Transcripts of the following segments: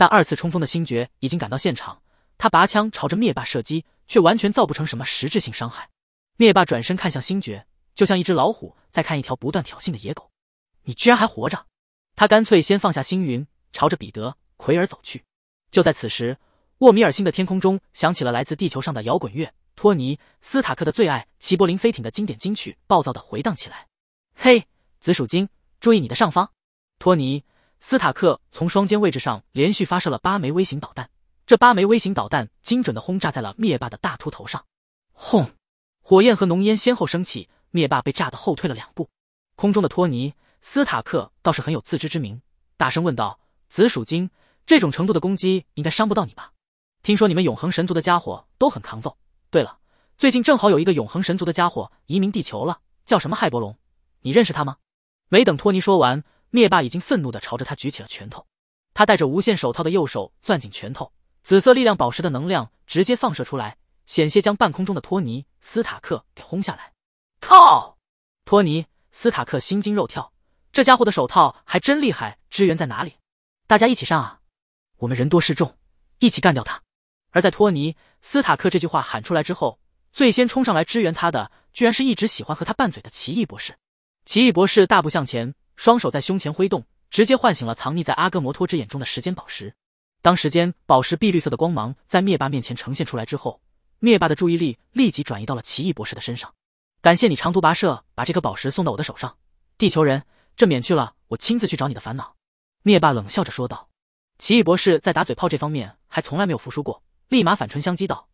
但二次冲锋的星爵已经赶到现场，他拔枪朝着灭霸射击，却完全造不成什么实质性伤害。灭霸转身看向星爵，就像一只老虎在看一条不断挑衅的野狗：“你居然还活着！”他干脆先放下星云，朝着彼得·奎尔走去。就在此时，沃米尔星的天空中响起了来自地球上的摇滚乐——托尼斯塔克的最爱《齐柏林飞艇》的经典金曲，暴躁的回荡起来。“嘿，紫薯精，注意你的上方！”托尼。斯塔克从双肩位置上连续发射了八枚微型导弹，这八枚微型导弹精准的轰炸在了灭霸的大秃头上，轰，火焰和浓烟先后升起，灭霸被炸得后退了两步。空中的托尼·斯塔克倒是很有自知之明，大声问道：“紫薯精，这种程度的攻击应该伤不到你吧？听说你们永恒神族的家伙都很扛揍。对了，最近正好有一个永恒神族的家伙移民地球了，叫什么亥伯龙，你认识他吗？”没等托尼说完。灭霸已经愤怒地朝着他举起了拳头，他戴着无限手套的右手攥紧拳头，紫色力量宝石的能量直接放射出来，险些将半空中的托尼斯塔克给轰下来。靠！托尼斯塔克心惊肉跳，这家伙的手套还真厉害！支援在哪里？大家一起上啊！我们人多势众，一起干掉他！而在托尼斯塔克这句话喊出来之后，最先冲上来支援他的，居然是一直喜欢和他拌嘴的奇异博士。奇异博士大步向前。双手在胸前挥动，直接唤醒了藏匿在阿戈摩托之眼中的时间宝石。当时间宝石碧绿色的光芒在灭霸面前呈现出来之后，灭霸的注意力立即转移到了奇异博士的身上。感谢你长途跋涉，把这颗宝石送到我的手上，地球人，这免去了我亲自去找你的烦恼。”灭霸冷笑着说道。奇异博士在打嘴炮这方面还从来没有服输过，立马反唇相讥道：“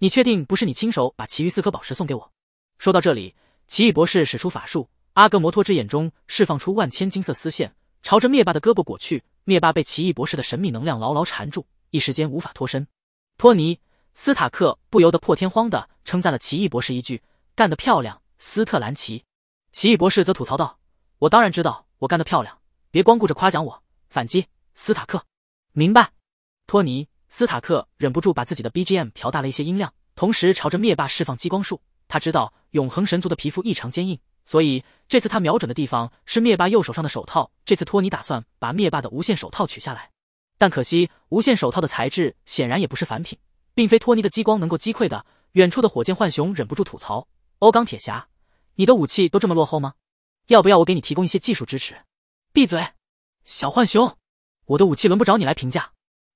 你确定不是你亲手把其余四颗宝石送给我？”说到这里，奇异博士使出法术。阿格摩托之眼中释放出万千金色丝线，朝着灭霸的胳膊裹去。灭霸被奇异博士的神秘能量牢牢缠住，一时间无法脱身。托尼·斯塔克不由得破天荒的称赞了奇异博士一句：“干得漂亮，斯特兰奇。”奇异博士则吐槽道：“我当然知道我干得漂亮，别光顾着夸奖我，反击！”斯塔克明白，托尼·斯塔克忍不住把自己的 BGM 调大了一些音量，同时朝着灭霸释放激光束。他知道永恒神族的皮肤异常坚硬。所以这次他瞄准的地方是灭霸右手上的手套。这次托尼打算把灭霸的无限手套取下来，但可惜无限手套的材质显然也不是凡品，并非托尼的激光能够击溃的。远处的火箭浣熊忍不住吐槽：“欧钢铁侠，你的武器都这么落后吗？要不要我给你提供一些技术支持？”闭嘴，小浣熊，我的武器轮不着你来评价。”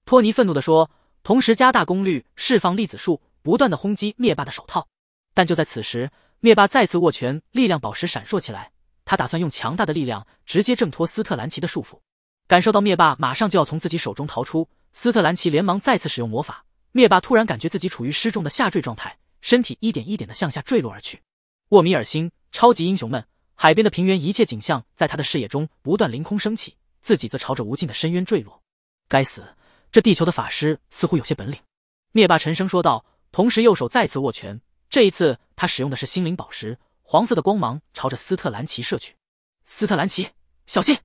托尼愤怒地说，同时加大功率释放粒子束，不断的轰击灭霸的手套。但就在此时，灭霸再次握拳，力量宝石闪烁起来。他打算用强大的力量直接挣脱斯特兰奇的束缚。感受到灭霸马上就要从自己手中逃出，斯特兰奇连忙再次使用魔法。灭霸突然感觉自己处于失重的下坠状态，身体一点一点的向下坠落而去。沃米尔星，超级英雄们，海边的平原，一切景象在他的视野中不断凌空升起，自己则朝着无尽的深渊坠落。该死，这地球的法师似乎有些本领。灭霸沉声说道，同时右手再次握拳。这一次，他使用的是心灵宝石，黄色的光芒朝着斯特兰奇射去。斯特兰奇，小心！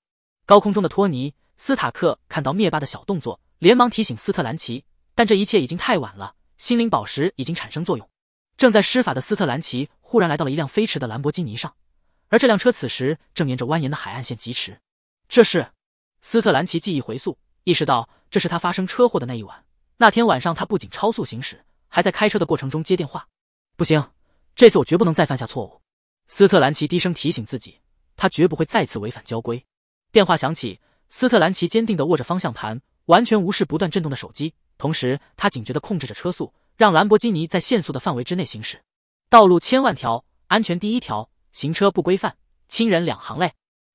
高空中的托尼·斯塔克看到灭霸的小动作，连忙提醒斯特兰奇。但这一切已经太晚了，心灵宝石已经产生作用。正在施法的斯特兰奇忽然来到了一辆飞驰的兰博基尼上，而这辆车此时正沿着蜿蜒的海岸线疾驰。这是斯特兰奇记忆回溯，意识到这是他发生车祸的那一晚。那天晚上，他不仅超速行驶，还在开车的过程中接电话。不行，这次我绝不能再犯下错误。斯特兰奇低声提醒自己，他绝不会再次违反交规。电话响起，斯特兰奇坚定地握着方向盘，完全无视不断震动的手机，同时他警觉地控制着车速，让兰博基尼在限速的范围之内行驶。道路千万条，安全第一条，行车不规范，亲人两行泪。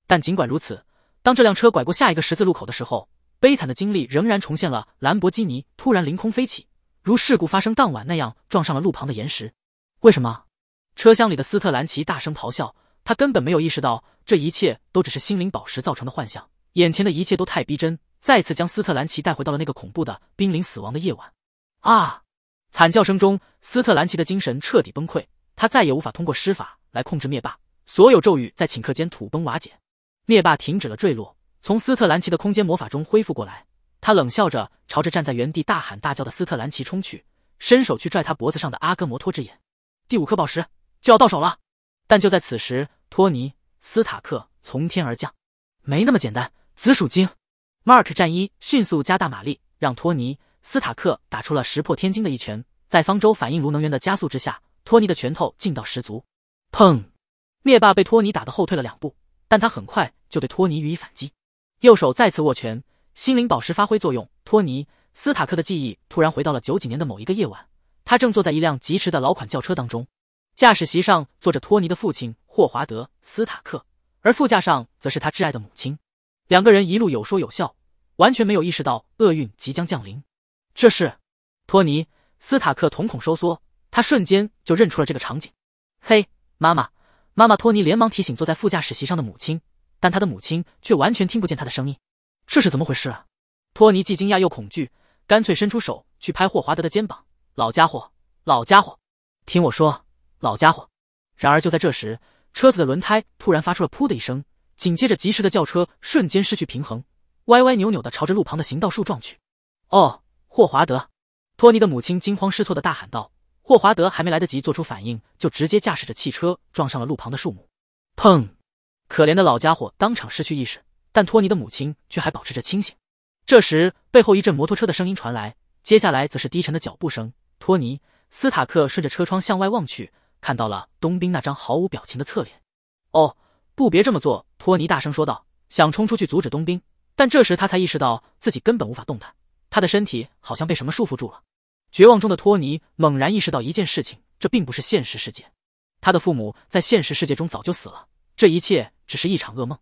但尽管如此，当这辆车拐过下一个十字路口的时候，悲惨的经历仍然重现了：兰博基尼突然凌空飞起，如事故发生当晚那样，撞上了路旁的岩石。为什么？车厢里的斯特兰奇大声咆哮，他根本没有意识到这一切都只是心灵宝石造成的幻象，眼前的一切都太逼真，再次将斯特兰奇带回到了那个恐怖的濒临死亡的夜晚。啊！惨叫声中，斯特兰奇的精神彻底崩溃，他再也无法通过施法来控制灭霸，所有咒语在顷刻间土崩瓦解。灭霸停止了坠落，从斯特兰奇的空间魔法中恢复过来，他冷笑着朝着站在原地大喊大叫的斯特兰奇冲去，伸手去拽他脖子上的阿戈摩托之眼。第五颗宝石就要到手了，但就在此时，托尼·斯塔克从天而降。没那么简单，紫薯精，m a r k 战衣迅速加大马力，让托尼·斯塔克打出了石破天惊的一拳。在方舟反应炉能源的加速之下，托尼的拳头劲道十足。砰！灭霸被托尼打得后退了两步，但他很快就对托尼予以反击，右手再次握拳。心灵宝石发挥作用，托尼·斯塔克的记忆突然回到了九几年的某一个夜晚。他正坐在一辆疾驰的老款轿车当中，驾驶席上坐着托尼的父亲霍华德·斯塔克，而副驾上则是他挚爱的母亲。两个人一路有说有笑，完全没有意识到厄运即将降临。这是托尼·斯塔克瞳孔收缩，他瞬间就认出了这个场景。嘿，妈妈，妈妈！托尼连忙提醒坐在副驾驶席上的母亲，但他的母亲却完全听不见他的声音。这是怎么回事？啊？托尼既惊讶又恐惧，干脆伸出手去拍霍华德的肩膀。老家伙，老家伙，听我说，老家伙。然而就在这时，车子的轮胎突然发出了“噗”的一声，紧接着，疾驰的轿车瞬间失去平衡，歪歪扭扭的朝着路旁的行道树撞去。哦，霍华德！托尼的母亲惊慌失措的大喊道。霍华德还没来得及做出反应，就直接驾驶着汽车撞上了路旁的树木。砰！可怜的老家伙当场失去意识，但托尼的母亲却还保持着清醒。这时，背后一阵摩托车的声音传来，接下来则是低沉的脚步声。托尼·斯塔克顺着车窗向外望去，看到了冬兵那张毫无表情的侧脸。哦，不！别这么做！托尼大声说道，想冲出去阻止冬兵，但这时他才意识到自己根本无法动弹，他的身体好像被什么束缚住了。绝望中的托尼猛然意识到一件事情：这并不是现实世界，他的父母在现实世界中早就死了，这一切只是一场噩梦。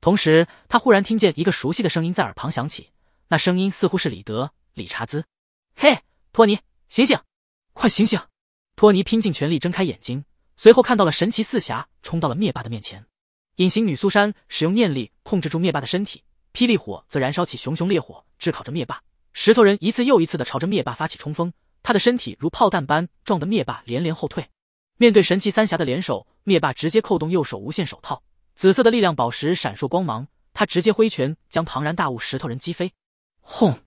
同时，他忽然听见一个熟悉的声音在耳旁响起，那声音似乎是李德·理查兹。嘿，托尼。醒醒，快醒醒！托尼拼尽全力睁开眼睛，随后看到了神奇四侠冲到了灭霸的面前。隐形女苏珊使用念力控制住灭霸的身体，霹雳火则燃烧起熊熊烈火炙烤着灭霸。石头人一次又一次的朝着灭霸发起冲锋，他的身体如炮弹般撞得灭霸连连后退。面对神奇三侠的联手，灭霸直接扣动右手无限手套，紫色的力量宝石闪烁光芒，他直接挥拳将庞然大物石头人击飞，轰！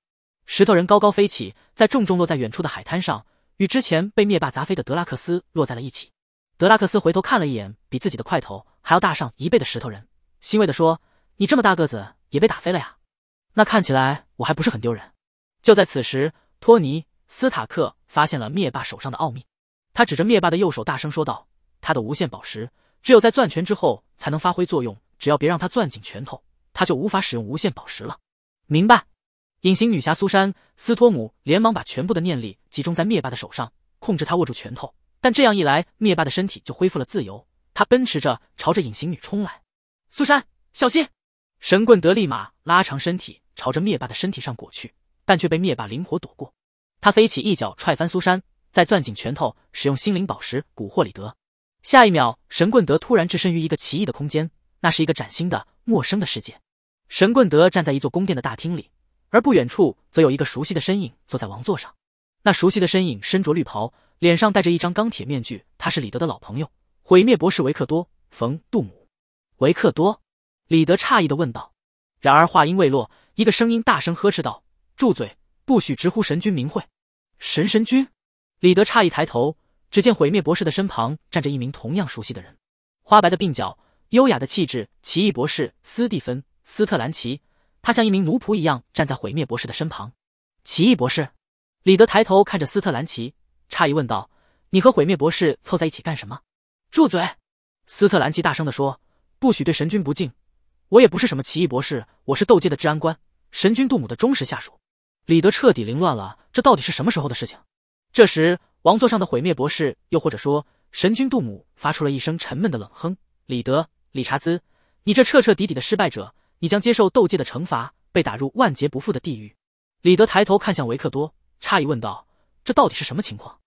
石头人高高飞起，在重重落在远处的海滩上，与之前被灭霸砸飞的德拉克斯落在了一起。德拉克斯回头看了一眼比自己的块头还要大上一倍的石头人，欣慰地说：“你这么大个子也被打飞了呀？那看起来我还不是很丢人。”就在此时，托尼斯塔克发现了灭霸手上的奥秘，他指着灭霸的右手大声说道：“他的无限宝石只有在攥拳之后才能发挥作用，只要别让他攥紧拳头，他就无法使用无限宝石了。”明白。隐形女侠苏珊·斯托姆连忙把全部的念力集中在灭霸的手上，控制他握住拳头。但这样一来，灭霸的身体就恢复了自由。他奔驰着朝着隐形女冲来，苏珊，小心！神棍德立马拉长身体，朝着灭霸的身体上裹去，但却被灭霸灵活躲过。他飞起一脚踹翻苏珊，再攥紧拳头，使用心灵宝石蛊惑里德。下一秒，神棍德突然置身于一个奇异的空间，那是一个崭新的、陌生的世界。神棍德站在一座宫殿的大厅里。而不远处则有一个熟悉的身影坐在王座上，那熟悉的身影身着绿袍，脸上戴着一张钢铁面具。他是李德的老朋友，毁灭博士维克多·冯·杜姆。维克多，李德诧异的问道。然而话音未落，一个声音大声呵斥道：“住嘴！不许直呼神君名讳！”神神君，李德诧异抬头，只见毁灭博士的身旁站着一名同样熟悉的人，花白的鬓角，优雅的气质，奇异博士斯蒂芬·斯特兰奇。他像一名奴仆一样站在毁灭博士的身旁。奇异博士，李德抬头看着斯特兰奇，诧异问道：“你和毁灭博士凑在一起干什么？”住嘴！斯特兰奇大声的说：“不许对神君不敬！我也不是什么奇异博士，我是斗界的治安官，神君杜姆的忠实下属。”李德彻底凌乱了，这到底是什么时候的事情？这时，王座上的毁灭博士，又或者说神君杜姆，发出了一声沉闷的冷哼：“李德，理查兹，你这彻彻底底的失败者！”你将接受斗界的惩罚，被打入万劫不复的地狱。李德抬头看向维克多，诧异问道：“这到底是什么情况？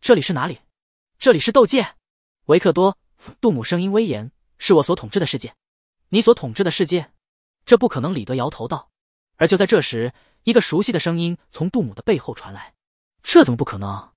这里是哪里？这里是斗界。”维克多，杜姆声音威严：“是我所统治的世界，你所统治的世界，这不可能。”李德摇头道。而就在这时，一个熟悉的声音从杜姆的背后传来：“这怎么不可能？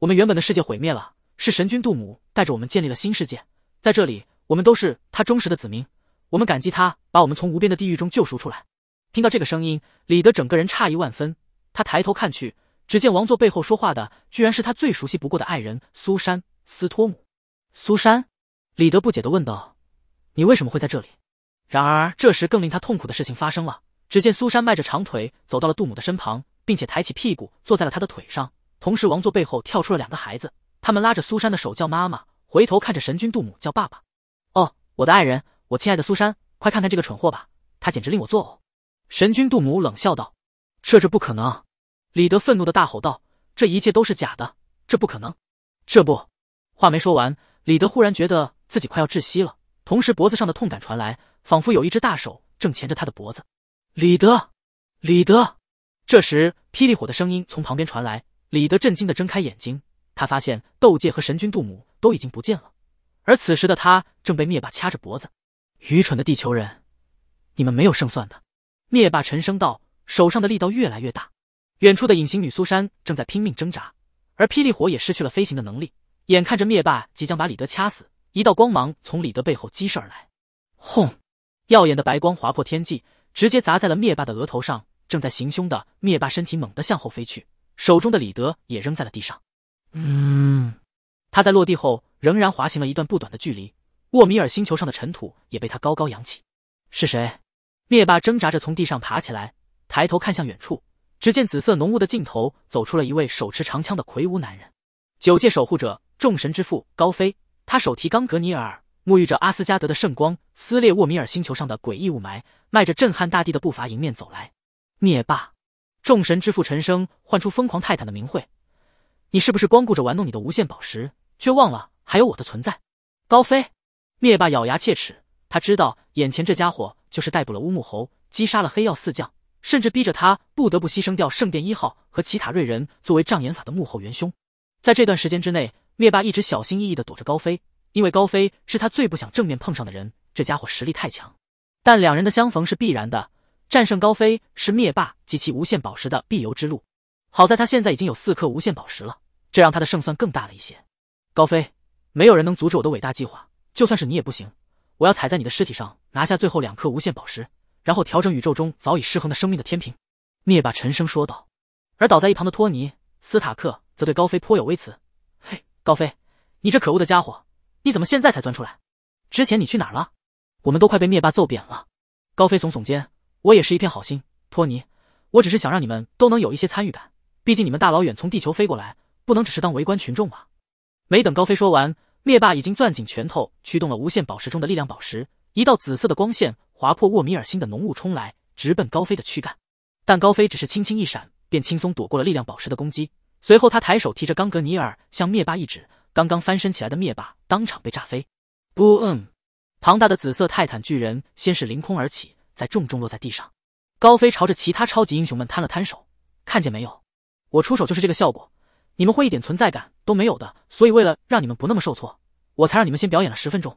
我们原本的世界毁灭了，是神君杜姆带着我们建立了新世界，在这里，我们都是他忠实的子民。”我们感激他把我们从无边的地狱中救赎出来。听到这个声音，李德整个人诧异万分。他抬头看去，只见王座背后说话的居然是他最熟悉不过的爱人苏珊·斯托姆。苏珊，李德不解的问道：“你为什么会在这里？”然而，这时更令他痛苦的事情发生了。只见苏珊迈着长腿走到了杜姆的身旁，并且抬起屁股坐在了他的腿上。同时，王座背后跳出了两个孩子，他们拉着苏珊的手叫妈妈，回头看着神君杜姆叫爸爸。哦，我的爱人。我亲爱的苏珊，快看看这个蠢货吧，他简直令我作呕。”神君杜母冷笑道。“这这不可能！”李德愤怒的大吼道，“这一切都是假的，这不可能！这不……”话没说完，李德忽然觉得自己快要窒息了，同时脖子上的痛感传来，仿佛有一只大手正钳着他的脖子。“李德，李德！”这时，霹雳火的声音从旁边传来。李德震惊的睁开眼睛，他发现斗界和神君杜母都已经不见了，而此时的他正被灭霸掐着脖子。愚蠢的地球人，你们没有胜算的。”灭霸沉声道，手上的力道越来越大。远处的隐形女苏珊正在拼命挣扎，而霹雳火也失去了飞行的能力。眼看着灭霸即将把李德掐死，一道光芒从李德背后激射而来，轰！耀眼的白光划破天际，直接砸在了灭霸的额头上。正在行凶的灭霸身体猛地向后飞去，手中的李德也扔在了地上。嗯，他在落地后仍然滑行了一段不短的距离。沃米尔星球上的尘土也被他高高扬起。是谁？灭霸挣扎着从地上爬起来，抬头看向远处，只见紫色浓雾的尽头走出了一位手持长枪的魁梧男人——九界守护者、众神之父高飞。他手提冈格尼尔，沐浴着阿斯加德的圣光，撕裂沃米尔星球上的诡异雾霾，迈着震撼大地的步伐迎面走来。灭霸，众神之父沉声唤出疯狂泰坦的名讳：“你是不是光顾着玩弄你的无限宝石，却忘了还有我的存在？”高飞。灭霸咬牙切齿，他知道眼前这家伙就是逮捕了乌木猴，击杀了黑曜四将，甚至逼着他不得不牺牲掉圣殿一号和奇塔瑞人作为障眼法的幕后元凶。在这段时间之内，灭霸一直小心翼翼的躲着高飞，因为高飞是他最不想正面碰上的人，这家伙实力太强。但两人的相逢是必然的，战胜高飞是灭霸及其无限宝石的必由之路。好在他现在已经有四颗无限宝石了，这让他的胜算更大了一些。高飞，没有人能阻止我的伟大计划。就算是你也不行，我要踩在你的尸体上拿下最后两颗无限宝石，然后调整宇宙中早已失衡的生命的天平。”灭霸沉声说道。而倒在一旁的托尼斯塔克则对高飞颇有微词：“嘿，高飞，你这可恶的家伙，你怎么现在才钻出来？之前你去哪儿了？我们都快被灭霸揍扁了。”高飞耸耸肩：“我也是一片好心，托尼，我只是想让你们都能有一些参与感。毕竟你们大老远从地球飞过来，不能只是当围观群众吧？”没等高飞说完。灭霸已经攥紧拳头，驱动了无限宝石中的力量宝石，一道紫色的光线划破沃米尔星的浓雾冲来，直奔高飞的躯干。但高飞只是轻轻一闪，便轻松躲过了力量宝石的攻击。随后他抬手提着冈格尼尔向灭霸一指，刚刚翻身起来的灭霸当场被炸飞。不，嗯，庞大的紫色泰坦巨人先是凌空而起，再重重落在地上。高飞朝着其他超级英雄们摊了摊手，看见没有？我出手就是这个效果，你们会一点存在感？都没有的，所以为了让你们不那么受挫，我才让你们先表演了十分钟。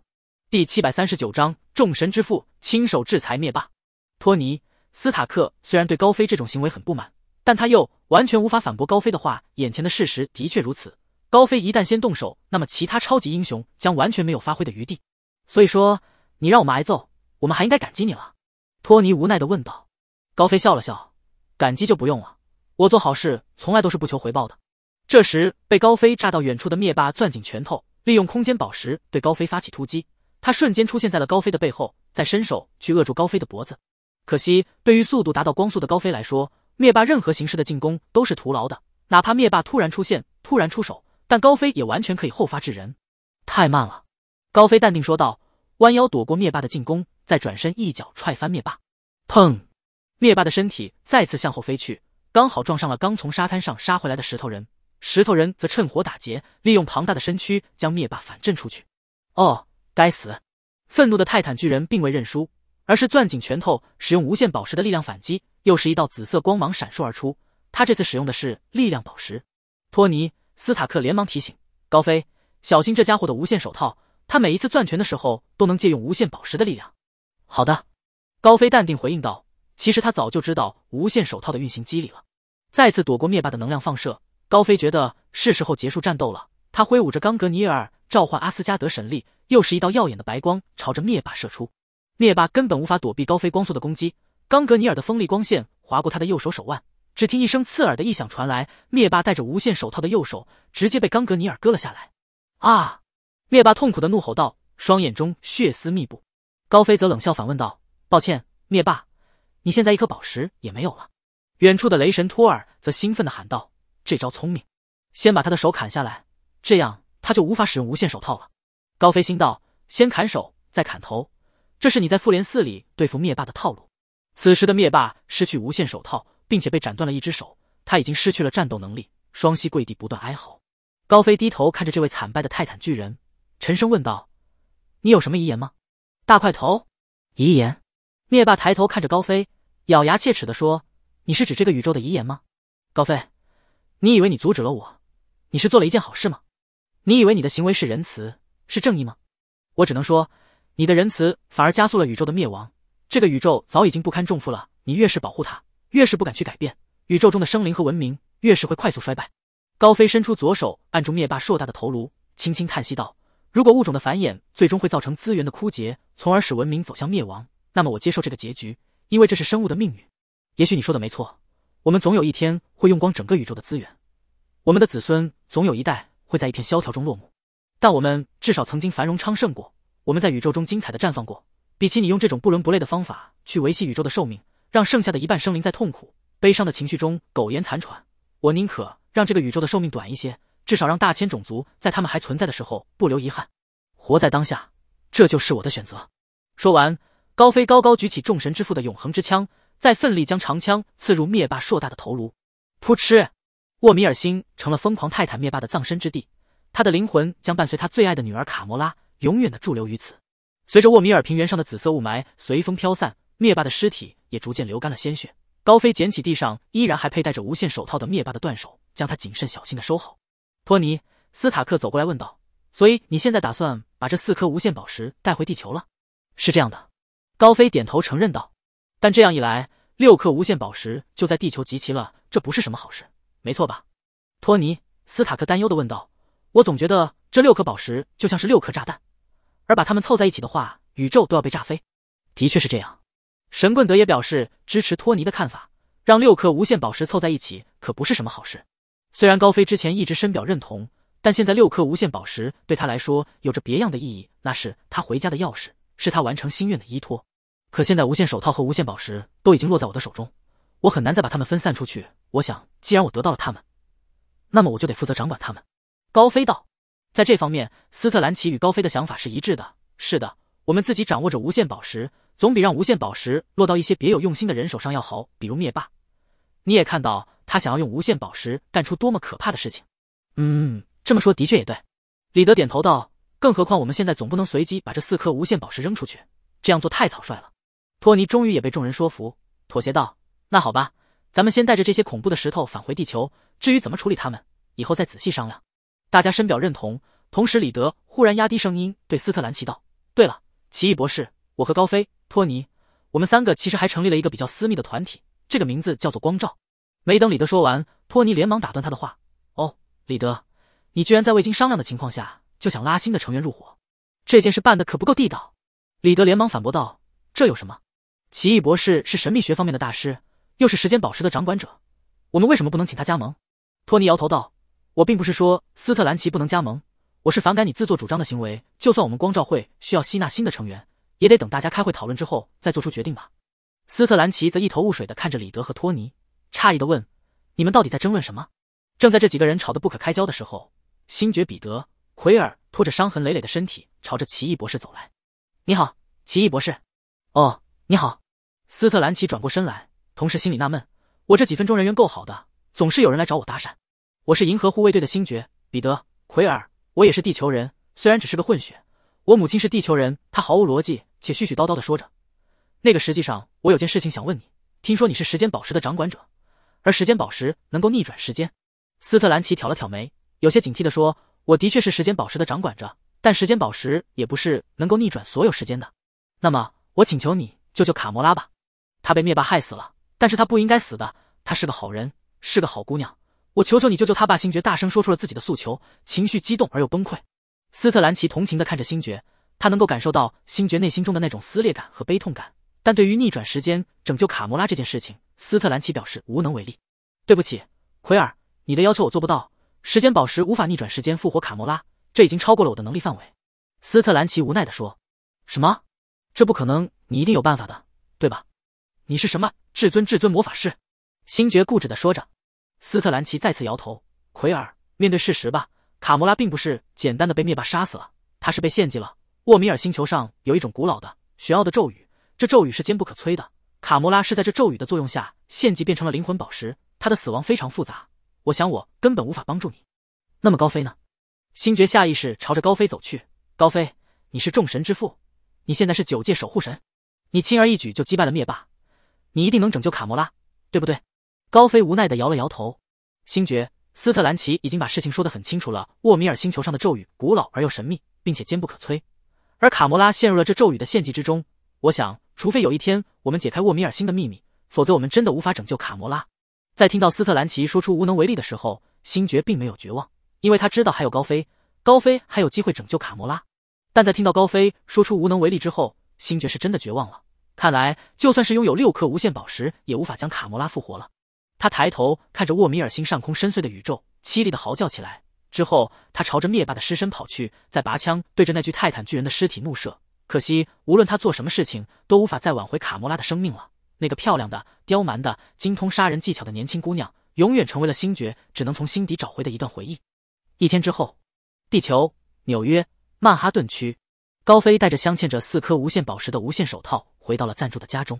第七百三十九章众神之父亲手制裁灭霸。托尼·斯塔克虽然对高飞这种行为很不满，但他又完全无法反驳高飞的话。眼前的事实的确如此，高飞一旦先动手，那么其他超级英雄将完全没有发挥的余地。所以说，你让我们挨揍，我们还应该感激你了。托尼无奈的问道。高飞笑了笑，感激就不用了，我做好事从来都是不求回报的。这时，被高飞炸到远处的灭霸攥紧拳头，利用空间宝石对高飞发起突击。他瞬间出现在了高飞的背后，再伸手去扼住高飞的脖子。可惜，对于速度达到光速的高飞来说，灭霸任何形式的进攻都是徒劳的。哪怕灭霸突然出现、突然出手，但高飞也完全可以后发制人。太慢了，高飞淡定说道，弯腰躲过灭霸的进攻，再转身一脚踹翻灭霸。砰！灭霸的身体再次向后飞去，刚好撞上了刚从沙滩上杀回来的石头人。石头人则趁火打劫，利用庞大的身躯将灭霸反震出去。哦，该死！愤怒的泰坦巨人并未认输，而是攥紧拳头，使用无限宝石的力量反击。又是一道紫色光芒闪烁而出，他这次使用的是力量宝石。托尼·斯塔克连忙提醒高飞：“小心这家伙的无限手套，他每一次攥拳的时候都能借用无限宝石的力量。”好的，高飞淡定回应道：“其实他早就知道无限手套的运行机理了。”再次躲过灭霸的能量放射。高飞觉得是时候结束战斗了，他挥舞着冈格尼尔，召唤阿斯加德神力，又是一道耀眼的白光朝着灭霸射出。灭霸根本无法躲避高飞光速的攻击，冈格尼尔的锋利光线划过他的右手手腕，只听一声刺耳的异响传来，灭霸戴着无限手套的右手直接被冈格尼尔割了下来。啊！灭霸痛苦的怒吼道，双眼中血丝密布。高飞则冷笑反问道：“抱歉，灭霸，你现在一颗宝石也没有了。”远处的雷神托尔则兴奋的喊道。这招聪明，先把他的手砍下来，这样他就无法使用无限手套了。高飞心道：先砍手，再砍头，这是你在复联四里对付灭霸的套路。此时的灭霸失去无限手套，并且被斩断了一只手，他已经失去了战斗能力，双膝跪地，不断哀嚎。高飞低头看着这位惨败的泰坦巨人，沉声问道：“你有什么遗言吗？”大块头，遗言？灭霸抬头看着高飞，咬牙切齿的说：“你是指这个宇宙的遗言吗？”高飞。你以为你阻止了我，你是做了一件好事吗？你以为你的行为是仁慈，是正义吗？我只能说，你的仁慈反而加速了宇宙的灭亡。这个宇宙早已经不堪重负了，你越是保护它，越是不敢去改变宇宙中的生灵和文明，越是会快速衰败。高飞伸出左手按住灭霸硕大的头颅，轻轻叹息道：“如果物种的繁衍最终会造成资源的枯竭，从而使文明走向灭亡，那么我接受这个结局，因为这是生物的命运。也许你说的没错。”我们总有一天会用光整个宇宙的资源，我们的子孙总有一代会在一片萧条中落幕。但我们至少曾经繁荣昌盛过，我们在宇宙中精彩的绽放过。比起你用这种不伦不类的方法去维系宇宙的寿命，让剩下的一半生灵在痛苦、悲伤的情绪中苟延残喘，我宁可让这个宇宙的寿命短一些，至少让大千种族在他们还存在的时候不留遗憾，活在当下。这就是我的选择。说完，高飞高高举起众神之父的永恒之枪。再奋力将长枪刺入灭霸硕大的头颅，噗嗤，沃米尔星成了疯狂泰坦灭霸的葬身之地，他的灵魂将伴随他最爱的女儿卡魔拉永远的驻留于此。随着沃米尔平原上的紫色雾霾随风飘散，灭霸的尸体也逐渐流干了鲜血。高飞捡起地上依然还佩戴着无限手套的灭霸的断手，将他谨慎小心的收好。托尼斯塔克走过来问道：“所以你现在打算把这四颗无限宝石带回地球了？”“是这样的。”高飞点头承认道。但这样一来，六颗无限宝石就在地球集齐了，这不是什么好事，没错吧？托尼·斯塔克担忧的问道。我总觉得这六颗宝石就像是六颗炸弹，而把它们凑在一起的话，宇宙都要被炸飞。的确是这样，神棍德也表示支持托尼的看法。让六颗无限宝石凑在一起可不是什么好事。虽然高飞之前一直深表认同，但现在六颗无限宝石对他来说有着别样的意义，那是他回家的钥匙，是他完成心愿的依托。可现在无限手套和无限宝石都已经落在我的手中，我很难再把它们分散出去。我想，既然我得到了它们，那么我就得负责掌管它们。高飞道：“在这方面，斯特兰奇与高飞的想法是一致的。是的，我们自己掌握着无限宝石，总比让无限宝石落到一些别有用心的人手上要好。比如灭霸，你也看到他想要用无限宝石干出多么可怕的事情。”嗯，这么说的确也对。李德点头道：“更何况，我们现在总不能随机把这四颗无限宝石扔出去，这样做太草率了。”托尼终于也被众人说服，妥协道：“那好吧，咱们先带着这些恐怖的石头返回地球。至于怎么处理他们，以后再仔细商量。”大家深表认同。同时，李德忽然压低声音对斯特兰奇道：“对了，奇异博士，我和高飞、托尼，我们三个其实还成立了一个比较私密的团体，这个名字叫做‘光照’。”没等李德说完，托尼连忙打断他的话：“哦，李德，你居然在未经商量的情况下就想拉新的成员入伙，这件事办的可不够地道。”李德连忙反驳道：“这有什么？”奇异博士是神秘学方面的大师，又是时间宝石的掌管者，我们为什么不能请他加盟？托尼摇头道：“我并不是说斯特兰奇不能加盟，我是反感你自作主张的行为。就算我们光照会需要吸纳新的成员，也得等大家开会讨论之后再做出决定吧。”斯特兰奇则一头雾水的看着李德和托尼，诧异的问：“你们到底在争论什么？”正在这几个人吵得不可开交的时候，星爵彼得奎尔拖着伤痕累累的身体朝着奇异博士走来：“你好，奇异博士。”“哦。”你好，斯特兰奇转过身来，同时心里纳闷：我这几分钟人缘够好的，总是有人来找我搭讪。我是银河护卫队的星爵彼得奎尔，我也是地球人，虽然只是个混血。我母亲是地球人，她毫无逻辑，且絮絮叨叨的说着。那个实际上，我有件事情想问你。听说你是时间宝石的掌管者，而时间宝石能够逆转时间。斯特兰奇挑了挑眉，有些警惕的说：“我的确是时间宝石的掌管者，但时间宝石也不是能够逆转所有时间的。那么，我请求你。”救救卡摩拉吧！他被灭霸害死了，但是他不应该死的。他是个好人，是个好姑娘。我求求你救救他吧！”星爵大声说出了自己的诉求，情绪激动而又崩溃。斯特兰奇同情地看着星爵，他能够感受到星爵内心中的那种撕裂感和悲痛感。但对于逆转时间、拯救卡摩拉这件事情，斯特兰奇表示无能为力。对不起，奎尔，你的要求我做不到。时间宝石无法逆转时间，复活卡摩拉，这已经超过了我的能力范围。斯特兰奇无奈地说：“什么？这不可能！”你一定有办法的，对吧？你是什么至尊至尊魔法师？星爵固执的说着。斯特兰奇再次摇头。奎尔，面对事实吧。卡魔拉并不是简单的被灭霸杀死了，他是被献祭了。沃米尔星球上有一种古老的、玄奥的咒语，这咒语是坚不可摧的。卡魔拉是在这咒语的作用下，献祭变成了灵魂宝石。他的死亡非常复杂，我想我根本无法帮助你。那么高飞呢？星爵下意识朝着高飞走去。高飞，你是众神之父，你现在是九界守护神。你轻而易举就击败了灭霸，你一定能拯救卡摩拉，对不对？高飞无奈的摇了摇头。星爵，斯特兰奇已经把事情说得很清楚了。沃米尔星球上的咒语古老而又神秘，并且坚不可摧，而卡摩拉陷入了这咒语的献祭之中。我想，除非有一天我们解开沃米尔星的秘密，否则我们真的无法拯救卡摩拉。在听到斯特兰奇说出无能为力的时候，星爵并没有绝望，因为他知道还有高飞，高飞还有机会拯救卡摩拉。但在听到高飞说出无能为力之后。星爵是真的绝望了，看来就算是拥有六颗无限宝石，也无法将卡魔拉复活了。他抬头看着沃米尔星上空深邃的宇宙，凄厉的嚎叫起来。之后，他朝着灭霸的尸身跑去，再拔枪对着那具泰坦巨人的尸体怒射。可惜，无论他做什么事情，都无法再挽回卡莫拉的生命了。那个漂亮的、刁蛮的、精通杀人技巧的年轻姑娘，永远成为了星爵只能从心底找回的一段回忆。一天之后，地球，纽约，曼哈顿区。高飞带着镶嵌着四颗无限宝石的无限手套回到了暂住的家中，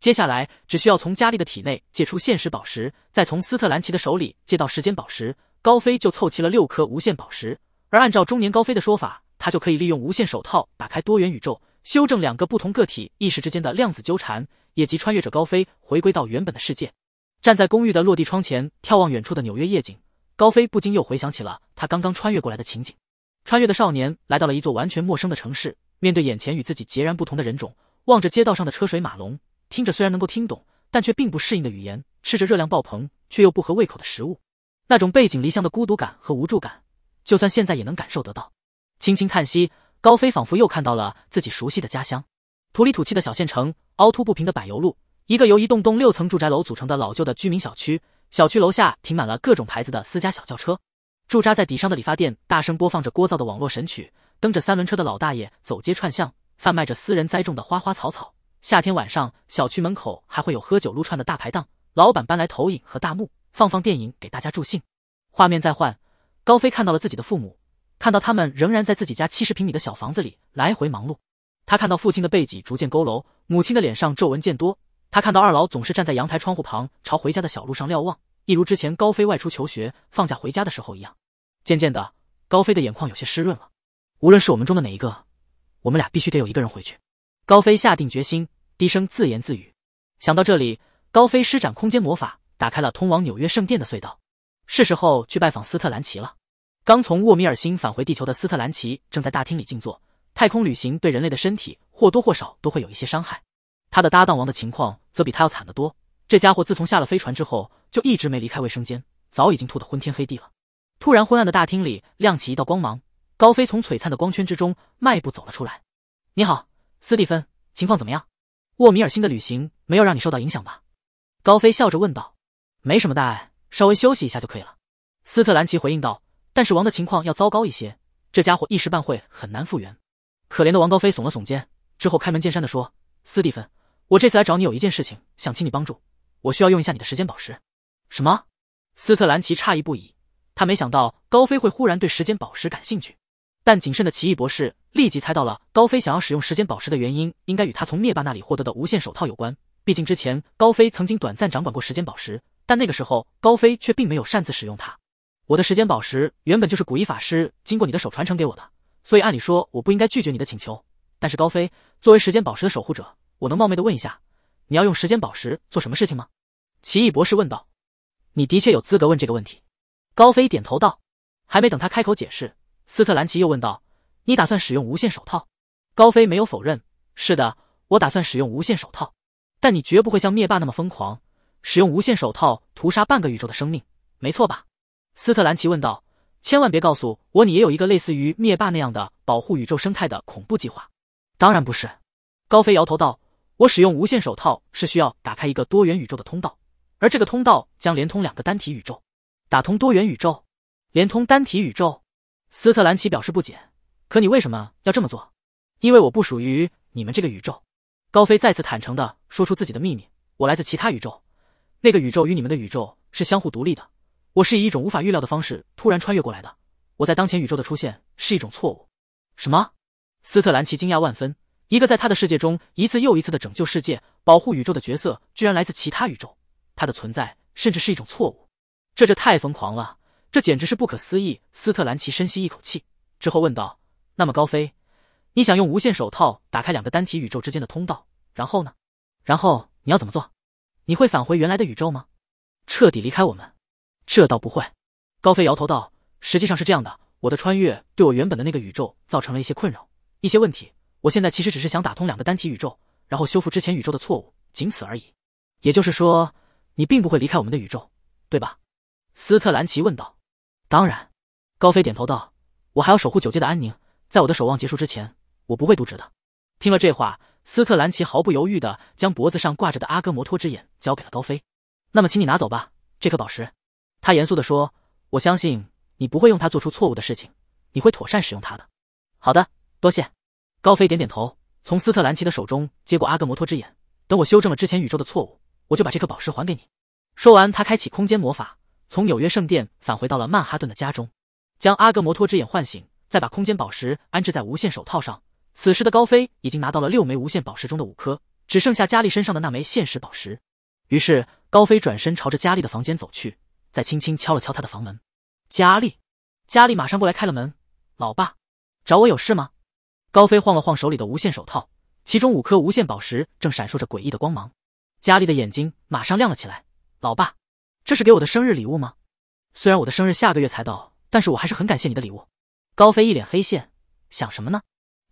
接下来只需要从佳丽的体内借出现实宝石，再从斯特兰奇的手里借到时间宝石，高飞就凑齐了六颗无限宝石。而按照中年高飞的说法，他就可以利用无限手套打开多元宇宙，修正两个不同个体意识之间的量子纠缠，也即穿越者高飞回归到原本的世界。站在公寓的落地窗前，眺望远处的纽约夜景，高飞不禁又回想起了他刚刚穿越过来的情景。穿越的少年来到了一座完全陌生的城市，面对眼前与自己截然不同的人种，望着街道上的车水马龙，听着虽然能够听懂，但却并不适应的语言，吃着热量爆棚却又不合胃口的食物，那种背井离乡的孤独感和无助感，就算现在也能感受得到。轻轻叹息，高飞仿佛又看到了自己熟悉的家乡，土里土气的小县城，凹凸不平的柏油路，一个由一栋栋六层住宅楼组成的老旧的居民小区，小区楼下停满了各种牌子的私家小轿车。驻扎在底商的理发店大声播放着聒噪的网络神曲，蹬着三轮车的老大爷走街串巷，贩卖着私人栽种的花花草草。夏天晚上，小区门口还会有喝酒撸串的大排档，老板搬来投影和大幕，放放电影给大家助兴。画面再换，高飞看到了自己的父母，看到他们仍然在自己家七十平米的小房子里来回忙碌。他看到父亲的背脊逐渐佝偻，母亲的脸上皱纹渐多。他看到二老总是站在阳台窗户旁，朝回家的小路上瞭望。一如之前高飞外出求学、放假回家的时候一样，渐渐的，高飞的眼眶有些湿润了。无论是我们中的哪一个，我们俩必须得有一个人回去。高飞下定决心，低声自言自语。想到这里，高飞施展空间魔法，打开了通往纽约圣殿的隧道。是时候去拜访斯特兰奇了。刚从沃米尔星返回地球的斯特兰奇正在大厅里静坐。太空旅行对人类的身体或多或少都会有一些伤害。他的搭档王的情况则比他要惨得多。这家伙自从下了飞船之后，就一直没离开卫生间，早已经吐得昏天黑地了。突然，昏暗的大厅里亮起一道光芒，高飞从璀璨的光圈之中迈步走了出来。“你好，斯蒂芬，情况怎么样？沃米尔星的旅行没有让你受到影响吧？”高飞笑着问道。“没什么大碍，稍微休息一下就可以了。”斯特兰奇回应道。“但是王的情况要糟糕一些，这家伙一时半会很难复原。”可怜的王高飞耸了耸肩，之后开门见山的说：“斯蒂芬，我这次来找你有一件事情想请你帮助。”我需要用一下你的时间宝石。什么？斯特兰奇诧异不已，他没想到高飞会忽然对时间宝石感兴趣。但谨慎的奇异博士立即猜到了高飞想要使用时间宝石的原因，应该与他从灭霸那里获得的无限手套有关。毕竟之前高飞曾经短暂掌管过时间宝石，但那个时候高飞却并没有擅自使用它。我的时间宝石原本就是古一法师经过你的手传承给我的，所以按理说我不应该拒绝你的请求。但是高飞作为时间宝石的守护者，我能冒昧的问一下？你要用时间宝石做什么事情吗？奇异博士问道。你的确有资格问这个问题。高飞点头道。还没等他开口解释，斯特兰奇又问道：“你打算使用无限手套？”高飞没有否认：“是的，我打算使用无限手套。但你绝不会像灭霸那么疯狂，使用无限手套屠杀半个宇宙的生命，没错吧？”斯特兰奇问道。“千万别告诉我，你也有一个类似于灭霸那样的保护宇宙生态的恐怖计划？”“当然不是。”高飞摇头道。我使用无限手套是需要打开一个多元宇宙的通道，而这个通道将连通两个单体宇宙，打通多元宇宙，连通单体宇宙。斯特兰奇表示不解，可你为什么要这么做？因为我不属于你们这个宇宙。高飞再次坦诚的说出自己的秘密，我来自其他宇宙，那个宇宙与你们的宇宙是相互独立的，我是以一种无法预料的方式突然穿越过来的，我在当前宇宙的出现是一种错误。什么？斯特兰奇惊讶万分。一个在他的世界中一次又一次的拯救世界、保护宇宙的角色，居然来自其他宇宙。他的存在甚至是一种错误。这这太疯狂了，这简直是不可思议！斯特兰奇深吸一口气之后问道：“那么高飞，你想用无限手套打开两个单体宇宙之间的通道，然后呢？然后你要怎么做？你会返回原来的宇宙吗？彻底离开我们？这倒不会。”高飞摇头道：“实际上是这样的，我的穿越对我原本的那个宇宙造成了一些困扰，一些问题。”我现在其实只是想打通两个单体宇宙，然后修复之前宇宙的错误，仅此而已。也就是说，你并不会离开我们的宇宙，对吧？”斯特兰奇问道。“当然。”高飞点头道，“我还要守护九界的安宁，在我的守望结束之前，我不会渎职的。”听了这话，斯特兰奇毫不犹豫地将脖子上挂着的阿戈摩托之眼交给了高飞。“那么，请你拿走吧，这颗宝石。”他严肃地说，“我相信你不会用它做出错误的事情，你会妥善使用它的。”“好的，多谢。”高飞点点头，从斯特兰奇的手中接过阿格摩托之眼。等我修正了之前宇宙的错误，我就把这颗宝石还给你。说完，他开启空间魔法，从纽约圣殿返回到了曼哈顿的家中，将阿格摩托之眼唤醒，再把空间宝石安置在无限手套上。此时的高飞已经拿到了六枚无限宝石中的五颗，只剩下佳丽身上的那枚现实宝石。于是，高飞转身朝着佳丽的房间走去，再轻轻敲了敲她的房门。佳丽，佳丽马上过来开了门。老爸，找我有事吗？高飞晃了晃手里的无限手套，其中五颗无限宝石正闪烁着诡异的光芒。佳丽的眼睛马上亮了起来：“老爸，这是给我的生日礼物吗？虽然我的生日下个月才到，但是我还是很感谢你的礼物。”高飞一脸黑线，想什么呢？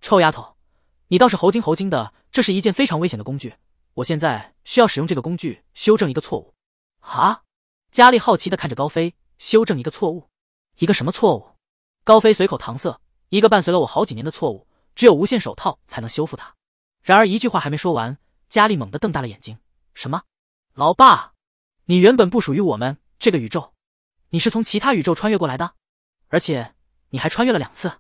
臭丫头，你倒是猴精猴精的！这是一件非常危险的工具，我现在需要使用这个工具修正一个错误。啊？佳丽好奇地看着高飞，修正一个错误，一个什么错误？高飞随口搪塞：“一个伴随了我好几年的错误。”只有无限手套才能修复它。然而一句话还没说完，佳丽猛地瞪大了眼睛：“什么？老爸，你原本不属于我们这个宇宙，你是从其他宇宙穿越过来的，而且你还穿越了两次。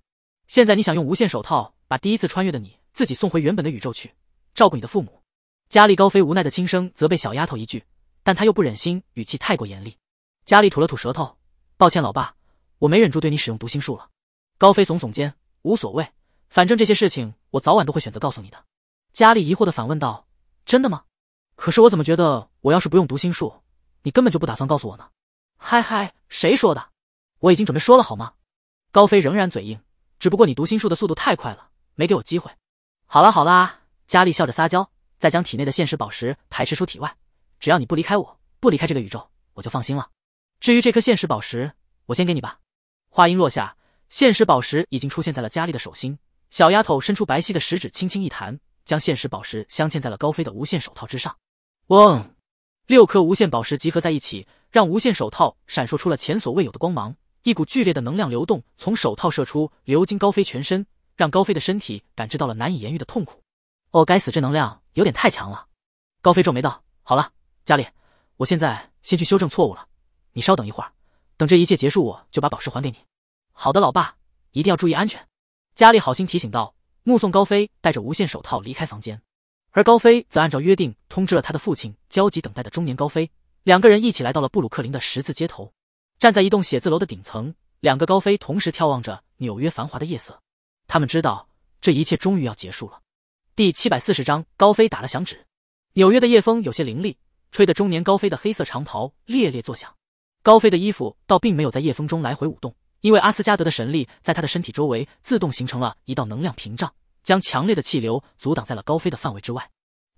现在你想用无限手套把第一次穿越的你自己送回原本的宇宙去，照顾你的父母？”佳丽高飞无奈的轻声责备小丫头一句，但她又不忍心，语气太过严厉。佳丽吐了吐舌头：“抱歉，老爸，我没忍住对你使用读心术了。”高飞耸耸肩：“无所谓。”反正这些事情，我早晚都会选择告诉你的。”佳丽疑惑的反问道，“真的吗？可是我怎么觉得，我要是不用读心术，你根本就不打算告诉我呢？”“嗨嗨，谁说的？我已经准备说了，好吗？”高飞仍然嘴硬，只不过你读心术的速度太快了，没给我机会。好啦好啦，佳丽笑着撒娇，再将体内的现实宝石排斥出体外。只要你不离开我，不离开这个宇宙，我就放心了。至于这颗现实宝石，我先给你吧。话音落下，现实宝石已经出现在了佳丽的手心。小丫头伸出白皙的食指，轻轻一弹，将现实宝石镶嵌在了高飞的无限手套之上。嗡，六颗无限宝石集合在一起，让无限手套闪烁出了前所未有的光芒。一股剧烈的能量流动从手套射出，流经高飞全身，让高飞的身体感知到了难以言喻的痛苦。哦，该死，这能量有点太强了。高飞皱眉道：“好了，家里，我现在先去修正错误了。你稍等一会儿，等这一切结束，我就把宝石还给你。”“好的，老爸，一定要注意安全。”佳丽好心提醒道，目送高飞带着无线手套离开房间，而高飞则按照约定通知了他的父亲，焦急等待的中年高飞，两个人一起来到了布鲁克林的十字街头，站在一栋写字楼的顶层，两个高飞同时眺望着纽约繁华的夜色，他们知道这一切终于要结束了。第七百四十章，高飞打了响指，纽约的夜风有些凌厉，吹得中年高飞的黑色长袍猎猎作响，高飞的衣服倒并没有在夜风中来回舞动。因为阿斯加德的神力在他的身体周围自动形成了一道能量屏障，将强烈的气流阻挡在了高飞的范围之外。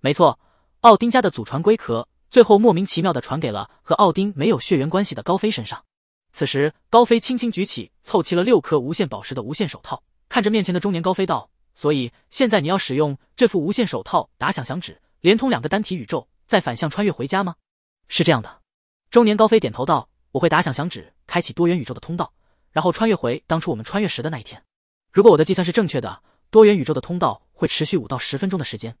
没错，奥丁家的祖传龟壳最后莫名其妙的传给了和奥丁没有血缘关系的高飞身上。此时，高飞轻轻举起凑齐了六颗无限宝石的无限手套，看着面前的中年高飞道：“所以现在你要使用这副无限手套打响响指，连通两个单体宇宙，再反向穿越回家吗？”是这样的，中年高飞点头道：“我会打响响指，开启多元宇宙的通道。”然后穿越回当初我们穿越时的那一天。如果我的计算是正确的，多元宇宙的通道会持续五到十分钟的时间，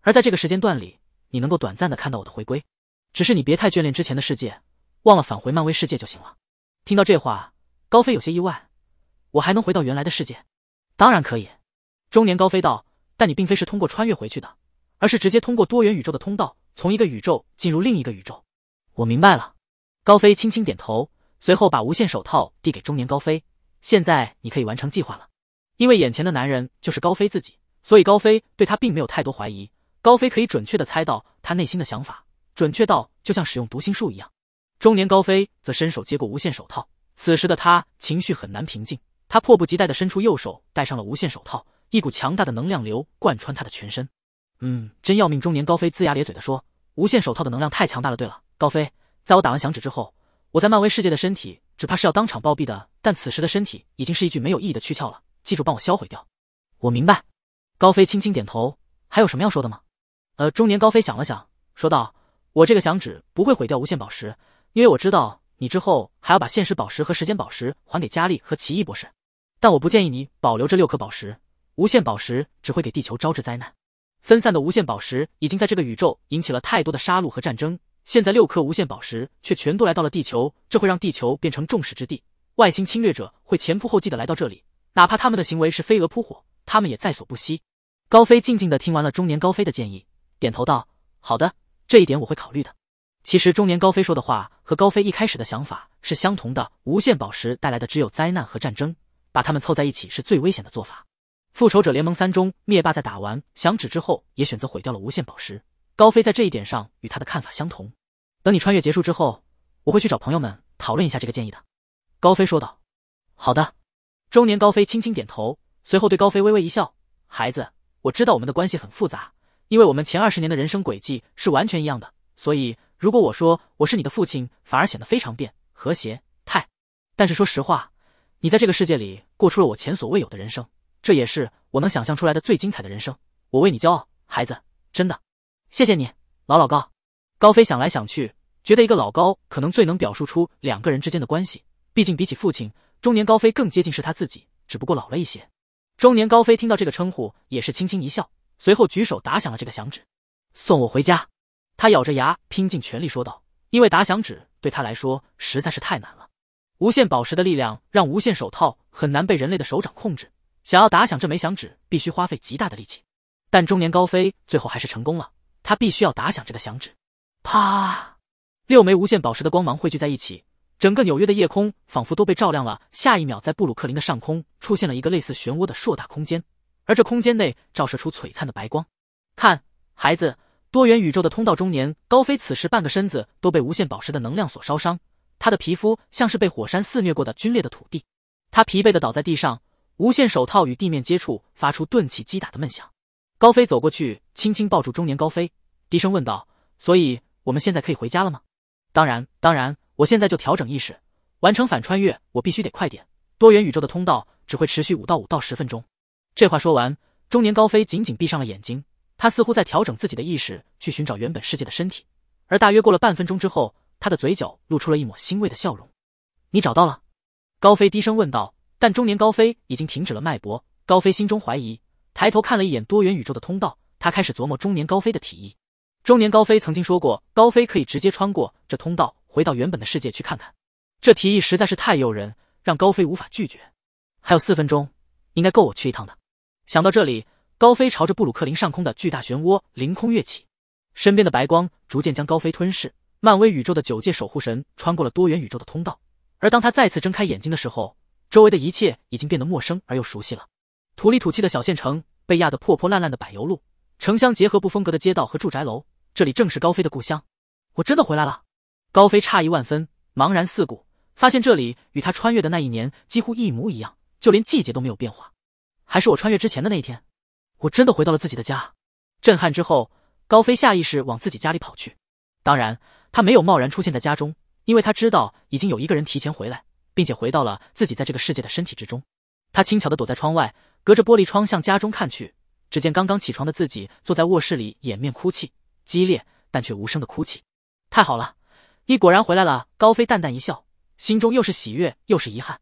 而在这个时间段里，你能够短暂的看到我的回归。只是你别太眷恋之前的世界，忘了返回漫威世界就行了。听到这话，高飞有些意外。我还能回到原来的世界？当然可以。中年高飞道，但你并非是通过穿越回去的，而是直接通过多元宇宙的通道，从一个宇宙进入另一个宇宙。我明白了。高飞轻轻点头。随后把无限手套递给中年高飞，现在你可以完成计划了。因为眼前的男人就是高飞自己，所以高飞对他并没有太多怀疑。高飞可以准确的猜到他内心的想法，准确到就像使用读心术一样。中年高飞则伸手接过无限手套，此时的他情绪很难平静，他迫不及待的伸出右手戴上了无限手套，一股强大的能量流贯穿他的全身。嗯，真要命！中年高飞龇牙咧嘴的说：“无限手套的能量太强大了。”对了，高飞，在我打完响指之后。我在漫威世界的身体，只怕是要当场暴毙的。但此时的身体已经是一具没有意义的躯壳了。记住，帮我销毁掉。我明白。高飞轻轻点头。还有什么要说的吗？呃，中年高飞想了想，说道：“我这个响指不会毁掉无限宝石，因为我知道你之后还要把现实宝石和时间宝石还给佳丽和奇异博士。但我不建议你保留这六颗宝石。无限宝石只会给地球招致灾难。分散的无限宝石已经在这个宇宙引起了太多的杀戮和战争。”现在六颗无限宝石却全都来到了地球，这会让地球变成众矢之的，外星侵略者会前仆后继的来到这里，哪怕他们的行为是飞蛾扑火，他们也在所不惜。高飞静静的听完了中年高飞的建议，点头道：“好的，这一点我会考虑的。”其实中年高飞说的话和高飞一开始的想法是相同的，无限宝石带来的只有灾难和战争，把他们凑在一起是最危险的做法。复仇者联盟三中，灭霸在打完响指之后，也选择毁掉了无限宝石。高飞在这一点上与他的看法相同。等你穿越结束之后，我会去找朋友们讨论一下这个建议的。高飞说道。好的。中年高飞轻轻点头，随后对高飞微微一笑：“孩子，我知道我们的关系很复杂，因为我们前二十年的人生轨迹是完全一样的，所以如果我说我是你的父亲，反而显得非常变和谐太。但是说实话，你在这个世界里过出了我前所未有的人生，这也是我能想象出来的最精彩的人生。我为你骄傲，孩子，真的。”谢谢你，老老高。高飞想来想去，觉得一个老高可能最能表述出两个人之间的关系。毕竟比起父亲，中年高飞更接近是他自己，只不过老了一些。中年高飞听到这个称呼，也是轻轻一笑，随后举手打响了这个响指。送我回家。他咬着牙，拼尽全力说道：“因为打响指对他来说实在是太难了。无限宝石的力量让无限手套很难被人类的手掌控制，想要打响这枚响指，必须花费极大的力气。但中年高飞最后还是成功了。”他必须要打响这个响指，啪！六枚无限宝石的光芒汇聚在一起，整个纽约的夜空仿佛都被照亮了。下一秒，在布鲁克林的上空出现了一个类似漩涡的硕大空间，而这空间内照射出璀璨的白光。看，孩子，多元宇宙的通道中年高飞，此时半个身子都被无限宝石的能量所烧伤，他的皮肤像是被火山肆虐过的龟裂的土地。他疲惫的倒在地上，无限手套与地面接触，发出钝器击打的闷响。高飞走过去，轻轻抱住中年高飞，低声问道：“所以我们现在可以回家了吗？”“当然，当然，我现在就调整意识，完成反穿越。我必须得快点，多元宇宙的通道只会持续五到五到十分钟。”这话说完，中年高飞紧紧闭上了眼睛，他似乎在调整自己的意识，去寻找原本世界的身体。而大约过了半分钟之后，他的嘴角露出了一抹欣慰的笑容。“你找到了？”高飞低声问道。但中年高飞已经停止了脉搏，高飞心中怀疑。抬头看了一眼多元宇宙的通道，他开始琢磨中年高飞的提议。中年高飞曾经说过，高飞可以直接穿过这通道回到原本的世界去看看。这提议实在是太诱人，让高飞无法拒绝。还有四分钟，应该够我去一趟的。想到这里，高飞朝着布鲁克林上空的巨大漩涡凌空跃起，身边的白光逐渐将高飞吞噬。漫威宇宙的九界守护神穿过了多元宇宙的通道，而当他再次睁开眼睛的时候，周围的一切已经变得陌生而又熟悉了。土里土气的小县城，被压得破破烂烂的柏油路，城乡结合部风格的街道和住宅楼，这里正是高飞的故乡。我真的回来了！高飞诧异万分，茫然四顾，发现这里与他穿越的那一年几乎一模一样，就连季节都没有变化，还是我穿越之前的那一天。我真的回到了自己的家。震撼之后，高飞下意识往自己家里跑去。当然，他没有贸然出现在家中，因为他知道已经有一个人提前回来，并且回到了自己在这个世界的身体之中。他轻巧地躲在窗外，隔着玻璃窗向家中看去，只见刚刚起床的自己坐在卧室里掩面哭泣，激烈但却无声的哭泣。太好了，你果然回来了。高飞淡淡一笑，心中又是喜悦又是遗憾。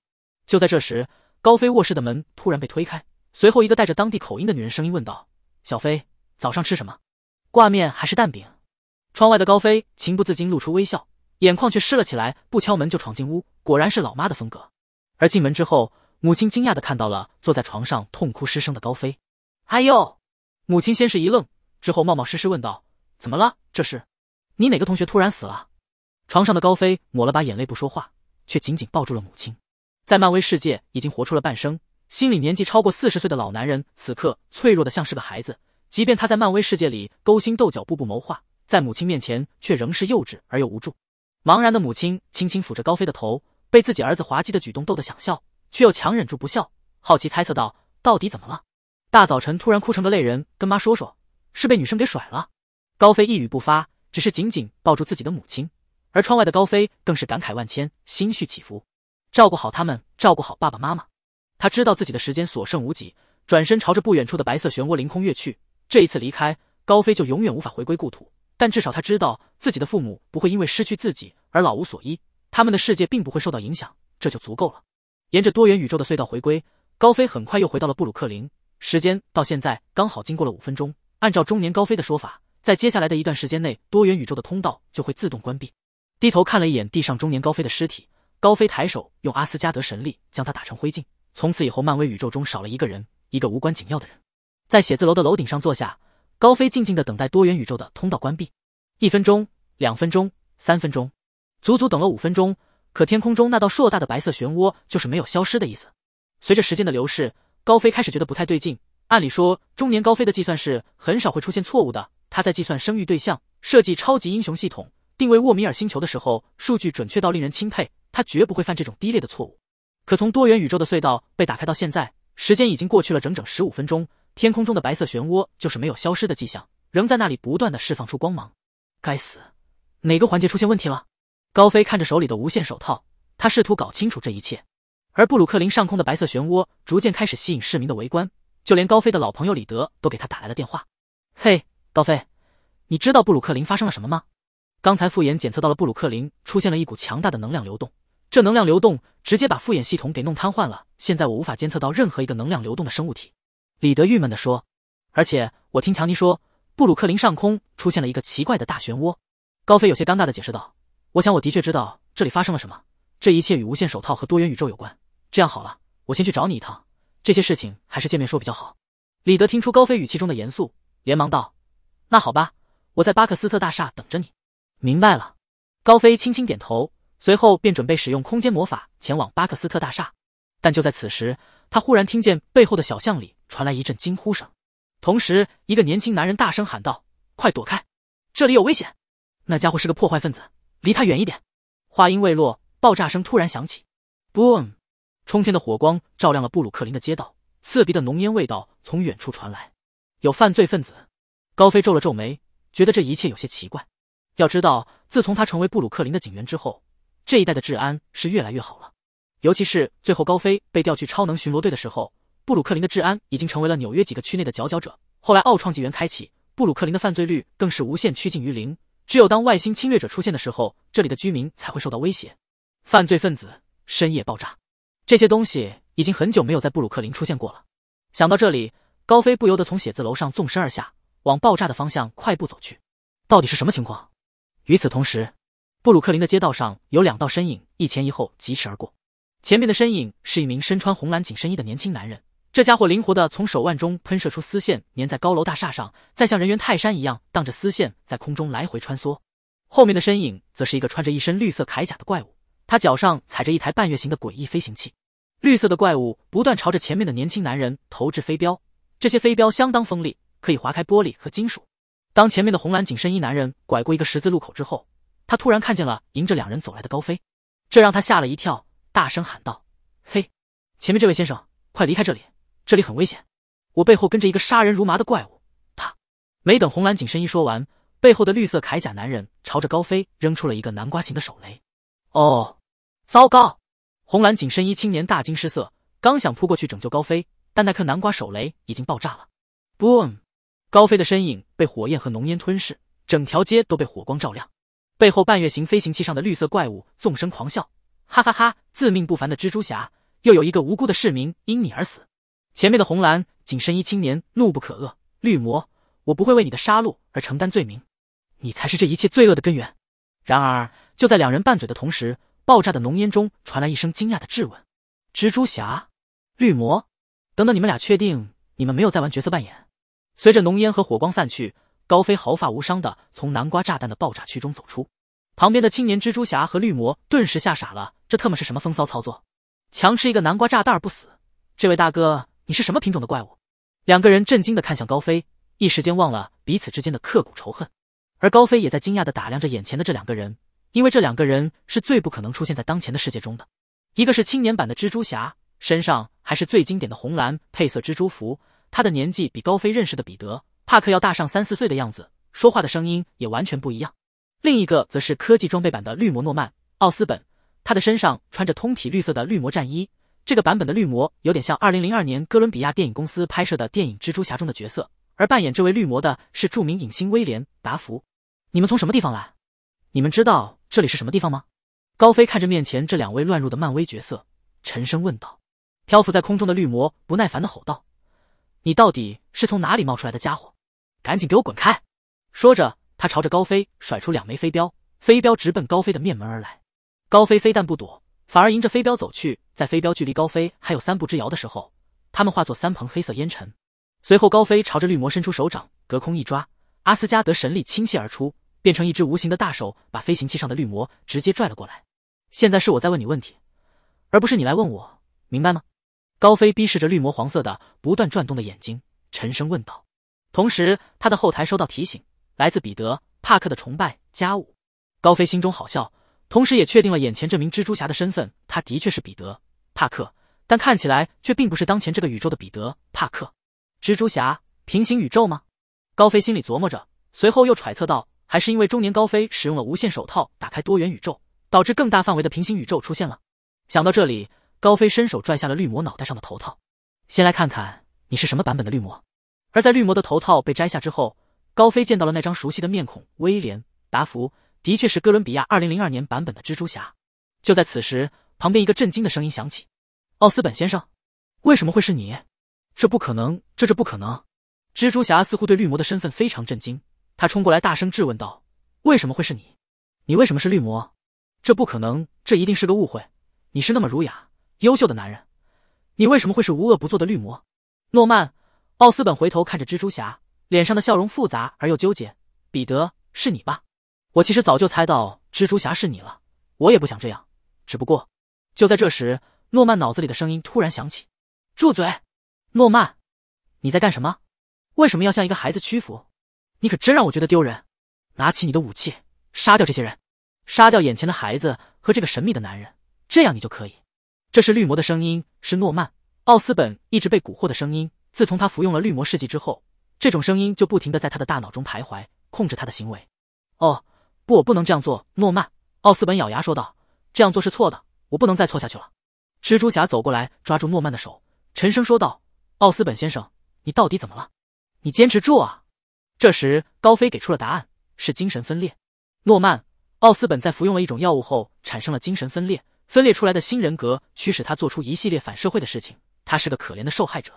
就在这时，高飞卧室的门突然被推开，随后一个带着当地口音的女人声音问道：“小飞，早上吃什么？挂面还是蛋饼？”窗外的高飞情不自禁露出微笑，眼眶却湿了起来。不敲门就闯进屋，果然是老妈的风格。而进门之后。母亲惊讶的看到了坐在床上痛哭失声的高飞，哎呦！母亲先是一愣，之后冒冒失失问道：“怎么了？这是？你哪个同学突然死了？”床上的高飞抹了把眼泪，不说话，却紧紧抱住了母亲。在漫威世界已经活出了半生，心理年纪超过四十岁的老男人，此刻脆弱的像是个孩子。即便他在漫威世界里勾心斗角，步步谋划，在母亲面前却仍是幼稚而又无助。茫然的母亲轻轻抚着高飞的头，被自己儿子滑稽的举动逗得想笑。却又强忍住不笑，好奇猜测道：“到底怎么了？大早晨突然哭成个泪人，跟妈说说，是被女生给甩了？”高飞一语不发，只是紧紧抱住自己的母亲。而窗外的高飞更是感慨万千，心绪起伏。照顾好他们，照顾好爸爸妈妈。他知道自己的时间所剩无几，转身朝着不远处的白色漩涡凌空跃去。这一次离开，高飞就永远无法回归故土。但至少他知道，自己的父母不会因为失去自己而老无所依，他们的世界并不会受到影响，这就足够了。沿着多元宇宙的隧道回归，高飞很快又回到了布鲁克林。时间到现在刚好经过了五分钟。按照中年高飞的说法，在接下来的一段时间内，多元宇宙的通道就会自动关闭。低头看了一眼地上中年高飞的尸体，高飞抬手用阿斯加德神力将他打成灰烬。从此以后，漫威宇宙中少了一个人，一个无关紧要的人。在写字楼的楼顶上坐下，高飞静静的等待多元宇宙的通道关闭。一分钟，两分钟，三分钟，足足等了五分钟。可天空中那道硕大的白色漩涡就是没有消失的意思。随着时间的流逝，高飞开始觉得不太对劲。按理说，中年高飞的计算是很少会出现错误的。他在计算生育对象、设计超级英雄系统、定位沃米尔星球的时候，数据准确到令人钦佩，他绝不会犯这种低劣的错误。可从多元宇宙的隧道被打开到现在，时间已经过去了整整十五分钟，天空中的白色漩涡就是没有消失的迹象，仍在那里不断的释放出光芒。该死，哪个环节出现问题了？高飞看着手里的无线手套，他试图搞清楚这一切。而布鲁克林上空的白色漩涡逐渐开始吸引市民的围观，就连高飞的老朋友李德都给他打来了电话。嘿，高飞，你知道布鲁克林发生了什么吗？刚才复眼检测到了布鲁克林出现了一股强大的能量流动，这能量流动直接把复眼系统给弄瘫痪了。现在我无法监测到任何一个能量流动的生物体。李德郁闷地说。而且我听强尼说，布鲁克林上空出现了一个奇怪的大漩涡。高飞有些尴尬地解释道。我想，我的确知道这里发生了什么。这一切与无限手套和多元宇宙有关。这样好了，我先去找你一趟。这些事情还是见面说比较好。李德听出高飞语气中的严肃，连忙道：“那好吧，我在巴克斯特大厦等着你。”明白了。高飞轻轻点头，随后便准备使用空间魔法前往巴克斯特大厦。但就在此时，他忽然听见背后的小巷里传来一阵惊呼声，同时一个年轻男人大声喊道：“快躲开，这里有危险！那家伙是个破坏分子。”离他远一点！话音未落，爆炸声突然响起，boom！冲天的火光照亮了布鲁克林的街道，刺鼻的浓烟味道从远处传来。有犯罪分子？高飞皱了皱眉，觉得这一切有些奇怪。要知道，自从他成为布鲁克林的警员之后，这一带的治安是越来越好了。尤其是最后高飞被调去超能巡逻队的时候，布鲁克林的治安已经成为了纽约几个区内的佼佼者。后来奥创纪元开启，布鲁克林的犯罪率更是无限趋近于零。只有当外星侵略者出现的时候，这里的居民才会受到威胁。犯罪分子深夜爆炸，这些东西已经很久没有在布鲁克林出现过了。想到这里，高飞不由得从写字楼上纵身而下，往爆炸的方向快步走去。到底是什么情况？与此同时，布鲁克林的街道上有两道身影一前一后疾驰而过，前面的身影是一名身穿红蓝紧身衣的年轻男人。这家伙灵活的从手腕中喷射出丝线，粘在高楼大厦上，再像人猿泰山一样荡着丝线在空中来回穿梭。后面的身影则是一个穿着一身绿色铠甲的怪物，他脚上踩着一台半月形的诡异飞行器。绿色的怪物不断朝着前面的年轻男人投掷飞镖，这些飞镖相当锋利，可以划开玻璃和金属。当前面的红蓝紧身衣男人拐过一个十字路口之后，他突然看见了迎着两人走来的高飞，这让他吓了一跳，大声喊道：“嘿，前面这位先生，快离开这里！”这里很危险，我背后跟着一个杀人如麻的怪物。他没等红蓝紧身衣说完，背后的绿色铠甲男人朝着高飞扔出了一个南瓜形的手雷。哦，糟糕！红蓝紧身衣青年大惊失色，刚想扑过去拯救高飞，但那颗南瓜手雷已经爆炸了。Boom！高飞的身影被火焰和浓烟吞噬，整条街都被火光照亮。背后半月形飞行器上的绿色怪物纵声狂笑：“哈哈哈！自命不凡的蜘蛛侠，又有一个无辜的市民因你而死。”前面的红蓝紧身衣青年怒不可遏：“绿魔，我不会为你的杀戮而承担罪名，你才是这一切罪恶的根源。”然而，就在两人拌嘴的同时，爆炸的浓烟中传来一声惊讶的质问：“蜘蛛侠，绿魔，等等，你们俩确定你们没有在玩角色扮演？”随着浓烟和火光散去，高飞毫发无伤的从南瓜炸弹的爆炸区中走出，旁边的青年蜘蛛侠和绿魔顿时吓傻了：“这特么是什么风骚操作？强吃一个南瓜炸弹不死，这位大哥！”你是什么品种的怪物？两个人震惊的看向高飞，一时间忘了彼此之间的刻骨仇恨，而高飞也在惊讶的打量着眼前的这两个人，因为这两个人是最不可能出现在当前的世界中的，一个是青年版的蜘蛛侠，身上还是最经典的红蓝配色蜘蛛服，他的年纪比高飞认识的彼得·帕克要大上三四岁的样子，说话的声音也完全不一样；另一个则是科技装备版的绿魔诺曼·奥斯本，他的身上穿着通体绿色的绿魔战衣。这个版本的绿魔有点像二零零二年哥伦比亚电影公司拍摄的电影《蜘蛛侠》中的角色，而扮演这位绿魔的是著名影星威廉·达福。你们从什么地方来？你们知道这里是什么地方吗？高飞看着面前这两位乱入的漫威角色，沉声问道。漂浮在空中的绿魔不耐烦的吼道：“你到底是从哪里冒出来的家伙？赶紧给我滚开！”说着，他朝着高飞甩出两枚飞镖，飞镖直奔高飞的面门而来。高飞非但不躲。反而迎着飞镖走去，在飞镖距离高飞还有三步之遥的时候，他们化作三蓬黑色烟尘。随后，高飞朝着绿魔伸出手掌，隔空一抓，阿斯加德神力倾泻而出，变成一只无形的大手，把飞行器上的绿魔直接拽了过来。现在是我在问你问题，而不是你来问我，明白吗？高飞逼视着绿魔黄色的不断转动的眼睛，沉声问道。同时，他的后台收到提醒，来自彼得·帕克的崇拜加五。高飞心中好笑。同时也确定了眼前这名蜘蛛侠的身份，他的确是彼得·帕克，但看起来却并不是当前这个宇宙的彼得·帕克。蜘蛛侠，平行宇宙吗？高飞心里琢磨着，随后又揣测到，还是因为中年高飞使用了无限手套打开多元宇宙，导致更大范围的平行宇宙出现了。想到这里，高飞伸手拽下了绿魔脑袋上的头套，先来看看你是什么版本的绿魔。而在绿魔的头套被摘下之后，高飞见到了那张熟悉的面孔——威廉·达芙。的确是哥伦比亚二零零二年版本的蜘蛛侠。就在此时，旁边一个震惊的声音响起：“奥斯本先生，为什么会是你？这不可能，这这不可能！”蜘蛛侠似乎对绿魔的身份非常震惊，他冲过来大声质问道：“为什么会是你？你为什么是绿魔？这不可能，这一定是个误会。你是那么儒雅、优秀的男人，你为什么会是无恶不作的绿魔？”诺曼·奥斯本回头看着蜘蛛侠，脸上的笑容复杂而又纠结。“彼得，是你吧？”我其实早就猜到蜘蛛侠是你了，我也不想这样，只不过，就在这时，诺曼脑子里的声音突然响起：“住嘴，诺曼，你在干什么？为什么要向一个孩子屈服？你可真让我觉得丢人！”拿起你的武器，杀掉这些人，杀掉眼前的孩子和这个神秘的男人，这样你就可以。这是绿魔的声音，是诺曼·奥斯本一直被蛊惑的声音。自从他服用了绿魔试剂之后，这种声音就不停的在他的大脑中徘徊，控制他的行为。哦。不，我不能这样做，诺曼。奥斯本咬牙说道：“这样做是错的，我不能再错下去了。”蜘蛛侠走过来，抓住诺曼的手，沉声说道：“奥斯本先生，你到底怎么了？你坚持住啊！”这时，高飞给出了答案：是精神分裂。诺曼奥斯本在服用了一种药物后产生了精神分裂，分裂出来的新人格驱使他做出一系列反社会的事情。他是个可怜的受害者。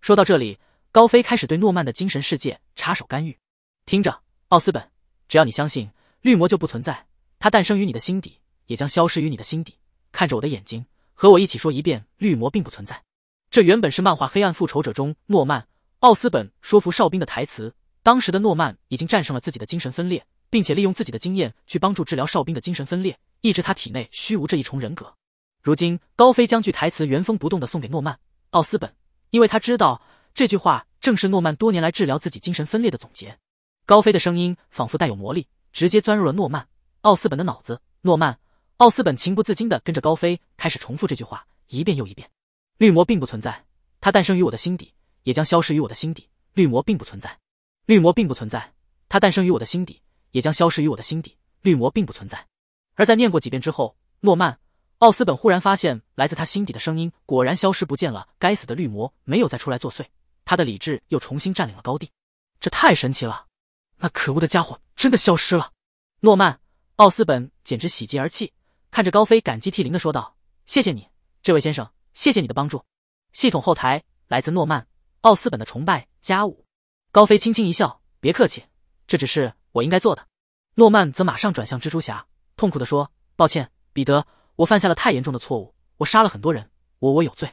说到这里，高飞开始对诺曼的精神世界插手干预。听着，奥斯本，只要你相信。绿魔就不存在，它诞生于你的心底，也将消失于你的心底。看着我的眼睛，和我一起说一遍：“绿魔并不存在。”这原本是漫画《黑暗复仇者》中诺曼·奥斯本说服哨兵的台词。当时的诺曼已经战胜了自己的精神分裂，并且利用自己的经验去帮助治疗哨兵的精神分裂，抑制他体内虚无这一重人格。如今，高飞将句台词原封不动地送给诺曼·奥斯本，因为他知道这句话正是诺曼多年来治疗自己精神分裂的总结。高飞的声音仿佛带有魔力。直接钻入了诺曼奥斯本的脑子。诺曼奥斯本情不自禁的跟着高飞开始重复这句话，一遍又一遍。绿魔并不存在，它诞生于我的心底，也将消失于我的心底。绿魔并不存在，绿魔并不存在，它诞生于我的心底，也将消失于我的心底。绿魔并不存在。而在念过几遍之后，诺曼奥斯本忽然发现，来自他心底的声音果然消失不见了。该死的绿魔没有再出来作祟，他的理智又重新占领了高地。这太神奇了！那可恶的家伙真的消失了，诺曼·奥斯本简直喜极而泣，看着高飞感激涕零的说道：“谢谢你，这位先生，谢谢你的帮助。”系统后台来自诺曼·奥斯本的崇拜加五。高飞轻轻一笑：“别客气，这只是我应该做的。”诺曼则马上转向蜘蛛侠，痛苦地说：“抱歉，彼得，我犯下了太严重的错误，我杀了很多人，我我有罪。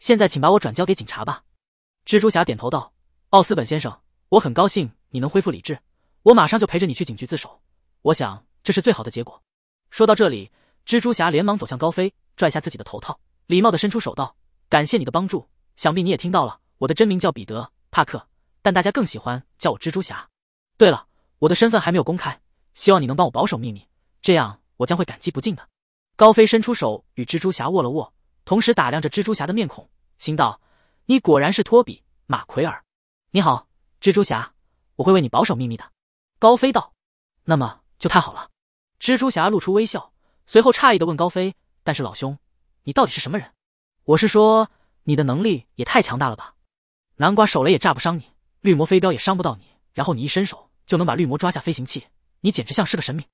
现在，请把我转交给警察吧。”蜘蛛侠点头道：“奥斯本先生，我很高兴。”你能恢复理智，我马上就陪着你去警局自首。我想这是最好的结果。说到这里，蜘蛛侠连忙走向高飞，拽下自己的头套，礼貌的伸出手道：“感谢你的帮助，想必你也听到了，我的真名叫彼得·帕克，但大家更喜欢叫我蜘蛛侠。对了，我的身份还没有公开，希望你能帮我保守秘密，这样我将会感激不尽的。”高飞伸出手与蜘蛛侠握了握，同时打量着蜘蛛侠的面孔，心道：“你果然是托比·马奎尔，你好，蜘蛛侠。”我会为你保守秘密的，高飞道。那么就太好了。蜘蛛侠露出微笑，随后诧异的问高飞：“但是老兄，你到底是什么人？我是说，你的能力也太强大了吧？南瓜手雷也炸不伤你，绿魔飞镖也伤不到你，然后你一伸手就能把绿魔抓下飞行器，你简直像是个神明。”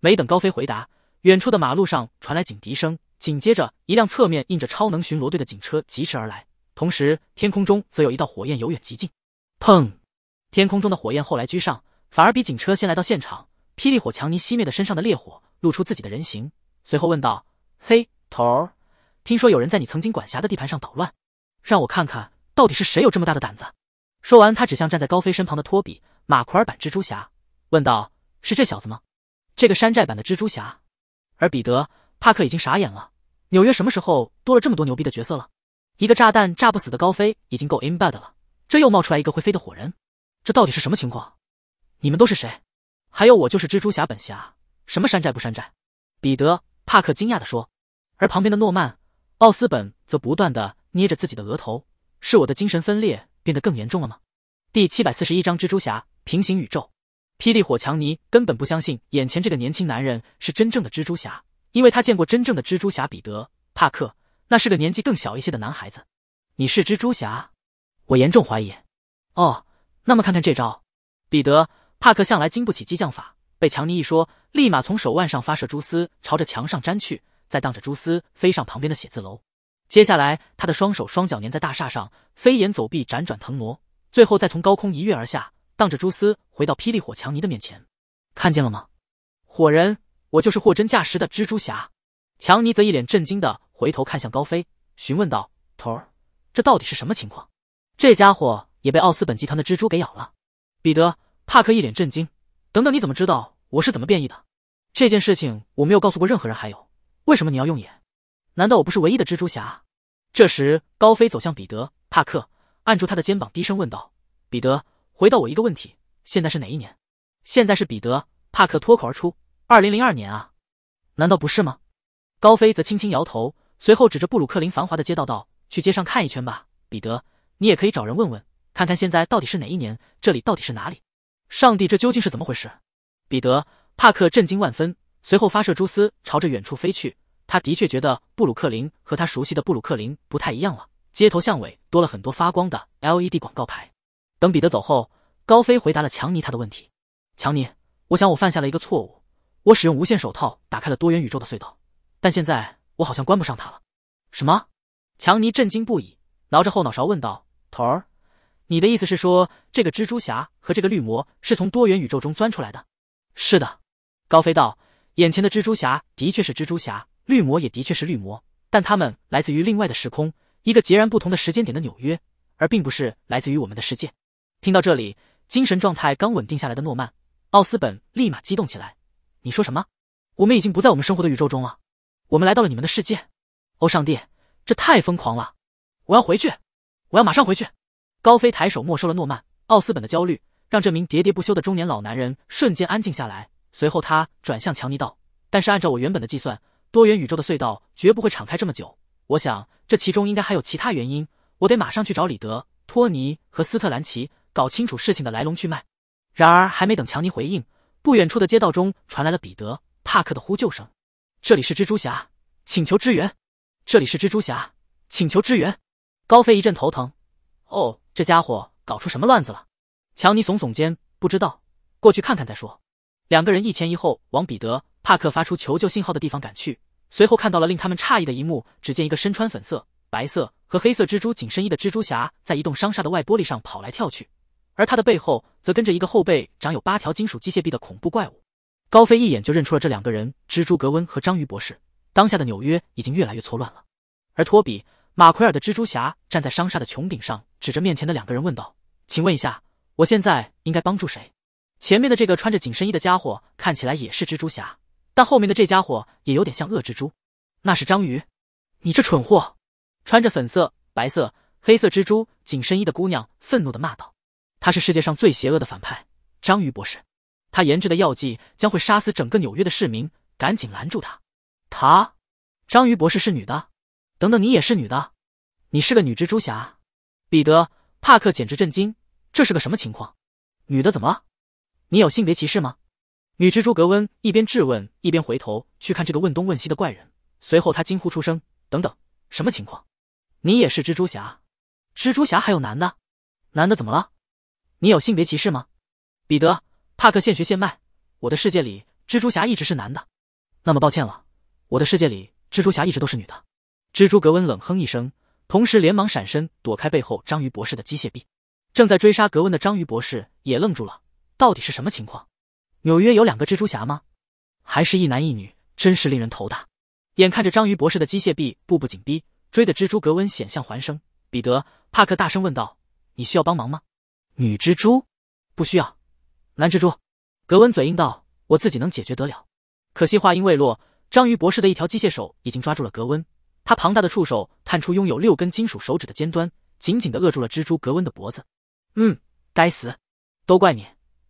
没等高飞回答，远处的马路上传来警笛声，紧接着一辆侧面印着“超能巡逻队”的警车疾驰而来，同时天空中则有一道火焰由远及近，砰。天空中的火焰后来居上，反而比警车先来到现场。霹雳火强尼熄灭的身上的烈火，露出自己的人形，随后问道：“嘿，头儿，听说有人在你曾经管辖的地盘上捣乱，让我看看到底是谁有这么大的胆子。”说完，他指向站在高飞身旁的托比·马库尔版蜘蛛侠，问道：“是这小子吗？这个山寨版的蜘蛛侠？”而彼得·帕克已经傻眼了：纽约什么时候多了这么多牛逼的角色了？一个炸弹炸不死的高飞已经够 in bad 了，这又冒出来一个会飞的火人。这到底是什么情况？你们都是谁？还有，我就是蜘蛛侠本侠，什么山寨不山寨？彼得·帕克惊讶的说，而旁边的诺曼·奥斯本则不断的捏着自己的额头，是我的精神分裂变得更严重了吗？第七百四十一章蜘蛛侠平行宇宙。霹雳火强尼根本不相信眼前这个年轻男人是真正的蜘蛛侠，因为他见过真正的蜘蛛侠彼得·帕克，那是个年纪更小一些的男孩子。你是蜘蛛侠？我严重怀疑。哦。那么看看这招，彼得·帕克向来经不起激将法，被强尼一说，立马从手腕上发射蛛丝，朝着墙上粘去，再荡着蛛丝飞上旁边的写字楼。接下来，他的双手双脚粘在大厦上，飞檐走壁，辗转腾挪，最后再从高空一跃而下，荡着蛛丝回到霹雳火强尼的面前。看见了吗，火人？我就是货真价实的蜘蛛侠。强尼则一脸震惊的回头看向高飞，询问道：“头儿，这到底是什么情况？这家伙？”也被奥斯本集团的蜘蛛给咬了。彼得·帕克一脸震惊。等等，你怎么知道我是怎么变异的？这件事情我没有告诉过任何人。还有，为什么你要用眼？难道我不是唯一的蜘蛛侠？这时，高飞走向彼得·帕克，按住他的肩膀，低声问道：“彼得，回答我一个问题。现在是哪一年？”现在是彼得·帕克脱口而出：“二零零二年啊，难道不是吗？”高飞则轻轻摇头，随后指着布鲁克林繁华的街道道：“去街上看一圈吧，彼得，你也可以找人问问。”看看现在到底是哪一年，这里到底是哪里？上帝，这究竟是怎么回事？彼得·帕克震惊万分，随后发射蛛丝朝着远处飞去。他的确觉得布鲁克林和他熟悉的布鲁克林不太一样了，街头巷尾多了很多发光的 LED 广告牌。等彼得走后，高飞回答了强尼他的问题：“强尼，我想我犯下了一个错误，我使用无限手套打开了多元宇宙的隧道，但现在我好像关不上它了。”什么？强尼震惊不已，挠着后脑勺问道：“头儿。”你的意思是说，这个蜘蛛侠和这个绿魔是从多元宇宙中钻出来的？是的，高飞道，眼前的蜘蛛侠的确是蜘蛛侠，绿魔也的确是绿魔，但他们来自于另外的时空，一个截然不同的时间点的纽约，而并不是来自于我们的世界。听到这里，精神状态刚稳定下来的诺曼·奥斯本立马激动起来：“你说什么？我们已经不在我们生活的宇宙中了，我们来到了你们的世界！哦，上帝，这太疯狂了！我要回去，我要马上回去！”高飞抬手没收了诺曼·奥斯本的焦虑，让这名喋喋不休的中年老男人瞬间安静下来。随后，他转向强尼道：“但是按照我原本的计算，多元宇宙的隧道绝不会敞开这么久。我想这其中应该还有其他原因。我得马上去找李德、托尼和斯特兰奇，搞清楚事情的来龙去脉。”然而，还没等强尼回应，不远处的街道中传来了彼得·帕克的呼救声：“这里是蜘蛛侠，请求支援！这里是蜘蛛侠，请求支援！”高飞一阵头疼。哦。这家伙搞出什么乱子了？强尼耸耸肩，不知道，过去看看再说。两个人一前一后往彼得·帕克发出求救信号的地方赶去，随后看到了令他们诧异的一幕。只见一个身穿粉色、白色和黑色蜘蛛紧身衣的蜘蛛侠在一栋商厦的外玻璃上跑来跳去，而他的背后则跟着一个后背长有八条金属机械臂的恐怖怪物。高飞一眼就认出了这两个人，蜘蛛格温和章鱼博士。当下的纽约已经越来越错乱了，而托比。马奎尔的蜘蛛侠站在商厦的穹顶上，指着面前的两个人问道：“请问一下，我现在应该帮助谁？”前面的这个穿着紧身衣的家伙看起来也是蜘蛛侠，但后面的这家伙也有点像恶蜘蛛。那是章鱼！你这蠢货！穿着粉色、白色、黑色蜘蛛紧身衣的姑娘愤怒的骂道：“他是世界上最邪恶的反派，章鱼博士。他研制的药剂将会杀死整个纽约的市民，赶紧拦住他！”他？章鱼博士是女的？等等，你也是女的？你是个女蜘蛛侠？彼得·帕克简直震惊，这是个什么情况？女的怎么了？你有性别歧视吗？女蜘蛛格温一边质问，一边回头去看这个问东问西的怪人。随后她惊呼出声：“等等，什么情况？你也是蜘蛛侠？蜘蛛侠还有男的？男的怎么了？你有性别歧视吗？”彼得·帕克现学现卖：“我的世界里，蜘蛛侠一直是男的。那么抱歉了，我的世界里，蜘蛛侠一直都是女的。”蜘蛛格温冷哼一声，同时连忙闪身躲开背后章鱼博士的机械臂。正在追杀格温的章鱼博士也愣住了：到底是什么情况？纽约有两个蜘蛛侠吗？还是一男一女？真是令人头大。眼看着章鱼博士的机械臂步步紧逼，追的蜘蛛格温险象环生。彼得·帕克大声问道：“你需要帮忙吗？”女蜘蛛，不需要。男蜘蛛，格温嘴硬道：“我自己能解决得了。”可惜话音未落，章鱼博士的一条机械手已经抓住了格温。他庞大的触手探出，拥有六根金属手指的尖端，紧紧地扼住了蜘蛛格温的脖子。嗯，该死，都怪你，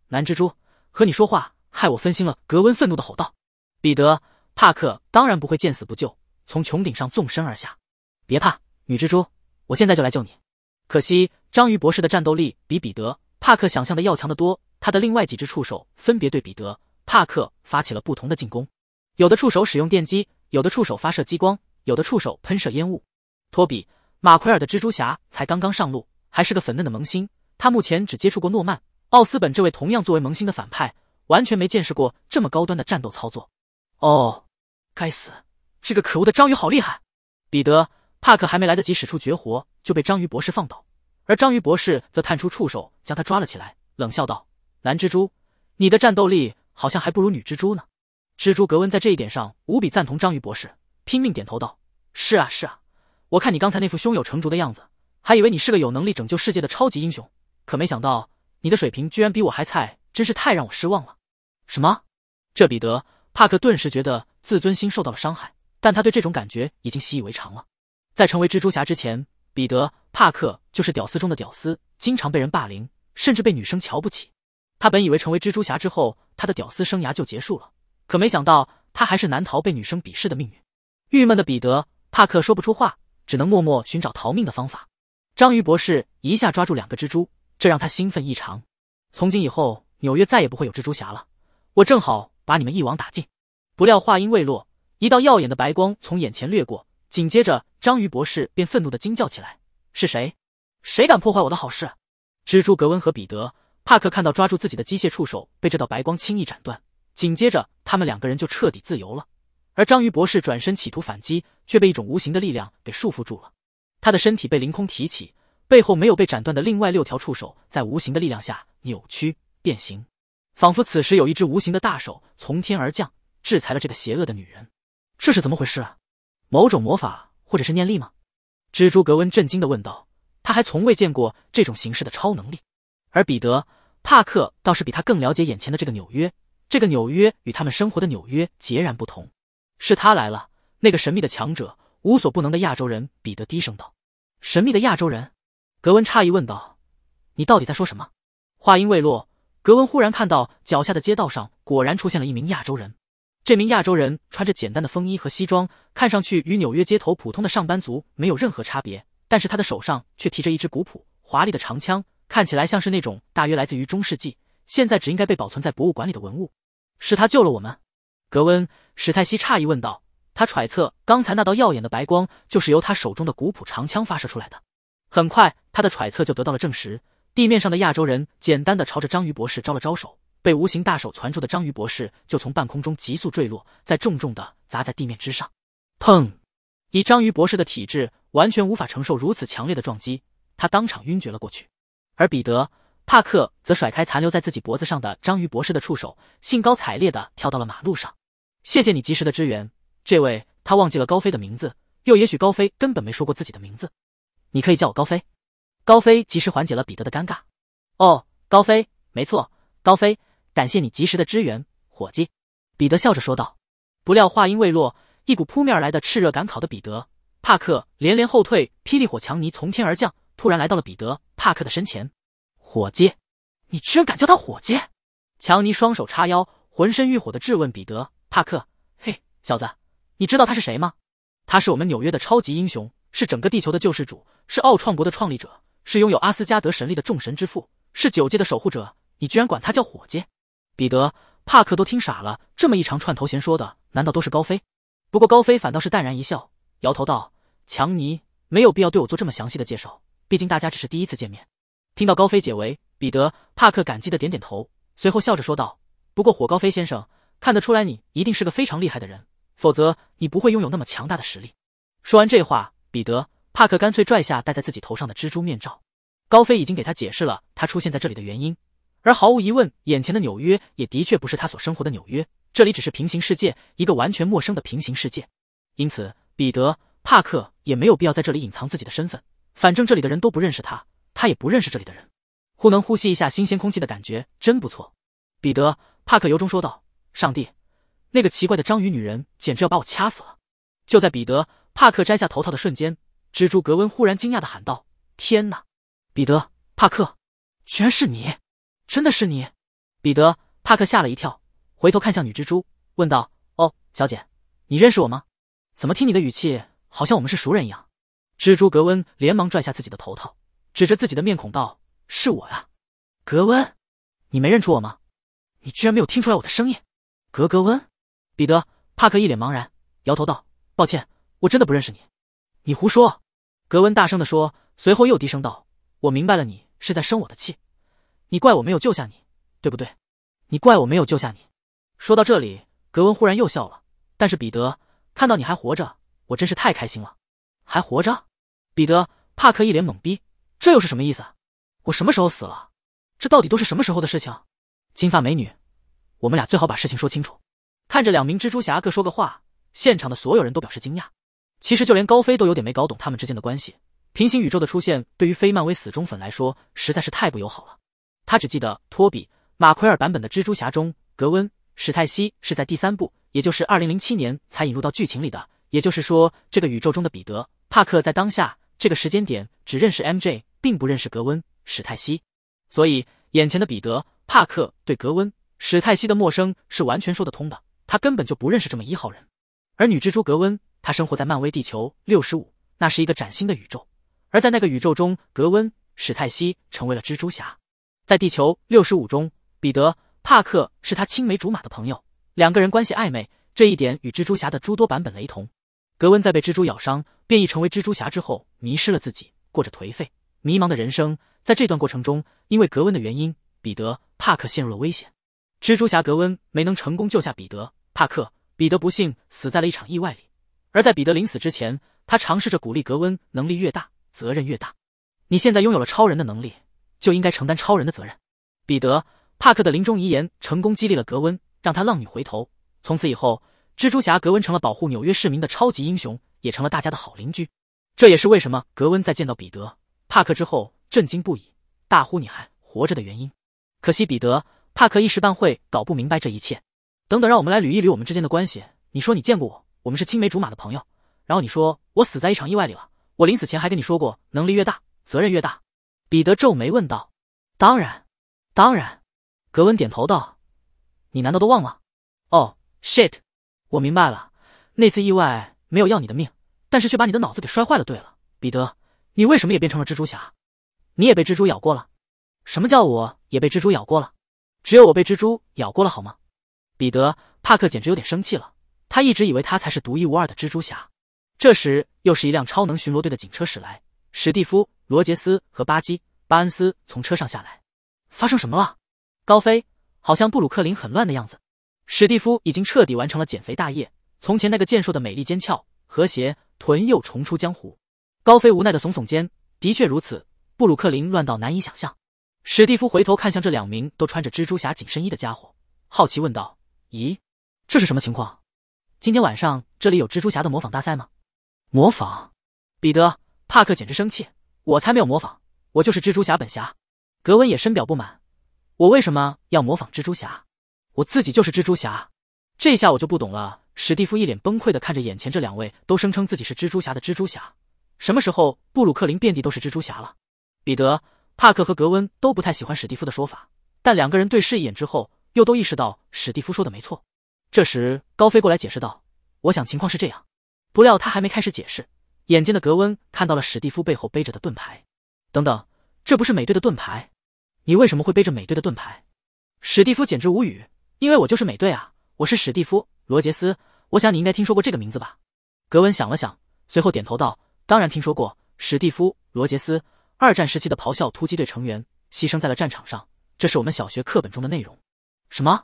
男蜘蛛，和你说话害我分心了。格温愤怒地吼道：“彼得·帕克当然不会见死不救，从穹顶上纵身而下。别怕，女蜘蛛，我现在就来救你。”可惜，章鱼博士的战斗力比彼得·帕克想象的要强得多。他的另外几只触手分别对彼得·帕克发起了不同的进攻，有的触手使用电击，有的触手发射激光。有的触手喷射烟雾，托比·马奎尔的蜘蛛侠才刚刚上路，还是个粉嫩的萌新。他目前只接触过诺曼·奥斯本这位同样作为萌新的反派，完全没见识过这么高端的战斗操作。哦，该死！这个可恶的章鱼好厉害！彼得·帕克还没来得及使出绝活，就被章鱼博士放倒，而章鱼博士则探出触手将他抓了起来，冷笑道：“男蜘蛛，你的战斗力好像还不如女蜘蛛呢。”蜘蛛格温在这一点上无比赞同章鱼博士，拼命点头道。是啊是啊，我看你刚才那副胸有成竹的样子，还以为你是个有能力拯救世界的超级英雄，可没想到你的水平居然比我还菜，真是太让我失望了。什么？这彼得·帕克顿时觉得自尊心受到了伤害，但他对这种感觉已经习以为常了。在成为蜘蛛侠之前，彼得·帕克就是屌丝中的屌丝，经常被人霸凌，甚至被女生瞧不起。他本以为成为蜘蛛侠之后，他的屌丝生涯就结束了，可没想到他还是难逃被女生鄙视的命运。郁闷的彼得。帕克说不出话，只能默默寻找逃命的方法。章鱼博士一下抓住两个蜘蛛，这让他兴奋异常。从今以后，纽约再也不会有蜘蛛侠了，我正好把你们一网打尽。不料话音未落，一道耀眼的白光从眼前掠过，紧接着章鱼博士便愤怒的惊叫起来：“是谁？谁敢破坏我的好事？”蜘蛛格温和彼得·帕克看到抓住自己的机械触手被这道白光轻易斩断，紧接着他们两个人就彻底自由了。而章鱼博士转身企图反击，却被一种无形的力量给束缚住了。他的身体被凌空提起，背后没有被斩断的另外六条触手在无形的力量下扭曲变形，仿佛此时有一只无形的大手从天而降，制裁了这个邪恶的女人。这是怎么回事？啊？某种魔法或者是念力吗？蜘蛛格温震惊地问道。他还从未见过这种形式的超能力。而彼得·帕克倒是比他更了解眼前的这个纽约。这个纽约与他们生活的纽约截然不同。是他来了，那个神秘的强者，无所不能的亚洲人。彼得低声道。神秘的亚洲人，格温诧异问道：“你到底在说什么？”话音未落，格温忽然看到脚下的街道上果然出现了一名亚洲人。这名亚洲人穿着简单的风衣和西装，看上去与纽约街头普通的上班族没有任何差别，但是他的手上却提着一支古朴华丽的长枪，看起来像是那种大约来自于中世纪，现在只应该被保存在博物馆里的文物。是他救了我们。格温史泰西诧异问道：“他揣测刚才那道耀眼的白光就是由他手中的古朴长枪发射出来的。”很快，他的揣测就得到了证实。地面上的亚洲人简单的朝着章鱼博士招了招手，被无形大手攒住的章鱼博士就从半空中急速坠落，在重重的砸在地面之上，砰！以章鱼博士的体质，完全无法承受如此强烈的撞击，他当场晕厥了过去。而彼得·帕克则甩开残留在自己脖子上的章鱼博士的触手，兴高采烈的跳到了马路上。谢谢你及时的支援。这位，他忘记了高飞的名字，又也许高飞根本没说过自己的名字，你可以叫我高飞。高飞及时缓解了彼得的尴尬。哦，高飞，没错，高飞，感谢你及时的支援，伙计。彼得笑着说道。不料话音未落，一股扑面而来的炽热，赶考的彼得·帕克连连后退。霹雳火强尼从天而降，突然来到了彼得·帕克的身前。伙计，你居然敢叫他伙计！强尼双手叉腰，浑身欲火的质问彼得。帕克，嘿，小子，你知道他是谁吗？他是我们纽约的超级英雄，是整个地球的救世主，是奥创国的创立者，是拥有阿斯加德神力的众神之父，是九界的守护者。你居然管他叫伙计？彼得·帕克都听傻了，这么一长串头衔说的，难道都是高飞？不过高飞反倒是淡然一笑，摇头道：“强尼没有必要对我做这么详细的介绍，毕竟大家只是第一次见面。”听到高飞解围，彼得·帕克感激的点点头，随后笑着说道：“不过火高飞先生。”看得出来，你一定是个非常厉害的人，否则你不会拥有那么强大的实力。说完这话，彼得·帕克干脆拽下戴在自己头上的蜘蛛面罩。高飞已经给他解释了他出现在这里的原因，而毫无疑问，眼前的纽约也的确不是他所生活的纽约，这里只是平行世界，一个完全陌生的平行世界。因此，彼得·帕克也没有必要在这里隐藏自己的身份，反正这里的人都不认识他，他也不认识这里的人。忽能呼吸一下新鲜空气的感觉真不错，彼得·帕克由衷说道。上帝，那个奇怪的章鱼女人简直要把我掐死了！就在彼得·帕克摘下头套的瞬间，蜘蛛格温忽然惊讶的喊道：“天哪，彼得·帕克，居然是你！真的是你！”彼得·帕克吓了一跳，回头看向女蜘蛛，问道：“哦，小姐，你认识我吗？怎么听你的语气，好像我们是熟人一样？”蜘蛛格温连忙拽下自己的头套，指着自己的面孔道：“是我呀，格温，你没认出我吗？你居然没有听出来我的声音！”格格温，彼得·帕克一脸茫然，摇头道：“抱歉，我真的不认识你。”“你胡说！”格温大声地说，随后又低声道：“我明白了，你是在生我的气，你怪我没有救下你，对不对？你怪我没有救下你。”说到这里，格温忽然又笑了。但是彼得看到你还活着，我真是太开心了。还活着？彼得·帕克一脸懵逼，这又是什么意思？我什么时候死了？这到底都是什么时候的事情？金发美女。我们俩最好把事情说清楚。看着两名蜘蛛侠各说个话，现场的所有人都表示惊讶。其实就连高飞都有点没搞懂他们之间的关系。平行宇宙的出现对于非漫威死忠粉来说实在是太不友好了。他只记得托比·马奎尔版本的蜘蛛侠中，格温·史泰西是在第三部，也就是二零零七年才引入到剧情里的。也就是说，这个宇宙中的彼得·帕克在当下这个时间点只认识 MJ，并不认识格温·史泰西。所以，眼前的彼得·帕克对格温。史泰西的陌生是完全说得通的，他根本就不认识这么一号人。而女蜘蛛格温，她生活在漫威地球六十五，那是一个崭新的宇宙。而在那个宇宙中，格温史泰西成为了蜘蛛侠。在地球六十五中，彼得帕克是他青梅竹马的朋友，两个人关系暧昧，这一点与蜘蛛侠的诸多版本雷同。格温在被蜘蛛咬伤，变异成为蜘蛛侠之后，迷失了自己，过着颓废、迷茫的人生。在这段过程中，因为格温的原因，彼得帕克陷入了危险。蜘蛛侠格温没能成功救下彼得·帕克，彼得不幸死在了一场意外里。而在彼得临死之前，他尝试着鼓励格温：“能力越大，责任越大。你现在拥有了超人的能力，就应该承担超人的责任。”彼得·帕克的临终遗言成功激励了格温，让他浪女回头。从此以后，蜘蛛侠格温成了保护纽约市民的超级英雄，也成了大家的好邻居。这也是为什么格温在见到彼得·帕克之后震惊不已，大呼“你还活着”的原因。可惜彼得。帕克一时半会搞不明白这一切。等等，让我们来捋一捋我们之间的关系。你说你见过我，我们是青梅竹马的朋友。然后你说我死在一场意外里了。我临死前还跟你说过，能力越大，责任越大。彼得皱眉问道：“当然，当然。”格温点头道：“你难道都忘了？哦，shit！我明白了，那次意外没有要你的命，但是却把你的脑子给摔坏了。对了，彼得，你为什么也变成了蜘蛛侠？你也被蜘蛛咬过了？什么叫我也被蜘蛛咬过了？”只有我被蜘蛛咬过了，好吗？彼得·帕克简直有点生气了。他一直以为他才是独一无二的蜘蛛侠。这时，又是一辆超能巡逻队的警车驶来，史蒂夫·罗杰斯和巴基·巴恩斯从车上下来。发生什么了？高飞，好像布鲁克林很乱的样子。史蒂夫已经彻底完成了减肥大业，从前那个健硕的、美丽、尖翘、和谐、臀又重出江湖。高飞无奈的耸耸肩，的确如此，布鲁克林乱到难以想象。史蒂夫回头看向这两名都穿着蜘蛛侠紧身衣的家伙，好奇问道：“咦，这是什么情况？今天晚上这里有蜘蛛侠的模仿大赛吗？”模仿？彼得·帕克简直生气：“我才没有模仿，我就是蜘蛛侠本侠。”格温也深表不满：“我为什么要模仿蜘蛛侠？我自己就是蜘蛛侠。”这下我就不懂了。史蒂夫一脸崩溃的看着眼前这两位都声称自己是蜘蛛侠的蜘蛛侠，什么时候布鲁克林遍地都是蜘蛛侠了？彼得。帕克和格温都不太喜欢史蒂夫的说法，但两个人对视一眼之后，又都意识到史蒂夫说的没错。这时，高飞过来解释道：“我想情况是这样。”不料他还没开始解释，眼尖的格温看到了史蒂夫背后背着的盾牌。等等，这不是美队的盾牌？你为什么会背着美队的盾牌？史蒂夫简直无语，因为我就是美队啊！我是史蒂夫·罗杰斯，我想你应该听说过这个名字吧？格温想了想，随后点头道：“当然听说过，史蒂夫·罗杰斯。”二战时期的咆哮突击队成员牺牲在了战场上，这是我们小学课本中的内容。什么？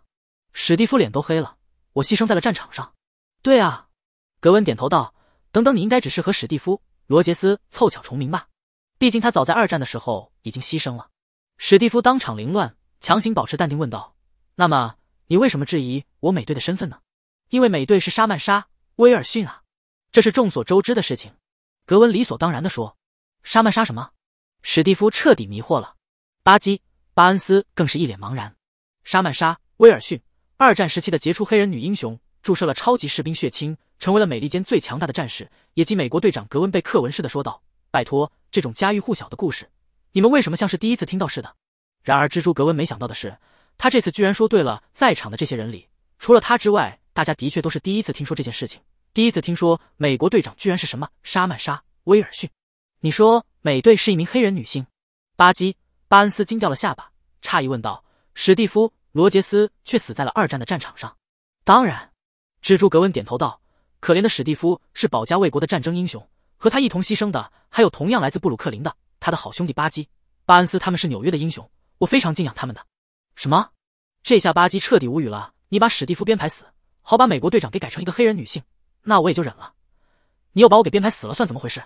史蒂夫脸都黑了。我牺牲在了战场上。对啊，格温点头道。等等，你应该只是和史蒂夫·罗杰斯凑巧重名吧？毕竟他早在二战的时候已经牺牲了。史蒂夫当场凌乱，强行保持淡定问道：“那么你为什么质疑我美队的身份呢？”“因为美队是沙曼莎·威尔逊啊，这是众所周知的事情。”格温理所当然的说。“沙曼莎什么？”史蒂夫彻底迷惑了，巴基巴恩斯更是一脸茫然。沙曼莎·威尔逊，二战时期的杰出黑人女英雄，注射了超级士兵血清，成为了美利坚最强大的战士，也即美国队长格温，贝克文似的说道：“拜托，这种家喻户晓的故事，你们为什么像是第一次听到似的？”然而，蜘蛛格温没想到的是，他这次居然说对了。在场的这些人里，除了他之外，大家的确都是第一次听说这件事情，第一次听说美国队长居然是什么沙曼莎·威尔逊。你说美队是一名黑人女性，巴基·巴恩斯惊掉了下巴，诧异问道：“史蒂夫·罗杰斯却死在了二战的战场上。”当然，蜘蛛格温点头道：“可怜的史蒂夫是保家卫国的战争英雄，和他一同牺牲的还有同样来自布鲁克林的他的好兄弟巴基·巴恩斯。他们是纽约的英雄，我非常敬仰他们的。”什么？这下巴基彻底无语了。你把史蒂夫编排死，好把美国队长给改成一个黑人女性，那我也就忍了。你又把我给编排死了，算怎么回事？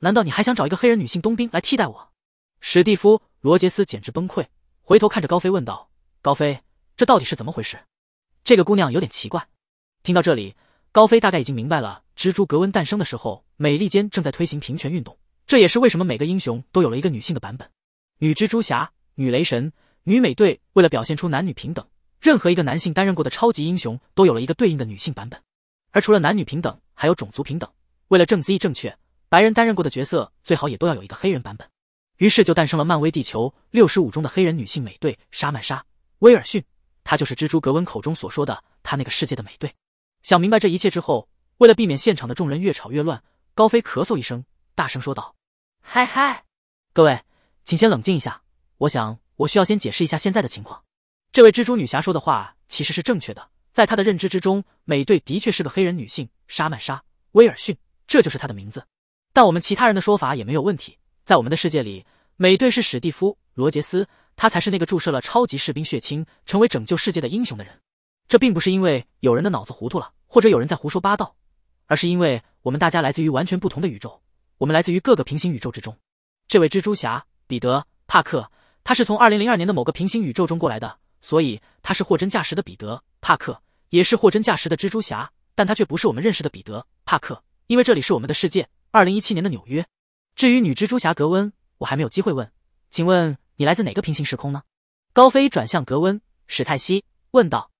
难道你还想找一个黑人女性冬兵来替代我？史蒂夫·罗杰斯简直崩溃，回头看着高飞问道：“高飞，这到底是怎么回事？这个姑娘有点奇怪。”听到这里，高飞大概已经明白了：蜘蛛格温诞生的时候，美利坚正在推行平权运动，这也是为什么每个英雄都有了一个女性的版本——女蜘蛛侠、女雷神、女美队。为了表现出男女平等，任何一个男性担任过的超级英雄都有了一个对应的女性版本。而除了男女平等，还有种族平等。为了正 z 义正确。白人担任过的角色，最好也都要有一个黑人版本。于是就诞生了漫威地球六十五中的黑人女性美队沙曼莎·威尔逊。她就是蜘蛛格温口中所说的她那个世界的美队。想明白这一切之后，为了避免现场的众人越吵越乱，高飞咳嗽一声，大声说道：“嗨嗨，各位，请先冷静一下。我想，我需要先解释一下现在的情况。这位蜘蛛女侠说的话其实是正确的，在她的认知之中，美队的确是个黑人女性沙曼莎·威尔逊，这就是她的名字。”但我们其他人的说法也没有问题。在我们的世界里，美队是史蒂夫·罗杰斯，他才是那个注射了超级士兵血清，成为拯救世界的英雄的人。这并不是因为有人的脑子糊涂了，或者有人在胡说八道，而是因为我们大家来自于完全不同的宇宙，我们来自于各个平行宇宙之中。这位蜘蛛侠彼得·帕克，他是从二零零二年的某个平行宇宙中过来的，所以他是货真价实的彼得·帕克，也是货真价实的蜘蛛侠。但他却不是我们认识的彼得·帕克，因为这里是我们的世界。二零一七年的纽约。至于女蜘蛛侠格温，我还没有机会问，请问你来自哪个平行时空呢？高飞转向格温，史泰西问道：“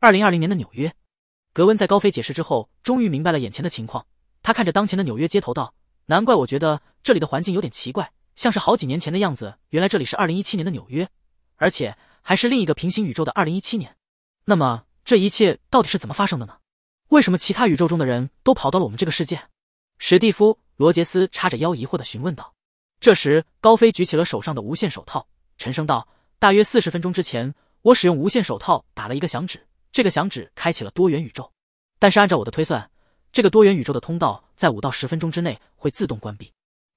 二零二零年的纽约。”格温在高飞解释之后，终于明白了眼前的情况。他看着当前的纽约街头道：“难怪我觉得这里的环境有点奇怪，像是好几年前的样子。原来这里是二零一七年的纽约，而且还是另一个平行宇宙的二零一七年。那么这一切到底是怎么发生的呢？为什么其他宇宙中的人都跑到了我们这个世界？”史蒂夫·罗杰斯叉着腰，疑惑地询问道。这时，高飞举起了手上的无线手套，沉声道：“大约四十分钟之前，我使用无线手套打了一个响指，这个响指开启了多元宇宙。但是，按照我的推算，这个多元宇宙的通道在五到十分钟之内会自动关闭。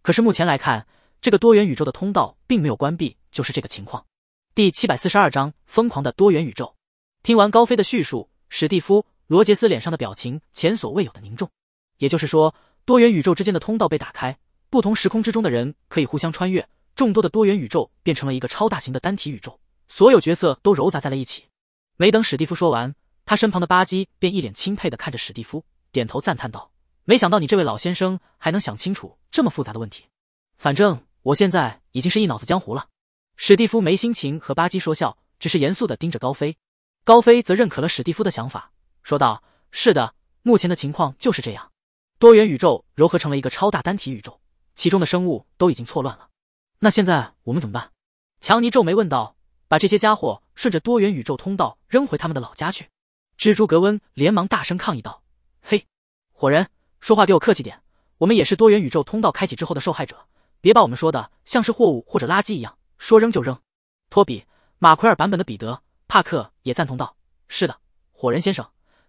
可是，目前来看，这个多元宇宙的通道并没有关闭，就是这个情况。”第七百四十二章疯狂的多元宇宙。听完高飞的叙述，史蒂夫·罗杰斯脸上的表情前所未有的凝重。也就是说。多元宇宙之间的通道被打开，不同时空之中的人可以互相穿越。众多的多元宇宙变成了一个超大型的单体宇宙，所有角色都揉杂在了一起。没等史蒂夫说完，他身旁的巴基便一脸钦佩的看着史蒂夫，点头赞叹道：“没想到你这位老先生还能想清楚这么复杂的问题。”反正我现在已经是一脑子江湖了。史蒂夫没心情和巴基说笑，只是严肃的盯着高飞。高飞则认可了史蒂夫的想法，说道：“是的，目前的情况就是这样。”多元宇宙柔合成了一个超大单体宇宙，其中的生物都已经错乱了。那现在我们怎么办？强尼皱眉问道：“把这些家伙顺着多元宇宙通道扔回他们的老家去。”蜘蛛格温连忙大声抗议道：“嘿，火人，说话给我客气点，我们也是多元宇宙通道开启之后的受害者，别把我们说的像是货物或者垃圾一样，说扔就扔。”托比·马奎尔版本的彼得·帕克也赞同道：“是的，火人先生，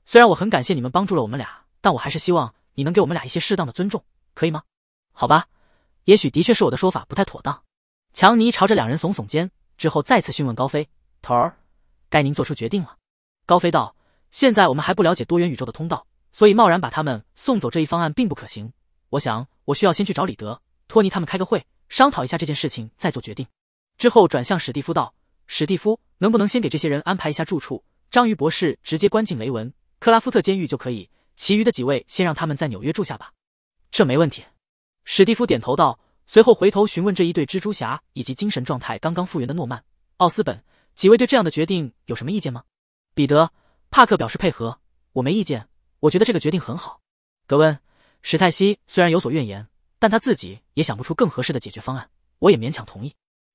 虽然我很感谢你们帮助了我们俩，但我还是希望。”你能给我们俩一些适当的尊重，可以吗？好吧，也许的确是我的说法不太妥当。强尼朝着两人耸耸肩，之后再次询问高飞：“头儿，该您做出决定了。”高飞道：“现在我们还不了解多元宇宙的通道，所以贸然把他们送走这一方案并不可行。我想，我需要先去找李德、托尼他们开个会，商讨一下这件事情再做决定。”之后转向史蒂夫道：“史蒂夫，能不能先给这些人安排一下住处？章鱼博士直接关进雷文·克拉夫特监狱就可以。”其余的几位先让他们在纽约住下吧，这没问题。史蒂夫点头道，随后回头询问这一对蜘蛛侠以及精神状态刚刚复原的诺曼·奥斯本几位对这样的决定有什么意见吗？彼得·帕克表示配合，我没意见，我觉得这个决定很好。格温、史泰西虽然有所怨言，但他自己也想不出更合适的解决方案，我也勉强同意。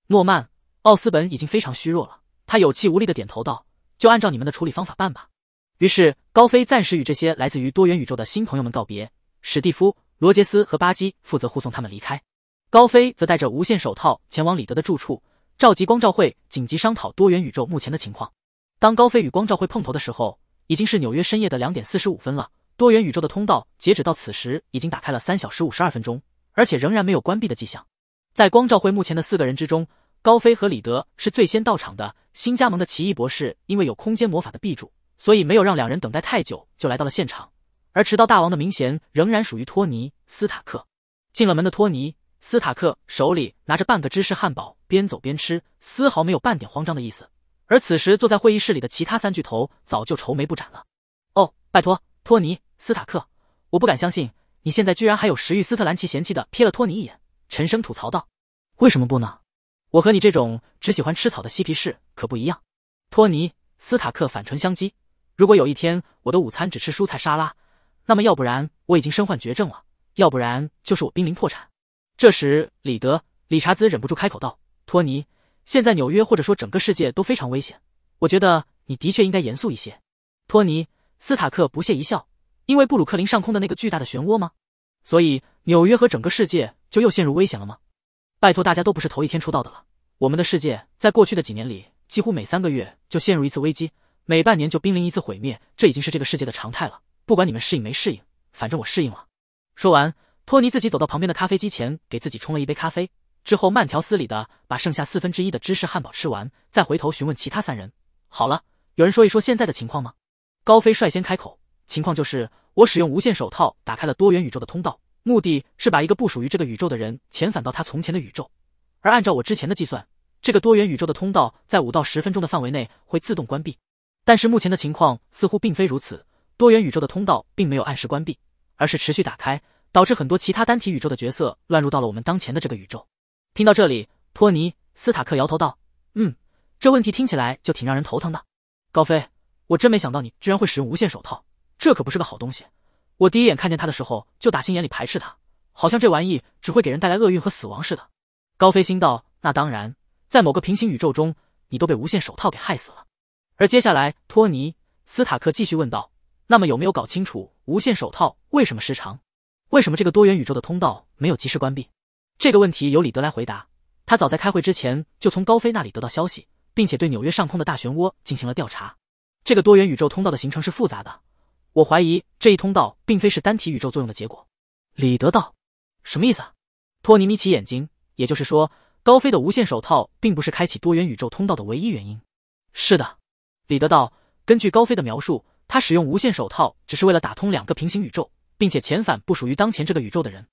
诺曼·奥斯本已经非常虚弱了，他有气无力的点头道，就按照你们的处理方法办吧。于是高飞暂时与这些来自于多元宇宙的新朋友们告别。史蒂夫、罗杰斯和巴基负责护送他们离开，高飞则带着无限手套前往李德的住处，召集光照会紧急商讨多元宇宙目前的情况。当高飞与光照会碰头的时候，已经是纽约深夜的两点四十五分了。多元宇宙的通道截止到此时已经打开了三小时五十二分钟，而且仍然没有关闭的迹象。在光照会目前的四个人之中，高飞和李德是最先到场的。新加盟的奇异博士因为有空间魔法的庇助。所以没有让两人等待太久，就来到了现场。而迟到大王的名衔仍然属于托尼斯塔克。进了门的托尼斯塔克手里拿着半个芝士汉堡，边走边吃，丝毫没有半点慌张的意思。而此时坐在会议室里的其他三巨头早就愁眉不展了。哦，拜托，托尼斯塔克，我不敢相信你现在居然还有食欲。斯特兰奇嫌弃的瞥了托尼一眼，沉声吐槽道：“为什么不呢？我和你这种只喜欢吃草的嬉皮士可不一样。”托尼斯塔克反唇相讥。如果有一天我的午餐只吃蔬菜沙拉，那么要不然我已经身患绝症了，要不然就是我濒临破产。这时，里德·理查兹忍不住开口道：“托尼，现在纽约或者说整个世界都非常危险，我觉得你的确应该严肃一些。”托尼·斯塔克不屑一笑：“因为布鲁克林上空的那个巨大的漩涡吗？所以纽约和整个世界就又陷入危险了吗？拜托，大家都不是头一天出道的了。我们的世界在过去的几年里，几乎每三个月就陷入一次危机。”每半年就濒临一次毁灭，这已经是这个世界的常态了。不管你们适应没适应，反正我适应了。说完，托尼自己走到旁边的咖啡机前，给自己冲了一杯咖啡，之后慢条斯理的把剩下四分之一的芝士汉堡吃完，再回头询问其他三人：“好了，有人说一说现在的情况吗？”高飞率先开口：“情况就是，我使用无限手套打开了多元宇宙的通道，目的是把一个不属于这个宇宙的人遣返到他从前的宇宙。而按照我之前的计算，这个多元宇宙的通道在五到十分钟的范围内会自动关闭。”但是目前的情况似乎并非如此，多元宇宙的通道并没有按时关闭，而是持续打开，导致很多其他单体宇宙的角色乱入到了我们当前的这个宇宙。听到这里，托尼·斯塔克摇头道：“嗯，这问题听起来就挺让人头疼的。”高飞，我真没想到你居然会使用无限手套，这可不是个好东西。我第一眼看见他的时候，就打心眼里排斥他，好像这玩意只会给人带来厄运和死亡似的。高飞心道：“那当然，在某个平行宇宙中，你都被无限手套给害死了。”而接下来，托尼·斯塔克继续问道：“那么有没有搞清楚无限手套为什么失常？为什么这个多元宇宙的通道没有及时关闭？”这个问题由李德来回答。他早在开会之前就从高飞那里得到消息，并且对纽约上空的大漩涡进行了调查。这个多元宇宙通道的形成是复杂的，我怀疑这一通道并非是单体宇宙作用的结果。”李德道：“什么意思？”托尼眯起眼睛，也就是说，高飞的无限手套并不是开启多元宇宙通道的唯一原因。是的。李德道：“根据高飞的描述，他使用无限手套只是为了打通两个平行宇宙，并且遣返不属于当前这个宇宙的人。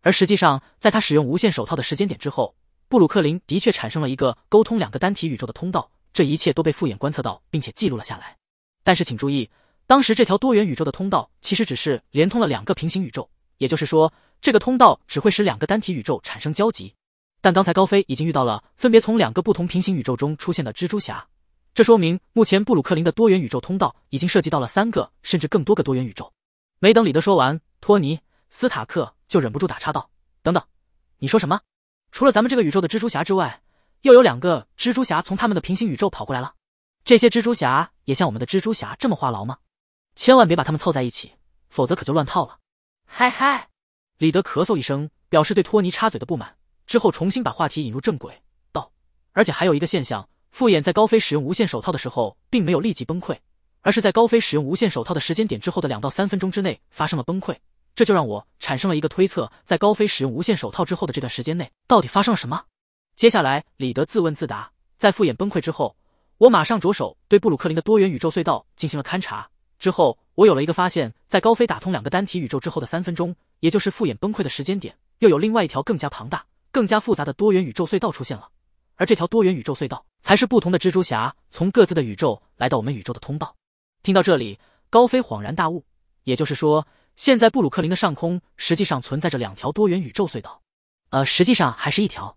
而实际上，在他使用无限手套的时间点之后，布鲁克林的确产生了一个沟通两个单体宇宙的通道。这一切都被复眼观测到，并且记录了下来。但是请注意，当时这条多元宇宙的通道其实只是连通了两个平行宇宙，也就是说，这个通道只会使两个单体宇宙产生交集。但刚才高飞已经遇到了分别从两个不同平行宇宙中出现的蜘蛛侠。”这说明，目前布鲁克林的多元宇宙通道已经涉及到了三个甚至更多个多元宇宙。没等李德说完，托尼斯塔克就忍不住打岔道：“等等，你说什么？除了咱们这个宇宙的蜘蛛侠之外，又有两个蜘蛛侠从他们的平行宇宙跑过来了。这些蜘蛛侠也像我们的蜘蛛侠这么话痨吗？千万别把他们凑在一起，否则可就乱套了。”嗨嗨，李德咳嗽一声，表示对托尼插嘴的不满，之后重新把话题引入正轨，道：“而且还有一个现象。”复眼在高飞使用无限手套的时候，并没有立即崩溃，而是在高飞使用无限手套的时间点之后的两到三分钟之内发生了崩溃，这就让我产生了一个推测：在高飞使用无限手套之后的这段时间内，到底发生了什么？接下来，李德自问自答：在复眼崩溃之后，我马上着手对布鲁克林的多元宇宙隧道进行了勘察，之后我有了一个发现：在高飞打通两个单体宇宙之后的三分钟，也就是复眼崩溃的时间点，又有另外一条更加庞大、更加复杂的多元宇宙隧道出现了。而这条多元宇宙隧道才是不同的蜘蛛侠从各自的宇宙来到我们宇宙的通道。听到这里，高飞恍然大悟，也就是说，现在布鲁克林的上空实际上存在着两条多元宇宙隧道，呃，实际上还是一条。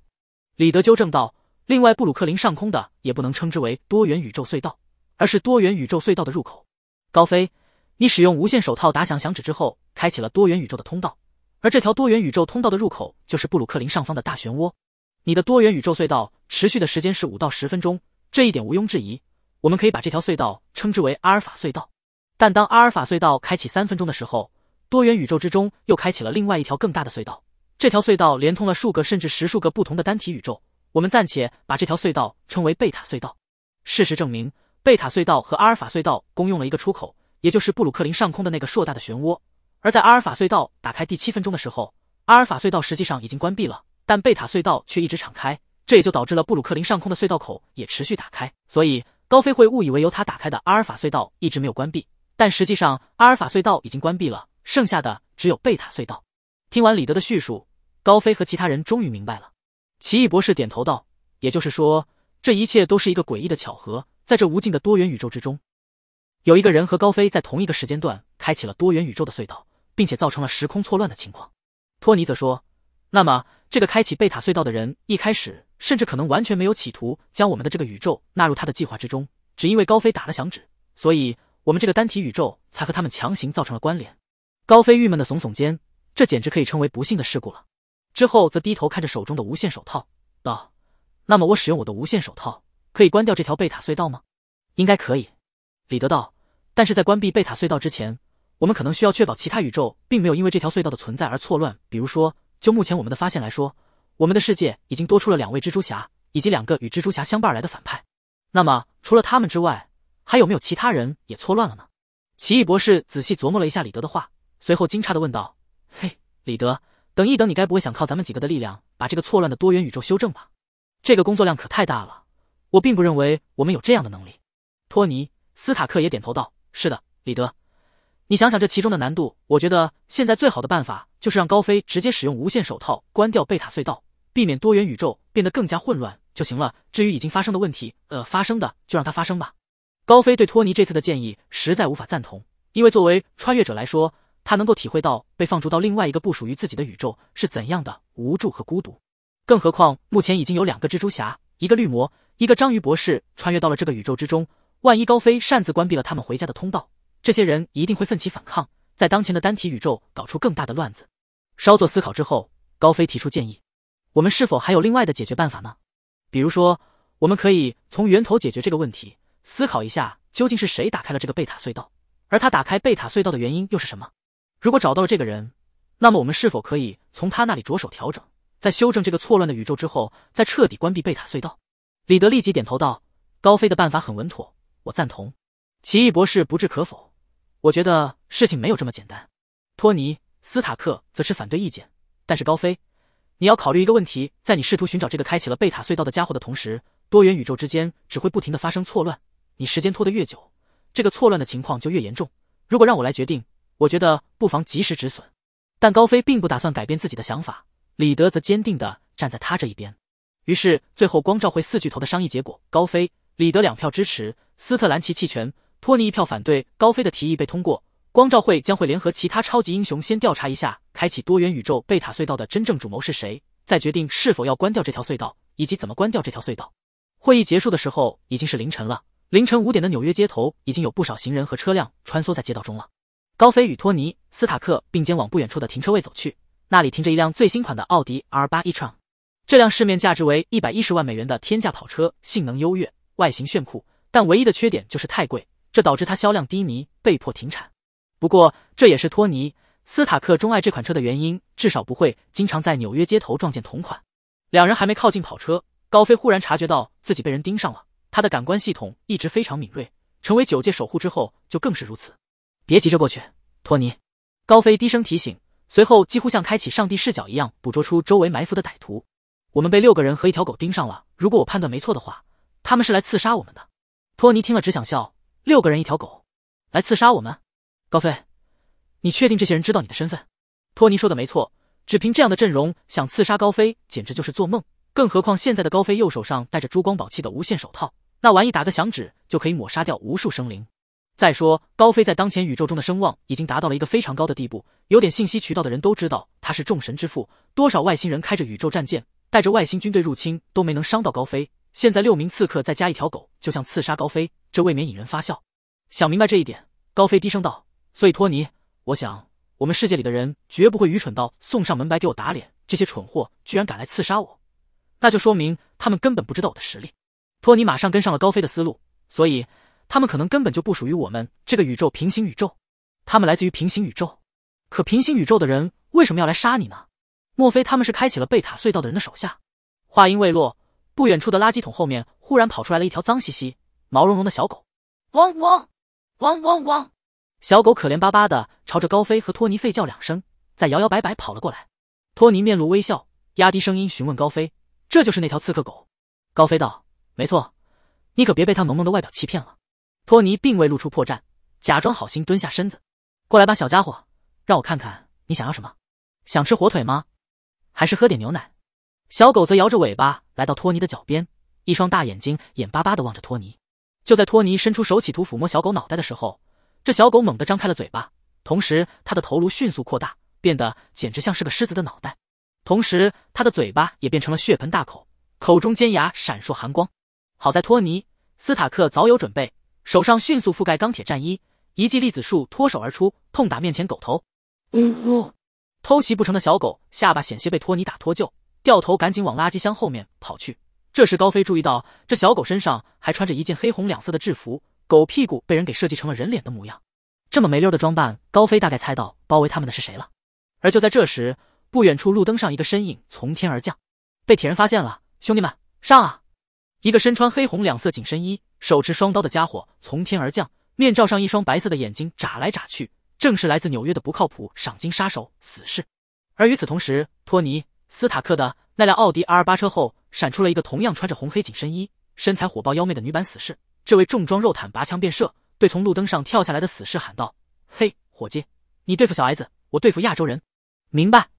李德纠正道，另外布鲁克林上空的也不能称之为多元宇宙隧道，而是多元宇宙隧道的入口。高飞，你使用无限手套打响响指之后，开启了多元宇宙的通道，而这条多元宇宙通道的入口就是布鲁克林上方的大漩涡。你的多元宇宙隧道持续的时间是五到十分钟，这一点毋庸置疑。我们可以把这条隧道称之为阿尔法隧道。但当阿尔法隧道开启三分钟的时候，多元宇宙之中又开启了另外一条更大的隧道，这条隧道连通了数个甚至十数个不同的单体宇宙。我们暂且把这条隧道称为贝塔隧道。事实证明，贝塔隧道和阿尔法隧道共用了一个出口，也就是布鲁克林上空的那个硕大的漩涡。而在阿尔法隧道打开第七分钟的时候，阿尔法隧道实际上已经关闭了。但贝塔隧道却一直敞开，这也就导致了布鲁克林上空的隧道口也持续打开。所以高飞会误以为由他打开的阿尔法隧道一直没有关闭，但实际上阿尔法隧道已经关闭了，剩下的只有贝塔隧道。听完李德的叙述，高飞和其他人终于明白了。奇异博士点头道：“也就是说，这一切都是一个诡异的巧合。在这无尽的多元宇宙之中，有一个人和高飞在同一个时间段开启了多元宇宙的隧道，并且造成了时空错乱的情况。”托尼则说：“那么。”这个开启贝塔隧道的人，一开始甚至可能完全没有企图将我们的这个宇宙纳入他的计划之中，只因为高飞打了响指，所以我们这个单体宇宙才和他们强行造成了关联。高飞郁闷的耸耸肩，这简直可以称为不幸的事故了。之后则低头看着手中的无限手套，道：“那么我使用我的无限手套，可以关掉这条贝塔隧道吗？”“应该可以。”李德道，“但是在关闭贝塔隧道之前，我们可能需要确保其他宇宙并没有因为这条隧道的存在而错乱，比如说。”就目前我们的发现来说，我们的世界已经多出了两位蜘蛛侠以及两个与蜘蛛侠相伴而来的反派。那么除了他们之外，还有没有其他人也错乱了呢？奇异博士仔细琢磨了一下李德的话，随后惊诧的问道：“嘿，李德，等一等，你该不会想靠咱们几个的力量把这个错乱的多元宇宙修正吧？这个工作量可太大了，我并不认为我们有这样的能力。”托尼斯塔克也点头道：“是的，李德。”你想想这其中的难度，我觉得现在最好的办法就是让高飞直接使用无限手套关掉贝塔隧道，避免多元宇宙变得更加混乱就行了。至于已经发生的问题，呃，发生的就让它发生吧。高飞对托尼这次的建议实在无法赞同，因为作为穿越者来说，他能够体会到被放逐到另外一个不属于自己的宇宙是怎样的无助和孤独。更何况目前已经有两个蜘蛛侠、一个绿魔、一个章鱼博士穿越到了这个宇宙之中，万一高飞擅自关闭了他们回家的通道。这些人一定会奋起反抗，在当前的单体宇宙搞出更大的乱子。稍作思考之后，高飞提出建议：“我们是否还有另外的解决办法呢？比如说，我们可以从源头解决这个问题。思考一下，究竟是谁打开了这个贝塔隧道？而他打开贝塔隧道的原因又是什么？如果找到了这个人，那么我们是否可以从他那里着手调整，在修正这个错乱的宇宙之后，再彻底关闭贝塔隧道？”李德立即点头道：“高飞的办法很稳妥，我赞同。”奇异博士不置可否。我觉得事情没有这么简单。托尼斯塔克则持反对意见，但是高飞，你要考虑一个问题，在你试图寻找这个开启了贝塔隧道的家伙的同时，多元宇宙之间只会不停的发生错乱。你时间拖得越久，这个错乱的情况就越严重。如果让我来决定，我觉得不妨及时止损。但高飞并不打算改变自己的想法，李德则坚定地站在他这一边。于是最后，光照会四巨头的商议结果，高飞、李德两票支持，斯特兰奇弃权。托尼一票反对高飞的提议被通过，光照会将会联合其他超级英雄先调查一下开启多元宇宙贝塔隧道的真正主谋是谁，再决定是否要关掉这条隧道以及怎么关掉这条隧道。会议结束的时候已经是凌晨了，凌晨五点的纽约街头已经有不少行人和车辆穿梭在街道中了。高飞与托尼斯塔克并肩往不远处的停车位走去，那里停着一辆最新款的奥迪 R 八 E-tron，这辆市面价值为一百一十万美元的天价跑车，性能优越，外形炫酷，但唯一的缺点就是太贵。这导致他销量低迷，被迫停产。不过，这也是托尼斯塔克钟爱这款车的原因，至少不会经常在纽约街头撞见同款。两人还没靠近跑车，高飞忽然察觉到自己被人盯上了。他的感官系统一直非常敏锐，成为九界守护之后就更是如此。别急着过去，托尼。高飞低声提醒，随后几乎像开启上帝视角一样，捕捉出周围埋伏的歹徒。我们被六个人和一条狗盯上了。如果我判断没错的话，他们是来刺杀我们的。托尼听了只想笑。六个人一条狗，来刺杀我们？高飞，你确定这些人知道你的身份？托尼说的没错，只凭这样的阵容，想刺杀高飞简直就是做梦。更何况现在的高飞右手上戴着珠光宝气的无限手套，那玩意打个响指就可以抹杀掉无数生灵。再说高飞在当前宇宙中的声望已经达到了一个非常高的地步，有点信息渠道的人都知道他是众神之父。多少外星人开着宇宙战舰，带着外星军队入侵都没能伤到高飞。现在六名刺客再加一条狗，就像刺杀高飞，这未免引人发笑。想明白这一点，高飞低声道：“所以托尼，我想我们世界里的人绝不会愚蠢到送上门白给我打脸。这些蠢货居然敢来刺杀我，那就说明他们根本不知道我的实力。”托尼马上跟上了高飞的思路，所以他们可能根本就不属于我们这个宇宙平行宇宙，他们来自于平行宇宙。可平行宇宙的人为什么要来杀你呢？莫非他们是开启了贝塔隧道的人的手下？话音未落。不远处的垃圾桶后面，忽然跑出来了一条脏兮兮、毛茸茸的小狗，汪汪，汪汪汪！小狗可怜巴巴的朝着高飞和托尼吠叫两声，再摇摇摆摆跑了过来。托尼面露微笑，压低声音询问高飞：“这就是那条刺客狗？”高飞道：“没错，你可别被它萌萌的外表欺骗了。”托尼并未露出破绽，假装好心蹲下身子：“过来吧，小家伙，让我看看你想要什么。想吃火腿吗？还是喝点牛奶？”小狗则摇着尾巴来到托尼的脚边，一双大眼睛眼巴巴地望着托尼。就在托尼伸出手企图抚摸小狗脑袋的时候，这小狗猛地张开了嘴巴，同时它的头颅迅速扩大，变得简直像是个狮子的脑袋。同时，它的嘴巴也变成了血盆大口，口中尖牙闪烁寒光。好在托尼·斯塔克早有准备，手上迅速覆盖钢铁战衣，一记粒子术脱手而出，痛打面前狗头。呜呜，偷袭不成的小狗下巴险些被托尼打脱臼。掉头，赶紧往垃圾箱后面跑去。这时，高飞注意到这小狗身上还穿着一件黑红两色的制服，狗屁股被人给设计成了人脸的模样。这么没溜的装扮，高飞大概猜到包围他们的是谁了。而就在这时，不远处路灯上一个身影从天而降，被铁人发现了。兄弟们，上啊！一个身穿黑红两色紧身衣、手持双刀的家伙从天而降，面罩上一双白色的眼睛眨来眨去，正是来自纽约的不靠谱赏金杀手死士。而与此同时，托尼。斯塔克的那辆奥迪 R 八车后闪出了一个同样穿着红黑紧身衣、身材火爆妖媚的女版死士。这位重装肉坦拔枪便射，对从路灯上跳下来的死士喊道：“嘿，伙计，你对付小孩子，我对付亚洲人，明白？”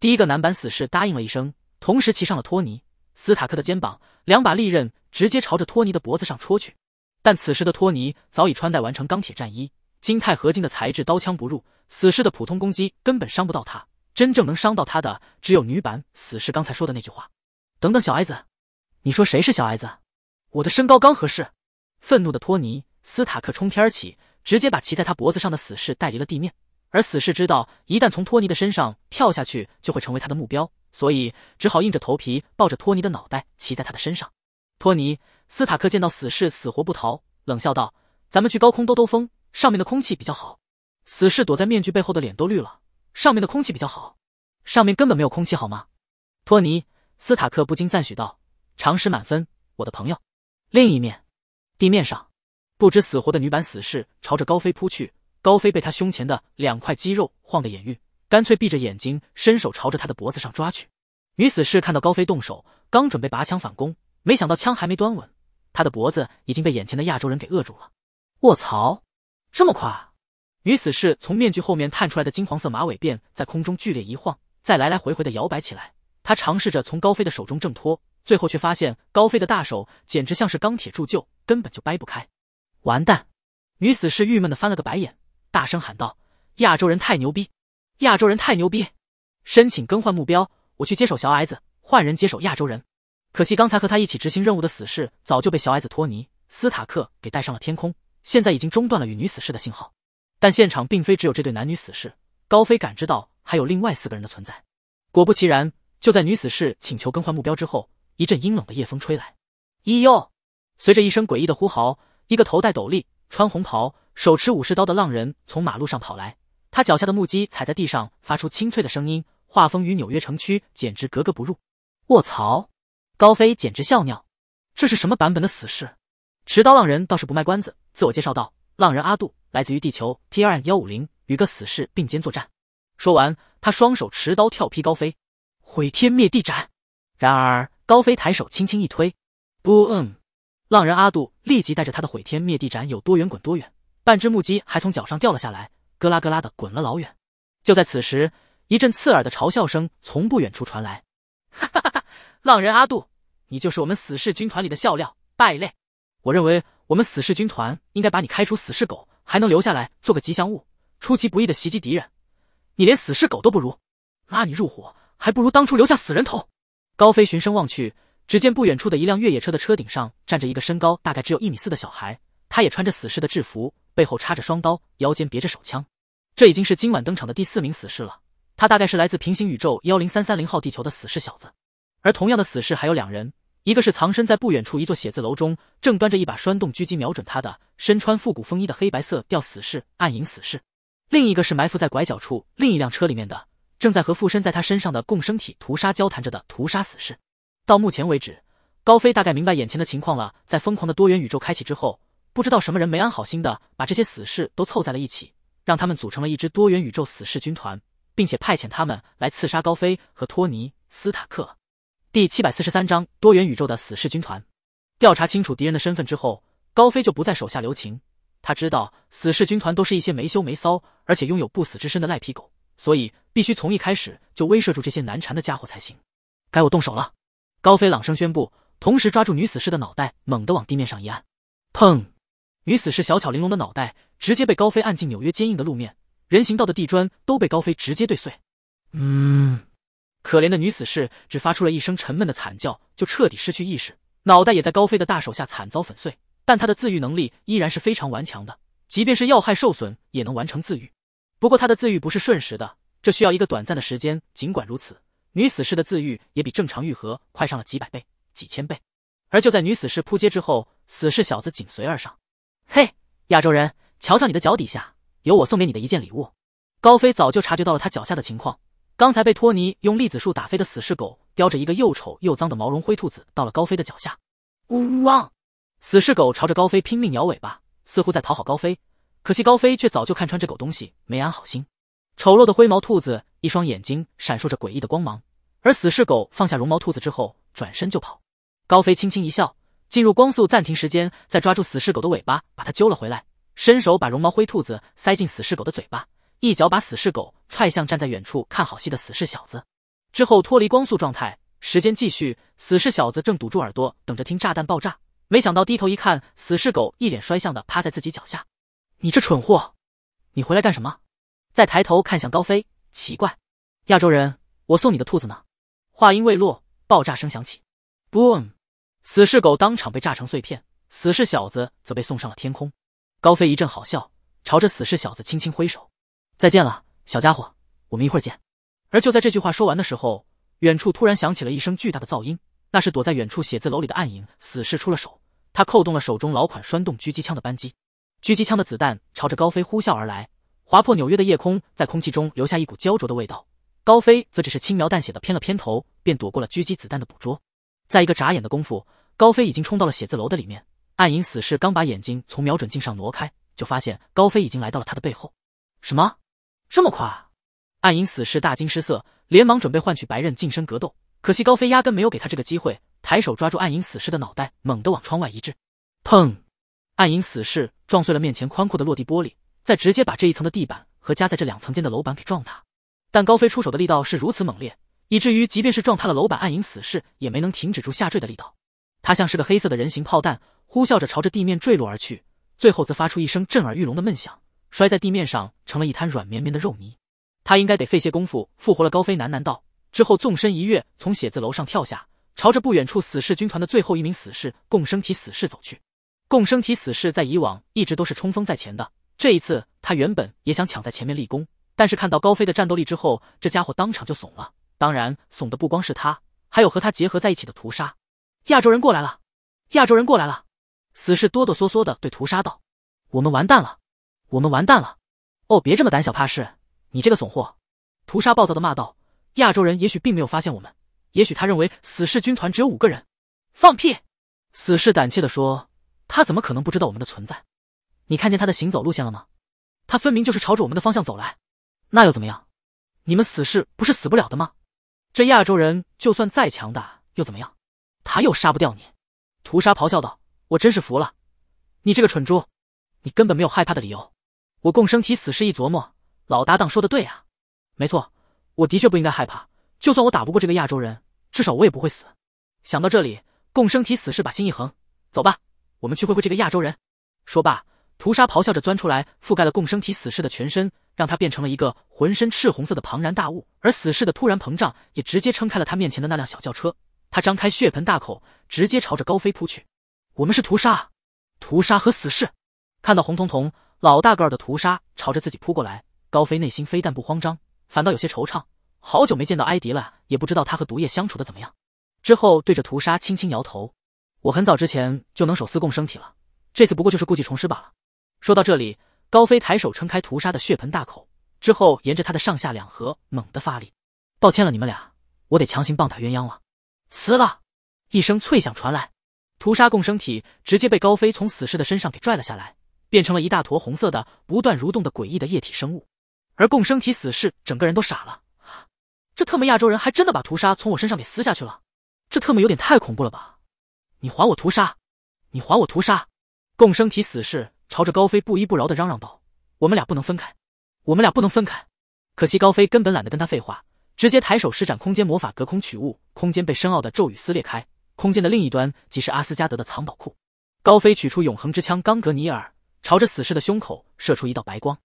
第一个男版死士答应了一声，同时骑上了托尼·斯塔克的肩膀，两把利刃直接朝着托尼的脖子上戳去。但此时的托尼早已穿戴完成钢铁战衣，金钛合金的材质刀枪不入，死士的普通攻击根本伤不到他。真正能伤到他的，只有女版死侍刚才说的那句话。等等，小矮子，你说谁是小矮子？我的身高刚合适。愤怒的托尼·斯塔克冲天而起，直接把骑在他脖子上的死侍带离了地面。而死侍知道，一旦从托尼的身上跳下去，就会成为他的目标，所以只好硬着头皮抱着托尼的脑袋骑在他的身上。托尼·斯塔克见到死侍死活不逃，冷笑道：“咱们去高空兜兜风，上面的空气比较好。”死侍躲在面具背后的脸都绿了。上面的空气比较好，上面根本没有空气，好吗？托尼·斯塔克不禁赞许道：“常识满分，我的朋友。”另一面，地面上，不知死活的女版死侍朝着高飞扑去，高飞被他胸前的两块肌肉晃得眼晕，干脆闭着眼睛，伸手朝着他的脖子上抓去。女死侍看到高飞动手，刚准备拔枪反攻，没想到枪还没端稳，他的脖子已经被眼前的亚洲人给扼住了。卧槽，这么快！女死士从面具后面探出来的金黄色马尾辫在空中剧烈一晃，再来来回回的摇摆起来。她尝试着从高飞的手中挣脱，最后却发现高飞的大手简直像是钢铁铸就，根本就掰不开。完蛋！女死士郁闷的翻了个白眼，大声喊道：“亚洲人太牛逼！亚洲人太牛逼！”申请更换目标，我去接手小矮子，换人接手亚洲人。可惜刚才和他一起执行任务的死士早就被小矮子托尼斯塔克给带上了天空，现在已经中断了与女死士的信号。但现场并非只有这对男女死士，高飞感知到还有另外四个人的存在。果不其然，就在女死士请求更换目标之后，一阵阴冷的夜风吹来。咦哟！随着一声诡异的呼嚎，一个头戴斗笠、穿红袍、手持武士刀的浪人从马路上跑来，他脚下的木屐踩在地上发出清脆的声音，画风与纽约城区简直格格不入。卧槽！高飞简直笑尿，这是什么版本的死士？持刀浪人倒是不卖关子，自我介绍道。浪人阿杜来自于地球 T R N 幺五零，与个死士并肩作战。说完，他双手持刀跳劈高飞，毁天灭地斩。然而高飞抬手轻轻一推，不嗯，浪人阿杜立即带着他的毁天灭地斩有多远滚多远，半只木鸡还从脚上掉了下来，咯啦咯啦的滚了老远。就在此时，一阵刺耳的嘲笑声从不远处传来，哈哈哈！浪人阿杜，你就是我们死士军团里的笑料败类。我认为我们死士军团应该把你开除，死士狗还能留下来做个吉祥物，出其不意的袭击敌人，你连死士狗都不如，拉你入伙还不如当初留下死人头。高飞循声望去，只见不远处的一辆越野车的车顶上站着一个身高大概只有一米四的小孩，他也穿着死士的制服，背后插着双刀，腰间别着手枪。这已经是今晚登场的第四名死士了，他大概是来自平行宇宙幺零三三零号地球的死士小子。而同样的死士还有两人。一个是藏身在不远处一座写字楼中，正端着一把栓动狙击瞄准他的身穿复古风衣的黑白色吊死士暗影死士；另一个是埋伏在拐角处另一辆车里面的，正在和附身在他身上的共生体屠杀交谈着的屠杀死士。到目前为止，高飞大概明白眼前的情况了。在疯狂的多元宇宙开启之后，不知道什么人没安好心的把这些死士都凑在了一起，让他们组成了一支多元宇宙死士军团，并且派遣他们来刺杀高飞和托尼斯塔克。第七百四十三章多元宇宙的死侍军团。调查清楚敌人的身份之后，高飞就不再手下留情。他知道死侍军团都是一些没羞没臊，而且拥有不死之身的赖皮狗，所以必须从一开始就威慑住这些难缠的家伙才行。该我动手了！高飞朗声宣布，同时抓住女死士的脑袋，猛地往地面上一按。砰！女死士小巧玲珑的脑袋直接被高飞按进纽约坚硬的路面，人行道的地砖都被高飞直接对碎。嗯。可怜的女死士只发出了一声沉闷的惨叫，就彻底失去意识，脑袋也在高飞的大手下惨遭粉碎。但她的自愈能力依然是非常顽强的，即便是要害受损，也能完成自愈。不过她的自愈不是瞬时的，这需要一个短暂的时间。尽管如此，女死士的自愈也比正常愈合快上了几百倍、几千倍。而就在女死士扑街之后，死士小子紧随而上。嘿，亚洲人，瞧瞧你的脚底下，有我送给你的一件礼物。高飞早就察觉到了他脚下的情况。刚才被托尼用粒子束打飞的死士狗叼着一个又丑又脏的毛绒灰兔子到了高飞的脚下，呜汪！死士狗朝着高飞拼命摇尾巴，似乎在讨好高飞。可惜高飞却早就看穿这狗东西没安好心。丑陋的灰毛兔子一双眼睛闪烁着诡异的光芒，而死士狗放下绒毛兔子之后转身就跑。高飞轻轻一笑，进入光速暂停时间，再抓住死士狗的尾巴把它揪了回来，伸手把绒毛灰兔子塞进死士狗的嘴巴。一脚把死士狗踹向站在远处看好戏的死士小子，之后脱离光速状态，时间继续。死士小子正堵住耳朵等着听炸弹爆炸，没想到低头一看，死士狗一脸摔相的趴在自己脚下。你这蠢货，你回来干什么？再抬头看向高飞，奇怪，亚洲人，我送你的兔子呢？话音未落，爆炸声响起，boom，死士狗当场被炸成碎片，死士小子则被送上了天空。高飞一阵好笑，朝着死士小子轻轻挥手。再见了，小家伙，我们一会儿见。而就在这句话说完的时候，远处突然响起了一声巨大的噪音，那是躲在远处写字楼里的暗影死侍出了手，他扣动了手中老款栓动狙击枪的扳机，狙击枪的子弹朝着高飞呼啸而来，划破纽约的夜空，在空气中留下一股焦灼的味道。高飞则只是轻描淡写的偏了偏头，便躲过了狙击子弹的捕捉。在一个眨眼的功夫，高飞已经冲到了写字楼的里面。暗影死侍刚把眼睛从瞄准镜上挪开，就发现高飞已经来到了他的背后。什么？这么快！暗影死士大惊失色，连忙准备换取白刃近身格斗，可惜高飞压根没有给他这个机会，抬手抓住暗影死士的脑袋，猛地往窗外一掷，砰！暗影死士撞碎了面前宽阔的落地玻璃，再直接把这一层的地板和夹在这两层间的楼板给撞塌。但高飞出手的力道是如此猛烈，以至于即便是撞塌了楼板，暗影死士也没能停止住下坠的力道，他像是个黑色的人形炮弹，呼啸着朝着地面坠落而去，最后则发出一声震耳欲聋的闷响。摔在地面上，成了一滩软绵绵的肉泥。他应该得费些功夫复活了。高飞喃喃道，之后纵身一跃，从写字楼上跳下，朝着不远处死士军团的最后一名死士——共生体死士走去。共生体死士在以往一直都是冲锋在前的，这一次他原本也想抢在前面立功，但是看到高飞的战斗力之后，这家伙当场就怂了。当然，怂的不光是他，还有和他结合在一起的屠杀。亚洲人过来了，亚洲人过来了！死士哆哆嗦嗦的对屠杀道：“我们完蛋了。”我们完蛋了！哦，别这么胆小怕事，你这个怂货！屠杀暴躁的骂道：“亚洲人也许并没有发现我们，也许他认为死士军团只有五个人。”放屁！死士胆怯地说：“他怎么可能不知道我们的存在？你看见他的行走路线了吗？他分明就是朝着我们的方向走来。那又怎么样？你们死士不是死不了的吗？这亚洲人就算再强大又怎么样？他又杀不掉你！”屠杀咆哮道：“我真是服了你这个蠢猪，你根本没有害怕的理由。”我共生体死士一琢磨，老搭档说的对啊，没错，我的确不应该害怕。就算我打不过这个亚洲人，至少我也不会死。想到这里，共生体死士把心一横，走吧，我们去会会这个亚洲人。说罢，屠杀咆哮着钻出来，覆盖了共生体死士的全身，让他变成了一个浑身赤红色的庞然大物。而死士的突然膨胀也直接撑开了他面前的那辆小轿车。他张开血盆大口，直接朝着高飞扑去。我们是屠杀，屠杀和死士。看到红彤彤。老大个儿的屠杀朝着自己扑过来，高飞内心非但不慌张，反倒有些惆怅。好久没见到埃迪了，也不知道他和毒液相处的怎么样。之后对着屠杀轻轻摇头，我很早之前就能手撕共生体了，这次不过就是故技重施罢了。说到这里，高飞抬手撑开屠杀的血盆大口，之后沿着他的上下两颌猛地发力。抱歉了，你们俩，我得强行棒打鸳鸯了。呲啦一声脆响传来，屠杀共生体直接被高飞从死士的身上给拽了下来。变成了一大坨红色的、不断蠕动的诡异的液体生物，而共生体死士整个人都傻了。这特么亚洲人还真的把屠杀从我身上给撕下去了！这特么有点太恐怖了吧？你还我屠杀！你还我屠杀！共生体死士朝着高飞不依不饶的嚷嚷道：“我们俩不能分开，我们俩不能分开！”可惜高飞根本懒得跟他废话，直接抬手施展空间魔法，隔空取物。空间被深奥的咒语撕裂开，空间的另一端即是阿斯加德的藏宝库。高飞取出永恒之枪冈格尼尔。朝着死士的胸口射出一道白光。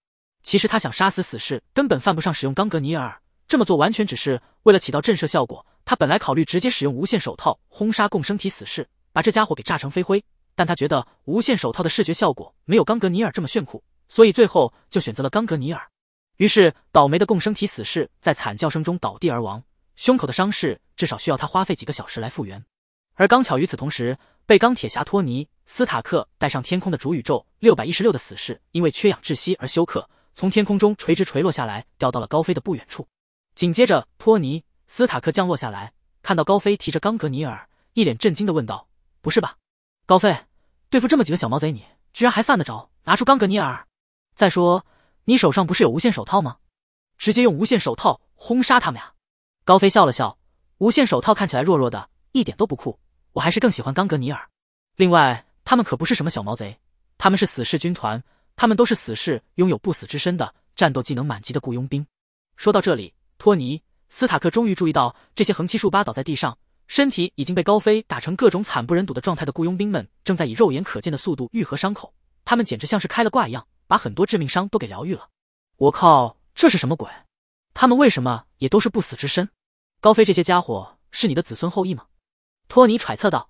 其实他想杀死死士，根本犯不上使用冈格尼尔，这么做完全只是为了起到震慑效果。他本来考虑直接使用无限手套轰杀共生体死士，把这家伙给炸成飞灰，但他觉得无限手套的视觉效果没有冈格尼尔这么炫酷，所以最后就选择了冈格尼尔。于是倒霉的共生体死士在惨叫声中倒地而亡，胸口的伤势至少需要他花费几个小时来复原。而刚巧与此同时，被钢铁侠托尼斯塔克带上天空的主宇宙六百一十六的死士，因为缺氧窒息而休克，从天空中垂直垂落下来，掉到了高飞的不远处。紧接着，托尼斯塔克降落下来，看到高飞提着冈格尼尔，一脸震惊的问道：“不是吧，高飞，对付这么几个小毛贼，你居然还犯得着拿出冈格尼尔？再说，你手上不是有无限手套吗？直接用无限手套轰杀他们呀！”高飞笑了笑，无限手套看起来弱弱的，一点都不酷。我还是更喜欢冈格尼尔。另外，他们可不是什么小毛贼，他们是死士军团，他们都是死士，拥有不死之身的战斗技能满级的雇佣兵。说到这里，托尼斯塔克终于注意到，这些横七竖八倒在地上，身体已经被高飞打成各种惨不忍睹的状态的雇佣兵们，正在以肉眼可见的速度愈合伤口。他们简直像是开了挂一样，把很多致命伤都给疗愈了。我靠，这是什么鬼？他们为什么也都是不死之身？高飞，这些家伙是你的子孙后裔吗？托尼揣测道：“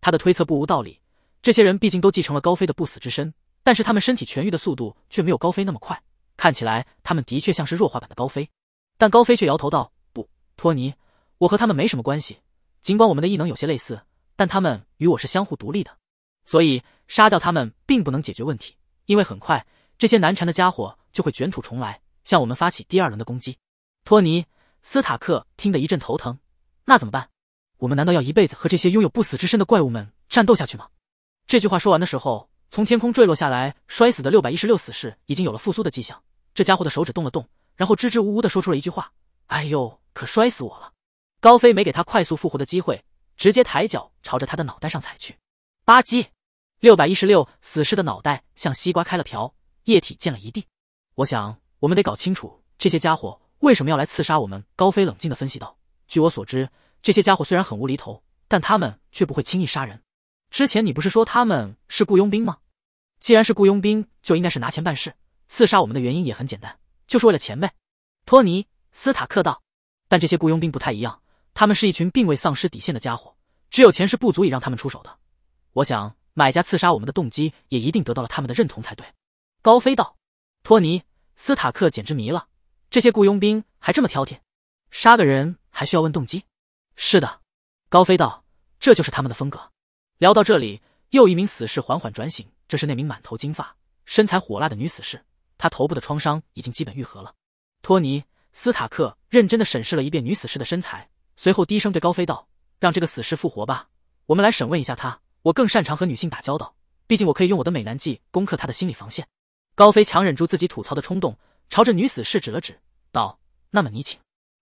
他的推测不无道理。这些人毕竟都继承了高飞的不死之身，但是他们身体痊愈的速度却没有高飞那么快。看起来，他们的确像是弱化版的高飞。”但高飞却摇头道：“不，托尼，我和他们没什么关系。尽管我们的异能有些类似，但他们与我是相互独立的。所以，杀掉他们并不能解决问题，因为很快这些难缠的家伙就会卷土重来，向我们发起第二轮的攻击。”托尼·斯塔克听得一阵头疼。那怎么办？我们难道要一辈子和这些拥有不死之身的怪物们战斗下去吗？这句话说完的时候，从天空坠落下来摔死的六百一十六死士已经有了复苏的迹象。这家伙的手指动了动，然后支支吾吾的说出了一句话：“哎呦，可摔死我了！”高飞没给他快速复活的机会，直接抬脚朝着他的脑袋上踩去。吧唧，六百一十六死士的脑袋像西瓜开了瓢，液体溅了一地。我想，我们得搞清楚这些家伙为什么要来刺杀我们。高飞冷静的分析道：“据我所知。”这些家伙虽然很无厘头，但他们却不会轻易杀人。之前你不是说他们是雇佣兵吗？既然是雇佣兵，就应该是拿钱办事。刺杀我们的原因也很简单，就是为了钱呗。托尼·斯塔克道。但这些雇佣兵不太一样，他们是一群并未丧失底线的家伙。只有钱是不足以让他们出手的。我想，买家刺杀我们的动机也一定得到了他们的认同才对。高飞道。托尼·斯塔克简直迷了。这些雇佣兵还这么挑剔，杀个人还需要问动机？是的，高飞道：“这就是他们的风格。”聊到这里，又一名死士缓缓转醒。这是那名满头金发、身材火辣的女死士，她头部的创伤已经基本愈合了。托尼斯塔克认真的审视了一遍女死士的身材，随后低声对高飞道：“让这个死士复活吧，我们来审问一下她。我更擅长和女性打交道，毕竟我可以用我的美男计攻克她的心理防线。”高飞强忍住自己吐槽的冲动，朝着女死士指了指，道：“那么你请，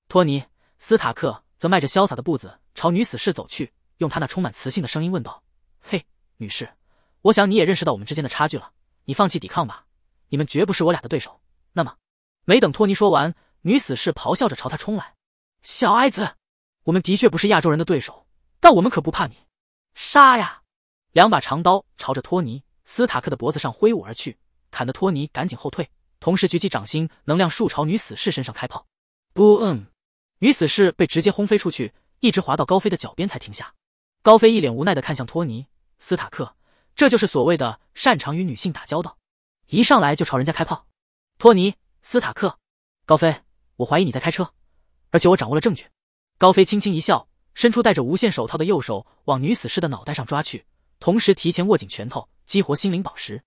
托尼斯塔克。”则迈着潇洒的步子朝女死士走去，用他那充满磁性的声音问道：“嘿，女士，我想你也认识到我们之间的差距了。你放弃抵抗吧，你们绝不是我俩的对手。”那么，没等托尼说完，女死士咆哮着朝他冲来。“小矮子，我们的确不是亚洲人的对手，但我们可不怕你！杀呀！”两把长刀朝着托尼·斯塔克的脖子上挥舞而去，砍得托尼赶紧后退，同时举起掌心能量束朝女死士身上开炮。不，嗯。女死士被直接轰飞出去，一直滑到高飞的脚边才停下。高飞一脸无奈的看向托尼·斯塔克，这就是所谓的擅长与女性打交道，一上来就朝人家开炮。托尼·斯塔克，高飞，我怀疑你在开车，而且我掌握了证据。高飞轻轻一笑，伸出戴着无限手套的右手往女死士的脑袋上抓去，同时提前握紧拳头，激活心灵宝石。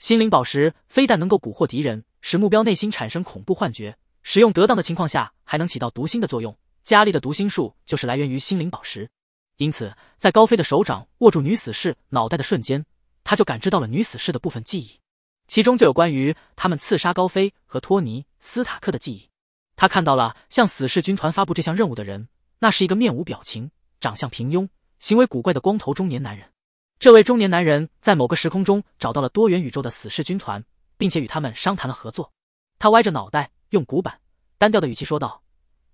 心灵宝石非但能够蛊惑敌人，使目标内心产生恐怖幻觉。使用得当的情况下，还能起到读心的作用。佳丽的读心术就是来源于心灵宝石。因此，在高飞的手掌握住女死士脑袋的瞬间，他就感知到了女死士的部分记忆，其中就有关于他们刺杀高飞和托尼斯塔克的记忆。他看到了向死士军团发布这项任务的人，那是一个面无表情、长相平庸、行为古怪的光头中年男人。这位中年男人在某个时空中找到了多元宇宙的死士军团，并且与他们商谈了合作。他歪着脑袋。用古板、单调的语气说道：“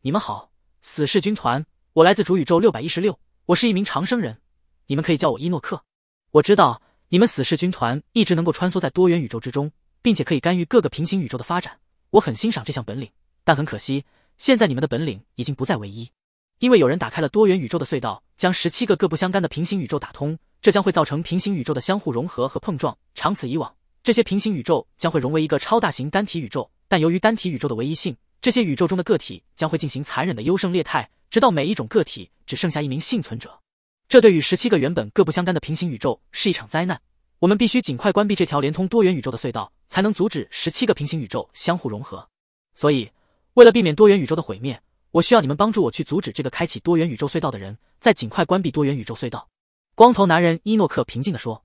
你们好，死士军团，我来自主宇宙六百一十六，我是一名长生人，你们可以叫我伊诺克。我知道你们死士军团一直能够穿梭在多元宇宙之中，并且可以干预各个平行宇宙的发展，我很欣赏这项本领。但很可惜，现在你们的本领已经不再唯一，因为有人打开了多元宇宙的隧道，将十七个各不相干的平行宇宙打通，这将会造成平行宇宙的相互融合和碰撞。长此以往，这些平行宇宙将会融为一个超大型单体宇宙。”但由于单体宇宙的唯一性，这些宇宙中的个体将会进行残忍的优胜劣汰，直到每一种个体只剩下一名幸存者。这对于十七个原本各不相干的平行宇宙是一场灾难。我们必须尽快关闭这条连通多元宇宙的隧道，才能阻止十七个平行宇宙相互融合。所以，为了避免多元宇宙的毁灭，我需要你们帮助我去阻止这个开启多元宇宙隧道的人，再尽快关闭多元宇宙隧道。光头男人伊诺克平静地说。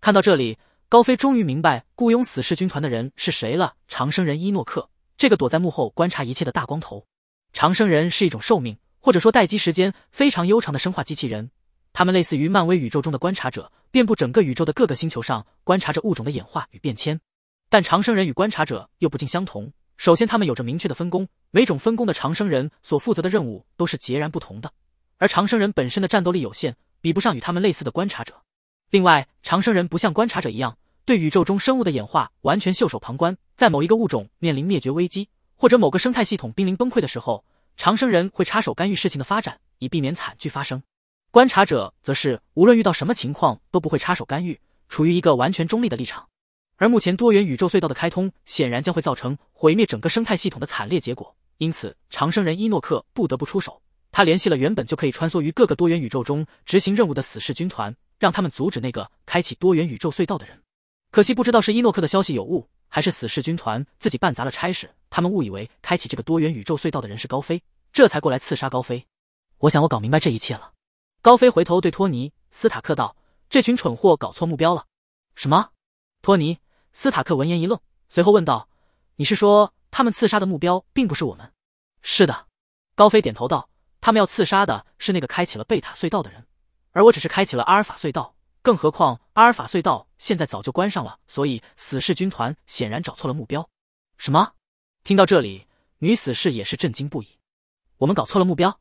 看到这里。高飞终于明白雇佣死侍军团的人是谁了。长生人伊诺克，这个躲在幕后观察一切的大光头。长生人是一种寿命或者说待机时间非常悠长的生化机器人，他们类似于漫威宇宙中的观察者，遍布整个宇宙的各个星球上，观察着物种的演化与变迁。但长生人与观察者又不尽相同。首先，他们有着明确的分工，每种分工的长生人所负责的任务都是截然不同的。而长生人本身的战斗力有限，比不上与他们类似的观察者。另外，长生人不像观察者一样，对宇宙中生物的演化完全袖手旁观。在某一个物种面临灭绝危机，或者某个生态系统濒临崩溃的时候，长生人会插手干预事情的发展，以避免惨剧发生。观察者则是无论遇到什么情况都不会插手干预，处于一个完全中立的立场。而目前多元宇宙隧道的开通，显然将会造成毁灭整个生态系统的惨烈结果，因此长生人伊诺克不得不出手。他联系了原本就可以穿梭于各个多元宇宙中执行任务的死士军团。让他们阻止那个开启多元宇宙隧道的人。可惜不知道是伊诺克的消息有误，还是死侍军团自己办砸了差事，他们误以为开启这个多元宇宙隧道的人是高飞，这才过来刺杀高飞。我想我搞明白这一切了。高飞回头对托尼斯塔克道：“这群蠢货搞错目标了。”什么？托尼斯塔克闻言一愣，随后问道：“你是说他们刺杀的目标并不是我们？”“是的。”高飞点头道：“他们要刺杀的是那个开启了贝塔隧道的人。”而我只是开启了阿尔法隧道，更何况阿尔法隧道现在早就关上了，所以死侍军团显然找错了目标。什么？听到这里，女死士也是震惊不已。我们搞错了目标？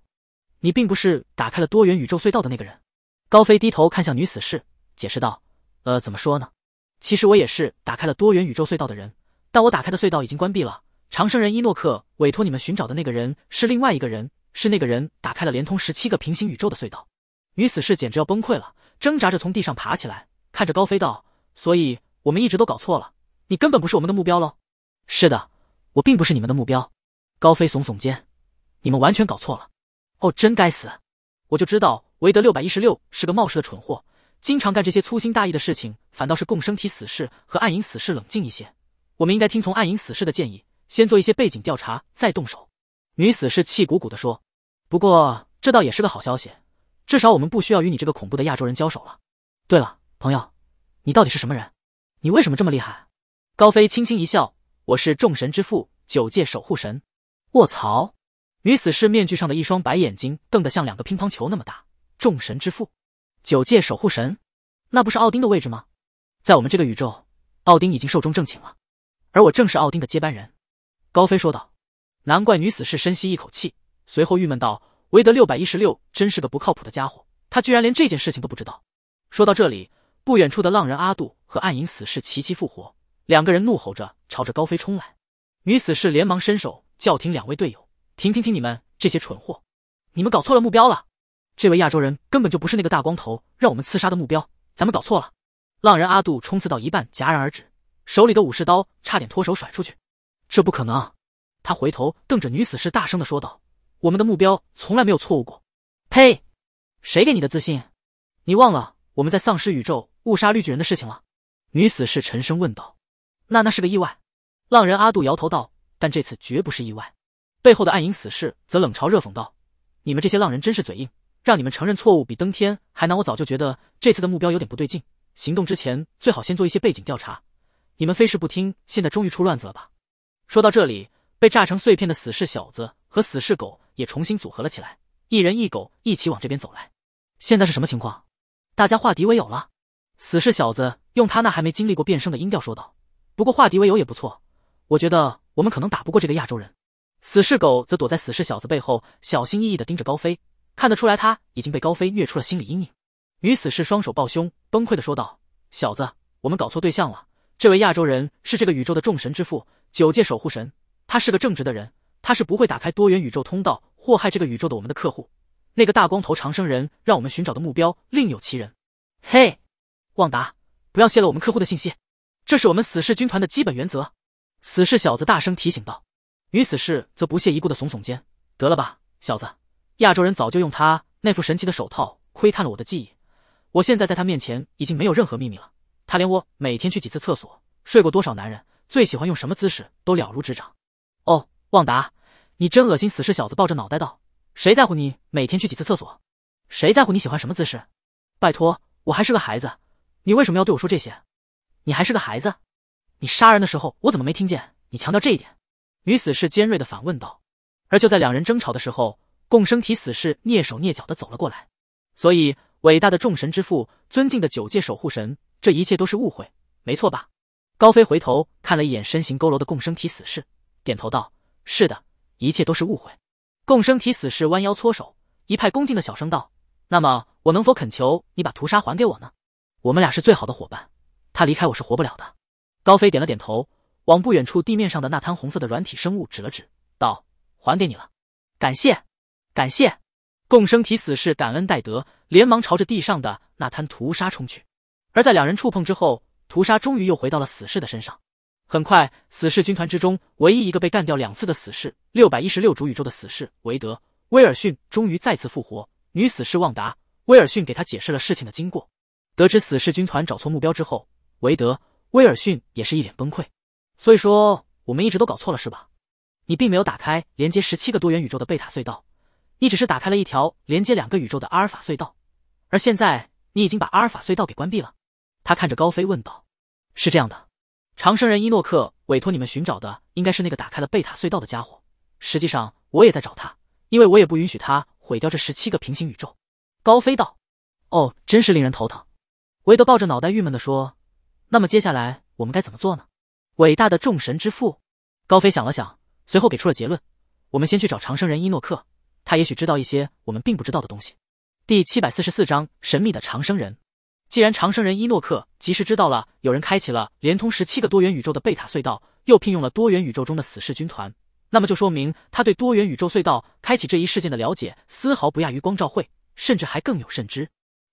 你并不是打开了多元宇宙隧道的那个人。高飞低头看向女死侍，解释道：“呃，怎么说呢？其实我也是打开了多元宇宙隧道的人，但我打开的隧道已经关闭了。长生人伊诺克委托你们寻找的那个人是另外一个人，是那个人打开了连通十七个平行宇宙的隧道。”女死士简直要崩溃了，挣扎着从地上爬起来，看着高飞道：“所以我们一直都搞错了，你根本不是我们的目标喽。”“是的，我并不是你们的目标。”高飞耸耸肩：“你们完全搞错了。”“哦，真该死！我就知道维德六百一十六是个冒失的蠢货，经常干这些粗心大意的事情。反倒是共生体死士和暗影死士冷静一些，我们应该听从暗影死士的建议，先做一些背景调查再动手。”女死士气鼓鼓的说：“不过这倒也是个好消息。”至少我们不需要与你这个恐怖的亚洲人交手了。对了，朋友，你到底是什么人？你为什么这么厉害？高飞轻轻一笑：“我是众神之父，九界守护神。”卧槽！女死士面具上的一双白眼睛瞪得像两个乒乓球那么大。众神之父，九界守护神？那不是奥丁的位置吗？在我们这个宇宙，奥丁已经寿终正寝了，而我正是奥丁的接班人。”高飞说道。难怪女死士深吸一口气，随后郁闷道。维德六百一十六真是个不靠谱的家伙，他居然连这件事情都不知道。说到这里，不远处的浪人阿杜和暗影死侍齐齐复活，两个人怒吼着朝着高飞冲来。女死士连忙伸手叫停两位队友：“停停停！你们这些蠢货，你们搞错了目标了。这位亚洲人根本就不是那个大光头让我们刺杀的目标，咱们搞错了。”浪人阿杜冲刺到一半戛然而止，手里的武士刀差点脱手甩出去。这不可能！他回头瞪着女死侍，大声的说道。我们的目标从来没有错误过。呸！谁给你的自信？你忘了我们在丧尸宇宙误杀绿巨人的事情了？女死士沉声问道。那那是个意外。浪人阿杜摇头道。但这次绝不是意外。背后的暗影死士则冷嘲热讽道：“你们这些浪人真是嘴硬，让你们承认错误比登天还难。”我早就觉得这次的目标有点不对劲，行动之前最好先做一些背景调查。你们非是不听，现在终于出乱子了吧？说到这里，被炸成碎片的死士小子和死士狗。也重新组合了起来，一人一狗一起往这边走来。现在是什么情况？大家化敌为友了？死士小子用他那还没经历过变声的音调说道：“不过化敌为友也不错，我觉得我们可能打不过这个亚洲人。”死士狗则躲在死士小子背后，小心翼翼的盯着高飞，看得出来他已经被高飞虐出了心理阴影。女死士双手抱胸，崩溃的说道：“小子，我们搞错对象了，这位亚洲人是这个宇宙的众神之父，九界守护神，他是个正直的人。”他是不会打开多元宇宙通道祸害这个宇宙的。我们的客户，那个大光头长生人，让我们寻找的目标另有其人。嘿，旺达，不要泄露我们客户的信息，这是我们死侍军团的基本原则。死侍小子大声提醒道，女死侍则不屑一顾的耸耸肩：“得了吧，小子，亚洲人早就用他那副神奇的手套窥探了我的记忆，我现在在他面前已经没有任何秘密了。他连我每天去几次厕所、睡过多少男人、最喜欢用什么姿势都了如指掌。”哦，旺达。你真恶心！死尸小子抱着脑袋道：“谁在乎你每天去几次厕所？谁在乎你喜欢什么姿势？拜托，我还是个孩子，你为什么要对我说这些？你还是个孩子？你杀人的时候我怎么没听见你强调这一点？”女死士尖锐的反问道。而就在两人争吵的时候，共生体死士蹑手蹑脚的走了过来。所以，伟大的众神之父，尊敬的九界守护神，这一切都是误会，没错吧？高飞回头看了一眼身形佝偻的共生体死士，点头道：“是的。”一切都是误会。共生体死士弯腰搓手，一派恭敬的小声道：“那么我能否恳求你把屠杀还给我呢？我们俩是最好的伙伴，他离开我是活不了的。”高飞点了点头，往不远处地面上的那滩红色的软体生物指了指，道：“还给你了，感谢，感谢。”共生体死士感恩戴德，连忙朝着地上的那滩屠杀冲去。而在两人触碰之后，屠杀终于又回到了死士的身上。很快，死士军团之中唯一一个被干掉两次的死士，六百一十六主宇宙的死士韦德·威尔逊，终于再次复活。女死士旺达·威尔逊给他解释了事情的经过。得知死士军团找错目标之后，韦德·威尔逊也是一脸崩溃。所以说，我们一直都搞错了是吧？你并没有打开连接十七个多元宇宙的贝塔隧道，你只是打开了一条连接两个宇宙的阿尔法隧道。而现在，你已经把阿尔法隧道给关闭了。他看着高飞问道：“是这样的。”长生人伊诺克委托你们寻找的应该是那个打开了贝塔隧道的家伙。实际上，我也在找他，因为我也不允许他毁掉这十七个平行宇宙。高飞道：“哦，真是令人头疼。”维德抱着脑袋，郁闷的说：“那么接下来我们该怎么做呢？”伟大的众神之父，高飞想了想，随后给出了结论：“我们先去找长生人伊诺克，他也许知道一些我们并不知道的东西。”第七百四十四章：神秘的长生人。既然长生人伊诺克及时知道了有人开启了连通十七个多元宇宙的贝塔隧道，又聘用了多元宇宙中的死侍军团，那么就说明他对多元宇宙隧道开启这一事件的了解丝毫不亚于光照会，甚至还更有甚之。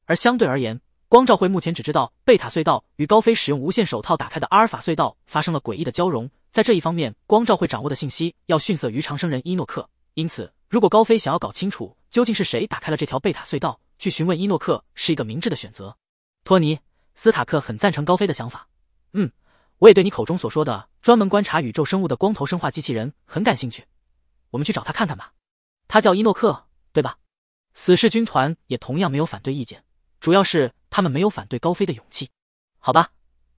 而相对而言，光照会目前只知道贝塔隧道与高飞使用无限手套打开的阿尔法隧道发生了诡异的交融，在这一方面，光照会掌握的信息要逊色于长生人伊诺克。因此，如果高飞想要搞清楚究竟是谁打开了这条贝塔隧道，去询问伊诺克是一个明智的选择。托尼斯塔克很赞成高飞的想法，嗯，我也对你口中所说的专门观察宇宙生物的光头生化机器人很感兴趣，我们去找他看看吧。他叫伊诺克，对吧？死侍军团也同样没有反对意见，主要是他们没有反对高飞的勇气。好吧，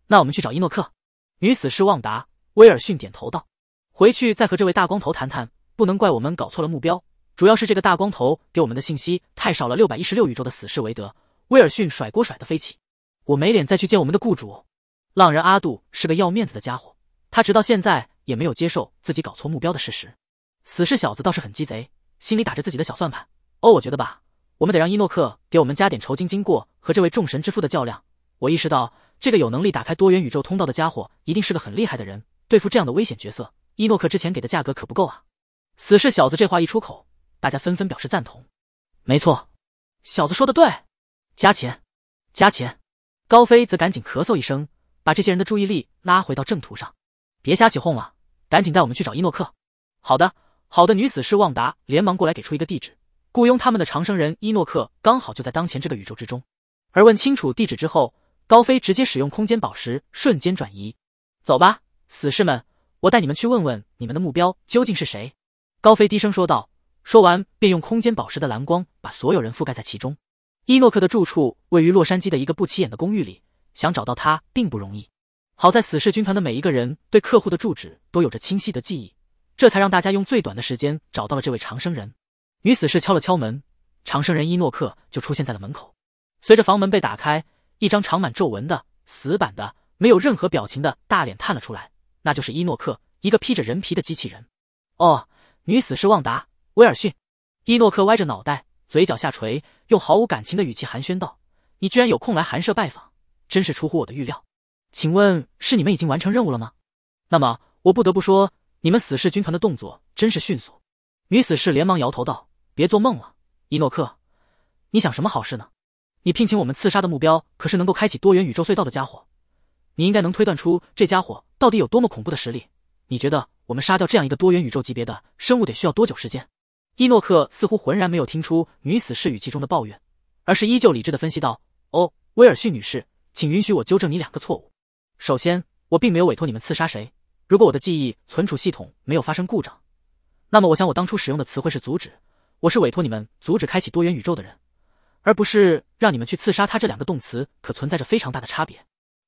那我们去找伊诺克。女死侍旺达威尔逊点头道，回去再和这位大光头谈谈，不能怪我们搞错了目标，主要是这个大光头给我们的信息太少了。六百一十六宇宙的死侍维德。威尔逊甩锅甩得飞起，我没脸再去见我们的雇主。浪人阿杜是个要面子的家伙，他直到现在也没有接受自己搞错目标的事实。死士小子倒是很鸡贼，心里打着自己的小算盘。哦，我觉得吧，我们得让伊诺克给我们加点酬金。经过和这位众神之父的较量，我意识到这个有能力打开多元宇宙通道的家伙一定是个很厉害的人。对付这样的危险角色，伊诺克之前给的价格可不够啊。死士小子这话一出口，大家纷纷表示赞同。没错，小子说的对。加钱，加钱！高飞则赶紧咳嗽一声，把这些人的注意力拉回到正途上。别瞎起哄了，赶紧带我们去找伊诺克。好的，好的。女死士旺达连忙过来给出一个地址，雇佣他们的长生人伊诺克刚好就在当前这个宇宙之中。而问清楚地址之后，高飞直接使用空间宝石瞬间转移。走吧，死士们，我带你们去问问你们的目标究竟是谁。高飞低声说道。说完，便用空间宝石的蓝光把所有人覆盖在其中。伊诺克的住处位于洛杉矶的一个不起眼的公寓里，想找到他并不容易。好在死侍军团的每一个人对客户的住址都有着清晰的记忆，这才让大家用最短的时间找到了这位长生人。女死士敲了敲门，长生人伊诺克就出现在了门口。随着房门被打开，一张长满皱纹的、死板的、没有任何表情的大脸探了出来，那就是伊诺克，一个披着人皮的机器人。哦，女死侍旺达·威尔逊。伊诺克歪着脑袋。嘴角下垂，用毫无感情的语气寒暄道：“你居然有空来寒舍拜访，真是出乎我的预料。请问是你们已经完成任务了吗？那么我不得不说，你们死士军团的动作真是迅速。”女死士连忙摇头道：“别做梦了，伊诺克，你想什么好事呢？你聘请我们刺杀的目标可是能够开启多元宇宙隧道的家伙，你应该能推断出这家伙到底有多么恐怖的实力。你觉得我们杀掉这样一个多元宇宙级别的生物得需要多久时间？”伊诺克似乎浑然没有听出女死侍语气中的抱怨，而是依旧理智的分析道：“哦，威尔逊女士，请允许我纠正你两个错误。首先，我并没有委托你们刺杀谁。如果我的记忆存储系统没有发生故障，那么我想我当初使用的词汇是阻止，我是委托你们阻止开启多元宇宙的人，而不是让你们去刺杀他。这两个动词可存在着非常大的差别。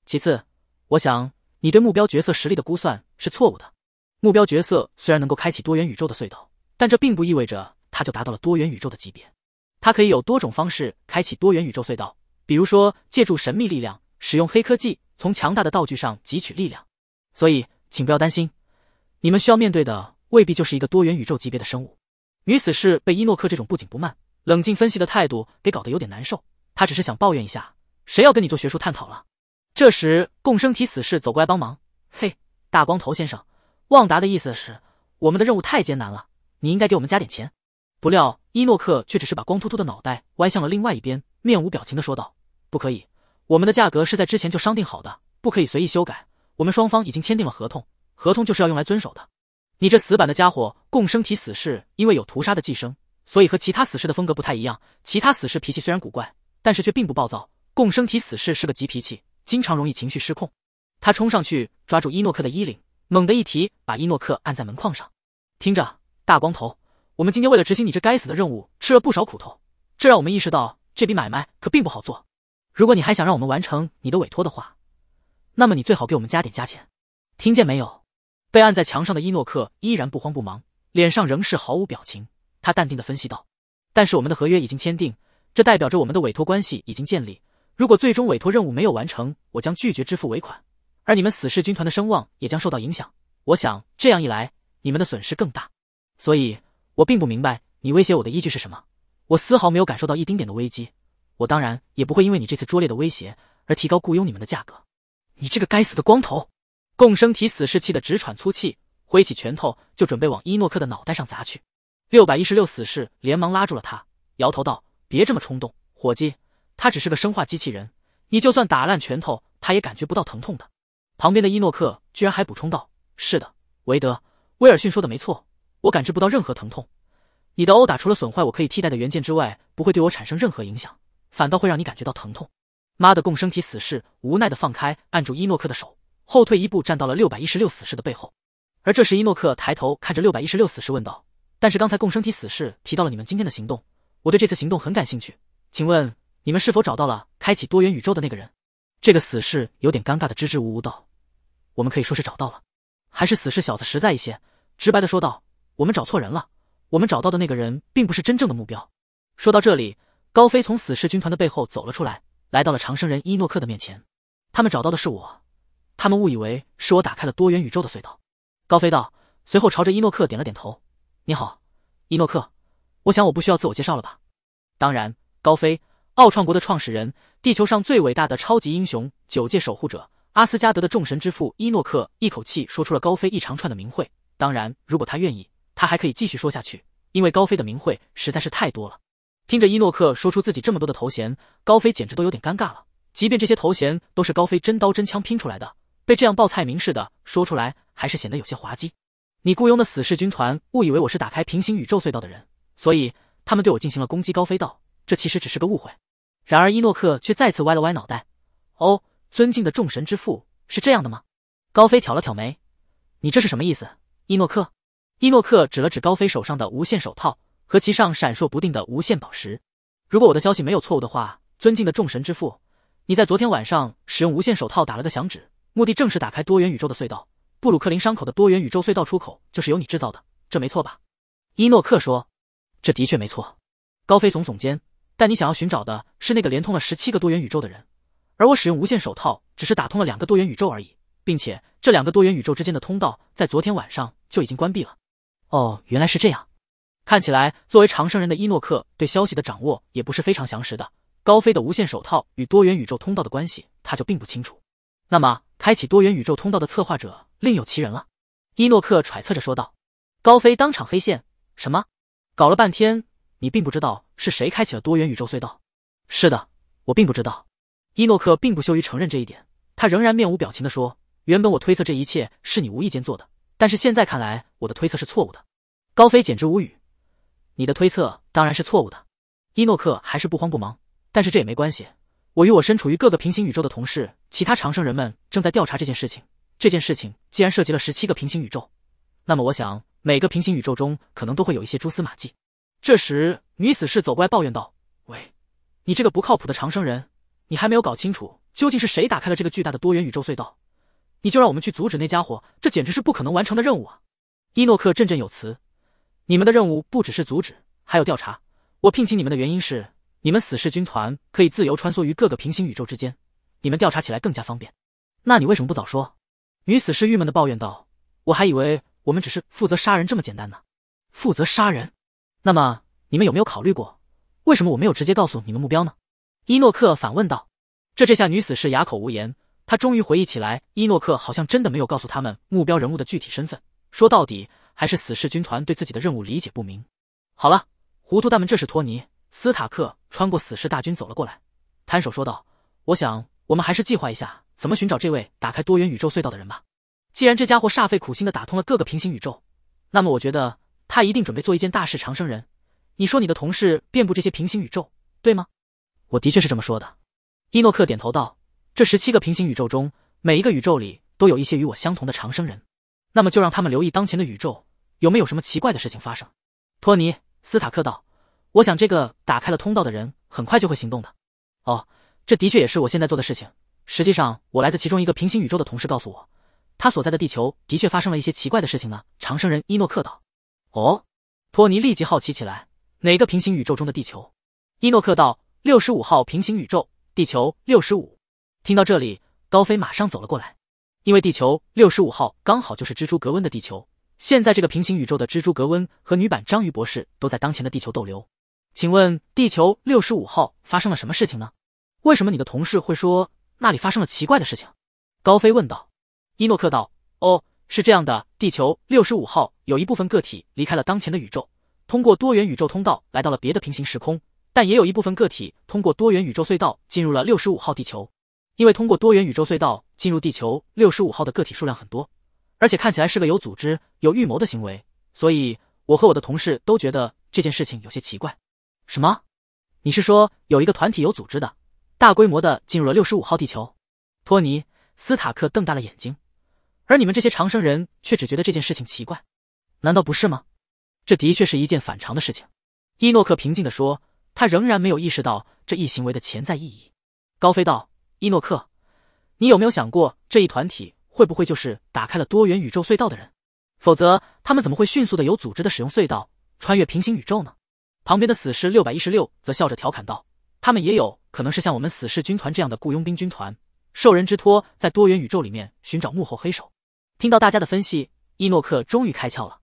其次，我想你对目标角色实力的估算是错误的。目标角色虽然能够开启多元宇宙的隧道。”但这并不意味着它就达到了多元宇宙的级别。它可以有多种方式开启多元宇宙隧道，比如说借助神秘力量，使用黑科技，从强大的道具上汲取力量。所以，请不要担心，你们需要面对的未必就是一个多元宇宙级别的生物。女死士被伊诺克这种不紧不慢、冷静分析的态度给搞得有点难受。她只是想抱怨一下，谁要跟你做学术探讨了？这时，共生体死士走过来帮忙。嘿，大光头先生，旺达的意思是，我们的任务太艰难了。你应该给我们加点钱。不料伊诺克却只是把光秃秃的脑袋歪向了另外一边，面无表情的说道：“不可以，我们的价格是在之前就商定好的，不可以随意修改。我们双方已经签订了合同，合同就是要用来遵守的。”你这死板的家伙！共生体死士因为有屠杀的寄生，所以和其他死士的风格不太一样。其他死士脾气虽然古怪，但是却并不暴躁。共生体死士是个急脾气，经常容易情绪失控。他冲上去抓住伊诺克的衣领，猛地一提，把伊诺克按在门框上，听着。大光头，我们今天为了执行你这该死的任务，吃了不少苦头。这让我们意识到，这笔买卖可并不好做。如果你还想让我们完成你的委托的话，那么你最好给我们加点加钱。听见没有？被按在墙上的伊诺克依然不慌不忙，脸上仍是毫无表情。他淡定地分析道：“但是我们的合约已经签订，这代表着我们的委托关系已经建立。如果最终委托任务没有完成，我将拒绝支付尾款，而你们死士军团的声望也将受到影响。我想这样一来，你们的损失更大。”所以，我并不明白你威胁我的依据是什么。我丝毫没有感受到一丁点的危机，我当然也不会因为你这次拙劣的威胁而提高雇佣你们的价格。你这个该死的光头！共生体死士气得直喘粗气，挥起拳头就准备往伊诺克的脑袋上砸去。六百一十六死士连忙拉住了他，摇头道：“别这么冲动，伙计，他只是个生化机器人，你就算打烂拳头，他也感觉不到疼痛的。”旁边的伊诺克居然还补充道：“是的，韦德·威尔逊说的没错。”我感知不到任何疼痛，你的殴打除了损坏我可以替代的原件之外，不会对我产生任何影响，反倒会让你感觉到疼痛。妈的，共生体死士无奈的放开按住伊诺克的手，后退一步站到了六百一十六死士的背后。而这时，伊诺克抬头看着六百一十六死士问道：“但是刚才共生体死士提到了你们今天的行动，我对这次行动很感兴趣，请问你们是否找到了开启多元宇宙的那个人？”这个死士有点尴尬的支支吾吾道：“我们可以说是找到了。”还是死士小子实在一些，直白的说道。我们找错人了，我们找到的那个人并不是真正的目标。说到这里，高飞从死侍军团的背后走了出来，来到了长生人伊诺克的面前。他们找到的是我，他们误以为是我打开了多元宇宙的隧道。高飞道，随后朝着伊诺克点了点头。你好，伊诺克，我想我不需要自我介绍了吧？当然，高飞，奥创国的创始人，地球上最伟大的超级英雄，九界守护者，阿斯加德的众神之父伊诺克，一口气说出了高飞一长串的名讳。当然，如果他愿意。他还可以继续说下去，因为高飞的名讳实在是太多了。听着伊诺克说出自己这么多的头衔，高飞简直都有点尴尬了。即便这些头衔都是高飞真刀真枪拼出来的，被这样报菜名似的说出来，还是显得有些滑稽。你雇佣的死侍军团误以为我是打开平行宇宙隧道的人，所以他们对我进行了攻击。高飞道：“这其实只是个误会。”然而伊诺克却再次歪了歪脑袋：“哦，尊敬的众神之父，是这样的吗？”高飞挑了挑眉：“你这是什么意思，伊诺克？”伊诺克指了指高飞手上的无限手套和其上闪烁不定的无限宝石。如果我的消息没有错误的话，尊敬的众神之父，你在昨天晚上使用无限手套打了个响指，目的正是打开多元宇宙的隧道。布鲁克林伤口的多元宇宙隧道出口就是由你制造的，这没错吧？伊诺克说：“这的确没错。”高飞耸耸肩，但你想要寻找的是那个连通了十七个多元宇宙的人，而我使用无限手套只是打通了两个多元宇宙而已，并且这两个多元宇宙之间的通道在昨天晚上就已经关闭了。哦，原来是这样。看起来，作为长生人的伊诺克对消息的掌握也不是非常详实的。高飞的无限手套与多元宇宙通道的关系，他就并不清楚。那么，开启多元宇宙通道的策划者另有其人了。伊诺克揣测着说道。高飞当场黑线：什么？搞了半天，你并不知道是谁开启了多元宇宙隧道？是的，我并不知道。伊诺克并不羞于承认这一点，他仍然面无表情的说：原本我推测这一切是你无意间做的。但是现在看来，我的推测是错误的。高飞简直无语，你的推测当然是错误的。伊诺克还是不慌不忙，但是这也没关系，我与我身处于各个平行宇宙的同事，其他长生人们正在调查这件事情。这件事情既然涉及了十七个平行宇宙，那么我想每个平行宇宙中可能都会有一些蛛丝马迹。这时，女死士走过来抱怨道：“喂，你这个不靠谱的长生人，你还没有搞清楚究竟是谁打开了这个巨大的多元宇宙隧道。”你就让我们去阻止那家伙，这简直是不可能完成的任务啊！伊诺克振振有词：“你们的任务不只是阻止，还有调查。我聘请你们的原因是，你们死士军团可以自由穿梭于各个平行宇宙之间，你们调查起来更加方便。”那你为什么不早说？女死士郁闷的抱怨道：“我还以为我们只是负责杀人这么简单呢。”负责杀人？那么你们有没有考虑过，为什么我没有直接告诉你们目标呢？”伊诺克反问道。这这下女死士哑口无言。他终于回忆起来，伊诺克好像真的没有告诉他们目标人物的具体身份。说到底，还是死侍军团对自己的任务理解不明。好了，糊涂蛋们，这是托尼斯塔克穿过死侍大军走了过来，摊手说道：“我想，我们还是计划一下怎么寻找这位打开多元宇宙隧道的人吧。既然这家伙煞费苦心的打通了各个平行宇宙，那么我觉得他一定准备做一件大事长生人。你说你的同事遍布这些平行宇宙，对吗？”我的确是这么说的，伊诺克点头道。这十七个平行宇宙中，每一个宇宙里都有一些与我相同的长生人，那么就让他们留意当前的宇宙有没有什么奇怪的事情发生。托尼·斯塔克道：“我想这个打开了通道的人很快就会行动的。”哦，这的确也是我现在做的事情。实际上，我来自其中一个平行宇宙的同事告诉我，他所在的地球的确发生了一些奇怪的事情呢。长生人伊诺克道：“哦。”托尼立即好奇起来：“哪个平行宇宙中的地球？”伊诺克道：“六十五号平行宇宙，地球六十五。”听到这里，高飞马上走了过来，因为地球六十五号刚好就是蜘蛛格温的地球。现在这个平行宇宙的蜘蛛格温和女版章鱼博士都在当前的地球逗留。请问地球六十五号发生了什么事情呢？为什么你的同事会说那里发生了奇怪的事情？高飞问道。伊诺克道：“哦，是这样的，地球六十五号有一部分个体离开了当前的宇宙，通过多元宇宙通道来到了别的平行时空，但也有一部分个体通过多元宇宙隧道进入了六十五号地球。”因为通过多元宇宙隧道进入地球六十五号的个体数量很多，而且看起来是个有组织、有预谋的行为，所以我和我的同事都觉得这件事情有些奇怪。什么？你是说有一个团体有组织的大规模的进入了六十五号地球？托尼·斯塔克瞪大了眼睛，而你们这些长生人却只觉得这件事情奇怪，难道不是吗？这的确是一件反常的事情。伊诺克平静的说，他仍然没有意识到这一行为的潜在意义。高飞道。伊诺克，你有没有想过，这一团体会不会就是打开了多元宇宙隧道的人？否则，他们怎么会迅速的有组织的使用隧道穿越平行宇宙呢？旁边的死侍六百一十六则笑着调侃道：“他们也有可能是像我们死侍军团这样的雇佣兵军团，受人之托，在多元宇宙里面寻找幕后黑手。”听到大家的分析，伊诺克终于开窍了。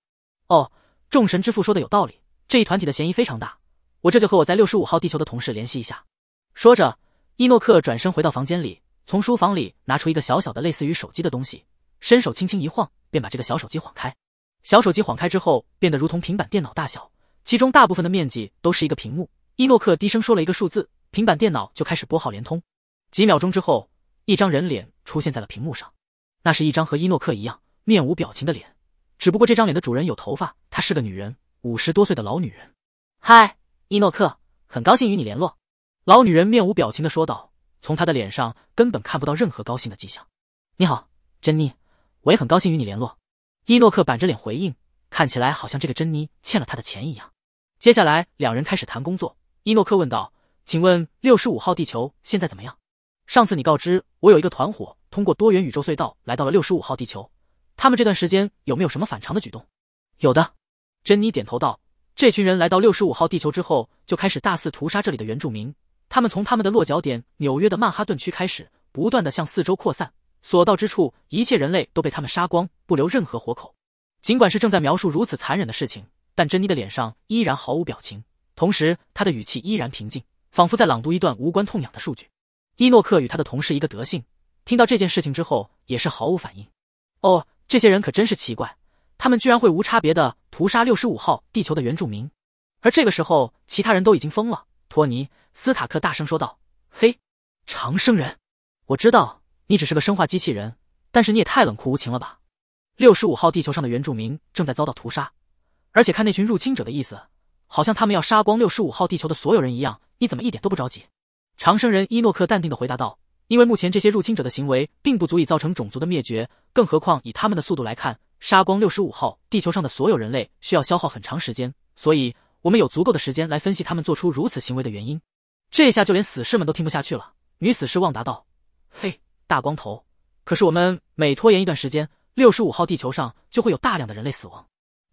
哦，众神之父说的有道理，这一团体的嫌疑非常大，我这就和我在六十五号地球的同事联系一下。”说着。伊诺克转身回到房间里，从书房里拿出一个小小的类似于手机的东西，伸手轻轻一晃，便把这个小手机晃开。小手机晃开之后，变得如同平板电脑大小，其中大部分的面积都是一个屏幕。伊诺克低声说了一个数字，平板电脑就开始拨号连通。几秒钟之后，一张人脸出现在了屏幕上，那是一张和伊诺克一样面无表情的脸，只不过这张脸的主人有头发，她是个女人，五十多岁的老女人。嗨，伊诺克，很高兴与你联络。老女人面无表情的说道：“从她的脸上根本看不到任何高兴的迹象。”你好，珍妮，我也很高兴与你联络。”伊诺克板着脸回应，看起来好像这个珍妮欠了他的钱一样。接下来，两人开始谈工作。伊诺克问道：“请问六十五号地球现在怎么样？上次你告知我有一个团伙通过多元宇宙隧道来到了六十五号地球，他们这段时间有没有什么反常的举动？”有的，珍妮点头道：“这群人来到六十五号地球之后，就开始大肆屠杀这里的原住民。”他们从他们的落脚点纽约的曼哈顿区开始，不断的向四周扩散，所到之处，一切人类都被他们杀光，不留任何活口。尽管是正在描述如此残忍的事情，但珍妮的脸上依然毫无表情，同时她的语气依然平静，仿佛在朗读一段无关痛痒的数据。伊诺克与他的同事一个德性，听到这件事情之后也是毫无反应。哦，这些人可真是奇怪，他们居然会无差别的屠杀六十五号地球的原住民，而这个时候，其他人都已经疯了。托尼·斯塔克大声说道：“嘿，长生人，我知道你只是个生化机器人，但是你也太冷酷无情了吧！六十五号地球上的原住民正在遭到屠杀，而且看那群入侵者的意思，好像他们要杀光六十五号地球的所有人一样。你怎么一点都不着急？”长生人伊诺克淡定的回答道：“因为目前这些入侵者的行为并不足以造成种族的灭绝，更何况以他们的速度来看，杀光六十五号地球上的所有人类需要消耗很长时间，所以……”我们有足够的时间来分析他们做出如此行为的原因。这下就连死士们都听不下去了。女死士旺达道：“嘿，大光头！可是我们每拖延一段时间，六十五号地球上就会有大量的人类死亡。”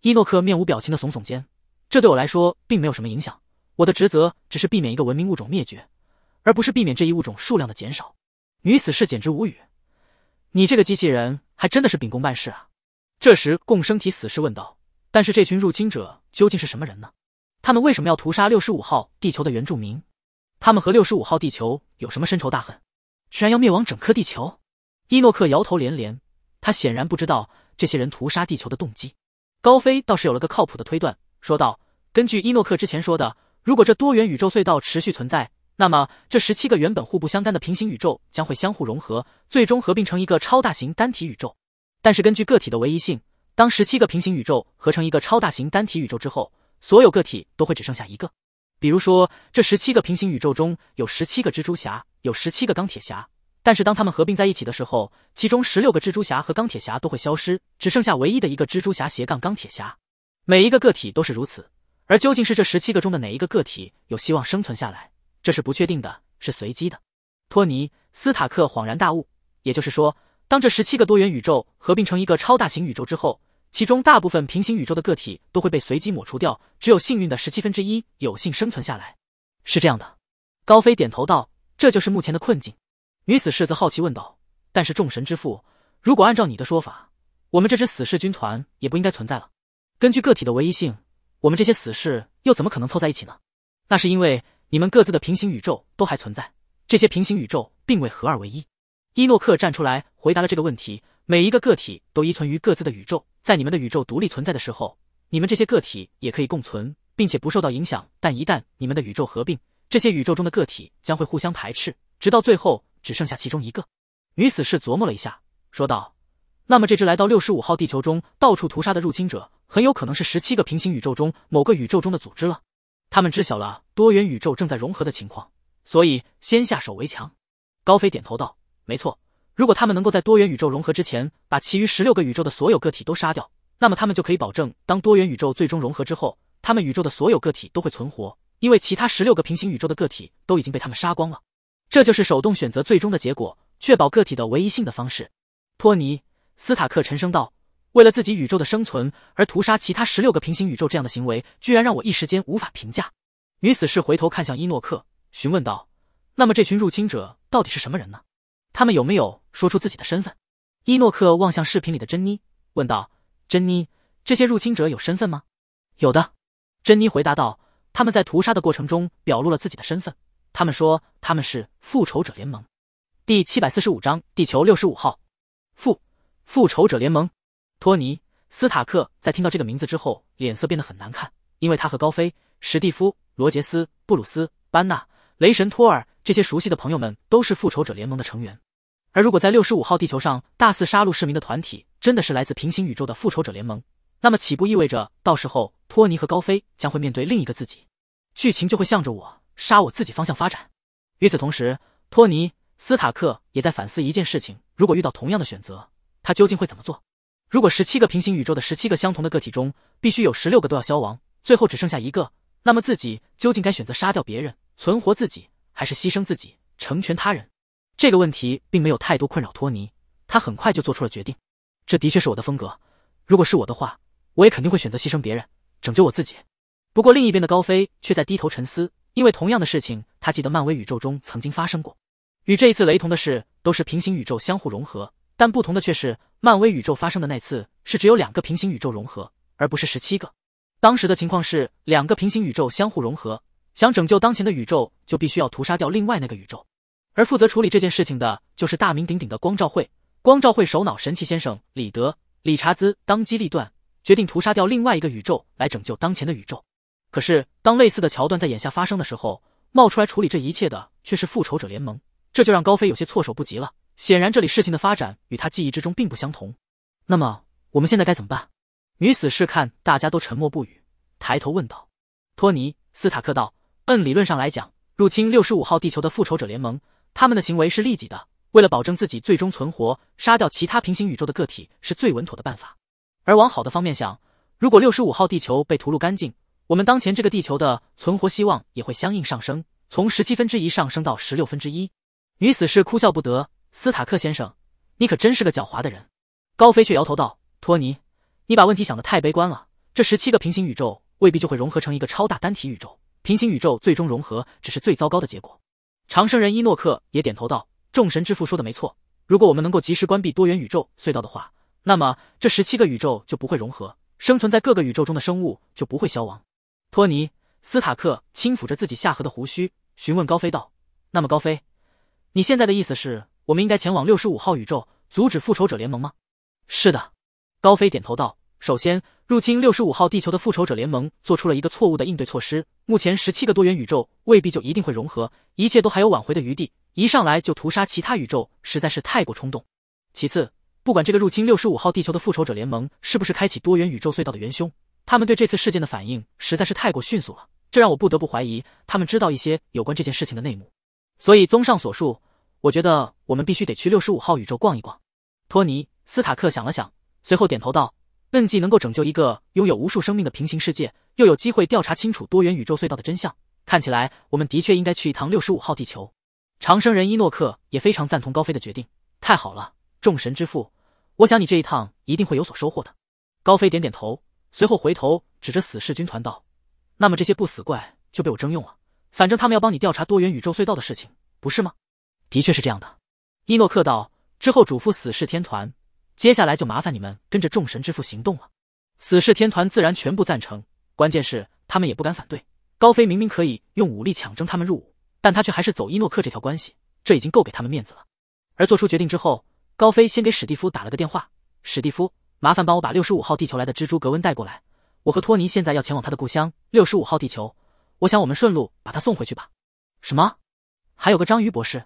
伊诺克面无表情的耸耸肩：“这对我来说并没有什么影响，我的职责只是避免一个文明物种灭绝，而不是避免这一物种数量的减少。”女死士简直无语：“你这个机器人还真的是秉公办事啊！”这时，共生体死士问道：“但是这群入侵者究竟是什么人呢？”他们为什么要屠杀六十五号地球的原住民？他们和六十五号地球有什么深仇大恨？居然要灭亡整颗地球？伊诺克摇头连连，他显然不知道这些人屠杀地球的动机。高飞倒是有了个靠谱的推断，说道：“根据伊诺克之前说的，如果这多元宇宙隧道持续存在，那么这十七个原本互不相干的平行宇宙将会相互融合，最终合并成一个超大型单体宇宙。但是根据个体的唯一性，当十七个平行宇宙合成一个超大型单体宇宙之后。”所有个体都会只剩下一个，比如说这十七个平行宇宙中有十七个蜘蛛侠，有十七个钢铁侠，但是当他们合并在一起的时候，其中十六个蜘蛛侠和钢铁侠都会消失，只剩下唯一的一个蜘蛛侠斜杠钢铁侠。每一个个体都是如此，而究竟是这十七个中的哪一个个体有希望生存下来，这是不确定的，是随机的。托尼斯塔克恍然大悟，也就是说，当这十七个多元宇宙合并成一个超大型宇宙之后。其中大部分平行宇宙的个体都会被随机抹除掉，只有幸运的十七分之一有幸生存下来。是这样的，高飞点头道：“这就是目前的困境。”女死士则好奇问道：“但是众神之父，如果按照你的说法，我们这支死士军团也不应该存在了。根据个体的唯一性，我们这些死士又怎么可能凑在一起呢？”那是因为你们各自的平行宇宙都还存在，这些平行宇宙并未合二为一。伊诺克站出来回答了这个问题：每一个个体都依存于各自的宇宙。在你们的宇宙独立存在的时候，你们这些个体也可以共存，并且不受到影响。但一旦你们的宇宙合并，这些宇宙中的个体将会互相排斥，直到最后只剩下其中一个。女死士琢磨了一下，说道：“那么，这只来到六十五号地球中到处屠杀的入侵者，很有可能是十七个平行宇宙中某个宇宙中的组织了。他们知晓了多元宇宙正在融合的情况，所以先下手为强。”高飞点头道：“没错。”如果他们能够在多元宇宙融合之前把其余十六个宇宙的所有个体都杀掉，那么他们就可以保证当多元宇宙最终融合之后，他们宇宙的所有个体都会存活，因为其他十六个平行宇宙的个体都已经被他们杀光了。这就是手动选择最终的结果，确保个体的唯一性的方式。托尼·斯塔克沉声道：“为了自己宇宙的生存而屠杀其他十六个平行宇宙，这样的行为居然让我一时间无法评价。”女死士回头看向伊诺克，询问道：“那么这群入侵者到底是什么人呢？”他们有没有说出自己的身份？伊诺克望向视频里的珍妮，问道：“珍妮，这些入侵者有身份吗？”“有的。”珍妮回答道：“他们在屠杀的过程中表露了自己的身份。他们说他们是复仇者联盟。”第七百四十五章地球六十五号复复仇者联盟。托尼·斯塔克在听到这个名字之后，脸色变得很难看，因为他和高飞、史蒂夫、罗杰斯、布鲁斯、班纳、雷神托尔。这些熟悉的朋友们都是复仇者联盟的成员，而如果在六十五号地球上大肆杀戮市民的团体真的是来自平行宇宙的复仇者联盟，那么岂不意味着到时候托尼和高飞将会面对另一个自己，剧情就会向着我杀我自己方向发展？与此同时，托尼斯塔克也在反思一件事情：如果遇到同样的选择，他究竟会怎么做？如果十七个平行宇宙的十七个相同的个体中必须有十六个都要消亡，最后只剩下一个，那么自己究竟该选择杀掉别人存活自己？还是牺牲自己成全他人，这个问题并没有太多困扰托尼，他很快就做出了决定。这的确是我的风格，如果是我的话，我也肯定会选择牺牲别人拯救我自己。不过另一边的高飞却在低头沉思，因为同样的事情，他记得漫威宇宙中曾经发生过，与这一次雷同的事都是平行宇宙相互融合，但不同的却是漫威宇宙发生的那次是只有两个平行宇宙融合，而不是十七个。当时的情况是两个平行宇宙相互融合。想拯救当前的宇宙，就必须要屠杀掉另外那个宇宙。而负责处理这件事情的就是大名鼎鼎的光照会。光照会首脑神奇先生李德·理查兹当机立断，决定屠杀掉另外一个宇宙来拯救当前的宇宙。可是，当类似的桥段在眼下发生的时候，冒出来处理这一切的却是复仇者联盟，这就让高飞有些措手不及了。显然，这里事情的发展与他记忆之中并不相同。那么，我们现在该怎么办？女死士看大家都沉默不语，抬头问道：“托尼·斯塔克道。”按理论上来讲，入侵六十五号地球的复仇者联盟，他们的行为是利己的。为了保证自己最终存活，杀掉其他平行宇宙的个体是最稳妥的办法。而往好的方面想，如果六十五号地球被屠戮干净，我们当前这个地球的存活希望也会相应上升，从十七分之一上升到十六分之一。女死侍哭笑不得：“斯塔克先生，你可真是个狡猾的人。”高飞却摇头道：“托尼，你把问题想得太悲观了。这十七个平行宇宙未必就会融合成一个超大单体宇宙。”平行宇宙最终融合只是最糟糕的结果。长生人伊诺克也点头道：“众神之父说的没错，如果我们能够及时关闭多元宇宙隧道的话，那么这十七个宇宙就不会融合，生存在各个宇宙中的生物就不会消亡。”托尼·斯塔克轻抚着自己下颌的胡须，询问高飞道：“那么高飞，你现在的意思是我们应该前往六十五号宇宙，阻止复仇者联盟吗？”“是的。”高飞点头道。首先，入侵六十五号地球的复仇者联盟做出了一个错误的应对措施。目前，十七个多元宇宙未必就一定会融合，一切都还有挽回的余地。一上来就屠杀其他宇宙，实在是太过冲动。其次，不管这个入侵六十五号地球的复仇者联盟是不是开启多元宇宙隧道的元凶，他们对这次事件的反应实在是太过迅速了，这让我不得不怀疑他们知道一些有关这件事情的内幕。所以，综上所述，我觉得我们必须得去六十五号宇宙逛一逛。托尼·斯塔克想了想，随后点头道。嫩剂能够拯救一个拥有无数生命的平行世界，又有机会调查清楚多元宇宙隧道的真相，看起来我们的确应该去一趟六十五号地球。长生人伊诺克也非常赞同高飞的决定。太好了，众神之父，我想你这一趟一定会有所收获的。高飞点点头，随后回头指着死士军团道：“那么这些不死怪就被我征用了，反正他们要帮你调查多元宇宙隧道的事情，不是吗？”的确是这样的，伊诺克道，之后嘱咐死士天团。接下来就麻烦你们跟着众神之父行动了。死侍天团自然全部赞成，关键是他们也不敢反对。高飞明明可以用武力强征他们入伍，但他却还是走伊诺克这条关系，这已经够给他们面子了。而做出决定之后，高飞先给史蒂夫打了个电话：“史蒂夫，麻烦帮我把六十五号地球来的蜘蛛格温带过来。我和托尼现在要前往他的故乡六十五号地球，我想我们顺路把他送回去吧。”“什么？还有个章鱼博士？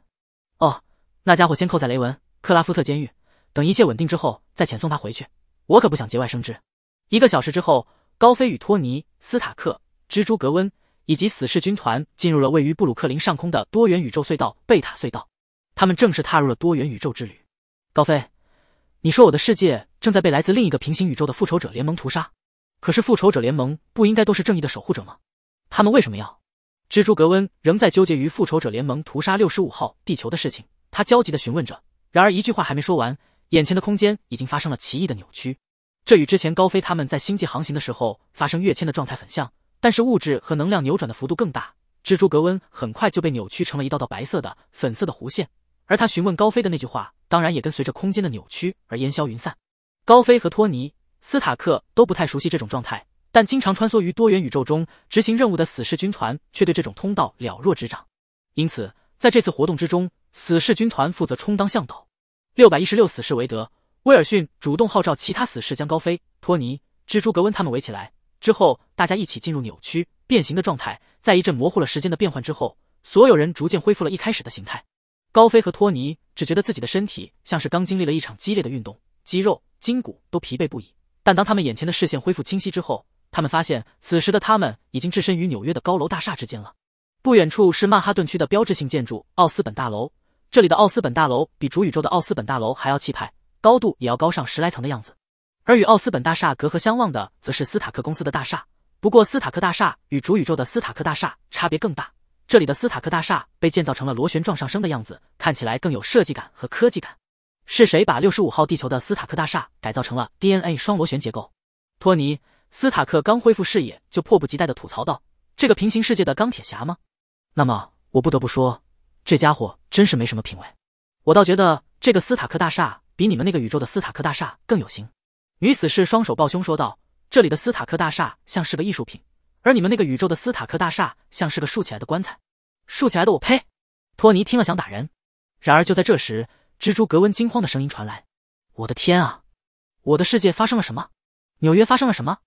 哦，那家伙先扣在雷文克拉夫特监狱。”等一切稳定之后再遣送他回去，我可不想节外生枝。一个小时之后，高飞与托尼斯塔克、蜘蛛格温以及死侍军团进入了位于布鲁克林上空的多元宇宙隧道贝塔隧道，他们正式踏入了多元宇宙之旅。高飞，你说我的世界正在被来自另一个平行宇宙的复仇者联盟屠杀，可是复仇者联盟不应该都是正义的守护者吗？他们为什么要？蜘蛛格温仍在纠结于复仇者联盟屠杀六十五号地球的事情，他焦急的询问着。然而一句话还没说完。眼前的空间已经发生了奇异的扭曲，这与之前高飞他们在星际航行的时候发生跃迁的状态很像，但是物质和能量扭转的幅度更大。蜘蛛格温很快就被扭曲成了一道道白色的、粉色的弧线，而他询问高飞的那句话，当然也跟随着空间的扭曲而烟消云散。高飞和托尼斯塔克都不太熟悉这种状态，但经常穿梭于多元宇宙中执行任务的死侍军团却对这种通道了若指掌，因此在这次活动之中，死侍军团负责充当向导。六百一十六死士韦德·威尔逊主动号召其他死士将高飞、托尼、蜘蛛格温他们围起来，之后大家一起进入扭曲变形的状态。在一阵模糊了时间的变换之后，所有人逐渐恢复了一开始的形态。高飞和托尼只觉得自己的身体像是刚经历了一场激烈的运动，肌肉筋骨都疲惫不已。但当他们眼前的视线恢复清晰之后，他们发现此时的他们已经置身于纽约的高楼大厦之间了。不远处是曼哈顿区的标志性建筑——奥斯本大楼。这里的奥斯本大楼比主宇宙的奥斯本大楼还要气派，高度也要高上十来层的样子。而与奥斯本大厦隔河相望的，则是斯塔克公司的大厦。不过斯塔克大厦与主宇宙的斯塔克大厦差别更大，这里的斯塔克大厦被建造成了螺旋状上升的样子，看起来更有设计感和科技感。是谁把六十五号地球的斯塔克大厦改造成了 DNA 双螺旋结构？托尼·斯塔克刚恢复视野就迫不及待的吐槽道：“这个平行世界的钢铁侠吗？”那么我不得不说。这家伙真是没什么品味，我倒觉得这个斯塔克大厦比你们那个宇宙的斯塔克大厦更有型。女死士双手抱胸说道：“这里的斯塔克大厦像是个艺术品，而你们那个宇宙的斯塔克大厦像是个竖起来的棺材。”竖起来的，我呸！托尼听了想打人。然而就在这时，蜘蛛格温惊慌的声音传来：“我的天啊，我的世界发生了什么？纽约发生了什么？”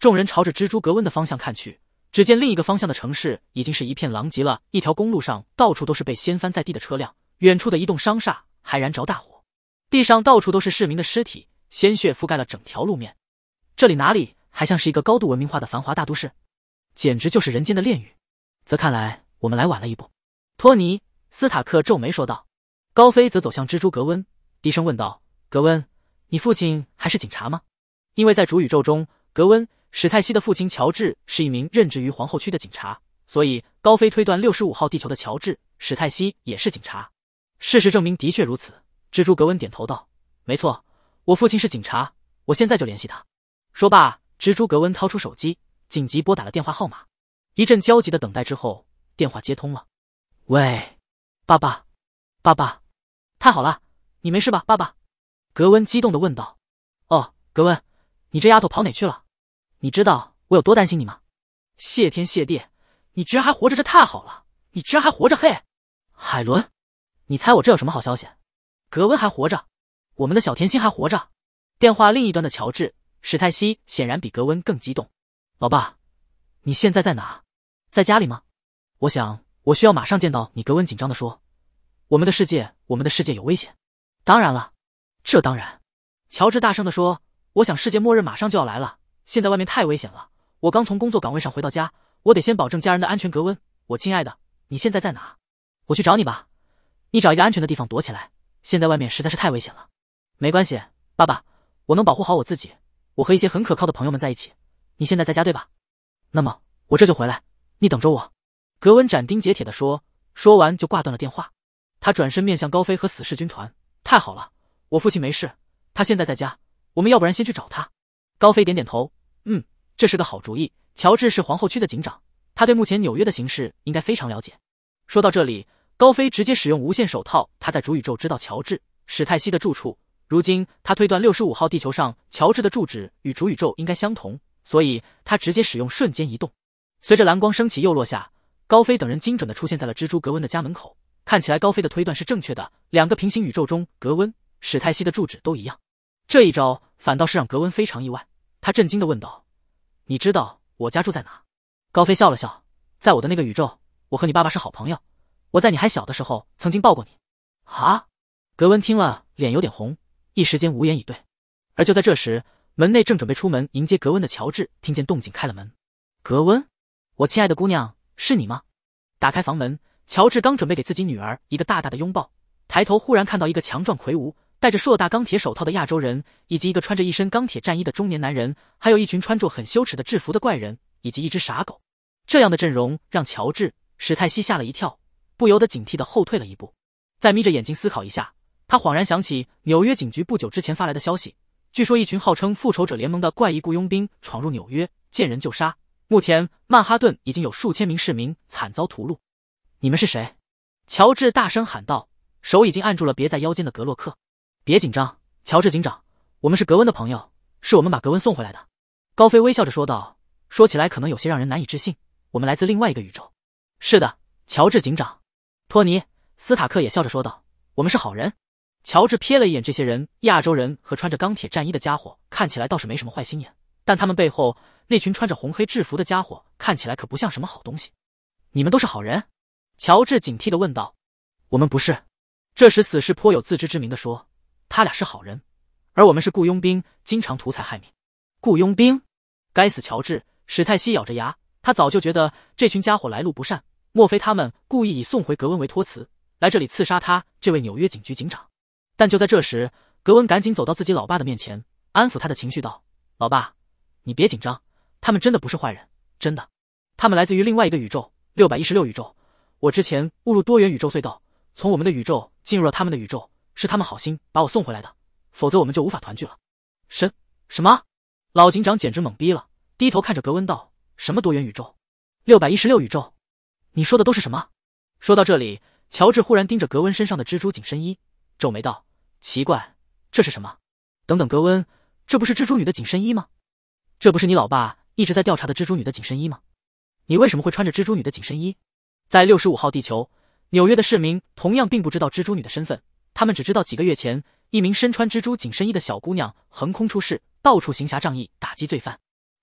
众人朝着蜘蛛格温的方向看去。只见另一个方向的城市已经是一片狼藉了，一条公路上到处都是被掀翻在地的车辆，远处的一栋商厦还燃着大火，地上到处都是市民的尸体，鲜血覆盖了整条路面。这里哪里还像是一个高度文明化的繁华大都市？简直就是人间的炼狱。则看来我们来晚了一步。托尼斯塔克皱眉说道。高飞则走向蜘蛛格温，低声问道：“格温，你父亲还是警察吗？”因为在主宇宙中，格温。史泰西的父亲乔治是一名任职于皇后区的警察，所以高飞推断六十五号地球的乔治史泰西也是警察。事实证明的确如此。蜘蛛格温点头道：“没错，我父亲是警察，我现在就联系他。”说罢，蜘蛛格温掏出手机，紧急拨打了电话号码。一阵焦急的等待之后，电话接通了。“喂，爸爸，爸爸，太好了，你没事吧？”爸爸，格温激动的问道。“哦，格温，你这丫头跑哪去了？”你知道我有多担心你吗？谢天谢地，你居然还活着，这太好了！你居然还活着，嘿，海伦，你猜我这有什么好消息？格温还活着，我们的小甜心还活着。电话另一端的乔治·史泰西显然比格温更激动。老爸，你现在在哪？在家里吗？我想我需要马上见到你。格温紧张地说：“我们的世界，我们的世界有危险。”当然了，这当然。乔治大声地说：“我想世界末日马上就要来了。”现在外面太危险了，我刚从工作岗位上回到家，我得先保证家人的安全。格温，我亲爱的，你现在在哪？我去找你吧，你找一个安全的地方躲起来。现在外面实在是太危险了。没关系，爸爸，我能保护好我自己。我和一些很可靠的朋友们在一起。你现在在家对吧？那么我这就回来，你等着我。格温斩钉截铁地说，说完就挂断了电话。他转身面向高飞和死侍军团。太好了，我父亲没事，他现在在家。我们要不然先去找他。高飞点点头，嗯，这是个好主意。乔治是皇后区的警长，他对目前纽约的形势应该非常了解。说到这里，高飞直接使用无线手套，他在主宇宙知道乔治史泰西的住处。如今他推断六十五号地球上乔治的住址与主宇宙应该相同，所以他直接使用瞬间移动。随着蓝光升起又落下，高飞等人精准的出现在了蜘蛛格温的家门口。看起来高飞的推断是正确的，两个平行宇宙中格温史泰西的住址都一样。这一招反倒是让格温非常意外。他震惊的问道：“你知道我家住在哪？”高飞笑了笑，在我的那个宇宙，我和你爸爸是好朋友。我在你还小的时候曾经抱过你。啊！格温听了，脸有点红，一时间无言以对。而就在这时，门内正准备出门迎接格温的乔治听见动静，开了门。格温，我亲爱的姑娘，是你吗？打开房门，乔治刚准备给自己女儿一个大大的拥抱，抬头忽然看到一个强壮魁梧。戴着硕大钢铁手套的亚洲人，以及一个穿着一身钢铁战衣的中年男人，还有一群穿着很羞耻的制服的怪人，以及一只傻狗，这样的阵容让乔治史泰西吓了一跳，不由得警惕的后退了一步。再眯着眼睛思考一下，他恍然想起纽约警局不久之前发来的消息，据说一群号称复仇者联盟的怪异雇佣兵闯入纽约，见人就杀，目前曼哈顿已经有数千名市民惨遭屠戮。你们是谁？乔治大声喊道，手已经按住了别在腰间的格洛克。别紧张，乔治警长，我们是格温的朋友，是我们把格温送回来的。高飞微笑着说道：“说起来可能有些让人难以置信，我们来自另外一个宇宙。”是的，乔治警长。托尼斯塔克也笑着说道：“我们是好人。”乔治瞥了一眼这些人，亚洲人和穿着钢铁战衣的家伙看起来倒是没什么坏心眼，但他们背后那群穿着红黑制服的家伙看起来可不像什么好东西。你们都是好人？乔治警惕的问道。“我们不是。”这时死侍颇有自知之明的说。他俩是好人，而我们是雇佣兵，经常图财害命。雇佣兵，该死！乔治史泰西咬着牙，他早就觉得这群家伙来路不善。莫非他们故意以送回格温为托辞，来这里刺杀他这位纽约警局警长？但就在这时，格温赶紧走到自己老爸的面前，安抚他的情绪道：“老爸，你别紧张，他们真的不是坏人，真的。他们来自于另外一个宇宙，六百一十六宇宙。我之前误入多元宇宙隧道，从我们的宇宙进入了他们的宇宙。”是他们好心把我送回来的，否则我们就无法团聚了。什什么？老警长简直懵逼了，低头看着格温道：“什么多元宇宙？六百一十六宇宙？你说的都是什么？”说到这里，乔治忽然盯着格温身上的蜘蛛紧身衣，皱眉道：“奇怪，这是什么？等等，格温，这不是蜘蛛女的紧身衣吗？这不是你老爸一直在调查的蜘蛛女的紧身衣吗？你为什么会穿着蜘蛛女的紧身衣？在六十五号地球，纽约的市民同样并不知道蜘蛛女的身份。”他们只知道几个月前，一名身穿蜘蛛紧身衣的小姑娘横空出世，到处行侠仗义，打击罪犯。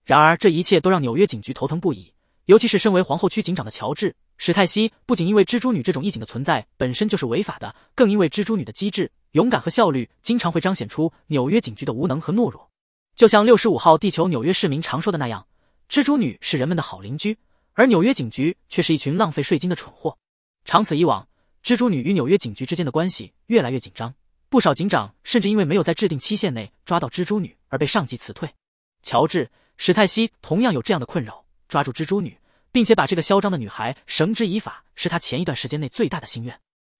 然而，这一切都让纽约警局头疼不已。尤其是身为皇后区警长的乔治·史泰西，不仅因为蜘蛛女这种异警的存在本身就是违法的，更因为蜘蛛女的机智、勇敢和效率，经常会彰显出纽约警局的无能和懦弱。就像六十五号地球纽约市民常说的那样，蜘蛛女是人们的好邻居，而纽约警局却是一群浪费税金的蠢货。长此以往，蜘蛛女与纽约警局之间的关系越来越紧张，不少警长甚至因为没有在制定期限内抓到蜘蛛女而被上级辞退。乔治·史泰西同样有这样的困扰，抓住蜘蛛女，并且把这个嚣张的女孩绳之以法，是他前一段时间内最大的心愿。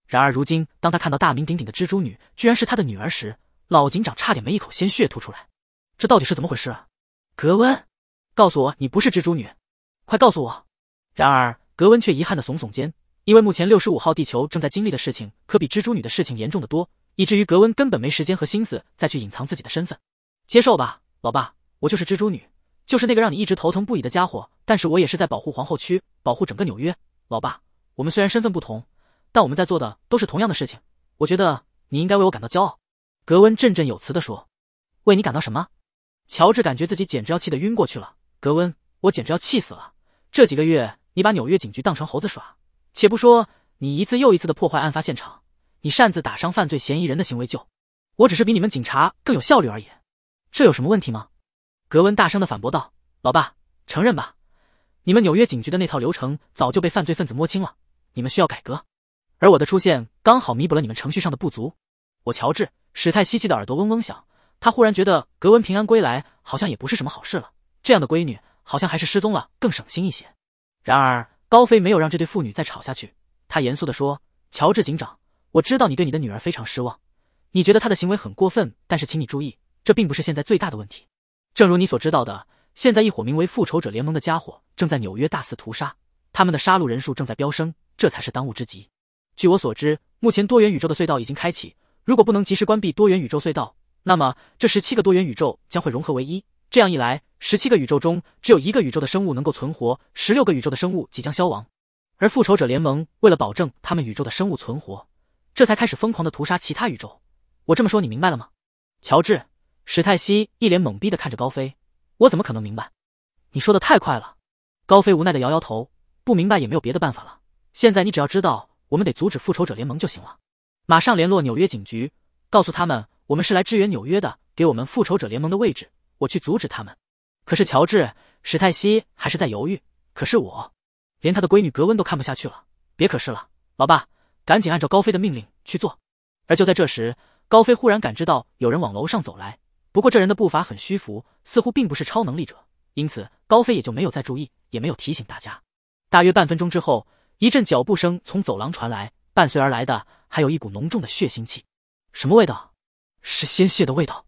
然而如今，当他看到大名鼎鼎的蜘蛛女居然是他的女儿时，老警长差点没一口鲜血吐出来。这到底是怎么回事？啊？格温，告诉我你不是蜘蛛女，快告诉我！然而格温却遗憾的耸耸肩。因为目前六十五号地球正在经历的事情，可比蜘蛛女的事情严重的多，以至于格温根本没时间和心思再去隐藏自己的身份。接受吧，老爸，我就是蜘蛛女，就是那个让你一直头疼不已的家伙。但是我也是在保护皇后区，保护整个纽约，老爸。我们虽然身份不同，但我们在做的都是同样的事情。我觉得你应该为我感到骄傲。”格温振振有词地说，“为你感到什么？”乔治感觉自己简直要气得晕过去了。格温，我简直要气死了。这几个月你把纽约警局当成猴子耍。且不说你一次又一次的破坏案发现场，你擅自打伤犯罪嫌疑人的行为就……我只是比你们警察更有效率而已，这有什么问题吗？格温大声的反驳道：“老爸，承认吧，你们纽约警局的那套流程早就被犯罪分子摸清了，你们需要改革，而我的出现刚好弥补了你们程序上的不足。”我乔治史泰西气的耳朵嗡嗡响，他忽然觉得格温平安归来好像也不是什么好事了，这样的闺女好像还是失踪了更省心一些。然而。高飞没有让这对父女再吵下去，他严肃地说：“乔治警长，我知道你对你的女儿非常失望，你觉得她的行为很过分。但是，请你注意，这并不是现在最大的问题。正如你所知道的，现在一伙名为复仇者联盟的家伙正在纽约大肆屠杀，他们的杀戮人数正在飙升，这才是当务之急。据我所知，目前多元宇宙的隧道已经开启，如果不能及时关闭多元宇宙隧道，那么这十七个多元宇宙将会融合为一。”这样一来，十七个宇宙中只有一个宇宙的生物能够存活，十六个宇宙的生物即将消亡。而复仇者联盟为了保证他们宇宙的生物存活，这才开始疯狂的屠杀其他宇宙。我这么说你明白了吗？乔治史泰西一脸懵逼的看着高飞，我怎么可能明白？你说的太快了。高飞无奈的摇摇头，不明白也没有别的办法了。现在你只要知道我们得阻止复仇者联盟就行了。马上联络纽约警局，告诉他们我们是来支援纽约的，给我们复仇者联盟的位置。我去阻止他们，可是乔治、史泰西还是在犹豫。可是我，连他的闺女格温都看不下去了。别可是了，老爸，赶紧按照高飞的命令去做。而就在这时，高飞忽然感知到有人往楼上走来，不过这人的步伐很虚浮，似乎并不是超能力者，因此高飞也就没有再注意，也没有提醒大家。大约半分钟之后，一阵脚步声从走廊传来，伴随而来的还有一股浓重的血腥气。什么味道？是鲜血的味道。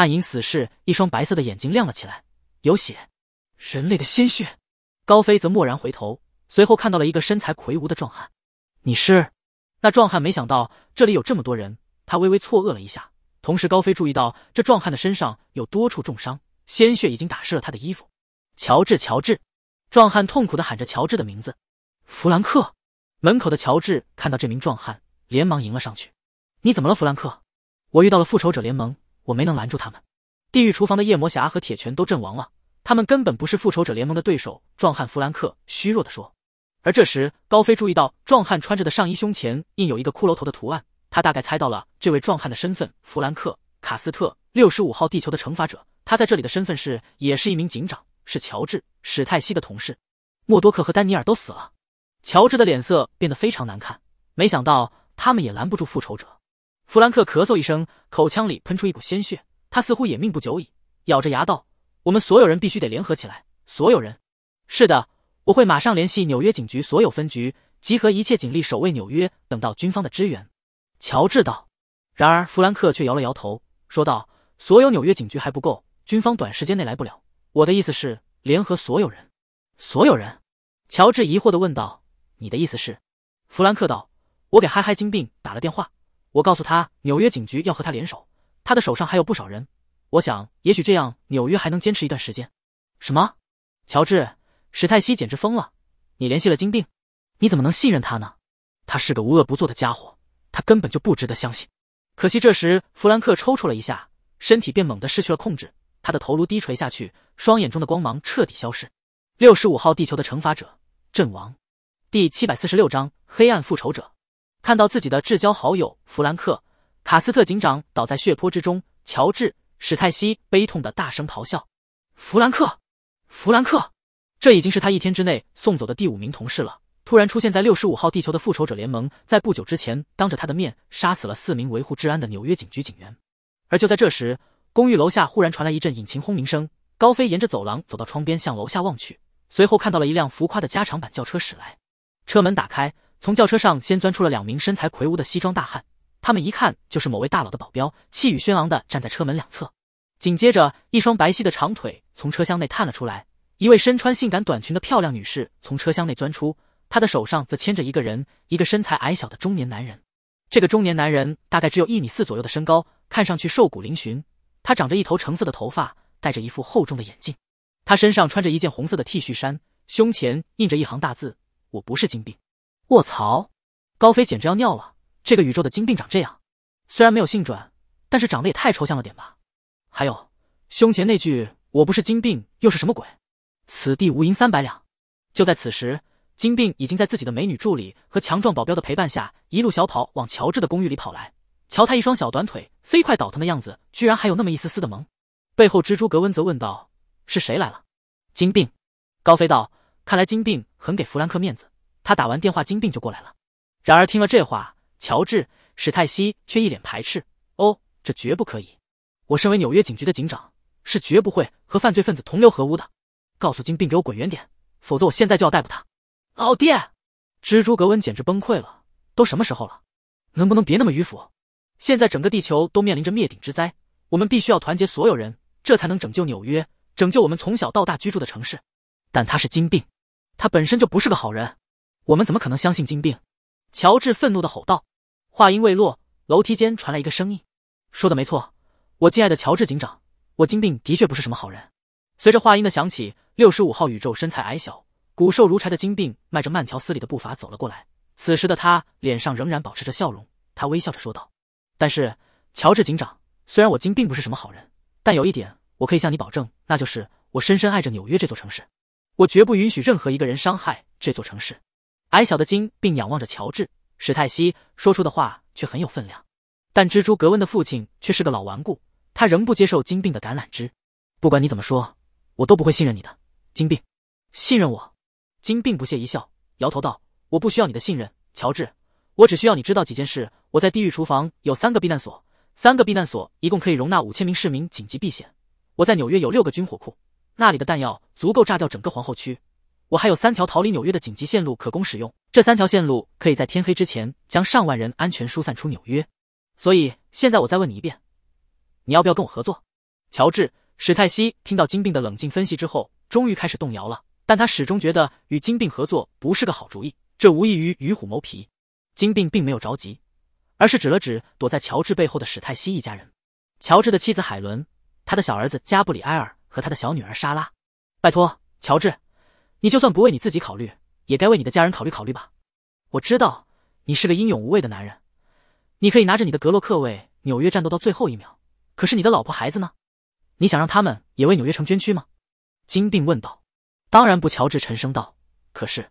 暗影死士一双白色的眼睛亮了起来，有血，人类的鲜血。高飞则蓦然回头，随后看到了一个身材魁梧的壮汉。你是？那壮汉没想到这里有这么多人，他微微错愕了一下。同时，高飞注意到这壮汉的身上有多处重伤，鲜血已经打湿了他的衣服。乔治，乔治！壮汉痛苦的喊着乔治的名字。弗兰克！门口的乔治看到这名壮汉，连忙迎了上去。你怎么了，弗兰克？我遇到了复仇者联盟。我没能拦住他们，地狱厨房的夜魔侠和铁拳都阵亡了，他们根本不是复仇者联盟的对手。壮汉弗兰克虚弱地说。而这时，高飞注意到壮汉穿着的上衣胸前印有一个骷髅头的图案，他大概猜到了这位壮汉的身份。弗兰克·卡斯特，六十五号地球的惩罚者。他在这里的身份是，也是一名警长，是乔治·史泰西的同事。默多克和丹尼尔都死了，乔治的脸色变得非常难看。没想到他们也拦不住复仇者。弗兰克咳嗽一声，口腔里喷出一股鲜血，他似乎也命不久矣，咬着牙道：“我们所有人必须得联合起来，所有人。”“是的，我会马上联系纽约警局所有分局，集合一切警力，守卫纽约，等到军方的支援。”乔治道。然而弗兰克却摇了摇头，说道：“所有纽约警局还不够，军方短时间内来不了。我的意思是，联合所有人。”“所有人？”乔治疑惑的问道。“你的意思是？”弗兰克道：“我给嗨嗨金病打了电话。”我告诉他，纽约警局要和他联手，他的手上还有不少人。我想，也许这样纽约还能坚持一段时间。什么？乔治史泰西简直疯了！你联系了金病，你怎么能信任他呢？他是个无恶不作的家伙，他根本就不值得相信。可惜这时弗兰克抽搐了一下，身体便猛地失去了控制，他的头颅低垂下去，双眼中的光芒彻底消失。六十五号地球的惩罚者阵亡。第七百四十六章：黑暗复仇者。看到自己的至交好友弗兰克·卡斯特警长倒在血泊之中，乔治·史泰西悲痛的大声咆哮：“弗兰克，弗兰克！”这已经是他一天之内送走的第五名同事了。突然出现在六十五号地球的复仇者联盟，在不久之前当着他的面杀死了四名维护治安的纽约警局警员。而就在这时，公寓楼下忽然传来一阵引擎轰鸣声。高飞沿着走廊走到窗边，向楼下望去，随后看到了一辆浮夸的加长版轿车驶来，车门打开。从轿车上先钻出了两名身材魁梧的西装大汉，他们一看就是某位大佬的保镖，气宇轩昂的站在车门两侧。紧接着，一双白皙的长腿从车厢内探了出来，一位身穿性感短裙的漂亮女士从车厢内钻出，她的手上则牵着一个人，一个身材矮小的中年男人。这个中年男人大概只有一米四左右的身高，看上去瘦骨嶙峋。他长着一头橙色的头发，戴着一副厚重的眼镜，他身上穿着一件红色的 T 恤衫，胸前印着一行大字：“我不是金兵。”卧槽！高飞简直要尿了。这个宇宙的金病长这样，虽然没有性转，但是长得也太抽象了点吧？还有胸前那句“我不是金病又是什么鬼？”此地无银三百两。就在此时，金病已经在自己的美女助理和强壮保镖的陪伴下，一路小跑往乔治的公寓里跑来。瞧他一双小短腿飞快倒腾的样子，居然还有那么一丝丝的萌。背后蜘蛛格温则问道：“是谁来了？”金病高飞道：“看来金病很给弗兰克面子。”他打完电话，金病就过来了。然而听了这话，乔治史泰西却一脸排斥：“哦，这绝不可以！我身为纽约警局的警长，是绝不会和犯罪分子同流合污的。告诉金病给我滚远点，否则我现在就要逮捕他。”老爹，蜘蛛格温简直崩溃了。都什么时候了，能不能别那么迂腐？现在整个地球都面临着灭顶之灾，我们必须要团结所有人，这才能拯救纽约，拯救我们从小到大居住的城市。但他是金病，他本身就不是个好人。我们怎么可能相信金病？乔治愤怒的吼道。话音未落，楼梯间传来一个声音：“说的没错，我敬爱的乔治警长，我金病的确不是什么好人。”随着话音的响起，六十五号宇宙身材矮小、骨瘦如柴的金病迈着慢条斯理的步伐走了过来。此时的他脸上仍然保持着笑容，他微笑着说道：“但是，乔治警长，虽然我金并不是什么好人，但有一点我可以向你保证，那就是我深深爱着纽约这座城市，我绝不允许任何一个人伤害这座城市。”矮小的金并仰望着乔治史泰西，说出的话却很有分量。但蜘蛛格温的父亲却是个老顽固，他仍不接受金病的橄榄枝。不管你怎么说，我都不会信任你的。金病，信任我。金并不屑一笑，摇头道：“我不需要你的信任，乔治。我只需要你知道几件事。我在地狱厨房有三个避难所，三个避难所一共可以容纳五千名市民紧急避险。我在纽约有六个军火库，那里的弹药足够炸掉整个皇后区。”我还有三条逃离纽约的紧急线路可供使用，这三条线路可以在天黑之前将上万人安全疏散出纽约。所以，现在我再问你一遍，你要不要跟我合作？乔治·史泰西听到金并的冷静分析之后，终于开始动摇了。但他始终觉得与金并合作不是个好主意，这无异于与虎谋皮。金并并没有着急，而是指了指躲在乔治背后的史泰西一家人：乔治的妻子海伦，他的小儿子加布里埃尔和他的小女儿莎拉。拜托，乔治。你就算不为你自己考虑，也该为你的家人考虑考虑吧。我知道你是个英勇无畏的男人，你可以拿着你的格洛克为纽约战斗到最后一秒。可是你的老婆孩子呢？你想让他们也为纽约城捐躯吗？金并问道。当然不，乔治沉声道。可是，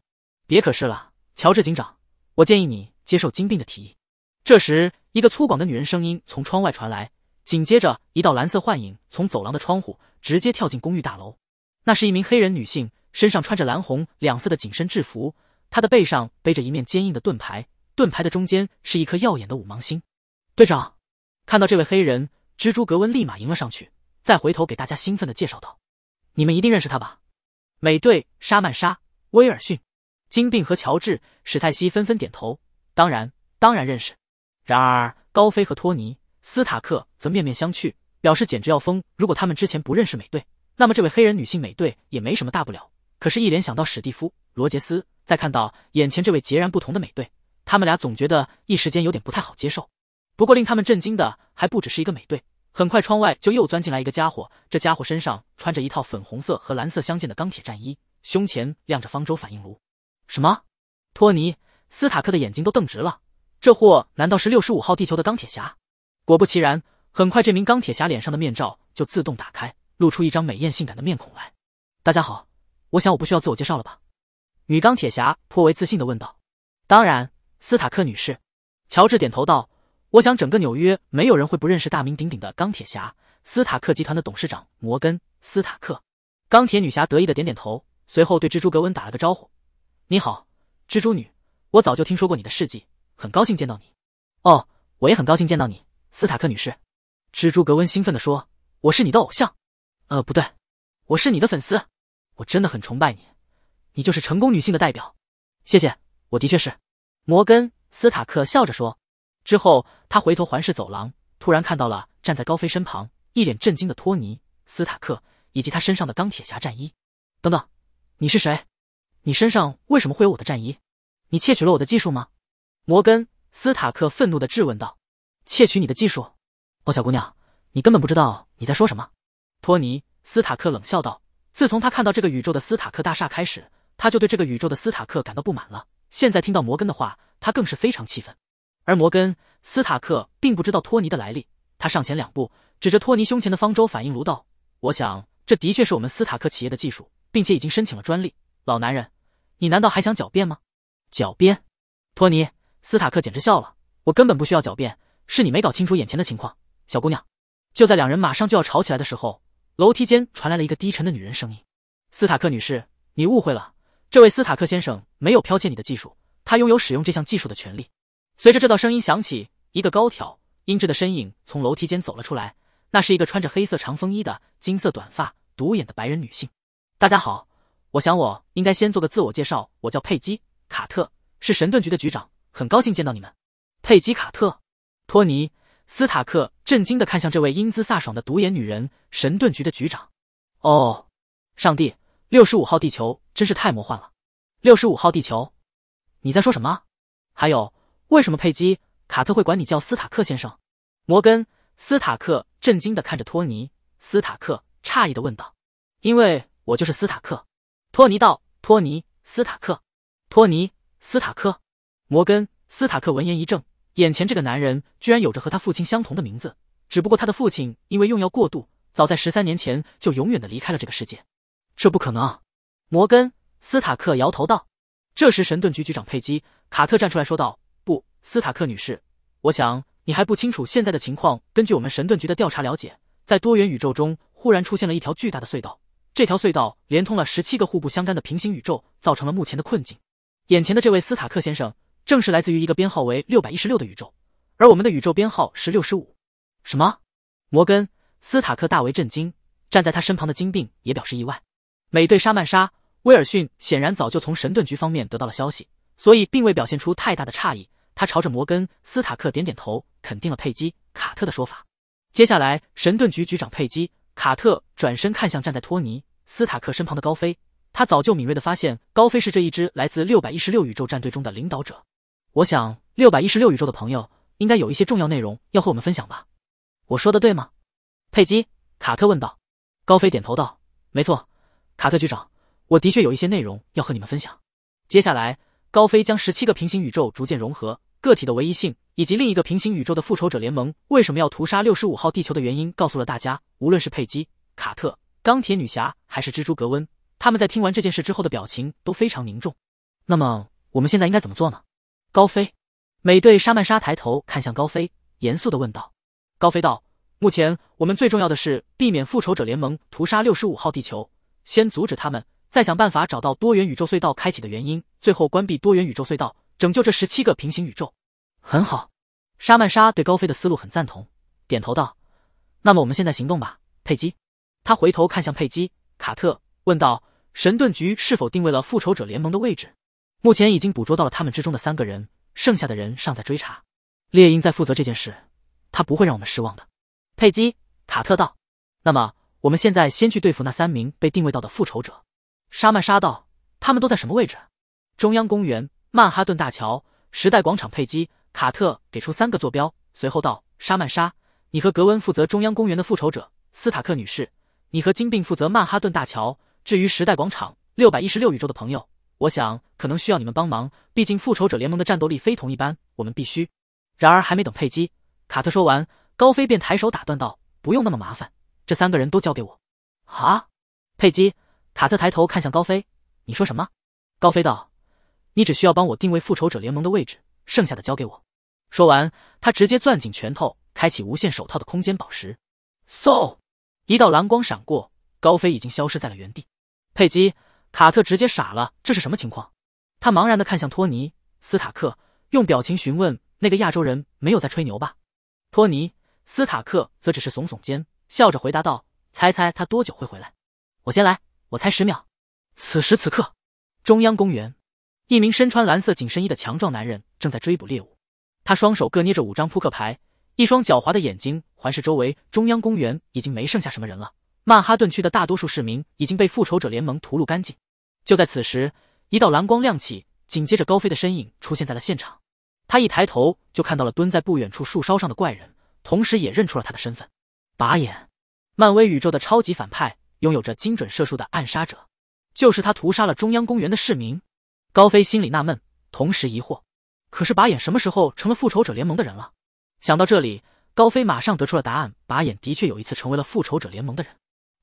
别可是了，乔治警长。我建议你接受金并的提议。这时，一个粗犷的女人声音从窗外传来，紧接着一道蓝色幻影从走廊的窗户直接跳进公寓大楼。那是一名黑人女性。身上穿着蓝红两色的紧身制服，他的背上背着一面坚硬的盾牌，盾牌的中间是一颗耀眼的五芒星。队长看到这位黑人蜘蛛格温，立马迎了上去，再回头给大家兴奋的介绍道：“你们一定认识他吧？”美队、沙曼莎、威尔逊、金并和乔治、史泰西纷纷点头，当然，当然认识。然而，高飞和托尼·斯塔克则面面相觑，表示简直要疯。如果他们之前不认识美队，那么这位黑人女性美队也没什么大不了。可是，一联想到史蒂夫·罗杰斯，再看到眼前这位截然不同的美队，他们俩总觉得一时间有点不太好接受。不过，令他们震惊的还不只是一个美队。很快，窗外就又钻进来一个家伙。这家伙身上穿着一套粉红色和蓝色相间的钢铁战衣，胸前亮着方舟反应炉。什么？托尼斯塔克的眼睛都瞪直了。这货难道是六十五号地球的钢铁侠？果不其然，很快，这名钢铁侠脸上的面罩就自动打开，露出一张美艳性感的面孔来。大家好。我想我不需要自我介绍了吧？女钢铁侠颇为自信的问道。当然，斯塔克女士，乔治点头道。我想整个纽约没有人会不认识大名鼎鼎的钢铁侠，斯塔克集团的董事长摩根·斯塔克。钢铁女侠得意的点点头，随后对蜘蛛格温打了个招呼。你好，蜘蛛女，我早就听说过你的事迹，很高兴见到你。哦，我也很高兴见到你，斯塔克女士。蜘蛛格温兴奋的说，我是你的偶像。呃，不对，我是你的粉丝。我真的很崇拜你，你就是成功女性的代表。谢谢，我的确是。摩根·斯塔克笑着说。之后，他回头环视走廊，突然看到了站在高飞身旁、一脸震惊的托尼斯塔克以及他身上的钢铁侠战衣。等等，你是谁？你身上为什么会有我的战衣？你窃取了我的技术吗？摩根·斯塔克愤怒的质问道。窃取你的技术？哦，小姑娘，你根本不知道你在说什么。托尼斯塔克冷笑道。自从他看到这个宇宙的斯塔克大厦开始，他就对这个宇宙的斯塔克感到不满了。现在听到摩根的话，他更是非常气愤。而摩根斯塔克并不知道托尼的来历，他上前两步，指着托尼胸前的方舟反应炉道：“我想，这的确是我们斯塔克企业的技术，并且已经申请了专利。老男人，你难道还想狡辩吗？”狡辩！托尼斯塔克简直笑了：“我根本不需要狡辩，是你没搞清楚眼前的情况。”小姑娘，就在两人马上就要吵起来的时候。楼梯间传来了一个低沉的女人声音：“斯塔克女士，你误会了。这位斯塔克先生没有剽窃你的技术，他拥有使用这项技术的权利。”随着这道声音响起，一个高挑、英俊的身影从楼梯间走了出来。那是一个穿着黑色长风衣的金色短发、独眼的白人女性。大家好，我想我应该先做个自我介绍。我叫佩姬·卡特，是神盾局的局长。很高兴见到你们。佩姬·卡特，托尼。斯塔克震惊地看向这位英姿飒爽的独眼女人，神盾局的局长。哦，上帝，六十五号地球真是太魔幻了。六十五号地球，你在说什么？还有，为什么佩姬卡特会管你叫斯塔克先生？摩根·斯塔克震惊地看着托尼·斯塔克，诧异地问道：“因为我就是斯塔克。”托尼道：“托尼·斯塔克，托尼·斯塔克。”摩根·斯塔克闻言一怔。眼前这个男人居然有着和他父亲相同的名字，只不过他的父亲因为用药过度，早在十三年前就永远的离开了这个世界。这不可能！摩根·斯塔克摇头道。这时，神盾局局长佩姬·卡特站出来说道：“不，斯塔克女士，我想你还不清楚现在的情况。根据我们神盾局的调查了解，在多元宇宙中忽然出现了一条巨大的隧道，这条隧道连通了十七个互不相干的平行宇宙，造成了目前的困境。眼前的这位斯塔克先生。”正是来自于一个编号为六百一十六的宇宙，而我们的宇宙编号是六十五。什么？摩根·斯塔克大为震惊，站在他身旁的金并也表示意外。美队沙曼莎·威尔逊显然早就从神盾局方面得到了消息，所以并未表现出太大的诧异。他朝着摩根·斯塔克点点头，肯定了佩姬·卡特的说法。接下来，神盾局局长佩姬·卡特转身看向站在托尼斯塔克身旁的高飞，他早就敏锐地发现高飞是这一支来自六百一十六宇宙战队中的领导者。我想，六百一十六宇宙的朋友应该有一些重要内容要和我们分享吧？我说的对吗？佩姬·卡特问道。高飞点头道：“没错，卡特局长，我的确有一些内容要和你们分享。”接下来，高飞将十七个平行宇宙逐渐融合个体的唯一性，以及另一个平行宇宙的复仇者联盟为什么要屠杀六十五号地球的原因告诉了大家。无论是佩姬·卡特、钢铁女侠还是蜘蛛格温，他们在听完这件事之后的表情都非常凝重。那么我们现在应该怎么做呢？高飞，美队沙曼莎抬头看向高飞，严肃的问道。高飞道：“目前我们最重要的是避免复仇者联盟屠杀六十五号地球，先阻止他们，再想办法找到多元宇宙隧道开启的原因，最后关闭多元宇宙隧道，拯救这十七个平行宇宙。”很好，沙曼莎对高飞的思路很赞同，点头道：“那么我们现在行动吧，佩姬。”他回头看向佩姬，卡特问道：“神盾局是否定位了复仇者联盟的位置？”目前已经捕捉到了他们之中的三个人，剩下的人尚在追查。猎鹰在负责这件事，他不会让我们失望的。佩姬·卡特道：“那么我们现在先去对付那三名被定位到的复仇者。”沙曼莎道：“他们都在什么位置？”中央公园、曼哈顿大桥、时代广场。佩姬·卡特给出三个坐标，随后道：“沙曼莎，你和格温负责中央公园的复仇者；斯塔克女士，你和金并负责曼哈顿大桥。至于时代广场六百一十六宇宙的朋友。”我想可能需要你们帮忙，毕竟复仇者联盟的战斗力非同一般，我们必须。然而还没等佩姬·卡特说完，高飞便抬手打断道：“不用那么麻烦，这三个人都交给我。”啊！佩姬·卡特抬头看向高飞：“你说什么？”高飞道：“你只需要帮我定位复仇者联盟的位置，剩下的交给我。”说完，他直接攥紧拳头，开启无限手套的空间宝石，嗖！一道蓝光闪过，高飞已经消失在了原地。佩姬。卡特直接傻了，这是什么情况？他茫然的看向托尼·斯塔克，用表情询问那个亚洲人没有在吹牛吧？托尼·斯塔克则只是耸耸肩，笑着回答道：“猜猜他多久会回来？”我先来，我猜十秒。此时此刻，中央公园，一名身穿蓝色紧身衣的强壮男人正在追捕猎物，他双手各捏着五张扑克牌，一双狡猾的眼睛环视周围。中央公园已经没剩下什么人了。曼哈顿区的大多数市民已经被复仇者联盟屠戮干净。就在此时，一道蓝光亮起，紧接着高飞的身影出现在了现场。他一抬头就看到了蹲在不远处树梢上的怪人，同时也认出了他的身份——靶眼。漫威宇宙的超级反派，拥有着精准射术的暗杀者，就是他屠杀了中央公园的市民。高飞心里纳闷，同时疑惑：可是靶眼什么时候成了复仇者联盟的人了？想到这里，高飞马上得出了答案：靶眼的确有一次成为了复仇者联盟的人。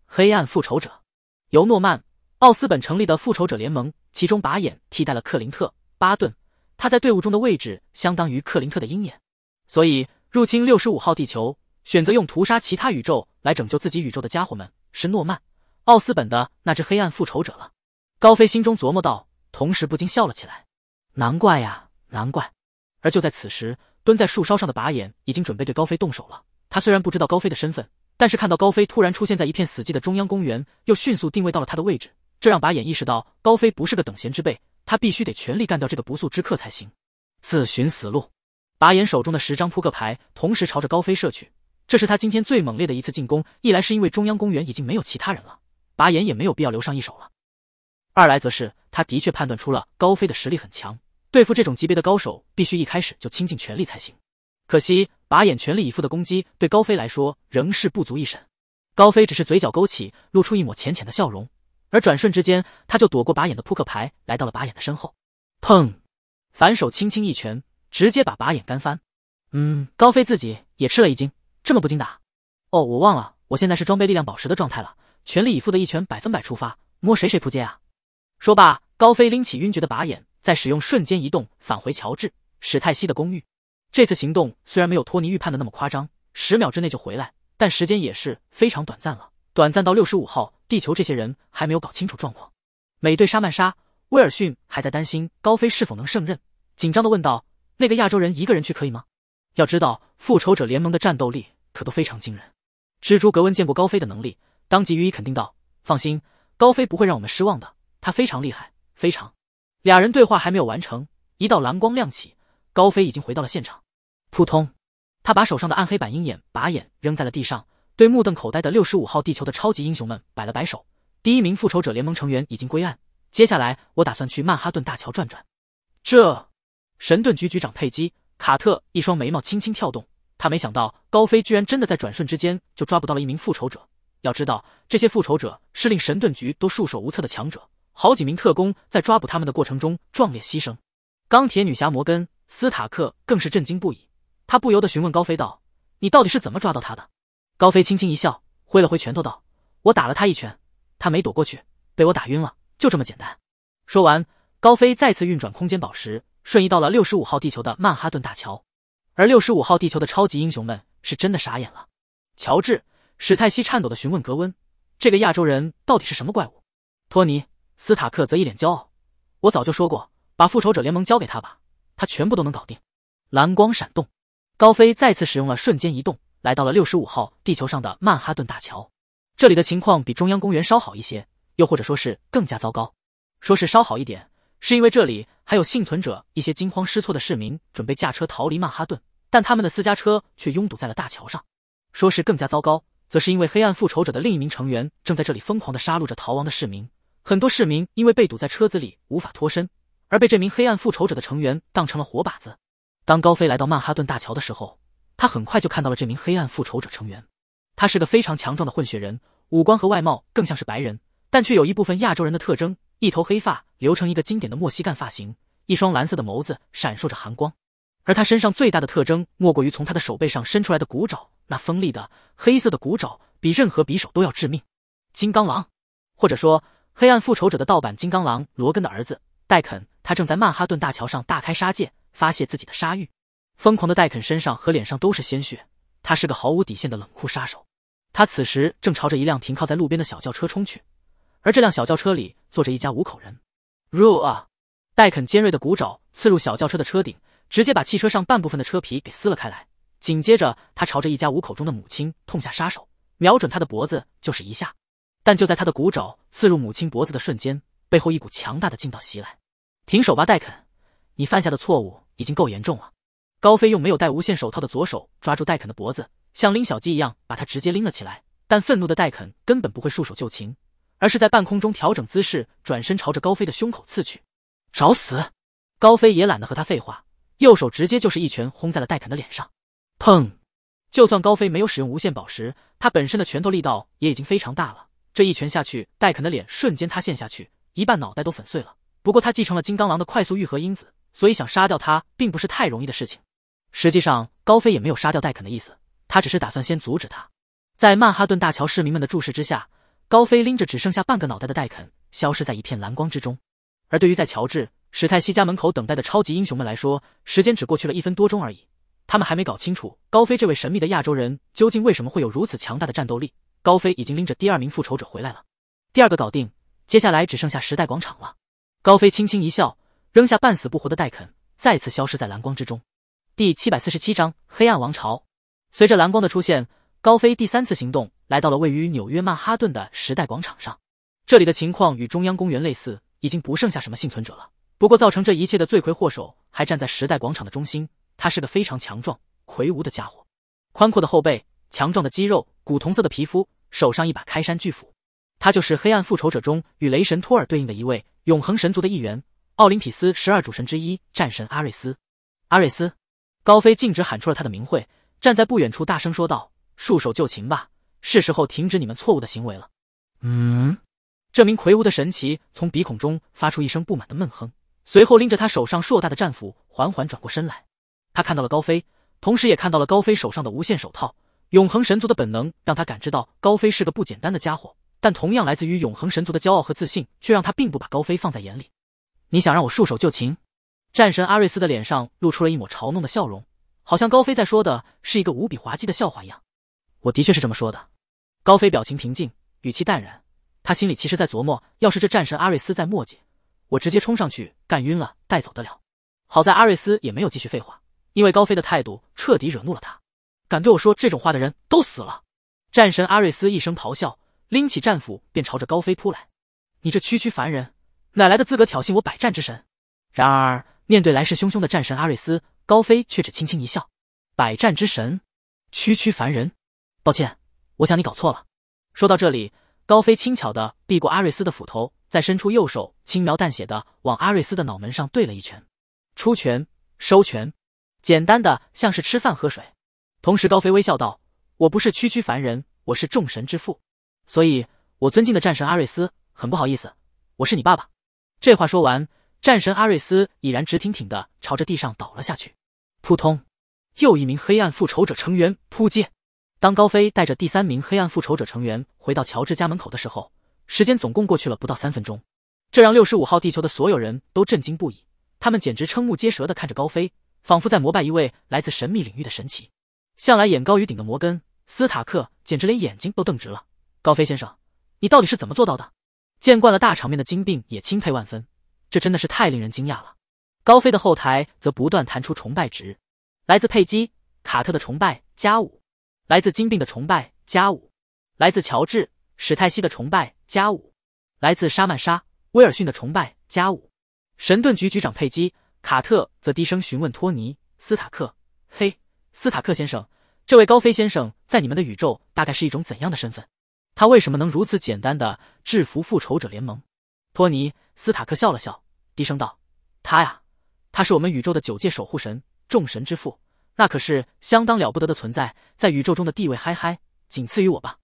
黑暗复仇者由诺曼·奥斯本成立的复仇者联盟，其中“靶眼”替代了克林特·巴顿，他在队伍中的位置相当于克林特的鹰眼，所以入侵六十五号地球，选择用屠杀其他宇宙来拯救自己宇宙的家伙们，是诺曼·奥斯本的那只黑暗复仇者了。高飞心中琢磨道，同时不禁笑了起来，难怪呀，难怪。而就在此时，蹲在树梢上的“靶眼”已经准备对高飞动手了。他虽然不知道高飞的身份。但是看到高飞突然出现在一片死寂的中央公园，又迅速定位到了他的位置，这让拔眼意识到高飞不是个等闲之辈，他必须得全力干掉这个不速之客才行。自寻死路！拔眼手中的十张扑克牌同时朝着高飞射去，这是他今天最猛烈的一次进攻。一来是因为中央公园已经没有其他人了，拔眼也没有必要留上一手了；二来则是他的确判断出了高飞的实力很强，对付这种级别的高手，必须一开始就倾尽全力才行。可惜。靶眼全力以赴的攻击对高飞来说仍是不足一哂，高飞只是嘴角勾起，露出一抹浅浅的笑容，而转瞬之间他就躲过靶眼的扑克牌，来到了靶眼的身后。砰！反手轻轻一拳，直接把靶眼干翻。嗯，高飞自己也吃了一惊，这么不经打？哦，我忘了，我现在是装备力量宝石的状态了，全力以赴的一拳百分百触发，摸谁谁扑街啊！说罢，高飞拎起晕厥的拔眼，在使用瞬间移动返回乔治史泰西的公寓。这次行动虽然没有托尼预判的那么夸张，十秒之内就回来，但时间也是非常短暂了。短暂到六十五号地球这些人还没有搞清楚状况，美队沙曼莎·威尔逊还在担心高飞是否能胜任，紧张的问道：“那个亚洲人一个人去可以吗？”要知道，复仇者联盟的战斗力可都非常惊人。蜘蛛格温见过高飞的能力，当即予以肯定道：“放心，高飞不会让我们失望的。他非常厉害，非常。”俩人对话还没有完成，一道蓝光亮起，高飞已经回到了现场。扑通！他把手上的暗黑版鹰眼把眼扔在了地上，对目瞪口呆的六十五号地球的超级英雄们摆了摆手。第一名复仇者联盟成员已经归案，接下来我打算去曼哈顿大桥转转。这，神盾局局长佩姬·卡特一双眉毛轻轻跳动，他没想到高飞居然真的在转瞬之间就抓捕到了一名复仇者。要知道，这些复仇者是令神盾局都束手无策的强者，好几名特工在抓捕他们的过程中壮烈牺牲。钢铁女侠摩根·斯塔克更是震惊不已。他不由得询问高飞道：“你到底是怎么抓到他的？”高飞轻轻一笑，挥了挥拳头道：“我打了他一拳，他没躲过去，被我打晕了，就这么简单。”说完，高飞再次运转空间宝石，瞬移到了六十五号地球的曼哈顿大桥。而六十五号地球的超级英雄们是真的傻眼了。乔治、史泰西颤抖的询问格温：“这个亚洲人到底是什么怪物？”托尼·斯塔克则一脸骄傲：“我早就说过，把复仇者联盟交给他吧，他全部都能搞定。”蓝光闪动。高飞再次使用了瞬间移动，来到了六十五号地球上的曼哈顿大桥。这里的情况比中央公园稍好一些，又或者说是更加糟糕。说是稍好一点，是因为这里还有幸存者，一些惊慌失措的市民准备驾车逃离曼哈顿，但他们的私家车却拥堵在了大桥上。说是更加糟糕，则是因为黑暗复仇者的另一名成员正在这里疯狂的杀戮着逃亡的市民，很多市民因为被堵在车子里无法脱身，而被这名黑暗复仇者的成员当成了活靶子。当高飞来到曼哈顿大桥的时候，他很快就看到了这名黑暗复仇者成员。他是个非常强壮的混血人，五官和外貌更像是白人，但却有一部分亚洲人的特征。一头黑发留成一个经典的莫西干发型，一双蓝色的眸子闪烁着寒光。而他身上最大的特征，莫过于从他的手背上伸出来的骨爪，那锋利的黑色的骨爪比任何匕首都要致命。金刚狼，或者说黑暗复仇者的盗版金刚狼罗根的儿子戴肯，他正在曼哈顿大桥上大开杀戒。发泄自己的杀欲，疯狂的戴肯身上和脸上都是鲜血。他是个毫无底线的冷酷杀手。他此时正朝着一辆停靠在路边的小轿车冲去，而这辆小轿车里坐着一家五口人。入啊！戴肯尖锐的骨爪刺入小轿车的车顶，直接把汽车上半部分的车皮给撕了开来。紧接着，他朝着一家五口中的母亲痛下杀手，瞄准他的脖子就是一下。但就在他的骨爪刺入母亲脖子的瞬间，背后一股强大的劲道袭来。停手吧，戴肯！你犯下的错误。已经够严重了，高飞用没有戴无限手套的左手抓住戴肯的脖子，像拎小鸡一样把他直接拎了起来。但愤怒的戴肯根本不会束手就擒，而是在半空中调整姿势，转身朝着高飞的胸口刺去。找死！高飞也懒得和他废话，右手直接就是一拳轰在了戴肯的脸上，砰！就算高飞没有使用无限宝石，他本身的拳头力道也已经非常大了。这一拳下去，戴肯的脸瞬间塌陷下去，一半脑袋都粉碎了。不过他继承了金刚狼的快速愈合因子。所以想杀掉他并不是太容易的事情。实际上，高飞也没有杀掉戴肯的意思，他只是打算先阻止他。在曼哈顿大桥市民们的注视之下，高飞拎着只剩下半个脑袋的戴肯，消失在一片蓝光之中。而对于在乔治·史泰西家门口等待的超级英雄们来说，时间只过去了一分多钟而已。他们还没搞清楚高飞这位神秘的亚洲人究竟为什么会有如此强大的战斗力，高飞已经拎着第二名复仇者回来了。第二个搞定，接下来只剩下时代广场了。高飞轻轻一笑。扔下半死不活的戴肯，再次消失在蓝光之中。第七百四十七章黑暗王朝。随着蓝光的出现，高飞第三次行动来到了位于纽约曼哈顿的时代广场上。这里的情况与中央公园类似，已经不剩下什么幸存者了。不过，造成这一切的罪魁祸首还站在时代广场的中心。他是个非常强壮、魁梧的家伙，宽阔的后背，强壮的肌肉，古铜色的皮肤，手上一把开山巨斧。他就是黑暗复仇者中与雷神托尔对应的一位永恒神族的一员。奥林匹斯十二主神之一，战神阿瑞斯。阿瑞斯，高飞径直喊出了他的名讳，站在不远处大声说道：“束手就擒吧，是时候停止你们错误的行为了。”嗯，这名魁梧的神奇从鼻孔中发出一声不满的闷哼，随后拎着他手上硕大的战斧，缓缓转过身来。他看到了高飞，同时也看到了高飞手上的无限手套。永恒神族的本能让他感知到高飞是个不简单的家伙，但同样来自于永恒神族的骄傲和自信，却让他并不把高飞放在眼里。你想让我束手就擒？战神阿瑞斯的脸上露出了一抹嘲弄的笑容，好像高飞在说的是一个无比滑稽的笑话一样。我的确是这么说的。高飞表情平静，语气淡然。他心里其实在琢磨，要是这战神阿瑞斯再磨叽，我直接冲上去干晕了带走得了。好在阿瑞斯也没有继续废话，因为高飞的态度彻底惹怒了他。敢对我说这种话的人都死了！战神阿瑞斯一声咆哮，拎起战斧便朝着高飞扑来。你这区区凡人！哪来的资格挑衅我百战之神？然而，面对来势汹汹的战神阿瑞斯，高飞却只轻轻一笑：“百战之神，区区凡人。抱歉，我想你搞错了。”说到这里，高飞轻巧的避过阿瑞斯的斧头，再伸出右手，轻描淡写的往阿瑞斯的脑门上对了一拳。出拳，收拳，简单的像是吃饭喝水。同时，高飞微笑道：“我不是区区凡人，我是众神之父。所以，我尊敬的战神阿瑞斯，很不好意思，我是你爸爸。”这话说完，战神阿瑞斯已然直挺挺的朝着地上倒了下去。扑通！又一名黑暗复仇者成员扑街。当高飞带着第三名黑暗复仇者成员回到乔治家门口的时候，时间总共过去了不到三分钟，这让六十五号地球的所有人都震惊不已。他们简直瞠目结舌的看着高飞，仿佛在膜拜一位来自神秘领域的神奇。向来眼高于顶的摩根·斯塔克简直连眼睛都瞪直了。高飞先生，你到底是怎么做到的？见惯了大场面的金并也钦佩万分，这真的是太令人惊讶了。高飞的后台则不断弹出崇拜值，来自佩姬·卡特的崇拜加五，来自金并的崇拜加五，来自乔治·史泰西的崇拜加五，来自莎曼莎·威尔逊的崇拜加五。神盾局局长佩姬·卡特则低声询问托尼·斯塔克：“嘿，斯塔克先生，这位高飞先生在你们的宇宙大概是一种怎样的身份？”他为什么能如此简单的制服复仇者联盟？托尼·斯塔克笑了笑，低声道：“他呀，他是我们宇宙的九界守护神，众神之父，那可是相当了不得的存在，在宇宙中的地位嗨嗨，仅次于我吧？”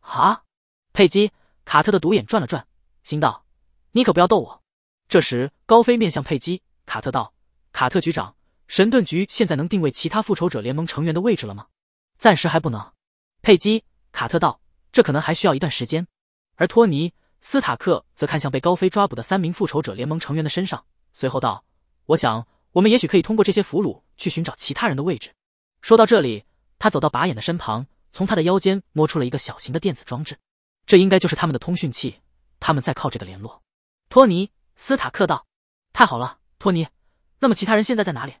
哈！佩姬·卡特的独眼转了转，心道：“你可不要逗我。”这时，高飞面向佩姬·卡特道：“卡特局长，神盾局现在能定位其他复仇者联盟成员的位置了吗？”暂时还不能。佩姬·卡特道。这可能还需要一段时间，而托尼·斯塔克则看向被高飞抓捕的三名复仇者联盟成员的身上，随后道：“我想，我们也许可以通过这些俘虏去寻找其他人的位置。”说到这里，他走到靶眼的身旁，从他的腰间摸出了一个小型的电子装置，这应该就是他们的通讯器，他们在靠这个联络。托尼·斯塔克道：“太好了，托尼，那么其他人现在在哪里？”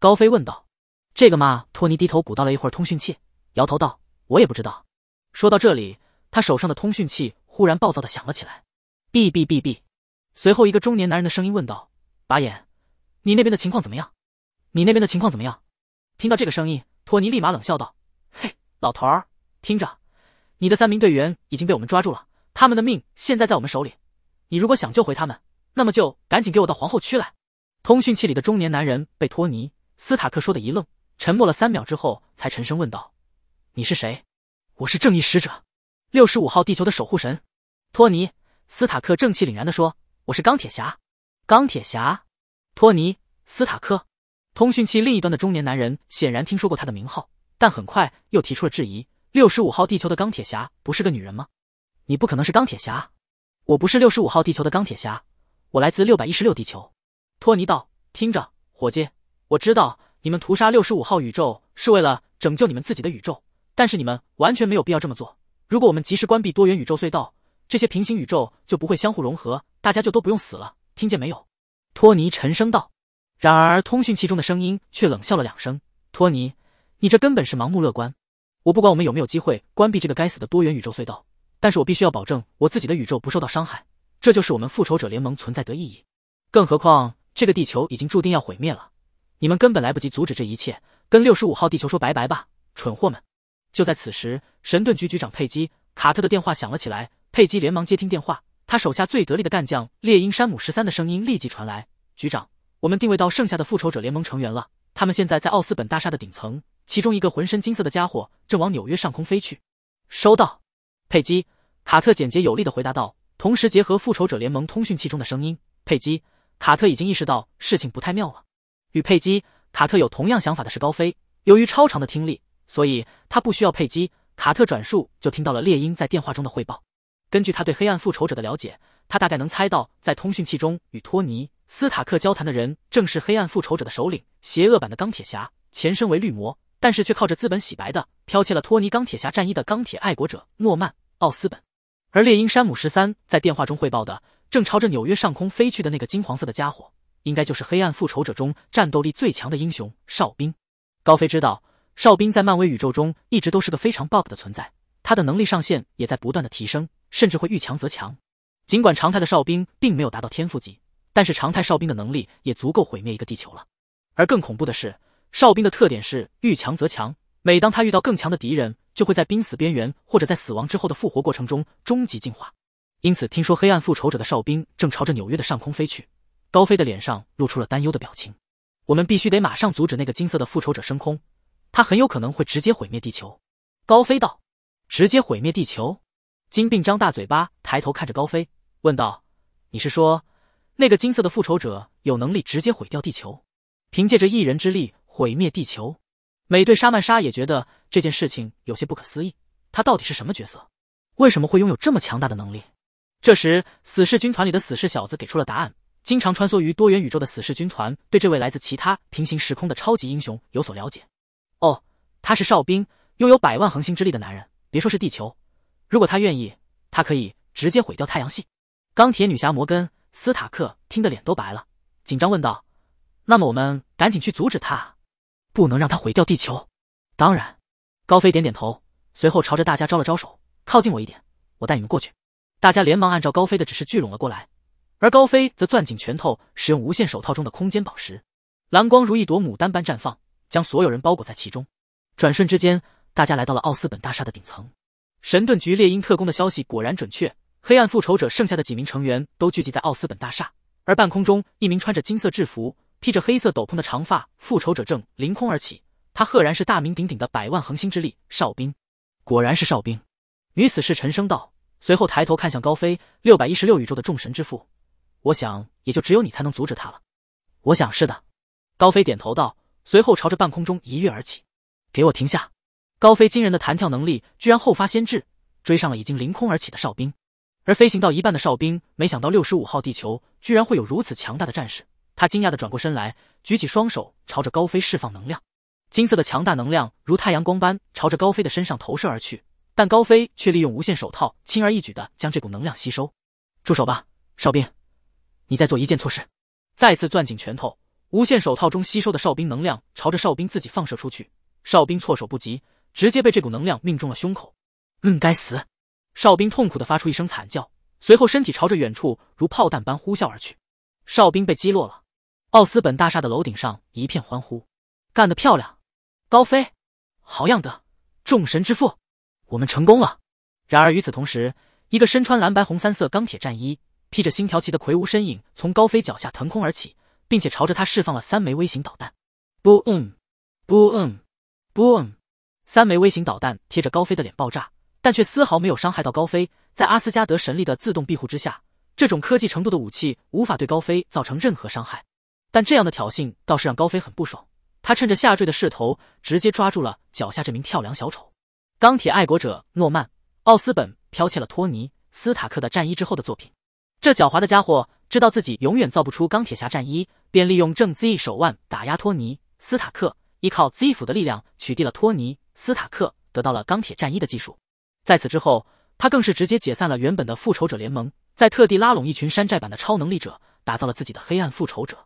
高飞问道。“这个嘛，”托尼低头鼓捣了一会儿通讯器，摇头道：“我也不知道。”说到这里，他手上的通讯器忽然暴躁的响了起来，哔哔哔哔。随后，一个中年男人的声音问道：“拔眼，你那边的情况怎么样？你那边的情况怎么样？”听到这个声音，托尼立马冷笑道：“嘿，老头儿，听着，你的三名队员已经被我们抓住了，他们的命现在在我们手里。你如果想救回他们，那么就赶紧给我到皇后区来。”通讯器里的中年男人被托尼·斯塔克说的一愣，沉默了三秒之后，才沉声问道：“你是谁？”我是正义使者，六十五号地球的守护神，托尼·斯塔克正气凛然的说：“我是钢铁侠。”钢铁侠，托尼·斯塔克。通讯器另一端的中年男人显然听说过他的名号，但很快又提出了质疑：“六十五号地球的钢铁侠不是个女人吗？你不可能是钢铁侠。”“我不是六十五号地球的钢铁侠，我来自六百一十六地球。”托尼道：“听着，伙计，我知道你们屠杀六十五号宇宙是为了拯救你们自己的宇宙。”但是你们完全没有必要这么做。如果我们及时关闭多元宇宙隧道，这些平行宇宙就不会相互融合，大家就都不用死了。听见没有？托尼沉声道。然而通讯器中的声音却冷笑了两声：“托尼，你这根本是盲目乐观。我不管我们有没有机会关闭这个该死的多元宇宙隧道，但是我必须要保证我自己的宇宙不受到伤害。这就是我们复仇者联盟存在的意义。更何况这个地球已经注定要毁灭了，你们根本来不及阻止这一切。跟六十五号地球说拜拜吧，蠢货们。”就在此时，神盾局局长佩姬·卡特的电话响了起来。佩姬连忙接听电话，他手下最得力的干将猎鹰山姆十三的声音立即传来：“局长，我们定位到剩下的复仇者联盟成员了，他们现在在奥斯本大厦的顶层，其中一个浑身金色的家伙正往纽约上空飞去。”收到，佩姬·卡特简洁有力的回答道，同时结合复仇者联盟通讯器中的声音，佩姬·卡特已经意识到事情不太妙了。与佩姬·卡特有同样想法的是高飞，由于超长的听力。所以，他不需要佩姬。卡特转述就听到了猎鹰在电话中的汇报。根据他对黑暗复仇者的了解，他大概能猜到，在通讯器中与托尼斯塔克交谈的人，正是黑暗复仇者的首领，邪恶版的钢铁侠，前身为绿魔，但是却靠着资本洗白的，剽窃了托尼钢铁侠战衣的钢铁爱国者诺曼奥斯本。而猎鹰山姆十三在电话中汇报的，正朝着纽约上空飞去的那个金黄色的家伙，应该就是黑暗复仇者中战斗力最强的英雄哨兵高飞知道。哨兵在漫威宇宙中一直都是个非常 b u g 的存在，他的能力上限也在不断的提升，甚至会遇强则强。尽管常态的哨兵并没有达到天赋级，但是常态哨兵的能力也足够毁灭一个地球了。而更恐怖的是，哨兵的特点是遇强则强。每当他遇到更强的敌人，就会在濒死边缘或者在死亡之后的复活过程中终极进化。因此，听说黑暗复仇者的哨兵正朝着纽约的上空飞去，高飞的脸上露出了担忧的表情。我们必须得马上阻止那个金色的复仇者升空。他很有可能会直接毁灭地球，高飞道。直接毁灭地球？金并张大嘴巴，抬头看着高飞，问道：“你是说，那个金色的复仇者有能力直接毁掉地球？凭借着一人之力毁灭地球？”美队沙曼莎也觉得这件事情有些不可思议。他到底是什么角色？为什么会拥有这么强大的能力？这时，死侍军团里的死侍小子给出了答案。经常穿梭于多元宇宙的死侍军团对这位来自其他平行时空的超级英雄有所了解。哦，他是哨兵，拥有百万恒星之力的男人。别说是地球，如果他愿意，他可以直接毁掉太阳系。钢铁女侠摩根·斯塔克听得脸都白了，紧张问道：“那么我们赶紧去阻止他，不能让他毁掉地球！”当然，高飞点点头，随后朝着大家招了招手：“靠近我一点，我带你们过去。”大家连忙按照高飞的指示聚拢了过来，而高飞则攥紧拳头，使用无限手套中的空间宝石，蓝光如一朵牡丹般绽放。将所有人包裹在其中，转瞬之间，大家来到了奥斯本大厦的顶层。神盾局猎鹰特工的消息果然准确，黑暗复仇者剩下的几名成员都聚集在奥斯本大厦。而半空中，一名穿着金色制服、披着黑色斗篷的长发复仇者正凌空而起，他赫然是大名鼎鼎的百万恒星之力哨兵。果然是哨兵，女死士沉声道，随后抬头看向高飞：“六百一十六宇宙的众神之父，我想也就只有你才能阻止他了。”“我想是的。”高飞点头道。随后朝着半空中一跃而起，给我停下！高飞惊人的弹跳能力居然后发先至，追上了已经凌空而起的哨兵。而飞行到一半的哨兵没想到六十五号地球居然会有如此强大的战士，他惊讶的转过身来，举起双手朝着高飞释放能量。金色的强大能量如太阳光般朝着高飞的身上投射而去，但高飞却利用无限手套轻而易举的将这股能量吸收。住手吧，哨兵，你在做一件错事。再次攥紧拳头。无限手套中吸收的哨兵能量朝着哨兵自己放射出去，哨兵措手不及，直接被这股能量命中了胸口。嗯，该死！哨兵痛苦的发出一声惨叫，随后身体朝着远处如炮弹般呼啸而去。哨兵被击落了。奥斯本大厦的楼顶上一片欢呼，干得漂亮，高飞，好样的，众神之父，我们成功了。然而与此同时，一个身穿蓝白红三色钢铁战衣、披着星条旗的魁梧身影从高飞脚下腾空而起。并且朝着他释放了三枚微型导弹，boom，boom，boom。三枚微型导弹贴着高飞的脸爆炸，但却丝毫没有伤害到高飞。在阿斯加德神力的自动庇护之下，这种科技程度的武器无法对高飞造成任何伤害。但这样的挑衅倒是让高飞很不爽。他趁着下坠的势头，直接抓住了脚下这名跳梁小丑——钢铁爱国者诺曼·奥斯本剽窃了托尼斯塔克的战衣之后的作品。这狡猾的家伙！知道自己永远造不出钢铁侠战衣，便利用正 Z 手腕打压托尼·斯塔克，依靠 Z 戟的力量取缔了托尼·斯塔克，得到了钢铁战衣的技术。在此之后，他更是直接解散了原本的复仇者联盟，在特地拉拢一群山寨版的超能力者，打造了自己的黑暗复仇者。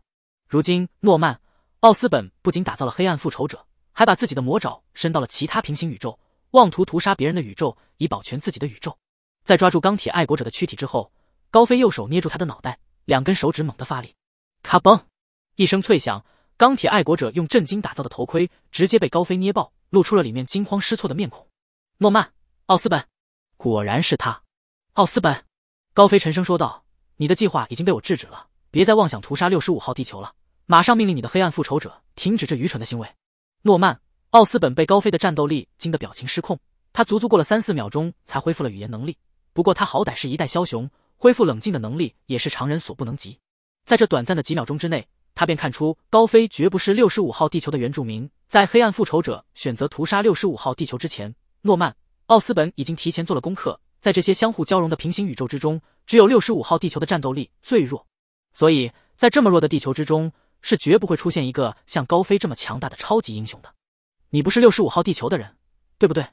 如今，诺曼·奥斯本不仅打造了黑暗复仇者，还把自己的魔爪伸到了其他平行宇宙，妄图屠杀别人的宇宙以保全自己的宇宙。在抓住钢铁爱国者的躯体之后，高飞右手捏住他的脑袋。两根手指猛地发力，咔嘣一声脆响，钢铁爱国者用震惊打造的头盔直接被高飞捏爆，露出了里面惊慌失措的面孔。诺曼·奥斯本，果然是他。奥斯本，高飞沉声说道：“你的计划已经被我制止了，别再妄想屠杀六十五号地球了。马上命令你的黑暗复仇者停止这愚蠢的行为。”诺曼·奥斯本被高飞的战斗力惊得表情失控，他足足过了三四秒钟才恢复了语言能力。不过他好歹是一代枭雄。恢复冷静的能力也是常人所不能及。在这短暂的几秒钟之内，他便看出高飞绝不是六十五号地球的原住民。在黑暗复仇者选择屠杀六十五号地球之前，诺曼·奥斯本已经提前做了功课。在这些相互交融的平行宇宙之中，只有六十五号地球的战斗力最弱，所以在这么弱的地球之中，是绝不会出现一个像高飞这么强大的超级英雄的。你不是六十五号地球的人，对不对？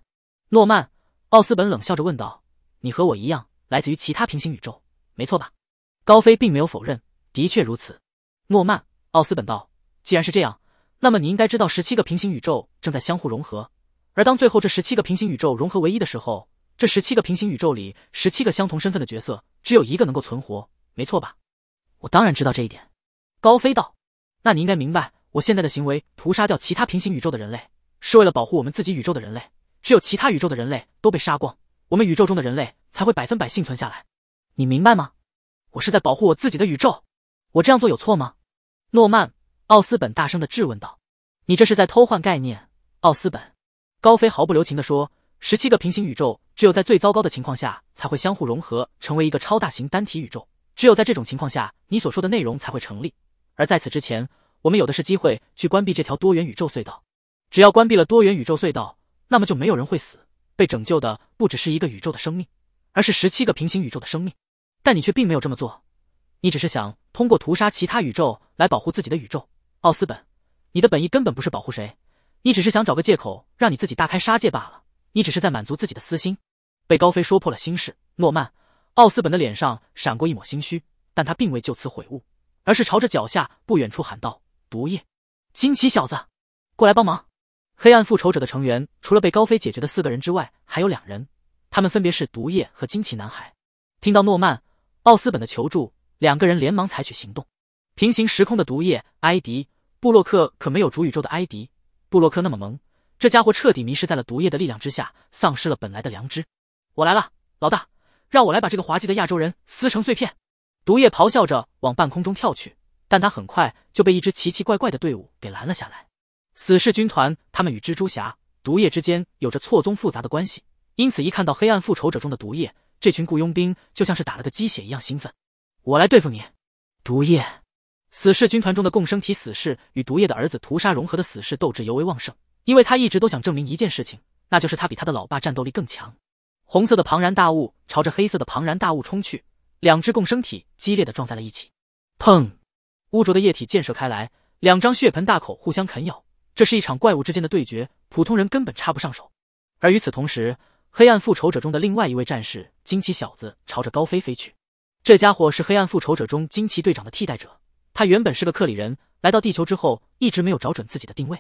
诺曼·奥斯本冷笑着问道：“你和我一样。”来自于其他平行宇宙，没错吧？高飞并没有否认，的确如此。诺曼·奥斯本道：“既然是这样，那么你应该知道，十七个平行宇宙正在相互融合，而当最后这十七个平行宇宙融合为一的时候，这十七个平行宇宙里十七个相同身份的角色，只有一个能够存活，没错吧？”我当然知道这一点，高飞道：“那你应该明白，我现在的行为，屠杀掉其他平行宇宙的人类，是为了保护我们自己宇宙的人类，只有其他宇宙的人类都被杀光。”我们宇宙中的人类才会百分百幸存下来，你明白吗？我是在保护我自己的宇宙，我这样做有错吗？诺曼·奥斯本大声的质问道：“你这是在偷换概念。”奥斯本高飞毫不留情的说：“十七个平行宇宙只有在最糟糕的情况下才会相互融合成为一个超大型单体宇宙，只有在这种情况下，你所说的内容才会成立。而在此之前，我们有的是机会去关闭这条多元宇宙隧道。只要关闭了多元宇宙隧道，那么就没有人会死。”被拯救的不只是一个宇宙的生命，而是十七个平行宇宙的生命。但你却并没有这么做，你只是想通过屠杀其他宇宙来保护自己的宇宙。奥斯本，你的本意根本不是保护谁，你只是想找个借口让你自己大开杀戒罢了。你只是在满足自己的私心。被高飞说破了心事，诺曼奥斯本的脸上闪过一抹心虚，但他并未就此悔悟，而是朝着脚下不远处喊道：“毒液，惊奇小子，过来帮忙。”黑暗复仇者的成员，除了被高飞解决的四个人之外，还有两人，他们分别是毒液和惊奇男孩。听到诺曼·奥斯本的求助，两个人连忙采取行动。平行时空的毒液埃迪·布洛克可没有主宇宙的埃迪·布洛克那么萌，这家伙彻底迷失在了毒液的力量之下，丧失了本来的良知。我来了，老大，让我来把这个滑稽的亚洲人撕成碎片！毒液咆哮着往半空中跳去，但他很快就被一支奇奇怪怪的队伍给拦了下来。死侍军团，他们与蜘蛛侠、毒液之间有着错综复杂的关系，因此一看到黑暗复仇者中的毒液，这群雇佣兵就像是打了个鸡血一样兴奋。我来对付你，毒液！死侍军团中的共生体死侍与毒液的儿子屠杀融合的死侍斗志尤为旺盛，因为他一直都想证明一件事情，那就是他比他的老爸战斗力更强。红色的庞然大物朝着黑色的庞然大物冲去，两只共生体激烈的撞在了一起，砰！污浊的液体溅射开来，两张血盆大口互相啃咬。这是一场怪物之间的对决，普通人根本插不上手。而与此同时，黑暗复仇者中的另外一位战士惊奇小子朝着高飞飞去。这家伙是黑暗复仇者中惊奇队长的替代者，他原本是个克里人，来到地球之后一直没有找准自己的定位。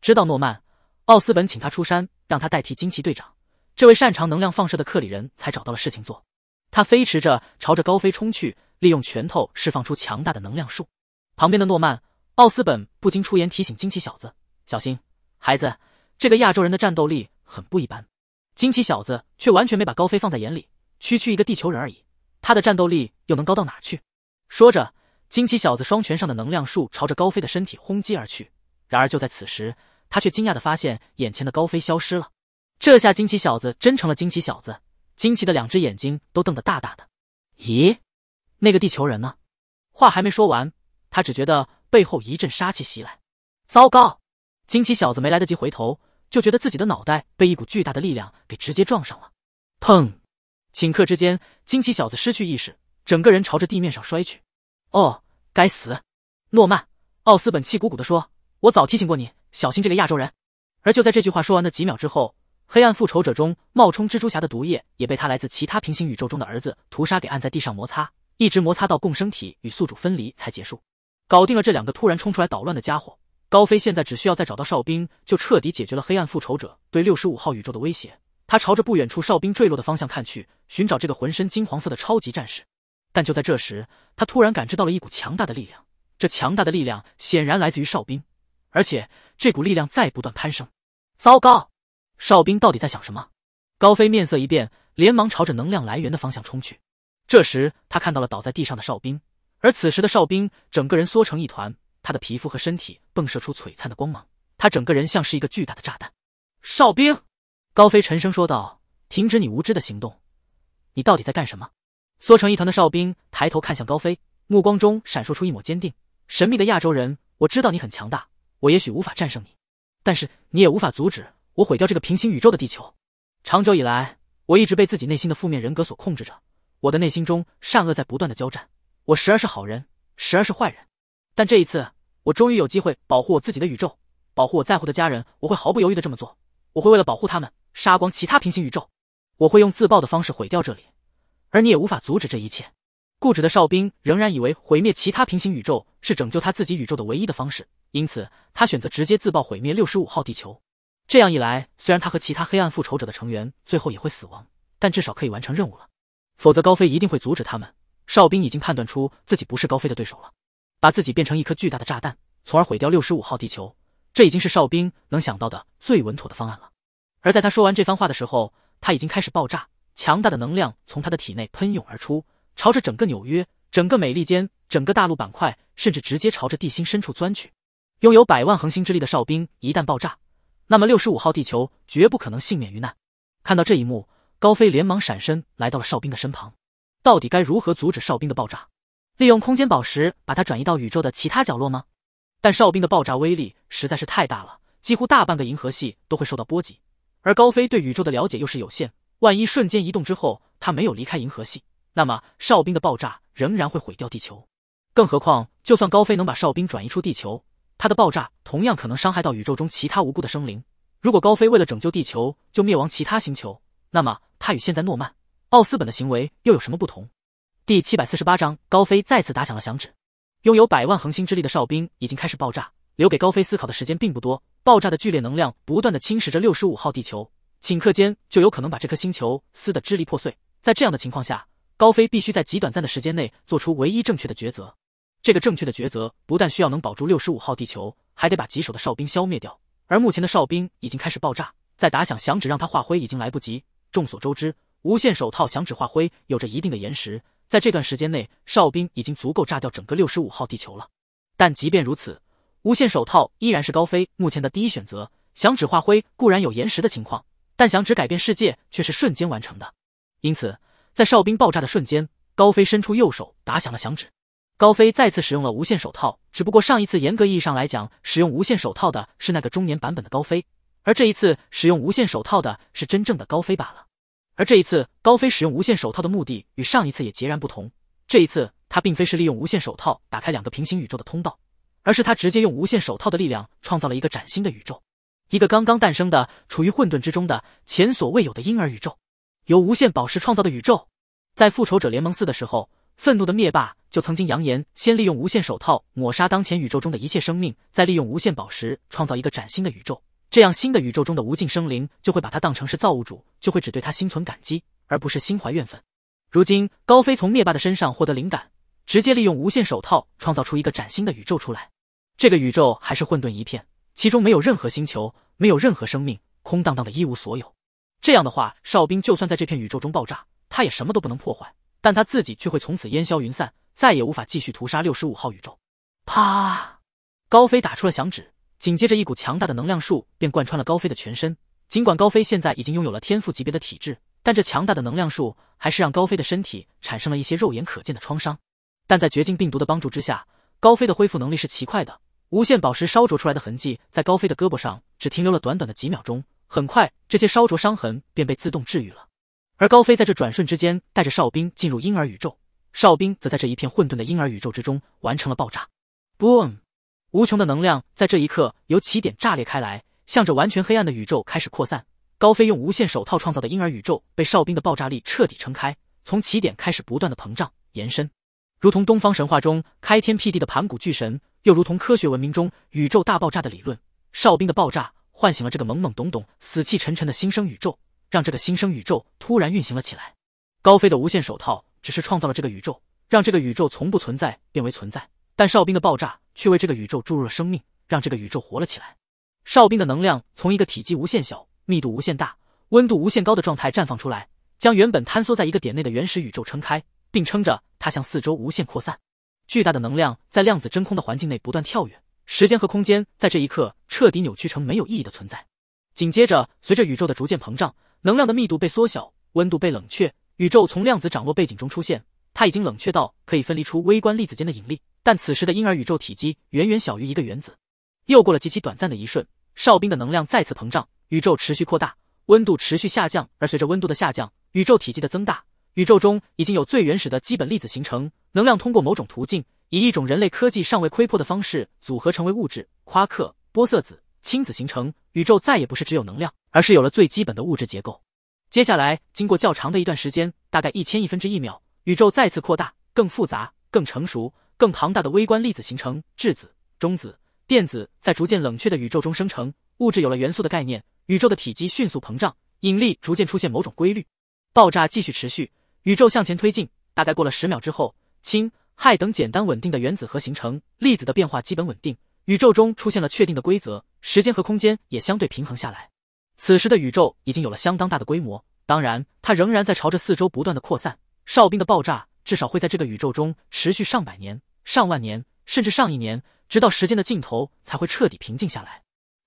知道诺曼·奥斯本请他出山，让他代替惊奇队长，这位擅长能量放射的克里人才找到了事情做。他飞驰着朝着高飞冲去，利用拳头释放出强大的能量束。旁边的诺曼·奥斯本不禁出言提醒惊奇小子。小心，孩子，这个亚洲人的战斗力很不一般。惊奇小子却完全没把高飞放在眼里，区区一个地球人而已，他的战斗力又能高到哪去？说着，惊奇小子双拳上的能量束朝着高飞的身体轰击而去。然而就在此时，他却惊讶的发现眼前的高飞消失了。这下，惊奇小子真成了惊奇小子，惊奇的两只眼睛都瞪得大大的。咦，那个地球人呢？话还没说完，他只觉得背后一阵杀气袭来，糟糕！惊奇小子没来得及回头，就觉得自己的脑袋被一股巨大的力量给直接撞上了，砰！顷刻之间，惊奇小子失去意识，整个人朝着地面上摔去。哦，该死！诺曼·奥斯本气鼓鼓地说：“我早提醒过你，小心这个亚洲人。”而就在这句话说完的几秒之后，黑暗复仇者中冒充蜘蛛侠的毒液也被他来自其他平行宇宙中的儿子屠杀给按在地上摩擦，一直摩擦到共生体与宿主分离才结束。搞定了这两个突然冲出来捣乱的家伙。高飞现在只需要再找到哨兵，就彻底解决了黑暗复仇者对六十五号宇宙的威胁。他朝着不远处哨兵坠落的方向看去，寻找这个浑身金黄色的超级战士。但就在这时，他突然感知到了一股强大的力量，这强大的力量显然来自于哨兵，而且这股力量在不断攀升。糟糕，哨兵到底在想什么？高飞面色一变，连忙朝着能量来源的方向冲去。这时，他看到了倒在地上的哨兵，而此时的哨兵整个人缩成一团。他的皮肤和身体迸射出璀璨的光芒，他整个人像是一个巨大的炸弹。哨兵，高飞沉声说道：“停止你无知的行动，你到底在干什么？”缩成一团的哨兵抬头看向高飞，目光中闪烁出一抹坚定。神秘的亚洲人，我知道你很强大，我也许无法战胜你，但是你也无法阻止我毁掉这个平行宇宙的地球。长久以来，我一直被自己内心的负面人格所控制着，我的内心中善恶在不断的交战，我时而是好人，时而是坏人。但这一次，我终于有机会保护我自己的宇宙，保护我在乎的家人。我会毫不犹豫的这么做，我会为了保护他们，杀光其他平行宇宙。我会用自爆的方式毁掉这里，而你也无法阻止这一切。固执的哨兵仍然以为毁灭其他平行宇宙是拯救他自己宇宙的唯一的方式，因此他选择直接自爆毁灭六十五号地球。这样一来，虽然他和其他黑暗复仇者的成员最后也会死亡，但至少可以完成任务了。否则高飞一定会阻止他们。哨兵已经判断出自己不是高飞的对手了。把自己变成一颗巨大的炸弹，从而毁掉六十五号地球，这已经是哨兵能想到的最稳妥的方案了。而在他说完这番话的时候，他已经开始爆炸，强大的能量从他的体内喷涌而出，朝着整个纽约、整个美利坚、整个大陆板块，甚至直接朝着地心深处钻去。拥有百万恒星之力的哨兵一旦爆炸，那么六十五号地球绝不可能幸免于难。看到这一幕，高飞连忙闪身来到了哨兵的身旁，到底该如何阻止哨兵的爆炸？利用空间宝石把它转移到宇宙的其他角落吗？但哨兵的爆炸威力实在是太大了，几乎大半个银河系都会受到波及。而高飞对宇宙的了解又是有限，万一瞬间移动之后，他没有离开银河系，那么哨兵的爆炸仍然会毁掉地球。更何况，就算高飞能把哨兵转移出地球，他的爆炸同样可能伤害到宇宙中其他无辜的生灵。如果高飞为了拯救地球就灭亡其他星球，那么他与现在诺曼·奥斯本的行为又有什么不同？第七百四十八章，高飞再次打响了响指。拥有百万恒星之力的哨兵已经开始爆炸，留给高飞思考的时间并不多。爆炸的剧烈能量不断的侵蚀着六十五号地球，顷刻间就有可能把这颗星球撕得支离破碎。在这样的情况下，高飞必须在极短暂的时间内做出唯一正确的抉择。这个正确的抉择不但需要能保住六十五号地球，还得把棘手的哨兵消灭掉。而目前的哨兵已经开始爆炸，再打响响指让它化灰已经来不及。众所周知，无限手套响指化灰有着一定的延时。在这段时间内，哨兵已经足够炸掉整个六十五号地球了。但即便如此，无限手套依然是高飞目前的第一选择。响指化灰固然有延时的情况，但响指改变世界却是瞬间完成的。因此，在哨兵爆炸的瞬间，高飞伸出右手打响了响指。高飞再次使用了无限手套，只不过上一次严格意义上来讲，使用无限手套的是那个中年版本的高飞，而这一次使用无限手套的是真正的高飞罢了。而这一次，高飞使用无限手套的目的与上一次也截然不同。这一次，他并非是利用无限手套打开两个平行宇宙的通道，而是他直接用无限手套的力量创造了一个崭新的宇宙，一个刚刚诞生的、处于混沌之中的、前所未有的婴儿宇宙，由无限宝石创造的宇宙。在《复仇者联盟四》的时候，愤怒的灭霸就曾经扬言，先利用无限手套抹杀当前宇宙中的一切生命，再利用无限宝石创造一个崭新的宇宙。这样，新的宇宙中的无尽生灵就会把他当成是造物主，就会只对他心存感激，而不是心怀怨愤。如今，高飞从灭霸的身上获得灵感，直接利用无限手套创造出一个崭新的宇宙出来。这个宇宙还是混沌一片，其中没有任何星球，没有任何生命，空荡荡的一无所有。这样的话，哨兵就算在这片宇宙中爆炸，他也什么都不能破坏，但他自己却会从此烟消云散，再也无法继续屠杀六十五号宇宙。啪，高飞打出了响指。紧接着，一股强大的能量术便贯穿了高飞的全身。尽管高飞现在已经拥有了天赋级别的体质，但这强大的能量术还是让高飞的身体产生了一些肉眼可见的创伤。但在绝境病毒的帮助之下，高飞的恢复能力是奇快的。无限宝石烧灼出来的痕迹在高飞的胳膊上只停留了短短的几秒钟，很快这些烧灼伤痕便被自动治愈了。而高飞在这转瞬之间带着哨兵进入婴儿宇宙，哨兵则在这一片混沌的婴儿宇宙之中完成了爆炸，boom。无穷的能量在这一刻由起点炸裂开来，向着完全黑暗的宇宙开始扩散。高飞用无限手套创造的婴儿宇宙被哨兵的爆炸力彻底撑开，从起点开始不断的膨胀延伸，如同东方神话中开天辟地的盘古巨神，又如同科学文明中宇宙大爆炸的理论。哨兵的爆炸唤醒了这个懵懵懂懂、死气沉沉的新生宇宙，让这个新生宇宙突然运行了起来。高飞的无限手套只是创造了这个宇宙，让这个宇宙从不存在变为存在。但哨兵的爆炸却为这个宇宙注入了生命，让这个宇宙活了起来。哨兵的能量从一个体积无限小、密度无限大、温度无限高的状态绽放出来，将原本坍缩在一个点内的原始宇宙撑开，并撑着它向四周无限扩散。巨大的能量在量子真空的环境内不断跳跃，时间和空间在这一刻彻底扭曲成没有意义的存在。紧接着，随着宇宙的逐渐膨胀，能量的密度被缩小，温度被冷却，宇宙从量子涨落背景中出现。它已经冷却到可以分离出微观粒子间的引力，但此时的婴儿宇宙体积远远小于一个原子。又过了极其短暂的一瞬，哨兵的能量再次膨胀，宇宙持续扩大，温度持续下降。而随着温度的下降，宇宙体积的增大，宇宙中已经有最原始的基本粒子形成。能量通过某种途径，以一种人类科技尚未窥破的方式组合成为物质，夸克、玻色子、氢子形成。宇宙再也不是只有能量，而是有了最基本的物质结构。接下来经过较长的一段时间，大概一千亿分之一秒。宇宙再次扩大，更复杂、更成熟、更庞大的微观粒子形成，质子、中子、电子在逐渐冷却的宇宙中生成，物质有了元素的概念。宇宙的体积迅速膨胀，引力逐渐出现某种规律。爆炸继续持续，宇宙向前推进。大概过了十秒之后，氢、氦等简单稳定的原子核形成，粒子的变化基本稳定。宇宙中出现了确定的规则，时间和空间也相对平衡下来。此时的宇宙已经有了相当大的规模，当然，它仍然在朝着四周不断的扩散。哨兵的爆炸至少会在这个宇宙中持续上百年、上万年，甚至上亿年，直到时间的尽头才会彻底平静下来。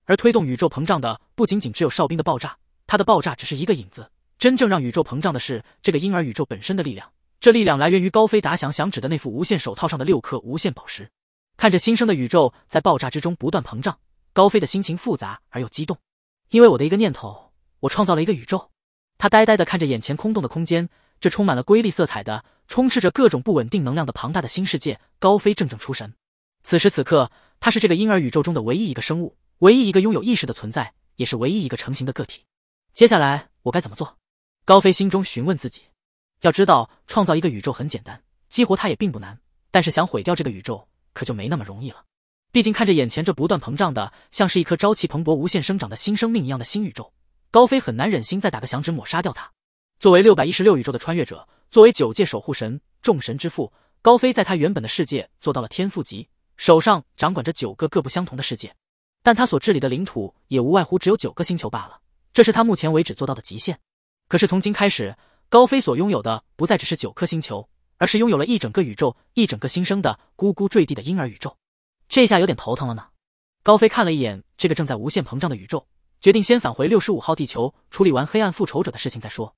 而推动宇宙膨胀的不仅仅只有哨兵的爆炸，它的爆炸只是一个影子，真正让宇宙膨胀的是这个婴儿宇宙本身的力量。这力量来源于高飞打响响指的那副无限手套上的六颗无限宝石。看着新生的宇宙在爆炸之中不断膨胀，高飞的心情复杂而又激动。因为我的一个念头，我创造了一个宇宙。他呆呆地看着眼前空洞的空间。这充满了瑰丽色彩的、充斥着各种不稳定能量的庞大的新世界，高飞正正出神。此时此刻，他是这个婴儿宇宙中的唯一一个生物，唯一一个拥有意识的存在，也是唯一一个成型的个体。接下来我该怎么做？高飞心中询问自己。要知道，创造一个宇宙很简单，激活它也并不难，但是想毁掉这个宇宙，可就没那么容易了。毕竟看着眼前这不断膨胀的，像是一颗朝气蓬勃、无限生长的新生命一样的新宇宙，高飞很难忍心再打个响指抹杀掉它。作为六百一十六宇宙的穿越者，作为九界守护神、众神之父高飞，在他原本的世界做到了天赋级，手上掌管着九个各不相同的世界，但他所治理的领土也无外乎只有九个星球罢了，这是他目前为止做到的极限。可是从今开始，高飞所拥有的不再只是九颗星球，而是拥有了一整个宇宙、一整个新生的咕咕坠地的婴儿宇宙。这下有点头疼了呢。高飞看了一眼这个正在无限膨胀的宇宙，决定先返回六十五号地球处理完黑暗复仇者的事情再说。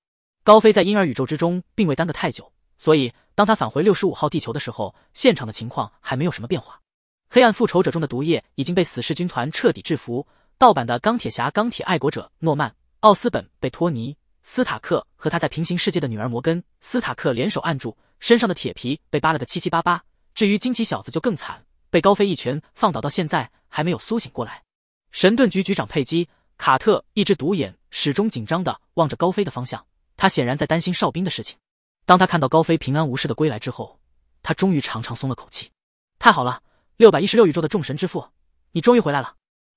高飞在婴儿宇宙之中并未耽搁太久，所以当他返回六十五号地球的时候，现场的情况还没有什么变化。黑暗复仇者中的毒液已经被死侍军团彻底制服，盗版的钢铁侠钢铁爱国者诺曼奥斯本被托尼斯塔克和他在平行世界的女儿摩根斯塔克联手按住，身上的铁皮被扒了个七七八八。至于惊奇小子就更惨，被高飞一拳放倒，到现在还没有苏醒过来。神盾局局长佩姬卡特一只独眼始终紧张地望着高飞的方向。他显然在担心哨兵的事情。当他看到高飞平安无事的归来之后，他终于长长松了口气。太好了，六百一十六宇宙的众神之父，你终于回来了！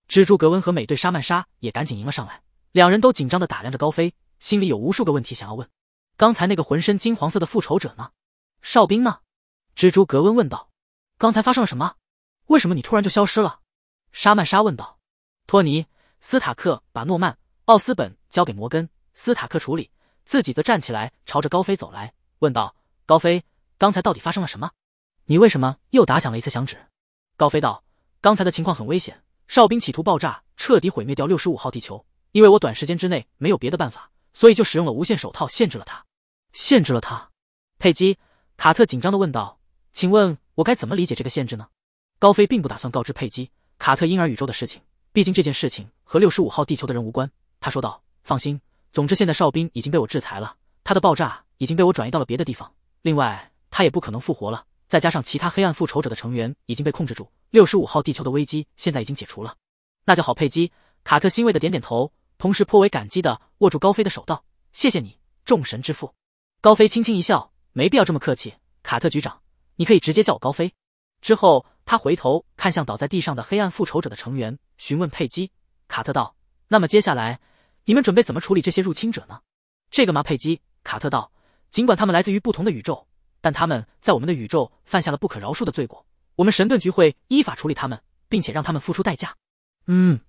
蜘蛛格温和美队沙曼莎也赶紧迎了上来，两人都紧张的打量着高飞，心里有无数个问题想要问。刚才那个浑身金黄色的复仇者呢？哨兵呢？蜘蛛格温问道。刚才发生了什么？为什么你突然就消失了？沙曼莎问道。托尼斯塔克把诺曼奥斯本交给摩根斯塔克处理。自己则站起来，朝着高飞走来，问道：“高飞，刚才到底发生了什么？你为什么又打响了一次响指？”高飞道：“刚才的情况很危险，哨兵企图爆炸，彻底毁灭掉六十五号地球。因为我短时间之内没有别的办法，所以就使用了无限手套限制了他，限制了他。”佩姬·卡特紧张地问道：“请问我该怎么理解这个限制呢？”高飞并不打算告知佩姬·卡特婴儿宇宙的事情，毕竟这件事情和六十五号地球的人无关。他说道：“放心。”总之，现在哨兵已经被我制裁了，他的爆炸已经被我转移到了别的地方。另外，他也不可能复活了。再加上其他黑暗复仇者的成员已经被控制住，六十五号地球的危机现在已经解除了。那就好，佩姬。卡特欣慰的点点头，同时颇为感激的握住高飞的手，道：“谢谢你，众神之父。”高飞轻轻一笑，没必要这么客气。卡特局长，你可以直接叫我高飞。之后，他回头看向倒在地上的黑暗复仇者的成员，询问佩姬卡特道：“那么接下来？”你们准备怎么处理这些入侵者呢？这个吗？佩姬·卡特道，尽管他们来自于不同的宇宙，但他们在我们的宇宙犯下了不可饶恕的罪过。我们神盾局会依法处理他们，并且让他们付出代价。嗯，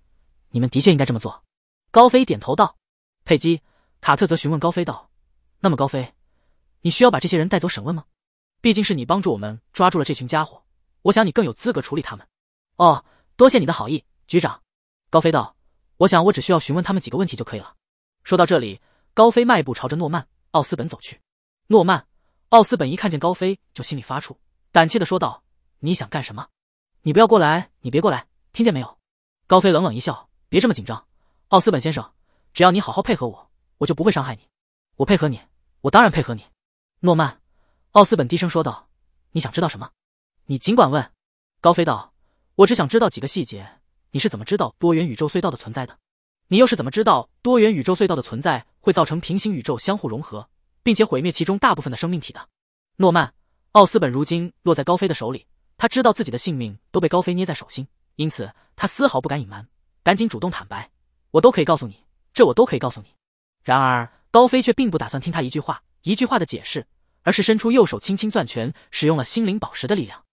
你们的确应该这么做。高飞点头道。佩姬·卡特则询问高飞道：“那么，高飞，你需要把这些人带走审问吗？毕竟是你帮助我们抓住了这群家伙，我想你更有资格处理他们。”哦，多谢你的好意，局长。高飞道。我想，我只需要询问他们几个问题就可以了。说到这里，高飞迈步朝着诺曼·奥斯本走去。诺曼·奥斯本一看见高飞，就心里发怵，胆怯的说道：“你想干什么？你不要过来，你别过来，听见没有？”高飞冷冷一笑：“别这么紧张，奥斯本先生，只要你好好配合我，我就不会伤害你。我配合你，我当然配合你。”诺曼·奥斯本低声说道：“你想知道什么？你尽管问。”高飞道：“我只想知道几个细节。”你是怎么知道多元宇宙隧道的存在？的，你又是怎么知道多元宇宙隧道的存在会造成平行宇宙相互融合，并且毁灭其中大部分的生命体的？诺曼奥斯本如今落在高飞的手里，他知道自己的性命都被高飞捏在手心，因此他丝毫不敢隐瞒，赶紧主动坦白。我都可以告诉你，这我都可以告诉你。然而高飞却并不打算听他一句话一句话的解释，而是伸出右手轻轻攥拳，使用了心灵宝石的力量。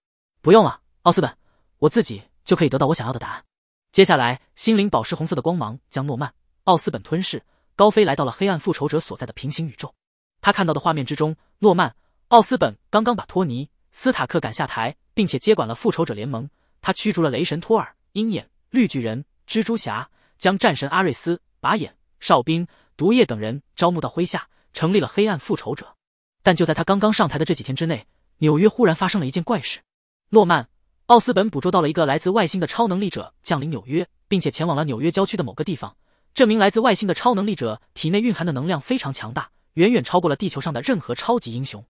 不用了，奥斯本，我自己就可以得到我想要的答案。接下来，心灵宝石红色的光芒将诺曼·奥斯本吞噬。高飞来到了黑暗复仇者所在的平行宇宙，他看到的画面之中，诺曼·奥斯本刚刚把托尼斯塔克赶下台，并且接管了复仇者联盟。他驱逐了雷神托尔、鹰眼、绿巨人、蜘蛛侠，将战神阿瑞斯、靶眼、哨兵、毒液等人招募到麾下，成立了黑暗复仇者。但就在他刚刚上台的这几天之内，纽约忽然发生了一件怪事，诺曼。奥斯本捕捉到了一个来自外星的超能力者降临纽约，并且前往了纽约郊区的某个地方。这名来自外星的超能力者体内蕴含的能量非常强大，远远超过了地球上的任何超级英雄。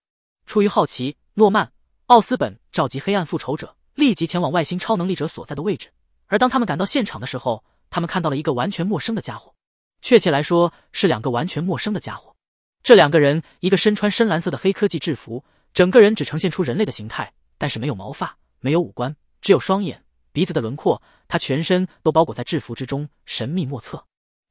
出于好奇，诺曼·奥斯本召集黑暗复仇者，立即前往外星超能力者所在的位置。而当他们赶到现场的时候，他们看到了一个完全陌生的家伙，确切来说是两个完全陌生的家伙。这两个人，一个身穿深蓝色的黑科技制服，整个人只呈现出人类的形态，但是没有毛发。没有五官，只有双眼、鼻子的轮廓。他全身都包裹在制服之中，神秘莫测。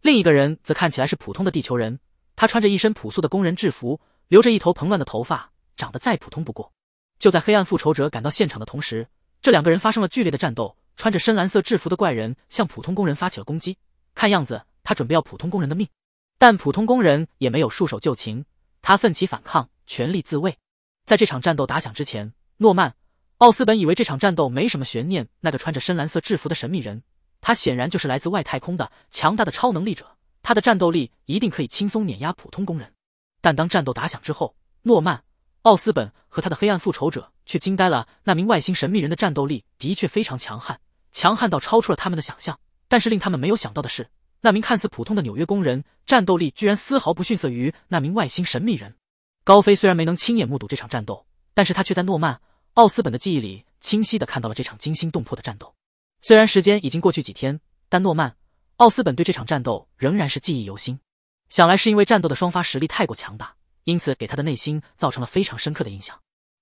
另一个人则看起来是普通的地球人，他穿着一身朴素的工人制服，留着一头蓬乱的头发，长得再普通不过。就在黑暗复仇者赶到现场的同时，这两个人发生了剧烈的战斗。穿着深蓝色制服的怪人向普通工人发起了攻击，看样子他准备要普通工人的命。但普通工人也没有束手就擒，他奋起反抗，全力自卫。在这场战斗打响之前，诺曼。奥斯本以为这场战斗没什么悬念，那个穿着深蓝色制服的神秘人，他显然就是来自外太空的强大的超能力者，他的战斗力一定可以轻松碾压普通工人。但当战斗打响之后，诺曼、奥斯本和他的黑暗复仇者却惊呆了，那名外星神秘人的战斗力的确非常强悍，强悍到超出了他们的想象。但是令他们没有想到的是，那名看似普通的纽约工人战斗力居然丝毫不逊色于那名外星神秘人。高飞虽然没能亲眼目睹这场战斗，但是他却在诺曼。奥斯本的记忆里清晰的看到了这场惊心动魄的战斗。虽然时间已经过去几天，但诺曼·奥斯本对这场战斗仍然是记忆犹新。想来是因为战斗的双发实力太过强大，因此给他的内心造成了非常深刻的印象。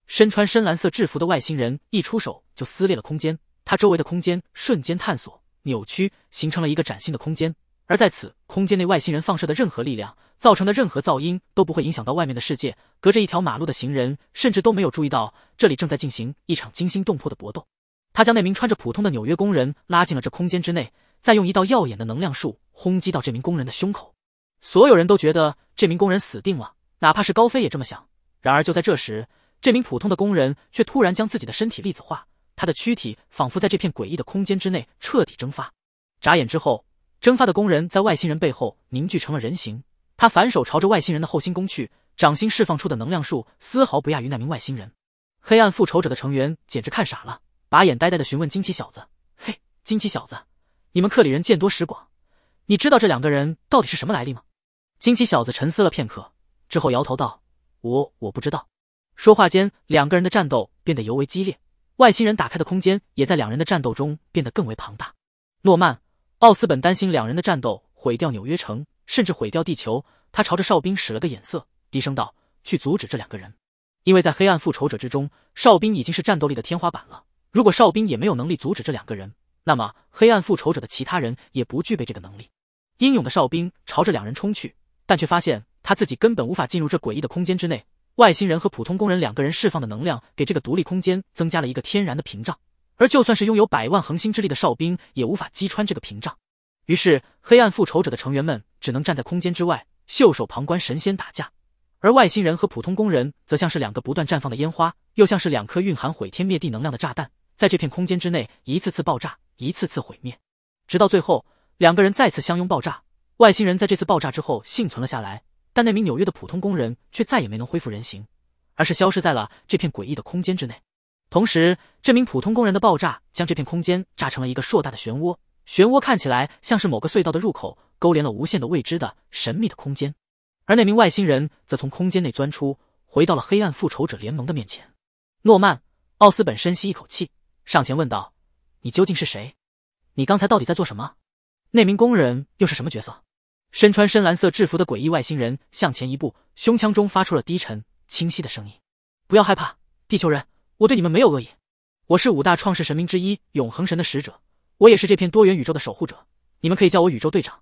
身穿深蓝色制服的外星人一出手就撕裂了空间，他周围的空间瞬间探索、扭曲，形成了一个崭新的空间。而在此空间内，外星人放射的任何力量。造成的任何噪音都不会影响到外面的世界。隔着一条马路的行人甚至都没有注意到这里正在进行一场惊心动魄的搏斗。他将那名穿着普通的纽约工人拉进了这空间之内，再用一道耀眼的能量束轰击到这名工人的胸口。所有人都觉得这名工人死定了，哪怕是高飞也这么想。然而就在这时，这名普通的工人却突然将自己的身体粒子化，他的躯体仿佛在这片诡异的空间之内彻底蒸发。眨眼之后，蒸发的工人在外星人背后凝聚成了人形。他反手朝着外星人的后心攻去，掌心释放出的能量数丝毫不亚于那名外星人。黑暗复仇者的成员简直看傻了，把眼呆呆的询问惊奇小子：“嘿，惊奇小子，你们克里人见多识广，你知道这两个人到底是什么来历吗？”惊奇小子沉思了片刻之后摇头道：“我我不知道。”说话间，两个人的战斗变得尤为激烈，外星人打开的空间也在两人的战斗中变得更为庞大。诺曼·奥斯本担心两人的战斗毁掉纽约城。甚至毁掉地球。他朝着哨兵使了个眼色，低声道：“去阻止这两个人。”因为，在黑暗复仇者之中，哨兵已经是战斗力的天花板了。如果哨兵也没有能力阻止这两个人，那么黑暗复仇者的其他人也不具备这个能力。英勇的哨兵朝着两人冲去，但却发现他自己根本无法进入这诡异的空间之内。外星人和普通工人两个人释放的能量，给这个独立空间增加了一个天然的屏障。而就算是拥有百万恒星之力的哨兵，也无法击穿这个屏障。于是，黑暗复仇者的成员们。只能站在空间之外，袖手旁观神仙打架。而外星人和普通工人则像是两个不断绽放的烟花，又像是两颗蕴含毁天灭地能量的炸弹，在这片空间之内一次次爆炸，一次次毁灭。直到最后，两个人再次相拥爆炸。外星人在这次爆炸之后幸存了下来，但那名纽约的普通工人却再也没能恢复人形，而是消失在了这片诡异的空间之内。同时，这名普通工人的爆炸将这片空间炸成了一个硕大的漩涡，漩涡看起来像是某个隧道的入口。勾连了无限的未知的神秘的空间，而那名外星人则从空间内钻出，回到了黑暗复仇者联盟的面前。诺曼·奥斯本深吸一口气，上前问道：“你究竟是谁？你刚才到底在做什么？那名工人又是什么角色？”身穿深蓝色制服的诡异外星人向前一步，胸腔中发出了低沉清晰的声音：“不要害怕，地球人，我对你们没有恶意。我是五大创世神明之一永恒神的使者，我也是这片多元宇宙的守护者，你们可以叫我宇宙队长。”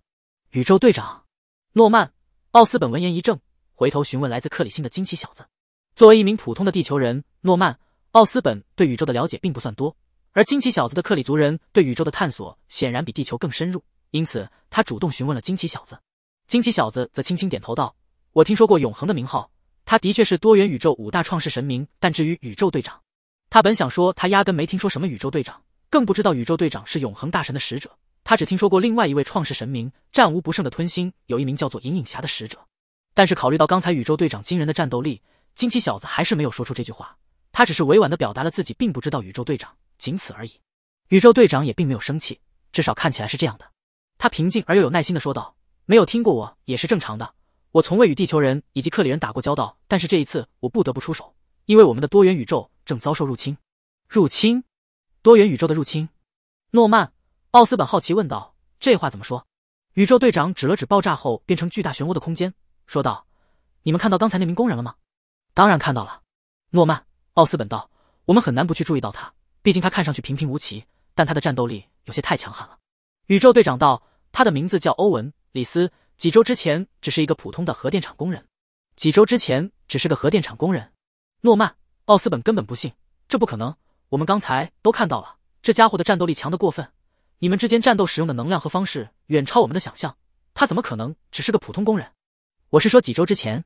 宇宙队长诺曼·奥斯本闻言一怔，回头询问来自克里星的惊奇小子。作为一名普通的地球人，诺曼·奥斯本对宇宙的了解并不算多，而惊奇小子的克里族人对宇宙的探索显然比地球更深入，因此他主动询问了惊奇小子。惊奇小子则轻轻点头道：“我听说过永恒的名号，他的确是多元宇宙五大创世神明。但至于宇宙队长，他本想说他压根没听说什么宇宙队长，更不知道宇宙队长是永恒大神的使者。”他只听说过另外一位创世神明，战无不胜的吞星，有一名叫做银影侠的使者。但是考虑到刚才宇宙队长惊人的战斗力，惊奇小子还是没有说出这句话。他只是委婉地表达了自己并不知道宇宙队长，仅此而已。宇宙队长也并没有生气，至少看起来是这样的。他平静而又有耐心地说道：“没有听过我也是正常的。我从未与地球人以及克里人打过交道，但是这一次我不得不出手，因为我们的多元宇宙正遭受入侵。入侵？多元宇宙的入侵？诺曼。”奥斯本好奇问道：“这话怎么说？”宇宙队长指了指爆炸后变成巨大漩涡的空间，说道：“你们看到刚才那名工人了吗？”“当然看到了。”诺曼奥斯本道：“我们很难不去注意到他，毕竟他看上去平平无奇，但他的战斗力有些太强悍了。”宇宙队长道：“他的名字叫欧文·李斯，几周之前只是一个普通的核电厂工人。”“几周之前只是个核电厂工人。”诺曼奥斯本根本不信：“这不可能！我们刚才都看到了，这家伙的战斗力强得过分。”你们之间战斗使用的能量和方式远超我们的想象，他怎么可能只是个普通工人？我是说几周之前，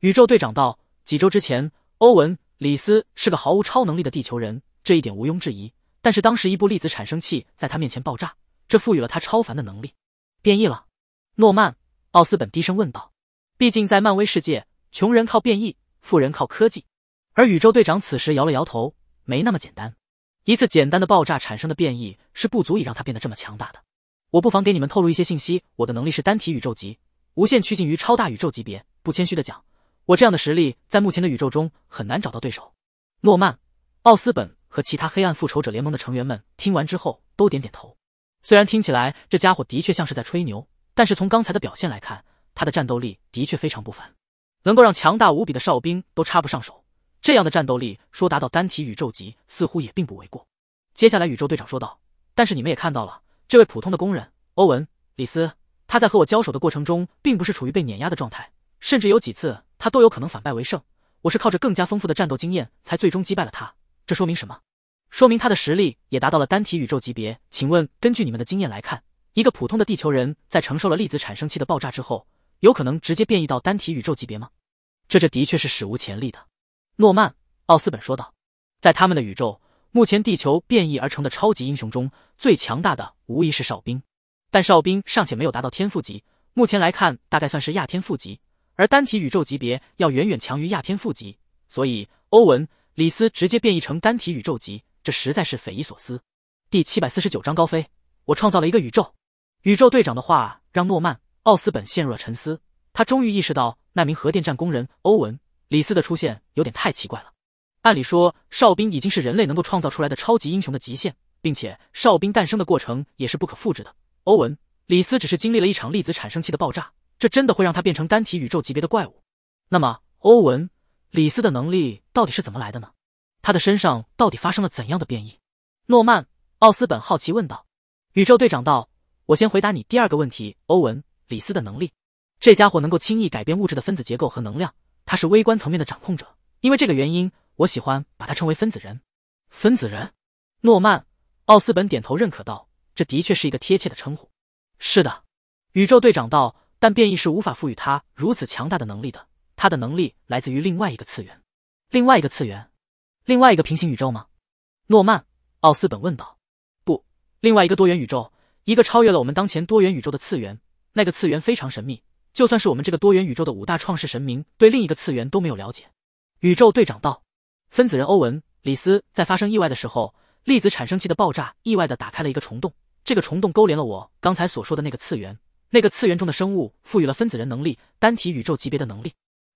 宇宙队长道，几周之前，欧文里斯是个毫无超能力的地球人，这一点毋庸置疑。但是当时一部粒子产生器在他面前爆炸，这赋予了他超凡的能力，变异了。诺曼奥斯本低声问道，毕竟在漫威世界，穷人靠变异，富人靠科技。而宇宙队长此时摇了摇头，没那么简单。一次简单的爆炸产生的变异是不足以让他变得这么强大的。我不妨给你们透露一些信息，我的能力是单体宇宙级，无限趋近于超大宇宙级别。不谦虚的讲，我这样的实力在目前的宇宙中很难找到对手。诺曼、奥斯本和其他黑暗复仇者联盟的成员们听完之后都点点头。虽然听起来这家伙的确像是在吹牛，但是从刚才的表现来看，他的战斗力的确非常不凡，能够让强大无比的哨兵都插不上手。这样的战斗力说达到单体宇宙级，似乎也并不为过。接下来，宇宙队长说道：“但是你们也看到了，这位普通的工人欧文、里斯，他在和我交手的过程中，并不是处于被碾压的状态，甚至有几次他都有可能反败为胜。我是靠着更加丰富的战斗经验才最终击败了他。这说明什么？说明他的实力也达到了单体宇宙级别。请问，根据你们的经验来看，一个普通的地球人在承受了粒子产生器的爆炸之后，有可能直接变异到单体宇宙级别吗？这这的确是史无前例的。”诺曼·奥斯本说道：“在他们的宇宙，目前地球变异而成的超级英雄中，最强大的无疑是哨兵，但哨兵尚且没有达到天赋级，目前来看，大概算是亚天赋级。而单体宇宙级别要远远强于亚天赋级，所以欧文、李斯直接变异成单体宇宙级，这实在是匪夷所思。”第七百四十九章高飞，我创造了一个宇宙。宇宙队长的话让诺曼·奥斯本陷入了沉思，他终于意识到，那名核电站工人欧文。李斯的出现有点太奇怪了。按理说，哨兵已经是人类能够创造出来的超级英雄的极限，并且哨兵诞生的过程也是不可复制的。欧文，李斯只是经历了一场粒子产生器的爆炸，这真的会让他变成单体宇宙级别的怪物？那么，欧文，李斯的能力到底是怎么来的呢？他的身上到底发生了怎样的变异？诺曼·奥斯本好奇问道。宇宙队长道：“我先回答你第二个问题，欧文，李斯的能力，这家伙能够轻易改变物质的分子结构和能量。”他是微观层面的掌控者，因为这个原因，我喜欢把他称为分子人。分子人，诺曼·奥斯本点头认可道：“这的确是一个贴切的称呼。”是的，宇宙队长道：“但变异是无法赋予他如此强大的能力的，他的能力来自于另外一个次元，另外一个次元，另外一个平行宇宙吗？”诺曼·奥斯本问道：“不，另外一个多元宇宙，一个超越了我们当前多元宇宙的次元。那个次元非常神秘。”就算是我们这个多元宇宙的五大创世神明，对另一个次元都没有了解。宇宙队长道：“分子人欧文、里斯在发生意外的时候，粒子产生器的爆炸意外的打开了一个虫洞，这个虫洞勾连了我刚才所说的那个次元。那个次元中的生物赋予了分子人能力，单体宇宙级别的能力。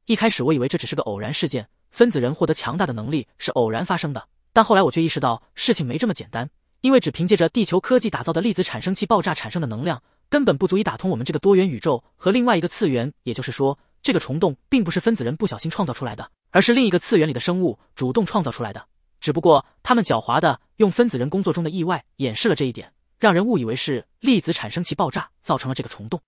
一开始我以为这只是个偶然事件，分子人获得强大的能力是偶然发生的，但后来我却意识到事情没这么简单，因为只凭借着地球科技打造的粒子产生器爆炸产生的能量。”根本不足以打通我们这个多元宇宙和另外一个次元，也就是说，这个虫洞并不是分子人不小心创造出来的，而是另一个次元里的生物主动创造出来的。只不过他们狡猾的用分子人工作中的意外掩饰了这一点，让人误以为是粒子产生其爆炸造成了这个虫洞。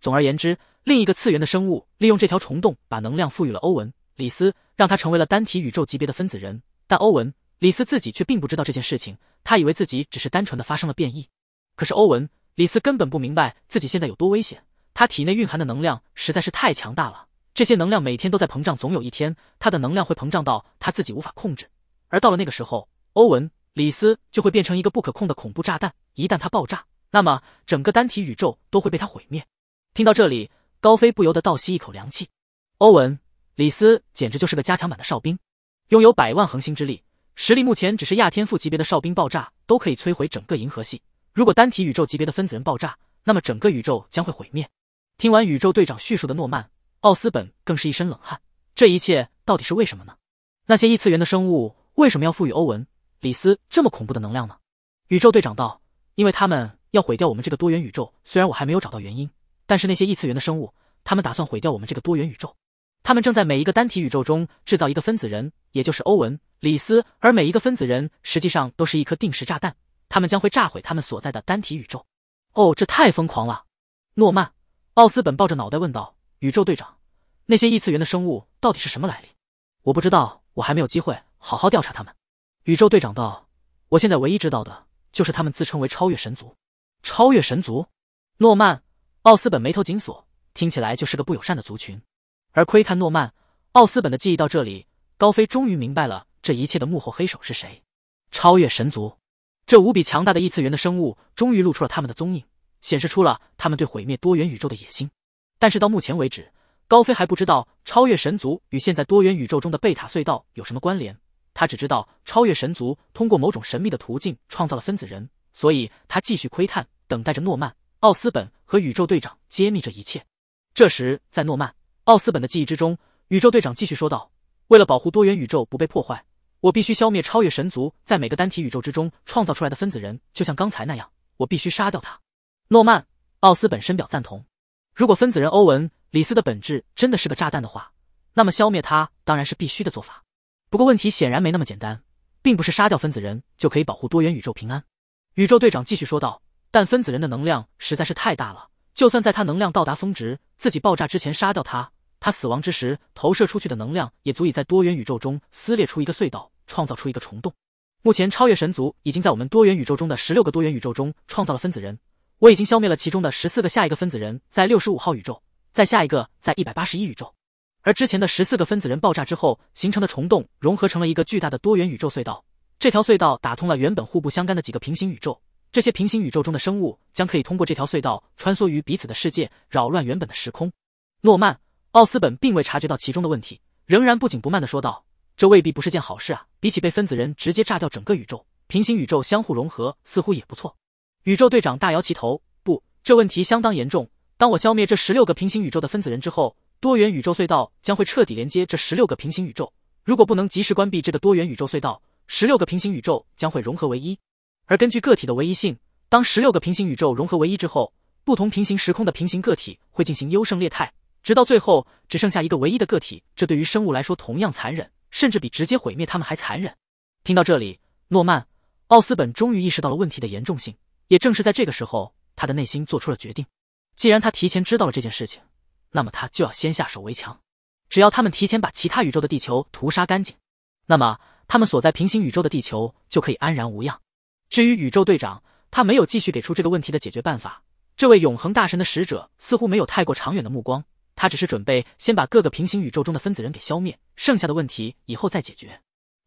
总而言之，另一个次元的生物利用这条虫洞把能量赋予了欧文、李斯，让他成为了单体宇宙级别的分子人。但欧文、李斯自己却并不知道这件事情，他以为自己只是单纯的发生了变异。可是欧文。李斯根本不明白自己现在有多危险，他体内蕴含的能量实在是太强大了。这些能量每天都在膨胀，总有一天他的能量会膨胀到他自己无法控制。而到了那个时候，欧文李斯就会变成一个不可控的恐怖炸弹。一旦他爆炸，那么整个单体宇宙都会被他毁灭。听到这里，高飞不由得倒吸一口凉气。欧文李斯简直就是个加强版的哨兵，拥有百万恒星之力，实力目前只是亚天赋级别的哨兵，爆炸都可以摧毁整个银河系。如果单体宇宙级别的分子人爆炸，那么整个宇宙将会毁灭。听完宇宙队长叙述的诺曼·奥斯本更是一身冷汗。这一切到底是为什么呢？那些异次元的生物为什么要赋予欧文·李斯这么恐怖的能量呢？宇宙队长道：“因为他们要毁掉我们这个多元宇宙。虽然我还没有找到原因，但是那些异次元的生物，他们打算毁掉我们这个多元宇宙。他们正在每一个单体宇宙中制造一个分子人，也就是欧文·李斯，而每一个分子人实际上都是一颗定时炸弹。”他们将会炸毁他们所在的单体宇宙。哦，这太疯狂了！诺曼·奥斯本抱着脑袋问道：“宇宙队长，那些异次元的生物到底是什么来历？”“我不知道，我还没有机会好好调查他们。”宇宙队长道：“我现在唯一知道的就是他们自称为超越神族。”“超越神族？”诺曼·奥斯本眉头紧锁，听起来就是个不友善的族群。而窥探诺曼·奥斯本的记忆到这里，高飞终于明白了这一切的幕后黑手是谁——超越神族。这无比强大的异次元的生物终于露出了他们的踪影，显示出了他们对毁灭多元宇宙的野心。但是到目前为止，高飞还不知道超越神族与现在多元宇宙中的贝塔隧道有什么关联。他只知道超越神族通过某种神秘的途径创造了分子人，所以他继续窥探，等待着诺曼·奥斯本和宇宙队长揭秘这一切。这时，在诺曼·奥斯本的记忆之中，宇宙队长继续说道：“为了保护多元宇宙不被破坏。”我必须消灭超越神族在每个单体宇宙之中创造出来的分子人，就像刚才那样，我必须杀掉他。诺曼·奥斯本深表赞同。如果分子人欧文·李斯的本质真的是个炸弹的话，那么消灭他当然是必须的做法。不过问题显然没那么简单，并不是杀掉分子人就可以保护多元宇宙平安。宇宙队长继续说道：“但分子人的能量实在是太大了，就算在他能量到达峰值、自己爆炸之前杀掉他。”他死亡之时投射出去的能量也足以在多元宇宙中撕裂出一个隧道，创造出一个虫洞。目前，超越神族已经在我们多元宇宙中的十六个多元宇宙中创造了分子人。我已经消灭了其中的十四个。下一个分子人，在六十五号宇宙，在下一个在一百八十一宇宙。而之前的十四个分子人爆炸之后形成的虫洞，融合成了一个巨大的多元宇宙隧道。这条隧道打通了原本互不相干的几个平行宇宙。这些平行宇宙中的生物将可以通过这条隧道穿梭于彼此的世界，扰乱原本的时空。诺曼。奥斯本并未察觉到其中的问题，仍然不紧不慢地说道：“这未必不是件好事啊！比起被分子人直接炸掉整个宇宙，平行宇宙相互融合似乎也不错。”宇宙队长大摇其头：“不，这问题相当严重。当我消灭这十六个平行宇宙的分子人之后，多元宇宙隧道将会彻底连接这十六个平行宇宙。如果不能及时关闭这个多元宇宙隧道，十六个平行宇宙将会融合为一。而根据个体的唯一性，当十六个平行宇宙融合为一之后，不同平行时空的平行个体会进行优胜劣汰。”直到最后只剩下一个唯一的个体，这对于生物来说同样残忍，甚至比直接毁灭他们还残忍。听到这里，诺曼·奥斯本终于意识到了问题的严重性。也正是在这个时候，他的内心做出了决定：既然他提前知道了这件事情，那么他就要先下手为强。只要他们提前把其他宇宙的地球屠杀干净，那么他们所在平行宇宙的地球就可以安然无恙。至于宇宙队长，他没有继续给出这个问题的解决办法。这位永恒大神的使者似乎没有太过长远的目光。他只是准备先把各个平行宇宙中的分子人给消灭，剩下的问题以后再解决。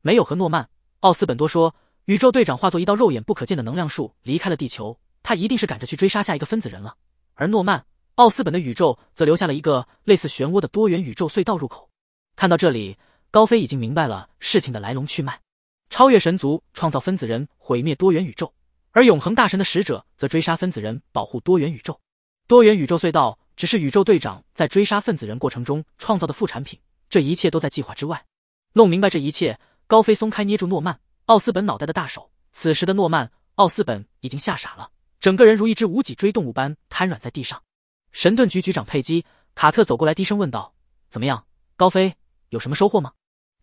没有和诺曼·奥斯本多说，宇宙队长化作一道肉眼不可见的能量束离开了地球。他一定是赶着去追杀下一个分子人了。而诺曼·奥斯本的宇宙则留下了一个类似漩涡的多元宇宙隧道入口。看到这里，高飞已经明白了事情的来龙去脉：超越神族创造分子人，毁灭多元宇宙；而永恒大神的使者则追杀分子人，保护多元宇宙。多元宇宙隧道。只是宇宙队长在追杀分子人过程中创造的副产品，这一切都在计划之外。弄明白这一切，高飞松开捏住诺曼·奥斯本脑袋的大手。此时的诺曼·奥斯本已经吓傻了，整个人如一只无脊椎动物般瘫软在地上。神盾局局长佩姬·卡特走过来，低声问道：“怎么样，高飞，有什么收获吗？”“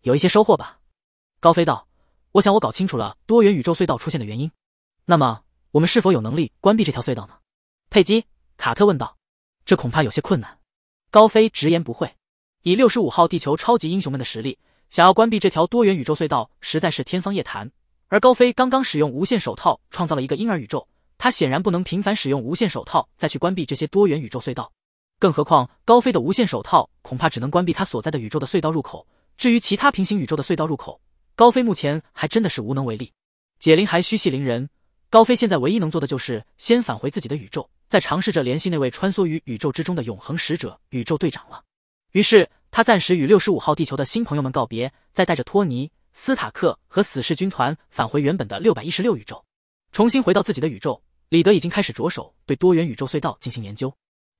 有一些收获吧。”高飞道，“我想我搞清楚了多元宇宙隧道出现的原因。那么，我们是否有能力关闭这条隧道呢？”佩姬·卡特问道。这恐怕有些困难，高飞直言不讳。以六十五号地球超级英雄们的实力，想要关闭这条多元宇宙隧道，实在是天方夜谭。而高飞刚刚使用无限手套创造了一个婴儿宇宙，他显然不能频繁使用无限手套再去关闭这些多元宇宙隧道。更何况，高飞的无限手套恐怕只能关闭他所在的宇宙的隧道入口，至于其他平行宇宙的隧道入口，高飞目前还真的是无能为力。解铃还须系铃人，高飞现在唯一能做的就是先返回自己的宇宙。在尝试着联系那位穿梭于宇宙之中的永恒使者——宇宙队长了。于是他暂时与六十五号地球的新朋友们告别，再带着托尼斯塔克和死侍军团返回原本的六百一十六宇宙，重新回到自己的宇宙。里德已经开始着手对多元宇宙隧道进行研究。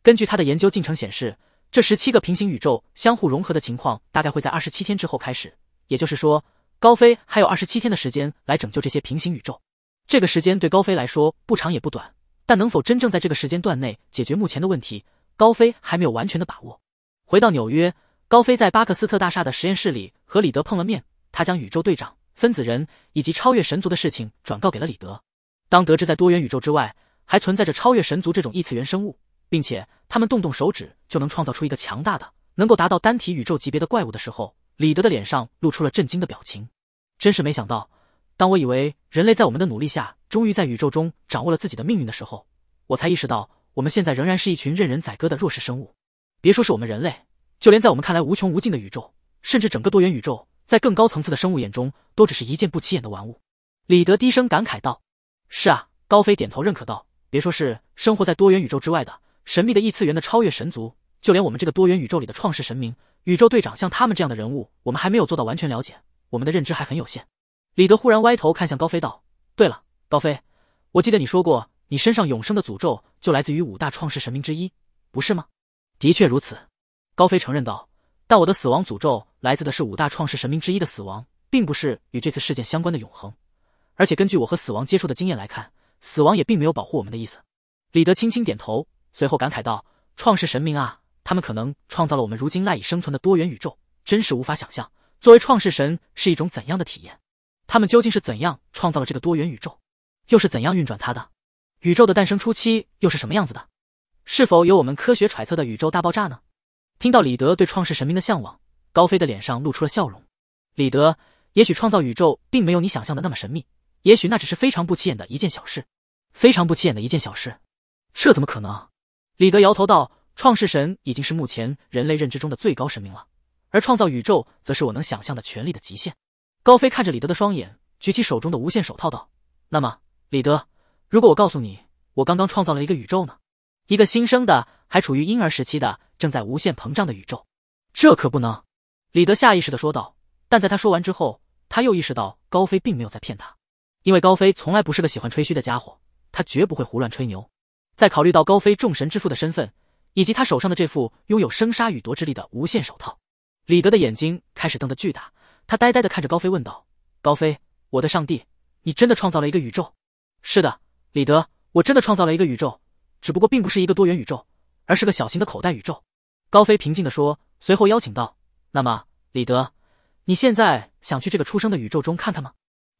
根据他的研究进程显示，这十七个平行宇宙相互融合的情况大概会在二十七天之后开始。也就是说，高飞还有二十七天的时间来拯救这些平行宇宙。这个时间对高飞来说不长也不短。但能否真正在这个时间段内解决目前的问题，高飞还没有完全的把握。回到纽约，高飞在巴克斯特大厦的实验室里和李德碰了面，他将宇宙队长、分子人以及超越神族的事情转告给了李德。当得知在多元宇宙之外还存在着超越神族这种异次元生物，并且他们动动手指就能创造出一个强大的、能够达到单体宇宙级别的怪物的时候，李德的脸上露出了震惊的表情。真是没想到。当我以为人类在我们的努力下终于在宇宙中掌握了自己的命运的时候，我才意识到我们现在仍然是一群任人宰割的弱势生物。别说是我们人类，就连在我们看来无穷无尽的宇宙，甚至整个多元宇宙，在更高层次的生物眼中都只是一件不起眼的玩物。”李德低声感慨道。“是啊。”高飞点头认可道，“别说是生活在多元宇宙之外的神秘的异次元的超越神族，就连我们这个多元宇宙里的创世神明、宇宙队长，像他们这样的人物，我们还没有做到完全了解，我们的认知还很有限。”李德忽然歪头看向高飞，道：“对了，高飞，我记得你说过，你身上永生的诅咒就来自于五大创世神明之一，不是吗？”“的确如此。”高飞承认道。“但我的死亡诅咒来自的是五大创世神明之一的死亡，并不是与这次事件相关的永恒。而且根据我和死亡接触的经验来看，死亡也并没有保护我们的意思。”李德轻轻点头，随后感慨道：“创世神明啊，他们可能创造了我们如今赖以生存的多元宇宙，真是无法想象，作为创世神是一种怎样的体验。”他们究竟是怎样创造了这个多元宇宙，又是怎样运转它的？宇宙的诞生初期又是什么样子的？是否有我们科学揣测的宇宙大爆炸呢？听到李德对创世神明的向往，高飞的脸上露出了笑容。李德，也许创造宇宙并没有你想象的那么神秘，也许那只是非常不起眼的一件小事。非常不起眼的一件小事？这怎么可能？李德摇头道：“创世神已经是目前人类认知中的最高神明了，而创造宇宙，则是我能想象的权力的极限。”高飞看着李德的双眼，举起手中的无限手套道：“那么，李德，如果我告诉你，我刚刚创造了一个宇宙呢？一个新生的、还处于婴儿时期的、正在无限膨胀的宇宙？这可不能！”李德下意识的说道。但在他说完之后，他又意识到高飞并没有在骗他，因为高飞从来不是个喜欢吹嘘的家伙，他绝不会胡乱吹牛。在考虑到高飞众神之父的身份，以及他手上的这副拥有生杀予夺之力的无限手套，李德的眼睛开始瞪得巨大。他呆呆的看着高飞问道：“高飞，我的上帝，你真的创造了一个宇宙？”“是的，李德，我真的创造了一个宇宙，只不过并不是一个多元宇宙，而是个小型的口袋宇宙。”高飞平静的说，随后邀请道：“那么，李德，你现在想去这个出生的宇宙中看看吗？”“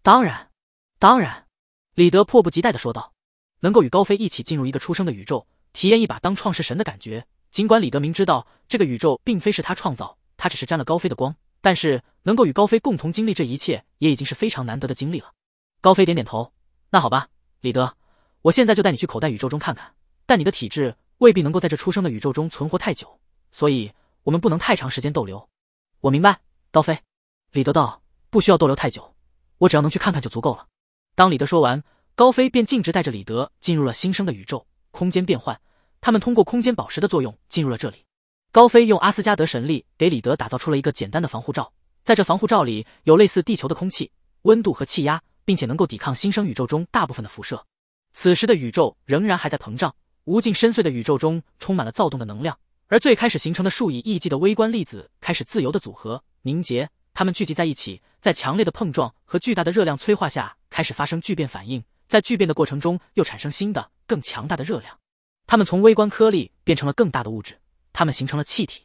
当然，当然。”李德迫不及待的说道：“能够与高飞一起进入一个出生的宇宙，体验一把当创世神的感觉。尽管李德明知道这个宇宙并非是他创造，他只是沾了高飞的光。”但是能够与高飞共同经历这一切，也已经是非常难得的经历了。高飞点点头，那好吧，李德，我现在就带你去口袋宇宙中看看。但你的体质未必能够在这出生的宇宙中存活太久，所以我们不能太长时间逗留。我明白，高飞。李德道：“不需要逗留太久，我只要能去看看就足够了。”当李德说完，高飞便径直带着李德进入了新生的宇宙空间变换。他们通过空间宝石的作用进入了这里。高飞用阿斯加德神力给李德打造出了一个简单的防护罩，在这防护罩里有类似地球的空气、温度和气压，并且能够抵抗新生宇宙中大部分的辐射。此时的宇宙仍然还在膨胀，无尽深邃的宇宙中充满了躁动的能量，而最开始形成的数以亿计的微观粒子开始自由的组合、凝结，它们聚集在一起，在强烈的碰撞和巨大的热量催化下开始发生聚变反应，在聚变的过程中又产生新的、更强大的热量，它们从微观颗粒变成了更大的物质。它们形成了气体。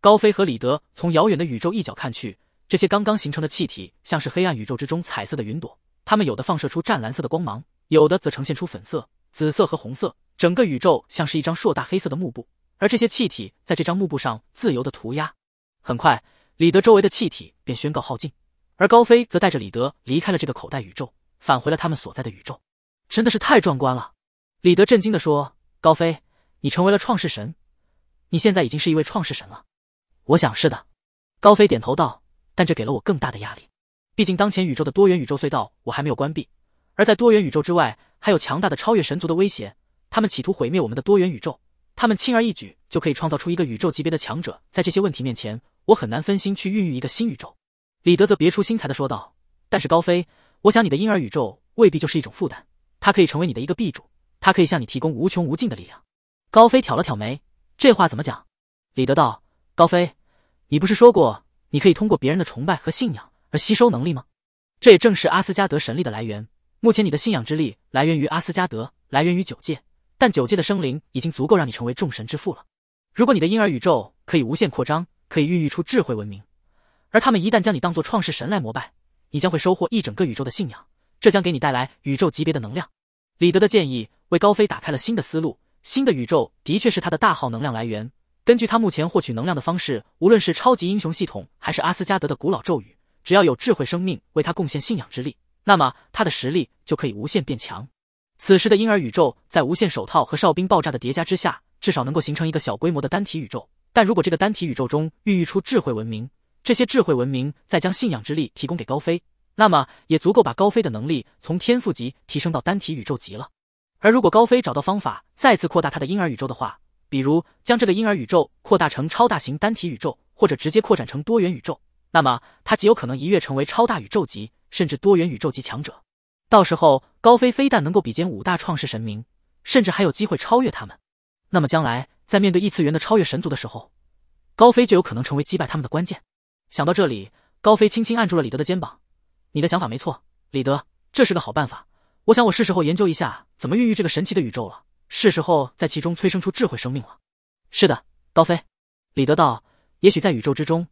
高飞和李德从遥远的宇宙一角看去，这些刚刚形成的气体像是黑暗宇宙之中彩色的云朵。它们有的放射出湛蓝色的光芒，有的则呈现出粉色、紫色和红色。整个宇宙像是一张硕大黑色的幕布，而这些气体在这张幕布上自由的涂鸦。很快，李德周围的气体便宣告耗尽，而高飞则带着李德离开了这个口袋宇宙，返回了他们所在的宇宙。真的是太壮观了！李德震惊地说：“高飞，你成为了创世神。”你现在已经是一位创世神了，我想是的。高飞点头道：“但这给了我更大的压力，毕竟当前宇宙的多元宇宙隧道我还没有关闭，而在多元宇宙之外，还有强大的超越神族的威胁。他们企图毁灭我们的多元宇宙，他们轻而易举就可以创造出一个宇宙级别的强者。在这些问题面前，我很难分心去孕育一个新宇宙。”李德则别出心裁的说道：“但是高飞，我想你的婴儿宇宙未必就是一种负担，它可以成为你的一个币主，它可以向你提供无穷无尽的力量。”高飞挑了挑眉。这话怎么讲？李德道，高飞，你不是说过你可以通过别人的崇拜和信仰而吸收能力吗？这也正是阿斯加德神力的来源。目前你的信仰之力来源于阿斯加德，来源于九界，但九界的生灵已经足够让你成为众神之父了。如果你的婴儿宇宙可以无限扩张，可以孕育出智慧文明，而他们一旦将你当做创世神来膜拜，你将会收获一整个宇宙的信仰，这将给你带来宇宙级别的能量。李德的建议为高飞打开了新的思路。新的宇宙的确是他的大号能量来源。根据他目前获取能量的方式，无论是超级英雄系统还是阿斯加德的古老咒语，只要有智慧生命为他贡献信仰之力，那么他的实力就可以无限变强。此时的婴儿宇宙在无限手套和哨兵爆炸的叠加之下，至少能够形成一个小规模的单体宇宙。但如果这个单体宇宙中孕育出智慧文明，这些智慧文明再将信仰之力提供给高飞，那么也足够把高飞的能力从天赋级提升到单体宇宙级了。而如果高飞找到方法再次扩大他的婴儿宇宙的话，比如将这个婴儿宇宙扩大成超大型单体宇宙，或者直接扩展成多元宇宙，那么他极有可能一跃成为超大宇宙级甚至多元宇宙级强者。到时候，高飞非但能够比肩五大创世神明，甚至还有机会超越他们。那么将来在面对异次元的超越神族的时候，高飞就有可能成为击败他们的关键。想到这里，高飞轻轻按住了李德的肩膀：“你的想法没错，李德，这是个好办法。”我想，我是时候研究一下怎么孕育这个神奇的宇宙了。是时候在其中催生出智慧生命了。是的，高飞，李德道。也许在宇宙之中，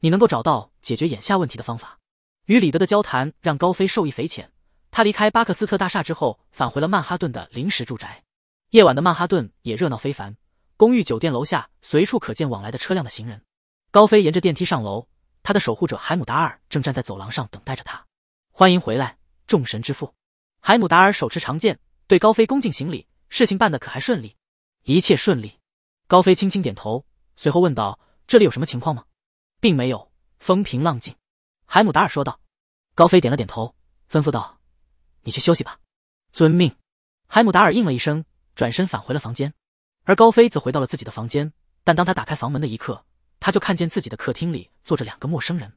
你能够找到解决眼下问题的方法。与李德的交谈让高飞受益匪浅。他离开巴克斯特大厦之后，返回了曼哈顿的临时住宅。夜晚的曼哈顿也热闹非凡，公寓酒店楼下随处可见往来的车辆的行人。高飞沿着电梯上楼，他的守护者海姆达尔正站在走廊上等待着他。欢迎回来，众神之父。海姆达尔手持长剑，对高飞恭敬行礼。事情办得可还顺利？一切顺利。高飞轻轻点头，随后问道：“这里有什么情况吗？”并没有，风平浪静。海姆达尔说道。高飞点了点头，吩咐道：“你去休息吧。”“遵命。”海姆达尔应了一声，转身返回了房间。而高飞则回到了自己的房间。但当他打开房门的一刻，他就看见自己的客厅里坐着两个陌生人。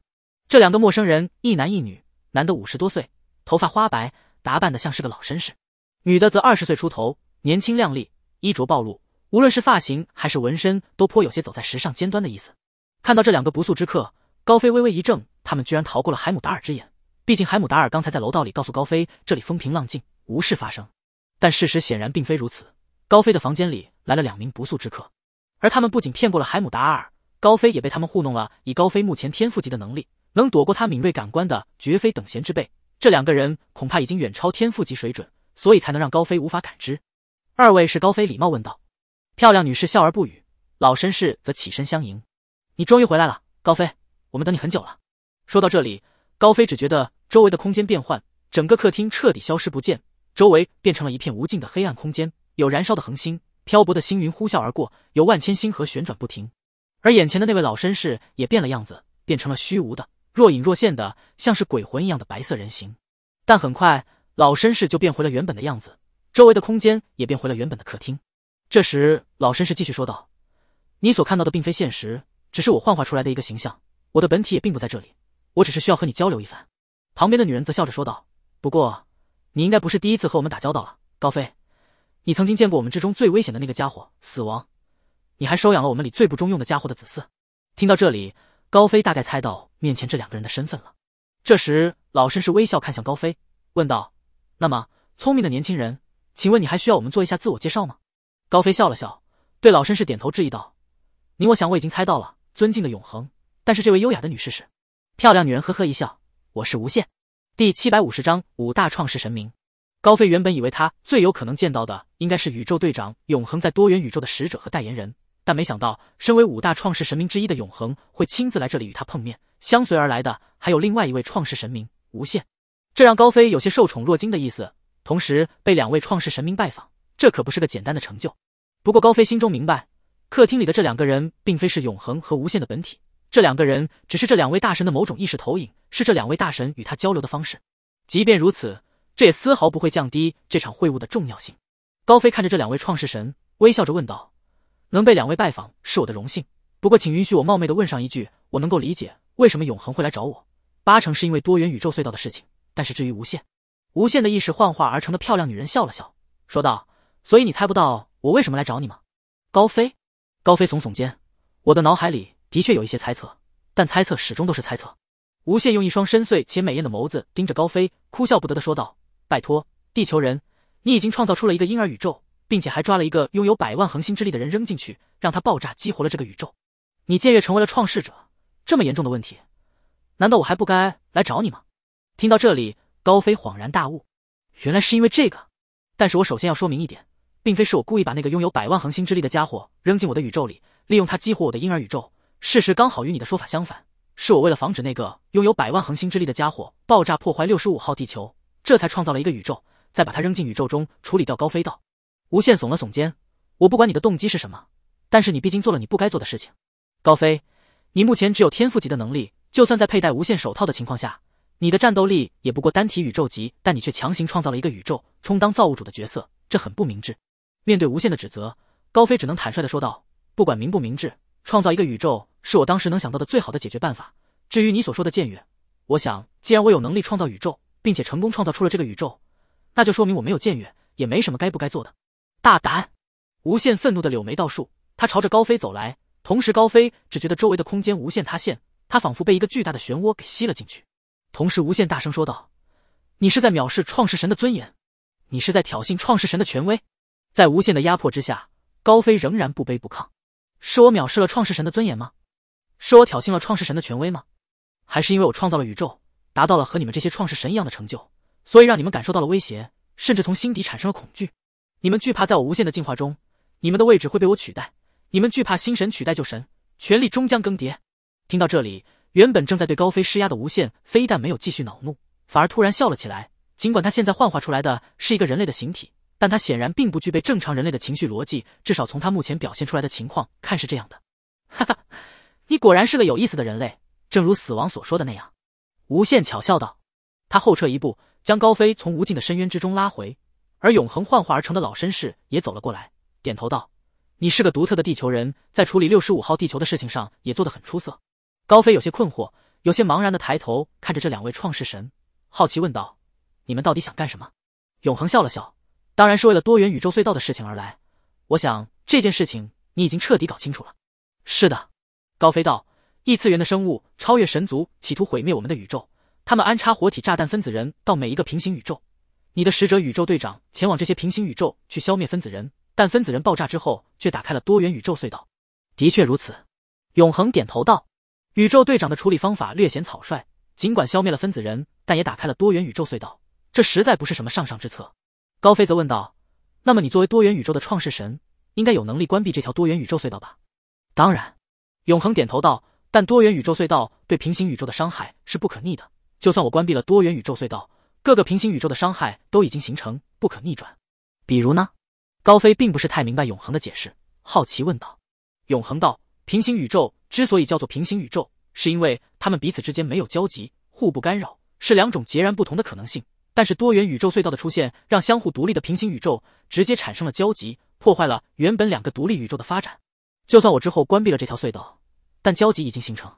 这两个陌生人，一男一女，男的五十多岁，头发花白。打扮的像是个老绅士，女的则二十岁出头，年轻靓丽，衣着暴露。无论是发型还是纹身，都颇有些走在时尚尖端的意思。看到这两个不速之客，高飞微微一怔，他们居然逃过了海姆达尔之眼。毕竟海姆达尔刚才在楼道里告诉高飞，这里风平浪静，无事发生。但事实显然并非如此，高飞的房间里来了两名不速之客，而他们不仅骗过了海姆达尔，高飞也被他们糊弄了。以高飞目前天赋级的能力，能躲过他敏锐感官的，绝非等闲之辈。这两个人恐怕已经远超天赋级水准，所以才能让高飞无法感知。二位是高飞礼貌问道，漂亮女士笑而不语，老绅士则起身相迎。你终于回来了，高飞，我们等你很久了。说到这里，高飞只觉得周围的空间变换，整个客厅彻底消失不见，周围变成了一片无尽的黑暗空间，有燃烧的恒星，漂泊的星云呼啸而过，有万千星河旋转不停。而眼前的那位老绅士也变了样子，变成了虚无的。若隐若现的，像是鬼魂一样的白色人形，但很快老绅士就变回了原本的样子，周围的空间也变回了原本的客厅。这时，老绅士继续说道：“你所看到的并非现实，只是我幻化出来的一个形象。我的本体也并不在这里，我只是需要和你交流一番。”旁边的女人则笑着说道：“不过，你应该不是第一次和我们打交道了，高飞，你曾经见过我们之中最危险的那个家伙死亡，你还收养了我们里最不中用的家伙的子嗣。”听到这里。高飞大概猜到面前这两个人的身份了。这时，老绅士微笑看向高飞，问道：“那么，聪明的年轻人，请问你还需要我们做一下自我介绍吗？”高飞笑了笑，对老绅士点头致意道：“你，我想我已经猜到了，尊敬的永恒。但是这位优雅的女士是……”漂亮女人呵呵一笑：“我是无限。”第七百五十章五大创世神明。高飞原本以为他最有可能见到的应该是宇宙队长永恒在多元宇宙的使者和代言人。但没想到，身为五大创世神明之一的永恒会亲自来这里与他碰面，相随而来的还有另外一位创世神明无限，这让高飞有些受宠若惊的意思。同时被两位创世神明拜访，这可不是个简单的成就。不过高飞心中明白，客厅里的这两个人并非是永恒和无限的本体，这两个人只是这两位大神的某种意识投影，是这两位大神与他交流的方式。即便如此，这也丝毫不会降低这场会晤的重要性。高飞看着这两位创世神，微笑着问道。能被两位拜访是我的荣幸，不过请允许我冒昧的问上一句，我能够理解为什么永恒会来找我，八成是因为多元宇宙隧道的事情。但是至于无限，无限的意识幻化而成的漂亮女人笑了笑，说道：“所以你猜不到我为什么来找你吗？”高飞，高飞耸耸肩，我的脑海里的确有一些猜测，但猜测始终都是猜测。无限用一双深邃且美艳的眸子盯着高飞，哭笑不得的说道：“拜托，地球人，你已经创造出了一个婴儿宇宙。”并且还抓了一个拥有百万恒星之力的人扔进去，让他爆炸激活了这个宇宙。你剑月成为了创世者，这么严重的问题，难道我还不该来找你吗？听到这里，高飞恍然大悟，原来是因为这个。但是我首先要说明一点，并非是我故意把那个拥有百万恒星之力的家伙扔进我的宇宙里，利用他激活我的婴儿宇宙。事实刚好与你的说法相反，是我为了防止那个拥有百万恒星之力的家伙爆炸破坏六十五号地球，这才创造了一个宇宙，再把他扔进宇宙中处理掉。高飞道。无限耸了耸肩，我不管你的动机是什么，但是你毕竟做了你不该做的事情。高飞，你目前只有天赋级的能力，就算在佩戴无限手套的情况下，你的战斗力也不过单体宇宙级。但你却强行创造了一个宇宙，充当造物主的角色，这很不明智。面对无限的指责，高飞只能坦率的说道：“不管明不明智，创造一个宇宙是我当时能想到的最好的解决办法。至于你所说的僭越，我想既然我有能力创造宇宙，并且成功创造出了这个宇宙，那就说明我没有僭越，也没什么该不该做的。”大胆！无限愤怒的柳眉倒竖，他朝着高飞走来。同时，高飞只觉得周围的空间无限塌陷，他仿佛被一个巨大的漩涡给吸了进去。同时，无限大声说道：“你是在藐视创世神的尊严，你是在挑衅创世神的权威。”在无限的压迫之下，高飞仍然不卑不亢：“是我藐视了创世神的尊严吗？是我挑衅了创世神的权威吗？还是因为我创造了宇宙，达到了和你们这些创世神一样的成就，所以让你们感受到了威胁，甚至从心底产生了恐惧？”你们惧怕在我无限的进化中，你们的位置会被我取代。你们惧怕新神取代旧神，权力终将更迭。听到这里，原本正在对高飞施压的无限，非但没有继续恼怒，反而突然笑了起来。尽管他现在幻化出来的是一个人类的形体，但他显然并不具备正常人类的情绪逻辑，至少从他目前表现出来的情况看是这样的。哈哈，你果然是个有意思的人类，正如死亡所说的那样，无限巧笑道。他后撤一步，将高飞从无尽的深渊之中拉回。而永恒幻化而成的老绅士也走了过来，点头道：“你是个独特的地球人，在处理六十五号地球的事情上也做得很出色。”高飞有些困惑，有些茫然的抬头看着这两位创世神，好奇问道：“你们到底想干什么？”永恒笑了笑：“当然是为了多元宇宙隧道的事情而来。我想这件事情你已经彻底搞清楚了。”“是的。”高飞道：“异次元的生物超越神族，企图毁灭我们的宇宙。他们安插活体炸弹分子人到每一个平行宇宙。”你的使者宇宙队长前往这些平行宇宙去消灭分子人，但分子人爆炸之后却打开了多元宇宙隧道。的确如此，永恒点头道：“宇宙队长的处理方法略显草率，尽管消灭了分子人，但也打开了多元宇宙隧道，这实在不是什么上上之策。”高飞则问道：“那么你作为多元宇宙的创世神，应该有能力关闭这条多元宇宙隧道吧？”“当然。”永恒点头道，“但多元宇宙隧道对平行宇宙的伤害是不可逆的，就算我关闭了多元宇宙隧道。”各个平行宇宙的伤害都已经形成，不可逆转。比如呢？高飞并不是太明白永恒的解释，好奇问道。永恒道：平行宇宙之所以叫做平行宇宙，是因为它们彼此之间没有交集，互不干扰，是两种截然不同的可能性。但是多元宇宙隧道的出现，让相互独立的平行宇宙直接产生了交集，破坏了原本两个独立宇宙的发展。就算我之后关闭了这条隧道，但交集已经形成。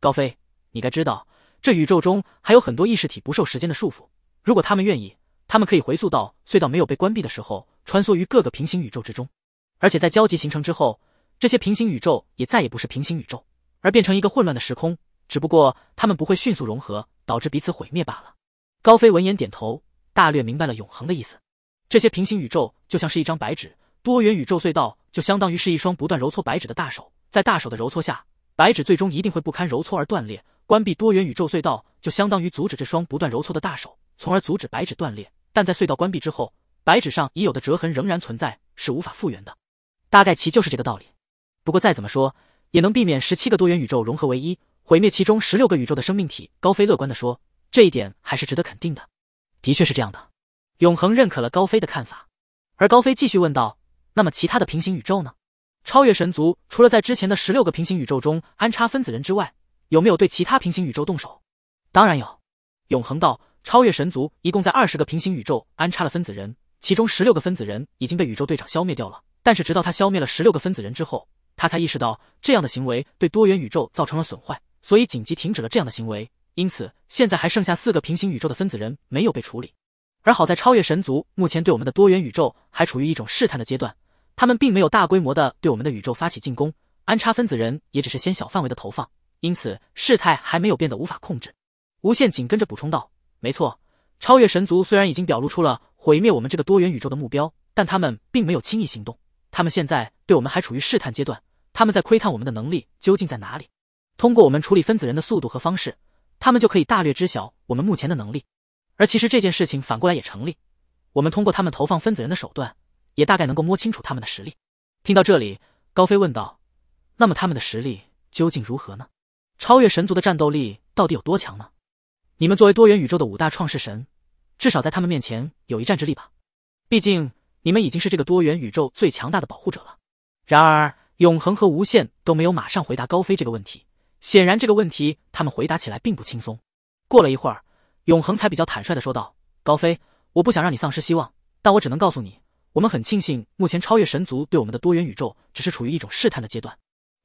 高飞，你该知道，这宇宙中还有很多意识体不受时间的束缚。如果他们愿意，他们可以回溯到隧道没有被关闭的时候，穿梭于各个平行宇宙之中。而且在交集形成之后，这些平行宇宙也再也不是平行宇宙，而变成一个混乱的时空。只不过他们不会迅速融合，导致彼此毁灭罢了。高飞闻言点头，大略明白了永恒的意思。这些平行宇宙就像是一张白纸，多元宇宙隧道就相当于是一双不断揉搓白纸的大手。在大手的揉搓下，白纸最终一定会不堪揉搓而断裂。关闭多元宇宙隧道，就相当于阻止这双不断揉搓的大手。从而阻止白纸断裂，但在隧道关闭之后，白纸上已有的折痕仍然存在，是无法复原的。大概其就是这个道理。不过再怎么说，也能避免十七个多元宇宙融合为一，毁灭其中十六个宇宙的生命体。高飞乐观地说，这一点还是值得肯定的。的确是这样的。永恒认可了高飞的看法，而高飞继续问道：“那么其他的平行宇宙呢？超越神族除了在之前的十六个平行宇宙中安插分子人之外，有没有对其他平行宇宙动手？”当然有。永恒道。超越神族一共在二十个平行宇宙安插了分子人，其中十六个分子人已经被宇宙队长消灭掉了。但是直到他消灭了十六个分子人之后，他才意识到这样的行为对多元宇宙造成了损坏，所以紧急停止了这样的行为。因此现在还剩下四个平行宇宙的分子人没有被处理。而好在超越神族目前对我们的多元宇宙还处于一种试探的阶段，他们并没有大规模的对我们的宇宙发起进攻，安插分子人也只是先小范围的投放，因此事态还没有变得无法控制。无限紧跟着补充道。没错，超越神族虽然已经表露出了毁灭我们这个多元宇宙的目标，但他们并没有轻易行动。他们现在对我们还处于试探阶段，他们在窥探我们的能力究竟在哪里。通过我们处理分子人的速度和方式，他们就可以大略知晓我们目前的能力。而其实这件事情反过来也成立，我们通过他们投放分子人的手段，也大概能够摸清楚他们的实力。听到这里，高飞问道：“那么他们的实力究竟如何呢？超越神族的战斗力到底有多强呢？”你们作为多元宇宙的五大创世神，至少在他们面前有一战之力吧？毕竟你们已经是这个多元宇宙最强大的保护者了。然而，永恒和无限都没有马上回答高飞这个问题。显然，这个问题他们回答起来并不轻松。过了一会儿，永恒才比较坦率的说道：“高飞，我不想让你丧失希望，但我只能告诉你，我们很庆幸目前超越神族对我们的多元宇宙只是处于一种试探的阶段。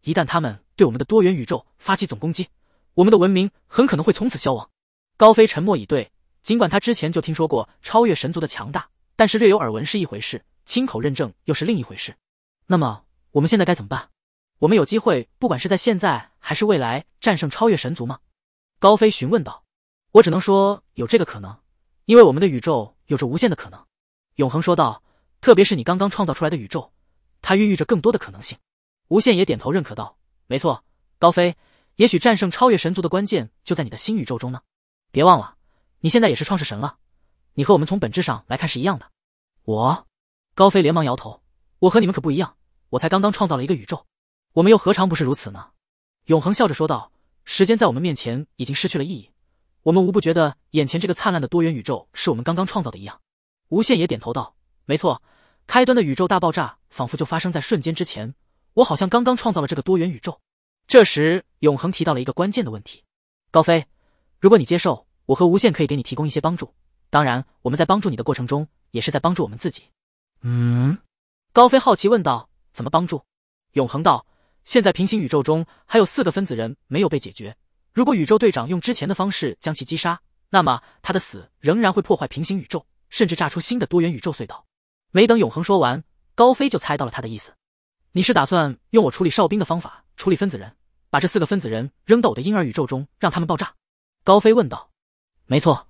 一旦他们对我们的多元宇宙发起总攻击，我们的文明很可能会从此消亡。”高飞沉默以对，尽管他之前就听说过超越神族的强大，但是略有耳闻是一回事，亲口认证又是另一回事。那么我们现在该怎么办？我们有机会，不管是在现在还是未来，战胜超越神族吗？高飞询问道。我只能说有这个可能，因为我们的宇宙有着无限的可能。永恒说道，特别是你刚刚创造出来的宇宙，它孕育着更多的可能性。无限也点头认可道，没错，高飞，也许战胜超越神族的关键就在你的新宇宙中呢。别忘了，你现在也是创世神了。你和我们从本质上来看是一样的。我，高飞连忙摇头，我和你们可不一样。我才刚刚创造了一个宇宙，我们又何尝不是如此呢？永恒笑着说道：“时间在我们面前已经失去了意义，我们无不觉得眼前这个灿烂的多元宇宙是我们刚刚创造的一样。”无限也点头道：“没错，开端的宇宙大爆炸仿佛就发生在瞬间之前，我好像刚刚创造了这个多元宇宙。”这时，永恒提到了一个关键的问题：“高飞，如果你接受。”我和无限可以给你提供一些帮助，当然我们在帮助你的过程中也是在帮助我们自己。嗯，高飞好奇问道：“怎么帮助？”永恒道：“现在平行宇宙中还有四个分子人没有被解决，如果宇宙队长用之前的方式将其击杀，那么他的死仍然会破坏平行宇宙，甚至炸出新的多元宇宙隧道。”没等永恒说完，高飞就猜到了他的意思：“你是打算用我处理哨兵的方法处理分子人，把这四个分子人扔到我的婴儿宇宙中，让他们爆炸？”高飞问道。没错，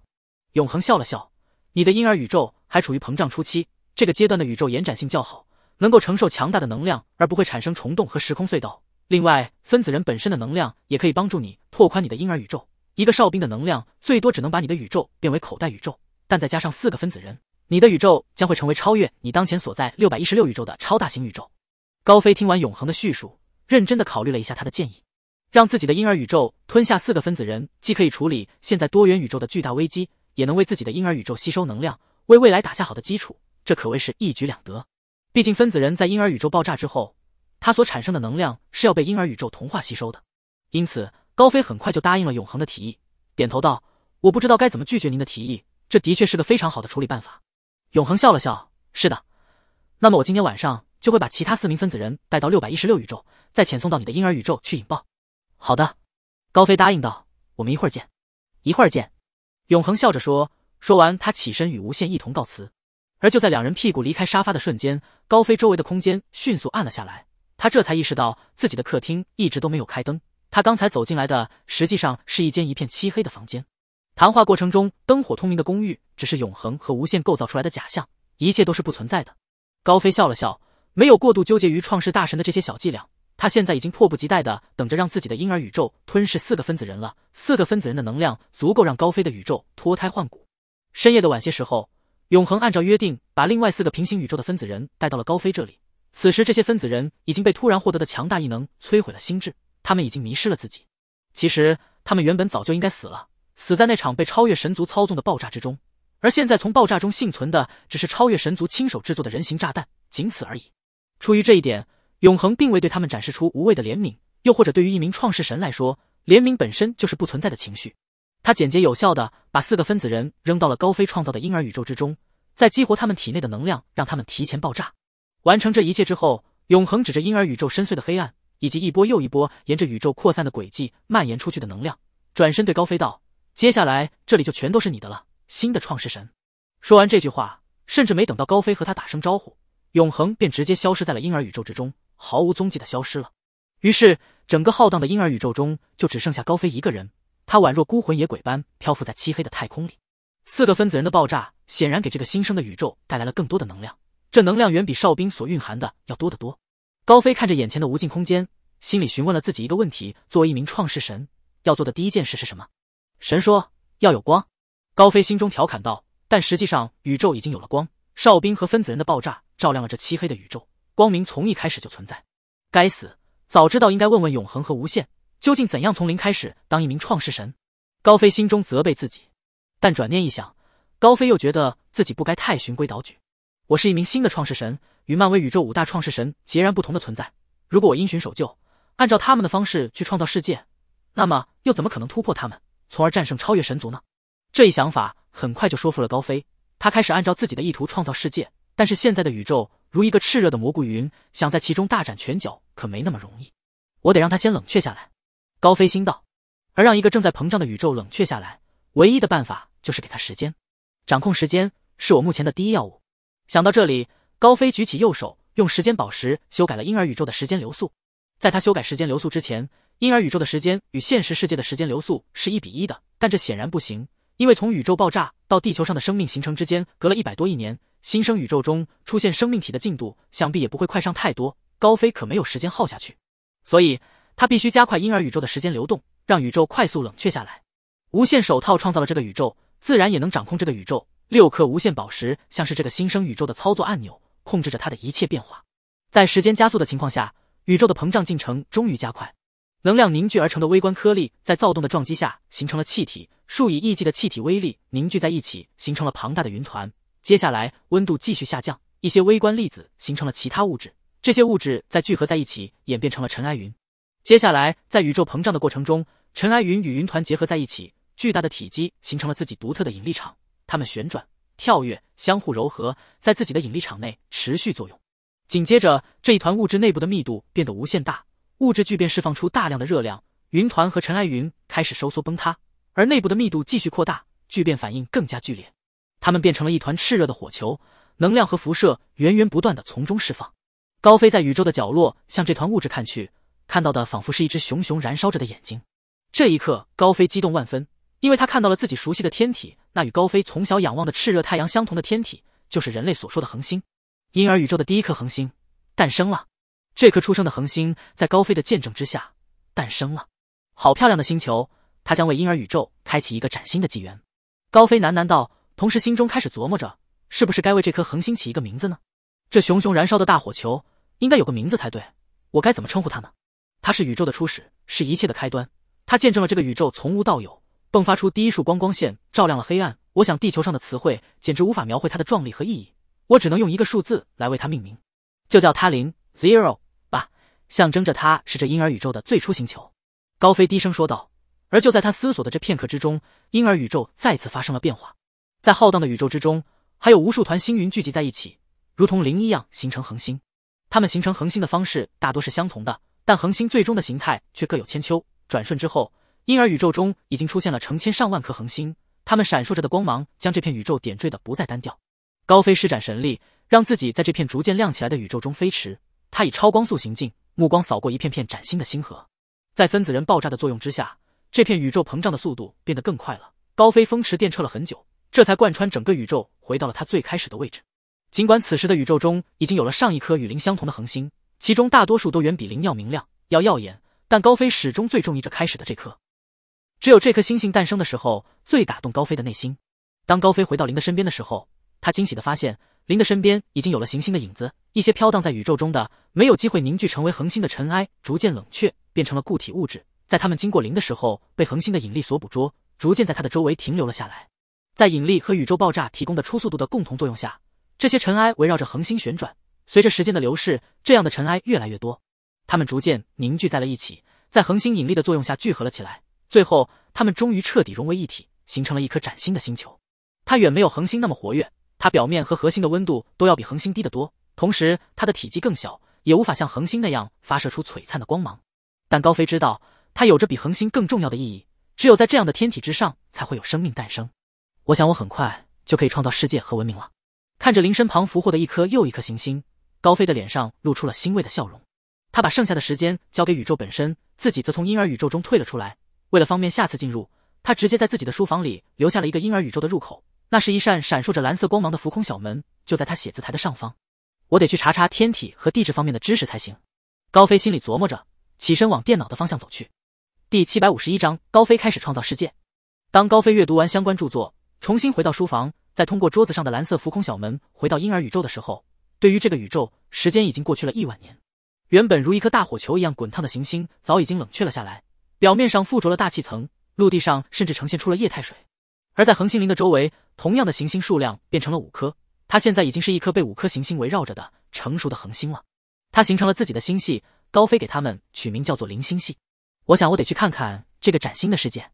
永恒笑了笑。你的婴儿宇宙还处于膨胀初期，这个阶段的宇宙延展性较好，能够承受强大的能量而不会产生虫洞和时空隧道。另外，分子人本身的能量也可以帮助你拓宽你的婴儿宇宙。一个哨兵的能量最多只能把你的宇宙变为口袋宇宙，但再加上四个分子人，你的宇宙将会成为超越你当前所在六百一十六宇宙的超大型宇宙。高飞听完永恒的叙述，认真的考虑了一下他的建议。让自己的婴儿宇宙吞下四个分子人，既可以处理现在多元宇宙的巨大危机，也能为自己的婴儿宇宙吸收能量，为未来打下好的基础。这可谓是一举两得。毕竟分子人在婴儿宇宙爆炸之后，它所产生的能量是要被婴儿宇宙同化吸收的。因此，高飞很快就答应了永恒的提议，点头道：“我不知道该怎么拒绝您的提议，这的确是个非常好的处理办法。”永恒笑了笑：“是的，那么我今天晚上就会把其他四名分子人带到六百一十六宇宙，再遣送到你的婴儿宇宙去引爆。”好的，高飞答应道。我们一会儿见，一会儿见。永恒笑着说。说完，他起身与无限一同告辞。而就在两人屁股离开沙发的瞬间，高飞周围的空间迅速暗了下来。他这才意识到自己的客厅一直都没有开灯。他刚才走进来的实际上是一间一片漆黑的房间。谈话过程中灯火通明的公寓只是永恒和无限构造出来的假象，一切都是不存在的。高飞笑了笑，没有过度纠结于创世大神的这些小伎俩。他现在已经迫不及待的等着让自己的婴儿宇宙吞噬四个分子人了。四个分子人的能量足够让高飞的宇宙脱胎换骨。深夜的晚些时候，永恒按照约定把另外四个平行宇宙的分子人带到了高飞这里。此时，这些分子人已经被突然获得的强大异能摧毁了心智，他们已经迷失了自己。其实，他们原本早就应该死了，死在那场被超越神族操纵的爆炸之中。而现在，从爆炸中幸存的只是超越神族亲手制作的人形炸弹，仅此而已。出于这一点。永恒并未对他们展示出无谓的怜悯，又或者对于一名创世神来说，怜悯本身就是不存在的情绪。他简洁有效地把四个分子人扔到了高飞创造的婴儿宇宙之中，在激活他们体内的能量，让他们提前爆炸。完成这一切之后，永恒指着婴儿宇宙深邃的黑暗，以及一波又一波沿着宇宙扩散的轨迹蔓延出去的能量，转身对高飞道：“接下来这里就全都是你的了，新的创世神。”说完这句话，甚至没等到高飞和他打声招呼，永恒便直接消失在了婴儿宇宙之中。毫无踪迹的消失了。于是，整个浩荡的婴儿宇宙中就只剩下高飞一个人。他宛若孤魂野鬼般漂浮在漆黑的太空里。四个分子人的爆炸显然给这个新生的宇宙带来了更多的能量，这能量远比哨兵所蕴含的要多得多。高飞看着眼前的无尽空间，心里询问了自己一个问题：作为一名创世神，要做的第一件事是什么？神说要有光。高飞心中调侃道，但实际上，宇宙已经有了光。哨兵和分子人的爆炸照亮了这漆黑的宇宙。光明从一开始就存在。该死，早知道应该问问永恒和无限究竟怎样从零开始当一名创世神。高飞心中责备自己，但转念一想，高飞又觉得自己不该太循规蹈矩。我是一名新的创世神，与漫威宇宙五大创世神截然不同的存在。如果我因循守旧，按照他们的方式去创造世界，那么又怎么可能突破他们，从而战胜超越神族呢？这一想法很快就说服了高飞，他开始按照自己的意图创造世界。但是现在的宇宙。如一个炽热的蘑菇云，想在其中大展拳脚可没那么容易，我得让它先冷却下来。高飞心道，而让一个正在膨胀的宇宙冷却下来，唯一的办法就是给他时间。掌控时间是我目前的第一要务。想到这里，高飞举起右手，用时间宝石修改了婴儿宇宙的时间流速。在他修改时间流速之前，婴儿宇宙的时间与现实世界的时间流速是一比一的，但这显然不行。因为从宇宙爆炸到地球上的生命形成之间隔了一百多亿年，新生宇宙中出现生命体的进度想必也不会快上太多。高飞可没有时间耗下去，所以他必须加快婴儿宇宙的时间流动，让宇宙快速冷却下来。无限手套创造了这个宇宙，自然也能掌控这个宇宙。六颗无限宝石像是这个新生宇宙的操作按钮，控制着它的一切变化。在时间加速的情况下，宇宙的膨胀进程终于加快，能量凝聚而成的微观颗粒在躁动的撞击下形成了气体。数以亿计的气体微粒凝聚在一起，形成了庞大的云团。接下来，温度继续下降，一些微观粒子形成了其他物质。这些物质再聚合在一起，演变成了尘埃云。接下来，在宇宙膨胀的过程中，尘埃云与云团结合在一起，巨大的体积形成了自己独特的引力场。它们旋转、跳跃、相互柔合，在自己的引力场内持续作用。紧接着，这一团物质内部的密度变得无限大，物质聚变释放出大量的热量，云团和尘埃云开始收缩崩塌。而内部的密度继续扩大，聚变反应更加剧烈，它们变成了一团炽热的火球，能量和辐射源源不断的从中释放。高飞在宇宙的角落向这团物质看去，看到的仿佛是一只熊熊燃烧着的眼睛。这一刻，高飞激动万分，因为他看到了自己熟悉的天体，那与高飞从小仰望的炽热太阳相同的天体，就是人类所说的恒星。因而，宇宙的第一颗恒星诞生了。这颗出生的恒星在高飞的见证之下诞生了。好漂亮的星球！他将为婴儿宇宙开启一个崭新的纪元，高飞喃喃道，同时心中开始琢磨着，是不是该为这颗恒星起一个名字呢？这熊熊燃烧的大火球应该有个名字才对，我该怎么称呼它呢？它是宇宙的初始，是一切的开端，它见证了这个宇宙从无到有，迸发出第一束光光线，照亮了黑暗。我想地球上的词汇简直无法描绘它的壮丽和意义，我只能用一个数字来为它命名，就叫它零 Zero 吧，象征着它是这婴儿宇宙的最初星球。高飞低声说道。而就在他思索的这片刻之中，婴儿宇宙再次发生了变化。在浩荡的宇宙之中，还有无数团星云聚集在一起，如同零一样形成恒星。它们形成恒星的方式大多是相同的，但恒星最终的形态却各有千秋。转瞬之后，婴儿宇宙中已经出现了成千上万颗恒星，它们闪烁着的光芒将这片宇宙点缀的不再单调。高飞施展神力，让自己在这片逐渐亮起来的宇宙中飞驰。他以超光速行进，目光扫过一片片崭新的星河，在分子人爆炸的作用之下。这片宇宙膨胀的速度变得更快了。高飞风驰电掣了很久，这才贯穿整个宇宙，回到了它最开始的位置。尽管此时的宇宙中已经有了上一颗与林相同的恒星，其中大多数都远比林要明亮、要耀眼，但高飞始终最中意着开始的这颗。只有这颗星星诞生的时候，最打动高飞的内心。当高飞回到林的身边的时候，他惊喜地发现，林的身边已经有了行星的影子。一些飘荡在宇宙中的、没有机会凝聚成为恒星的尘埃，逐渐冷却，变成了固体物质。在他们经过零的时候，被恒星的引力所捕捉，逐渐在它的周围停留了下来。在引力和宇宙爆炸提供的初速度的共同作用下，这些尘埃围绕着恒星旋转。随着时间的流逝，这样的尘埃越来越多，它们逐渐凝聚在了一起，在恒星引力的作用下聚合了起来。最后，它们终于彻底融为一体，形成了一颗崭新的星球。它远没有恒星那么活跃，它表面和核心的温度都要比恒星低得多，同时它的体积更小，也无法像恒星那样发射出璀璨的光芒。但高飞知道。它有着比恒星更重要的意义，只有在这样的天体之上，才会有生命诞生。我想，我很快就可以创造世界和文明了。看着林身旁俘获的一颗又一颗行星，高飞的脸上露出了欣慰的笑容。他把剩下的时间交给宇宙本身，自己则从婴儿宇宙中退了出来。为了方便下次进入，他直接在自己的书房里留下了一个婴儿宇宙的入口。那是一扇闪烁着蓝色光芒的浮空小门，就在他写字台的上方。我得去查查天体和地质方面的知识才行。高飞心里琢磨着，起身往电脑的方向走去。第七百五十一章，高飞开始创造世界。当高飞阅读完相关著作，重新回到书房，再通过桌子上的蓝色浮空小门回到婴儿宇宙的时候，对于这个宇宙，时间已经过去了亿万年。原本如一颗大火球一样滚烫的行星，早已经冷却了下来，表面上附着了大气层，陆地上甚至呈现出了液态水。而在恒星林的周围，同样的行星数量变成了五颗，它现在已经是一颗被五颗行星围绕着的成熟的恒星了。它形成了自己的星系，高飞给它们取名叫做零星系。我想，我得去看看这个崭新的世界。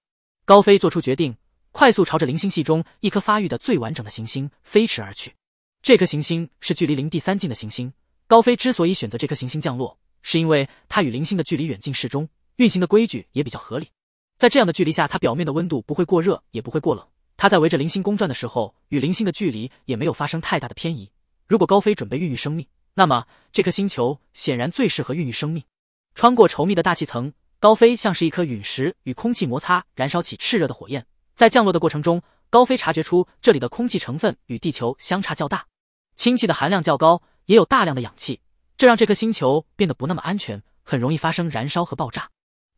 高飞做出决定，快速朝着零星系中一颗发育的最完整的行星飞驰而去。这颗行星是距离零第三近的行星。高飞之所以选择这颗行星降落，是因为它与零星的距离远近适中，运行的规矩也比较合理。在这样的距离下，它表面的温度不会过热，也不会过冷。它在围着零星公转的时候，与零星的距离也没有发生太大的偏移。如果高飞准备孕育生命，那么这颗星球显然最适合孕育生命。穿过稠密的大气层。高飞像是一颗陨石，与空气摩擦燃烧起炽热的火焰。在降落的过程中，高飞察觉出这里的空气成分与地球相差较大，氢气的含量较高，也有大量的氧气，这让这颗星球变得不那么安全，很容易发生燃烧和爆炸。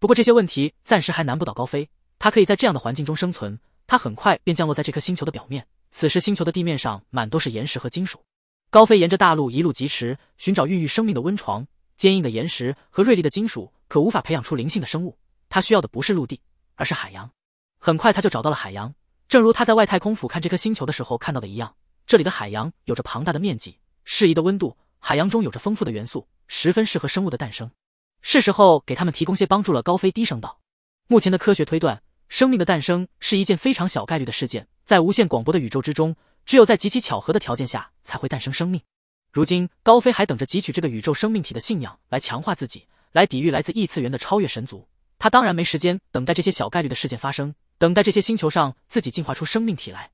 不过这些问题暂时还难不倒高飞，他可以在这样的环境中生存。他很快便降落在这颗星球的表面，此时星球的地面上满都是岩石和金属。高飞沿着大陆一路疾驰，寻找孕育生命的温床。坚硬的岩石和锐利的金属。可无法培养出灵性的生物，他需要的不是陆地，而是海洋。很快他就找到了海洋，正如他在外太空俯瞰这颗星球的时候看到的一样，这里的海洋有着庞大的面积、适宜的温度，海洋中有着丰富的元素，十分适合生物的诞生。是时候给他们提供些帮助了，高飞低声道。目前的科学推断，生命的诞生是一件非常小概率的事件，在无限广博的宇宙之中，只有在极其巧合的条件下才会诞生生命。如今，高飞还等着汲取这个宇宙生命体的信仰来强化自己。来抵御来自异次元的超越神族，他当然没时间等待这些小概率的事件发生，等待这些星球上自己进化出生命体来。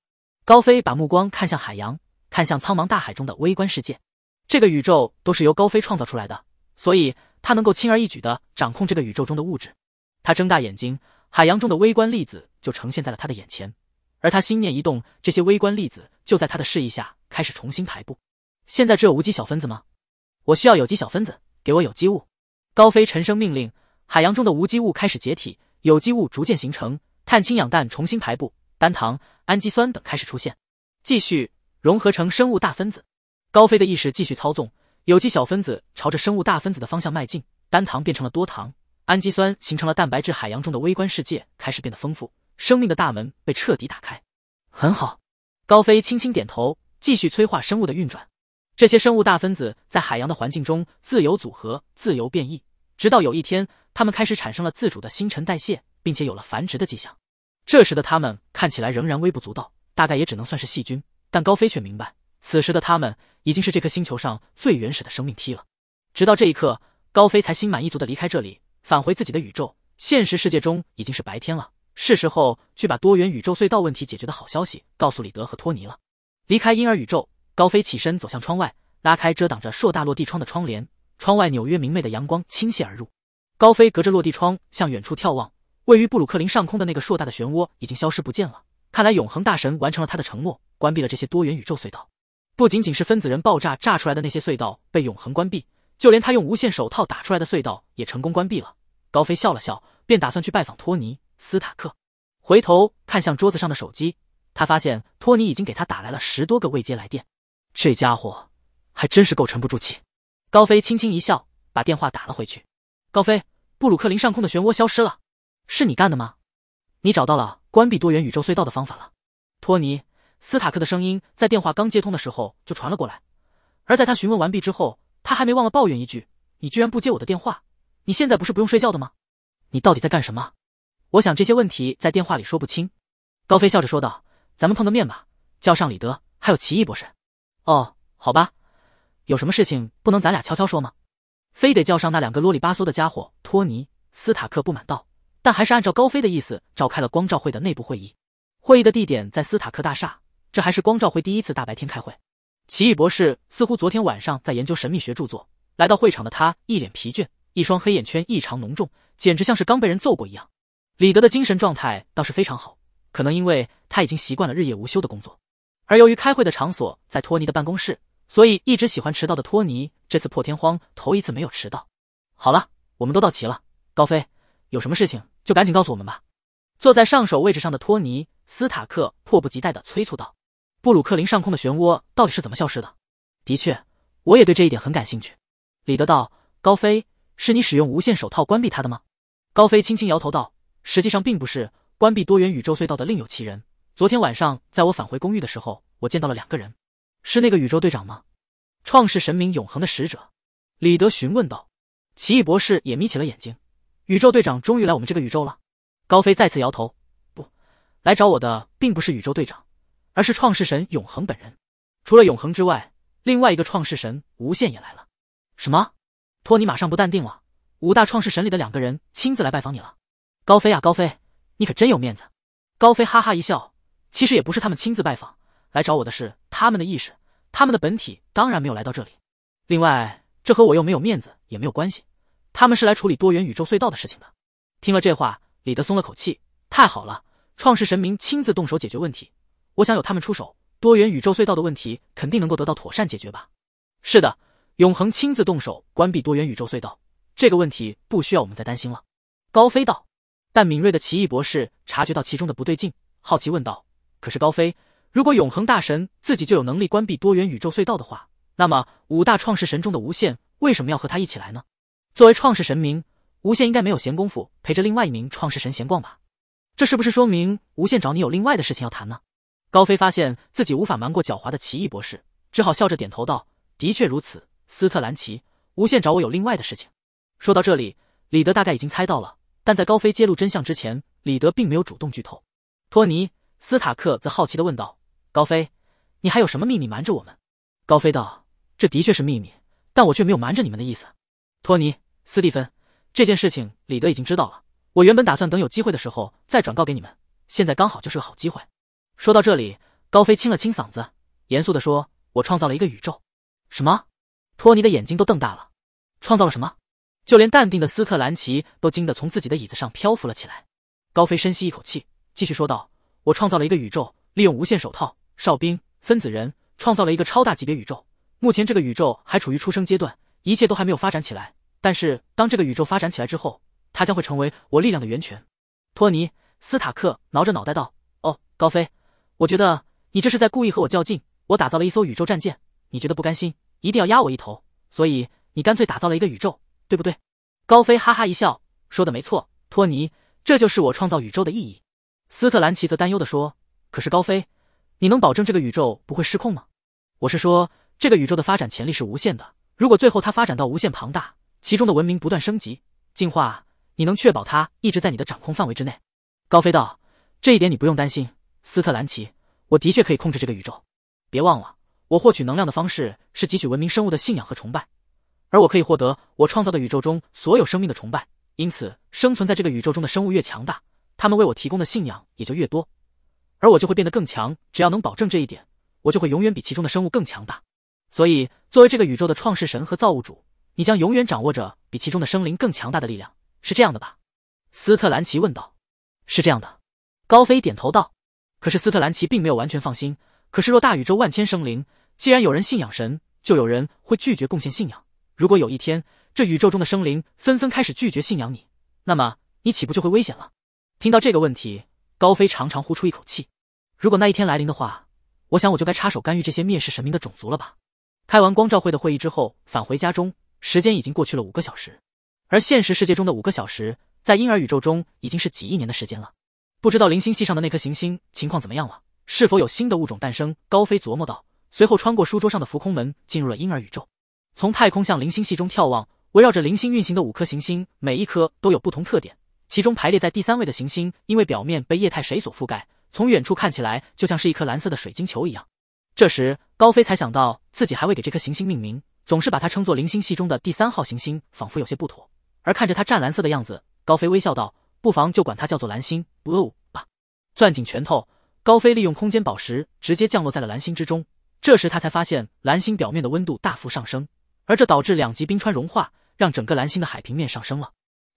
高飞把目光看向海洋，看向苍茫大海中的微观世界。这个宇宙都是由高飞创造出来的，所以他能够轻而易举地掌控这个宇宙中的物质。他睁大眼睛，海洋中的微观粒子就呈现在了他的眼前。而他心念一动，这些微观粒子就在他的示意下开始重新排布。现在只有无机小分子吗？我需要有机小分子，给我有机物。高飞沉声命令：海洋中的无机物开始解体，有机物逐渐形成，碳、氢、氧、氮重新排布，单糖、氨基酸等开始出现，继续融合成生物大分子。高飞的意识继续操纵有机小分子，朝着生物大分子的方向迈进。单糖变成了多糖，氨基酸形成了蛋白质。海洋中的微观世界开始变得丰富，生命的大门被彻底打开。很好，高飞轻轻点头，继续催化生物的运转。这些生物大分子在海洋的环境中自由组合、自由变异。直到有一天，他们开始产生了自主的新陈代谢，并且有了繁殖的迹象。这时的他们看起来仍然微不足道，大概也只能算是细菌。但高飞却明白，此时的他们已经是这颗星球上最原始的生命体了。直到这一刻，高飞才心满意足的离开这里，返回自己的宇宙。现实世界中已经是白天了，是时候去把多元宇宙隧道问题解决的好消息告诉李德和托尼了。离开婴儿宇宙，高飞起身走向窗外，拉开遮挡着硕大落地窗的窗帘。窗外纽约明媚的阳光倾泻而入，高飞隔着落地窗向远处眺望，位于布鲁克林上空的那个硕大的漩涡已经消失不见了。看来永恒大神完成了他的承诺，关闭了这些多元宇宙隧道。不仅仅是分子人爆炸炸出来的那些隧道被永恒关闭，就连他用无限手套打出来的隧道也成功关闭了。高飞笑了笑，便打算去拜访托尼斯塔克。回头看向桌子上的手机，他发现托尼已经给他打来了十多个未接来电，这家伙还真是够沉不住气。高飞轻轻一笑，把电话打了回去。高飞，布鲁克林上空的漩涡消失了，是你干的吗？你找到了关闭多元宇宙隧道的方法了？托尼斯塔克的声音在电话刚接通的时候就传了过来，而在他询问完毕之后，他还没忘了抱怨一句：“你居然不接我的电话！你现在不是不用睡觉的吗？你到底在干什么？”我想这些问题在电话里说不清。高飞笑着说道：“咱们碰个面吧，叫上李德，还有奇异博士。”哦，好吧。有什么事情不能咱俩悄悄说吗？非得叫上那两个啰里吧嗦的家伙？托尼斯塔克不满道，但还是按照高飞的意思召开了光照会的内部会议。会议的地点在斯塔克大厦，这还是光照会第一次大白天开会。奇异博士似乎昨天晚上在研究神秘学著作，来到会场的他一脸疲倦，一双黑眼圈异常浓重，简直像是刚被人揍过一样。李德的精神状态倒是非常好，可能因为他已经习惯了日夜无休的工作。而由于开会的场所在托尼的办公室。所以，一直喜欢迟到的托尼这次破天荒头一次没有迟到。好了，我们都到齐了。高飞，有什么事情就赶紧告诉我们吧。坐在上手位置上的托尼斯塔克迫不及待地催促道：“布鲁克林上空的漩涡到底是怎么消失的？”的确，我也对这一点很感兴趣。李德道：“高飞，是你使用无限手套关闭它的吗？”高飞轻轻摇头道：“实际上并不是，关闭多元宇宙隧道的另有其人。昨天晚上在我返回公寓的时候，我见到了两个人。”是那个宇宙队长吗？创世神明永恒的使者，李德询问道。奇异博士也眯起了眼睛。宇宙队长终于来我们这个宇宙了。高飞再次摇头，不，来找我的并不是宇宙队长，而是创世神永恒本人。除了永恒之外，另外一个创世神无限也来了。什么？托尼马上不淡定了。五大创世神里的两个人亲自来拜访你了。高飞啊，高飞，你可真有面子。高飞哈哈一笑，其实也不是他们亲自拜访。来找我的是他们的意识，他们的本体当然没有来到这里。另外，这和我又没有面子也没有关系。他们是来处理多元宇宙隧道的事情的。听了这话，李德松了口气，太好了，创世神明亲自动手解决问题。我想有他们出手，多元宇宙隧道的问题肯定能够得到妥善解决吧？是的，永恒亲自动手关闭多元宇宙隧道，这个问题不需要我们再担心了。高飞道，但敏锐的奇异博士察觉到其中的不对劲，好奇问道：“可是高飞？”如果永恒大神自己就有能力关闭多元宇宙隧道的话，那么五大创世神中的无限为什么要和他一起来呢？作为创世神明，无限应该没有闲工夫陪着另外一名创世神闲逛吧？这是不是说明无限找你有另外的事情要谈呢？高飞发现自己无法瞒过狡猾的奇异博士，只好笑着点头道：“的确如此，斯特兰奇，无限找我有另外的事情。”说到这里，李德大概已经猜到了，但在高飞揭露真相之前，李德并没有主动剧透。托尼·斯塔克则好奇的问道。高飞，你还有什么秘密瞒着我们？高飞道：“这的确是秘密，但我却没有瞒着你们的意思。”托尼、斯蒂芬，这件事情李德已经知道了。我原本打算等有机会的时候再转告给你们，现在刚好就是个好机会。说到这里，高飞清了清嗓子，严肃的说：“我创造了一个宇宙。”什么？托尼的眼睛都瞪大了。创造了什么？就连淡定的斯特兰奇都惊得从自己的椅子上漂浮了起来。高飞深吸一口气，继续说道：“我创造了一个宇宙，利用无限手套。”哨兵分子人创造了一个超大级别宇宙，目前这个宇宙还处于出生阶段，一切都还没有发展起来。但是当这个宇宙发展起来之后，它将会成为我力量的源泉。托尼·斯塔克挠着脑袋道：“哦，高飞，我觉得你这是在故意和我较劲。我打造了一艘宇宙战舰，你觉得不甘心，一定要压我一头，所以你干脆打造了一个宇宙，对不对？”高飞哈哈一笑，说：“的没错，托尼，这就是我创造宇宙的意义。”斯特兰奇则担忧的说：“可是高飞。”你能保证这个宇宙不会失控吗？我是说，这个宇宙的发展潜力是无限的。如果最后它发展到无限庞大，其中的文明不断升级进化，你能确保它一直在你的掌控范围之内？高飞道：“这一点你不用担心，斯特兰奇。我的确可以控制这个宇宙。别忘了，我获取能量的方式是汲取文明生物的信仰和崇拜，而我可以获得我创造的宇宙中所有生命的崇拜。因此，生存在这个宇宙中的生物越强大，他们为我提供的信仰也就越多。”而我就会变得更强，只要能保证这一点，我就会永远比其中的生物更强大。所以，作为这个宇宙的创世神和造物主，你将永远掌握着比其中的生灵更强大的力量，是这样的吧？”斯特兰奇问道。“是这样的。”高飞点头道。可是斯特兰奇并没有完全放心。可是若大宇宙万千生灵，既然有人信仰神，就有人会拒绝贡献信仰。如果有一天这宇宙中的生灵纷纷开始拒绝信仰你，那么你岂不就会危险了？听到这个问题。高飞长长呼出一口气，如果那一天来临的话，我想我就该插手干预这些蔑视神明的种族了吧。开完光照会的会议之后，返回家中，时间已经过去了五个小时，而现实世界中的五个小时，在婴儿宇宙中已经是几亿年的时间了。不知道零星系上的那颗行星情况怎么样了，是否有新的物种诞生？高飞琢磨道，随后穿过书桌上的浮空门，进入了婴儿宇宙。从太空向零星系中眺望，围绕着零星运行的五颗行星，每一颗都有不同特点。其中排列在第三位的行星，因为表面被液态水所覆盖，从远处看起来就像是一颗蓝色的水晶球一样。这时，高飞才想到自己还未给这颗行星命名，总是把它称作“零星系中的第三号行星”仿佛有些不妥。而看着它湛蓝色的样子，高飞微笑道：“不妨就管它叫做蓝星，blue 吧。”攥紧拳头，高飞利用空间宝石直接降落在了蓝星之中。这时他才发现，蓝星表面的温度大幅上升，而这导致两极冰川融化，让整个蓝星的海平面上升了。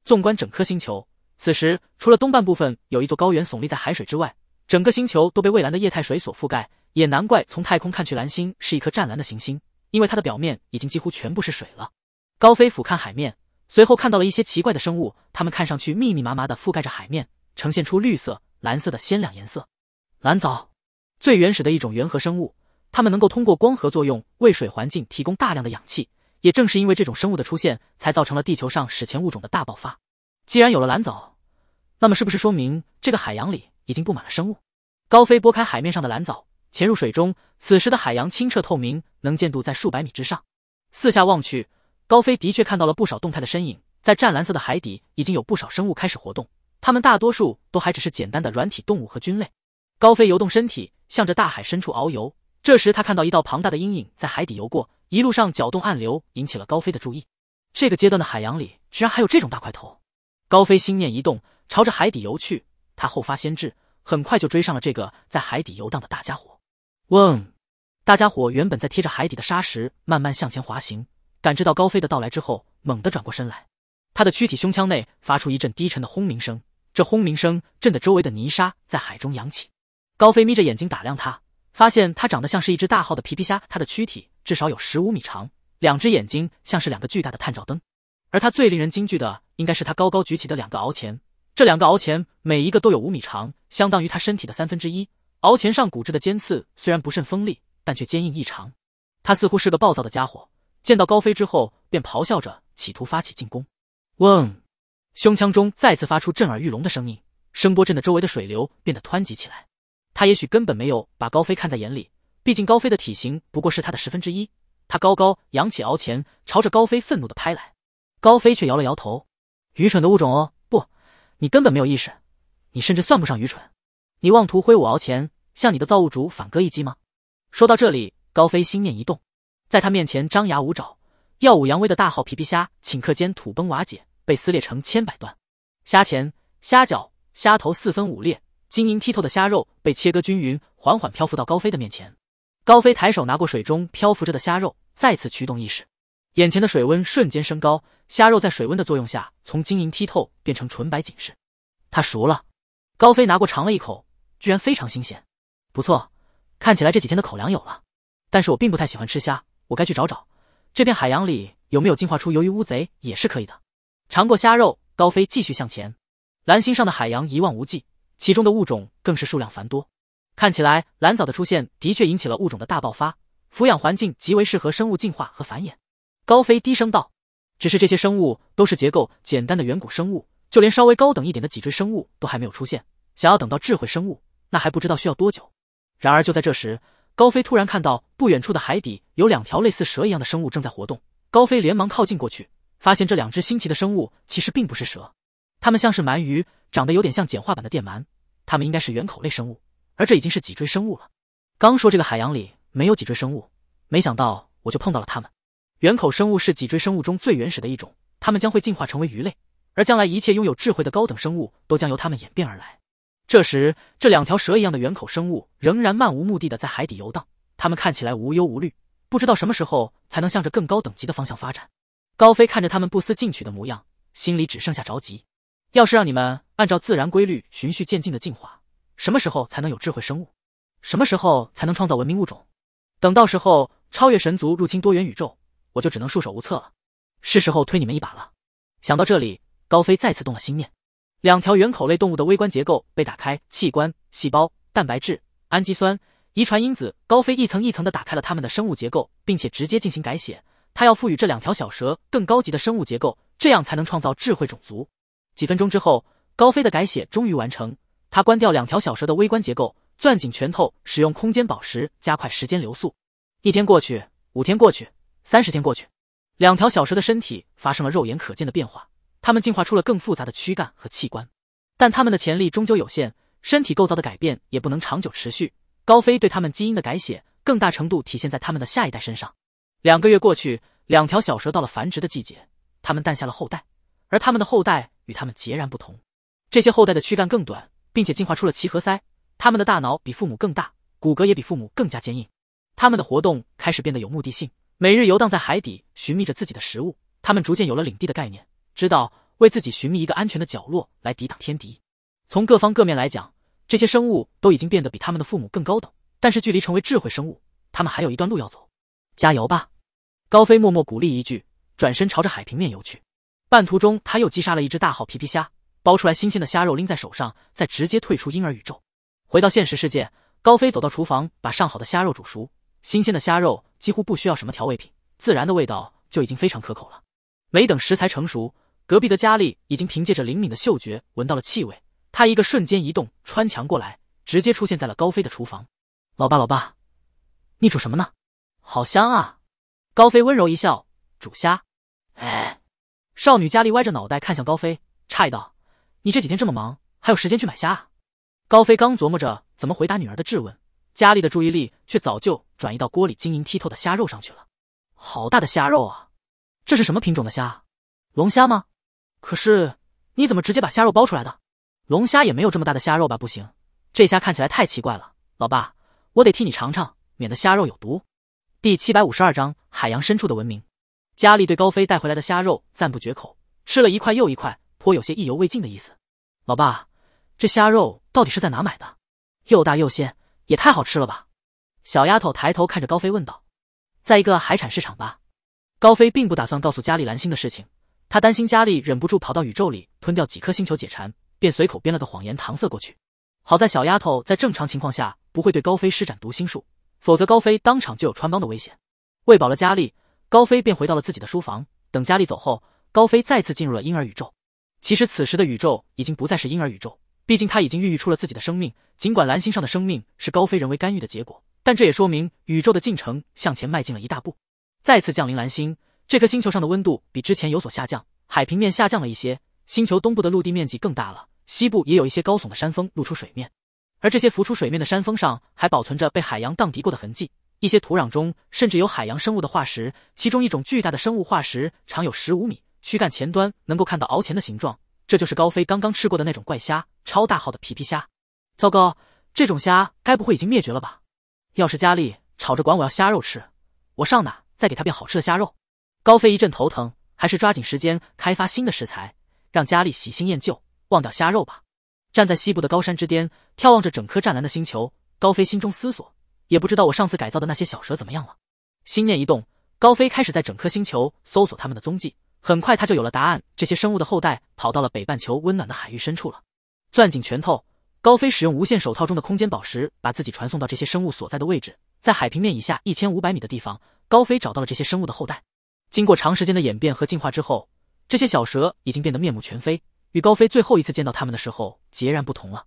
纵观整颗星球。此时，除了东半部分有一座高原耸立在海水之外，整个星球都被蔚蓝的液态水所覆盖。也难怪从太空看去，蓝星是一颗湛蓝的行星，因为它的表面已经几乎全部是水了。高飞俯瞰海面，随后看到了一些奇怪的生物，它们看上去密密麻麻的覆盖着海面，呈现出绿色、蓝色的鲜亮颜色。蓝藻，最原始的一种原核生物，它们能够通过光合作用为水环境提供大量的氧气。也正是因为这种生物的出现，才造成了地球上史前物种的大爆发。既然有了蓝藻，那么是不是说明这个海洋里已经布满了生物？高飞拨开海面上的蓝藻，潜入水中。此时的海洋清澈透明，能见度在数百米之上。四下望去，高飞的确看到了不少动态的身影。在湛蓝色的海底，已经有不少生物开始活动。它们大多数都还只是简单的软体动物和菌类。高飞游动身体，向着大海深处遨游。这时，他看到一道庞大的阴影在海底游过，一路上搅动暗流，引起了高飞的注意。这个阶段的海洋里，居然还有这种大块头！高飞心念一动。朝着海底游去，他后发先至，很快就追上了这个在海底游荡的大家伙。嗡！大家伙原本在贴着海底的沙石慢慢向前滑行，感知到高飞的到来之后，猛地转过身来。他的躯体胸腔内发出一阵低沉的轰鸣声，这轰鸣声震得周围的泥沙在海中扬起。高飞眯着眼睛打量他，发现他长得像是一只大号的皮皮虾。他的躯体至少有十五米长，两只眼睛像是两个巨大的探照灯，而他最令人惊惧的，应该是他高高举起的两个鳌钳。这两个鳌钳，每一个都有五米长，相当于他身体的三分之一。鳌钳上骨质的尖刺虽然不甚锋利，但却坚硬异常。他似乎是个暴躁的家伙，见到高飞之后便咆哮着，企图发起进攻。嗡，胸腔中再次发出震耳欲聋的声音，声波震得周围的水流变得湍急起来。他也许根本没有把高飞看在眼里，毕竟高飞的体型不过是他的十分之一。他高高扬起鳌钳，朝着高飞愤怒的拍来。高飞却摇了摇头：“愚蠢的物种哦。”你根本没有意识，你甚至算不上愚蠢，你妄图挥舞鳌钳向你的造物主反戈一击吗？说到这里，高飞心念一动，在他面前张牙舞爪、耀武扬威的大号皮皮虾，顷刻间土崩瓦解，被撕裂成千百段，虾钳、虾脚、虾头四分五裂，晶莹剔透的虾肉被切割均匀，缓缓漂浮到高飞的面前。高飞抬手拿过水中漂浮着的虾肉，再次驱动意识。眼前的水温瞬间升高，虾肉在水温的作用下从晶莹剔透变成纯白紧实，它熟了。高飞拿过尝了一口，居然非常新鲜，不错。看起来这几天的口粮有了，但是我并不太喜欢吃虾，我该去找找这片海洋里有没有进化出鱿鱼、乌贼也是可以的。尝过虾肉，高飞继续向前。蓝星上的海洋一望无际，其中的物种更是数量繁多。看起来蓝藻的出现的确引起了物种的大爆发，抚养环境极为适合生物进化和繁衍。高飞低声道：“只是这些生物都是结构简单的远古生物，就连稍微高等一点的脊椎生物都还没有出现。想要等到智慧生物，那还不知道需要多久。”然而，就在这时，高飞突然看到不远处的海底有两条类似蛇一样的生物正在活动。高飞连忙靠近过去，发现这两只新奇的生物其实并不是蛇，它们像是鳗鱼，长得有点像简化版的电鳗。它们应该是圆口类生物，而这已经是脊椎生物了。刚说这个海洋里没有脊椎生物，没想到我就碰到了它们。圆口生物是脊椎生物中最原始的一种，它们将会进化成为鱼类，而将来一切拥有智慧的高等生物都将由它们演变而来。这时，这两条蛇一样的圆口生物仍然漫无目的地在海底游荡，它们看起来无忧无虑，不知道什么时候才能向着更高等级的方向发展。高飞看着它们不思进取的模样，心里只剩下着急。要是让你们按照自然规律循序渐进的进化，什么时候才能有智慧生物？什么时候才能创造文明物种？等到时候超越神族入侵多元宇宙？我就只能束手无策了，是时候推你们一把了。想到这里，高飞再次动了心念，两条圆口类动物的微观结构被打开，器官、细胞、蛋白质、氨基酸、遗传因子，高飞一层一层的打开了它们的生物结构，并且直接进行改写。他要赋予这两条小蛇更高级的生物结构，这样才能创造智慧种族。几分钟之后，高飞的改写终于完成，他关掉两条小蛇的微观结构，攥紧拳头，使用空间宝石加快时间流速。一天过去，五天过去。三十天过去，两条小蛇的身体发生了肉眼可见的变化，它们进化出了更复杂的躯干和器官，但它们的潜力终究有限，身体构造的改变也不能长久持续。高飞对他们基因的改写，更大程度体现在他们的下一代身上。两个月过去，两条小蛇到了繁殖的季节，它们诞下了后代，而它们的后代与它们截然不同。这些后代的躯干更短，并且进化出了奇合鳃，它们的大脑比父母更大，骨骼也比父母更加坚硬，它们的活动开始变得有目的性。每日游荡在海底，寻觅着自己的食物。他们逐渐有了领地的概念，知道为自己寻觅一个安全的角落来抵挡天敌。从各方各面来讲，这些生物都已经变得比他们的父母更高等，但是距离成为智慧生物，他们还有一段路要走。加油吧，高飞默默鼓励一句，转身朝着海平面游去。半途中，他又击杀了一只大号皮皮虾，剥出来新鲜的虾肉拎在手上，再直接退出婴儿宇宙，回到现实世界。高飞走到厨房，把上好的虾肉煮熟。新鲜的虾肉几乎不需要什么调味品，自然的味道就已经非常可口了。没等食材成熟，隔壁的佳丽已经凭借着灵敏的嗅觉闻到了气味，她一个瞬间移动穿墙过来，直接出现在了高飞的厨房。老爸，老爸，你煮什么呢？好香啊！高飞温柔一笑，煮虾。哎，少女佳丽歪着脑袋看向高飞，诧异道：“你这几天这么忙，还有时间去买虾？”高飞刚琢磨着怎么回答女儿的质问。佳丽的注意力却早就转移到锅里晶莹剔透的虾肉上去了。好大的虾肉啊！这是什么品种的虾？龙虾吗？可是你怎么直接把虾肉剥出来的？龙虾也没有这么大的虾肉吧？不行，这虾看起来太奇怪了。老爸，我得替你尝尝，免得虾肉有毒。第七百五十二章海洋深处的文明。佳丽对高飞带回来的虾肉赞不绝口，吃了一块又一块，颇有些意犹未尽的意思。老爸，这虾肉到底是在哪买的？又大又鲜。也太好吃了吧！小丫头抬头看着高飞问道：“在一个海产市场吧。”高飞并不打算告诉佳丽蓝星的事情，他担心佳丽忍不住跑到宇宙里吞掉几颗星球解馋，便随口编了个谎言搪塞过去。好在小丫头在正常情况下不会对高飞施展读心术，否则高飞当场就有穿帮的危险。喂饱了佳丽，高飞便回到了自己的书房。等佳丽走后，高飞再次进入了婴儿宇宙。其实此时的宇宙已经不再是婴儿宇宙。毕竟，它已经孕育出了自己的生命。尽管蓝星上的生命是高飞人为干预的结果，但这也说明宇宙的进程向前迈进了一大步。再次降临蓝星，这颗星球上的温度比之前有所下降，海平面下降了一些，星球东部的陆地面积更大了，西部也有一些高耸的山峰露出水面。而这些浮出水面的山峰上，还保存着被海洋荡涤过的痕迹，一些土壤中甚至有海洋生物的化石，其中一种巨大的生物化石长有十五米，躯干前端能够看到鳌钳的形状。这就是高飞刚刚吃过的那种怪虾，超大号的皮皮虾。糟糕，这种虾该不会已经灭绝了吧？要是佳丽吵着管我要虾肉吃，我上哪再给她变好吃的虾肉？高飞一阵头疼，还是抓紧时间开发新的食材，让佳丽喜新厌旧，忘掉虾肉吧。站在西部的高山之巅，眺望着整颗湛蓝的星球，高飞心中思索，也不知道我上次改造的那些小蛇怎么样了。心念一动，高飞开始在整颗星球搜索他们的踪迹。很快他就有了答案，这些生物的后代跑到了北半球温暖的海域深处了。攥紧拳头，高飞使用无限手套中的空间宝石，把自己传送到这些生物所在的位置，在海平面以下一千五百米的地方，高飞找到了这些生物的后代。经过长时间的演变和进化之后，这些小蛇已经变得面目全非，与高飞最后一次见到它们的时候截然不同了。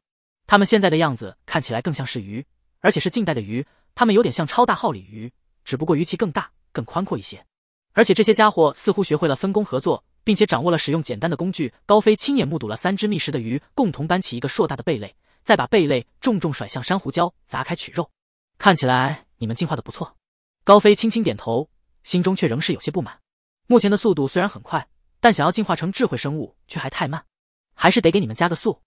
它们现在的样子看起来更像是鱼，而且是近代的鱼，它们有点像超大号鲤鱼，只不过鱼鳍更大、更宽阔一些。而且这些家伙似乎学会了分工合作，并且掌握了使用简单的工具。高飞亲眼目睹了三只觅食的鱼共同搬起一个硕大的贝类，再把贝类重重甩向珊瑚礁，砸开取肉。看起来你们进化的不错。高飞轻轻点头，心中却仍是有些不满。目前的速度虽然很快，但想要进化成智慧生物却还太慢，还是得给你们加个速。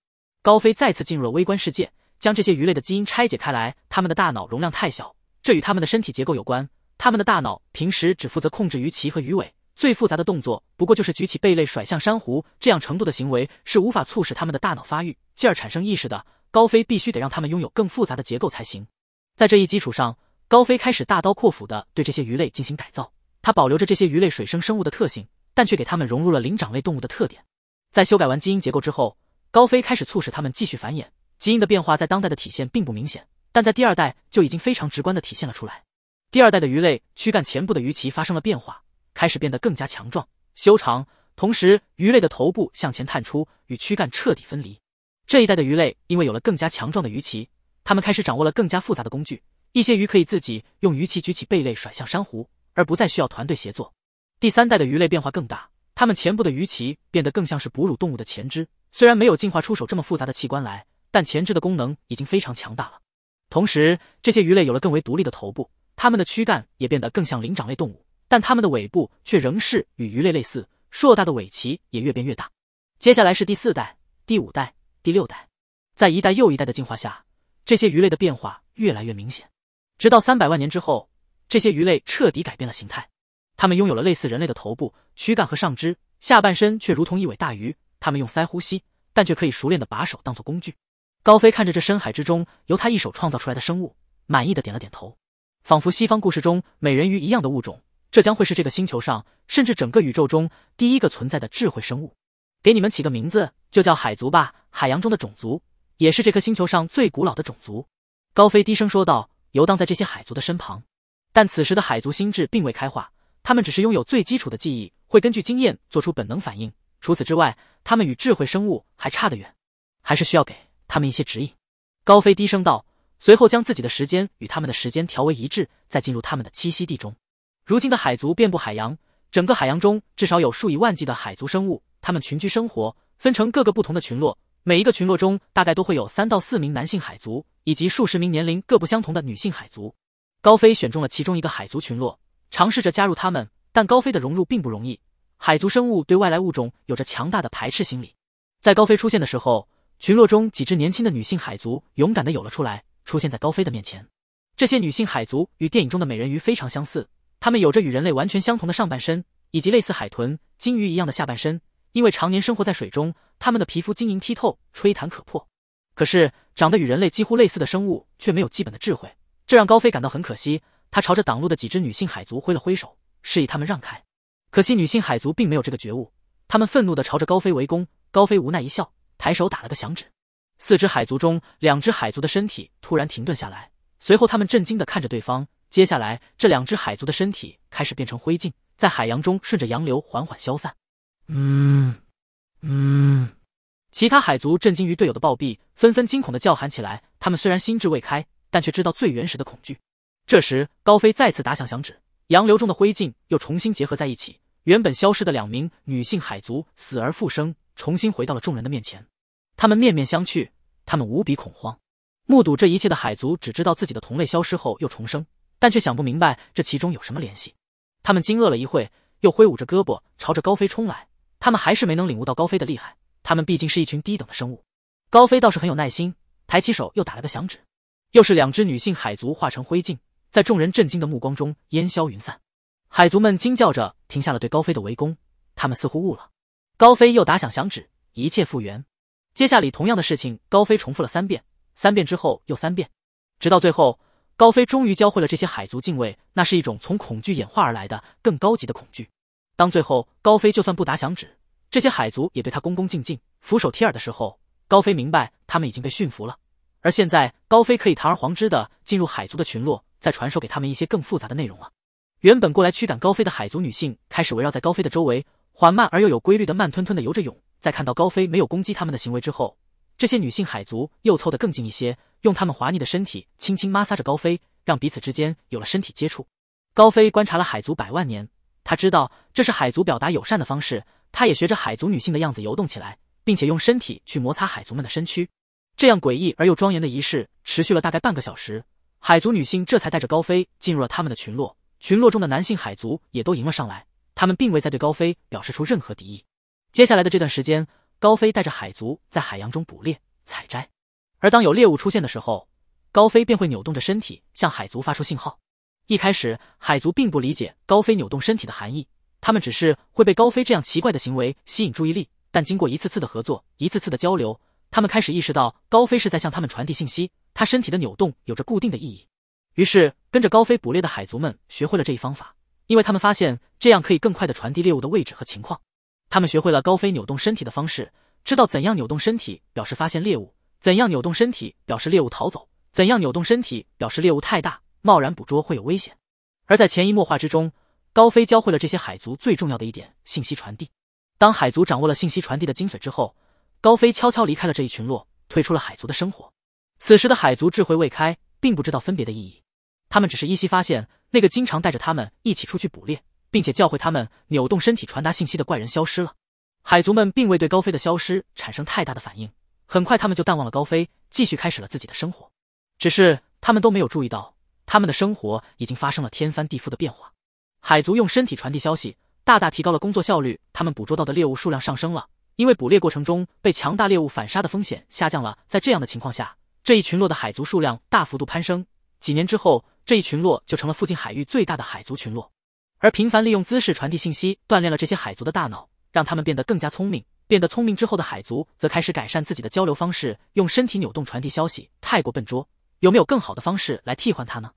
高飞再次进入了微观世界，将这些鱼类的基因拆解开来。它们的大脑容量太小，这与它们的身体结构有关。他们的大脑平时只负责控制鱼鳍和鱼尾，最复杂的动作不过就是举起贝类甩向珊瑚。这样程度的行为是无法促使他们的大脑发育，进而产生意识的。高飞必须得让他们拥有更复杂的结构才行。在这一基础上，高飞开始大刀阔斧的对这些鱼类进行改造。他保留着这些鱼类水生生物的特性，但却给他们融入了灵长类动物的特点。在修改完基因结构之后，高飞开始促使他们继续繁衍。基因的变化在当代的体现并不明显，但在第二代就已经非常直观的体现了出来。第二代的鱼类躯干前部的鱼鳍发生了变化，开始变得更加强壮、修长，同时鱼类的头部向前探出，与躯干彻底分离。这一代的鱼类因为有了更加强壮的鱼鳍，它们开始掌握了更加复杂的工具。一些鱼可以自己用鱼鳍举起贝类甩向珊瑚，而不再需要团队协作。第三代的鱼类变化更大，它们前部的鱼鳍变得更像是哺乳动物的前肢，虽然没有进化出手这么复杂的器官来，但前肢的功能已经非常强大了。同时，这些鱼类有了更为独立的头部。它们的躯干也变得更像灵长类动物，但它们的尾部却仍是与鱼类类似，硕大的尾鳍也越变越大。接下来是第四代、第五代、第六代，在一代又一代的进化下，这些鱼类的变化越来越明显。直到三百万年之后，这些鱼类彻底改变了形态，它们拥有了类似人类的头部、躯干和上肢，下半身却如同一尾大鱼。它们用鳃呼吸，但却可以熟练的把手当做工具。高飞看着这深海之中由他一手创造出来的生物，满意的点了点头。仿佛西方故事中美人鱼一样的物种，这将会是这个星球上甚至整个宇宙中第一个存在的智慧生物。给你们起个名字，就叫海族吧。海洋中的种族，也是这颗星球上最古老的种族。高飞低声说道，游荡在这些海族的身旁。但此时的海族心智并未开化，他们只是拥有最基础的记忆，会根据经验做出本能反应。除此之外，他们与智慧生物还差得远，还是需要给他们一些指引。高飞低声道。随后将自己的时间与他们的时间调为一致，再进入他们的栖息地中。如今的海族遍布海洋，整个海洋中至少有数以万计的海族生物，它们群居生活，分成各个不同的群落。每一个群落中大概都会有三到四名男性海族，以及数十名年龄各不相同的女性海族。高飞选中了其中一个海族群落，尝试着加入他们，但高飞的融入并不容易。海族生物对外来物种有着强大的排斥心理。在高飞出现的时候，群落中几只年轻的女性海族勇敢的游了出来。出现在高飞的面前，这些女性海族与电影中的美人鱼非常相似，她们有着与人类完全相同的上半身，以及类似海豚、鲸鱼一样的下半身。因为常年生活在水中，她们的皮肤晶莹剔透，吹弹可破。可是长得与人类几乎类似的生物却没有基本的智慧，这让高飞感到很可惜。他朝着挡路的几只女性海族挥了挥手，示意他们让开。可惜女性海族并没有这个觉悟，他们愤怒地朝着高飞围攻。高飞无奈一笑，抬手打了个响指。四只海族中，两只海族的身体突然停顿下来，随后他们震惊的看着对方。接下来，这两只海族的身体开始变成灰烬，在海洋中顺着洋流缓缓消散。嗯，嗯。其他海族震惊于队友的暴毙，纷纷惊恐的叫喊起来。他们虽然心智未开，但却知道最原始的恐惧。这时，高飞再次打响响指，洋流中的灰烬又重新结合在一起，原本消失的两名女性海族死而复生，重新回到了众人的面前。他们面面相觑，他们无比恐慌。目睹这一切的海族只知道自己的同类消失后又重生，但却想不明白这其中有什么联系。他们惊愕了一会，又挥舞着胳膊朝着高飞冲来。他们还是没能领悟到高飞的厉害。他们毕竟是一群低等的生物。高飞倒是很有耐心，抬起手又打了个响指，又是两只女性海族化成灰烬，在众人震惊的目光中烟消云散。海族们惊叫着停下了对高飞的围攻，他们似乎悟了。高飞又打响响指，一切复原。接下来，同样的事情，高飞重复了三遍，三遍之后又三遍，直到最后，高飞终于教会了这些海族敬畏。那是一种从恐惧演化而来的更高级的恐惧。当最后高飞就算不打响指，这些海族也对他恭恭敬敬、俯首贴耳的时候，高飞明白他们已经被驯服了。而现在，高飞可以堂而皇之的进入海族的群落，再传授给他们一些更复杂的内容了。原本过来驱赶高飞的海族女性开始围绕在高飞的周围，缓慢而又有规律的慢吞吞的游着泳。在看到高飞没有攻击他们的行为之后，这些女性海族又凑得更近一些，用她们滑腻的身体轻轻摩挲着高飞，让彼此之间有了身体接触。高飞观察了海族百万年，他知道这是海族表达友善的方式。他也学着海族女性的样子游动起来，并且用身体去摩擦海族们的身躯。这样诡异而又庄严的仪式持续了大概半个小时，海族女性这才带着高飞进入了他们的群落。群落中的男性海族也都迎了上来，他们并未再对高飞表示出任何敌意。接下来的这段时间，高飞带着海族在海洋中捕猎、采摘。而当有猎物出现的时候，高飞便会扭动着身体向海族发出信号。一开始，海族并不理解高飞扭动身体的含义，他们只是会被高飞这样奇怪的行为吸引注意力。但经过一次次的合作、一次次的交流，他们开始意识到高飞是在向他们传递信息，他身体的扭动有着固定的意义。于是，跟着高飞捕猎的海族们学会了这一方法，因为他们发现这样可以更快的传递猎物的位置和情况。他们学会了高飞扭动身体的方式，知道怎样扭动身体表示发现猎物，怎样扭动身体表示猎物逃走，怎样扭动身体表示猎物太大，贸然捕捉会有危险。而在潜移默化之中，高飞教会了这些海族最重要的一点信息传递。当海族掌握了信息传递的精髓之后，高飞悄悄离开了这一群落，退出了海族的生活。此时的海族智慧未开，并不知道分别的意义，他们只是依稀发现那个经常带着他们一起出去捕猎。并且教会他们扭动身体传达信息的怪人消失了。海族们并未对高飞的消失产生太大的反应，很快他们就淡忘了高飞，继续开始了自己的生活。只是他们都没有注意到，他们的生活已经发生了天翻地覆的变化。海族用身体传递消息，大大提高了工作效率。他们捕捉到的猎物数量上升了，因为捕猎过程中被强大猎物反杀的风险下降了。在这样的情况下，这一群落的海族数量大幅度攀升。几年之后，这一群落就成了附近海域最大的海族群落。而频繁利用姿势传递信息，锻炼了这些海族的大脑，让他们变得更加聪明。变得聪明之后的海族，则开始改善自己的交流方式。用身体扭动传递消息太过笨拙，有没有更好的方式来替换它呢？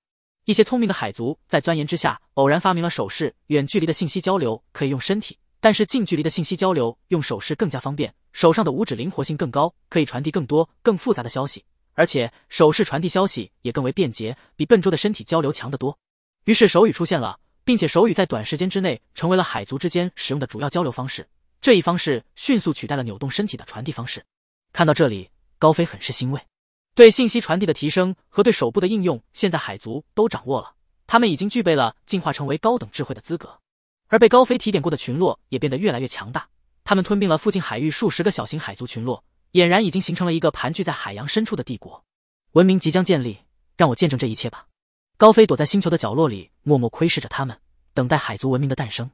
一些聪明的海族在钻研之下，偶然发明了手势。远距离的信息交流可以用身体，但是近距离的信息交流用手势更加方便。手上的五指灵活性更高，可以传递更多、更复杂的消息，而且手势传递消息也更为便捷，比笨拙的身体交流强得多。于是，手语出现了。并且手语在短时间之内成为了海族之间使用的主要交流方式，这一方式迅速取代了扭动身体的传递方式。看到这里，高飞很是欣慰，对信息传递的提升和对手部的应用，现在海族都掌握了，他们已经具备了进化成为高等智慧的资格。而被高飞提点过的群落也变得越来越强大，他们吞并了附近海域数十个小型海族群落，俨然已经形成了一个盘踞在海洋深处的帝国文明即将建立，让我见证这一切吧。高飞躲在星球的角落里，默默窥视着他们，等待海族文明的诞生。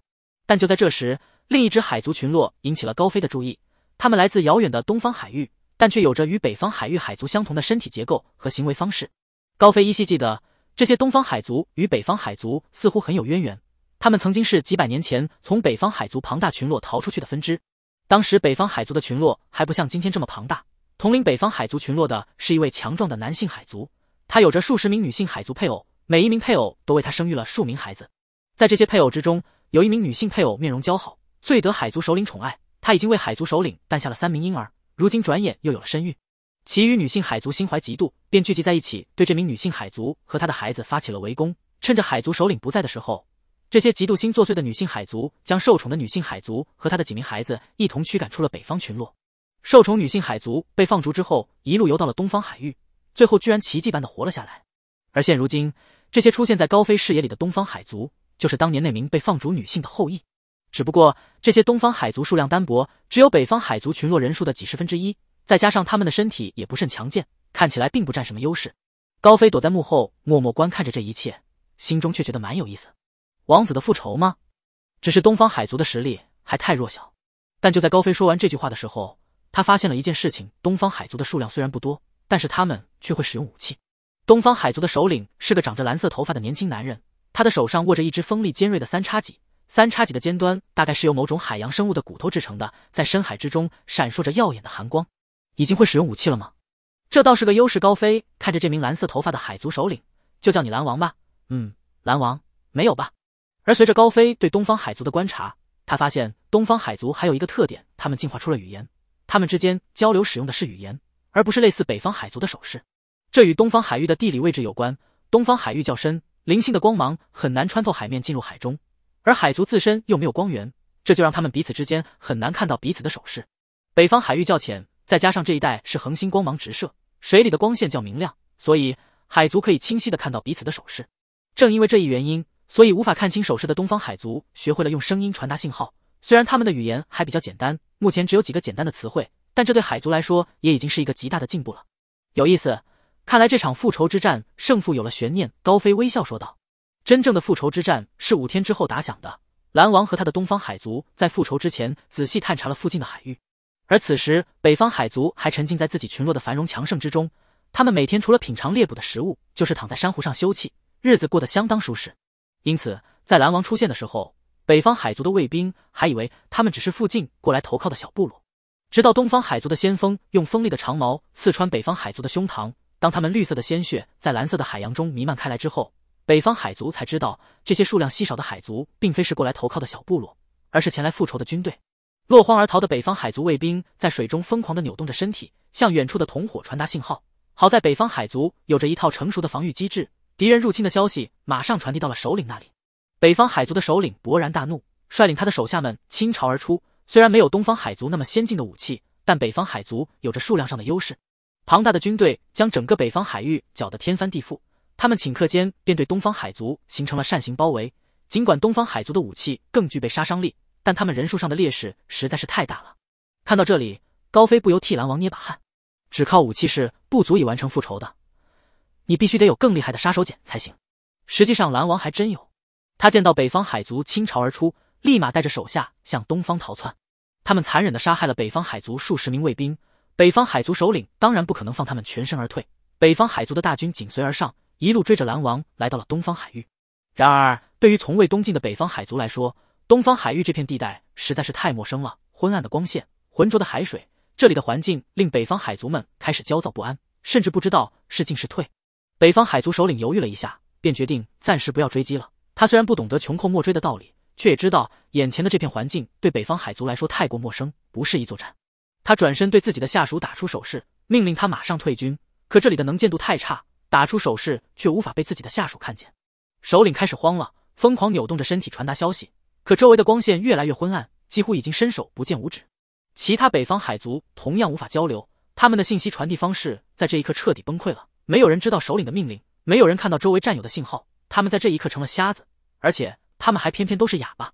但就在这时，另一只海族群落引起了高飞的注意。他们来自遥远的东方海域，但却有着与北方海域海族相同的身体结构和行为方式。高飞依稀记得，这些东方海族与北方海族似乎很有渊源。他们曾经是几百年前从北方海族庞大群落逃出去的分支。当时，北方海族的群落还不像今天这么庞大。统领北方海族群落的是一位强壮的男性海族，他有着数十名女性海族配偶。每一名配偶都为他生育了数名孩子，在这些配偶之中，有一名女性配偶面容姣好，最得海族首领宠爱。她已经为海族首领诞下了三名婴儿，如今转眼又有了身孕。其余女性海族心怀嫉妒，便聚集在一起，对这名女性海族和她的孩子发起了围攻。趁着海族首领不在的时候，这些嫉妒心作祟的女性海族将受宠的女性海族和她的几名孩子一同驱赶出了北方群落。受宠女性海族被放逐之后，一路游到了东方海域，最后居然奇迹般的活了下来。而现如今。这些出现在高飞视野里的东方海族，就是当年那名被放逐女性的后裔。只不过这些东方海族数量单薄，只有北方海族群落人数的几十分之一，再加上他们的身体也不甚强健，看起来并不占什么优势。高飞躲在幕后，默默观看着这一切，心中却觉得蛮有意思。王子的复仇吗？只是东方海族的实力还太弱小。但就在高飞说完这句话的时候，他发现了一件事情：东方海族的数量虽然不多，但是他们却会使用武器。东方海族的首领是个长着蓝色头发的年轻男人，他的手上握着一只锋利尖锐的三叉戟，三叉戟的尖端大概是由某种海洋生物的骨头制成的，在深海之中闪烁着耀眼的寒光。已经会使用武器了吗？这倒是个优势。高飞看着这名蓝色头发的海族首领，就叫你蓝王吧。嗯，蓝王没有吧？而随着高飞对东方海族的观察，他发现东方海族还有一个特点，他们进化出了语言，他们之间交流使用的是语言，而不是类似北方海族的手势。这与东方海域的地理位置有关。东方海域较深，灵性的光芒很难穿透海面进入海中，而海族自身又没有光源，这就让他们彼此之间很难看到彼此的手势。北方海域较浅，再加上这一带是恒星光芒直射，水里的光线较明亮，所以海族可以清晰的看到彼此的手势。正因为这一原因，所以无法看清手势的东方海族学会了用声音传达信号。虽然他们的语言还比较简单，目前只有几个简单的词汇，但这对海族来说也已经是一个极大的进步了。有意思。看来这场复仇之战胜负有了悬念。高飞微笑说道：“真正的复仇之战是五天之后打响的。蓝王和他的东方海族在复仇之前仔细探查了附近的海域，而此时北方海族还沉浸在自己群落的繁荣强盛之中。他们每天除了品尝猎捕的食物，就是躺在珊瑚上休憩，日子过得相当舒适。因此，在蓝王出现的时候，北方海族的卫兵还以为他们只是附近过来投靠的小部落。直到东方海族的先锋用锋利的长矛刺穿北方海族的胸膛。”当他们绿色的鲜血在蓝色的海洋中弥漫开来之后，北方海族才知道，这些数量稀少的海族并非是过来投靠的小部落，而是前来复仇的军队。落荒而逃的北方海族卫兵在水中疯狂的扭动着身体，向远处的同伙传达信号。好在北方海族有着一套成熟的防御机制，敌人入侵的消息马上传递到了首领那里。北方海族的首领勃然大怒，率领他的手下们倾巢而出。虽然没有东方海族那么先进的武器，但北方海族有着数量上的优势。庞大的军队将整个北方海域搅得天翻地覆，他们顷刻间便对东方海族形成了扇形包围。尽管东方海族的武器更具备杀伤力，但他们人数上的劣势实在是太大了。看到这里，高飞不由替蓝王捏把汗。只靠武器是不足以完成复仇的，你必须得有更厉害的杀手锏才行。实际上，蓝王还真有。他见到北方海族倾巢而出，立马带着手下向东方逃窜。他们残忍地杀害了北方海族数十名卫兵。北方海族首领当然不可能放他们全身而退，北方海族的大军紧随而上，一路追着蓝王来到了东方海域。然而，对于从未东进的北方海族来说，东方海域这片地带实在是太陌生了。昏暗的光线，浑浊的海水，这里的环境令北方海族们开始焦躁不安，甚至不知道是进是退。北方海族首领犹豫了一下，便决定暂时不要追击了。他虽然不懂得穷寇莫追的道理，却也知道眼前的这片环境对北方海族来说太过陌生，不适宜作战。他转身对自己的下属打出手势，命令他马上退军。可这里的能见度太差，打出手势却无法被自己的下属看见。首领开始慌了，疯狂扭动着身体传达消息。可周围的光线越来越昏暗，几乎已经伸手不见五指。其他北方海族同样无法交流，他们的信息传递方式在这一刻彻底崩溃了。没有人知道首领的命令，没有人看到周围战友的信号。他们在这一刻成了瞎子，而且他们还偏偏都是哑巴。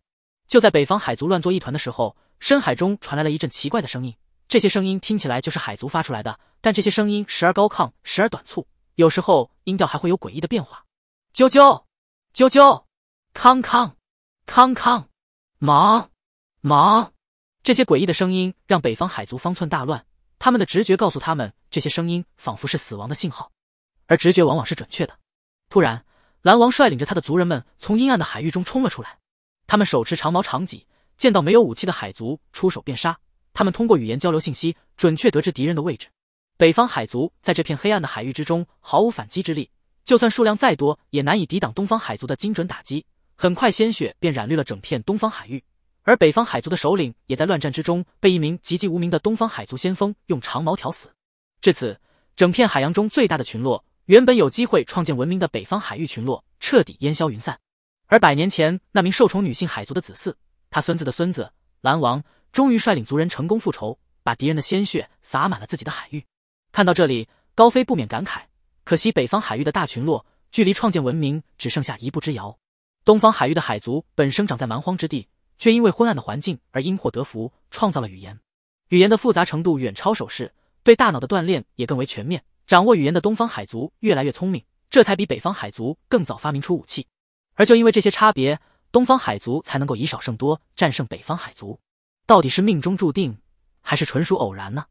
就在北方海族乱作一团的时候，深海中传来了一阵奇怪的声音。这些声音听起来就是海族发出来的，但这些声音时而高亢，时而短促，有时候音调还会有诡异的变化。啾啾啾啾，康康康康，忙忙。这些诡异的声音让北方海族方寸大乱，他们的直觉告诉他们，这些声音仿佛是死亡的信号，而直觉往往是准确的。突然，蓝王率领着他的族人们从阴暗的海域中冲了出来，他们手持长矛长戟，见到没有武器的海族，出手便杀。他们通过语言交流信息，准确得知敌人的位置。北方海族在这片黑暗的海域之中毫无反击之力，就算数量再多，也难以抵挡东方海族的精准打击。很快，鲜血便染绿了整片东方海域，而北方海族的首领也在乱战之中被一名籍籍无名的东方海族先锋用长矛挑死。至此，整片海洋中最大的群落，原本有机会创建文明的北方海域群落彻底烟消云散。而百年前那名受宠女性海族的子嗣，他孙子的孙子蓝王。终于率领族人成功复仇，把敌人的鲜血洒满了自己的海域。看到这里，高飞不免感慨：可惜北方海域的大群落距离创建文明只剩下一步之遥。东方海域的海族本生长在蛮荒之地，却因为昏暗的环境而因祸得福，创造了语言。语言的复杂程度远超手势，对大脑的锻炼也更为全面。掌握语言的东方海族越来越聪明，这才比北方海族更早发明出武器。而就因为这些差别，东方海族才能够以少胜多，战胜北方海族。到底是命中注定，还是纯属偶然呢？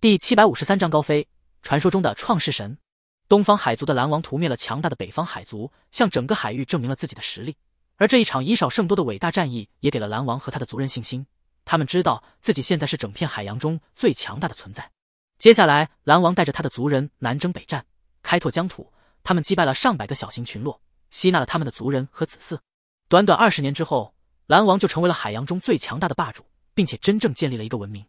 第七百五十三章高飞。传说中的创世神，东方海族的蓝王屠灭了强大的北方海族，向整个海域证明了自己的实力。而这一场以少胜多的伟大战役，也给了蓝王和他的族人信心。他们知道自己现在是整片海洋中最强大的存在。接下来，蓝王带着他的族人南征北战，开拓疆土。他们击败了上百个小型群落，吸纳了他们的族人和子嗣。短短二十年之后，蓝王就成为了海洋中最强大的霸主。并且真正建立了一个文明，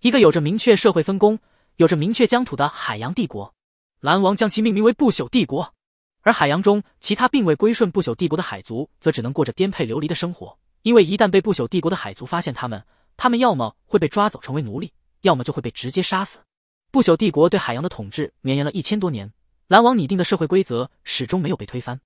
一个有着明确社会分工、有着明确疆土的海洋帝国。蓝王将其命名为不朽帝国。而海洋中其他并未归顺不朽帝国的海族，则只能过着颠沛流离的生活。因为一旦被不朽帝国的海族发现他们，他们要么会被抓走成为奴隶，要么就会被直接杀死。不朽帝国对海洋的统治绵延了一千多年，蓝王拟定的社会规则始终没有被推翻。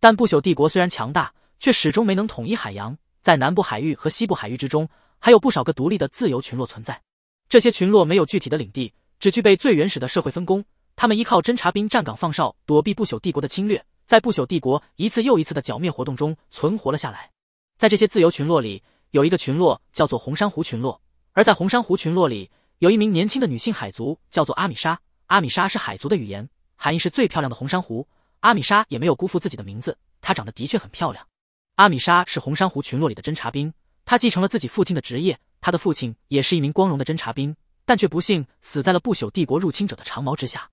但不朽帝国虽然强大，却始终没能统一海洋。在南部海域和西部海域之中。还有不少个独立的自由群落存在，这些群落没有具体的领地，只具备最原始的社会分工。他们依靠侦察兵站岗放哨，躲避不朽帝国的侵略，在不朽帝国一次又一次的剿灭活动中存活了下来。在这些自由群落里，有一个群落叫做红珊瑚群落，而在红珊瑚群落里，有一名年轻的女性海族，叫做阿米莎。阿米莎是海族的语言含义是最漂亮的红珊瑚。阿米莎也没有辜负自己的名字，她长得的确很漂亮。阿米莎是红珊瑚群落里的侦察兵。他继承了自己父亲的职业，他的父亲也是一名光荣的侦察兵，但却不幸死在了不朽帝国入侵者的长矛之下。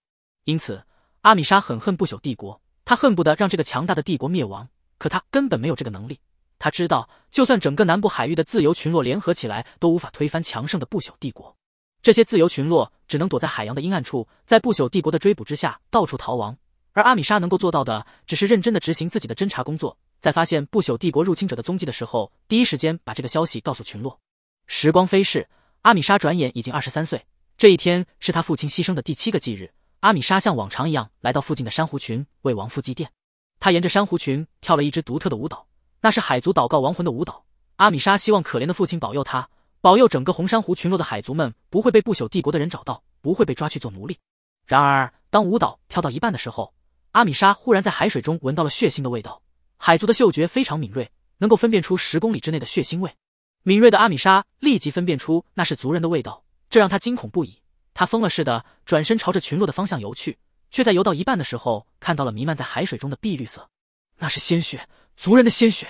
因此，阿米莎很恨不朽帝国，他恨不得让这个强大的帝国灭亡，可他根本没有这个能力。他知道，就算整个南部海域的自由群落联合起来，都无法推翻强盛的不朽帝国。这些自由群落只能躲在海洋的阴暗处，在不朽帝国的追捕之下到处逃亡。而阿米莎能够做到的，只是认真的执行自己的侦察工作。在发现不朽帝国入侵者的踪迹的时候，第一时间把这个消息告诉群落。时光飞逝，阿米莎转眼已经二十三岁。这一天是他父亲牺牲的第七个忌日。阿米莎像往常一样来到附近的珊瑚群，为亡父祭奠。他沿着珊瑚群跳了一支独特的舞蹈，那是海族祷告亡魂的舞蹈。阿米莎希望可怜的父亲保佑他，保佑整个红珊瑚群落的海族们不会被不朽帝国的人找到，不会被抓去做奴隶。然而，当舞蹈跳到一半的时候，阿米莎忽然在海水中闻到了血腥的味道。海族的嗅觉非常敏锐，能够分辨出十公里之内的血腥味。敏锐的阿米莎立即分辨出那是族人的味道，这让她惊恐不已。她疯了似的转身朝着群落的方向游去，却在游到一半的时候看到了弥漫在海水中的碧绿色，那是鲜血，族人的鲜血。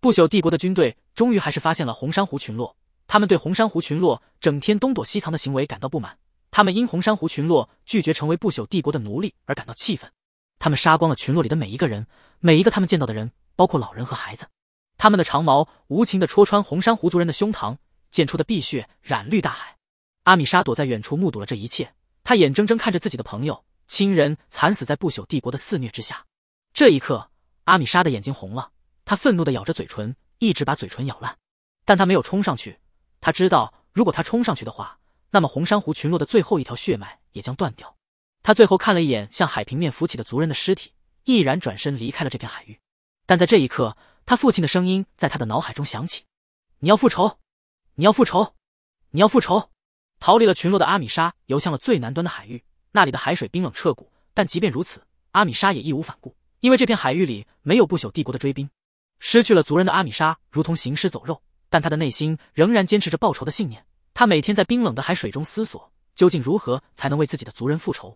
不朽帝国的军队终于还是发现了红珊瑚群落，他们对红珊瑚群落整天东躲西藏的行为感到不满，他们因红珊瑚群落拒绝成为不朽帝国的奴隶而感到气愤。他们杀光了群落里的每一个人，每一个他们见到的人，包括老人和孩子。他们的长矛无情的戳穿红珊瑚族人的胸膛，溅出的碧血染绿大海。阿米莎躲在远处目睹了这一切，她眼睁睁看着自己的朋友、亲人惨死在不朽帝国的肆虐之下。这一刻，阿米莎的眼睛红了，她愤怒的咬着嘴唇，一直把嘴唇咬烂，但她没有冲上去。她知道，如果她冲上去的话，那么红珊瑚群落的最后一条血脉也将断掉。他最后看了一眼向海平面浮起的族人的尸体，毅然转身离开了这片海域。但在这一刻，他父亲的声音在他的脑海中响起：“你要复仇，你要复仇，你要复仇！”逃离了群落的阿米莎游向了最南端的海域，那里的海水冰冷彻骨。但即便如此，阿米莎也义无反顾，因为这片海域里没有不朽帝国的追兵。失去了族人的阿米莎如同行尸走肉，但他的内心仍然坚持着报仇的信念。他每天在冰冷的海水中思索，究竟如何才能为自己的族人复仇。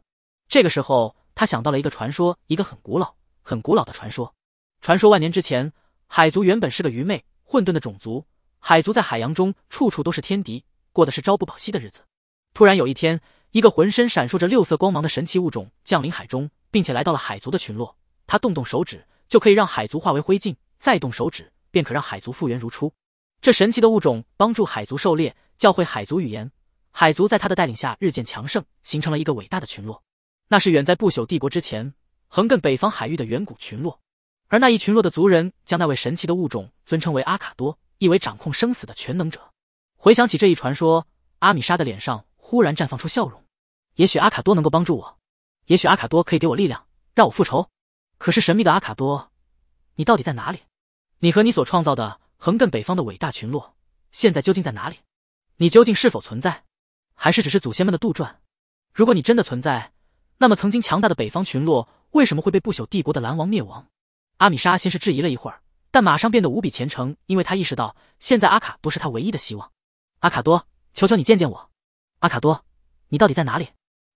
这个时候，他想到了一个传说，一个很古老、很古老的传说。传说万年之前，海族原本是个愚昧、混沌的种族。海族在海洋中处处都是天敌，过的是朝不保夕的日子。突然有一天，一个浑身闪烁着六色光芒的神奇物种降临海中，并且来到了海族的群落。他动动手指就可以让海族化为灰烬，再动手指便可让海族复原如初。这神奇的物种帮助海族狩猎，教会海族语言。海族在他的带领下日渐强盛，形成了一个伟大的群落。那是远在不朽帝国之前，横亘北方海域的远古群落，而那一群落的族人将那位神奇的物种尊称为阿卡多，意为掌控生死的全能者。回想起这一传说，阿米莎的脸上忽然绽放出笑容。也许阿卡多能够帮助我，也许阿卡多可以给我力量，让我复仇。可是神秘的阿卡多，你到底在哪里？你和你所创造的横亘北方的伟大群落，现在究竟在哪里？你究竟是否存在？还是只是祖先们的杜撰？如果你真的存在，那么曾经强大的北方群落为什么会被不朽帝国的蓝王灭亡？阿米莎先是质疑了一会儿，但马上变得无比虔诚，因为他意识到现在阿卡多是他唯一的希望。阿卡多，求求你见见我！阿卡多，你到底在哪里？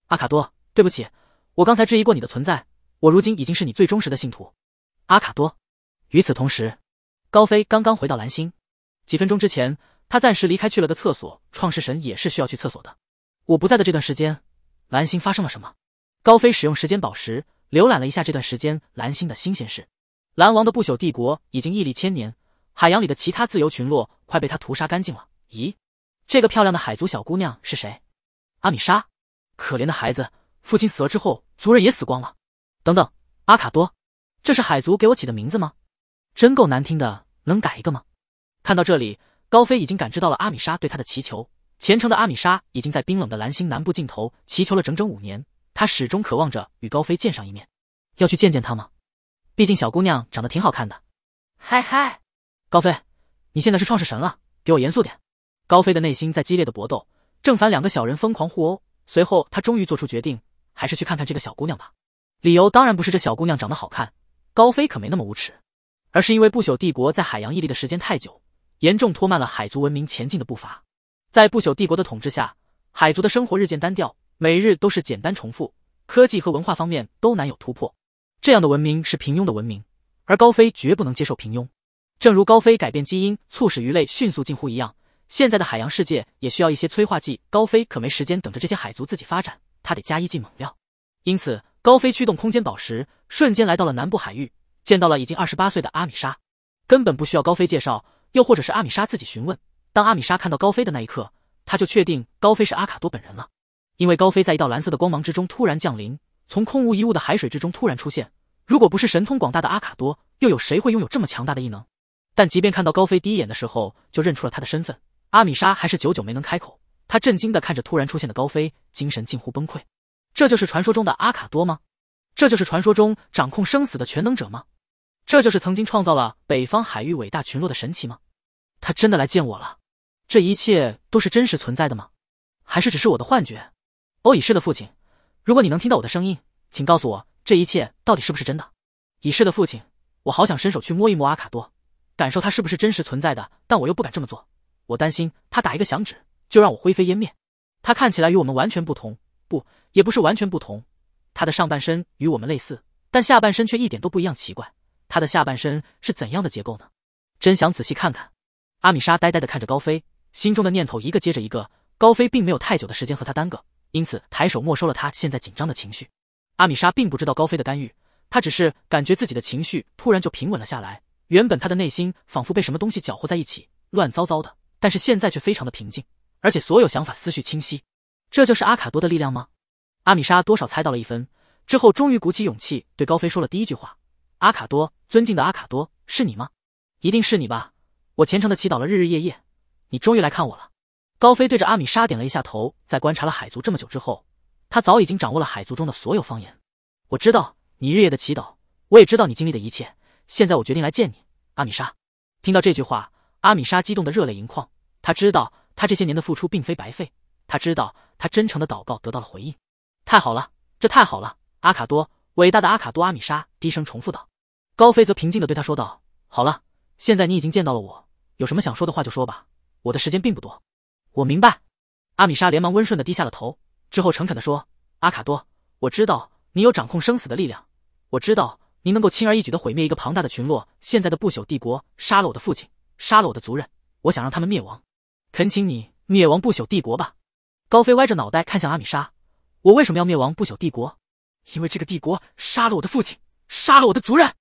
阿卡多，对不起，我刚才质疑过你的存在，我如今已经是你最忠实的信徒。阿卡多，与此同时，高飞刚刚回到蓝星，几分钟之前他暂时离开去了个厕所。创世神也是需要去厕所的。我不在的这段时间，蓝星发生了什么？高飞使用时间宝石浏览了一下这段时间蓝星的新鲜事。蓝王的不朽帝国已经屹立千年，海洋里的其他自由群落快被他屠杀干净了。咦，这个漂亮的海族小姑娘是谁？阿米莎，可怜的孩子，父亲死了之后，族人也死光了。等等，阿卡多，这是海族给我起的名字吗？真够难听的，能改一个吗？看到这里，高飞已经感知到了阿米莎对他的祈求。虔诚的阿米莎已经在冰冷的蓝星南部尽头祈求了整整五年。他始终渴望着与高飞见上一面，要去见见他吗？毕竟小姑娘长得挺好看的。嗨嗨，高飞，你现在是创世神了，给我严肃点。高飞的内心在激烈的搏斗，正反两个小人疯狂互殴。随后他终于做出决定，还是去看看这个小姑娘吧。理由当然不是这小姑娘长得好看，高飞可没那么无耻，而是因为不朽帝国在海洋屹立的时间太久，严重拖慢了海族文明前进的步伐。在不朽帝国的统治下，海族的生活日渐单调。每日都是简单重复，科技和文化方面都难有突破。这样的文明是平庸的文明，而高飞绝不能接受平庸。正如高飞改变基因，促使鱼类迅速进化一样，现在的海洋世界也需要一些催化剂。高飞可没时间等着这些海族自己发展，他得加一剂猛料。因此，高飞驱动空间宝石，瞬间来到了南部海域，见到了已经二十八岁的阿米莎。根本不需要高飞介绍，又或者是阿米莎自己询问。当阿米莎看到高飞的那一刻，他就确定高飞是阿卡多本人了。因为高飞在一道蓝色的光芒之中突然降临，从空无一物的海水之中突然出现。如果不是神通广大的阿卡多，又有谁会拥有这么强大的异能？但即便看到高飞第一眼的时候就认出了他的身份，阿米莎还是久久没能开口。他震惊地看着突然出现的高飞，精神近乎崩溃。这就是传说中的阿卡多吗？这就是传说中掌控生死的全能者吗？这就是曾经创造了北方海域伟大群落的神奇吗？他真的来见我了？这一切都是真实存在的吗？还是只是我的幻觉？欧以世的父亲，如果你能听到我的声音，请告诉我这一切到底是不是真的？以世的父亲，我好想伸手去摸一摸阿卡多，感受他是不是真实存在的，但我又不敢这么做，我担心他打一个响指就让我灰飞烟灭。他看起来与我们完全不同，不，也不是完全不同，他的上半身与我们类似，但下半身却一点都不一样。奇怪，他的下半身是怎样的结构呢？真想仔细看看。阿米莎呆呆的看着高飞，心中的念头一个接着一个。高飞并没有太久的时间和他耽搁。因此，抬手没收了他现在紧张的情绪。阿米莎并不知道高飞的干预，他只是感觉自己的情绪突然就平稳了下来。原本他的内心仿佛被什么东西搅和在一起，乱糟糟的，但是现在却非常的平静，而且所有想法思绪清晰。这就是阿卡多的力量吗？阿米莎多少猜到了一分，之后终于鼓起勇气对高飞说了第一句话：“阿卡多，尊敬的阿卡多，是你吗？一定是你吧！我虔诚的祈祷了日日夜夜，你终于来看我了。”高飞对着阿米莎点了一下头，在观察了海族这么久之后，他早已经掌握了海族中的所有方言。我知道你日夜的祈祷，我也知道你经历的一切。现在我决定来见你，阿米莎。听到这句话，阿米莎激动的热泪盈眶。他知道他这些年的付出并非白费，他知道他真诚的祷告得到了回应。太好了，这太好了！阿卡多，伟大的阿卡多！阿米莎低声重复道。高飞则平静的对他说道：“好了，现在你已经见到了我，有什么想说的话就说吧，我的时间并不多。”我明白，阿米莎连忙温顺的低下了头，之后诚恳的说：“阿卡多，我知道你有掌控生死的力量，我知道您能够轻而易举的毁灭一个庞大的群落。现在的不朽帝国杀了我的父亲，杀了我的族人，我想让他们灭亡，恳请你灭亡不朽帝国吧。”高飞歪着脑袋看向阿米莎：“我为什么要灭亡不朽帝国？因为这个帝国杀了我的父亲，杀了我的族人，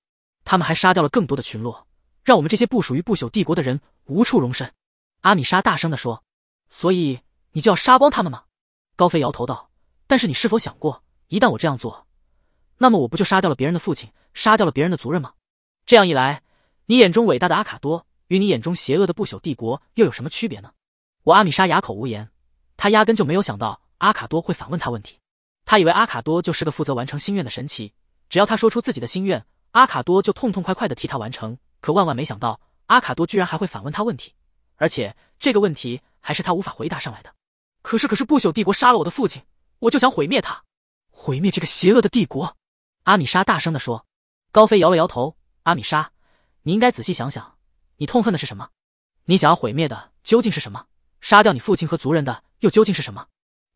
他们还杀掉了更多的群落，让我们这些不属于不朽帝国的人无处容身。”阿米莎大声的说。所以你就要杀光他们吗？高飞摇头道：“但是你是否想过，一旦我这样做，那么我不就杀掉了别人的父亲，杀掉了别人的族人吗？这样一来，你眼中伟大的阿卡多，与你眼中邪恶的不朽帝国又有什么区别呢？”我阿米莎哑口无言，他压根就没有想到阿卡多会反问他问题。他以为阿卡多就是个负责完成心愿的神奇，只要他说出自己的心愿，阿卡多就痛痛快快的替他完成。可万万没想到，阿卡多居然还会反问他问题，而且这个问题……还是他无法回答上来的。可是，可是不朽帝国杀了我的父亲，我就想毁灭他，毁灭这个邪恶的帝国。阿米莎大声的说。高飞摇了摇头。阿米莎，你应该仔细想想，你痛恨的是什么？你想要毁灭的究竟是什么？杀掉你父亲和族人的又究竟是什么？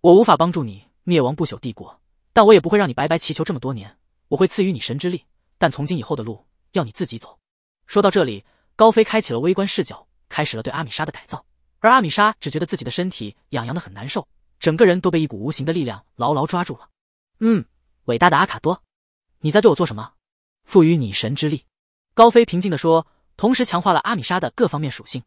我无法帮助你灭亡不朽帝国，但我也不会让你白白祈求这么多年。我会赐予你神之力，但从今以后的路要你自己走。说到这里，高飞开启了微观视角，开始了对阿米莎的改造。而阿米莎只觉得自己的身体痒痒的很难受，整个人都被一股无形的力量牢牢抓住了。嗯，伟大的阿卡多，你在对我做什么？赋予你神之力，高飞平静的说，同时强化了阿米莎的各方面属性。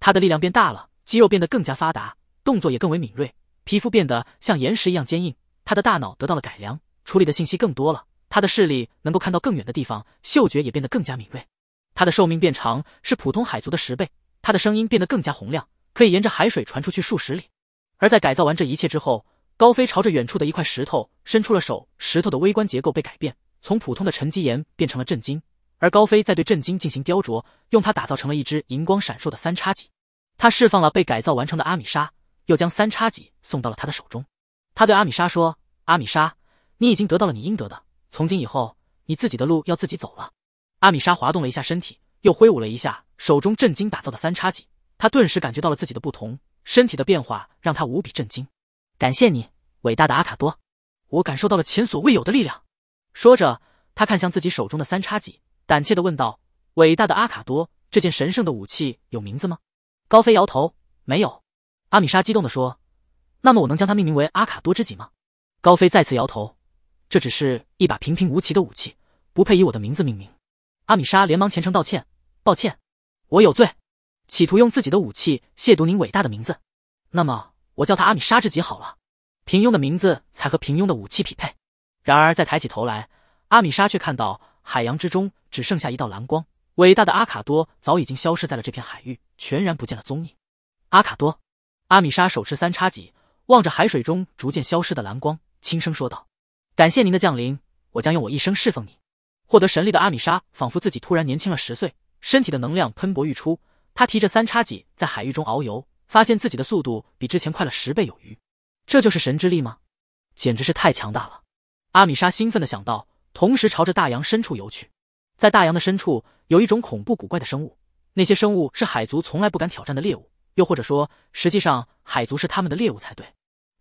她的力量变大了，肌肉变得更加发达，动作也更为敏锐，皮肤变得像岩石一样坚硬。他的大脑得到了改良，处理的信息更多了。他的视力能够看到更远的地方，嗅觉也变得更加敏锐。他的寿命变长，是普通海族的十倍。他的声音变得更加洪亮。可以沿着海水传出去数十里。而在改造完这一切之后，高飞朝着远处的一块石头伸出了手，石头的微观结构被改变，从普通的沉积岩变成了震金。而高飞在对震惊进行雕琢，用它打造成了一只银光闪烁的三叉戟。他释放了被改造完成的阿米莎，又将三叉戟送到了他的手中。他对阿米莎说：“阿米莎，你已经得到了你应得的，从今以后，你自己的路要自己走了。”阿米莎滑动了一下身体，又挥舞了一下手中震惊打造的三叉戟。他顿时感觉到了自己的不同，身体的变化让他无比震惊。感谢你，伟大的阿卡多，我感受到了前所未有的力量。说着，他看向自己手中的三叉戟，胆怯的问道：“伟大的阿卡多，这件神圣的武器有名字吗？”高飞摇头，没有。阿米莎激动的说：“那么我能将它命名为阿卡多之戟吗？”高飞再次摇头：“这只是一把平平无奇的武器，不配以我的名字命名。”阿米莎连忙虔诚道歉：“抱歉，我有罪。”企图用自己的武器亵渎您伟大的名字，那么我叫他阿米莎之极好了。平庸的名字才和平庸的武器匹配。然而再抬起头来，阿米莎却看到海洋之中只剩下一道蓝光，伟大的阿卡多早已经消失在了这片海域，全然不见了踪影。阿卡多，阿米莎手持三叉戟，望着海水中逐渐消失的蓝光，轻声说道：“感谢您的降临，我将用我一生侍奉你。”获得神力的阿米莎仿佛自己突然年轻了十岁，身体的能量喷薄欲出。他提着三叉戟在海域中遨游，发现自己的速度比之前快了十倍有余。这就是神之力吗？简直是太强大了！阿米莎兴奋地想到，同时朝着大洋深处游去。在大洋的深处，有一种恐怖古怪的生物，那些生物是海族从来不敢挑战的猎物，又或者说，实际上海族是他们的猎物才对。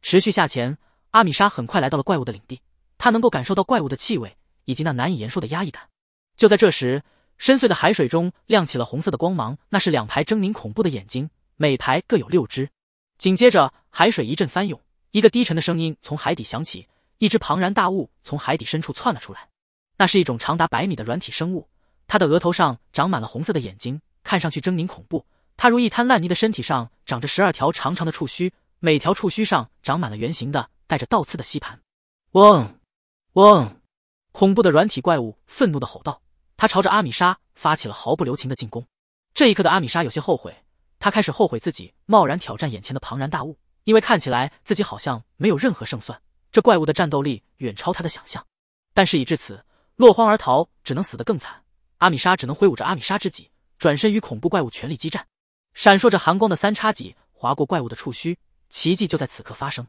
持续下潜，阿米莎很快来到了怪物的领地。他能够感受到怪物的气味以及那难以言说的压抑感。就在这时，深邃的海水中亮起了红色的光芒，那是两排狰狞恐怖的眼睛，每排各有六只。紧接着，海水一阵翻涌，一个低沉的声音从海底响起。一只庞然大物从海底深处窜了出来，那是一种长达百米的软体生物，它的额头上长满了红色的眼睛，看上去狰狞恐怖。它如一滩烂泥的身体上长着十二条长长的触须，每条触须上长满了圆形的、带着倒刺的吸盘。嗡，嗡！恐怖的软体怪物愤怒地吼道。他朝着阿米莎发起了毫不留情的进攻。这一刻的阿米莎有些后悔，他开始后悔自己贸然挑战眼前的庞然大物，因为看起来自己好像没有任何胜算。这怪物的战斗力远超他的想象。但事已至此，落荒而逃只能死得更惨。阿米莎只能挥舞着阿米莎之戟，转身与恐怖怪物全力激战。闪烁着寒光的三叉戟划过怪物的触须，奇迹就在此刻发生。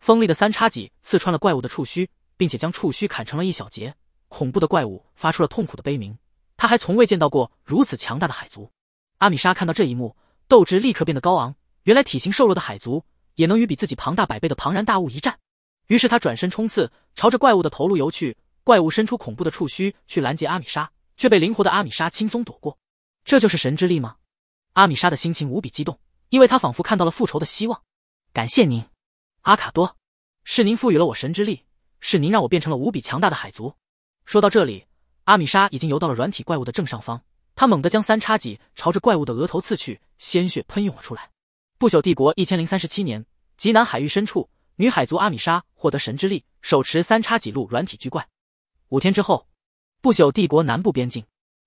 锋利的三叉戟刺穿了怪物的触须，并且将触须砍成了一小截。恐怖的怪物发出了痛苦的悲鸣，他还从未见到过如此强大的海族。阿米莎看到这一幕，斗志立刻变得高昂。原来体型瘦弱的海族也能与比自己庞大百倍的庞然大物一战。于是他转身冲刺，朝着怪物的头颅游去。怪物伸出恐怖的触须去拦截阿米莎，却被灵活的阿米莎轻松躲过。这就是神之力吗？阿米莎的心情无比激动，因为他仿佛看到了复仇的希望。感谢您，阿卡多，是您赋予了我神之力，是您让我变成了无比强大的海族。说到这里，阿米莎已经游到了软体怪物的正上方，她猛地将三叉戟朝着怪物的额头刺去，鲜血喷涌了出来。不朽帝国一千零三十七年，极南海域深处，女海族阿米莎获得神之力，手持三叉戟路软体巨怪。五天之后，不朽帝国南部边境，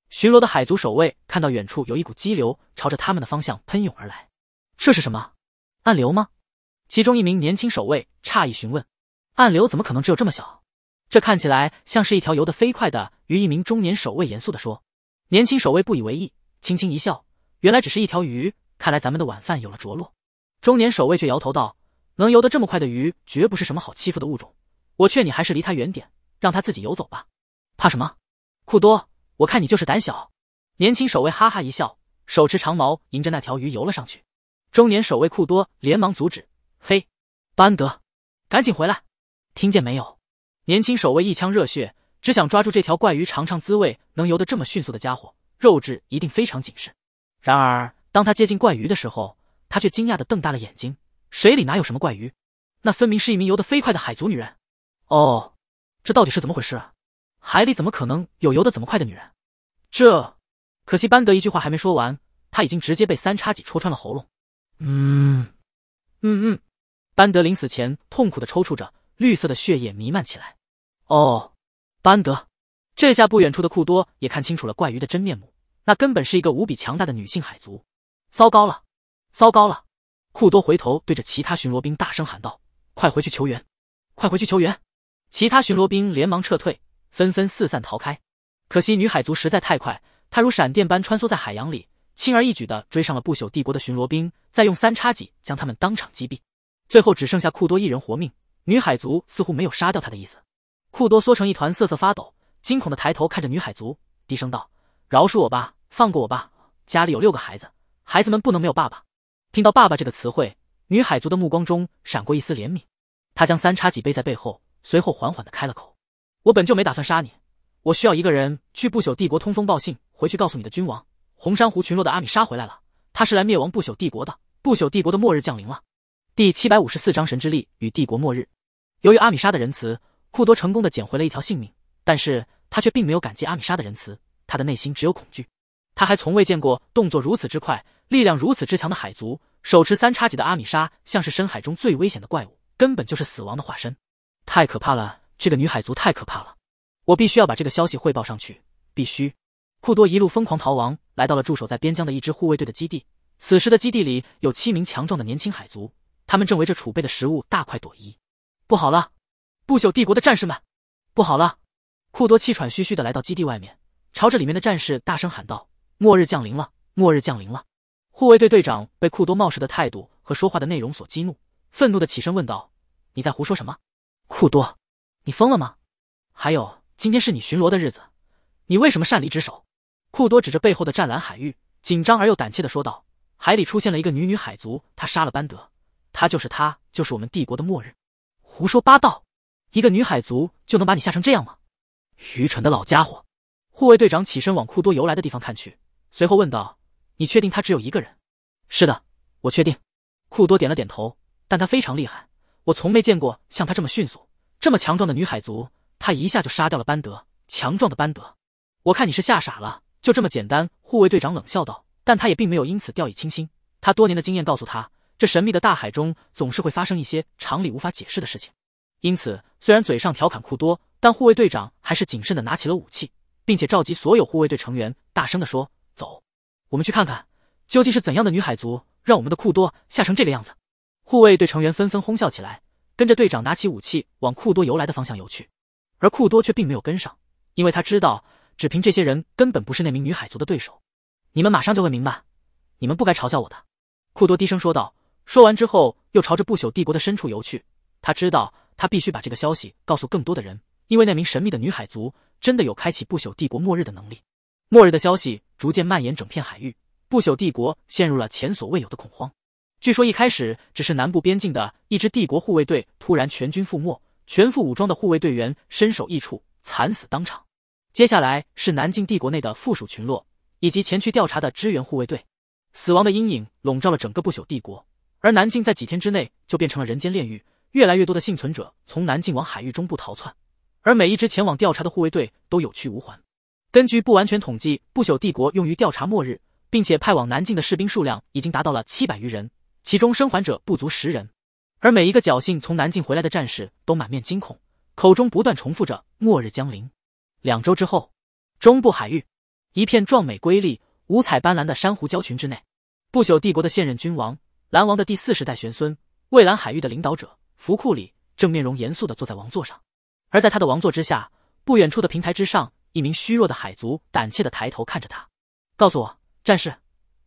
巡逻的海族守卫看到远处有一股激流朝着他们的方向喷涌而来，这是什么？暗流吗？其中一名年轻守卫诧异询问：“暗流怎么可能只有这么小？”这看起来像是一条游得飞快的鱼。一名中年守卫严肃地说。年轻守卫不以为意，轻轻一笑：“原来只是一条鱼，看来咱们的晚饭有了着落。”中年守卫却摇头道：“能游得这么快的鱼，绝不是什么好欺负的物种。我劝你还是离他远点，让他自己游走吧。”“怕什么？库多，我看你就是胆小。”年轻守卫哈哈一笑，手持长矛迎着那条鱼游了上去。中年守卫库多连忙阻止：“嘿，班德，赶紧回来，听见没有？”年轻守卫一腔热血，只想抓住这条怪鱼尝尝滋味。能游得这么迅速的家伙，肉质一定非常紧实。然而，当他接近怪鱼的时候，他却惊讶的瞪大了眼睛：水里哪有什么怪鱼？那分明是一名游得飞快的海族女人！哦，这到底是怎么回事？啊？海里怎么可能有游得这么快的女人？这……可惜，班德一句话还没说完，他已经直接被三叉戟戳穿了喉咙。嗯，嗯嗯，班德临死前痛苦的抽搐着，绿色的血液弥漫起来。哦，班德，这下不远处的库多也看清楚了怪鱼的真面目，那根本是一个无比强大的女性海族。糟糕了，糟糕了！库多回头对着其他巡逻兵大声喊道：“快回去求援！快回去求援！”其他巡逻兵连忙撤退，纷纷四散逃开。可惜女海族实在太快，她如闪电般穿梭在海洋里，轻而易举的追上了不朽帝国的巡逻兵，再用三叉戟将他们当场击毙。最后只剩下库多一人活命，女海族似乎没有杀掉他的意思。库多缩成一团，瑟瑟发抖，惊恐的抬头看着女海族，低声道：“饶恕我吧，放过我吧，家里有六个孩子，孩子们不能没有爸爸。”听到“爸爸”这个词汇，女海族的目光中闪过一丝怜悯。她将三叉戟背在背后，随后缓缓的开了口：“我本就没打算杀你，我需要一个人去不朽帝国通风报信，回去告诉你的君王，红珊瑚群落的阿米莎回来了，她是来灭亡不朽帝国的，不朽帝国的末日降临了。”第七百五十四章神之力与帝国末日。由于阿米莎的仁慈。库多成功的捡回了一条性命，但是他却并没有感激阿米莎的仁慈，他的内心只有恐惧。他还从未见过动作如此之快、力量如此之强的海族，手持三叉戟的阿米莎像是深海中最危险的怪物，根本就是死亡的化身。太可怕了，这个女海族太可怕了！我必须要把这个消息汇报上去，必须！库多一路疯狂逃亡，来到了驻守在边疆的一支护卫队的基地。此时的基地里有七名强壮的年轻海族，他们正围着储备的食物大快朵颐。不好了！不朽帝国的战士们，不好了！库多气喘吁吁的来到基地外面，朝着里面的战士大声喊道：“末日降临了，末日降临了！”护卫队队长被库多冒失的态度和说话的内容所激怒，愤怒的起身问道：“你在胡说什么？库多，你疯了吗？还有，今天是你巡逻的日子，你为什么擅离职守？”库多指着背后的湛蓝海域，紧张而又胆怯的说道：“海里出现了一个女女海族，她杀了班德，她就是她，就是我们帝国的末日！”胡说八道！一个女海族就能把你吓成这样吗？愚蠢的老家伙！护卫队长起身往库多游来的地方看去，随后问道：“你确定他只有一个人？”“是的，我确定。”库多点了点头。但他非常厉害，我从没见过像他这么迅速、这么强壮的女海族。他一下就杀掉了班德，强壮的班德。我看你是吓傻了。就这么简单，护卫队长冷笑道。但他也并没有因此掉以轻心。他多年的经验告诉他，这神秘的大海中总是会发生一些常理无法解释的事情。因此，虽然嘴上调侃库多，但护卫队长还是谨慎的拿起了武器，并且召集所有护卫队成员，大声的说：“走，我们去看看究竟是怎样的女海族让我们的库多吓成这个样子。”护卫队成员纷纷哄笑起来，跟着队长拿起武器往库多游来的方向游去。而库多却并没有跟上，因为他知道只凭这些人根本不是那名女海族的对手。你们马上就会明白，你们不该嘲笑我的。”库多低声说道。说完之后，又朝着不朽帝国的深处游去。他知道。他必须把这个消息告诉更多的人，因为那名神秘的女海族真的有开启不朽帝国末日的能力。末日的消息逐渐蔓延整片海域，不朽帝国陷入了前所未有的恐慌。据说一开始只是南部边境的一支帝国护卫队突然全军覆没，全副武装的护卫队员身首异处，惨死当场。接下来是南境帝国内的附属群落以及前去调查的支援护卫队，死亡的阴影笼罩了整个不朽帝国，而南境在几天之内就变成了人间炼狱。越来越多的幸存者从南境往海域中部逃窜，而每一支前往调查的护卫队都有去无还。根据不完全统计，不朽帝国用于调查末日，并且派往南境的士兵数量已经达到了七百余人，其中生还者不足十人。而每一个侥幸从南境回来的战士都满面惊恐，口中不断重复着“末日降临”。两周之后，中部海域一片壮美瑰丽、五彩斑斓的珊瑚礁群之内，不朽帝国的现任君王蓝王的第四十代玄孙，蔚蓝海域的领导者。福库里正面容严肃的坐在王座上，而在他的王座之下，不远处的平台之上，一名虚弱的海族胆怯的抬头看着他，告诉我，战士，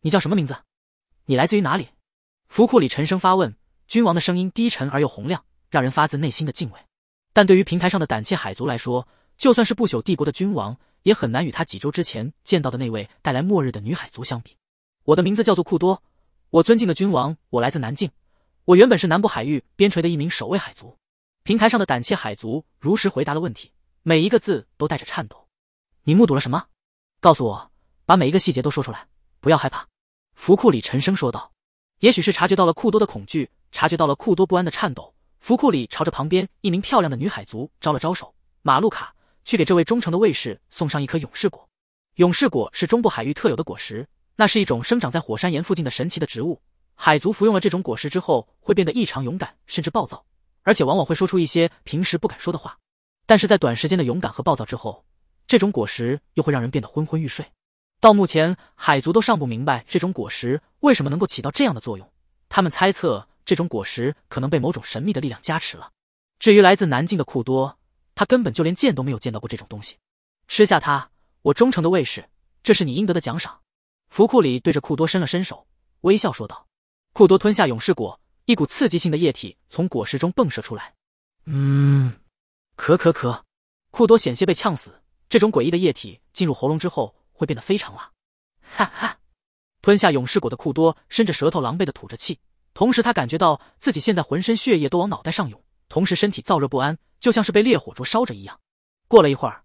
你叫什么名字？你来自于哪里？福库里沉声发问。君王的声音低沉而又洪亮，让人发自内心的敬畏。但对于平台上的胆怯海族来说，就算是不朽帝国的君王，也很难与他几周之前见到的那位带来末日的女海族相比。我的名字叫做库多，我尊敬的君王，我来自南境。我原本是南部海域边陲的一名守卫海族。平台上的胆怯海族如实回答了问题，每一个字都带着颤抖。你目睹了什么？告诉我，把每一个细节都说出来，不要害怕。福库里沉声说道。也许是察觉到了库多的恐惧，察觉到了库多不安的颤抖，福库里朝着旁边一名漂亮的女海族招了招手。马露卡，去给这位忠诚的卫士送上一颗勇士果。勇士果是中部海域特有的果实，那是一种生长在火山岩附近的神奇的植物。海族服用了这种果实之后，会变得异常勇敢，甚至暴躁，而且往往会说出一些平时不敢说的话。但是在短时间的勇敢和暴躁之后，这种果实又会让人变得昏昏欲睡。到目前，海族都尚不明白这种果实为什么能够起到这样的作用。他们猜测，这种果实可能被某种神秘的力量加持了。至于来自南境的库多，他根本就连见都没有见到过这种东西。吃下它，我忠诚的卫士，这是你应得的奖赏。福库里对着库多伸了伸手，微笑说道。库多吞下勇士果，一股刺激性的液体从果实中迸射出来。嗯，咳咳咳，库多险些被呛死。这种诡异的液体进入喉咙之后会变得非常辣。哈哈，吞下勇士果的库多伸着舌头，狼狈的吐着气，同时他感觉到自己现在浑身血液都往脑袋上涌，同时身体燥热不安，就像是被烈火灼烧着一样。过了一会儿，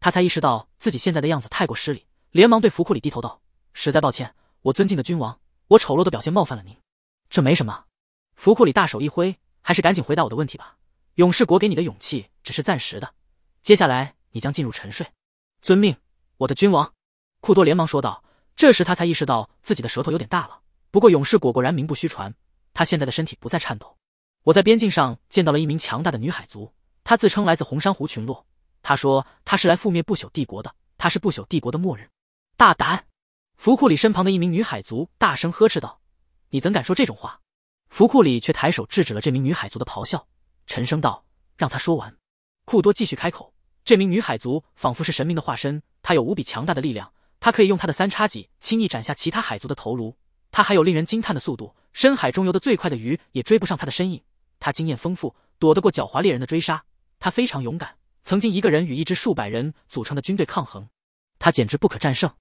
他才意识到自己现在的样子太过失礼，连忙对福库里低头道：“实在抱歉，我尊敬的君王，我丑陋的表现冒犯了您。”这没什么，福库里大手一挥，还是赶紧回答我的问题吧。勇士国给你的勇气只是暂时的，接下来你将进入沉睡。遵命，我的君王。库多连忙说道。这时他才意识到自己的舌头有点大了。不过勇士果果然名不虚传，他现在的身体不再颤抖。我在边境上见到了一名强大的女海族，她自称来自红珊瑚群落。她说她是来覆灭不朽帝国的，她是不朽帝国的末日。大胆！福库里身旁的一名女海族大声呵斥道。你怎敢说这种话？福库里却抬手制止了这名女海族的咆哮，沉声道：“让他说完。”库多继续开口。这名女海族仿佛是神明的化身，她有无比强大的力量，她可以用她的三叉戟轻易斩下其他海族的头颅。她还有令人惊叹的速度，深海中游得最快的鱼也追不上她的身影。她经验丰富，躲得过狡猾猎人的追杀。她非常勇敢，曾经一个人与一支数百人组成的军队抗衡，她简直不可战胜。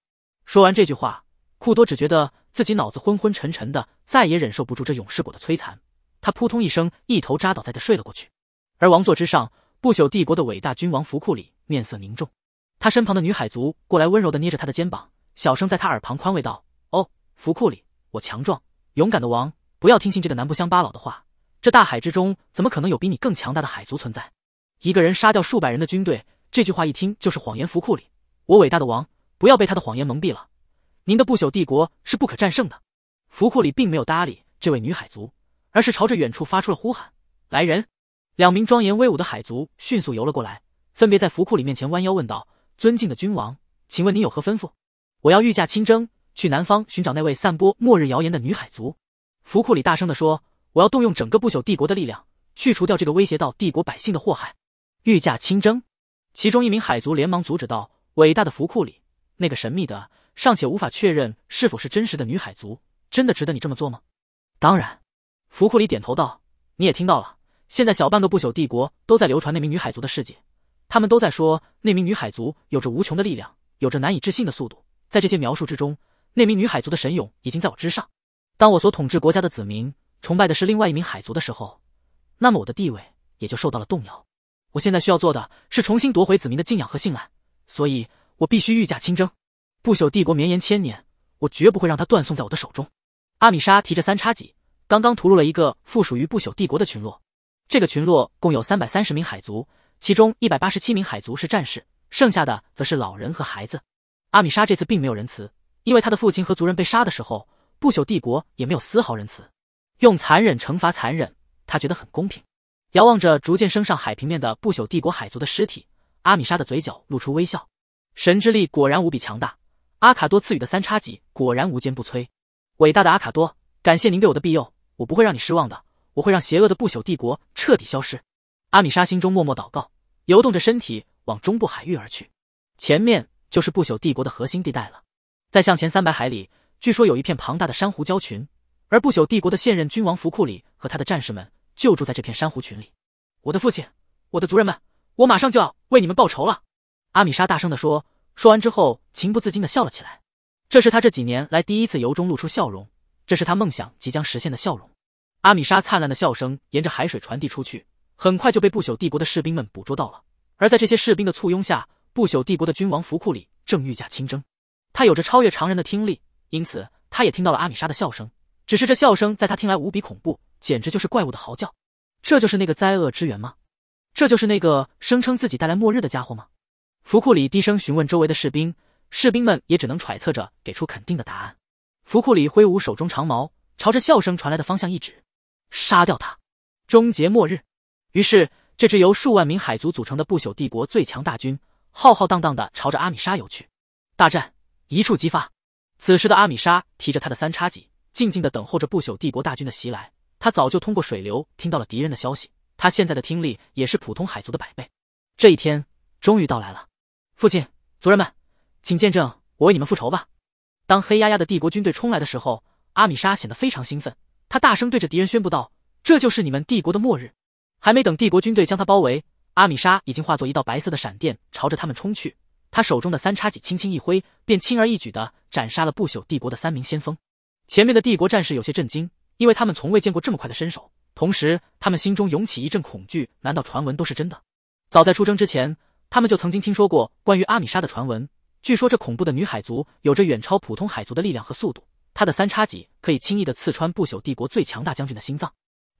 说完这句话，库多只觉得。自己脑子昏昏沉沉的，再也忍受不住这永世果的摧残，他扑通一声，一头扎倒在这睡了过去。而王座之上，不朽帝国的伟大君王福库里面色凝重，他身旁的女海族过来温柔的捏着他的肩膀，小声在他耳旁宽慰道：“哦，福库里，我强壮勇敢的王，不要听信这个南部乡巴佬的话。这大海之中，怎么可能有比你更强大的海族存在？一个人杀掉数百人的军队，这句话一听就是谎言。福库里，我伟大的王，不要被他的谎言蒙蔽了。”您的不朽帝国是不可战胜的。福库里并没有搭理这位女海族，而是朝着远处发出了呼喊：“来人！”两名庄严威武的海族迅速游了过来，分别在福库里面前弯腰问道：“尊敬的君王，请问您有何吩咐？”“我要御驾亲征，去南方寻找那位散播末日谣言的女海族。”福库里大声的说：“我要动用整个不朽帝国的力量，去除掉这个威胁到帝国百姓的祸害。”“御驾亲征？”其中一名海族连忙阻止道：“伟大的福库里，那个神秘的……”尚且无法确认是否是真实的女海族，真的值得你这么做吗？当然，福库里点头道：“你也听到了，现在小半个不朽帝国都在流传那名女海族的事迹，他们都在说那名女海族有着无穷的力量，有着难以置信的速度。在这些描述之中，那名女海族的神勇已经在我之上。当我所统治国家的子民崇拜的是另外一名海族的时候，那么我的地位也就受到了动摇。我现在需要做的是重新夺回子民的敬仰和信赖，所以我必须御驾亲征。”不朽帝国绵延千年，我绝不会让它断送在我的手中。阿米莎提着三叉戟，刚刚屠戮了一个附属于不朽帝国的群落。这个群落共有三百三十名海族，其中一百八十七名海族是战士，剩下的则是老人和孩子。阿米莎这次并没有仁慈，因为他的父亲和族人被杀的时候，不朽帝国也没有丝毫仁慈，用残忍惩罚残忍，他觉得很公平。遥望着逐渐升上海平面的不朽帝国海族的尸体，阿米莎的嘴角露出微笑。神之力果然无比强大。阿卡多赐予的三叉戟果然无坚不摧。伟大的阿卡多，感谢您对我的庇佑，我不会让你失望的。我会让邪恶的不朽帝国彻底消失。阿米莎心中默默祷告，游动着身体往中部海域而去。前面就是不朽帝国的核心地带了。再向前三百海里，据说有一片庞大的珊瑚礁群，而不朽帝国的现任君王福库里和他的战士们就住在这片珊瑚群里。我的父亲，我的族人们，我马上就要为你们报仇了！阿米莎大声地说。说完之后，情不自禁的笑了起来。这是他这几年来第一次由衷露出笑容，这是他梦想即将实现的笑容。阿米莎灿烂的笑声沿着海水传递出去，很快就被不朽帝国的士兵们捕捉到了。而在这些士兵的簇拥下，不朽帝国的君王福库里正御驾亲征。他有着超越常人的听力，因此他也听到了阿米莎的笑声。只是这笑声在他听来无比恐怖，简直就是怪物的嚎叫。这就是那个灾厄之源吗？这就是那个声称自己带来末日的家伙吗？福库里低声询问周围的士兵，士兵们也只能揣测着给出肯定的答案。福库里挥舞手中长矛，朝着笑声传来的方向一指：“杀掉他，终结末日！”于是，这支由数万名海族组成的不朽帝国最强大军，浩浩荡荡的朝着阿米莎游去。大战一触即发。此时的阿米莎提着他的三叉戟，静静的等候着不朽帝国大军的袭来。他早就通过水流听到了敌人的消息，他现在的听力也是普通海族的百倍。这一天终于到来了。父亲，族人们，请见证我为你们复仇吧！当黑压压的帝国军队冲来的时候，阿米莎显得非常兴奋，他大声对着敌人宣布道：“这就是你们帝国的末日！”还没等帝国军队将他包围，阿米莎已经化作一道白色的闪电，朝着他们冲去。他手中的三叉戟轻轻一挥，便轻而易举的斩杀了不朽帝国的三名先锋。前面的帝国战士有些震惊，因为他们从未见过这么快的身手，同时他们心中涌起一阵恐惧：难道传闻都是真的？早在出征之前。他们就曾经听说过关于阿米莎的传闻，据说这恐怖的女海族有着远超普通海族的力量和速度，她的三叉戟可以轻易的刺穿不朽帝国最强大将军的心脏。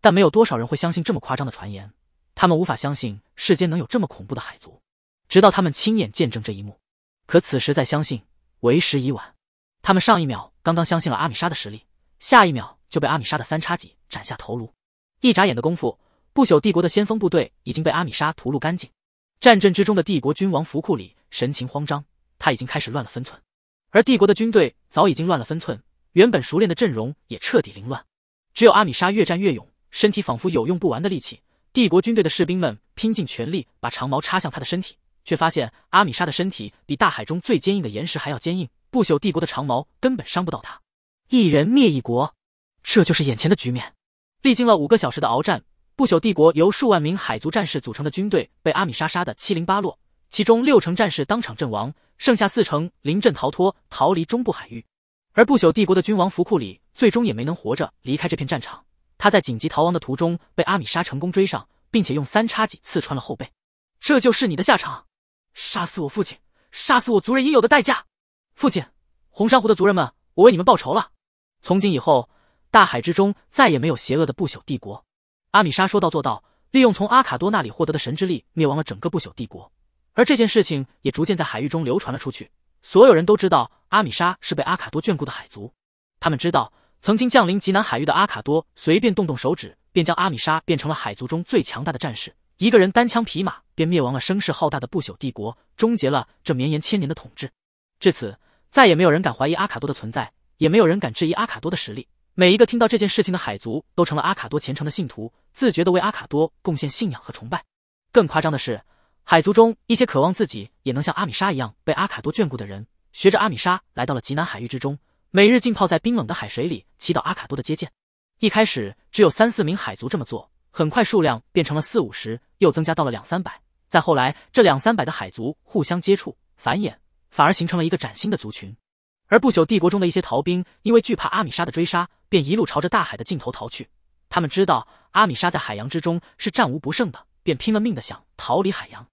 但没有多少人会相信这么夸张的传言，他们无法相信世间能有这么恐怖的海族，直到他们亲眼见证这一幕。可此时再相信，为时已晚。他们上一秒刚刚相信了阿米莎的实力，下一秒就被阿米莎的三叉戟斩下头颅。一眨眼的功夫，不朽帝国的先锋部队已经被阿米莎屠戮干净。战阵之中的帝国君王福库里神情慌张，他已经开始乱了分寸，而帝国的军队早已经乱了分寸，原本熟练的阵容也彻底凌乱。只有阿米莎越战越勇，身体仿佛有用不完的力气。帝国军队的士兵们拼尽全力把长矛插向他的身体，却发现阿米莎的身体比大海中最坚硬的岩石还要坚硬，不朽帝国的长矛根本伤不到他。一人灭一国，这就是眼前的局面。历经了五个小时的鏖战。不朽帝国由数万名海族战士组成的军队被阿米莎杀得七零八落，其中六成战士当场阵亡，剩下四成临阵逃脱，逃离中部海域。而不朽帝国的君王福库里最终也没能活着离开这片战场。他在紧急逃亡的途中被阿米莎成功追上，并且用三叉戟刺穿了后背。这就是你的下场！杀死我父亲，杀死我族人应有的代价。父亲，红珊瑚的族人们，我为你们报仇了。从今以后，大海之中再也没有邪恶的不朽帝国。阿米莎说到做到，利用从阿卡多那里获得的神之力，灭亡了整个不朽帝国。而这件事情也逐渐在海域中流传了出去，所有人都知道阿米莎是被阿卡多眷顾的海族。他们知道，曾经降临极南海域的阿卡多，随便动动手指，便将阿米莎变成了海族中最强大的战士，一个人单枪匹马便灭亡了声势浩大的不朽帝国，终结了这绵延千年的统治。至此，再也没有人敢怀疑阿卡多的存在，也没有人敢质疑阿卡多的实力。每一个听到这件事情的海族都成了阿卡多虔诚的信徒，自觉的为阿卡多贡献信仰和崇拜。更夸张的是，海族中一些渴望自己也能像阿米莎一样被阿卡多眷顾的人，学着阿米莎来到了极南海域之中，每日浸泡在冰冷的海水里祈祷阿卡多的接见。一开始只有三四名海族这么做，很快数量变成了四五十，又增加到了两三百。再后来，这两三百的海族互相接触、繁衍，反而形成了一个崭新的族群。而不朽帝国中的一些逃兵，因为惧怕阿米莎的追杀，便一路朝着大海的尽头逃去。他们知道阿米莎在海洋之中是战无不胜的，便拼了命的想逃离海洋。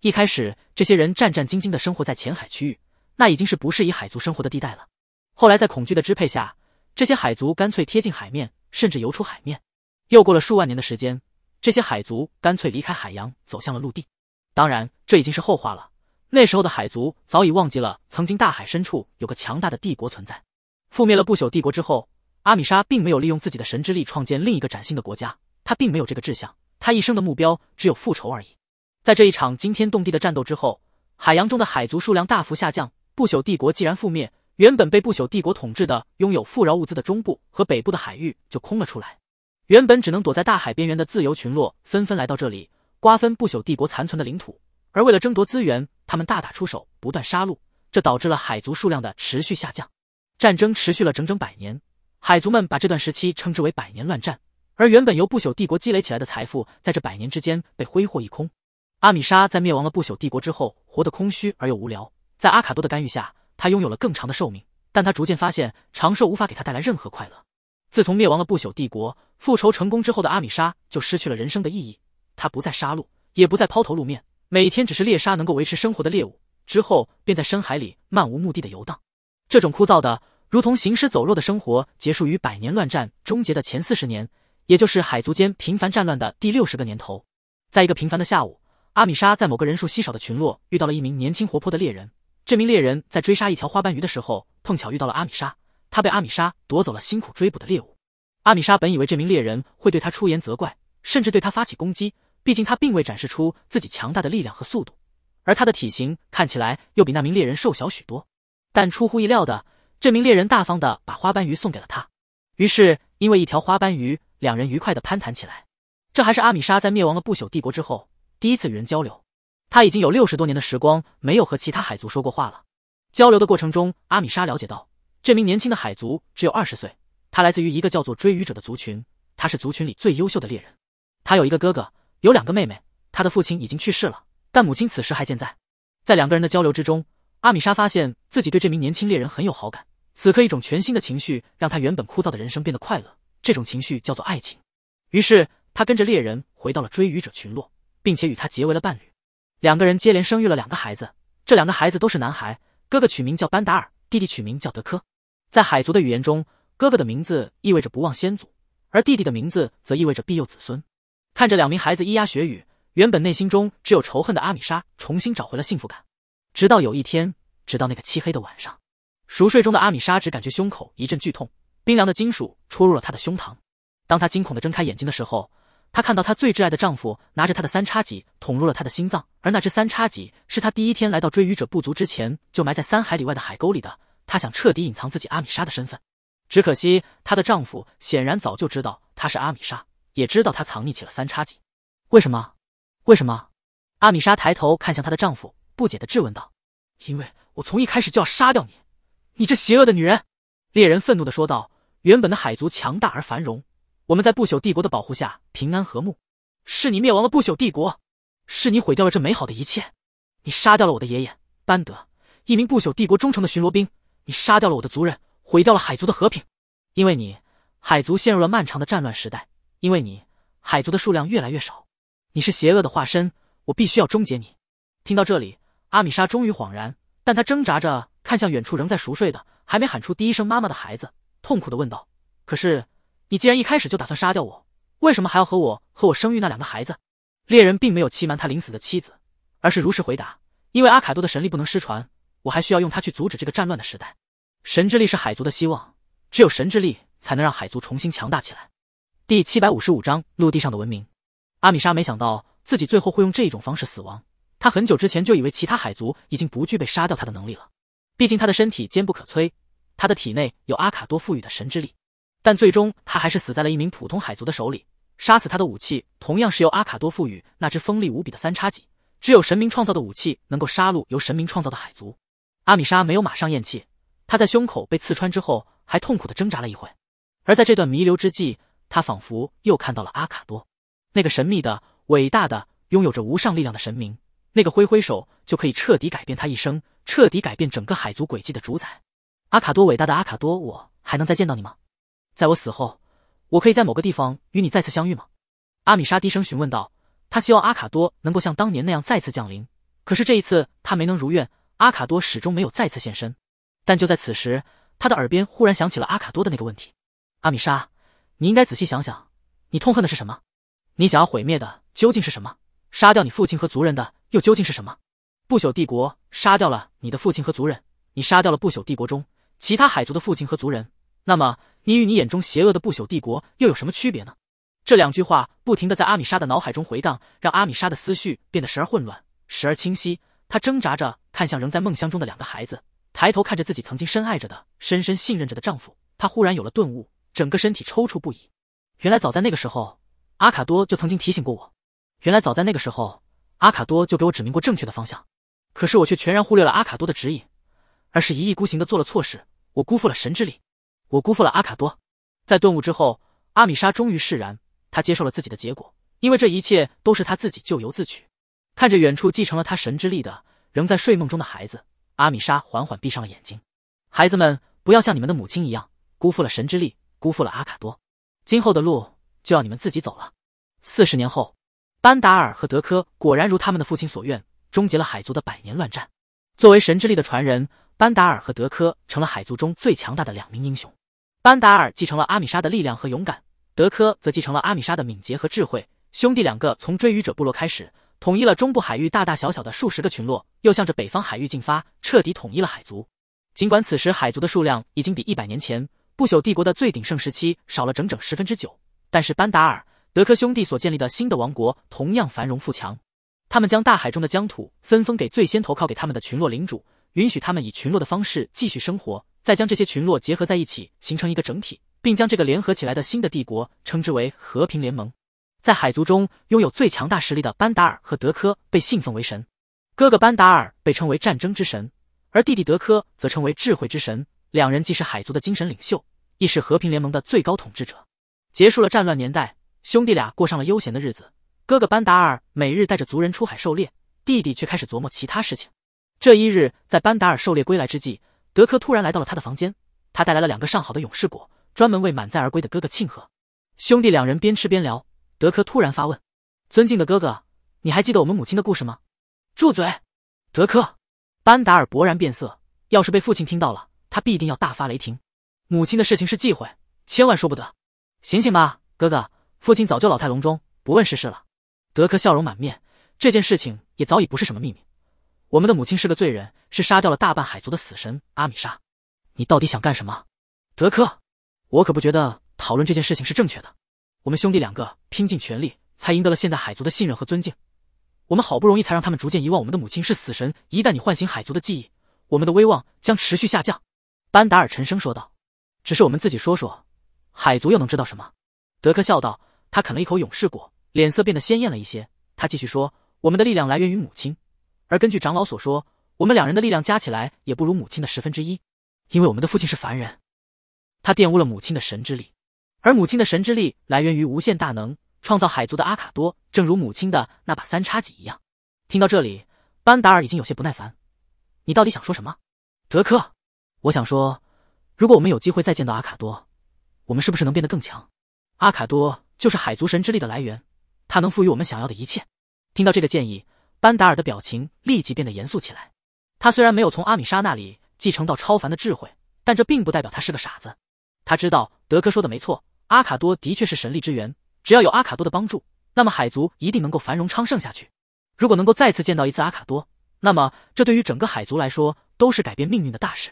一开始，这些人战战兢兢的生活在浅海区域，那已经是不适宜海族生活的地带了。后来，在恐惧的支配下，这些海族干脆贴近海面，甚至游出海面。又过了数万年的时间，这些海族干脆离开海洋，走向了陆地。当然，这已经是后话了。那时候的海族早已忘记了曾经大海深处有个强大的帝国存在。覆灭了不朽帝国之后，阿米莎并没有利用自己的神之力创建另一个崭新的国家，他并没有这个志向。他一生的目标只有复仇而已。在这一场惊天动地的战斗之后，海洋中的海族数量大幅下降。不朽帝国既然覆灭，原本被不朽帝国统治的拥有富饶物资的中部和北部的海域就空了出来。原本只能躲在大海边缘的自由群落纷纷来到这里，瓜分不朽帝国残存的领土。而为了争夺资源。他们大打出手，不断杀戮，这导致了海族数量的持续下降。战争持续了整整百年，海族们把这段时期称之为“百年乱战”。而原本由不朽帝国积累起来的财富，在这百年之间被挥霍一空。阿米莎在灭亡了不朽帝国之后，活得空虚而又无聊。在阿卡多的干预下，他拥有了更长的寿命，但他逐渐发现长寿无法给他带来任何快乐。自从灭亡了不朽帝国，复仇成功之后的阿米莎就失去了人生的意义。他不再杀戮，也不再抛头露面。每天只是猎杀能够维持生活的猎物，之后便在深海里漫无目的的游荡。这种枯燥的，如同行尸走肉的生活，结束于百年乱战终结的前四十年，也就是海族间频繁战乱的第六十个年头。在一个平凡的下午，阿米莎在某个人数稀少的群落遇到了一名年轻活泼的猎人。这名猎人在追杀一条花斑鱼的时候，碰巧遇到了阿米莎，他被阿米莎夺走了辛苦追捕的猎物。阿米莎本以为这名猎人会对他出言责怪，甚至对他发起攻击。毕竟他并未展示出自己强大的力量和速度，而他的体型看起来又比那名猎人瘦小许多。但出乎意料的，这名猎人大方的把花斑鱼送给了他。于是因为一条花斑鱼，两人愉快的攀谈起来。这还是阿米莎在灭亡了不朽帝国之后第一次与人交流。他已经有六十多年的时光没有和其他海族说过话了。交流的过程中，阿米莎了解到，这名年轻的海族只有二十岁，他来自于一个叫做追鱼者的族群，他是族群里最优秀的猎人。他有一个哥哥。有两个妹妹，她的父亲已经去世了，但母亲此时还健在。在两个人的交流之中，阿米莎发现自己对这名年轻猎人很有好感。此刻，一种全新的情绪让她原本枯燥的人生变得快乐。这种情绪叫做爱情。于是，她跟着猎人回到了追鱼者群落，并且与他结为了伴侣。两个人接连生育了两个孩子，这两个孩子都是男孩。哥哥取名叫班达尔，弟弟取名叫德科。在海族的语言中，哥哥的名字意味着不忘先祖，而弟弟的名字则意味着庇佑子孙。看着两名孩子咿呀学语，原本内心中只有仇恨的阿米莎重新找回了幸福感。直到有一天，直到那个漆黑的晚上，熟睡中的阿米莎只感觉胸口一阵剧痛，冰凉的金属戳入了她的胸膛。当她惊恐的睁开眼睛的时候，她看到她最挚爱的丈夫拿着她的三叉戟捅入了她的心脏，而那只三叉戟是她第一天来到追鱼者部族之前就埋在三海里外的海沟里的。她想彻底隐藏自己阿米莎的身份，只可惜她的丈夫显然早就知道她是阿米莎。也知道他藏匿起了三叉戟，为什么？为什么？阿米莎抬头看向她的丈夫，不解的质问道：“因为我从一开始就要杀掉你，你这邪恶的女人！”猎人愤怒的说道：“原本的海族强大而繁荣，我们在不朽帝国的保护下平安和睦。是你灭亡了不朽帝国，是你毁掉了这美好的一切。你杀掉了我的爷爷班德，一名不朽帝国忠诚的巡逻兵。你杀掉了我的族人，毁掉了海族的和平。因为你，海族陷入了漫长的战乱时代。”因为你，海族的数量越来越少。你是邪恶的化身，我必须要终结你。听到这里，阿米莎终于恍然，但她挣扎着看向远处仍在熟睡的、还没喊出第一声妈妈的孩子，痛苦的问道：“可是，你既然一开始就打算杀掉我，为什么还要和我和我生育那两个孩子？”猎人并没有欺瞒他临死的妻子，而是如实回答：“因为阿卡多的神力不能失传，我还需要用它去阻止这个战乱的时代。神之力是海族的希望，只有神之力才能让海族重新强大起来。”第七百五十五章陆地上的文明。阿米莎没想到自己最后会用这种方式死亡。他很久之前就以为其他海族已经不具备杀掉他的能力了，毕竟他的身体坚不可摧，他的体内有阿卡多赋予的神之力。但最终他还是死在了一名普通海族的手里。杀死他的武器同样是由阿卡多赋予那只锋利无比的三叉戟。只有神明创造的武器能够杀戮由神明创造的海族。阿米莎没有马上咽气，他在胸口被刺穿之后还痛苦的挣扎了一会。而在这段弥留之际。他仿佛又看到了阿卡多，那个神秘的、伟大的、拥有着无上力量的神明，那个挥挥手就可以彻底改变他一生、彻底改变整个海族轨迹的主宰。阿卡多，伟大的阿卡多，我还能再见到你吗？在我死后，我可以在某个地方与你再次相遇吗？阿米莎低声询问道。他希望阿卡多能够像当年那样再次降临，可是这一次他没能如愿，阿卡多始终没有再次现身。但就在此时，他的耳边忽然响起了阿卡多的那个问题：阿米莎。你应该仔细想想，你痛恨的是什么？你想要毁灭的究竟是什么？杀掉你父亲和族人的又究竟是什么？不朽帝国杀掉了你的父亲和族人，你杀掉了不朽帝国中其他海族的父亲和族人，那么你与你眼中邪恶的不朽帝国又有什么区别呢？这两句话不停的在阿米莎的脑海中回荡，让阿米莎的思绪变得时而混乱，时而清晰。她挣扎着看向仍在梦乡中的两个孩子，抬头看着自己曾经深爱着的、深深信任着的丈夫，她忽然有了顿悟。整个身体抽搐不已。原来早在那个时候，阿卡多就曾经提醒过我。原来早在那个时候，阿卡多就给我指明过正确的方向。可是我却全然忽略了阿卡多的指引，而是一意孤行的做了错事。我辜负了神之力，我辜负了阿卡多。在顿悟之后，阿米莎终于释然，她接受了自己的结果，因为这一切都是她自己咎由自取。看着远处继承了她神之力的仍在睡梦中的孩子，阿米莎缓缓闭上了眼睛。孩子们，不要像你们的母亲一样辜负了神之力。辜负了阿卡多，今后的路就要你们自己走了。四十年后，班达尔和德科果然如他们的父亲所愿，终结了海族的百年乱战。作为神之力的传人，班达尔和德科成了海族中最强大的两名英雄。班达尔继承了阿米莎的力量和勇敢，德科则继承了阿米莎的敏捷和智慧。兄弟两个从追鱼者部落开始，统一了中部海域大大小小的数十个群落，又向着北方海域进发，彻底统一了海族。尽管此时海族的数量已经比一百年前。不朽帝国的最鼎盛时期少了整整十分之九，但是班达尔德科兄弟所建立的新的王国同样繁荣富强。他们将大海中的疆土分封给最先投靠给他们的群落领主，允许他们以群落的方式继续生活，再将这些群落结合在一起，形成一个整体，并将这个联合起来的新的帝国称之为和平联盟。在海族中，拥有最强大实力的班达尔和德科被信奉为神。哥哥班达尔被称为战争之神，而弟弟德科则称为智慧之神。两人既是海族的精神领袖，亦是和平联盟的最高统治者。结束了战乱年代，兄弟俩过上了悠闲的日子。哥哥班达尔每日带着族人出海狩猎，弟弟却开始琢磨其他事情。这一日，在班达尔狩猎归来之际，德科突然来到了他的房间。他带来了两个上好的勇士果，专门为满载而归的哥哥庆贺。兄弟两人边吃边聊，德科突然发问：“尊敬的哥哥，你还记得我们母亲的故事吗？”住嘴！德科班达尔勃然变色，要是被父亲听到了。他必定要大发雷霆，母亲的事情是忌讳，千万说不得。醒醒吧，哥哥！父亲早就老态龙钟，不问世事了。德克笑容满面，这件事情也早已不是什么秘密。我们的母亲是个罪人，是杀掉了大半海族的死神阿米莎。你到底想干什么，德克？我可不觉得讨论这件事情是正确的。我们兄弟两个拼尽全力，才赢得了现在海族的信任和尊敬。我们好不容易才让他们逐渐遗忘我们的母亲是死神。一旦你唤醒海族的记忆，我们的威望将持续下降。班达尔沉声说道：“只是我们自己说说，海族又能知道什么？”德克笑道。他啃了一口勇士果，脸色变得鲜艳了一些。他继续说：“我们的力量来源于母亲，而根据长老所说，我们两人的力量加起来也不如母亲的十分之一，因为我们的父亲是凡人，他玷污了母亲的神之力，而母亲的神之力来源于无限大能，创造海族的阿卡多，正如母亲的那把三叉戟一样。”听到这里，班达尔已经有些不耐烦：“你到底想说什么，德克，我想说，如果我们有机会再见到阿卡多，我们是不是能变得更强？阿卡多就是海族神之力的来源，他能赋予我们想要的一切。听到这个建议，班达尔的表情立即变得严肃起来。他虽然没有从阿米莎那里继承到超凡的智慧，但这并不代表他是个傻子。他知道德科说的没错，阿卡多的确是神力之源。只要有阿卡多的帮助，那么海族一定能够繁荣昌盛下去。如果能够再次见到一次阿卡多，那么这对于整个海族来说都是改变命运的大事。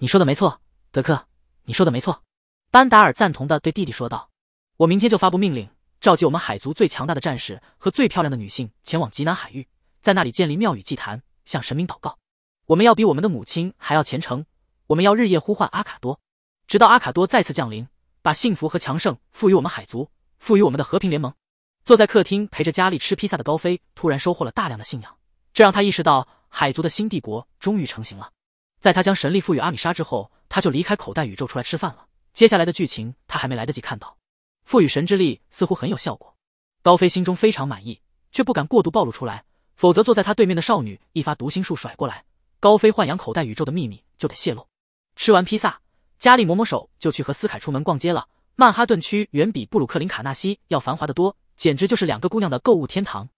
你说的没错，德克，你说的没错。班达尔赞同的对弟弟说道：“我明天就发布命令，召集我们海族最强大的战士和最漂亮的女性前往极南海域，在那里建立庙宇祭坛，向神明祷告。我们要比我们的母亲还要虔诚，我们要日夜呼唤阿卡多，直到阿卡多再次降临，把幸福和强盛赋予我们海族，赋予我们的和平联盟。”坐在客厅陪着佳丽吃披萨的高飞突然收获了大量的信仰，这让他意识到海族的新帝国终于成型了。在他将神力赋予阿米莎之后，他就离开口袋宇宙出来吃饭了。接下来的剧情他还没来得及看到，赋予神之力似乎很有效果。高飞心中非常满意，却不敢过度暴露出来，否则坐在他对面的少女一发读心术甩过来，高飞豢养口袋宇宙的秘密就得泄露。吃完披萨，佳丽抹抹手就去和斯凯出门逛街了。曼哈顿区远比布鲁克林卡纳西要繁华的多，简直就是两个姑娘的购物天堂。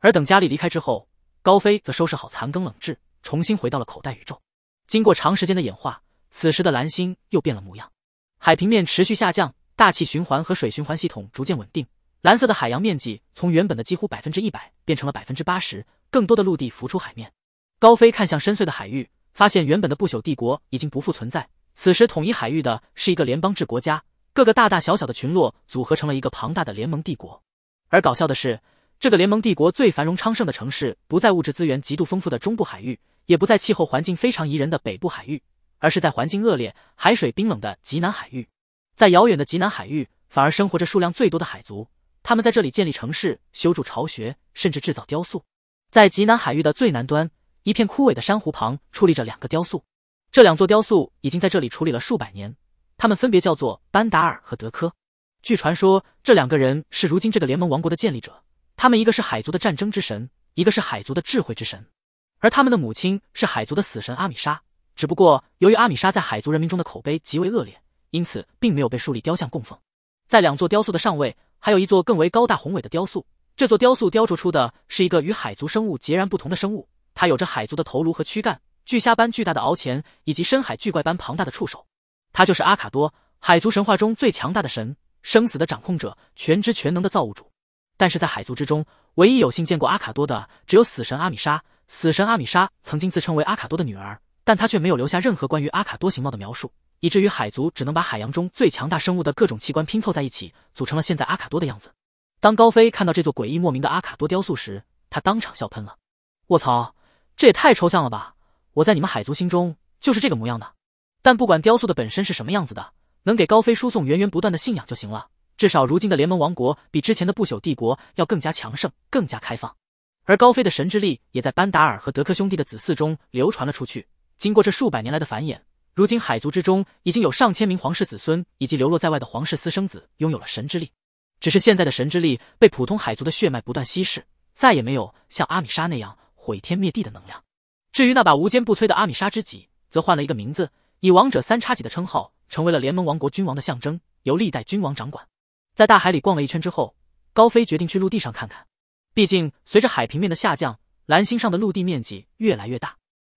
而等佳丽离开之后，高飞则收拾好残羹冷炙，重新回到了口袋宇宙。经过长时间的演化，此时的蓝星又变了模样。海平面持续下降，大气循环和水循环系统逐渐稳定。蓝色的海洋面积从原本的几乎百分之一百变成了百分之八十，更多的陆地浮出海面。高飞看向深邃的海域，发现原本的不朽帝国已经不复存在。此时统一海域的是一个联邦制国家，各个大大小小的群落组合成了一个庞大的联盟帝国。而搞笑的是，这个联盟帝国最繁荣昌盛的城市不在物质资源极度丰富的中部海域。也不在气候环境非常宜人的北部海域，而是在环境恶劣、海水冰冷的极南海域。在遥远的极南海域，反而生活着数量最多的海族。他们在这里建立城市、修筑巢穴，甚至制造雕塑。在极南海域的最南端，一片枯萎的珊瑚旁矗立着两个雕塑。这两座雕塑已经在这里矗立了数百年。他们分别叫做班达尔和德科。据传说，这两个人是如今这个联盟王国的建立者。他们一个是海族的战争之神，一个是海族的智慧之神。而他们的母亲是海族的死神阿米莎，只不过由于阿米莎在海族人民中的口碑极为恶劣，因此并没有被树立雕像供奉。在两座雕塑的上位，还有一座更为高大宏伟的雕塑。这座雕塑雕琢出的是一个与海族生物截然不同的生物，它有着海族的头颅和躯干，巨虾般巨大的鳌钳，以及深海巨怪般庞大的触手。它就是阿卡多，海族神话中最强大的神，生死的掌控者，全知全能的造物主。但是在海族之中，唯一有幸见过阿卡多的，只有死神阿米莎。死神阿米莎曾经自称为阿卡多的女儿，但她却没有留下任何关于阿卡多形貌的描述，以至于海族只能把海洋中最强大生物的各种器官拼凑在一起，组成了现在阿卡多的样子。当高飞看到这座诡异莫名的阿卡多雕塑时，他当场笑喷了。卧槽，这也太抽象了吧！我在你们海族心中就是这个模样的。但不管雕塑的本身是什么样子的，能给高飞输送源源不断的信仰就行了。至少如今的联盟王国比之前的不朽帝国要更加强盛、更加开放。而高飞的神之力也在班达尔和德克兄弟的子嗣中流传了出去。经过这数百年来的繁衍，如今海族之中已经有上千名皇室子孙以及流落在外的皇室私生子拥有了神之力。只是现在的神之力被普通海族的血脉不断稀释，再也没有像阿米莎那样毁天灭地的能量。至于那把无坚不摧的阿米莎之戟，则换了一个名字，以王者三叉戟的称号成为了联盟王国君王的象征，由历代君王掌管。在大海里逛了一圈之后，高飞决定去陆地上看看。毕竟，随着海平面的下降，蓝星上的陆地面积越来越大。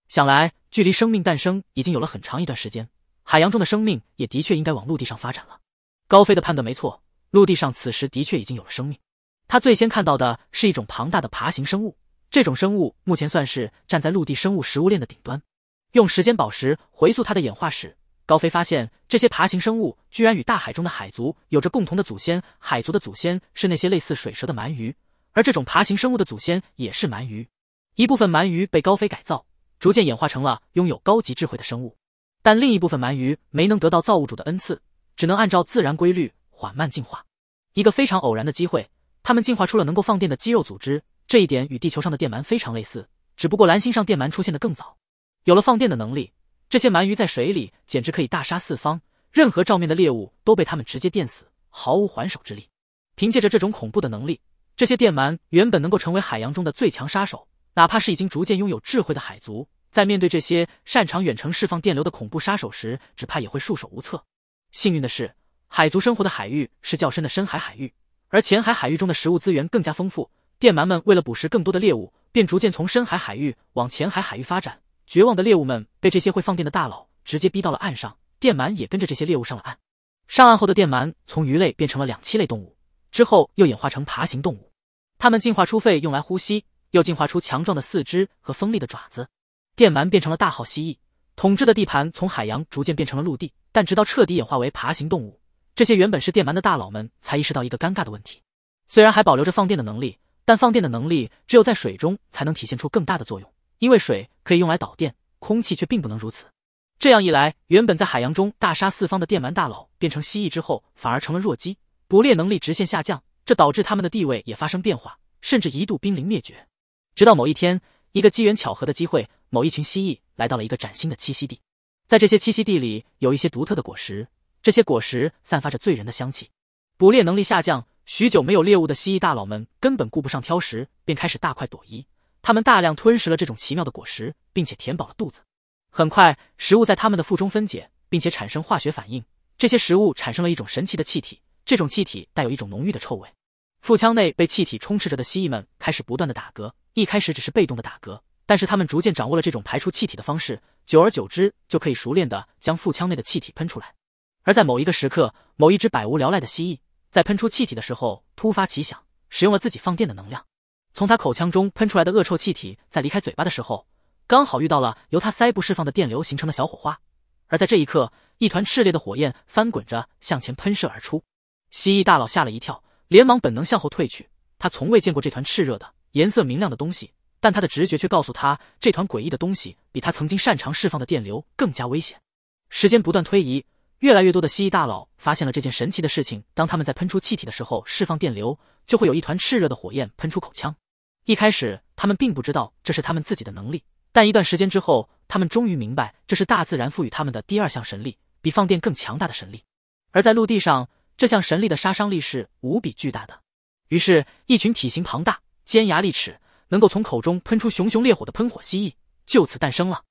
想来，距离生命诞生已经有了很长一段时间，海洋中的生命也的确应该往陆地上发展了。高飞的判断没错，陆地上此时的确已经有了生命。他最先看到的是一种庞大的爬行生物，这种生物目前算是站在陆地生物食物链的顶端。用时间宝石回溯它的演化史，高飞发现，这些爬行生物居然与大海中的海族有着共同的祖先。海族的祖先是那些类似水蛇的鳗鱼。而这种爬行生物的祖先也是鳗鱼，一部分鳗鱼被高飞改造，逐渐演化成了拥有高级智慧的生物，但另一部分鳗鱼没能得到造物主的恩赐，只能按照自然规律缓慢进化。一个非常偶然的机会，它们进化出了能够放电的肌肉组织，这一点与地球上的电鳗非常类似，只不过蓝星上电鳗出现的更早。有了放电的能力，这些鳗鱼在水里简直可以大杀四方，任何照面的猎物都被它们直接电死，毫无还手之力。凭借着这种恐怖的能力。这些电鳗原本能够成为海洋中的最强杀手，哪怕是已经逐渐拥有智慧的海族，在面对这些擅长远程释放电流的恐怖杀手时，只怕也会束手无策。幸运的是，海族生活的海域是较深的深海海域，而浅海海域中的食物资源更加丰富。电鳗们为了捕食更多的猎物，便逐渐从深海海域往浅海海域发展。绝望的猎物们被这些会放电的大佬直接逼到了岸上，电鳗也跟着这些猎物上了岸。上岸后的电鳗从鱼类变成了两栖类动物。之后又演化成爬行动物，它们进化出肺用来呼吸，又进化出强壮的四肢和锋利的爪子。电鳗变成了大号蜥蜴，统治的地盘从海洋逐渐变成了陆地。但直到彻底演化为爬行动物，这些原本是电鳗的大佬们才意识到一个尴尬的问题：虽然还保留着放电的能力，但放电的能力只有在水中才能体现出更大的作用，因为水可以用来导电，空气却并不能如此。这样一来，原本在海洋中大杀四方的电鳗大佬变成蜥蜴之后，反而成了弱鸡。捕猎能力直线下降，这导致他们的地位也发生变化，甚至一度濒临灭绝。直到某一天，一个机缘巧合的机会，某一群蜥蜴来到了一个崭新的栖息地。在这些栖息地里，有一些独特的果实，这些果实散发着醉人的香气。捕猎能力下降，许久没有猎物的蜥蜴大佬们根本顾不上挑食，便开始大快朵颐。他们大量吞食了这种奇妙的果实，并且填饱了肚子。很快，食物在他们的腹中分解，并且产生化学反应，这些食物产生了一种神奇的气体。这种气体带有一种浓郁的臭味，腹腔内被气体充斥着的蜥蜴们开始不断的打嗝。一开始只是被动的打嗝，但是它们逐渐掌握了这种排出气体的方式，久而久之就可以熟练的将腹腔内的气体喷出来。而在某一个时刻，某一只百无聊赖的蜥蜴在喷出气体的时候突发奇想，使用了自己放电的能量，从他口腔中喷出来的恶臭气体在离开嘴巴的时候，刚好遇到了由他腮部释放的电流形成的小火花，而在这一刻，一团炽烈的火焰翻滚着向前喷射而出。蜥蜴大佬吓了一跳，连忙本能向后退去。他从未见过这团炽热的、颜色明亮的东西，但他的直觉却告诉他，这团诡异的东西比他曾经擅长释放的电流更加危险。时间不断推移，越来越多的蜥蜴大佬发现了这件神奇的事情。当他们在喷出气体的时候，释放电流，就会有一团炽热的火焰喷出口腔。一开始，他们并不知道这是他们自己的能力，但一段时间之后，他们终于明白这是大自然赋予他们的第二项神力，比放电更强大的神力。而在陆地上，这项神力的杀伤力是无比巨大的，于是，一群体型庞大、尖牙利齿、能够从口中喷出熊熊烈火的喷火蜥蜴就此诞生了。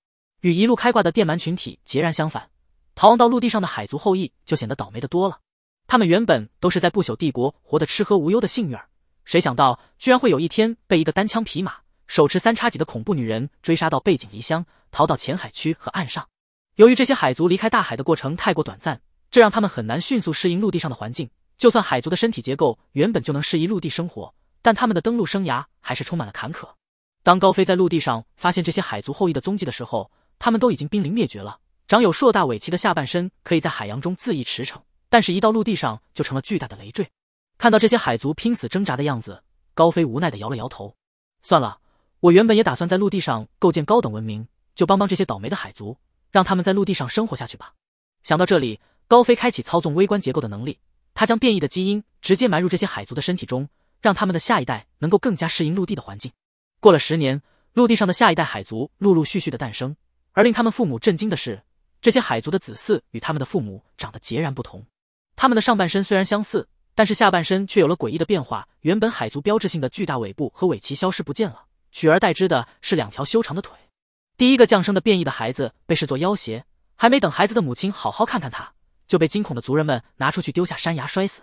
与一路开挂的电鳗群体截然相反，逃亡到陆地上的海族后裔就显得倒霉的多了。他们原本都是在不朽帝国活得吃喝无忧的幸运儿，谁想到居然会有一天被一个单枪匹马、手持三叉戟的恐怖女人追杀到背井离乡，逃到浅海区和岸上。由于这些海族离开大海的过程太过短暂，这让他们很难迅速适应陆地上的环境。就算海族的身体结构原本就能适宜陆地生活，但他们的登陆生涯还是充满了坎坷。当高飞在陆地上发现这些海族后裔的踪迹的时候，他们都已经濒临灭绝了。长有硕大尾鳍的下半身可以在海洋中恣意驰骋，但是一到陆地上就成了巨大的累赘。看到这些海族拼死挣扎的样子，高飞无奈地摇了摇头。算了，我原本也打算在陆地上构建高等文明，就帮帮这些倒霉的海族，让他们在陆地上生活下去吧。想到这里。高飞开启操纵微观结构的能力，他将变异的基因直接埋入这些海族的身体中，让他们的下一代能够更加适应陆地的环境。过了十年，陆地上的下一代海族陆陆续续的诞生，而令他们父母震惊的是，这些海族的子嗣与他们的父母长得截然不同。他们的上半身虽然相似，但是下半身却有了诡异的变化。原本海族标志性的巨大尾部和尾鳍消失不见了，取而代之的是两条修长的腿。第一个降生的变异的孩子被视作妖邪，还没等孩子的母亲好好看看他。就被惊恐的族人们拿出去丢下山崖摔死。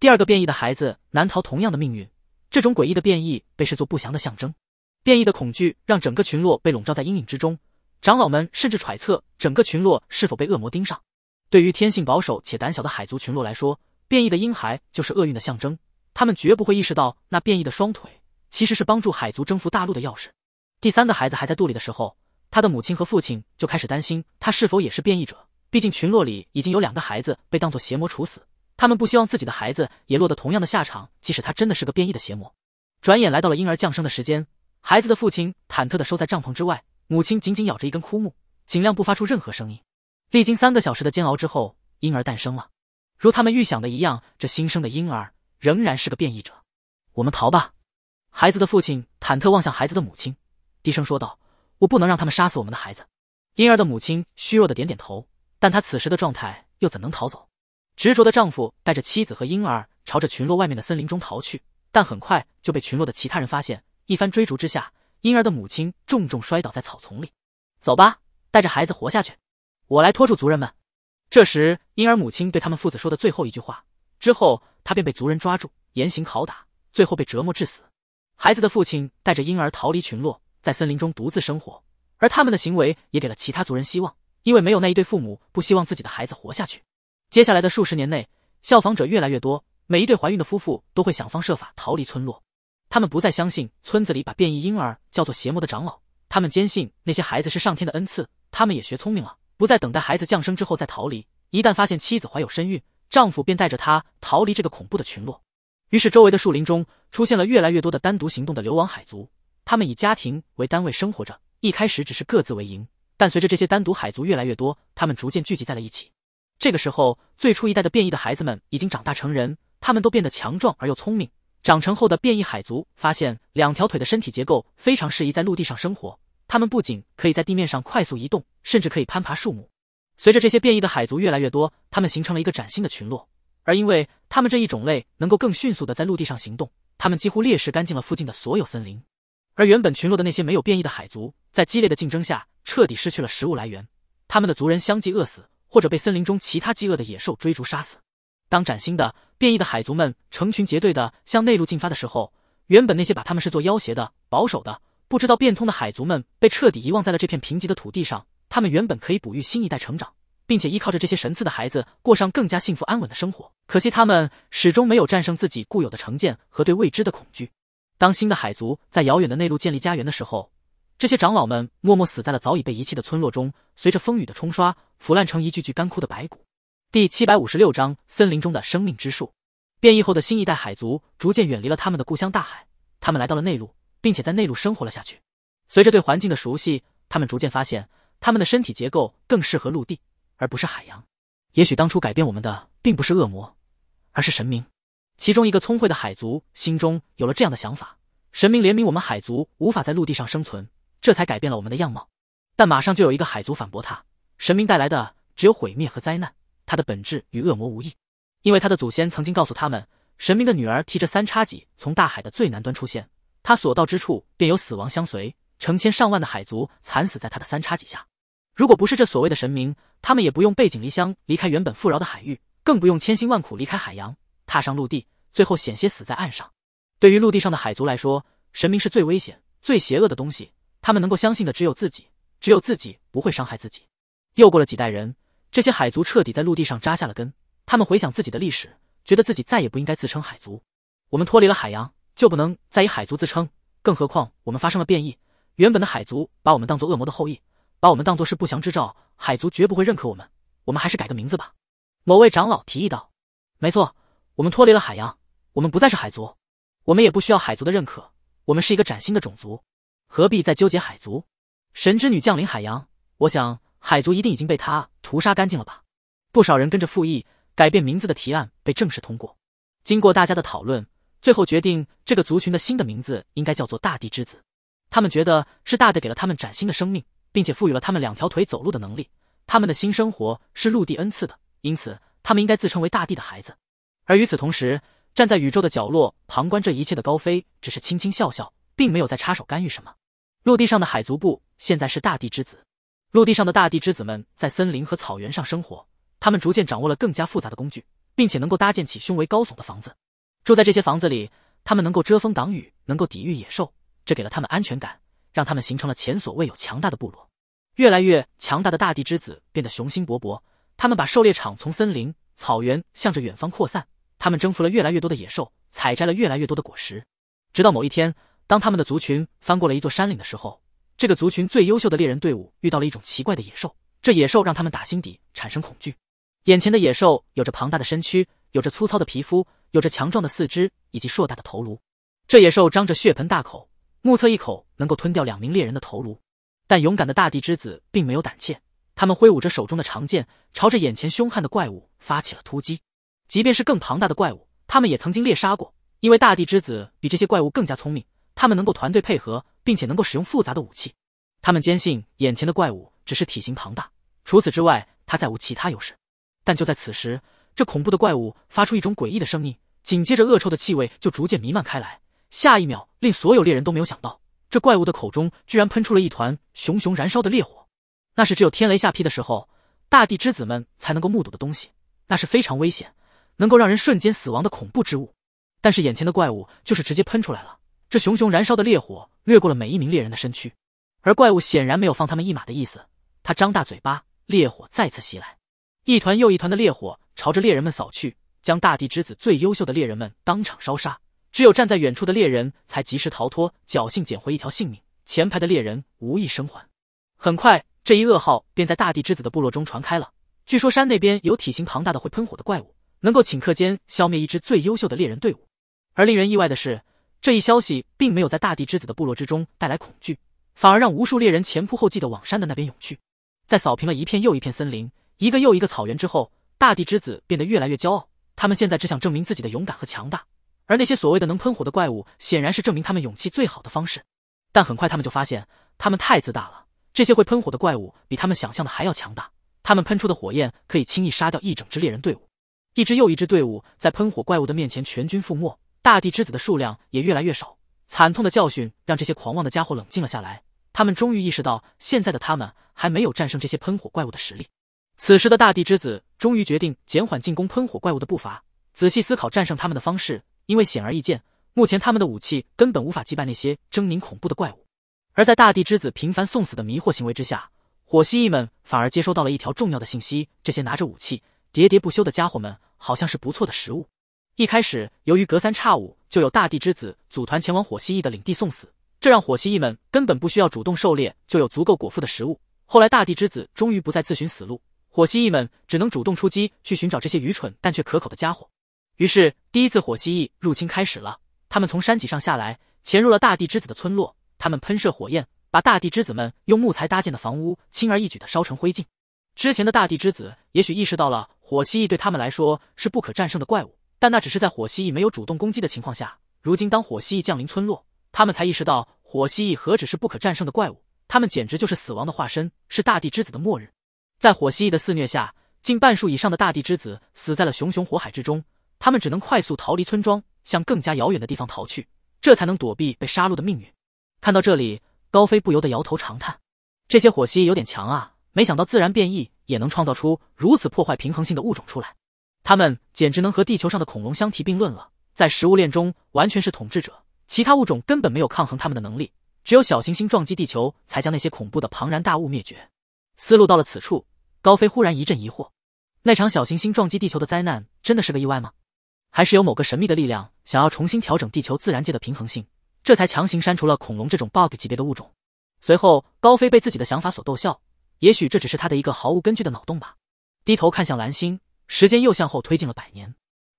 第二个变异的孩子难逃同样的命运。这种诡异的变异被视作不祥的象征，变异的恐惧让整个群落被笼罩在阴影之中。长老们甚至揣测整个群落是否被恶魔盯上。对于天性保守且胆小的海族群落来说，变异的婴孩就是厄运的象征。他们绝不会意识到那变异的双腿其实是帮助海族征服大陆的钥匙。第三个孩子还在肚里的时候，他的母亲和父亲就开始担心他是否也是变异者。毕竟群落里已经有两个孩子被当作邪魔处死，他们不希望自己的孩子也落得同样的下场。即使他真的是个变异的邪魔。转眼来到了婴儿降生的时间，孩子的父亲忐忑地收在帐篷之外，母亲紧紧咬着一根枯木，尽量不发出任何声音。历经三个小时的煎熬之后，婴儿诞生了。如他们预想的一样，这新生的婴儿仍然是个变异者。我们逃吧！孩子的父亲忐忑望向孩子的母亲，低声说道：“我不能让他们杀死我们的孩子。”婴儿的母亲虚弱的点点头。但她此时的状态又怎能逃走？执着的丈夫带着妻子和婴儿朝着群落外面的森林中逃去，但很快就被群落的其他人发现。一番追逐之下，婴儿的母亲重重摔倒在草丛里。走吧，带着孩子活下去，我来拖住族人们。这时，婴儿母亲对他们父子说的最后一句话之后，他便被族人抓住，严刑拷打，最后被折磨致死。孩子的父亲带着婴儿逃离群落，在森林中独自生活，而他们的行为也给了其他族人希望。因为没有那一对父母不希望自己的孩子活下去。接下来的数十年内，效仿者越来越多，每一对怀孕的夫妇都会想方设法逃离村落。他们不再相信村子里把变异婴儿叫做邪魔的长老，他们坚信那些孩子是上天的恩赐。他们也学聪明了，不再等待孩子降生之后再逃离。一旦发现妻子怀有身孕，丈夫便带着她逃离这个恐怖的群落。于是，周围的树林中出现了越来越多的单独行动的流亡海族。他们以家庭为单位生活着，一开始只是各自为营。但随着这些单独海族越来越多，他们逐渐聚集在了一起。这个时候，最初一代的变异的孩子们已经长大成人，他们都变得强壮而又聪明。长成后的变异海族发现，两条腿的身体结构非常适宜在陆地上生活。他们不仅可以在地面上快速移动，甚至可以攀爬树木。随着这些变异的海族越来越多，他们形成了一个崭新的群落。而因为他们这一种类能够更迅速的在陆地上行动，他们几乎猎食干净了附近的所有森林。而原本群落的那些没有变异的海族，在激烈的竞争下，彻底失去了食物来源，他们的族人相继饿死，或者被森林中其他饥饿的野兽追逐杀死。当崭新的、变异的海族们成群结队的向内陆进发的时候，原本那些把他们是做妖邪的、保守的、不知道变通的海族们，被彻底遗忘在了这片贫瘠的土地上。他们原本可以哺育新一代成长，并且依靠着这些神赐的孩子过上更加幸福安稳的生活。可惜他们始终没有战胜自己固有的成见和对未知的恐惧。当新的海族在遥远的内陆建立家园的时候，这些长老们默默死在了早已被遗弃的村落中，随着风雨的冲刷，腐烂成一具具干枯的白骨。第七百五十六章：森林中的生命之树。变异后的新一代海族逐渐远离了他们的故乡大海，他们来到了内陆，并且在内陆生活了下去。随着对环境的熟悉，他们逐渐发现，他们的身体结构更适合陆地，而不是海洋。也许当初改变我们的，并不是恶魔，而是神明。其中一个聪慧的海族心中有了这样的想法：神明怜悯我们海族无法在陆地上生存。这才改变了我们的样貌，但马上就有一个海族反驳他：神明带来的只有毁灭和灾难，他的本质与恶魔无异。因为他的祖先曾经告诉他们，神明的女儿提着三叉戟从大海的最南端出现，她所到之处便有死亡相随，成千上万的海族惨死在他的三叉戟下。如果不是这所谓的神明，他们也不用背井离乡，离开原本富饶的海域，更不用千辛万苦离开海洋，踏上陆地，最后险些死在岸上。对于陆地上的海族来说，神明是最危险、最邪恶的东西。他们能够相信的只有自己，只有自己不会伤害自己。又过了几代人，这些海族彻底在陆地上扎下了根。他们回想自己的历史，觉得自己再也不应该自称海族。我们脱离了海洋，就不能再以海族自称。更何况我们发生了变异，原本的海族把我们当作恶魔的后裔，把我们当作是不祥之兆，海族绝不会认可我们。我们还是改个名字吧。某位长老提议道：“没错，我们脱离了海洋，我们不再是海族，我们也不需要海族的认可。我们是一个崭新的种族。”何必再纠结海族？神之女降临海洋，我想海族一定已经被她屠杀干净了吧？不少人跟着附议，改变名字的提案被正式通过。经过大家的讨论，最后决定这个族群的新的名字应该叫做大地之子。他们觉得是大地给了他们崭新的生命，并且赋予了他们两条腿走路的能力。他们的新生活是陆地恩赐的，因此他们应该自称为大地的孩子。而与此同时，站在宇宙的角落旁观这一切的高飞只是轻轻笑笑。并没有在插手干预什么。陆地上的海族部现在是大地之子。陆地上的大地之子们在森林和草原上生活，他们逐渐掌握了更加复杂的工具，并且能够搭建起胸围高耸的房子。住在这些房子里，他们能够遮风挡雨，能够抵御野兽，这给了他们安全感，让他们形成了前所未有强大的部落。越来越强大的大地之子变得雄心勃勃，他们把狩猎场从森林、草原向着远方扩散，他们征服了越来越多的野兽，采摘了越来越多的果实，直到某一天。当他们的族群翻过了一座山岭的时候，这个族群最优秀的猎人队伍遇到了一种奇怪的野兽。这野兽让他们打心底产生恐惧。眼前的野兽有着庞大的身躯，有着粗糙的皮肤，有着强壮的四肢以及硕大的头颅。这野兽张着血盆大口，目测一口能够吞掉两名猎人的头颅。但勇敢的大地之子并没有胆怯，他们挥舞着手中的长剑，朝着眼前凶悍的怪物发起了突击。即便是更庞大的怪物，他们也曾经猎杀过，因为大地之子比这些怪物更加聪明。他们能够团队配合，并且能够使用复杂的武器。他们坚信眼前的怪物只是体型庞大，除此之外，他再无其他优势。但就在此时，这恐怖的怪物发出一种诡异的声音，紧接着恶臭的气味就逐渐弥漫开来。下一秒，令所有猎人都没有想到，这怪物的口中居然喷出了一团熊熊燃烧的烈火。那是只有天雷下劈的时候，大地之子们才能够目睹的东西。那是非常危险，能够让人瞬间死亡的恐怖之物。但是眼前的怪物就是直接喷出来了。这熊熊燃烧的烈火掠过了每一名猎人的身躯，而怪物显然没有放他们一马的意思。他张大嘴巴，烈火再次袭来，一团又一团的烈火朝着猎人们扫去，将大地之子最优秀的猎人们当场烧杀。只有站在远处的猎人才及时逃脱，侥幸捡回一条性命。前排的猎人无一生还。很快，这一噩耗便在大地之子的部落中传开了。据说山那边有体型庞大的会喷火的怪物，能够顷刻间消灭一支最优秀的猎人队伍。而令人意外的是。这一消息并没有在大地之子的部落之中带来恐惧，反而让无数猎人前仆后继的往山的那边涌去。在扫平了一片又一片森林、一个又一个草原之后，大地之子变得越来越骄傲。他们现在只想证明自己的勇敢和强大，而那些所谓的能喷火的怪物，显然是证明他们勇气最好的方式。但很快他们就发现，他们太自大了。这些会喷火的怪物比他们想象的还要强大，他们喷出的火焰可以轻易杀掉一整支猎人队伍。一支又一支队伍在喷火怪物的面前全军覆没。大地之子的数量也越来越少，惨痛的教训让这些狂妄的家伙冷静了下来。他们终于意识到，现在的他们还没有战胜这些喷火怪物的实力。此时的大地之子终于决定减缓进攻喷火怪物的步伐，仔细思考战胜他们的方式。因为显而易见，目前他们的武器根本无法击败那些狰狞恐怖的怪物。而在大地之子频繁送死的迷惑行为之下，火蜥蜴们反而接收到了一条重要的信息：这些拿着武器、喋喋不休的家伙们，好像是不错的食物。一开始，由于隔三差五就有大地之子组团前往火蜥蜴的领地送死，这让火蜥蜴们根本不需要主动狩猎，就有足够果腹的食物。后来，大地之子终于不再自寻死路，火蜥蜴们只能主动出击去寻找这些愚蠢但却可口的家伙。于是，第一次火蜥蜴入侵开始了。他们从山脊上下来，潜入了大地之子的村落。他们喷射火焰，把大地之子们用木材搭建的房屋轻而易举的烧成灰烬。之前的大地之子也许意识到了，火蜥蜴对他们来说是不可战胜的怪物。但那只是在火蜥蜴没有主动攻击的情况下。如今当火蜥蜴降临村落，他们才意识到火蜥蜴何止是不可战胜的怪物，他们简直就是死亡的化身，是大地之子的末日。在火蜥蜴的肆虐下，近半数以上的大地之子死在了熊熊火海之中，他们只能快速逃离村庄，向更加遥远的地方逃去，这才能躲避被杀戮的命运。看到这里，高飞不由得摇头长叹：这些火蜥蜴有点强啊！没想到自然变异也能创造出如此破坏平衡性的物种出来。他们简直能和地球上的恐龙相提并论了，在食物链中完全是统治者，其他物种根本没有抗衡他们的能力。只有小行星撞击地球，才将那些恐怖的庞然大物灭绝。思路到了此处，高飞忽然一阵疑惑：那场小行星撞击地球的灾难真的是个意外吗？还是有某个神秘的力量想要重新调整地球自然界的平衡性，这才强行删除了恐龙这种 BUG 级别的物种？随后，高飞被自己的想法所逗笑。也许这只是他的一个毫无根据的脑洞吧。低头看向蓝星。时间又向后推进了百年，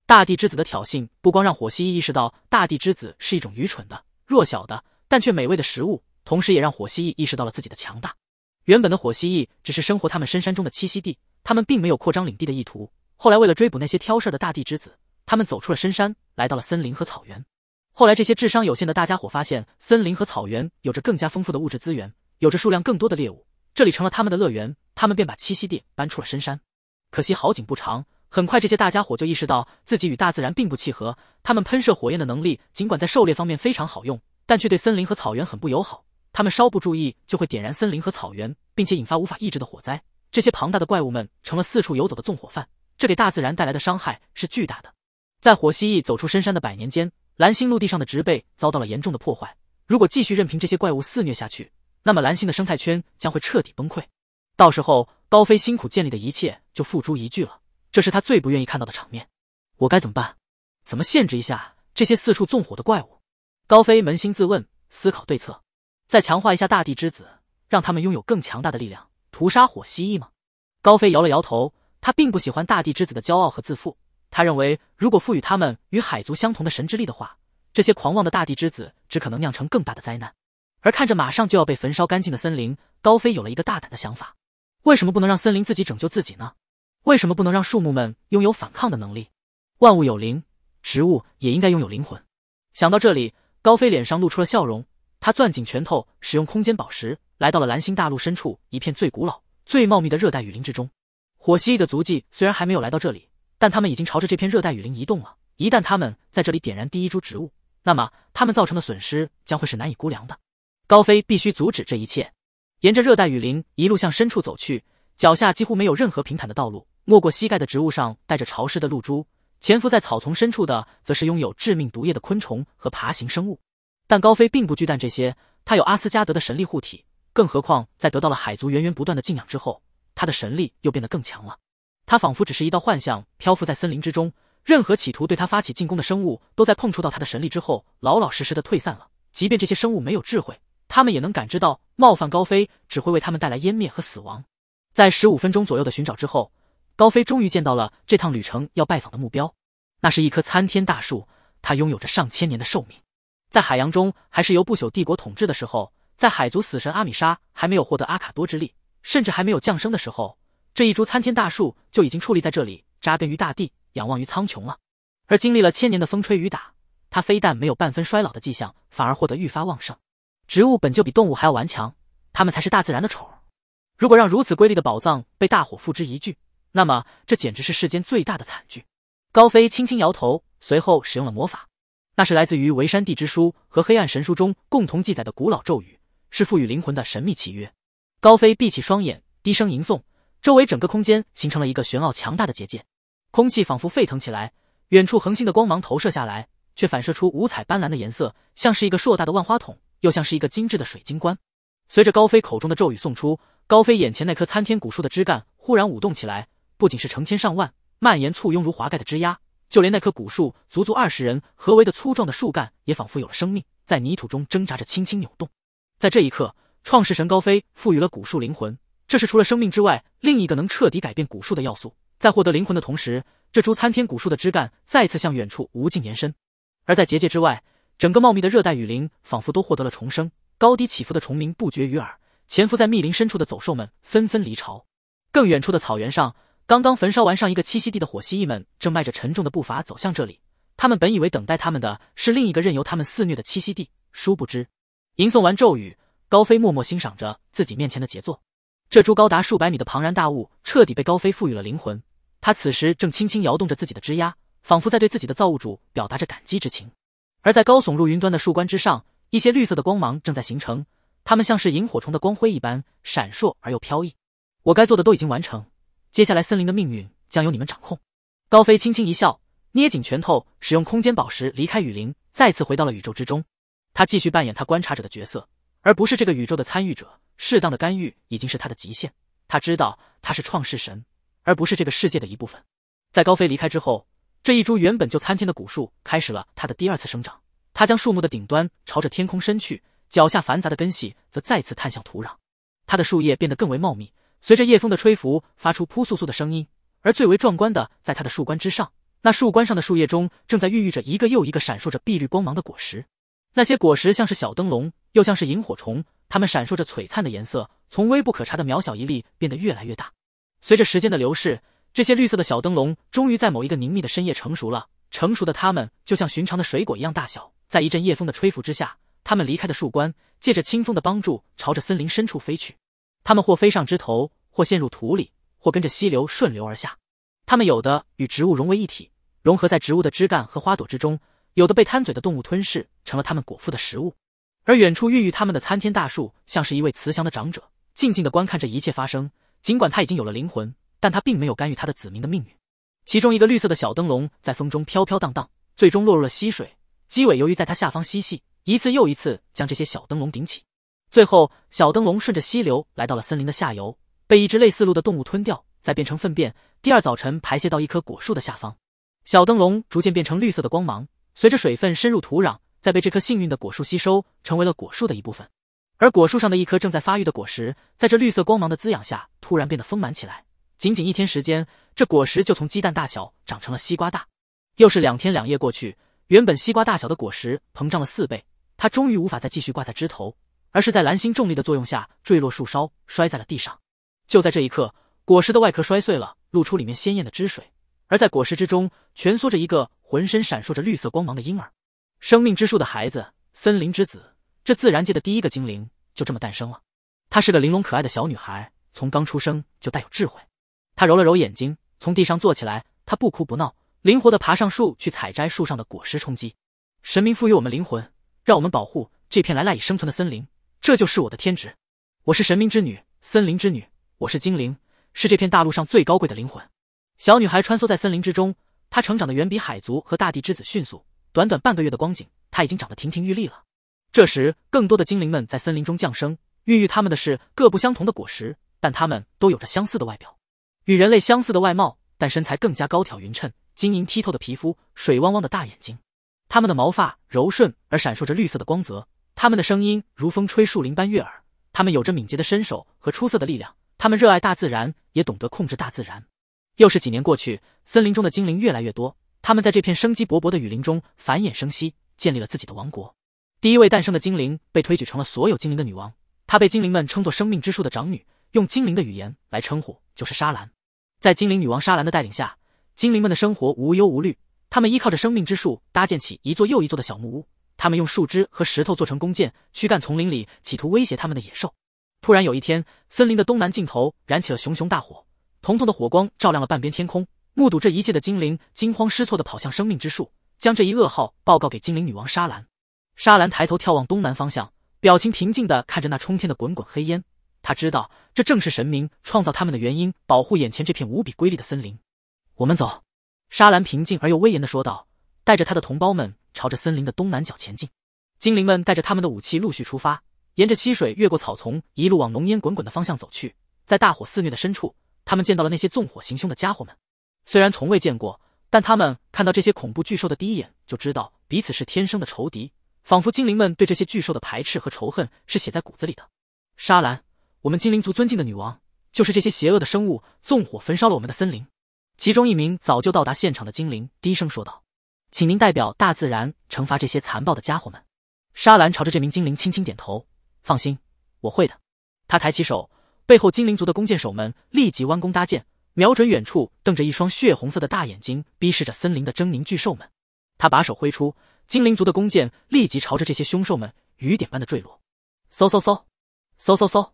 大地之子的挑衅不光让火蜥蜴意识到大地之子是一种愚蠢的、弱小的，但却美味的食物，同时也让火蜥蜴意识到了自己的强大。原本的火蜥蜴只是生活他们深山中的栖息地，他们并没有扩张领地的意图。后来为了追捕那些挑事的大地之子，他们走出了深山，来到了森林和草原。后来这些智商有限的大家伙发现森林和草原有着更加丰富的物质资源，有着数量更多的猎物，这里成了他们的乐园，他们便把栖息地搬出了深山。可惜好景不长，很快这些大家伙就意识到自己与大自然并不契合。他们喷射火焰的能力，尽管在狩猎方面非常好用，但却对森林和草原很不友好。他们稍不注意，就会点燃森林和草原，并且引发无法抑制的火灾。这些庞大的怪物们成了四处游走的纵火犯，这给大自然带来的伤害是巨大的。在火蜥蜴走出深山的百年间，蓝星陆地上的植被遭到了严重的破坏。如果继续任凭这些怪物肆虐下去，那么蓝星的生态圈将会彻底崩溃。到时候，高飞辛苦建立的一切。就付诸一炬了，这是他最不愿意看到的场面。我该怎么办？怎么限制一下这些四处纵火的怪物？高飞扪心自问，思考对策，再强化一下大地之子，让他们拥有更强大的力量，屠杀火蜥蜴吗？高飞摇了摇头，他并不喜欢大地之子的骄傲和自负。他认为，如果赋予他们与海族相同的神之力的话，这些狂妄的大地之子只可能酿成更大的灾难。而看着马上就要被焚烧干净的森林，高飞有了一个大胆的想法：为什么不能让森林自己拯救自己呢？为什么不能让树木们拥有反抗的能力？万物有灵，植物也应该拥有灵魂。想到这里，高飞脸上露出了笑容。他攥紧拳头，使用空间宝石，来到了蓝星大陆深处一片最古老、最茂密的热带雨林之中。火蜥蜴的足迹虽然还没有来到这里，但他们已经朝着这片热带雨林移动了。一旦他们在这里点燃第一株植物，那么他们造成的损失将会是难以估量的。高飞必须阻止这一切。沿着热带雨林一路向深处走去，脚下几乎没有任何平坦的道路。没过膝盖的植物上带着潮湿的露珠，潜伏在草丛深处的则是拥有致命毒液的昆虫和爬行生物。但高飞并不惧惮这些，他有阿斯加德的神力护体，更何况在得到了海族源源不断的敬仰之后，他的神力又变得更强了。他仿佛只是一道幻象，漂浮在森林之中。任何企图对他发起进攻的生物，都在碰触到他的神力之后，老老实实的退散了。即便这些生物没有智慧，他们也能感知到冒犯高飞只会为他们带来湮灭和死亡。在十五分钟左右的寻找之后。高飞终于见到了这趟旅程要拜访的目标，那是一棵参天大树，它拥有着上千年的寿命，在海洋中还是由不朽帝国统治的时候，在海族死神阿米莎还没有获得阿卡多之力，甚至还没有降生的时候，这一株参天大树就已经矗立在这里，扎根于大地，仰望于苍穹了。而经历了千年的风吹雨打，它非但没有半分衰老的迹象，反而获得愈发旺盛。植物本就比动物还要顽强，它们才是大自然的宠。如果让如此瑰丽的宝藏被大火付之一炬，那么，这简直是世间最大的惨剧。高飞轻轻摇头，随后使用了魔法，那是来自于《维山地之书》和《黑暗神书》中共同记载的古老咒语，是赋予灵魂的神秘契约。高飞闭起双眼，低声吟诵，周围整个空间形成了一个玄奥强大的结界，空气仿佛沸腾起来。远处恒星的光芒投射下来，却反射出五彩斑斓的颜色，像是一个硕大的万花筒，又像是一个精致的水晶棺。随着高飞口中的咒语送出，高飞眼前那棵参天古树的枝干忽然舞动起来。不仅是成千上万蔓延簇拥如华盖的枝桠，就连那棵古树足足二十人合围的粗壮的树干，也仿佛有了生命，在泥土中挣扎着，轻轻扭动。在这一刻，创世神高飞赋予了古树灵魂，这是除了生命之外另一个能彻底改变古树的要素。在获得灵魂的同时，这株参天古树的枝干再次向远处无尽延伸。而在结界之外，整个茂密的热带雨林仿佛都获得了重生，高低起伏的虫鸣不绝于耳，潜伏在密林深处的走兽们纷纷离巢。更远处的草原上。刚刚焚烧完上一个栖息地的火蜥蜴们，正迈着沉重的步伐走向这里。他们本以为等待他们的是另一个任由他们肆虐的栖息地，殊不知吟诵完咒语，高飞默默欣赏着自己面前的杰作。这株高达数百米的庞然大物，彻底被高飞赋予了灵魂。他此时正轻轻摇动着自己的枝丫，仿佛在对自己的造物主表达着感激之情。而在高耸入云端的树冠之上，一些绿色的光芒正在形成，它们像是萤火虫的光辉一般，闪烁而又飘逸。我该做的都已经完成。接下来，森林的命运将由你们掌控。高飞轻轻一笑，捏紧拳头，使用空间宝石离开雨林，再次回到了宇宙之中。他继续扮演他观察者的角色，而不是这个宇宙的参与者。适当的干预已经是他的极限。他知道他是创世神，而不是这个世界的一部分。在高飞离开之后，这一株原本就参天的古树开始了它的第二次生长。它将树木的顶端朝着天空伸去，脚下繁杂的根系则再次探向土壤。它的树叶变得更为茂密。随着夜风的吹拂，发出扑簌簌的声音。而最为壮观的，在它的树冠之上，那树冠上的树叶中正在孕育着一个又一个闪烁着碧绿光芒的果实。那些果实像是小灯笼，又像是萤火虫，它们闪烁着璀璨的颜色，从微不可察的渺小一粒变得越来越大。随着时间的流逝，这些绿色的小灯笼终于在某一个凝密的深夜成熟了。成熟的它们就像寻常的水果一样大小，在一阵夜风的吹拂之下，它们离开的树冠，借着清风的帮助，朝着森林深处飞去。它们或飞上枝头。或陷入土里，或跟着溪流顺流而下。它们有的与植物融为一体，融合在植物的枝干和花朵之中；有的被贪嘴的动物吞噬，成了它们果腹的食物。而远处孕育它们的参天大树，像是一位慈祥的长者，静静的观看着一切发生。尽管它已经有了灵魂，但它并没有干预它的子民的命运。其中一个绿色的小灯笼在风中飘飘荡荡，最终落入了溪水。鸡尾由于在它下方嬉戏，一次又一次将这些小灯笼顶起，最后小灯笼顺着溪流来到了森林的下游。被一只类似鹿的动物吞掉，再变成粪便。第二早晨排泄到一棵果树的下方，小灯笼逐渐变成绿色的光芒，随着水分深入土壤，再被这棵幸运的果树吸收，成为了果树的一部分。而果树上的一颗正在发育的果实，在这绿色光芒的滋养下，突然变得丰满起来。仅仅一天时间，这果实就从鸡蛋大小长成了西瓜大。又是两天两夜过去，原本西瓜大小的果实膨胀了四倍，它终于无法再继续挂在枝头，而是在蓝星重力的作用下坠落树梢，摔在了地上。就在这一刻，果实的外壳摔碎了，露出里面鲜艳的汁水。而在果实之中，蜷缩着一个浑身闪烁着绿色光芒的婴儿，生命之树的孩子，森林之子，这自然界的第一个精灵就这么诞生了。她是个玲珑可爱的小女孩，从刚出生就带有智慧。她揉了揉眼睛，从地上坐起来。她不哭不闹，灵活的爬上树去采摘树上的果实充饥。神明赋予我们灵魂，让我们保护这片来赖以生存的森林，这就是我的天职。我是神明之女，森林之女。我是精灵，是这片大陆上最高贵的灵魂。小女孩穿梭在森林之中，她成长的远比海族和大地之子迅速。短短半个月的光景，她已经长得亭亭玉立了。这时，更多的精灵们在森林中降生，孕育他们的是各不相同的果实，但他们都有着相似的外表，与人类相似的外貌，但身材更加高挑匀称，晶莹剔透的皮肤，水汪汪的大眼睛。他们的毛发柔顺而闪烁着绿色的光泽，他们的声音如风吹树林般悦耳，他们有着敏捷的身手和出色的力量。他们热爱大自然，也懂得控制大自然。又是几年过去，森林中的精灵越来越多。他们在这片生机勃勃的雨林中繁衍生息，建立了自己的王国。第一位诞生的精灵被推举成了所有精灵的女王。她被精灵们称作生命之树的长女，用精灵的语言来称呼就是沙兰。在精灵女王沙兰的带领下，精灵们的生活无忧无虑。他们依靠着生命之树搭建起一座又一座的小木屋。他们用树枝和石头做成弓箭，驱赶丛林里企图威胁他们的野兽。突然有一天，森林的东南尽头燃起了熊熊大火，彤彤的火光照亮了半边天空。目睹这一切的精灵惊慌失措的跑向生命之树，将这一噩耗报告给精灵女王莎兰。莎兰抬头眺望东南方向，表情平静的看着那冲天的滚滚黑烟。他知道，这正是神明创造他们的原因，保护眼前这片无比瑰丽的森林。我们走，莎兰平静而又威严的说道，带着他的同胞们朝着森林的东南角前进。精灵们带着他们的武器陆续出发。沿着溪水越过草丛，一路往浓烟滚滚的方向走去。在大火肆虐的深处，他们见到了那些纵火行凶的家伙们。虽然从未见过，但他们看到这些恐怖巨兽的第一眼就知道彼此是天生的仇敌，仿佛精灵们对这些巨兽的排斥和仇恨是写在骨子里的。沙兰，我们精灵族尊敬的女王，就是这些邪恶的生物纵火焚烧了我们的森林。其中一名早就到达现场的精灵低声说道：“请您代表大自然惩罚这些残暴的家伙们。”沙兰朝着这名精灵轻轻点头。放心，我会的。他抬起手，背后精灵族的弓箭手们立即弯弓搭箭，瞄准远处瞪着一双血红色的大眼睛，逼视着森林的狰狞巨兽们。他把手挥出，精灵族的弓箭立即朝着这些凶兽们雨点般的坠落。嗖嗖嗖，嗖嗖嗖，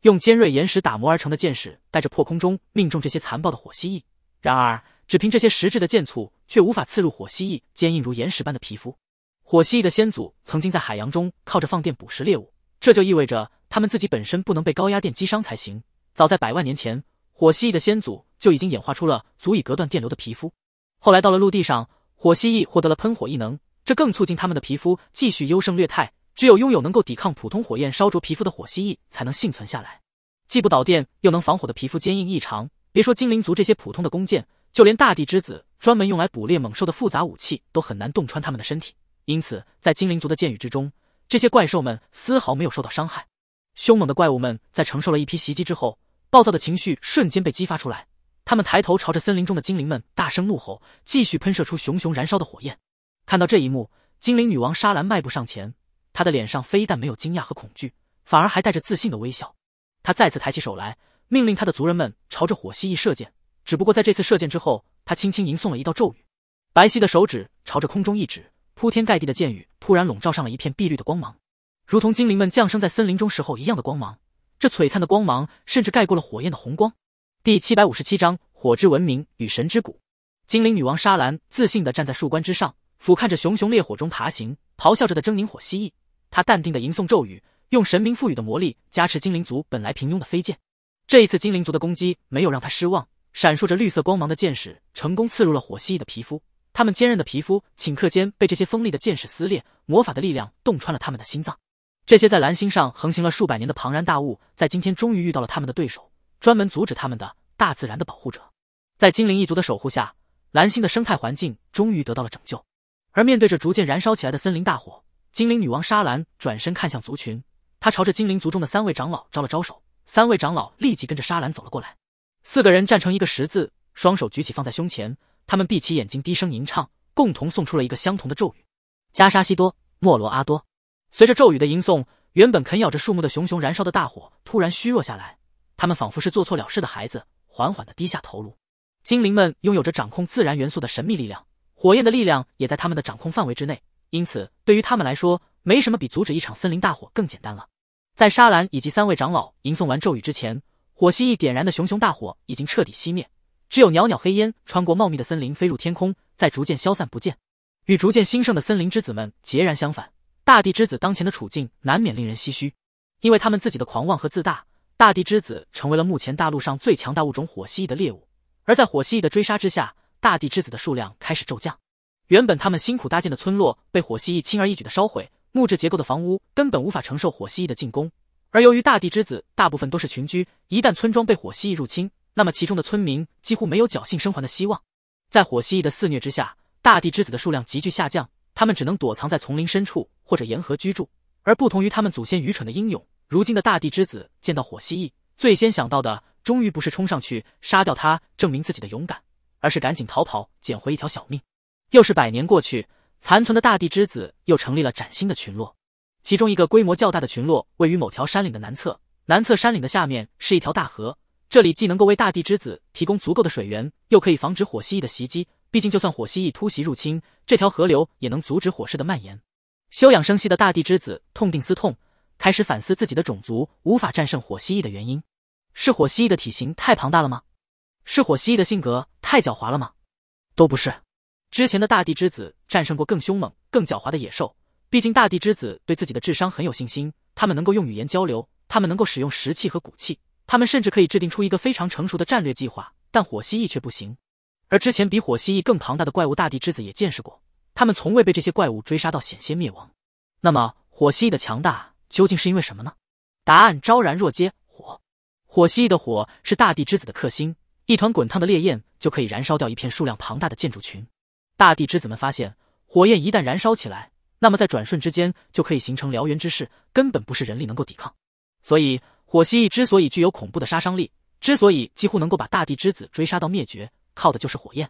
用尖锐岩石打磨而成的箭矢带着破空中命中这些残暴的火蜥蜴。然而，只凭这些实质的箭簇却无法刺入火蜥蜴坚硬如岩石般的皮肤。火蜥蜴的先祖曾经在海洋中靠着放电捕食猎物。这就意味着他们自己本身不能被高压电击伤才行。早在百万年前，火蜥蜴的先祖就已经演化出了足以隔断电流的皮肤。后来到了陆地上，火蜥蜴获得了喷火异能，这更促进他们的皮肤继续优胜劣汰。只有拥有能够抵抗普通火焰烧灼皮肤的火蜥蜴才能幸存下来。既不导电又能防火的皮肤坚硬异常，别说精灵族这些普通的弓箭，就连大地之子专门用来捕猎猛兽的复杂武器都很难洞穿他们的身体。因此，在精灵族的箭雨之中。这些怪兽们丝毫没有受到伤害，凶猛的怪物们在承受了一批袭击之后，暴躁的情绪瞬间被激发出来，他们抬头朝着森林中的精灵们大声怒吼，继续喷射出熊熊燃烧的火焰。看到这一幕，精灵女王莎兰迈步上前，她的脸上非但没有惊讶和恐惧，反而还带着自信的微笑。她再次抬起手来，命令她的族人们朝着火蜥蜴射箭。只不过在这次射箭之后，她轻轻吟诵了一道咒语，白皙的手指朝着空中一指。铺天盖地的箭雨突然笼罩上了一片碧绿的光芒，如同精灵们降生在森林中时候一样的光芒。这璀璨的光芒甚至盖过了火焰的红光。第七百五十七章：火之文明与神之谷。精灵女王莎兰自信地站在树冠之上，俯瞰着熊熊烈火中爬行、咆哮着的狰狞火蜥蜴。她淡定地吟诵咒语，用神明赋予的魔力加持精灵族本来平庸的飞剑。这一次精灵族的攻击没有让她失望，闪烁着绿色光芒的箭矢成功刺入了火蜥蜴的皮肤。他们坚韧的皮肤顷刻间被这些锋利的剑矢撕裂，魔法的力量洞穿了他们的心脏。这些在蓝星上横行了数百年的庞然大物，在今天终于遇到了他们的对手——专门阻止他们的大自然的保护者。在精灵一族的守护下，蓝星的生态环境终于得到了拯救。而面对着逐渐燃烧起来的森林大火，精灵女王莎兰转身看向族群，她朝着精灵族中的三位长老招了招手，三位长老立即跟着莎兰走了过来。四个人站成一个十字，双手举起放在胸前。他们闭起眼睛，低声吟唱，共同送出了一个相同的咒语：加沙西多莫罗阿多。随着咒语的吟诵，原本啃咬着树木的熊熊燃烧的大火突然虚弱下来。他们仿佛是做错了事的孩子，缓缓地低下头颅。精灵们拥有着掌控自然元素的神秘力量，火焰的力量也在他们的掌控范围之内，因此对于他们来说，没什么比阻止一场森林大火更简单了。在沙兰以及三位长老吟诵完咒语之前，火蜥蜴点燃的熊熊大火已经彻底熄灭。只有袅袅黑烟穿过茂密的森林飞入天空，再逐渐消散不见。与逐渐兴盛的森林之子们截然相反，大地之子当前的处境难免令人唏嘘。因为他们自己的狂妄和自大，大地之子成为了目前大陆上最强大物种火蜥蜴的猎物。而在火蜥蜴的追杀之下，大地之子的数量开始骤降。原本他们辛苦搭建的村落被火蜥蜴轻而易举的烧毁，木质结构的房屋根本无法承受火蜥蜴的进攻。而由于大地之子大部分都是群居，一旦村庄被火蜥蜴入侵，那么，其中的村民几乎没有侥幸生还的希望。在火蜥蜴的肆虐之下，大地之子的数量急剧下降，他们只能躲藏在丛林深处或者沿河居住。而不同于他们祖先愚蠢的英勇，如今的大地之子见到火蜥蜴，最先想到的终于不是冲上去杀掉他，证明自己的勇敢，而是赶紧逃跑，捡回一条小命。又是百年过去，残存的大地之子又成立了崭新的群落。其中一个规模较大的群落位于某条山岭的南侧，南侧山岭的下面是一条大河。这里既能够为大地之子提供足够的水源，又可以防止火蜥蜴的袭击。毕竟，就算火蜥蜴突袭入侵，这条河流也能阻止火势的蔓延。休养生息的大地之子痛定思痛，开始反思自己的种族无法战胜火蜥蜴的原因：是火蜥蜴的体型太庞大了吗？是火蜥蜴的性格太狡猾了吗？都不是。之前的大地之子战胜过更凶猛、更狡猾的野兽。毕竟，大地之子对自己的智商很有信心。他们能够用语言交流，他们能够使用石器和骨器。他们甚至可以制定出一个非常成熟的战略计划，但火蜥蜴却不行。而之前比火蜥蜴更庞大的怪物大地之子也见识过，他们从未被这些怪物追杀到险些灭亡。那么，火蜥蜴的强大究竟是因为什么呢？答案昭然若揭：火。火蜥蜴的火是大地之子的克星，一团滚烫的烈焰就可以燃烧掉一片数量庞大的建筑群。大地之子们发现，火焰一旦燃烧起来，那么在转瞬之间就可以形成燎原之势，根本不是人力能够抵抗。所以。火蜥蜴之所以具有恐怖的杀伤力，之所以几乎能够把大地之子追杀到灭绝，靠的就是火焰。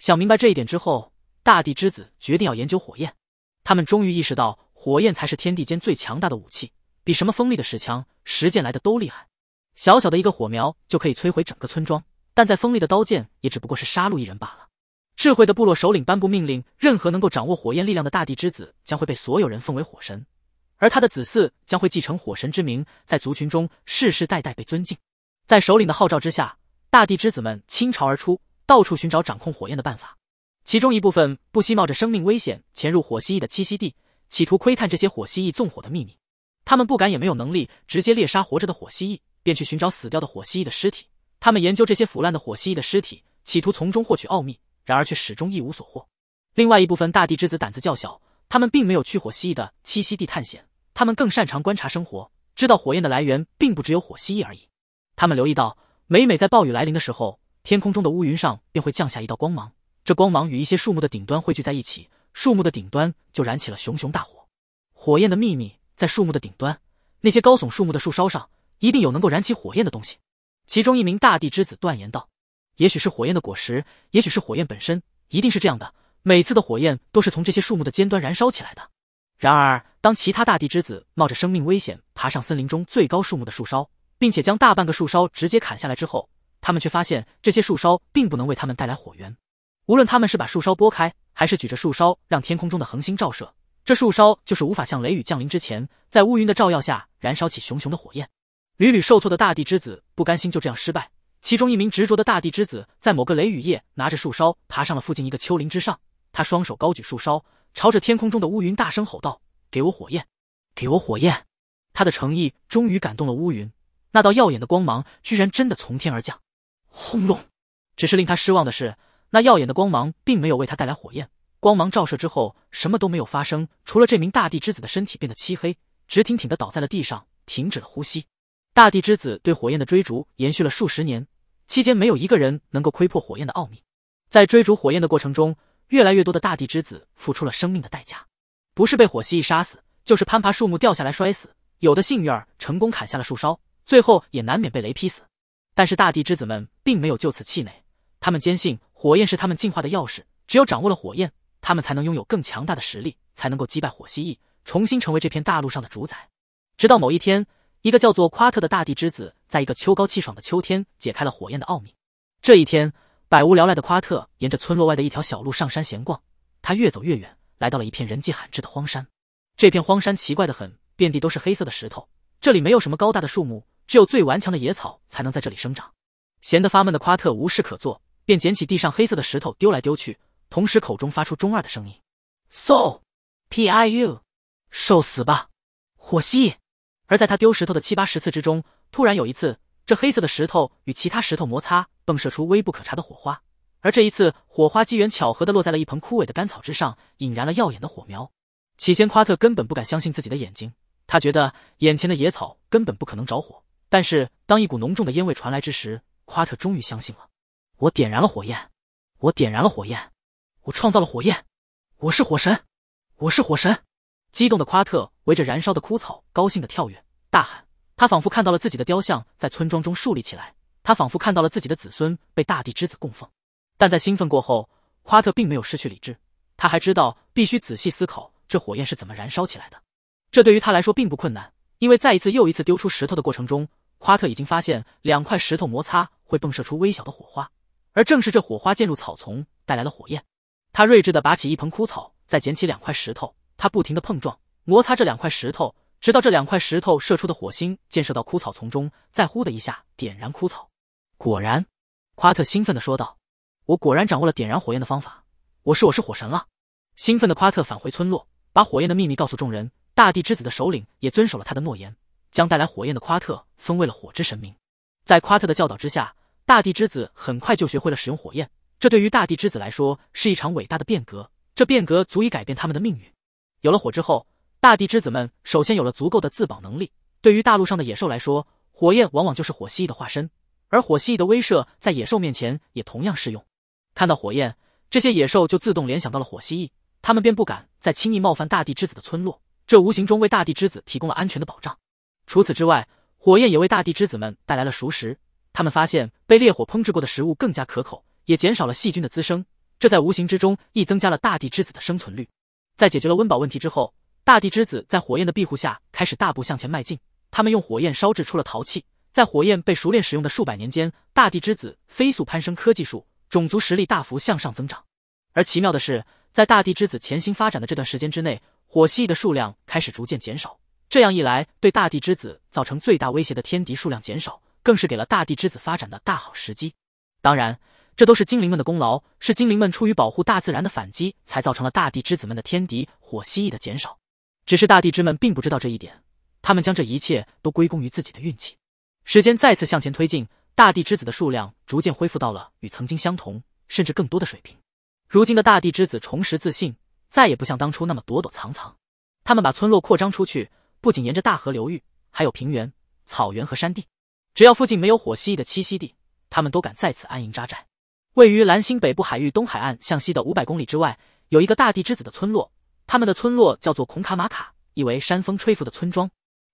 想明白这一点之后，大地之子决定要研究火焰。他们终于意识到，火焰才是天地间最强大的武器，比什么锋利的石枪、石剑来的都厉害。小小的一个火苗就可以摧毁整个村庄，但再锋利的刀剑也只不过是杀戮一人罢了。智慧的部落首领颁布命令，任何能够掌握火焰力量的大地之子将会被所有人奉为火神。而他的子嗣将会继承火神之名，在族群中世世代代被尊敬。在首领的号召之下，大地之子们倾巢而出，到处寻找掌控火焰的办法。其中一部分不惜冒着生命危险潜入火蜥蜴的栖息地，企图窥探这些火蜥蜴纵火的秘密。他们不敢也没有能力直接猎杀活着的火蜥蜴，便去寻找死掉的火蜥蜴的尸体。他们研究这些腐烂的火蜥蜴的尸体，企图从中获取奥秘，然而却始终一无所获。另外一部分大地之子胆子较小，他们并没有去火蜥蜴的栖息地探险。他们更擅长观察生活，知道火焰的来源并不只有火蜥蜴而已。他们留意到，每每在暴雨来临的时候，天空中的乌云上便会降下一道光芒，这光芒与一些树木的顶端汇聚在一起，树木的顶端就燃起了熊熊大火。火焰的秘密在树木的顶端，那些高耸树木的树梢上一定有能够燃起火焰的东西。其中一名大地之子断言道：“也许是火焰的果实，也许是火焰本身，一定是这样的。每次的火焰都是从这些树木的尖端燃烧起来的。”然而。当其他大地之子冒着生命危险爬上森林中最高树木的树梢，并且将大半个树梢直接砍下来之后，他们却发现这些树梢并不能为他们带来火源。无论他们是把树梢拨开，还是举着树梢让天空中的恒星照射，这树梢就是无法像雷雨降临之前，在乌云的照耀下燃烧起熊熊的火焰。屡屡受挫的大地之子不甘心就这样失败，其中一名执着的大地之子在某个雷雨夜拿着树梢爬上了附近一个丘陵之上，他双手高举树梢，朝着天空中的乌云大声吼道。给我火焰，给我火焰！他的诚意终于感动了乌云，那道耀眼的光芒居然真的从天而降。轰隆！只是令他失望的是，那耀眼的光芒并没有为他带来火焰。光芒照射之后，什么都没有发生，除了这名大地之子的身体变得漆黑，直挺挺的倒在了地上，停止了呼吸。大地之子对火焰的追逐延续了数十年，期间没有一个人能够窥破火焰的奥秘。在追逐火焰的过程中，越来越多的大地之子付出了生命的代价。不是被火蜥蜴杀死，就是攀爬树木掉下来摔死；有的幸运儿成功砍下了树梢，最后也难免被雷劈死。但是大地之子们并没有就此气馁，他们坚信火焰是他们进化的钥匙，只有掌握了火焰，他们才能拥有更强大的实力，才能够击败火蜥蜴，重新成为这片大陆上的主宰。直到某一天，一个叫做夸特的大地之子，在一个秋高气爽的秋天，解开了火焰的奥秘。这一天，百无聊赖的夸特沿着村落外的一条小路上山闲逛，他越走越远。来到了一片人迹罕至的荒山，这片荒山奇怪的很，遍地都是黑色的石头，这里没有什么高大的树木，只有最顽强的野草才能在这里生长。闲得发闷的夸特无事可做，便捡起地上黑色的石头丢来丢去，同时口中发出中二的声音：“so piu，受死吧，火系！”而在他丢石头的七八十次之中，突然有一次，这黑色的石头与其他石头摩擦，迸射出微不可察的火花。而这一次，火花机缘巧合地落在了一盆枯萎的干草之上，引燃了耀眼的火苗。起先，夸特根本不敢相信自己的眼睛，他觉得眼前的野草根本不可能着火。但是，当一股浓重的烟味传来之时，夸特终于相信了。我点燃了火焰，我点燃了火焰，我创造了火焰，我是火神，我是火神！激动的夸特围着燃烧的枯草高兴地跳跃，大喊。他仿佛看到了自己的雕像在村庄中树立起来，他仿佛看到了自己的子孙被大地之子供奉。但在兴奋过后，夸特并没有失去理智。他还知道必须仔细思考这火焰是怎么燃烧起来的。这对于他来说并不困难，因为再一次又一次丢出石头的过程中，夸特已经发现两块石头摩擦会迸射出微小的火花，而正是这火花溅入草丛带来了火焰。他睿智的拔起一盆枯草，再捡起两块石头，他不停的碰撞摩擦这两块石头，直到这两块石头射出的火星溅射到枯草丛中，再呼的一下点燃枯草。果然，夸特兴奋的说道。我果然掌握了点燃火焰的方法，我是我是火神了！兴奋的夸特返回村落，把火焰的秘密告诉众人。大地之子的首领也遵守了他的诺言，将带来火焰的夸特封为了火之神明。在夸特的教导之下，大地之子很快就学会了使用火焰。这对于大地之子来说是一场伟大的变革，这变革足以改变他们的命运。有了火之后，大地之子们首先有了足够的自保能力。对于大陆上的野兽来说，火焰往往就是火蜥蜴的化身，而火蜥蜴的威慑在野兽面前也同样适用。看到火焰，这些野兽就自动联想到了火蜥蜴，他们便不敢再轻易冒犯大地之子的村落，这无形中为大地之子提供了安全的保障。除此之外，火焰也为大地之子们带来了熟食，他们发现被烈火烹制过的食物更加可口，也减少了细菌的滋生，这在无形之中亦增加了大地之子的生存率。在解决了温饱问题之后，大地之子在火焰的庇护下开始大步向前迈进。他们用火焰烧制出了陶器，在火焰被熟练使用的数百年间，大地之子飞速攀升科技树，种族实力大幅向上增长，而奇妙的是，在大地之子潜心发展的这段时间之内，火蜥蜴的数量开始逐渐减少。这样一来，对大地之子造成最大威胁的天敌数量减少，更是给了大地之子发展的大好时机。当然，这都是精灵们的功劳，是精灵们出于保护大自然的反击，才造成了大地之子们的天敌火蜥蜴的减少。只是大地之们并不知道这一点，他们将这一切都归功于自己的运气。时间再次向前推进。大地之子的数量逐渐恢复到了与曾经相同，甚至更多的水平。如今的大地之子重拾自信，再也不像当初那么躲躲藏藏。他们把村落扩张出去，不仅沿着大河流域，还有平原、草原和山地。只要附近没有火蜥蜴的栖息地，他们都敢在此安营扎寨。位于蓝星北部海域东海岸向西的五百公里之外，有一个大地之子的村落，他们的村落叫做孔卡玛卡，意为山风吹拂的村庄。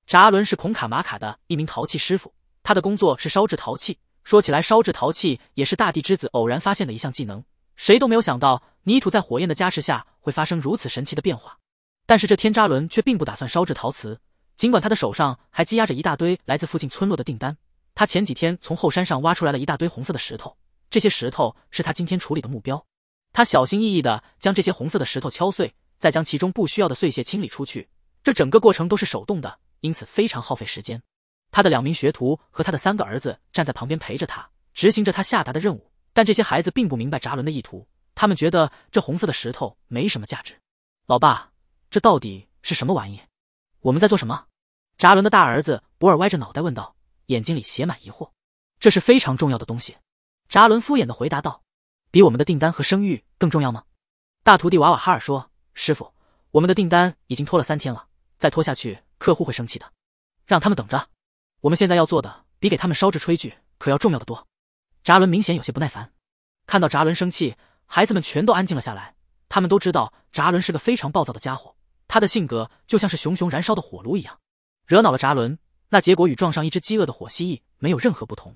扎伦是孔卡玛卡的一名陶器师傅。他的工作是烧制陶器。说起来，烧制陶器也是大地之子偶然发现的一项技能。谁都没有想到，泥土在火焰的加持下会发生如此神奇的变化。但是这天扎伦却并不打算烧制陶瓷，尽管他的手上还积压着一大堆来自附近村落的订单。他前几天从后山上挖出来了一大堆红色的石头，这些石头是他今天处理的目标。他小心翼翼的将这些红色的石头敲碎，再将其中不需要的碎屑清理出去。这整个过程都是手动的，因此非常耗费时间。他的两名学徒和他的三个儿子站在旁边陪着他，执行着他下达的任务。但这些孩子并不明白扎伦的意图，他们觉得这红色的石头没什么价值。老爸，这到底是什么玩意？我们在做什么？扎伦的大儿子博尔歪着脑袋问道，眼睛里写满疑惑。这是非常重要的东西，扎伦敷衍的回答道。比我们的订单和声誉更重要吗？大徒弟瓦瓦哈尔说，师傅，我们的订单已经拖了三天了，再拖下去客户会生气的，让他们等着。我们现在要做的比给他们烧制炊具可要重要的多。扎伦明显有些不耐烦，看到扎伦生气，孩子们全都安静了下来。他们都知道扎伦是个非常暴躁的家伙，他的性格就像是熊熊燃烧的火炉一样。惹恼了扎伦，那结果与撞上一只饥饿的火蜥蜴没有任何不同。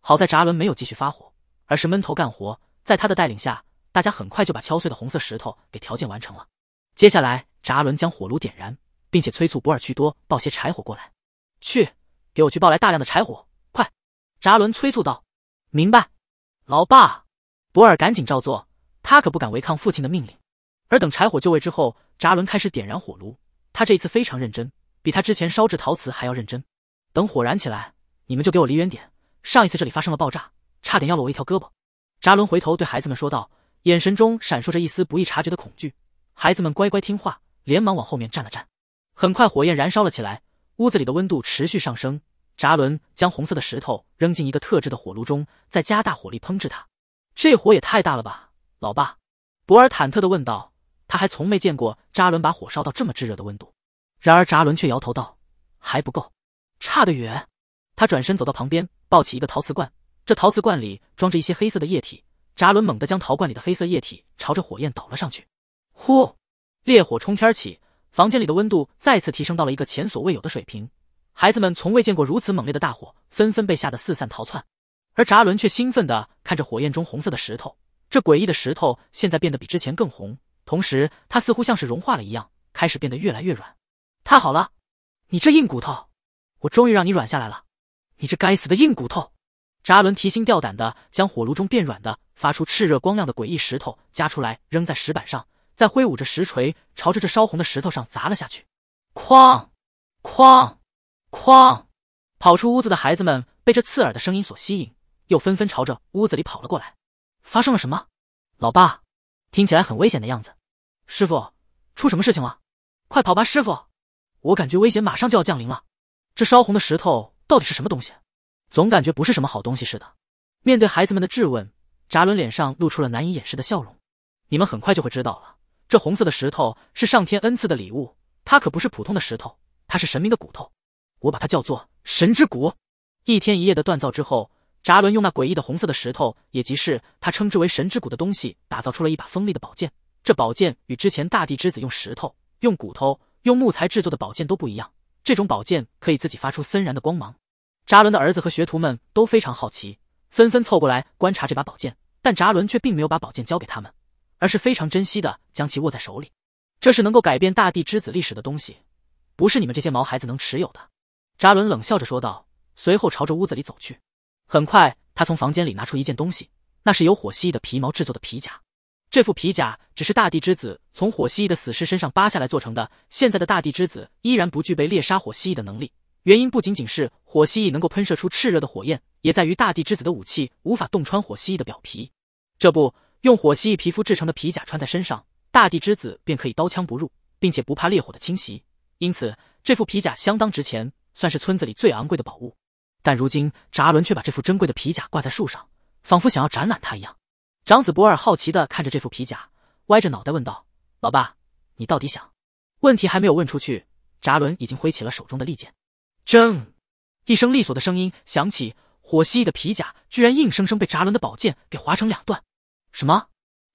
好在扎伦没有继续发火，而是闷头干活。在他的带领下，大家很快就把敲碎的红色石头给条件完成了。接下来，扎伦将火炉点燃，并且催促博尔去多抱些柴火过来。去。给我去抱来大量的柴火，快！扎伦催促道。明白，老爸。博尔赶紧照做，他可不敢违抗父亲的命令。而等柴火就位之后，扎伦开始点燃火炉，他这一次非常认真，比他之前烧制陶瓷还要认真。等火燃起来，你们就给我离远点。上一次这里发生了爆炸，差点要了我一条胳膊。扎伦回头对孩子们说道，眼神中闪烁着一丝不易察觉的恐惧。孩子们乖乖听话，连忙往后面站了站。很快火焰燃烧了起来。屋子里的温度持续上升，扎伦将红色的石头扔进一个特制的火炉中，再加大火力烹制它。这火也太大了吧！老爸，博尔忐忑地问道，他还从没见过扎伦把火烧到这么炙热的温度。然而扎伦却摇头道：“还不够，差得远。”他转身走到旁边，抱起一个陶瓷罐，这陶瓷罐里装着一些黑色的液体。扎伦猛地将陶罐里的黑色液体朝着火焰倒了上去，呼，烈火冲天起。房间里的温度再次提升到了一个前所未有的水平，孩子们从未见过如此猛烈的大火，纷纷被吓得四散逃窜。而扎伦却兴奋地看着火焰中红色的石头，这诡异的石头现在变得比之前更红，同时它似乎像是融化了一样，开始变得越来越软。太好了，你这硬骨头，我终于让你软下来了！你这该死的硬骨头！扎伦提心吊胆地将火炉中变软的、发出炽热光亮的诡异石头夹出来，扔在石板上。在挥舞着石锤，朝着这烧红的石头上砸了下去。哐，哐，哐！跑出屋子的孩子们被这刺耳的声音所吸引，又纷纷朝着屋子里跑了过来。发生了什么？老爸，听起来很危险的样子。师傅，出什么事情了？快跑吧，师傅！我感觉危险马上就要降临了。这烧红的石头到底是什么东西？总感觉不是什么好东西似的。面对孩子们的质问，扎伦脸上露出了难以掩饰的笑容。你们很快就会知道了。这红色的石头是上天恩赐的礼物，它可不是普通的石头，它是神明的骨头，我把它叫做神之骨。一天一夜的锻造之后，扎伦用那诡异的红色的石头，也即是他称之为神之骨的东西，打造出了一把锋利的宝剑。这宝剑与之前大地之子用石头、用骨头、用木材制作的宝剑都不一样，这种宝剑可以自己发出森然的光芒。扎伦的儿子和学徒们都非常好奇，纷纷凑过来观察这把宝剑，但扎伦却并没有把宝剑交给他们。而是非常珍惜的，将其握在手里。这是能够改变大地之子历史的东西，不是你们这些毛孩子能持有的。”扎伦冷笑着说道，随后朝着屋子里走去。很快，他从房间里拿出一件东西，那是由火蜥蜴的皮毛制作的皮甲。这副皮甲只是大地之子从火蜥蜴的死尸身上扒下来做成的。现在的大地之子依然不具备猎杀火蜥蜴的能力，原因不仅仅是火蜥蜴能够喷射出炽热的火焰，也在于大地之子的武器无法洞穿火蜥蜴的表皮。这不。用火蜥蜴皮肤制成的皮甲穿在身上，大地之子便可以刀枪不入，并且不怕烈火的侵袭。因此，这副皮甲相当值钱，算是村子里最昂贵的宝物。但如今，扎伦却把这副珍贵的皮甲挂在树上，仿佛想要展览它一样。长子博尔好奇地看着这副皮甲，歪着脑袋问道：“老爸，你到底想……”问题还没有问出去，扎伦已经挥起了手中的利剑。铮！一声利索的声音响起，火蜥蜴的皮甲居然硬生生被扎伦的宝剑给划成两段。什么？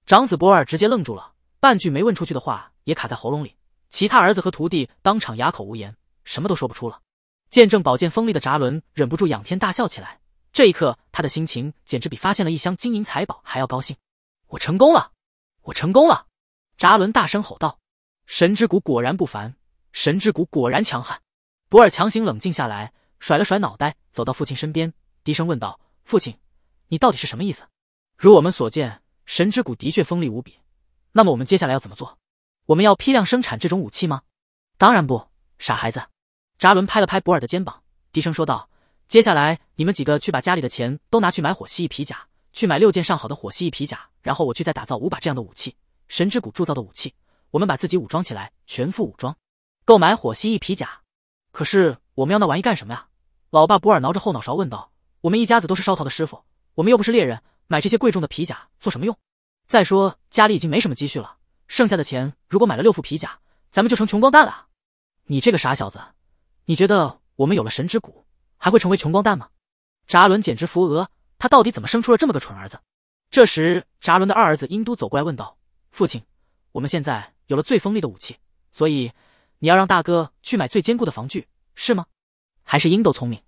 长子博尔直接愣住了，半句没问出去的话也卡在喉咙里。其他儿子和徒弟当场哑口无言，什么都说不出了。见证宝剑锋利的扎伦忍不住仰天大笑起来。这一刻，他的心情简直比发现了一箱金银财宝还要高兴。我成功了！我成功了！扎伦大声吼道：“神之谷果然不凡，神之谷果然强悍！”博尔强行冷静下来，甩了甩脑袋，走到父亲身边，低声问道：“父亲，你到底是什么意思？如我们所见。”神之谷的确锋利无比，那么我们接下来要怎么做？我们要批量生产这种武器吗？当然不，傻孩子。扎伦拍了拍博尔的肩膀，低声说道：“接下来你们几个去把家里的钱都拿去买火蜥蜴皮甲，去买六件上好的火蜥蜴皮甲，然后我去再打造五把这样的武器。神之谷铸造的武器，我们把自己武装起来，全副武装，购买火蜥蜴皮甲。可是我们要那玩意干什么呀？”老爸博尔挠着后脑勺问道：“我们一家子都是烧陶的师傅，我们又不是猎人。”买这些贵重的皮甲做什么用？再说家里已经没什么积蓄了，剩下的钱如果买了六副皮甲，咱们就成穷光蛋了。你这个傻小子，你觉得我们有了神之骨还会成为穷光蛋吗？扎伦简直扶额，他到底怎么生出了这么个蠢儿子？这时，扎伦的二儿子英都走过来问道：“父亲，我们现在有了最锋利的武器，所以你要让大哥去买最坚固的防具，是吗？”还是英都聪明。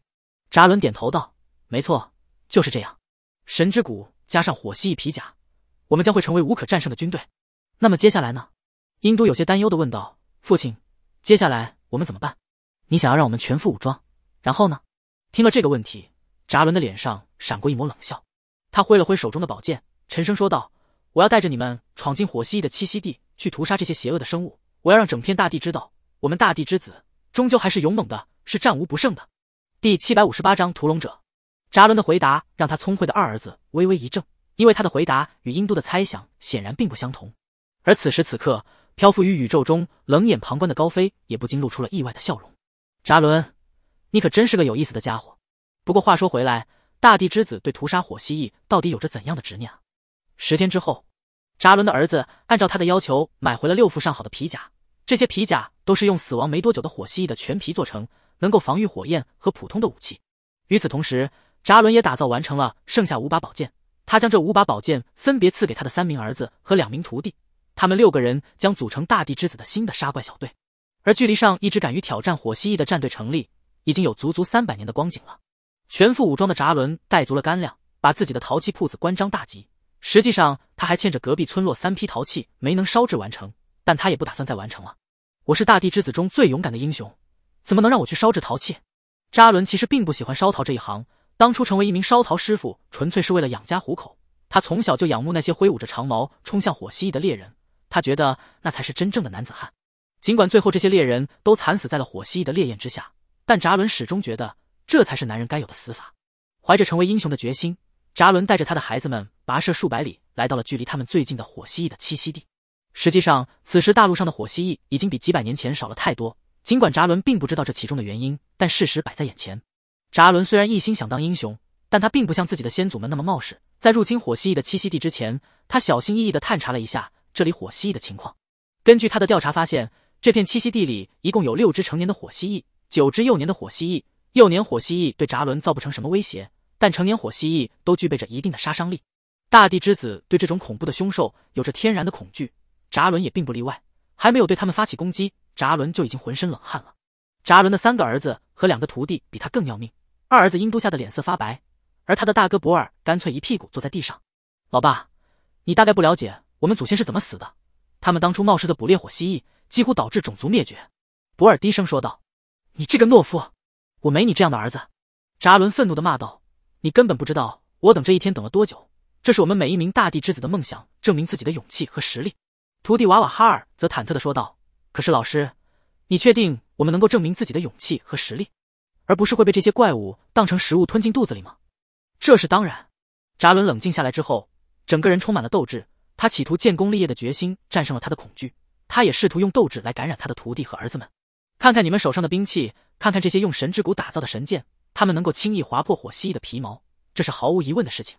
扎伦点头道：“没错，就是这样。神之骨。”加上火蜥蜴皮甲，我们将会成为无可战胜的军队。那么接下来呢？英都有些担忧的问道：“父亲，接下来我们怎么办？你想要让我们全副武装，然后呢？”听了这个问题，扎伦的脸上闪过一抹冷笑，他挥了挥手中的宝剑，沉声说道：“我要带着你们闯进火蜥蜴的栖息地，去屠杀这些邪恶的生物。我要让整片大地知道，我们大地之子终究还是勇猛的，是战无不胜的。”第七百五十八章：屠龙者。扎伦的回答让他聪慧的二儿子微微一怔，因为他的回答与英都的猜想显然并不相同。而此时此刻，漂浮于宇宙中冷眼旁观的高飞也不禁露出了意外的笑容。扎伦，你可真是个有意思的家伙。不过话说回来，大地之子对屠杀火蜥蜴到底有着怎样的执念啊？十天之后，扎伦的儿子按照他的要求买回了六副上好的皮甲，这些皮甲都是用死亡没多久的火蜥蜴的全皮做成，能够防御火焰和普通的武器。与此同时。扎伦也打造完成了剩下五把宝剑，他将这五把宝剑分别赐给他的三名儿子和两名徒弟，他们六个人将组成大地之子的新的杀怪小队。而距离上一支敢于挑战火蜥蜴的战队成立，已经有足足三百年的光景了。全副武装的扎伦带足了干粮，把自己的陶器铺子关张大吉。实际上，他还欠着隔壁村落三批陶器没能烧制完成，但他也不打算再完成了。我是大地之子中最勇敢的英雄，怎么能让我去烧制陶器？扎伦其实并不喜欢烧陶这一行。当初成为一名烧陶师傅，纯粹是为了养家糊口。他从小就仰慕那些挥舞着长矛冲向火蜥蜴的猎人，他觉得那才是真正的男子汉。尽管最后这些猎人都惨死在了火蜥蜴的烈焰之下，但扎伦始终觉得这才是男人该有的死法。怀着成为英雄的决心，扎伦带着他的孩子们跋涉数百里，来到了距离他们最近的火蜥蜴的栖息地。实际上，此时大陆上的火蜥蜴已经比几百年前少了太多。尽管扎伦并不知道这其中的原因，但事实摆在眼前。查伦虽然一心想当英雄，但他并不像自己的先祖们那么冒失。在入侵火蜥蜴的栖息地之前，他小心翼翼地探查了一下这里火蜥蜴的情况。根据他的调查发现，这片栖息地里一共有六只成年的火蜥蜴，九只幼年的火蜥蜴。幼年火蜥蜴对查伦造不成什么威胁，但成年火蜥蜴都具备着一定的杀伤力。大地之子对这种恐怖的凶兽有着天然的恐惧，查伦也并不例外。还没有对他们发起攻击，查伦就已经浑身冷汗了。查伦的三个儿子和两个徒弟比他更要命。二儿子英都吓得脸色发白，而他的大哥博尔干脆一屁股坐在地上。老爸，你大概不了解我们祖先是怎么死的，他们当初冒失的捕猎火蜥蜴，几乎导致种族灭绝。博尔低声说道：“你这个懦夫，我没你这样的儿子。”扎伦愤怒的骂道：“你根本不知道我等这一天等了多久，这是我们每一名大地之子的梦想，证明自己的勇气和实力。”徒弟瓦瓦哈尔则忐忑的说道：“可是老师，你确定我们能够证明自己的勇气和实力？”而不是会被这些怪物当成食物吞进肚子里吗？这是当然。扎伦冷静下来之后，整个人充满了斗志。他企图建功立业的决心战胜了他的恐惧。他也试图用斗志来感染他的徒弟和儿子们。看看你们手上的兵器，看看这些用神之骨打造的神剑，他们能够轻易划破火蜥蜴的皮毛，这是毫无疑问的事情。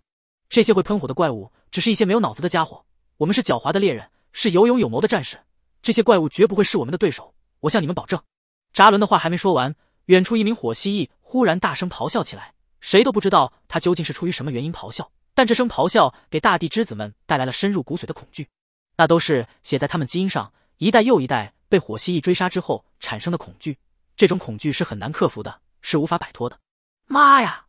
这些会喷火的怪物只是一些没有脑子的家伙。我们是狡猾的猎人，是有勇有谋的战士。这些怪物绝不会是我们的对手。我向你们保证。扎伦的话还没说完。远处，一名火蜥蜴忽然大声咆哮起来。谁都不知道他究竟是出于什么原因咆哮，但这声咆哮给大地之子们带来了深入骨髓的恐惧。那都是写在他们基因上，一代又一代被火蜥蜴追杀之后产生的恐惧。这种恐惧是很难克服的，是无法摆脱的。妈呀！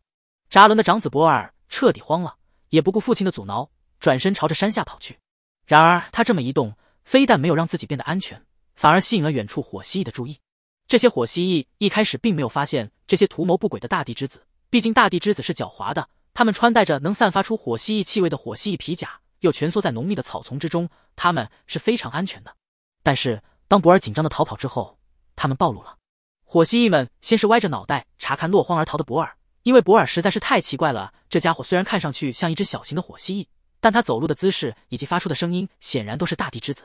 扎伦的长子博尔彻底慌了，也不顾父亲的阻挠，转身朝着山下跑去。然而他这么一动，非但没有让自己变得安全，反而吸引了远处火蜥蜴的注意。这些火蜥蜴一开始并没有发现这些图谋不轨的大地之子，毕竟大地之子是狡猾的。他们穿戴着能散发出火蜥蜴气味的火蜥蜴皮甲，又蜷缩在浓密的草丛之中，他们是非常安全的。但是当博尔紧张的逃跑之后，他们暴露了。火蜥蜴们先是歪着脑袋查看落荒而逃的博尔，因为博尔实在是太奇怪了。这家伙虽然看上去像一只小型的火蜥蜴，但他走路的姿势以及发出的声音，显然都是大地之子。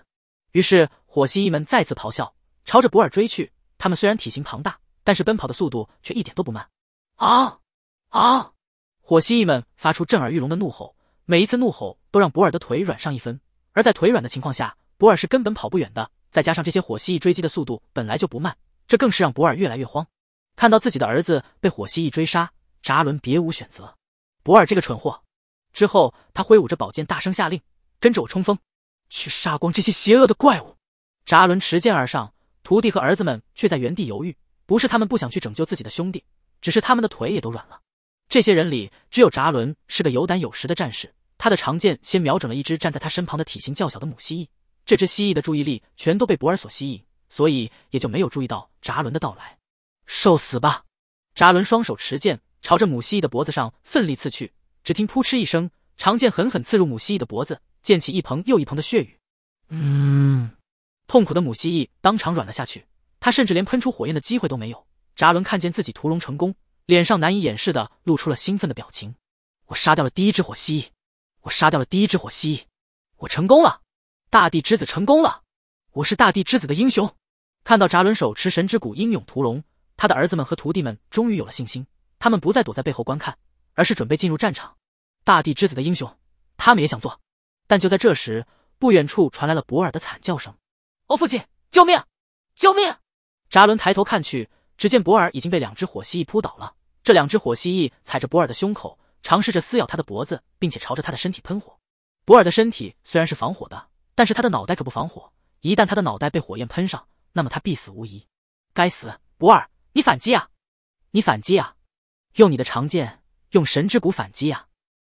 于是火蜥蜴们再次咆哮，朝着博尔追去。他们虽然体型庞大，但是奔跑的速度却一点都不慢。啊啊！火蜥蜴们发出震耳欲聋的怒吼，每一次怒吼都让博尔的腿软上一分。而在腿软的情况下，博尔是根本跑不远的。再加上这些火蜥蜴追击的速度本来就不慢，这更是让博尔越来越慌。看到自己的儿子被火蜥蜴追杀，扎伦别无选择。博尔这个蠢货！之后，他挥舞着宝剑，大声下令：“跟着我冲锋，去杀光这些邪恶的怪物！”扎伦持剑而上。徒弟和儿子们却在原地犹豫，不是他们不想去拯救自己的兄弟，只是他们的腿也都软了。这些人里，只有扎伦是个有胆有识的战士，他的长剑先瞄准了一只站在他身旁的体型较小的母蜥蜴。这只蜥蜴的注意力全都被博尔所吸引，所以也就没有注意到扎伦的到来。受死吧！扎伦双手持剑，朝着母蜥蜴的脖子上奋力刺去。只听扑哧一声，长剑狠狠刺入母蜥蜴的脖子，溅起一盆又一盆的血雨。嗯。痛苦的母蜥蜴当场软了下去，它甚至连喷出火焰的机会都没有。扎伦看见自己屠龙成功，脸上难以掩饰的露出了兴奋的表情。我杀掉了第一只火蜥蜴，我杀掉了第一只火蜥蜴，我成功了！大地之子成功了！我是大地之子的英雄！看到扎伦手持神之骨英勇屠龙，他的儿子们和徒弟们终于有了信心，他们不再躲在背后观看，而是准备进入战场。大地之子的英雄，他们也想做。但就在这时，不远处传来了博尔的惨叫声。我父亲，救命！救命！扎伦抬头看去，只见博尔已经被两只火蜥蜴扑倒了。这两只火蜥蜴踩着博尔的胸口，尝试着撕咬他的脖子，并且朝着他的身体喷火。博尔的身体虽然是防火的，但是他的脑袋可不防火。一旦他的脑袋被火焰喷上，那么他必死无疑。该死，博尔，你反击啊！你反击啊！用你的长剑，用神之骨反击啊！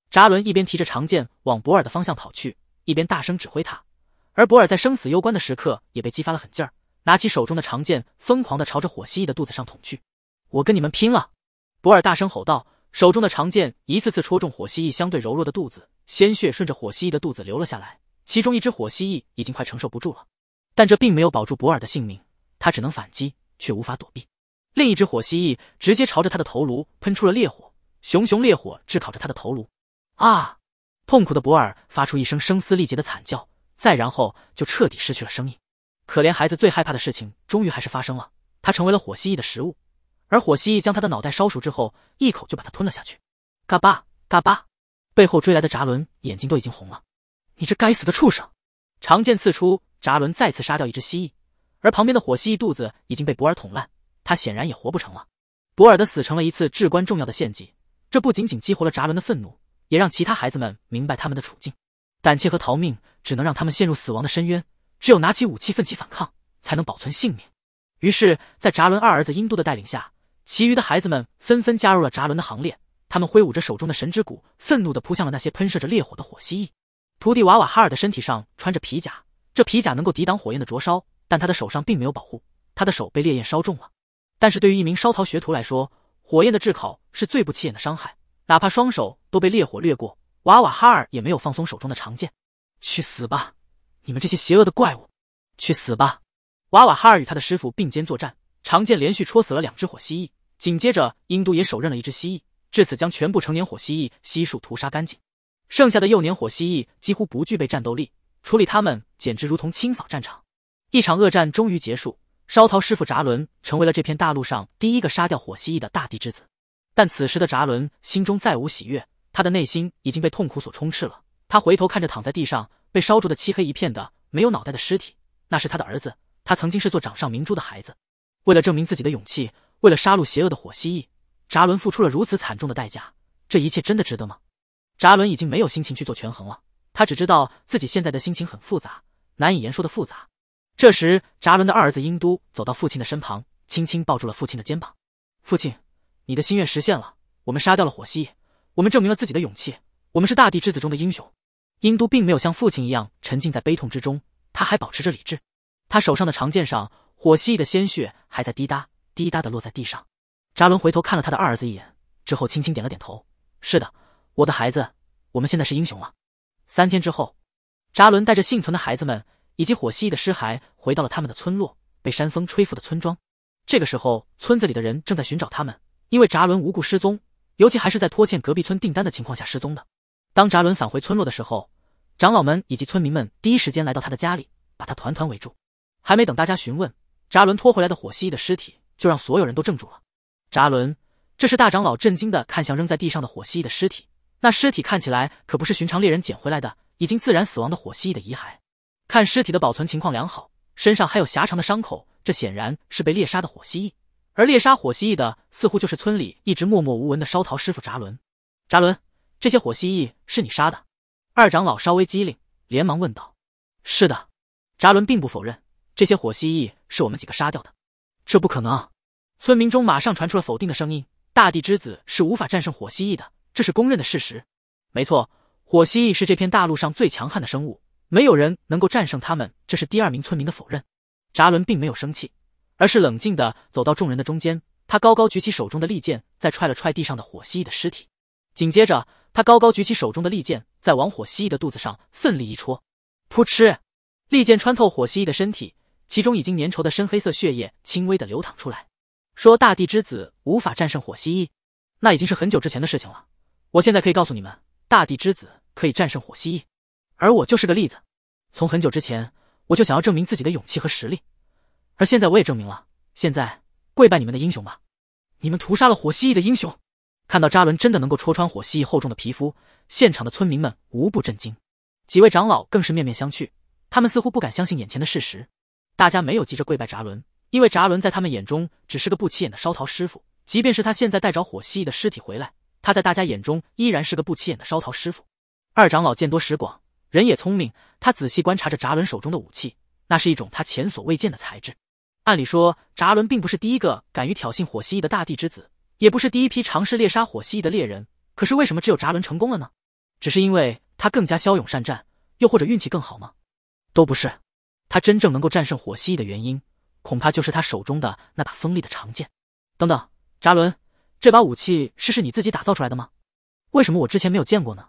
扎伦一边提着长剑往博尔的方向跑去，一边大声指挥他。而博尔在生死攸关的时刻也被激发了狠劲儿，拿起手中的长剑，疯狂的朝着火蜥蜴的肚子上捅去。“我跟你们拼了！”博尔大声吼道，手中的长剑一次次戳中火蜥蜴相对柔弱的肚子，鲜血顺着火蜥蜴的肚子流了下来。其中一只火蜥蜴已经快承受不住了，但这并没有保住博尔的性命，他只能反击，却无法躲避。另一只火蜥蜴直接朝着他的头颅喷出了烈火，熊熊烈火炙烤着他的头颅。啊！痛苦的博尔发出一声声嘶力竭的惨叫。再然后就彻底失去了声音。可怜孩子最害怕的事情终于还是发生了，他成为了火蜥蜴的食物，而火蜥蜴将他的脑袋烧熟之后，一口就把他吞了下去。嘎巴嘎巴！背后追来的扎伦眼睛都已经红了。你这该死的畜生！长剑刺出，扎伦再次杀掉一只蜥蜴，而旁边的火蜥蜴肚子已经被博尔捅烂，他显然也活不成了。博尔的死成了一次至关重要的献祭，这不仅仅激活了扎伦的愤怒，也让其他孩子们明白他们的处境，胆怯和逃命。只能让他们陷入死亡的深渊。只有拿起武器奋起反抗，才能保存性命。于是，在扎伦二儿子英都的带领下，其余的孩子们纷纷加入了扎伦的行列。他们挥舞着手中的神之鼓，愤怒地扑向了那些喷射着烈火的火蜥蜴。徒弟瓦瓦哈尔的身体上穿着皮甲，这皮甲能够抵挡火焰的灼烧，但他的手上并没有保护，他的手被烈焰烧中了。但是对于一名烧陶学徒来说，火焰的炙烤是最不起眼的伤害。哪怕双手都被烈火掠过，瓦瓦哈尔也没有放松手中的长剑。去死吧！你们这些邪恶的怪物！去死吧！瓦瓦哈尔与他的师傅并肩作战，长剑连续戳死了两只火蜥蜴，紧接着英都也手刃了一只蜥蜴，至此将全部成年火蜥蜴悉数屠杀干净。剩下的幼年火蜥蜴几乎不具备战斗力，处理他们简直如同清扫战场。一场恶战终于结束，烧陶师傅扎伦成为了这片大陆上第一个杀掉火蜥蜴的大地之子。但此时的扎伦心中再无喜悦，他的内心已经被痛苦所充斥了。他回头看着躺在地上被烧灼的漆黑一片的没有脑袋的尸体，那是他的儿子，他曾经是做掌上明珠的孩子。为了证明自己的勇气，为了杀戮邪恶的火蜥蜴，扎伦付出了如此惨重的代价，这一切真的值得吗？扎伦已经没有心情去做权衡了，他只知道自己现在的心情很复杂，难以言说的复杂。这时，扎伦的二儿子英都走到父亲的身旁，轻轻抱住了父亲的肩膀。父亲，你的心愿实现了，我们杀掉了火蜥蜴，我们证明了自己的勇气，我们是大地之子中的英雄。英都并没有像父亲一样沉浸在悲痛之中，他还保持着理智。他手上的长剑上，火蜥蜴的鲜血还在滴答滴答的落在地上。扎伦回头看了他的二儿子一眼，之后轻轻点了点头：“是的，我的孩子，我们现在是英雄了。”三天之后，扎伦带着幸存的孩子们以及火蜥蜴的尸骸回到了他们的村落——被山风吹拂的村庄。这个时候，村子里的人正在寻找他们，因为扎伦无故失踪，尤其还是在拖欠隔壁村订单的情况下失踪的。当扎伦返回村落的时候，长老们以及村民们第一时间来到他的家里，把他团团围住。还没等大家询问，扎伦拖回来的火蜥蜴的尸体就让所有人都怔住了。扎伦，这是大长老震惊的看向扔在地上的火蜥蜴的尸体。那尸体看起来可不是寻常猎人捡回来的，已经自然死亡的火蜥蜴的遗骸。看尸体的保存情况良好，身上还有狭长的伤口，这显然是被猎杀的火蜥蜴。而猎杀火蜥蜴的似乎就是村里一直默默无闻的烧陶师傅扎伦。扎伦。这些火蜥蜴是你杀的？二长老稍微机灵，连忙问道：“是的。”扎伦并不否认，这些火蜥蜴是我们几个杀掉的。这不可能！村民中马上传出了否定的声音：“大地之子是无法战胜火蜥蜴的，这是公认的事实。”没错，火蜥蜴是这片大陆上最强悍的生物，没有人能够战胜他们。这是第二名村民的否认。扎伦并没有生气，而是冷静的走到众人的中间，他高高举起手中的利剑，再踹了踹地上的火蜥蜴的尸体，紧接着。他高高举起手中的利剑，在王火蜥蜴的肚子上奋力一戳，噗嗤，利剑穿透火蜥蜴的身体，其中已经粘稠的深黑色血液轻微的流淌出来。说大地之子无法战胜火蜥蜴，那已经是很久之前的事情了。我现在可以告诉你们，大地之子可以战胜火蜥蜴，而我就是个例子。从很久之前，我就想要证明自己的勇气和实力，而现在我也证明了。现在跪拜你们的英雄吧，你们屠杀了火蜥蜴的英雄。看到扎伦真的能够戳穿火蜥蜴厚重的皮肤，现场的村民们无不震惊，几位长老更是面面相觑，他们似乎不敢相信眼前的事实。大家没有急着跪拜扎伦，因为扎伦在他们眼中只是个不起眼的烧陶师傅，即便是他现在带着火蜥蜴的尸体回来，他在大家眼中依然是个不起眼的烧陶师傅。二长老见多识广，人也聪明，他仔细观察着扎伦手中的武器，那是一种他前所未见的材质。按理说，扎伦并不是第一个敢于挑衅火蜥蜴的大地之子。也不是第一批尝试猎杀火蜥蜴的猎人，可是为什么只有扎伦成功了呢？只是因为他更加骁勇善战，又或者运气更好吗？都不是，他真正能够战胜火蜥蜴的原因，恐怕就是他手中的那把锋利的长剑。等等，扎伦，这把武器是是你自己打造出来的吗？为什么我之前没有见过呢？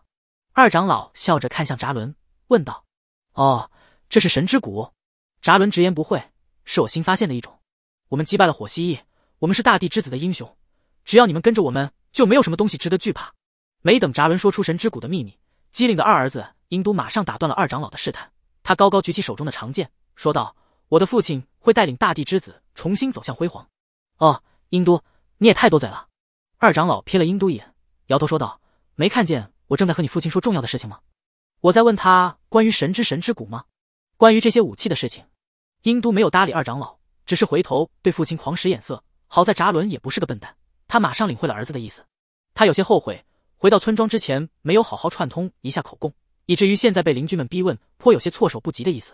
二长老笑着看向扎伦，问道：“哦，这是神之骨。”扎伦直言不讳：“是我新发现的一种。我们击败了火蜥蜴，我们是大地之子的英雄。”只要你们跟着我们，就没有什么东西值得惧怕。没等查伦说出神之谷的秘密，机灵的二儿子英都马上打断了二长老的试探。他高高举起手中的长剑，说道：“我的父亲会带领大地之子重新走向辉煌。”哦，英都，你也太多嘴了。二长老瞥了英都一眼，摇头说道：“没看见我正在和你父亲说重要的事情吗？我在问他关于神之神之谷吗？关于这些武器的事情。”英都没有搭理二长老，只是回头对父亲狂使眼色。好在查伦也不是个笨蛋。他马上领会了儿子的意思，他有些后悔回到村庄之前没有好好串通一下口供，以至于现在被邻居们逼问，颇有些措手不及的意思。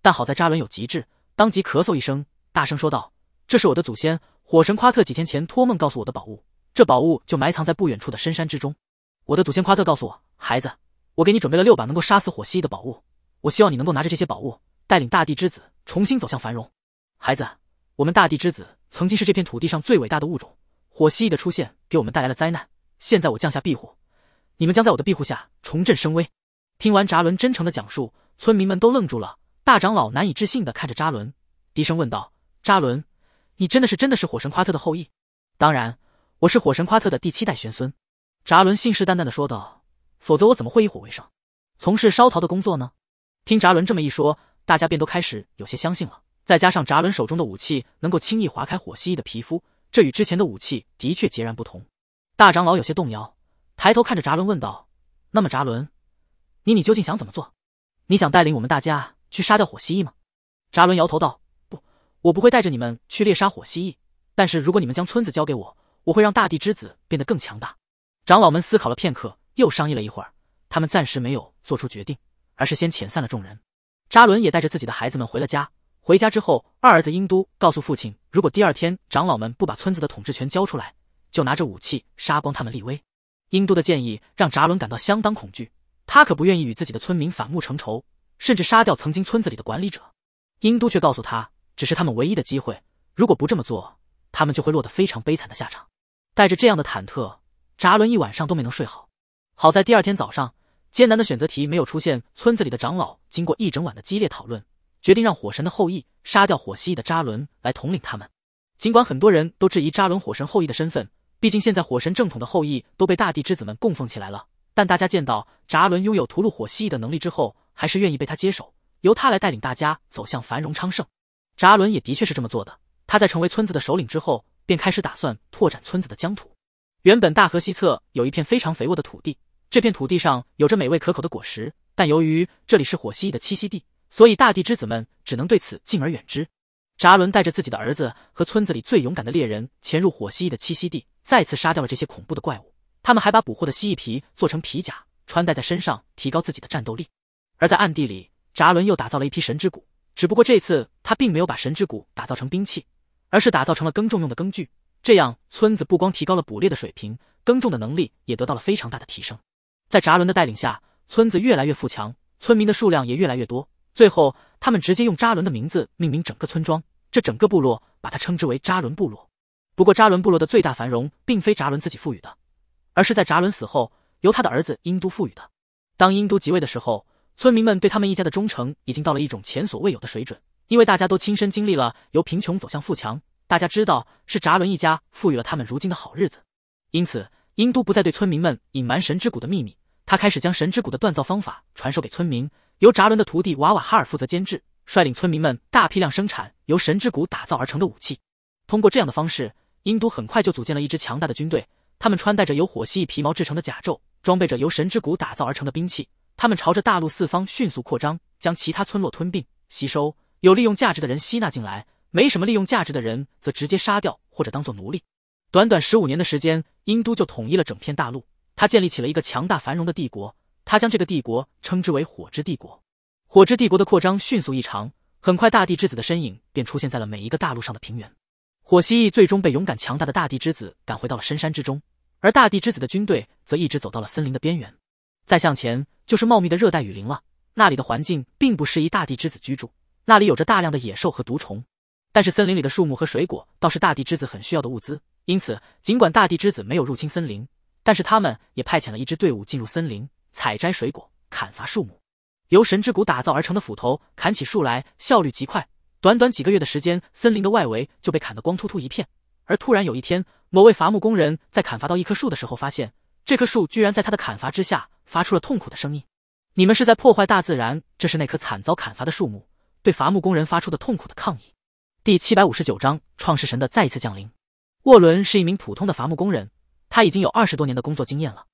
但好在扎伦有急智，当即咳嗽一声，大声说道：“这是我的祖先火神夸特几天前托梦告诉我的宝物，这宝物就埋藏在不远处的深山之中。我的祖先夸特告诉我，孩子，我给你准备了六把能够杀死火蜥蜴的宝物，我希望你能够拿着这些宝物，带领大地之子重新走向繁荣。孩子，我们大地之子曾经是这片土地上最伟大的物种。”火蜥蜴的出现给我们带来了灾难。现在我降下庇护，你们将在我的庇护下重振声威。听完扎伦真诚的讲述，村民们都愣住了。大长老难以置信的看着扎伦，低声问道：“扎伦，你真的是真的是火神夸特的后裔？当然，我是火神夸特的第七代玄孙。”扎伦信誓旦旦的说道：“否则我怎么会以火为生，从事烧陶的工作呢？”听扎伦这么一说，大家便都开始有些相信了。再加上扎伦手中的武器能够轻易划开火蜥蜴的皮肤。这与之前的武器的确截然不同，大长老有些动摇，抬头看着扎伦问道：“那么，扎伦，你你究竟想怎么做？你想带领我们大家去杀掉火蜥蜴吗？”扎伦摇头道：“不，我不会带着你们去猎杀火蜥蜴。但是如果你们将村子交给我，我会让大地之子变得更强大。”长老们思考了片刻，又商议了一会儿，他们暂时没有做出决定，而是先遣散了众人。扎伦也带着自己的孩子们回了家。回家之后，二儿子英都告诉父亲，如果第二天长老们不把村子的统治权交出来，就拿着武器杀光他们立威。英都的建议让扎伦感到相当恐惧，他可不愿意与自己的村民反目成仇，甚至杀掉曾经村子里的管理者。英都却告诉他，这是他们唯一的机会，如果不这么做，他们就会落得非常悲惨的下场。带着这样的忐忑，扎伦一晚上都没能睡好。好在第二天早上，艰难的选择题没有出现，村子里的长老经过一整晚的激烈讨论。决定让火神的后裔杀掉火蜥蜴的扎伦来统领他们。尽管很多人都质疑扎伦火神后裔的身份，毕竟现在火神正统的后裔都被大地之子们供奉起来了。但大家见到扎伦拥有屠戮火蜥蜴的能力之后，还是愿意被他接手，由他来带领大家走向繁荣昌盛。扎伦也的确是这么做的。他在成为村子的首领之后，便开始打算拓展村子的疆土。原本大河西侧有一片非常肥沃的土地，这片土地上有着美味可口的果实，但由于这里是火蜥蜴的栖息地。所以，大地之子们只能对此敬而远之。扎伦带着自己的儿子和村子里最勇敢的猎人潜入火蜥蜴的栖息地，再次杀掉了这些恐怖的怪物。他们还把捕获的蜥蜴皮做成皮甲，穿戴在身上，提高自己的战斗力。而在暗地里，扎伦又打造了一批神之骨。只不过这次，他并没有把神之骨打造成兵器，而是打造成了耕种用的耕具。这样，村子不光提高了捕猎的水平，耕种的能力也得到了非常大的提升。在扎伦的带领下，村子越来越富强，村民的数量也越来越多。最后，他们直接用扎伦的名字命名整个村庄，这整个部落把它称之为扎伦部落。不过，扎伦部落的最大繁荣并非扎伦自己赋予的，而是在扎伦死后由他的儿子英都赋予的。当英都即位的时候，村民们对他们一家的忠诚已经到了一种前所未有的水准，因为大家都亲身经历了由贫穷走向富强，大家知道是扎伦一家赋予了他们如今的好日子。因此，英都不再对村民们隐瞒神之谷的秘密，他开始将神之谷的锻造方法传授给村民。由扎伦的徒弟瓦瓦哈尔负责监制，率领村民们大批量生产由神之谷打造而成的武器。通过这样的方式，英都很快就组建了一支强大的军队。他们穿戴着由火蜥蜴皮毛制成的甲胄，装备着由神之谷打造而成的兵器。他们朝着大陆四方迅速扩张，将其他村落吞并、吸收，有利用价值的人吸纳进来，没什么利用价值的人则直接杀掉或者当做奴隶。短短十五年的时间，英都就统一了整片大陆，他建立起了一个强大繁荣的帝国。他将这个帝国称之为火之帝国。火之帝国的扩张迅速异常，很快大地之子的身影便出现在了每一个大陆上的平原。火蜥蜴最终被勇敢强大的大地之子赶回到了深山之中，而大地之子的军队则一直走到了森林的边缘。再向前就是茂密的热带雨林了，那里的环境并不适宜大地之子居住，那里有着大量的野兽和毒虫。但是森林里的树木和水果倒是大地之子很需要的物资，因此尽管大地之子没有入侵森林，但是他们也派遣了一支队伍进入森林。采摘水果，砍伐树木。由神之骨打造而成的斧头砍起树来效率极快，短短几个月的时间，森林的外围就被砍得光秃秃一片。而突然有一天，某位伐木工人在砍伐到一棵树的时候，发现这棵树居然在他的砍伐之下发出了痛苦的声音。你们是在破坏大自然，这是那棵惨遭砍伐的树木对伐木工人发出的痛苦的抗议。第七百五十九章：创世神的再一次降临。沃伦是一名普通的伐木工人，他已经有二十多年的工作经验了。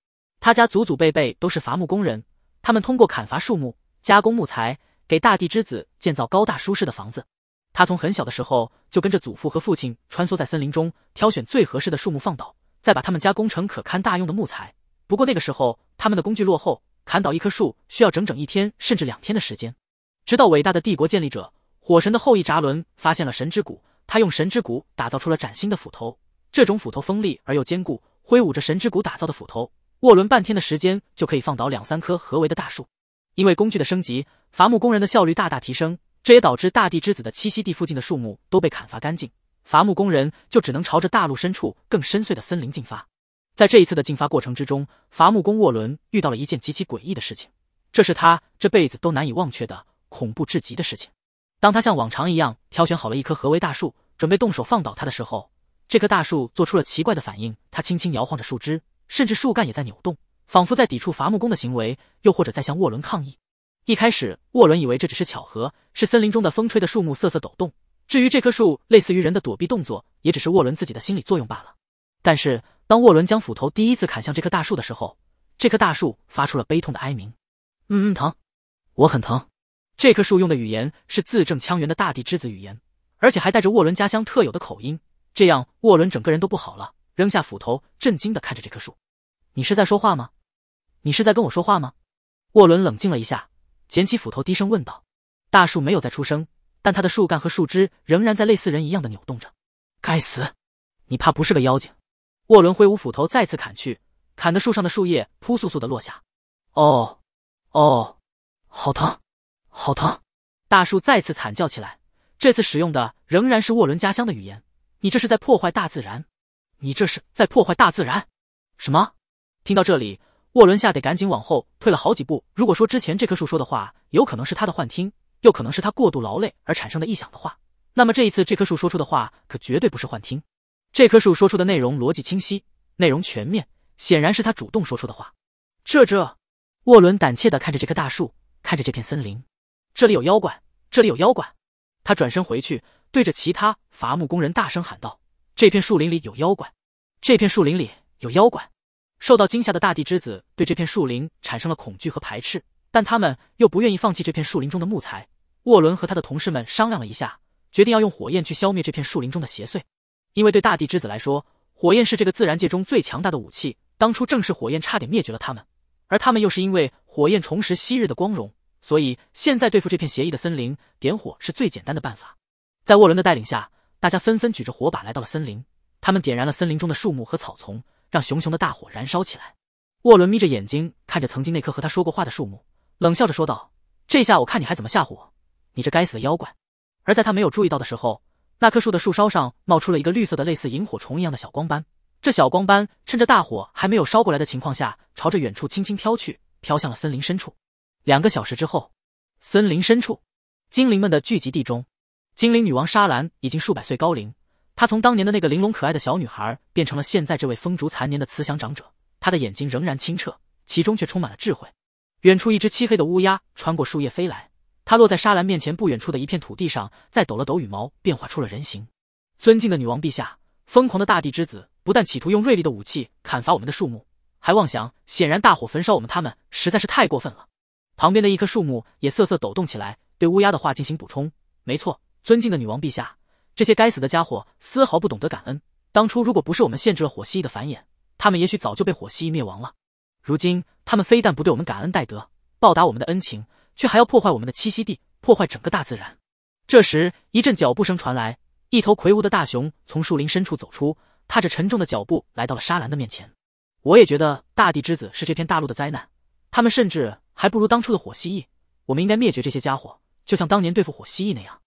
他家祖祖辈辈都是伐木工人，他们通过砍伐树木、加工木材，给大地之子建造高大舒适的房子。他从很小的时候就跟着祖父和父亲穿梭在森林中，挑选最合适的树木放倒，再把他们加工成可堪大用的木材。不过那个时候，他们的工具落后，砍倒一棵树需要整整一天甚至两天的时间。直到伟大的帝国建立者火神的后裔扎伦发现了神之骨，他用神之骨打造出了崭新的斧头。这种斧头锋利而又坚固，挥舞着神之骨打造的斧头。沃伦半天的时间就可以放倒两三棵合围的大树，因为工具的升级，伐木工人的效率大大提升。这也导致大地之子的栖息地附近的树木都被砍伐干净，伐木工人就只能朝着大陆深处更深邃的森林进发。在这一次的进发过程之中，伐木工沃伦遇到了一件极其诡异的事情，这是他这辈子都难以忘却的恐怖至极的事情。当他像往常一样挑选好了一棵合围大树，准备动手放倒他的时候，这棵大树做出了奇怪的反应，他轻轻摇晃着树枝。甚至树干也在扭动，仿佛在抵触伐木工的行为，又或者在向沃伦抗议。一开始，沃伦以为这只是巧合，是森林中的风吹的树木瑟瑟抖动。至于这棵树类似于人的躲避动作，也只是沃伦自己的心理作用罢了。但是，当沃伦将斧头第一次砍向这棵大树的时候，这棵大树发出了悲痛的哀鸣：“嗯嗯，疼，我很疼。”这棵树用的语言是字正腔圆的大地之子语言，而且还带着沃伦家乡特有的口音，这样沃伦整个人都不好了。扔下斧头，震惊的看着这棵树：“你是在说话吗？你是在跟我说话吗？”沃伦冷静了一下，捡起斧头，低声问道：“大树没有再出声，但它的树干和树枝仍然在类似人一样的扭动着。”该死，你怕不是个妖精？沃伦挥舞斧头再次砍去，砍的树上的树叶扑簌簌的落下。哦，哦，好疼，好疼！大树再次惨叫起来。这次使用的仍然是沃伦家乡的语言：“你这是在破坏大自然。”你这是在破坏大自然！什么？听到这里，沃伦吓得赶紧往后退了好几步。如果说之前这棵树说的话有可能是他的幻听，又可能是他过度劳累而产生的臆想的话，那么这一次这棵树说出的话可绝对不是幻听。这棵树说出的内容逻辑清晰，内容全面，显然是他主动说出的话。这这！沃伦胆怯的看着这棵大树，看着这片森林，这里有妖怪！这里有妖怪！他转身回去，对着其他伐木工人大声喊道。这片树林里有妖怪，这片树林里有妖怪。受到惊吓的大地之子对这片树林产生了恐惧和排斥，但他们又不愿意放弃这片树林中的木材。沃伦和他的同事们商量了一下，决定要用火焰去消灭这片树林中的邪祟，因为对大地之子来说，火焰是这个自然界中最强大的武器。当初正是火焰差点灭绝了他们，而他们又是因为火焰重拾昔日的光荣，所以现在对付这片邪异的森林，点火是最简单的办法。在沃伦的带领下。大家纷纷举着火把来到了森林，他们点燃了森林中的树木和草丛，让熊熊的大火燃烧起来。沃伦眯着眼睛看着曾经那棵和他说过话的树木，冷笑着说道：“这下我看你还怎么吓唬我，你这该死的妖怪！”而在他没有注意到的时候，那棵树的树梢上冒出了一个绿色的、类似萤火虫一样的小光斑。这小光斑趁着大火还没有烧过来的情况下，朝着远处轻轻飘去，飘向了森林深处。两个小时之后，森林深处精灵们的聚集地中。精灵女王莎兰已经数百岁高龄，她从当年的那个玲珑可爱的小女孩变成了现在这位风烛残年的慈祥长者。她的眼睛仍然清澈，其中却充满了智慧。远处，一只漆黑的乌鸦穿过树叶飞来，它落在沙兰面前不远处的一片土地上，再抖了抖羽毛，变化出了人形。尊敬的女王陛下，疯狂的大地之子不但企图用锐利的武器砍伐我们的树木，还妄想显然大火焚烧我们，他们实在是太过分了。旁边的一棵树木也瑟瑟抖动起来，对乌鸦的话进行补充。没错。尊敬的女王陛下，这些该死的家伙丝毫不懂得感恩。当初如果不是我们限制了火蜥蜴的繁衍，他们也许早就被火蜥蜴灭亡了。如今他们非但不对我们感恩戴德、报答我们的恩情，却还要破坏我们的栖息地，破坏整个大自然。这时，一阵脚步声传来，一头魁梧的大熊从树林深处走出，踏着沉重的脚步来到了沙兰的面前。我也觉得大地之子是这片大陆的灾难，他们甚至还不如当初的火蜥蜴。我们应该灭绝这些家伙，就像当年对付火蜥蜴那样。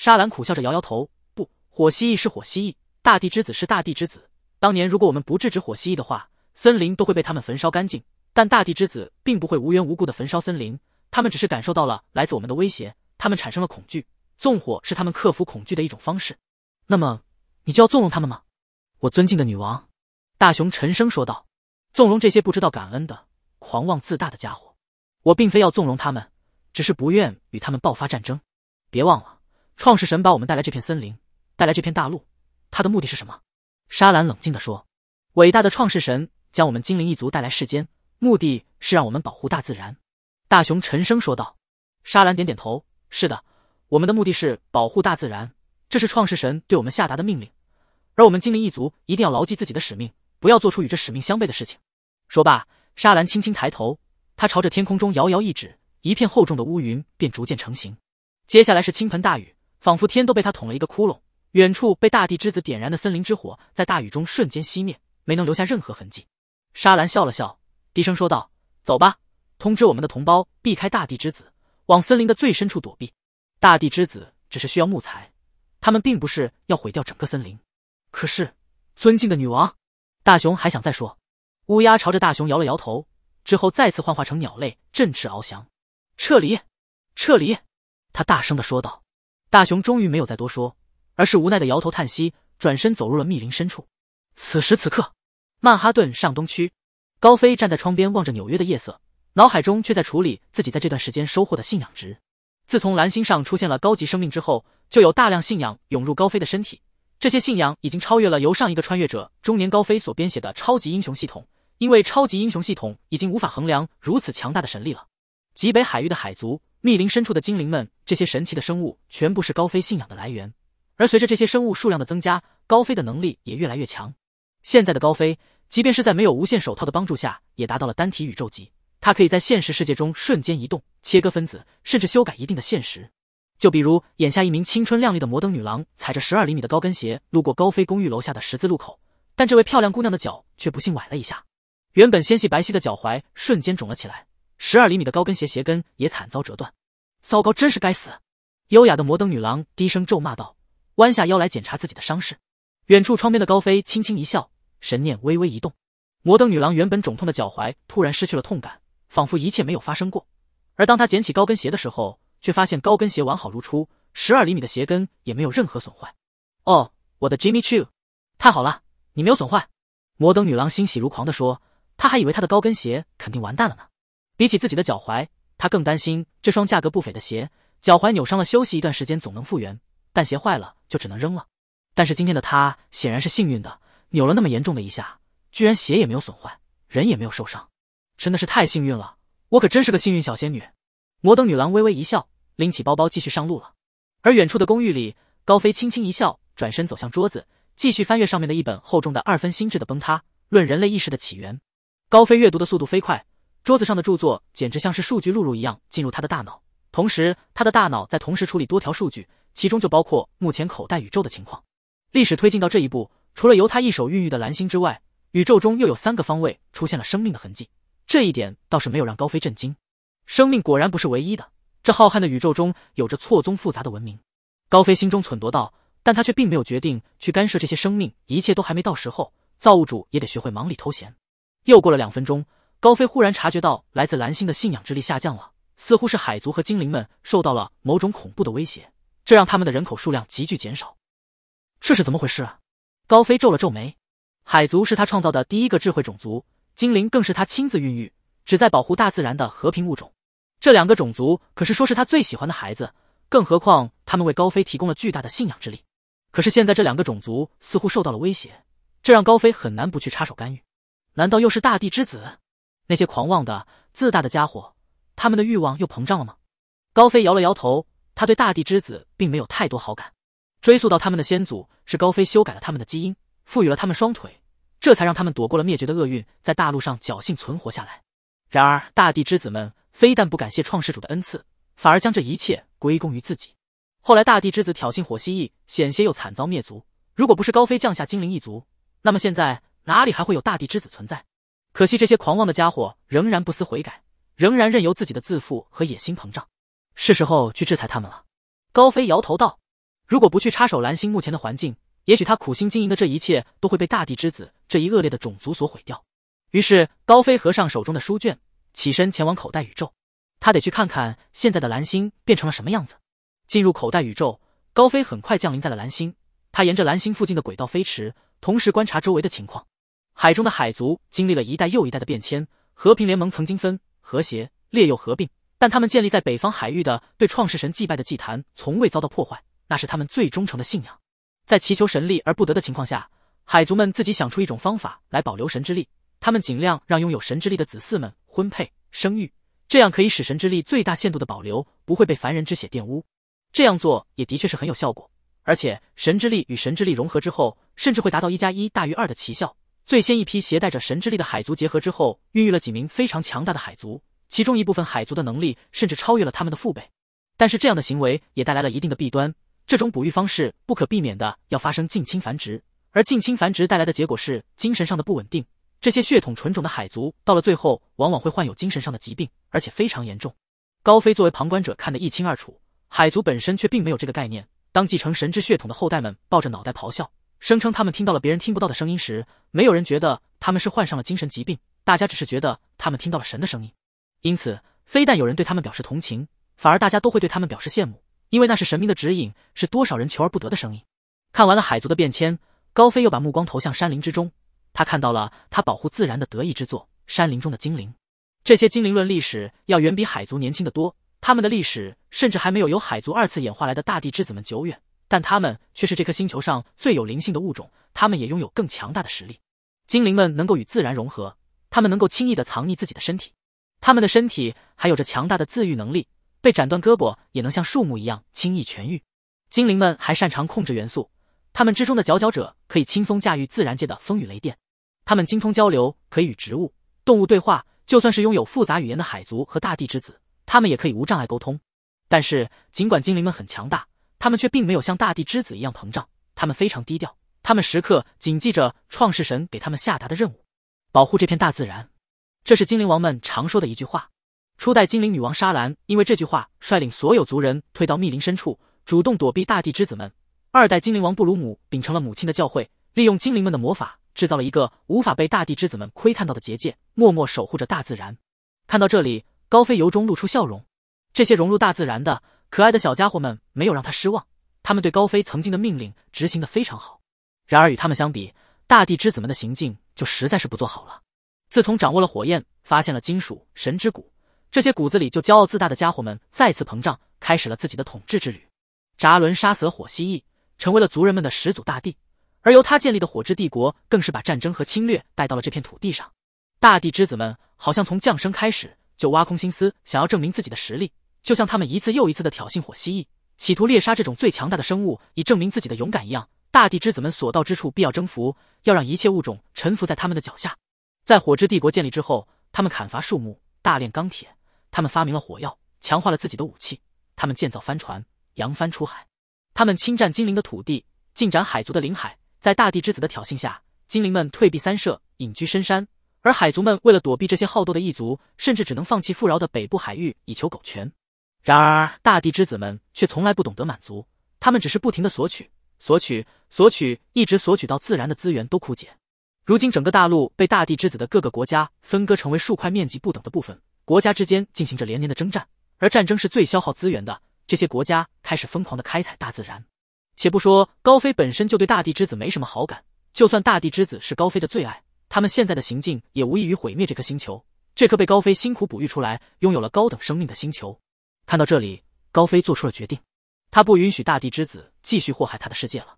沙兰苦笑着摇摇头：“不，火蜥蜴是火蜥蜴，大地之子是大地之子。当年如果我们不制止火蜥蜴的话，森林都会被他们焚烧干净。但大地之子并不会无缘无故的焚烧森林，他们只是感受到了来自我们的威胁，他们产生了恐惧，纵火是他们克服恐惧的一种方式。那么，你就要纵容他们吗？”我尊敬的女王，大雄沉声说道：“纵容这些不知道感恩的、狂妄自大的家伙，我并非要纵容他们，只是不愿与他们爆发战争。别忘了。”创世神把我们带来这片森林，带来这片大陆，他的目的是什么？沙兰冷静地说：“伟大的创世神将我们精灵一族带来世间，目的是让我们保护大自然。”大雄沉声说道。沙兰点点头：“是的，我们的目的是保护大自然，这是创世神对我们下达的命令。而我们精灵一族一定要牢记自己的使命，不要做出与这使命相悖的事情。”说罢，沙兰轻轻抬头，他朝着天空中遥遥一指，一片厚重的乌云便逐渐成型。接下来是倾盆大雨。仿佛天都被他捅了一个窟窿，远处被大地之子点燃的森林之火在大雨中瞬间熄灭，没能留下任何痕迹。沙兰笑了笑，低声说道：“走吧，通知我们的同胞避开大地之子，往森林的最深处躲避。大地之子只是需要木材，他们并不是要毁掉整个森林。”可是，尊敬的女王，大雄还想再说。乌鸦朝着大雄摇了摇头，之后再次幻化成鸟类振翅翱翔，撤离，撤离！他大声的说道。大雄终于没有再多说，而是无奈的摇头叹息，转身走入了密林深处。此时此刻，曼哈顿上东区，高飞站在窗边望着纽约的夜色，脑海中却在处理自己在这段时间收获的信仰值。自从蓝星上出现了高级生命之后，就有大量信仰涌入高飞的身体，这些信仰已经超越了由上一个穿越者中年高飞所编写的超级英雄系统，因为超级英雄系统已经无法衡量如此强大的神力了。极北海域的海族、密林深处的精灵们，这些神奇的生物全部是高飞信仰的来源。而随着这些生物数量的增加，高飞的能力也越来越强。现在的高飞，即便是在没有无限手套的帮助下，也达到了单体宇宙级。它可以在现实世界中瞬间移动、切割分子，甚至修改一定的现实。就比如眼下，一名青春靓丽的摩登女郎踩着十二厘米的高跟鞋，路过高飞公寓楼下的十字路口，但这位漂亮姑娘的脚却不幸崴了一下，原本纤细白皙的脚踝瞬间肿了起来。十二厘米的高跟鞋鞋跟也惨遭折断，糟糕，真是该死！优雅的摩登女郎低声咒骂道，弯下腰来检查自己的伤势。远处窗边的高飞轻轻一笑，神念微微一动，摩登女郎原本肿痛的脚踝突然失去了痛感，仿佛一切没有发生过。而当她捡起高跟鞋的时候，却发现高跟鞋完好如初，十二厘米的鞋跟也没有任何损坏。哦，我的 Jimmy Choo，太好了，你没有损坏！摩登女郎欣喜如狂地说，她还以为她的高跟鞋肯定完蛋了呢。比起自己的脚踝，他更担心这双价格不菲的鞋。脚踝扭伤了，休息一段时间总能复原，但鞋坏了就只能扔了。但是今天的他显然是幸运的，扭了那么严重的一下，居然鞋也没有损坏，人也没有受伤，真的是太幸运了！我可真是个幸运小仙女。摩登女郎微微一笑，拎起包包继续上路了。而远处的公寓里，高飞轻轻一笑，转身走向桌子，继续翻阅上面的一本厚重的《二分心智的崩塌：论人类意识的起源》。高飞阅读的速度飞快。桌子上的著作简直像是数据录入一样进入他的大脑，同时他的大脑在同时处理多条数据，其中就包括目前口袋宇宙的情况。历史推进到这一步，除了由他一手孕育的蓝星之外，宇宙中又有三个方位出现了生命的痕迹。这一点倒是没有让高飞震惊，生命果然不是唯一的，这浩瀚的宇宙中有着错综复杂的文明。高飞心中忖夺道，但他却并没有决定去干涉这些生命，一切都还没到时候，造物主也得学会忙里偷闲。又过了两分钟。高飞忽然察觉到来自蓝星的信仰之力下降了，似乎是海族和精灵们受到了某种恐怖的威胁，这让他们的人口数量急剧减少。这是怎么回事？啊？高飞皱了皱眉。海族是他创造的第一个智慧种族，精灵更是他亲自孕育，旨在保护大自然的和平物种。这两个种族可是说是他最喜欢的孩子，更何况他们为高飞提供了巨大的信仰之力。可是现在这两个种族似乎受到了威胁，这让高飞很难不去插手干预。难道又是大地之子？那些狂妄的、自大的家伙，他们的欲望又膨胀了吗？高飞摇了摇头，他对大地之子并没有太多好感。追溯到他们的先祖，是高飞修改了他们的基因，赋予了他们双腿，这才让他们躲过了灭绝的厄运，在大陆上侥幸存活下来。然而，大地之子们非但不感谢创世主的恩赐，反而将这一切归功于自己。后来，大地之子挑衅火蜥蜴，险些又惨遭灭族。如果不是高飞降下精灵一族，那么现在哪里还会有大地之子存在？可惜这些狂妄的家伙仍然不思悔改，仍然任由自己的自负和野心膨胀。是时候去制裁他们了。高飞摇头道：“如果不去插手蓝星目前的环境，也许他苦心经营的这一切都会被大地之子这一恶劣的种族所毁掉。”于是，高飞合上手中的书卷，起身前往口袋宇宙。他得去看看现在的蓝星变成了什么样子。进入口袋宇宙，高飞很快降临在了蓝星。他沿着蓝星附近的轨道飞驰，同时观察周围的情况。海中的海族经历了一代又一代的变迁，和平联盟曾经分、和谐、裂又合并，但他们建立在北方海域的对创世神祭拜的祭坛从未遭到破坏，那是他们最忠诚的信仰。在祈求神力而不得的情况下，海族们自己想出一种方法来保留神之力，他们尽量让拥有神之力的子嗣们婚配、生育，这样可以使神之力最大限度的保留，不会被凡人之血玷污。这样做也的确是很有效果，而且神之力与神之力融合之后，甚至会达到一加一大于二的奇效。最先一批携带着神之力的海族结合之后，孕育了几名非常强大的海族，其中一部分海族的能力甚至超越了他们的父辈。但是这样的行为也带来了一定的弊端，这种哺育方式不可避免的要发生近亲繁殖，而近亲繁殖带来的结果是精神上的不稳定。这些血统纯种的海族到了最后，往往会患有精神上的疾病，而且非常严重。高飞作为旁观者看得一清二楚，海族本身却并没有这个概念。当继承神之血统的后代们抱着脑袋咆哮。声称他们听到了别人听不到的声音时，没有人觉得他们是患上了精神疾病，大家只是觉得他们听到了神的声音。因此，非但有人对他们表示同情，反而大家都会对他们表示羡慕，因为那是神明的指引，是多少人求而不得的声音。看完了海族的变迁，高飞又把目光投向山林之中，他看到了他保护自然的得意之作——山林中的精灵。这些精灵论历史要远比海族年轻的多，他们的历史甚至还没有由海族二次演化来的大地之子们久远。但他们却是这颗星球上最有灵性的物种，他们也拥有更强大的实力。精灵们能够与自然融合，他们能够轻易的藏匿自己的身体，他们的身体还有着强大的自愈能力，被斩断胳膊也能像树木一样轻易痊愈。精灵们还擅长控制元素，他们之中的佼佼者可以轻松驾驭自然界的风雨雷电。他们精通交流，可以与植物、动物对话，就算是拥有复杂语言的海族和大地之子，他们也可以无障碍沟通。但是，尽管精灵们很强大。他们却并没有像大地之子一样膨胀，他们非常低调，他们时刻谨记着创世神给他们下达的任务，保护这片大自然。这是精灵王们常说的一句话。初代精灵女王莎兰因为这句话，率领所有族人退到密林深处，主动躲避大地之子们。二代精灵王布鲁姆秉承了母亲的教诲，利用精灵们的魔法，制造了一个无法被大地之子们窥探到的结界，默默守护着大自然。看到这里，高飞由衷露出笑容。这些融入大自然的。可爱的小家伙们没有让他失望，他们对高飞曾经的命令执行的非常好。然而与他们相比，大地之子们的行径就实在是不做好了。自从掌握了火焰，发现了金属神之谷，这些骨子里就骄傲自大的家伙们再次膨胀，开始了自己的统治之旅。扎伦杀死了火蜥蜴，成为了族人们的始祖大地，而由他建立的火之帝国更是把战争和侵略带到了这片土地上。大地之子们好像从降生开始就挖空心思想要证明自己的实力。就像他们一次又一次的挑衅火蜥蜴，企图猎杀这种最强大的生物，以证明自己的勇敢一样，大地之子们所到之处，必要征服，要让一切物种臣服在他们的脚下。在火之帝国建立之后，他们砍伐树木，大炼钢铁，他们发明了火药，强化了自己的武器，他们建造帆船，扬帆出海，他们侵占精灵的土地，进展海族的领海。在大地之子的挑衅下，精灵们退避三舍，隐居深山，而海族们为了躲避这些好斗的异族，甚至只能放弃富饶的北部海域，以求苟全。然而，大地之子们却从来不懂得满足，他们只是不停的索取、索取、索取，一直索取到自然的资源都枯竭。如今，整个大陆被大地之子的各个国家分割成为数块面积不等的部分，国家之间进行着连年的征战，而战争是最消耗资源的。这些国家开始疯狂的开采大自然。且不说高飞本身就对大地之子没什么好感，就算大地之子是高飞的最爱，他们现在的行径也无异于毁灭这颗星球，这颗被高飞辛苦哺育出来、拥有了高等生命的星球。看到这里，高飞做出了决定，他不允许大地之子继续祸害他的世界了。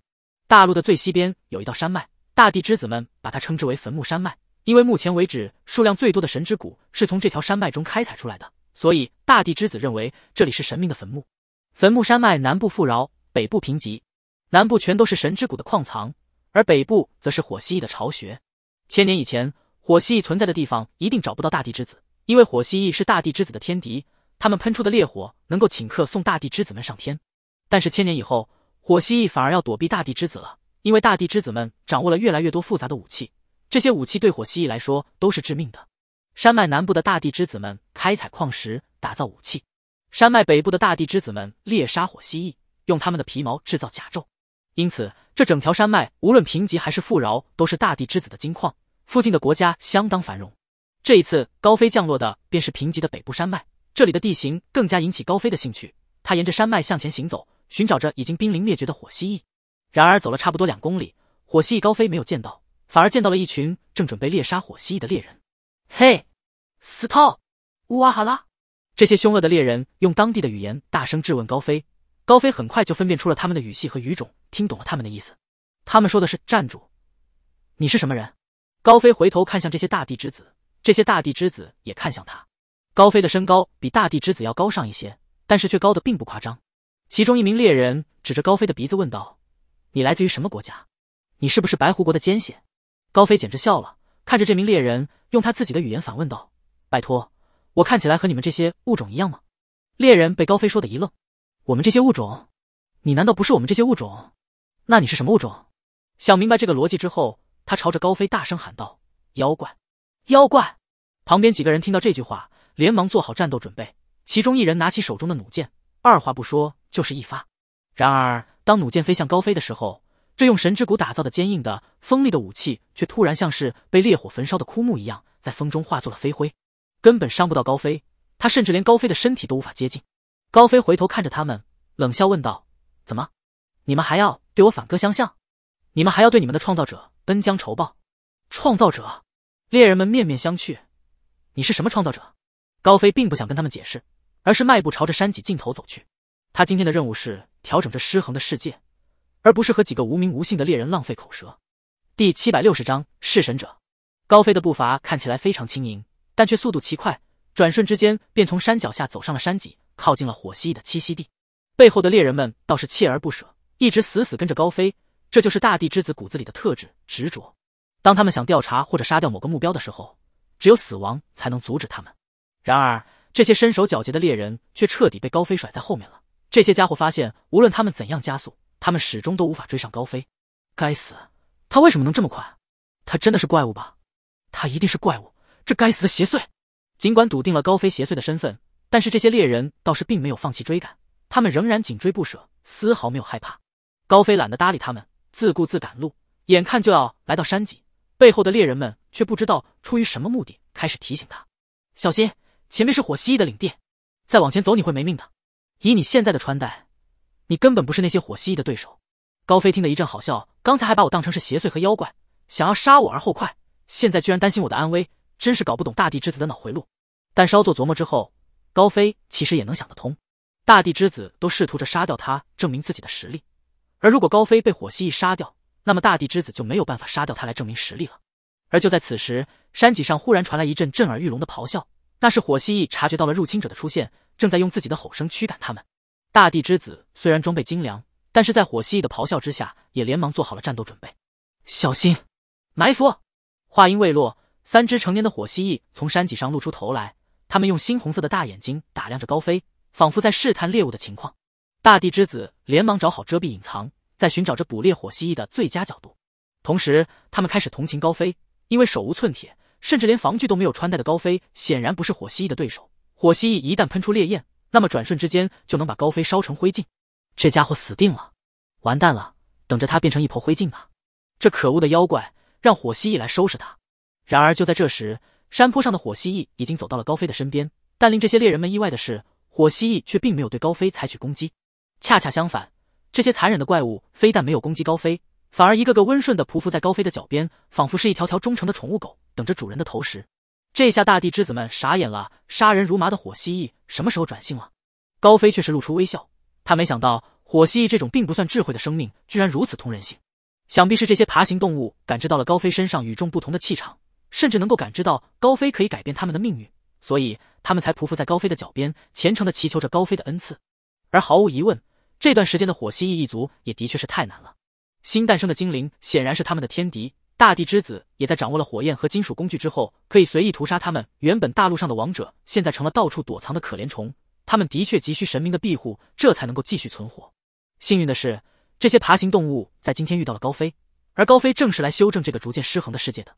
大陆的最西边有一道山脉，大地之子们把它称之为坟墓山脉，因为目前为止数量最多的神之谷是从这条山脉中开采出来的，所以大地之子认为这里是神明的坟墓。坟墓山脉南部富饶，北部贫瘠，南部全都是神之谷的矿藏，而北部则是火蜥蜴的巢穴。千年以前，火蜥蜴存在的地方一定找不到大地之子，因为火蜥蜴是大地之子的天敌。他们喷出的烈火能够请客送大地之子们上天，但是千年以后，火蜥蜴反而要躲避大地之子了，因为大地之子们掌握了越来越多复杂的武器，这些武器对火蜥蜴来说都是致命的。山脉南部的大地之子们开采矿石，打造武器；山脉北部的大地之子们猎杀火蜥蜴，用他们的皮毛制造甲胄。因此，这整条山脉无论贫瘠还是富饶，都是大地之子的金矿，附近的国家相当繁荣。这一次高飞降落的便是贫瘠的北部山脉。这里的地形更加引起高飞的兴趣。他沿着山脉向前行走，寻找着已经濒临灭绝的火蜥蜴。然而走了差不多两公里，火蜥蜴高飞没有见到，反而见到了一群正准备猎杀火蜥蜴的猎人。嘿，斯涛，乌瓦哈拉！这些凶恶的猎人用当地的语言大声质问高飞。高飞很快就分辨出了他们的语系和语种，听懂了他们的意思。他们说的是：“站住！你是什么人？”高飞回头看向这些大地之子，这些大地之子也看向他。高飞的身高比大地之子要高上一些，但是却高的并不夸张。其中一名猎人指着高飞的鼻子问道：“你来自于什么国家？你是不是白狐国的奸细？”高飞简直笑了，看着这名猎人，用他自己的语言反问道：“拜托，我看起来和你们这些物种一样吗？”猎人被高飞说的一愣：“我们这些物种？你难道不是我们这些物种？那你是什么物种？”想明白这个逻辑之后，他朝着高飞大声喊道：“妖怪！妖怪！”旁边几个人听到这句话。连忙做好战斗准备，其中一人拿起手中的弩箭，二话不说就是一发。然而，当弩箭飞向高飞的时候，这用神之骨打造的坚硬的锋利的武器，却突然像是被烈火焚烧的枯木一样，在风中化作了飞灰，根本伤不到高飞。他甚至连高飞的身体都无法接近。高飞回头看着他们，冷笑问道：“怎么，你们还要对我反戈相向？你们还要对你们的创造者恩将仇报？”创造者，猎人们面面相觑：“你是什么创造者？”高飞并不想跟他们解释，而是迈步朝着山脊尽头走去。他今天的任务是调整这失衡的世界，而不是和几个无名无姓的猎人浪费口舌。第七百六十章：弑神者。高飞的步伐看起来非常轻盈，但却速度奇快，转瞬之间便从山脚下走上了山脊，靠近了火蜥蜴的栖息地。背后的猎人们倒是锲而不舍，一直死死跟着高飞。这就是大地之子骨子里的特质——执着。当他们想调查或者杀掉某个目标的时候，只有死亡才能阻止他们。然而，这些身手矫捷的猎人却彻底被高飞甩在后面了。这些家伙发现，无论他们怎样加速，他们始终都无法追上高飞。该死，他为什么能这么快？他真的是怪物吧？他一定是怪物！这该死的邪祟！尽管笃定了高飞邪祟的身份，但是这些猎人倒是并没有放弃追赶，他们仍然紧追不舍，丝毫没有害怕。高飞懒得搭理他们，自顾自赶路。眼看就要来到山脊，背后的猎人们却不知道出于什么目的，开始提醒他小心。前面是火蜥蜴的领地，再往前走你会没命的。以你现在的穿戴，你根本不是那些火蜥蜴的对手。高飞听得一阵好笑，刚才还把我当成是邪祟和妖怪，想要杀我而后快，现在居然担心我的安危，真是搞不懂大地之子的脑回路。但稍作琢磨之后，高飞其实也能想得通，大地之子都试图着杀掉他，证明自己的实力。而如果高飞被火蜥蜴杀掉，那么大地之子就没有办法杀掉他来证明实力了。而就在此时，山脊上忽然传来一阵震耳欲聋的咆哮。那是火蜥蜴察觉到了入侵者的出现，正在用自己的吼声驱赶他们。大地之子虽然装备精良，但是在火蜥蜴的咆哮之下，也连忙做好了战斗准备。小心，埋伏！话音未落，三只成年的火蜥蜴从山脊上露出头来，他们用猩红色的大眼睛打量着高飞，仿佛在试探猎物的情况。大地之子连忙找好遮蔽隐藏，在寻找着捕猎火蜥蜴的最佳角度。同时，他们开始同情高飞，因为手无寸铁。甚至连防具都没有穿戴的高飞，显然不是火蜥蜴的对手。火蜥蜴一旦喷出烈焰，那么转瞬之间就能把高飞烧成灰烬。这家伙死定了，完蛋了，等着他变成一坨灰烬吧！这可恶的妖怪，让火蜥蜴来收拾他。然而就在这时，山坡上的火蜥蜴已经走到了高飞的身边。但令这些猎人们意外的是，火蜥蜴却并没有对高飞采取攻击。恰恰相反，这些残忍的怪物非但没有攻击高飞，反而一个个温顺的匍匐在高飞的脚边，仿佛是一条条忠诚的宠物狗，等着主人的投食。这下大地之子们傻眼了：杀人如麻的火蜥蜴什么时候转性了？高飞却是露出微笑。他没想到火蜥蜴这种并不算智慧的生命，居然如此通人性。想必是这些爬行动物感知到了高飞身上与众不同的气场，甚至能够感知到高飞可以改变他们的命运，所以他们才匍匐在高飞的脚边，虔诚的祈求着高飞的恩赐。而毫无疑问，这段时间的火蜥蜴一族也的确是太难了。新诞生的精灵显然是他们的天敌。大地之子也在掌握了火焰和金属工具之后，可以随意屠杀他们。原本大陆上的王者，现在成了到处躲藏的可怜虫。他们的确急需神明的庇护，这才能够继续存活。幸运的是，这些爬行动物在今天遇到了高飞，而高飞正是来修正这个逐渐失衡的世界的。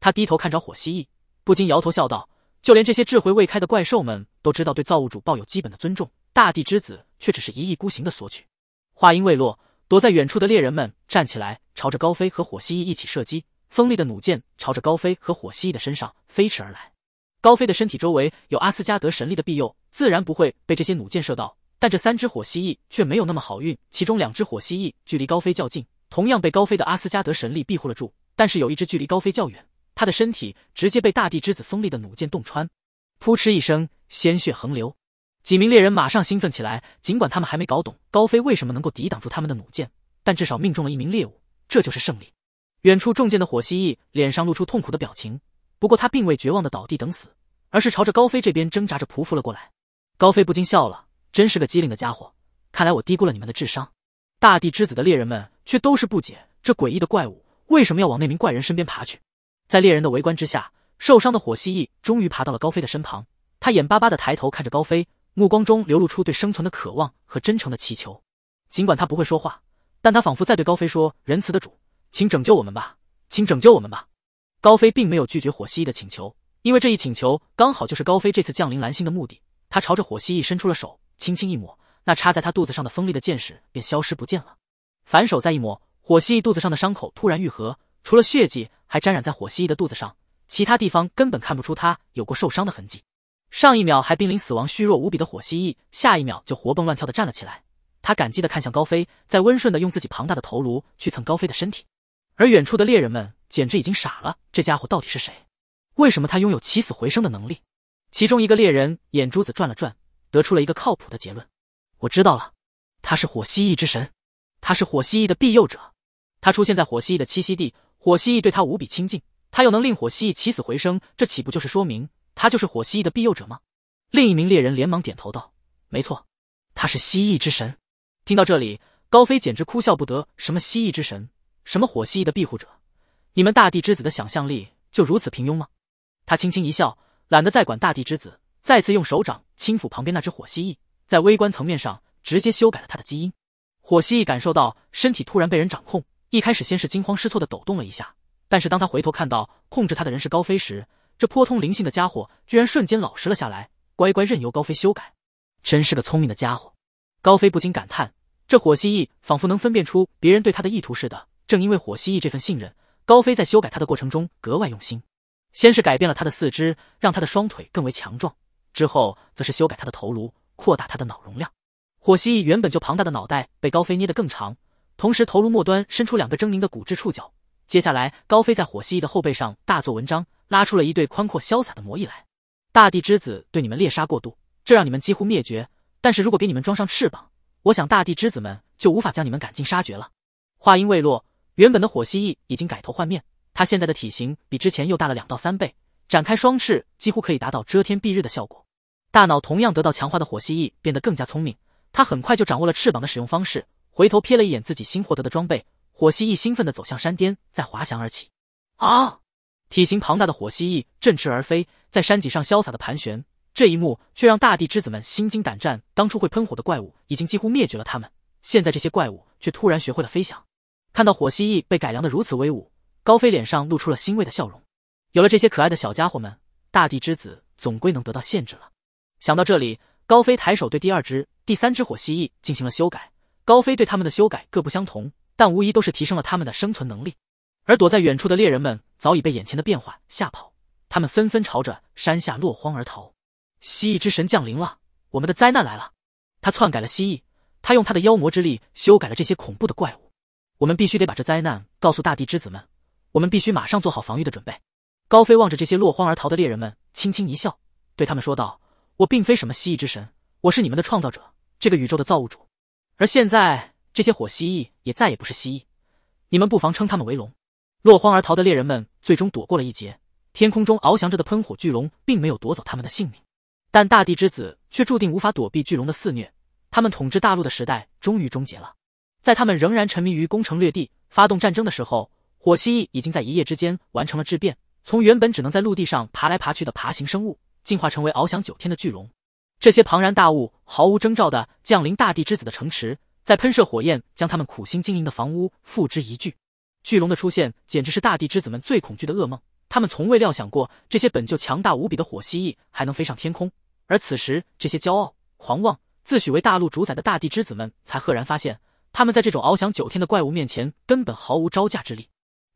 他低头看着火蜥蜴，不禁摇头笑道：“就连这些智慧未开的怪兽们都知道对造物主抱有基本的尊重，大地之子却只是一意孤行的索取。”话音未落。躲在远处的猎人们站起来，朝着高飞和火蜥蜴一起射击。锋利的弩箭朝着高飞和火蜥蜴的身上飞驰而来。高飞的身体周围有阿斯加德神力的庇佑，自然不会被这些弩箭射到。但这三只火蜥蜴却没有那么好运。其中两只火蜥蜴距离高飞较近，同样被高飞的阿斯加德神力庇护了住。但是有一只距离高飞较远，他的身体直接被大地之子锋利的弩箭洞穿，扑哧一声，鲜血横流。几名猎人马上兴奋起来，尽管他们还没搞懂高飞为什么能够抵挡住他们的弩箭，但至少命中了一名猎物，这就是胜利。远处中箭的火蜥蜴脸上露出痛苦的表情，不过他并未绝望的倒地等死，而是朝着高飞这边挣扎着匍匐了过来。高飞不禁笑了，真是个机灵的家伙，看来我低估了你们的智商。大地之子的猎人们却都是不解，这诡异的怪物为什么要往那名怪人身边爬去？在猎人的围观之下，受伤的火蜥蜴终于爬到了高飞的身旁，他眼巴巴的抬头看着高飞。目光中流露出对生存的渴望和真诚的祈求，尽管他不会说话，但他仿佛在对高飞说：“仁慈的主，请拯救我们吧，请拯救我们吧。”高飞并没有拒绝火蜥蜴的请求，因为这一请求刚好就是高飞这次降临蓝星的目的。他朝着火蜥蜴伸出了手，轻轻一抹，那插在他肚子上的锋利的剑矢便消失不见了。反手再一抹，火蜥蜴肚子上的伤口突然愈合，除了血迹还沾染在火蜥蜴的肚子上，其他地方根本看不出他有过受伤的痕迹。上一秒还濒临死亡、虚弱无比的火蜥蜴，下一秒就活蹦乱跳的站了起来。他感激的看向高飞，在温顺的用自己庞大的头颅去蹭高飞的身体。而远处的猎人们简直已经傻了：这家伙到底是谁？为什么他拥有起死回生的能力？其中一个猎人眼珠子转了转，得出了一个靠谱的结论：我知道了，他是火蜥蜴之神，他是火蜥蜴的庇佑者，他出现在火蜥蜴的栖息地，火蜥蜴对他无比亲近，他又能令火蜥蜴起死回生，这岂不就是说明？他就是火蜥蜴的庇佑者吗？另一名猎人连忙点头道：“没错，他是蜥蜴之神。”听到这里，高飞简直哭笑不得：“什么蜥蜴之神，什么火蜥蜴的庇护者？你们大地之子的想象力就如此平庸吗？”他轻轻一笑，懒得再管大地之子，再次用手掌轻抚旁边那只火蜥蜴，在微观层面上直接修改了他的基因。火蜥蜴感受到身体突然被人掌控，一开始先是惊慌失措的抖动了一下，但是当他回头看到控制他的人是高飞时，这颇通灵性的家伙，居然瞬间老实了下来，乖乖任由高飞修改，真是个聪明的家伙。高飞不禁感叹，这火蜥蜴仿佛能分辨出别人对它的意图似的。正因为火蜥蜴这份信任，高飞在修改它的过程中格外用心。先是改变了他的四肢，让他的双腿更为强壮；之后则是修改他的头颅，扩大他的脑容量。火蜥蜴原本就庞大的脑袋被高飞捏得更长，同时头颅末端伸出两个狰狞的骨质触角。接下来，高飞在火蜥蜴的后背上大做文章，拉出了一对宽阔潇洒的魔翼来。大地之子对你们猎杀过度，这让你们几乎灭绝。但是如果给你们装上翅膀，我想大地之子们就无法将你们赶尽杀绝了。话音未落，原本的火蜥蜴已经改头换面，它现在的体型比之前又大了两到三倍，展开双翅几乎可以达到遮天蔽日的效果。大脑同样得到强化的火蜥蜴变得更加聪明，它很快就掌握了翅膀的使用方式。回头瞥了一眼自己新获得的装备。火蜥蜴兴奋的走向山巅，再滑翔而起。啊！体型庞大的火蜥蜴振翅而飞，在山脊上潇洒的盘旋。这一幕却让大地之子们心惊胆战。当初会喷火的怪物已经几乎灭绝了，他们现在这些怪物却突然学会了飞翔。看到火蜥蜴被改良的如此威武，高飞脸上露出了欣慰的笑容。有了这些可爱的小家伙们，大地之子总归能得到限制了。想到这里，高飞抬手对第二只、第三只火蜥蜴进行了修改。高飞对他们的修改各不相同。但无疑都是提升了他们的生存能力，而躲在远处的猎人们早已被眼前的变化吓跑，他们纷纷朝着山下落荒而逃。蜥蜴之神降临了，我们的灾难来了！他篡改了蜥蜴，他用他的妖魔之力修改了这些恐怖的怪物。我们必须得把这灾难告诉大地之子们，我们必须马上做好防御的准备。高飞望着这些落荒而逃的猎人们，轻轻一笑，对他们说道：“我并非什么蜥蜴之神，我是你们的创造者，这个宇宙的造物主。而现在……”这些火蜥蜴也再也不是蜥蜴，你们不妨称他们为龙。落荒而逃的猎人们最终躲过了一劫，天空中翱翔着的喷火巨龙并没有夺走他们的性命，但大地之子却注定无法躲避巨龙的肆虐。他们统治大陆的时代终于终结了。在他们仍然沉迷于攻城略地、发动战争的时候，火蜥蜴已经在一夜之间完成了质变，从原本只能在陆地上爬来爬去的爬行生物，进化成为翱翔九天的巨龙。这些庞然大物毫无征兆的降临大地之子的城池。在喷射火焰，将他们苦心经营的房屋付之一炬。巨龙的出现，简直是大地之子们最恐惧的噩梦。他们从未料想过，这些本就强大无比的火蜥蜴还能飞上天空。而此时，这些骄傲、狂妄、自诩为大陆主宰的大地之子们，才赫然发现，他们在这种翱翔九天的怪物面前，根本毫无招架之力。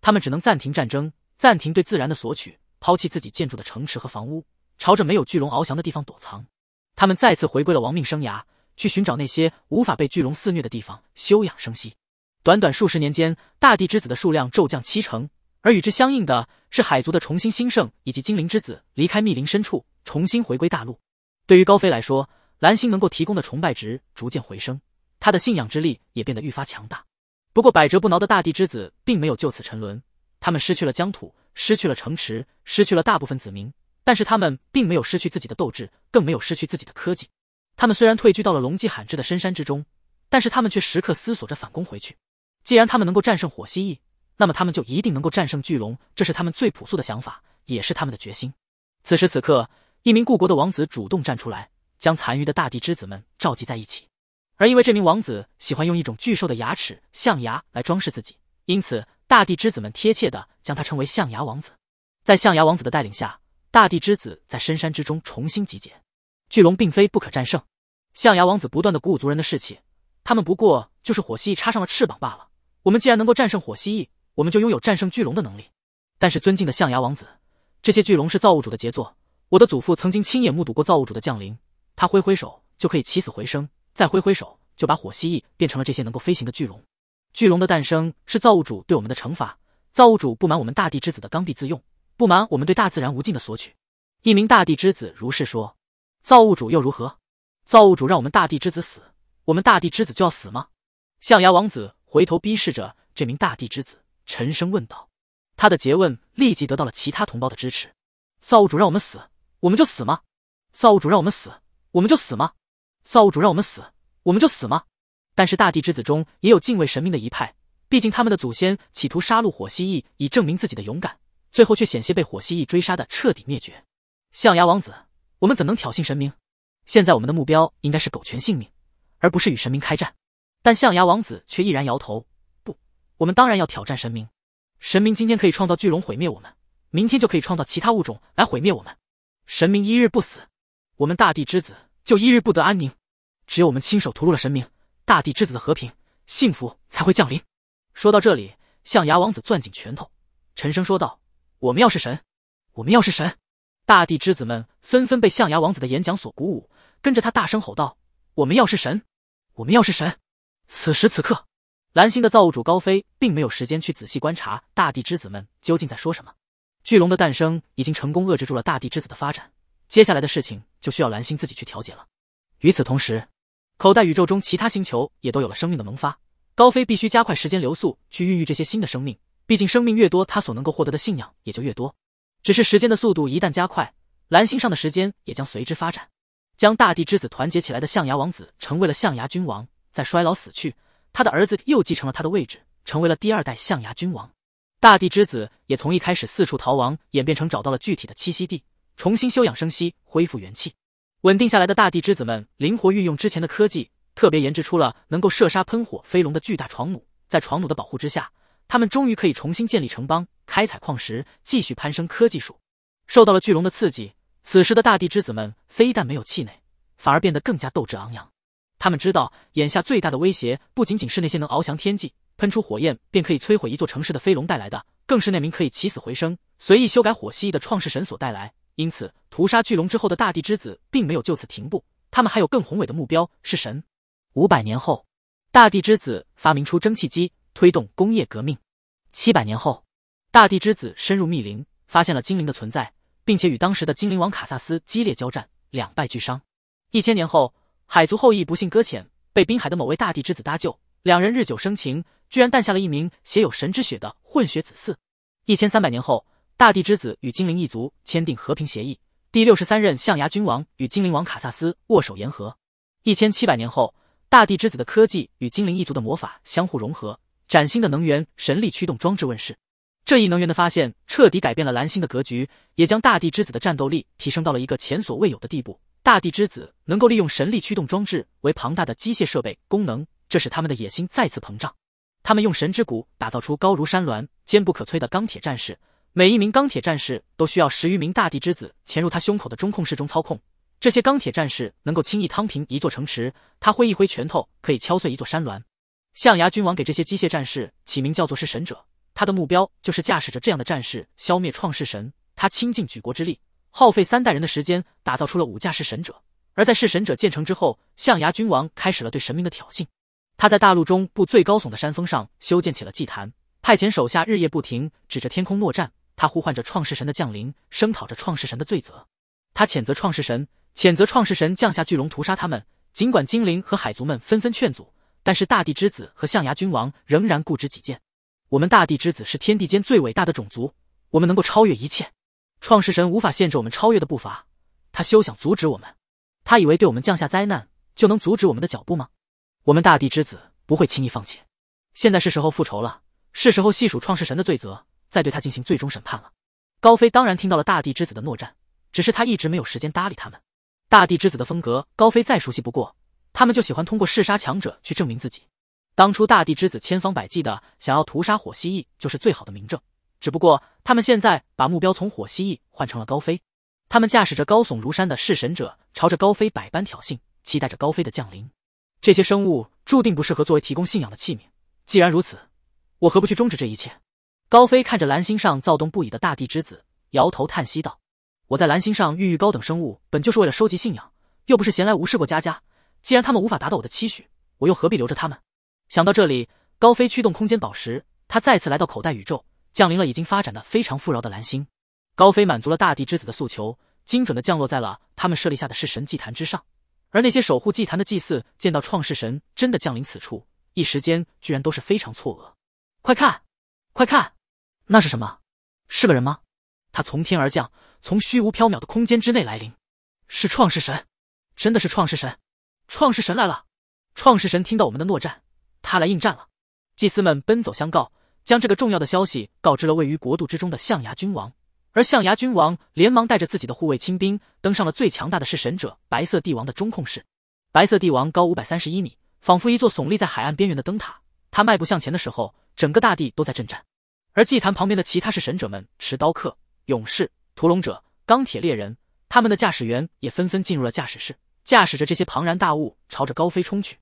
他们只能暂停战争，暂停对自然的索取，抛弃自己建筑的城池和房屋，朝着没有巨龙翱翔的地方躲藏。他们再次回归了亡命生涯。去寻找那些无法被巨龙肆虐的地方休养生息。短短数十年间，大地之子的数量骤降七成，而与之相应的是海族的重新兴盛，以及精灵之子离开密林深处，重新回归大陆。对于高飞来说，蓝星能够提供的崇拜值逐渐回升，他的信仰之力也变得愈发强大。不过，百折不挠的大地之子并没有就此沉沦，他们失去了疆土，失去了城池，失去了大部分子民，但是他们并没有失去自己的斗志，更没有失去自己的科技。他们虽然退居到了龙迹罕至的深山之中，但是他们却时刻思索着反攻回去。既然他们能够战胜火蜥蜴，那么他们就一定能够战胜巨龙。这是他们最朴素的想法，也是他们的决心。此时此刻，一名故国的王子主动站出来，将残余的大地之子们召集在一起。而因为这名王子喜欢用一种巨兽的牙齿、象牙来装饰自己，因此大地之子们贴切的将他称为“象牙王子”。在象牙王子的带领下，大地之子在深山之中重新集结。巨龙并非不可战胜，象牙王子不断的鼓舞族人的士气，他们不过就是火蜥蜴插上了翅膀罢了。我们既然能够战胜火蜥蜴，我们就拥有战胜巨龙的能力。但是，尊敬的象牙王子，这些巨龙是造物主的杰作。我的祖父曾经亲眼目睹过造物主的降临，他挥挥手就可以起死回生，再挥挥手就把火蜥蜴变成了这些能够飞行的巨龙。巨龙的诞生是造物主对我们的惩罚，造物主不满我们大地之子的刚愎自用，不满我们对大自然无尽的索取。一名大地之子如是说。造物主又如何？造物主让我们大地之子死，我们大地之子就要死吗？象牙王子回头逼视着这名大地之子，沉声问道。他的诘问立即得到了其他同胞的支持。造物主让我们死，我们就死吗？造物主让我们死，我们就死吗？造物主让我们死，我们就死吗？但是大地之子中也有敬畏神明的一派，毕竟他们的祖先企图杀戮火蜥蜴以证明自己的勇敢，最后却险些被火蜥蜴追杀的彻底灭绝。象牙王子。我们怎能挑衅神明？现在我们的目标应该是苟全性命，而不是与神明开战。但象牙王子却毅然摇头：“不，我们当然要挑战神明。神明今天可以创造巨龙毁灭我们，明天就可以创造其他物种来毁灭我们。神明一日不死，我们大地之子就一日不得安宁。只有我们亲手屠戮了神明，大地之子的和平幸福才会降临。”说到这里，象牙王子攥紧拳头，沉声说道：“我们要是神，我们要是神，大地之子们。”纷纷被象牙王子的演讲所鼓舞，跟着他大声吼道：“我们要是神，我们要是神！”此时此刻，蓝星的造物主高飞并没有时间去仔细观察大地之子们究竟在说什么。巨龙的诞生已经成功遏制住了大地之子的发展，接下来的事情就需要蓝星自己去调节了。与此同时，口袋宇宙中其他星球也都有了生命的萌发，高飞必须加快时间流速去孕育这些新的生命。毕竟，生命越多，他所能够获得的信仰也就越多。只是时间的速度一旦加快，蓝星上的时间也将随之发展，将大地之子团结起来的象牙王子成为了象牙君王，在衰老死去，他的儿子又继承了他的位置，成为了第二代象牙君王。大地之子也从一开始四处逃亡，演变成找到了具体的栖息地，重新休养生息，恢复元气，稳定下来的大地之子们灵活运用之前的科技，特别研制出了能够射杀喷火飞龙的巨大床弩。在床弩的保护之下，他们终于可以重新建立城邦，开采矿石，继续攀升科技树。受到了巨龙的刺激。此时的大地之子们非但没有气馁，反而变得更加斗志昂扬。他们知道，眼下最大的威胁不仅仅是那些能翱翔天际、喷出火焰便可以摧毁一座城市的飞龙带来的，更是那名可以起死回生、随意修改火蜥蜴的创世神所带来。因此，屠杀巨龙之后的大地之子并没有就此停步，他们还有更宏伟的目标——是神。五百年后，大地之子发明出蒸汽机，推动工业革命。七百年后，大地之子深入密林，发现了精灵的存在。并且与当时的精灵王卡萨斯激烈交战，两败俱伤。一千年后，海族后裔不幸搁浅，被滨海的某位大地之子搭救，两人日久生情，居然诞下了一名写有神之血的混血子嗣。一千三百年后，大地之子与精灵一族签订和平协议，第六十三任象牙君王与精灵王卡萨斯握手言和。一千七百年后，大地之子的科技与精灵一族的魔法相互融合，崭新的能源神力驱动装置问世。这一能源的发现彻底改变了蓝星的格局，也将大地之子的战斗力提升到了一个前所未有的地步。大地之子能够利用神力驱动装置为庞大的机械设备功能，这使他们的野心再次膨胀。他们用神之骨打造出高如山峦、坚不可摧的钢铁战士，每一名钢铁战士都需要十余名大地之子潜入他胸口的中控室中操控。这些钢铁战士能够轻易趟平一座城池，他挥一挥拳头可以敲碎一座山峦。象牙君王给这些机械战士起名叫做是神者。他的目标就是驾驶着这样的战士消灭创世神。他倾尽举国之力，耗费三代人的时间，打造出了五架弑神者。而在弑神者建成之后，象牙君王开始了对神明的挑衅。他在大陆中部最高耸的山峰上修建起了祭坛，派遣手下日夜不停，指着天空诺战。他呼唤着创世神的降临，声讨着创世神的罪责。他谴责创世神，谴责创世神降下巨龙屠杀他们。尽管精灵和海族们纷纷劝阻，但是大地之子和象牙君王仍然固执己见。我们大地之子是天地间最伟大的种族，我们能够超越一切，创世神无法限制我们超越的步伐，他休想阻止我们，他以为对我们降下灾难就能阻止我们的脚步吗？我们大地之子不会轻易放弃，现在是时候复仇了，是时候细数创世神的罪责，再对他进行最终审判了。高飞当然听到了大地之子的诺战，只是他一直没有时间搭理他们。大地之子的风格，高飞再熟悉不过，他们就喜欢通过弑杀强者去证明自己。当初大地之子千方百计的想要屠杀火蜥蜴，就是最好的明证。只不过他们现在把目标从火蜥蜴换成了高飞。他们驾驶着高耸如山的弑神者，朝着高飞百般挑衅，期待着高飞的降临。这些生物注定不适合作为提供信仰的器皿。既然如此，我何不去终止这一切？高飞看着蓝星上躁动不已的大地之子，摇头叹息道：“我在蓝星上孕育高等生物，本就是为了收集信仰，又不是闲来无事过家家。既然他们无法达到我的期许，我又何必留着他们？”想到这里，高飞驱动空间宝石，他再次来到口袋宇宙，降临了已经发展的非常富饶的蓝星。高飞满足了大地之子的诉求，精准的降落在了他们设立下的弑神祭坛之上。而那些守护祭坛的祭祀见到创世神真的降临此处，一时间居然都是非常错愕。快看，快看，那是什么？是个人吗？他从天而降，从虚无缥缈的空间之内来临，是创世神，真的是创世神，创世神来了！创世神听到我们的诺战。他来应战了，祭司们奔走相告，将这个重要的消息告知了位于国度之中的象牙君王。而象牙君王连忙带着自己的护卫亲兵登上了最强大的弑神者白色帝王的中控室。白色帝王高五百三十一米，仿佛一座耸立在海岸边缘的灯塔。他迈步向前的时候，整个大地都在震颤。而祭坛旁边的其他弑神者们，持刀客、勇士、屠龙者、钢铁猎人，他们的驾驶员也纷纷进入了驾驶室，驾驶着这些庞然大物朝着高飞冲去。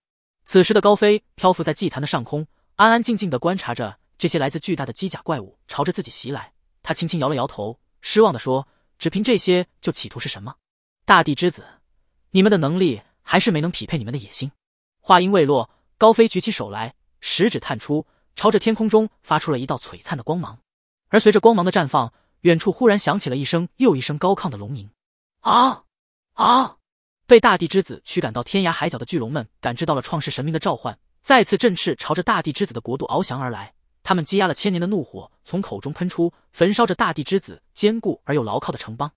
此时的高飞漂浮在祭坛的上空，安安静静的观察着这些来自巨大的机甲怪物朝着自己袭来。他轻轻摇了摇头，失望的说：“只凭这些就企图是什么？大地之子，你们的能力还是没能匹配你们的野心。”话音未落，高飞举起手来，食指探出，朝着天空中发出了一道璀璨的光芒。而随着光芒的绽放，远处忽然响起了一声又一声高亢的龙吟：“啊，啊！”被大地之子驱赶到天涯海角的巨龙们，感知到了创世神明的召唤，再次振翅朝着大地之子的国度翱翔而来。他们积压了千年的怒火从口中喷出，焚烧着大地之子坚固而又牢靠的城邦。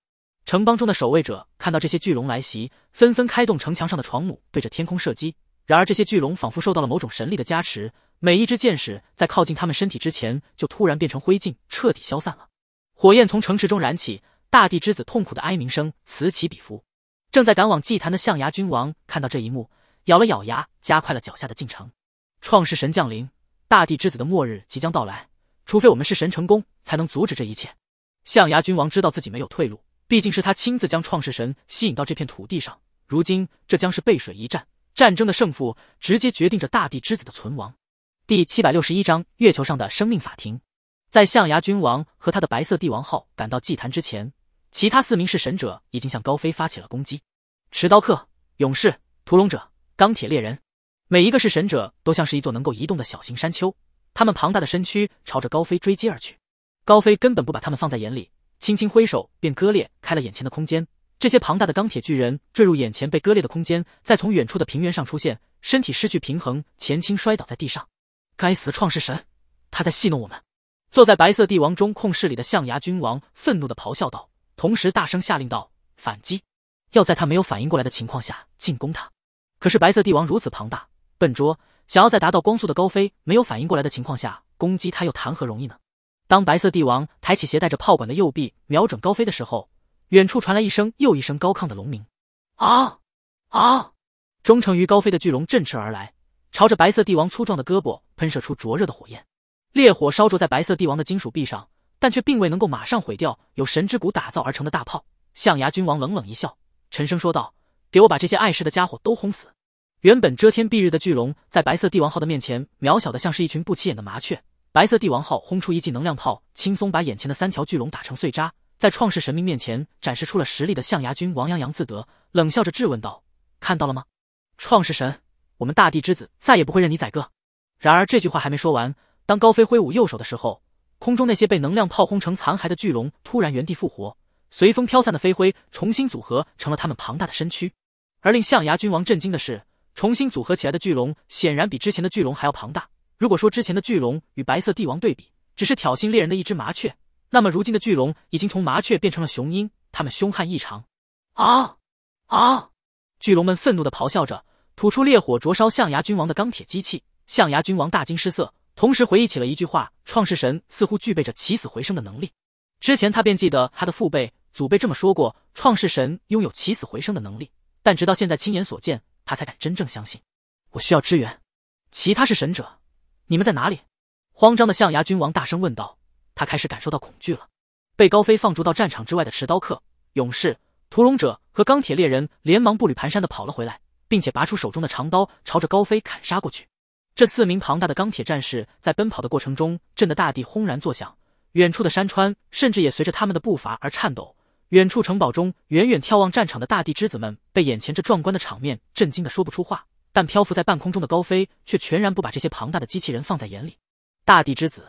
城邦中的守卫者看到这些巨龙来袭，纷纷开动城墙上的床弩，对着天空射击。然而，这些巨龙仿佛受到了某种神力的加持，每一支箭矢在靠近他们身体之前就突然变成灰烬，彻底消散了。火焰从城池中燃起，大地之子痛苦的哀鸣声此起彼伏。正在赶往祭坛的象牙君王看到这一幕，咬了咬牙，加快了脚下的进程。创世神降临，大地之子的末日即将到来。除非我们是神成功，才能阻止这一切。象牙君王知道自己没有退路，毕竟是他亲自将创世神吸引到这片土地上。如今，这将是背水一战，战争的胜负直接决定着大地之子的存亡。第七百六十一章：月球上的生命法庭。在象牙君王和他的白色帝王号赶到祭坛之前。其他四名弑神者已经向高飞发起了攻击，持刀客、勇士、屠龙者、钢铁猎人，每一个弑神者都像是一座能够移动的小型山丘，他们庞大的身躯朝着高飞追击而去。高飞根本不把他们放在眼里，轻轻挥手便割裂开了眼前的空间。这些庞大的钢铁巨人坠入眼前被割裂的空间，再从远处的平原上出现，身体失去平衡前倾摔倒在地上。该死，创世神，他在戏弄我们！坐在白色帝王中控室里的象牙君王愤怒地咆哮道。同时大声下令道：“反击！要在他没有反应过来的情况下进攻他。”可是白色帝王如此庞大笨拙，想要在达到光速的高飞没有反应过来的情况下攻击他，又谈何容易呢？当白色帝王抬起携带着炮管的右臂，瞄准高飞的时候，远处传来一声又一声高亢的龙鸣，啊啊！忠诚于高飞的巨龙振翅而来，朝着白色帝王粗壮的胳膊喷射出灼热的火焰，烈火烧灼在白色帝王的金属臂上。但却并未能够马上毁掉由神之骨打造而成的大炮。象牙君王冷冷一笑，沉声说道：“给我把这些碍事的家伙都轰死！”原本遮天蔽日的巨龙，在白色帝王号的面前，渺小的像是一群不起眼的麻雀。白色帝王号轰出一记能量炮，轻松把眼前的三条巨龙打成碎渣。在创世神明面前展示出了实力的象牙君王洋洋自得，冷笑着质问道：“看到了吗，创世神？我们大地之子再也不会任你宰割！”然而这句话还没说完，当高飞挥舞右手的时候。空中那些被能量炮轰成残骸的巨龙突然原地复活，随风飘散的飞灰重新组合成了它们庞大的身躯。而令象牙君王震惊的是，重新组合起来的巨龙显然比之前的巨龙还要庞大。如果说之前的巨龙与白色帝王对比只是挑衅猎人的一只麻雀，那么如今的巨龙已经从麻雀变成了雄鹰。它们凶悍异常，啊啊！巨龙们愤怒地咆哮着，吐出烈火灼烧象牙君王的钢铁机器。象牙君王大惊失色。同时回忆起了一句话，创世神似乎具备着起死回生的能力。之前他便记得他的父辈、祖辈这么说过，创世神拥有起死回生的能力。但直到现在亲眼所见，他才敢真正相信。我需要支援，其他是神者，你们在哪里？慌张的象牙君王大声问道，他开始感受到恐惧了。被高飞放逐到战场之外的持刀客、勇士、屠龙者和钢铁猎人，连忙步履蹒跚的跑了回来，并且拔出手中的长刀，朝着高飞砍杀过去。这四名庞大的钢铁战士在奔跑的过程中，震得大地轰然作响，远处的山川甚至也随着他们的步伐而颤抖。远处城堡中远远眺望战场的大地之子们，被眼前这壮观的场面震惊得说不出话。但漂浮在半空中的高飞却全然不把这些庞大的机器人放在眼里。大地之子，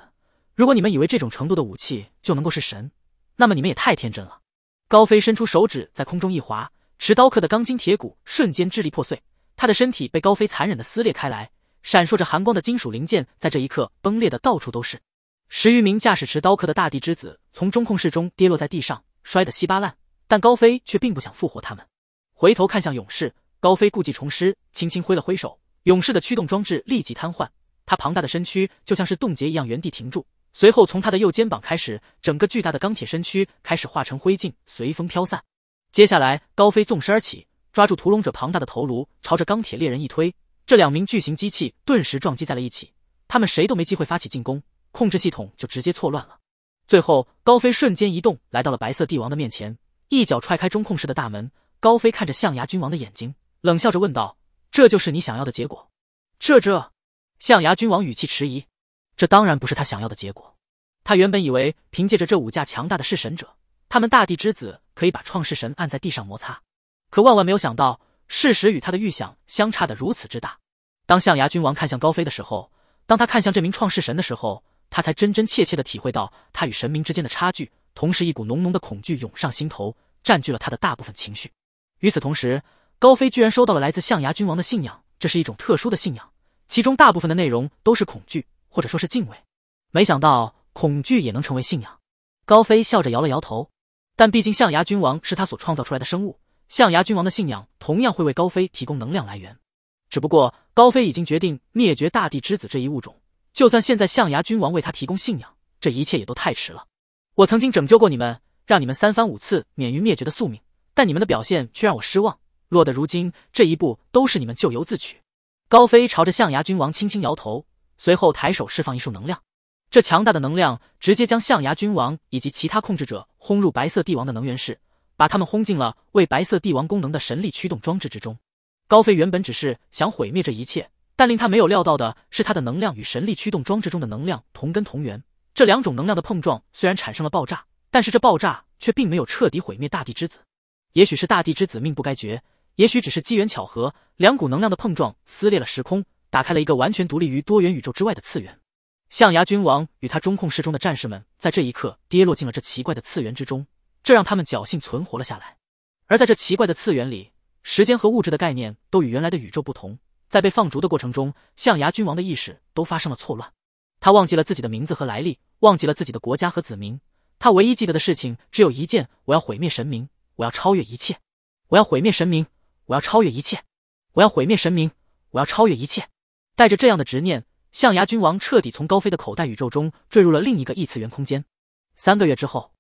如果你们以为这种程度的武器就能够是神，那么你们也太天真了。高飞伸出手指在空中一划，持刀客的钢筋铁骨瞬间支离破碎，他的身体被高飞残忍地撕裂开来。闪烁着寒光的金属零件在这一刻崩裂的到处都是，十余名驾驶持刀客的大地之子从中控室中跌落在地上，摔得稀巴烂。但高飞却并不想复活他们，回头看向勇士，高飞故技重施，轻轻挥了挥手，勇士的驱动装置立即瘫痪，他庞大的身躯就像是冻结一样原地停住，随后从他的右肩膀开始，整个巨大的钢铁身躯开始化成灰烬，随风飘散。接下来，高飞纵身而起，抓住屠龙者庞大的头颅，朝着钢铁猎人一推。这两名巨型机器顿时撞击在了一起，他们谁都没机会发起进攻，控制系统就直接错乱了。最后，高飞瞬间移动来到了白色帝王的面前，一脚踹开中控室的大门。高飞看着象牙君王的眼睛，冷笑着问道：“这就是你想要的结果？”这这……象牙君王语气迟疑：“这当然不是他想要的结果。他原本以为凭借着这五架强大的弑神者，他们大地之子可以把创世神按在地上摩擦，可万万没有想到，事实与他的预想相差的如此之大。”当象牙君王看向高飞的时候，当他看向这名创世神的时候，他才真真切切地体会到他与神明之间的差距。同时，一股浓浓的恐惧涌上心头，占据了他的大部分情绪。与此同时，高飞居然收到了来自象牙君王的信仰，这是一种特殊的信仰，其中大部分的内容都是恐惧，或者说是敬畏。没想到恐惧也能成为信仰。高飞笑着摇了摇头，但毕竟象牙君王是他所创造出来的生物，象牙君王的信仰同样会为高飞提供能量来源。只不过高飞已经决定灭绝大地之子这一物种，就算现在象牙君王为他提供信仰，这一切也都太迟了。我曾经拯救过你们，让你们三番五次免于灭绝的宿命，但你们的表现却让我失望，落得如今这一步都是你们咎由自取。高飞朝着象牙君王轻轻摇头，随后抬手释放一束能量，这强大的能量直接将象牙君王以及其他控制者轰入白色帝王的能源室，把他们轰进了为白色帝王功能的神力驱动装置之中。高飞原本只是想毁灭这一切，但令他没有料到的是，他的能量与神力驱动装置中的能量同根同源。这两种能量的碰撞虽然产生了爆炸，但是这爆炸却并没有彻底毁灭大地之子。也许是大地之子命不该绝，也许只是机缘巧合，两股能量的碰撞撕裂了时空，打开了一个完全独立于多元宇宙之外的次元。象牙君王与他中控室中的战士们在这一刻跌落进了这奇怪的次元之中，这让他们侥幸存活了下来。而在这奇怪的次元里，时间和物质的概念都与原来的宇宙不同。在被放逐的过程中，象牙君王的意识都发生了错乱。他忘记了自己的名字和来历，忘记了自己的国家和子民。他唯一记得的事情只有一件：我要毁灭神明，我要超越一切。我要毁灭神明，我要超越一切。我要毁灭神明，我要超越一切。带着这样的执念，象牙君王彻底从高飞的口袋宇宙中坠入了另一个异次元空间。三个月之后，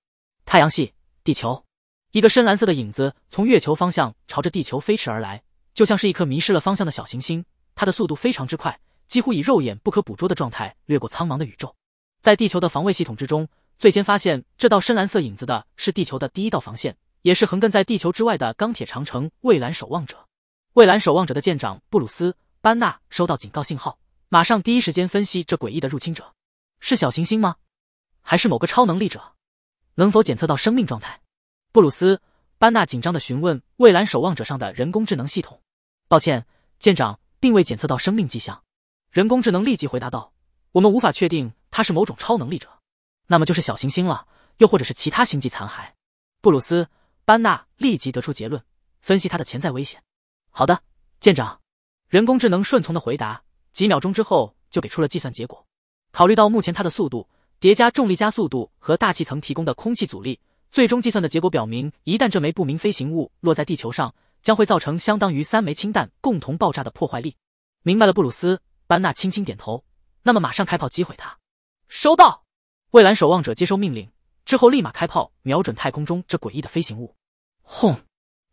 太阳系，地球。一个深蓝色的影子从月球方向朝着地球飞驰而来，就像是一颗迷失了方向的小行星。它的速度非常之快，几乎以肉眼不可捕捉的状态掠过苍茫的宇宙。在地球的防卫系统之中，最先发现这道深蓝色影子的是地球的第一道防线，也是横亘在地球之外的钢铁长城——蔚蓝守望者。蔚蓝守望者的舰长布鲁斯·班纳收到警告信号，马上第一时间分析这诡异的入侵者：是小行星吗？还是某个超能力者？能否检测到生命状态？布鲁斯·班纳紧张的询问：“蔚蓝守望者上的人工智能系统，抱歉，舰长，并未检测到生命迹象。”人工智能立即回答道：“我们无法确定他是某种超能力者，那么就是小行星了，又或者是其他星际残骸。”布鲁斯·班纳立即得出结论，分析他的潜在危险。“好的，舰长。”人工智能顺从的回答，几秒钟之后就给出了计算结果。考虑到目前它的速度，叠加重力加速度和大气层提供的空气阻力。最终计算的结果表明，一旦这枚不明飞行物落在地球上，将会造成相当于三枚氢弹共同爆炸的破坏力。明白了，布鲁斯·班纳轻轻点头。那么马上开炮击毁它。收到。蔚蓝守望者接收命令之后，立马开炮瞄准太空中这诡异的飞行物。轰！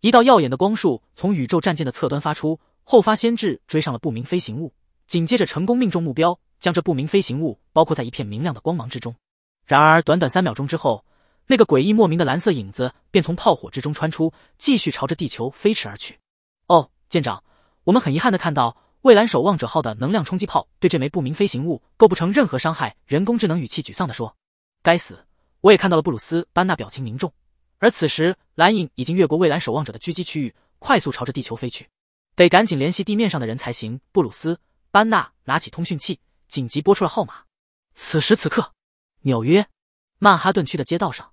一道耀眼的光束从宇宙战舰的侧端发出，后发先至追上了不明飞行物，紧接着成功命中目标，将这不明飞行物包括在一片明亮的光芒之中。然而，短短三秒钟之后。那个诡异莫名的蓝色影子便从炮火之中穿出，继续朝着地球飞驰而去。哦，舰长，我们很遗憾的看到，蔚蓝守望者号的能量冲击炮对这枚不明飞行物构不成任何伤害。人工智能语气沮丧地说：“该死，我也看到了。”布鲁斯·班纳表情凝重。而此时，蓝影已经越过蔚蓝守望者的狙击区域，快速朝着地球飞去。得赶紧联系地面上的人才行。布鲁斯·班纳拿起通讯器，紧急拨出了号码。此时此刻，纽约曼哈顿区的街道上。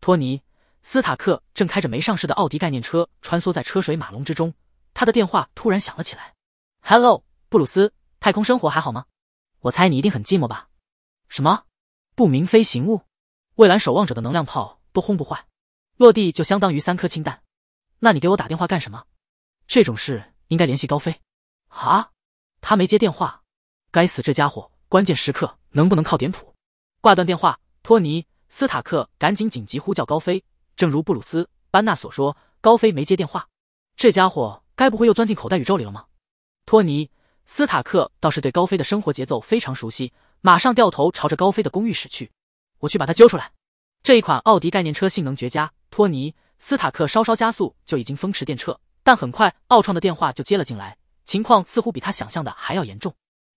托尼斯塔克正开着没上市的奥迪概念车穿梭在车水马龙之中，他的电话突然响了起来。Hello，布鲁斯，太空生活还好吗？我猜你一定很寂寞吧？什么？不明飞行物？蔚蓝守望者的能量炮都轰不坏，落地就相当于三颗氢弹。那你给我打电话干什么？这种事应该联系高飞。啊？他没接电话。该死，这家伙关键时刻能不能靠点谱？挂断电话，托尼。斯塔克赶紧紧急呼叫高飞，正如布鲁斯·班纳所说，高飞没接电话。这家伙该不会又钻进口袋宇宙里了吗？托尼·斯塔克倒是对高飞的生活节奏非常熟悉，马上掉头朝着高飞的公寓驶去。我去把他揪出来。这一款奥迪概念车性能绝佳，托尼·斯塔克稍稍加速就已经风驰电掣。但很快，奥创的电话就接了进来，情况似乎比他想象的还要严重。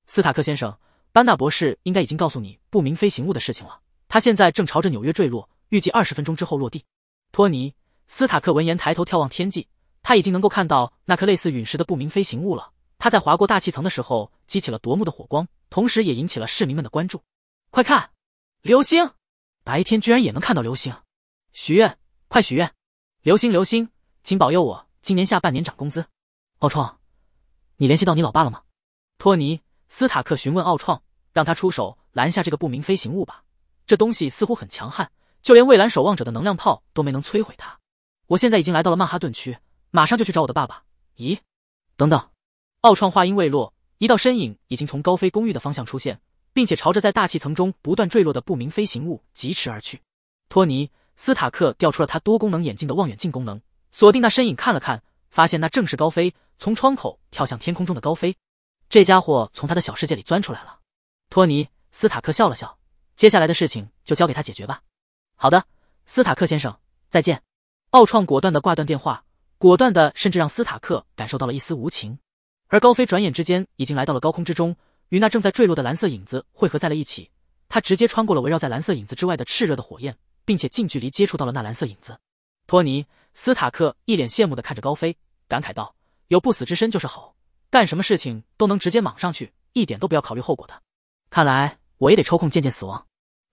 斯塔克先生，班纳博士应该已经告诉你不明飞行物的事情了。他现在正朝着纽约坠落，预计二十分钟之后落地。托尼·斯塔克闻言抬头眺望天际，他已经能够看到那颗类似陨石的不明飞行物了。它在划过大气层的时候激起了夺目的火光，同时也引起了市民们的关注。快看，流星！白天居然也能看到流星！许愿，快许愿！流星，流星，请保佑我今年下半年涨工资。奥创，你联系到你老爸了吗？托尼·斯塔克询问奥创，让他出手拦下这个不明飞行物吧。这东西似乎很强悍，就连蔚蓝守望者的能量炮都没能摧毁它。我现在已经来到了曼哈顿区，马上就去找我的爸爸。咦，等等！奥创话音未落，一道身影已经从高飞公寓的方向出现，并且朝着在大气层中不断坠落的不明飞行物疾驰而去。托尼·斯塔克调出了他多功能眼镜的望远镜功能，锁定那身影看了看，发现那正是高飞，从窗口跳向天空中的高飞。这家伙从他的小世界里钻出来了。托尼·斯塔克笑了笑。接下来的事情就交给他解决吧。好的，斯塔克先生，再见。奥创果断的挂断电话，果断的甚至让斯塔克感受到了一丝无情。而高飞转眼之间已经来到了高空之中，与那正在坠落的蓝色影子汇合在了一起。他直接穿过了围绕在蓝色影子之外的炽热的火焰，并且近距离接触到了那蓝色影子。托尼·斯塔克一脸羡慕的看着高飞，感慨道：“有不死之身就是好，干什么事情都能直接莽上去，一点都不要考虑后果的。看来我也得抽空见见死亡。”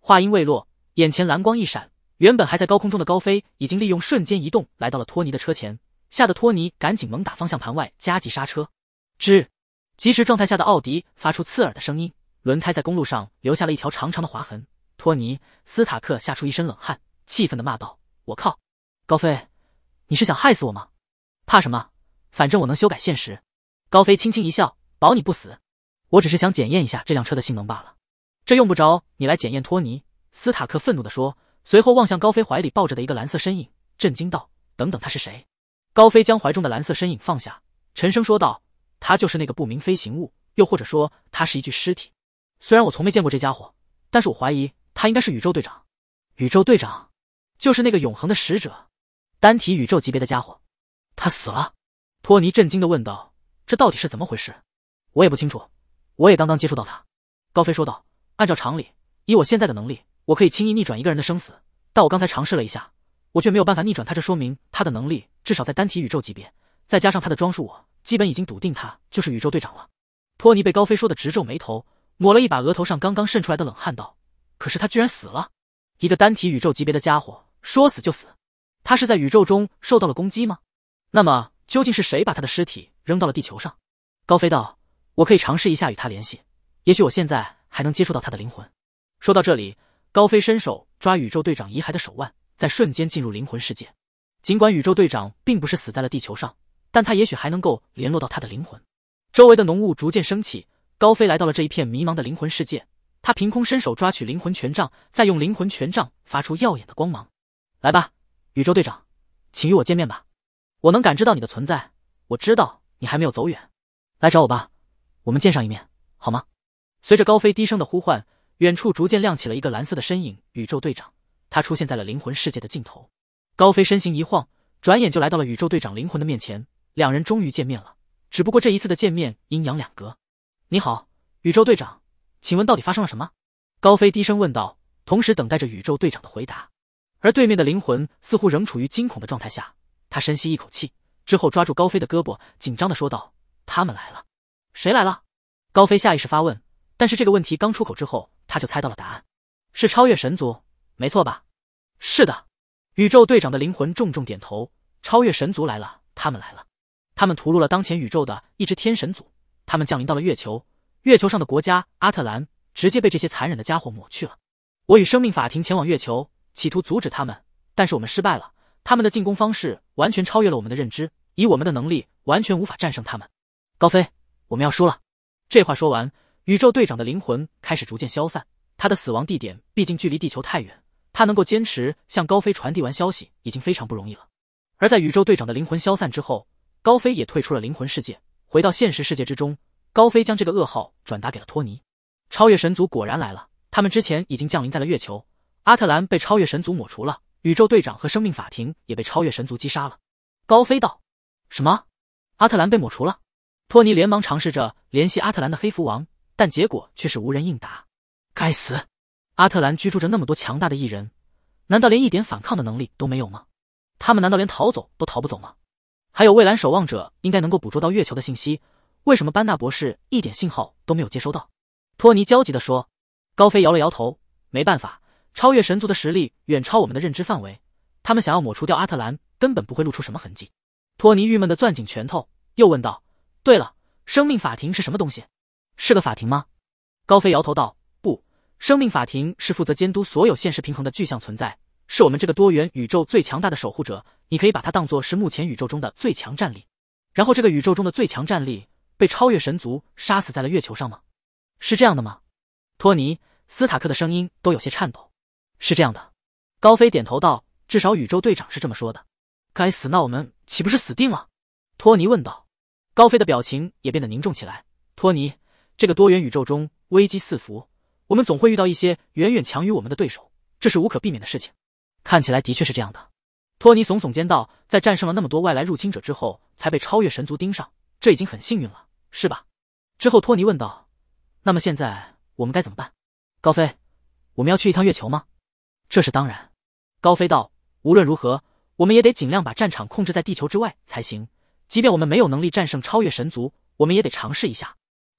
话音未落，眼前蓝光一闪，原本还在高空中的高飞已经利用瞬间移动来到了托尼的车前，吓得托尼赶紧猛打方向盘外，加急刹车。吱，即时状态下的奥迪发出刺耳的声音，轮胎在公路上留下了一条长长的划痕。托尼·斯塔克吓出一身冷汗，气愤的骂道：“我靠，高飞，你是想害死我吗？怕什么？反正我能修改现实。”高飞轻轻一笑：“保你不死，我只是想检验一下这辆车的性能罢了。”这用不着你来检验，托尼·斯塔克愤怒地说。随后望向高飞怀里抱着的一个蓝色身影，震惊道：“等等，他是谁？”高飞将怀中的蓝色身影放下，沉声说道：“他就是那个不明飞行物，又或者说他是一具尸体。虽然我从没见过这家伙，但是我怀疑他应该是宇宙队长。宇宙队长，就是那个永恒的使者，单体宇宙级别的家伙。他死了。”托尼震惊地问道：“这到底是怎么回事？”“我也不清楚，我也刚刚接触到他。”高飞说道。按照常理，以我现在的能力，我可以轻易逆转一个人的生死。但我刚才尝试了一下，我却没有办法逆转他，这说明他的能力至少在单体宇宙级别。再加上他的装束，我基本已经笃定他就是宇宙队长了。托尼被高飞说的直皱眉头，抹了一把额头上刚刚渗出来的冷汗，道：“可是他居然死了！一个单体宇宙级别的家伙，说死就死，他是在宇宙中受到了攻击吗？那么究竟是谁把他的尸体扔到了地球上？”高飞道：“我可以尝试一下与他联系，也许我现在。”还能接触到他的灵魂。说到这里，高飞伸手抓宇宙队长遗骸的手腕，在瞬间进入灵魂世界。尽管宇宙队长并不是死在了地球上，但他也许还能够联络到他的灵魂。周围的浓雾逐渐升起，高飞来到了这一片迷茫的灵魂世界。他凭空伸手抓取灵魂权杖，再用灵魂权杖发出耀眼的光芒。来吧，宇宙队长，请与我见面吧。我能感知到你的存在，我知道你还没有走远，来找我吧，我们见上一面好吗？随着高飞低声的呼唤，远处逐渐亮起了一个蓝色的身影。宇宙队长，他出现在了灵魂世界的尽头。高飞身形一晃，转眼就来到了宇宙队长灵魂的面前。两人终于见面了，只不过这一次的见面阴阳两隔。你好，宇宙队长，请问到底发生了什么？高飞低声问道，同时等待着宇宙队长的回答。而对面的灵魂似乎仍处于惊恐的状态下，他深吸一口气之后，抓住高飞的胳膊，紧张的说道：“他们来了，谁来了？”高飞下意识发问。但是这个问题刚出口之后，他就猜到了答案，是超越神族，没错吧？是的，宇宙队长的灵魂重重点头，超越神族来了，他们来了，他们屠戮了当前宇宙的一支天神族，他们降临到了月球，月球上的国家阿特兰直接被这些残忍的家伙抹去了。我与生命法庭前往月球，企图阻止他们，但是我们失败了，他们的进攻方式完全超越了我们的认知，以我们的能力完全无法战胜他们。高飞，我们要输了。这话说完。宇宙队长的灵魂开始逐渐消散，他的死亡地点毕竟距离地球太远，他能够坚持向高飞传递完消息已经非常不容易了。而在宇宙队长的灵魂消散之后，高飞也退出了灵魂世界，回到现实世界之中。高飞将这个噩耗转达给了托尼。超越神族果然来了，他们之前已经降临在了月球。阿特兰被超越神族抹除了，宇宙队长和生命法庭也被超越神族击杀了。高飞道：“什么？阿特兰被抹除了？”托尼连忙尝试着联系阿特兰的黑蝠王。但结果却是无人应答。该死！阿特兰居住着那么多强大的异人，难道连一点反抗的能力都没有吗？他们难道连逃走都逃不走吗？还有，蔚蓝守望者应该能够捕捉到月球的信息，为什么班纳博士一点信号都没有接收到？托尼焦急的说。高飞摇了摇头，没办法，超越神族的实力远超我们的认知范围。他们想要抹除掉阿特兰，根本不会露出什么痕迹。托尼郁闷的攥紧拳头，又问道：“对了，生命法庭是什么东西？”是个法庭吗？高飞摇头道：“不，生命法庭是负责监督所有现实平衡的具象存在，是我们这个多元宇宙最强大的守护者。你可以把它当作是目前宇宙中的最强战力。”然后这个宇宙中的最强战力被超越神族杀死在了月球上吗？是这样的吗？托尼斯塔克的声音都有些颤抖。是这样的，高飞点头道：“至少宇宙队长是这么说的。”该死，那我们岂不是死定了？托尼问道。高飞的表情也变得凝重起来。托尼。这个多元宇宙中危机四伏，我们总会遇到一些远远强于我们的对手，这是无可避免的事情。看起来的确是这样的。托尼耸耸肩道：“在战胜了那么多外来入侵者之后，才被超越神族盯上，这已经很幸运了，是吧？”之后，托尼问道：“那么现在我们该怎么办？”高飞：“我们要去一趟月球吗？”“这是当然。”高飞道：“无论如何，我们也得尽量把战场控制在地球之外才行。即便我们没有能力战胜超越神族，我们也得尝试一下。”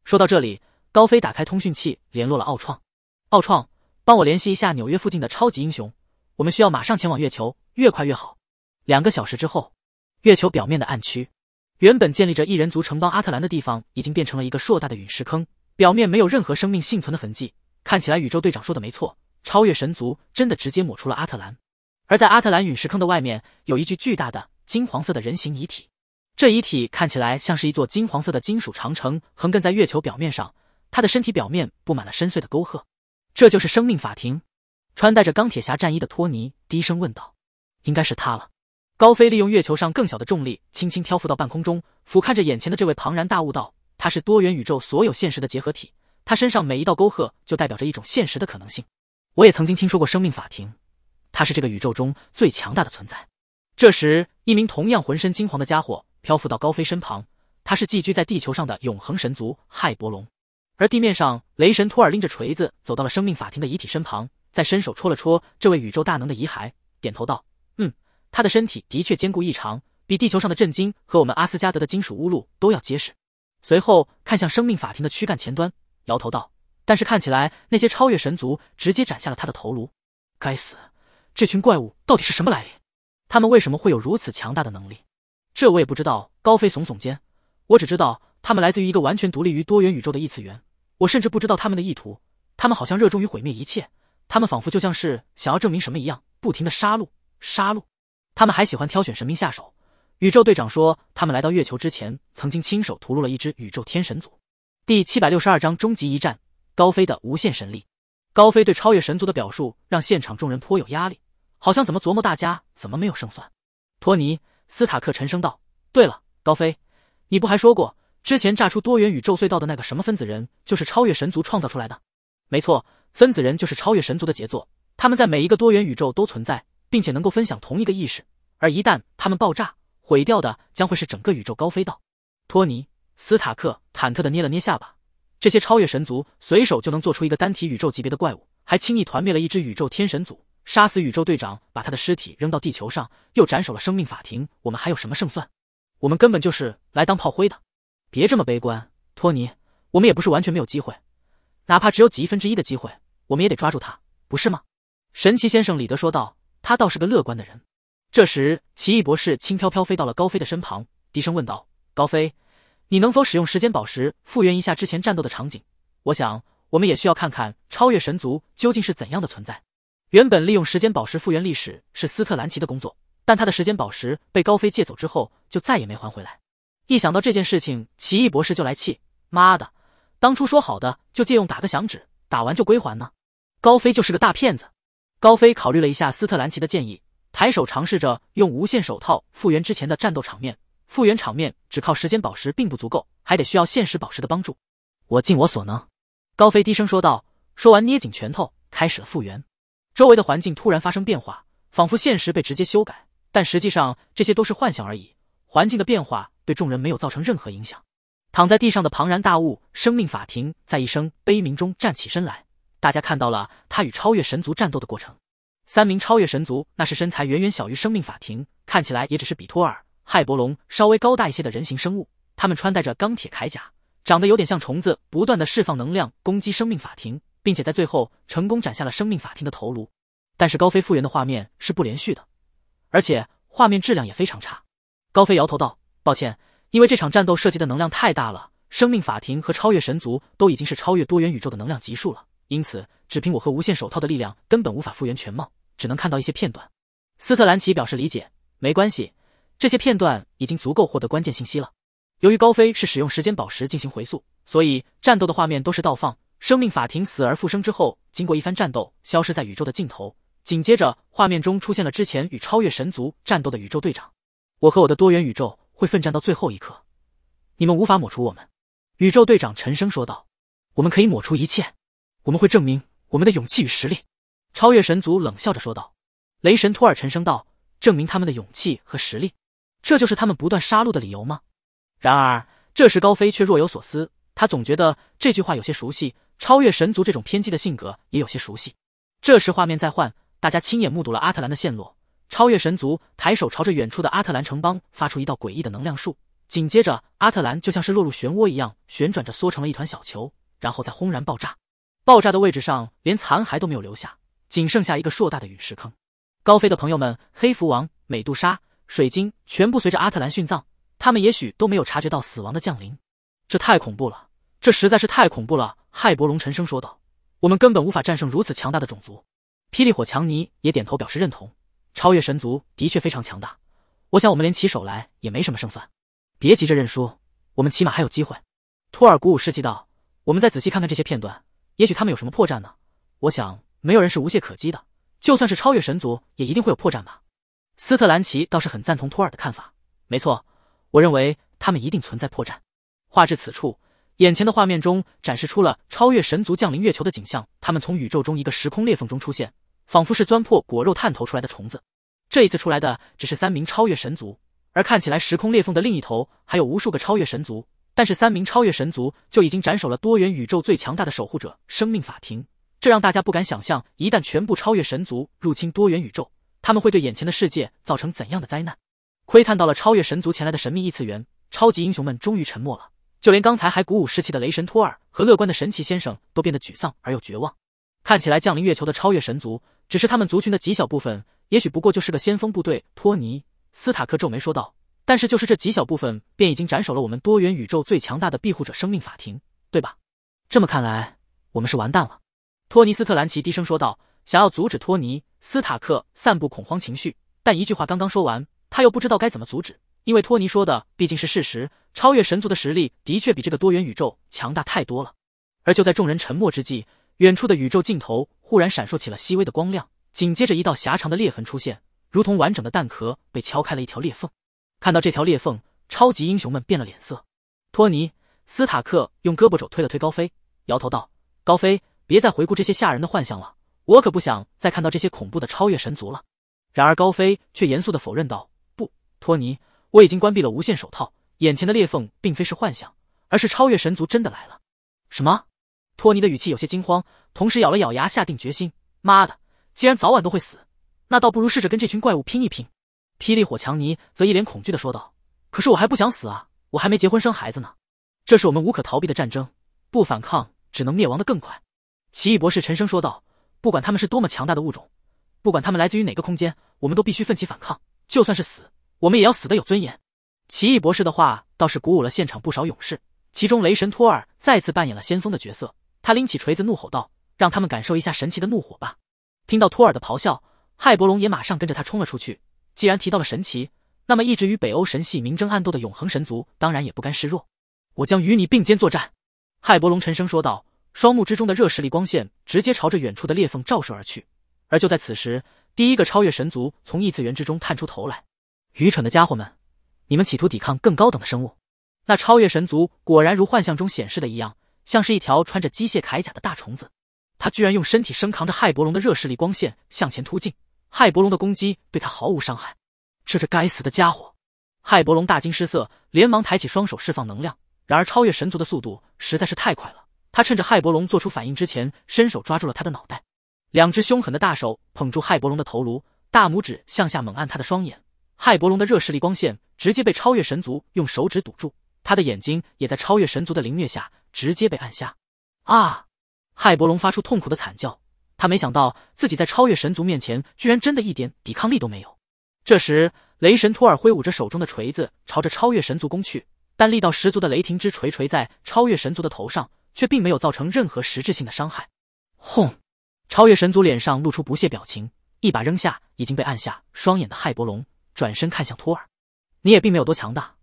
说到这里，高飞打开通讯器联络了奥创，奥创，帮我联系一下纽约附近的超级英雄，我们需要马上前往月球，越快越好。两个小时之后，月球表面的暗区，原本建立着异人族城邦阿特兰的地方，已经变成了一个硕大的陨石坑，表面没有任何生命幸存的痕迹。看起来宇宙队长说的没错，超越神族真的直接抹除了阿特兰。而在阿特兰陨石坑的外面，有一具巨大的金黄色的人形遗体。这遗体看起来像是一座金黄色的金属长城，横亘在月球表面上。他的身体表面布满了深邃的沟壑，这就是生命法庭。穿戴着钢铁侠战衣的托尼低声问道：“应该是他了。”高飞利用月球上更小的重力，轻轻漂浮到半空中，俯瞰着眼前的这位庞然大物道：“他是多元宇宙所有现实的结合体，他身上每一道沟壑就代表着一种现实的可能性。”我也曾经听说过生命法庭，他是这个宇宙中最强大的存在。这时，一名同样浑身金黄的家伙。漂浮到高飞身旁，他是寄居在地球上的永恒神族亥伯龙。而地面上，雷神托尔拎着锤子走到了生命法庭的遗体身旁，再伸手戳了戳这位宇宙大能的遗骸，点头道：“嗯，他的身体的确坚固异常，比地球上的震惊和我们阿斯加德的金属屋璐都要结实。”随后看向生命法庭的躯干前端，摇头道：“但是看起来那些超越神族直接斩下了他的头颅。该死，这群怪物到底是什么来历？他们为什么会有如此强大的能力？”这我也不知道。高飞耸耸肩，我只知道他们来自于一个完全独立于多元宇宙的异次元。我甚至不知道他们的意图。他们好像热衷于毁灭一切。他们仿佛就像是想要证明什么一样，不停的杀戮，杀戮。他们还喜欢挑选神明下手。宇宙队长说，他们来到月球之前，曾经亲手屠戮了一支宇宙天神族。第七百六十二章终极一战。高飞的无限神力。高飞对超越神族的表述，让现场众人颇有压力，好像怎么琢磨，大家怎么没有胜算。托尼。斯塔克沉声道：“对了，高飞，你不还说过，之前炸出多元宇宙隧道的那个什么分子人，就是超越神族创造出来的？没错，分子人就是超越神族的杰作，他们在每一个多元宇宙都存在，并且能够分享同一个意识。而一旦他们爆炸，毁掉的将会是整个宇宙。”高飞道。托尼斯塔克忐忑的捏了捏下巴，这些超越神族随手就能做出一个单体宇宙级别的怪物，还轻易团灭了一支宇宙天神族。杀死宇宙队长，把他的尸体扔到地球上，又斩首了生命法庭，我们还有什么胜算？我们根本就是来当炮灰的。别这么悲观，托尼，我们也不是完全没有机会，哪怕只有几分之一的机会，我们也得抓住他，不是吗？神奇先生李德说道。他倒是个乐观的人。这时，奇异博士轻飘飘飞到了高飞的身旁，低声问道：“高飞，你能否使用时间宝石复原一下之前战斗的场景？我想，我们也需要看看超越神族究竟是怎样的存在。”原本利用时间宝石复原历史是斯特兰奇的工作，但他的时间宝石被高飞借走之后就再也没还回来。一想到这件事情，奇异博士就来气，妈的，当初说好的就借用打个响指，打完就归还呢。高飞就是个大骗子。高飞考虑了一下斯特兰奇的建议，抬手尝试着用无限手套复原之前的战斗场面。复原场面只靠时间宝石并不足够，还得需要现实宝石的帮助。我尽我所能，高飞低声说道。说完，捏紧拳头，开始了复原。周围的环境突然发生变化，仿佛现实被直接修改，但实际上这些都是幻想而已。环境的变化对众人没有造成任何影响。躺在地上的庞然大物生命法庭在一声悲鸣中站起身来，大家看到了他与超越神族战斗的过程。三名超越神族，那是身材远远小于生命法庭，看起来也只是比托尔、亥伯龙稍微高大一些的人形生物。他们穿戴着钢铁铠甲，长得有点像虫子，不断的释放能量攻击生命法庭。并且在最后成功斩下了生命法庭的头颅，但是高飞复原的画面是不连续的，而且画面质量也非常差。高飞摇头道：“抱歉，因为这场战斗涉及的能量太大了，生命法庭和超越神族都已经是超越多元宇宙的能量级数了，因此只凭我和无限手套的力量根本无法复原全貌，只能看到一些片段。”斯特兰奇表示理解：“没关系，这些片段已经足够获得关键信息了。”由于高飞是使用时间宝石进行回溯，所以战斗的画面都是倒放。生命法庭死而复生之后，经过一番战斗，消失在宇宙的尽头。紧接着，画面中出现了之前与超越神族战斗的宇宙队长。我和我的多元宇宙会奋战到最后一刻，你们无法抹除我们。宇宙队长沉声说道：“我们可以抹除一切，我们会证明我们的勇气与实力。”超越神族冷笑着说道。雷神托尔沉声道：“证明他们的勇气和实力，这就是他们不断杀戮的理由吗？”然而，这时高飞却若有所思。他总觉得这句话有些熟悉，超越神族这种偏激的性格也有些熟悉。这时画面再换，大家亲眼目睹了阿特兰的陷落。超越神族抬手朝着远处的阿特兰城邦发出一道诡异的能量束，紧接着阿特兰就像是落入漩涡一样旋转着缩成了一团小球，然后再轰然爆炸。爆炸的位置上连残骸都没有留下，仅剩下一个硕大的陨石坑。高飞的朋友们，黑蝠王、美杜莎、水晶全部随着阿特兰殉葬，他们也许都没有察觉到死亡的降临，这太恐怖了。这实在是太恐怖了，亥伯龙沉声说道：“我们根本无法战胜如此强大的种族。”霹雳火强尼也点头表示认同：“超越神族的确非常强大，我想我们连起手来也没什么胜算。”别急着认输，我们起码还有机会。托尔鼓舞士气道：“我们再仔细看看这些片段，也许他们有什么破绽呢？我想没有人是无懈可击的，就算是超越神族，也一定会有破绽吧。”斯特兰奇倒是很赞同托尔的看法：“没错，我认为他们一定存在破绽。”话至此处。眼前的画面中展示出了超越神族降临月球的景象，他们从宇宙中一个时空裂缝中出现，仿佛是钻破果肉探头出来的虫子。这一次出来的只是三名超越神族，而看起来时空裂缝的另一头还有无数个超越神族。但是三名超越神族就已经斩首了多元宇宙最强大的守护者生命法庭，这让大家不敢想象，一旦全部超越神族入侵多元宇宙，他们会对眼前的世界造成怎样的灾难？窥探到了超越神族前来的神秘异次元，超级英雄们终于沉默了。就连刚才还鼓舞士气的雷神托尔和乐观的神奇先生都变得沮丧而又绝望。看起来降临月球的超越神族只是他们族群的极小部分，也许不过就是个先锋部队。托尼·斯塔克皱眉说道：“但是就是这几小部分，便已经斩首了我们多元宇宙最强大的庇护者生命法庭，对吧？”这么看来，我们是完蛋了。”托尼·斯特兰奇低声说道。想要阻止托尼·斯塔克散布恐慌情绪，但一句话刚刚说完，他又不知道该怎么阻止。因为托尼说的毕竟是事实，超越神族的实力的确比这个多元宇宙强大太多了。而就在众人沉默之际，远处的宇宙尽头忽然闪烁起了细微的光亮，紧接着一道狭长的裂痕出现，如同完整的蛋壳被敲开了一条裂缝。看到这条裂缝，超级英雄们变了脸色。托尼·斯塔克用胳膊肘推了推高飞，摇头道：“高飞，别再回顾这些吓人的幻象了，我可不想再看到这些恐怖的超越神族了。”然而高飞却严肃的否认道：“不，托尼。”我已经关闭了无限手套，眼前的裂缝并非是幻想，而是超越神族真的来了。什么？托尼的语气有些惊慌，同时咬了咬牙，下定决心。妈的，既然早晚都会死，那倒不如试着跟这群怪物拼一拼。霹雳火强尼则一脸恐惧的说道：“可是我还不想死啊，我还没结婚生孩子呢。”这是我们无可逃避的战争，不反抗只能灭亡的更快。奇异博士沉声说道：“不管他们是多么强大的物种，不管他们来自于哪个空间，我们都必须奋起反抗，就算是死。”我们也要死得有尊严。奇异博士的话倒是鼓舞了现场不少勇士，其中雷神托尔再次扮演了先锋的角色。他拎起锤子怒吼道：“让他们感受一下神奇的怒火吧！”听到托尔的咆哮，亥伯龙也马上跟着他冲了出去。既然提到了神奇，那么一直与北欧神系明争暗斗的永恒神族当然也不甘示弱。“我将与你并肩作战。”亥伯龙沉声说道，双目之中的热势力光线直接朝着远处的裂缝照射而去。而就在此时，第一个超越神族从异次元之中探出头来。愚蠢的家伙们，你们企图抵抗更高等的生物。那超越神族果然如幻象中显示的一样，像是一条穿着机械铠甲的大虫子。他居然用身体身扛着亥伯龙的热势力光线向前突进，亥伯龙的攻击对他毫无伤害。这这该死的家伙！亥伯龙大惊失色，连忙抬起双手释放能量。然而超越神族的速度实在是太快了，他趁着亥伯龙做出反应之前，伸手抓住了他的脑袋，两只凶狠的大手捧住亥伯龙的头颅，大拇指向下猛按他的双眼。海博龙的热势力光线直接被超越神族用手指堵住，他的眼睛也在超越神族的凌虐下直接被按下。啊！海博龙发出痛苦的惨叫，他没想到自己在超越神族面前居然真的一点抵抗力都没有。这时，雷神托尔挥舞着手中的锤子朝着超越神族攻去，但力道十足的雷霆之锤锤在超越神族的头上，却并没有造成任何实质性的伤害。轰！超越神族脸上露出不屑表情，一把扔下已经被按下双眼的海博龙。转身看向托尔，你也并没有多强大，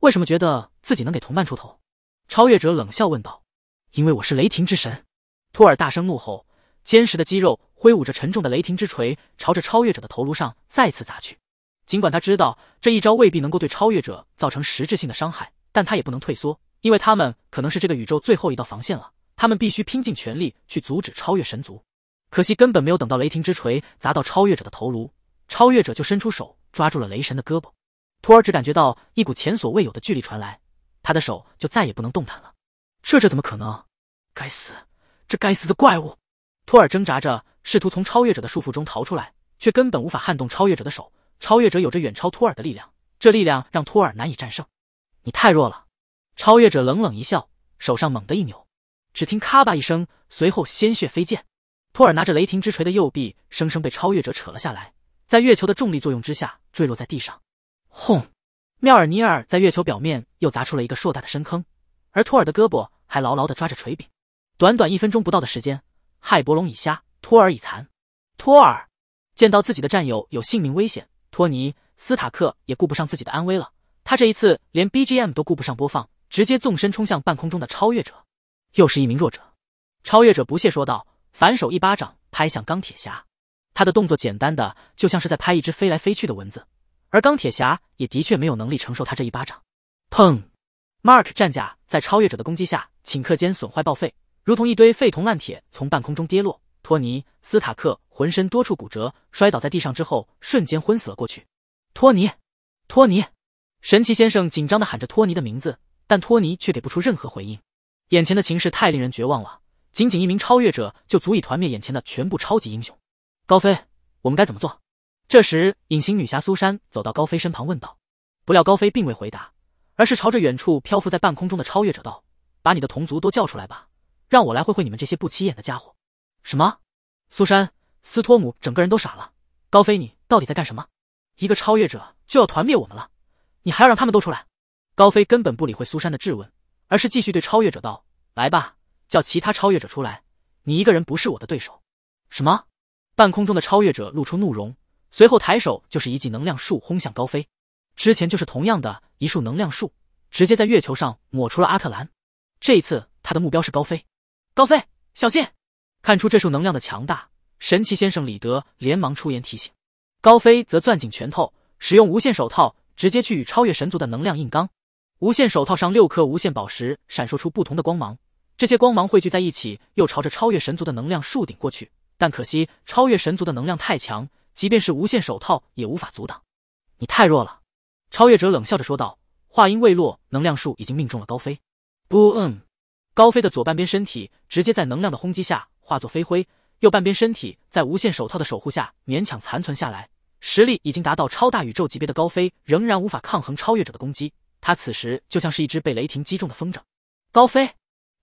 为什么觉得自己能给同伴出头？超越者冷笑问道。因为我是雷霆之神！托尔大声怒吼，坚实的肌肉挥舞着沉重的雷霆之锤，朝着超越者的头颅上再次砸去。尽管他知道这一招未必能够对超越者造成实质性的伤害，但他也不能退缩，因为他们可能是这个宇宙最后一道防线了。他们必须拼尽全力去阻止超越神族。可惜根本没有等到雷霆之锤砸到超越者的头颅，超越者就伸出手。抓住了雷神的胳膊，托尔只感觉到一股前所未有的巨力传来，他的手就再也不能动弹了。这这怎么可能？该死，这该死的怪物！托尔挣扎着，试图从超越者的束缚中逃出来，却根本无法撼动超越者的手。超越者有着远超托尔的力量，这力量让托尔难以战胜。你太弱了！超越者冷冷一笑，手上猛地一扭，只听咔吧一声，随后鲜血飞溅，托尔拿着雷霆之锤的右臂，生生被超越者扯了下来。在月球的重力作用之下，坠落在地上。轰！妙尔尼尔在月球表面又砸出了一个硕大的深坑，而托尔的胳膊还牢牢地抓着锤柄。短短一分钟不到的时间，亥博龙已瞎，托尔已残。托尔见到自己的战友有性命危险，托尼斯塔克也顾不上自己的安危了。他这一次连 BGM 都顾不上播放，直接纵身冲向半空中的超越者。又是一名弱者，超越者不屑说道，反手一巴掌拍向钢铁侠。他的动作简单的就像是在拍一只飞来飞去的蚊子，而钢铁侠也的确没有能力承受他这一巴掌。砰！Mark 战甲在超越者的攻击下，顷刻间损坏报废，如同一堆废铜烂铁从半空中跌落。托尼斯塔克浑身多处骨折，摔倒在地上之后，瞬间昏死了过去。托尼，托尼！神奇先生紧张的喊着托尼的名字，但托尼却给不出任何回应。眼前的情势太令人绝望了，仅仅一名超越者就足以团灭眼前的全部超级英雄。高飞，我们该怎么做？这时，隐形女侠苏珊走到高飞身旁问道。不料，高飞并未回答，而是朝着远处漂浮在半空中的超越者道：“把你的同族都叫出来吧，让我来会会你们这些不起眼的家伙。”什么？苏珊斯托姆整个人都傻了。高飞，你到底在干什么？一个超越者就要团灭我们了，你还要让他们都出来？高飞根本不理会苏珊的质问，而是继续对超越者道：“来吧，叫其他超越者出来。你一个人不是我的对手。”什么？半空中的超越者露出怒容，随后抬手就是一记能量束轰向高飞。之前就是同样的一束能量束，直接在月球上抹除了阿特兰。这一次他的目标是高飞。高飞，小心！看出这束能量的强大，神奇先生李德连忙出言提醒。高飞则攥紧拳头，使用无限手套直接去与超越神族的能量硬刚。无限手套上六颗无限宝石闪烁出不同的光芒，这些光芒汇聚在一起，又朝着超越神族的能量树顶过去。但可惜，超越神族的能量太强，即便是无限手套也无法阻挡。你太弱了，超越者冷笑着说道。话音未落，能量术已经命中了高飞。不，嗯，高飞的左半边身体直接在能量的轰击下化作飞灰，右半边身体在无限手套的守护下勉强残存下来。实力已经达到超大宇宙级别的高飞仍然无法抗衡超越者的攻击，他此时就像是一只被雷霆击中的风筝。高飞，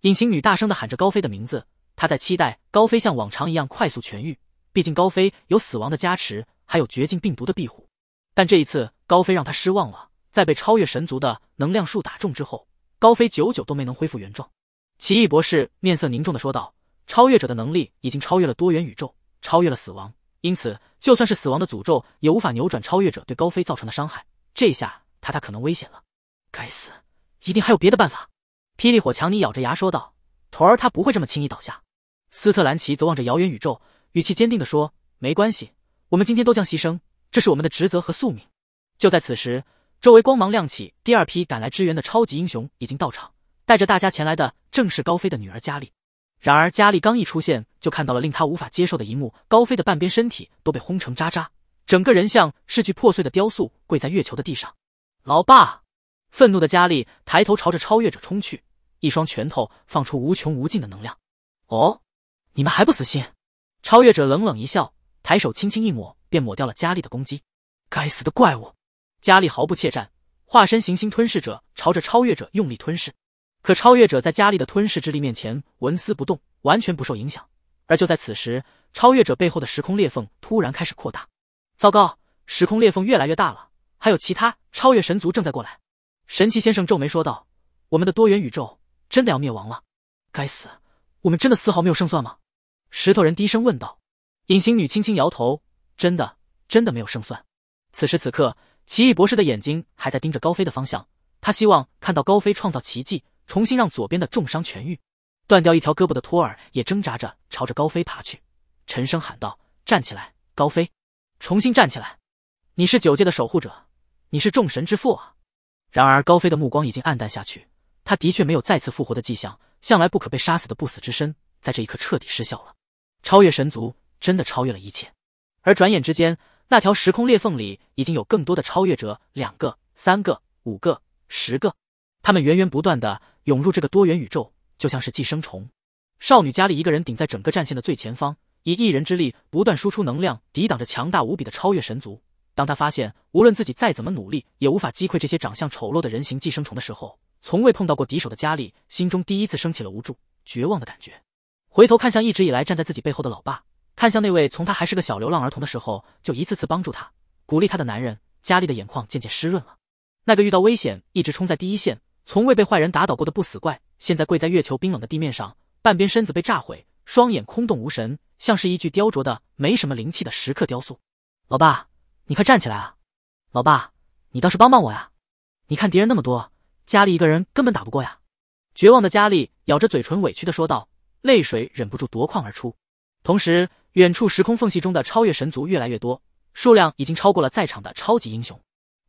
隐形女大声的喊着高飞的名字。他在期待高飞像往常一样快速痊愈，毕竟高飞有死亡的加持，还有绝境病毒的庇护。但这一次，高飞让他失望了。在被超越神族的能量术打中之后，高飞久久都没能恢复原状。奇异博士面色凝重的说道：“超越者的能力已经超越了多元宇宙，超越了死亡，因此就算是死亡的诅咒也无法扭转超越者对高飞造成的伤害。这下他他可能危险了。该死，一定还有别的办法。”霹雳火强尼咬着牙说道：“徒儿，他不会这么轻易倒下。”斯特兰奇则望着遥远宇宙，语气坚定的说：“没关系，我们今天都将牺牲，这是我们的职责和宿命。”就在此时，周围光芒亮起，第二批赶来支援的超级英雄已经到场。带着大家前来的，正是高飞的女儿佳丽。然而，佳丽刚一出现，就看到了令他无法接受的一幕：高飞的半边身体都被轰成渣渣，整个人像是具破碎的雕塑，跪在月球的地上。老爸！愤怒的佳丽抬头朝着超越者冲去，一双拳头放出无穷无尽的能量。哦。你们还不死心？超越者冷冷一笑，抬手轻轻一抹，便抹掉了佳丽的攻击。该死的怪物！佳丽毫不怯战，化身行星吞噬者，朝着超越者用力吞噬。可超越者在佳丽的吞噬之力面前纹丝不动，完全不受影响。而就在此时，超越者背后的时空裂缝突然开始扩大。糟糕，时空裂缝越来越大了！还有其他超越神族正在过来。神奇先生皱眉说道：“我们的多元宇宙真的要灭亡了？该死，我们真的丝毫没有胜算吗？”石头人低声问道：“隐形女，轻轻摇头，真的，真的没有胜算。”此时此刻，奇异博士的眼睛还在盯着高飞的方向，他希望看到高飞创造奇迹，重新让左边的重伤痊愈。断掉一条胳膊的托尔也挣扎着朝着高飞爬去，沉声喊道：“站起来，高飞，重新站起来！你是九界的守护者，你是众神之父啊！”然而，高飞的目光已经暗淡下去，他的确没有再次复活的迹象。向来不可被杀死的不死之身，在这一刻彻底失效了。超越神族真的超越了一切，而转眼之间，那条时空裂缝里已经有更多的超越者，两个、三个、五个、十个，他们源源不断的涌入这个多元宇宙，就像是寄生虫。少女佳丽一个人顶在整个战线的最前方，以一人之力不断输出能量，抵挡着强大无比的超越神族。当她发现无论自己再怎么努力，也无法击溃这些长相丑陋的人形寄生虫的时候，从未碰到过敌手的佳丽心中第一次升起了无助、绝望的感觉。回头看向一直以来站在自己背后的老爸，看向那位从他还是个小流浪儿童的时候就一次次帮助他、鼓励他的男人，佳丽的眼眶渐渐湿润了。那个遇到危险一直冲在第一线，从未被坏人打倒过的不死怪，现在跪在月球冰冷的地面上，半边身子被炸毁，双眼空洞无神，像是一具雕琢的没什么灵气的石刻雕塑。老爸，你快站起来啊！老爸，你倒是帮帮我呀！你看敌人那么多，佳丽一个人根本打不过呀！绝望的佳丽咬着嘴唇，委屈的说道。泪水忍不住夺眶而出，同时，远处时空缝隙中的超越神族越来越多，数量已经超过了在场的超级英雄。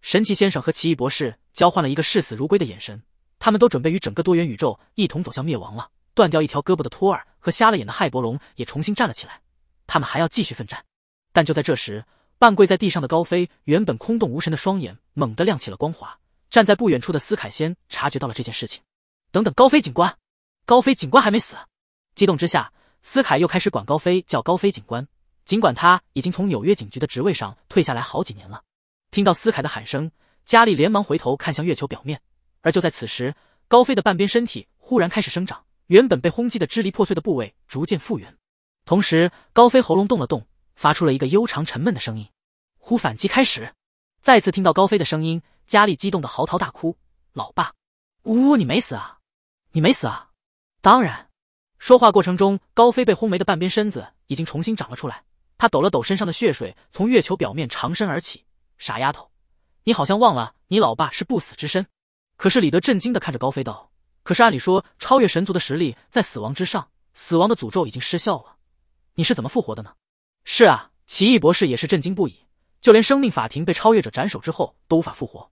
神奇先生和奇异博士交换了一个视死如归的眼神，他们都准备与整个多元宇宙一同走向灭亡了。断掉一条胳膊的托尔和瞎了眼的海伯龙也重新站了起来，他们还要继续奋战。但就在这时，半跪在地上的高飞，原本空洞无神的双眼猛地亮起了光华。站在不远处的斯凯先察觉到了这件事情。等等，高飞警官，高飞警官还没死！激动之下，斯凯又开始管高飞叫高飞警官，尽管他已经从纽约警局的职位上退下来好几年了。听到斯凯的喊声，佳丽连忙回头看向月球表面，而就在此时，高飞的半边身体忽然开始生长，原本被轰击的支离破碎的部位逐渐复原。同时，高飞喉咙动了动，发出了一个悠长沉闷的声音：“呼，反击开始！”再次听到高飞的声音，佳丽激动的嚎啕大哭：“老爸，呜，你没死啊，你没死啊！当然。”说话过程中，高飞被轰没的半边身子已经重新长了出来。他抖了抖身上的血水，从月球表面长身而起。傻丫头，你好像忘了，你老爸是不死之身。可是李德震惊地看着高飞道：“可是按理说，超越神族的实力在死亡之上，死亡的诅咒已经失效了，你是怎么复活的呢？”是啊，奇异博士也是震惊不已。就连生命法庭被超越者斩首之后都无法复活，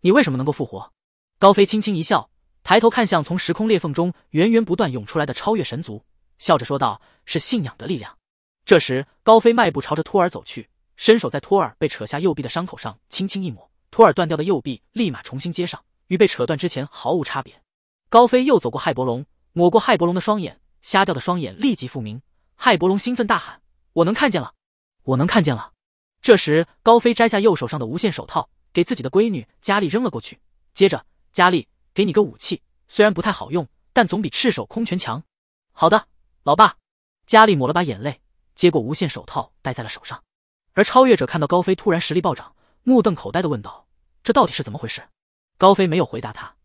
你为什么能够复活？高飞轻轻一笑。抬头看向从时空裂缝中源源不断涌出来的超越神族，笑着说道：“是信仰的力量。”这时，高飞迈步朝着托尔走去，伸手在托尔被扯下右臂的伤口上轻轻一抹，托尔断掉的右臂立马重新接上，与被扯断之前毫无差别。高飞又走过海伯龙，抹过海伯龙的双眼，瞎掉的双眼立即复明。海伯龙兴奋大喊：“我能看见了！我能看见了！”这时，高飞摘下右手上的无限手套，给自己的闺女佳丽扔了过去，接着，佳丽。给你个武器，虽然不太好用，但总比赤手空拳强。好的，老爸。佳丽抹了把眼泪，接过无限手套戴在了手上。而超越者看到高飞突然实力暴涨，目瞪口呆的问道：“这到底是怎么回事？”高飞没有回答他，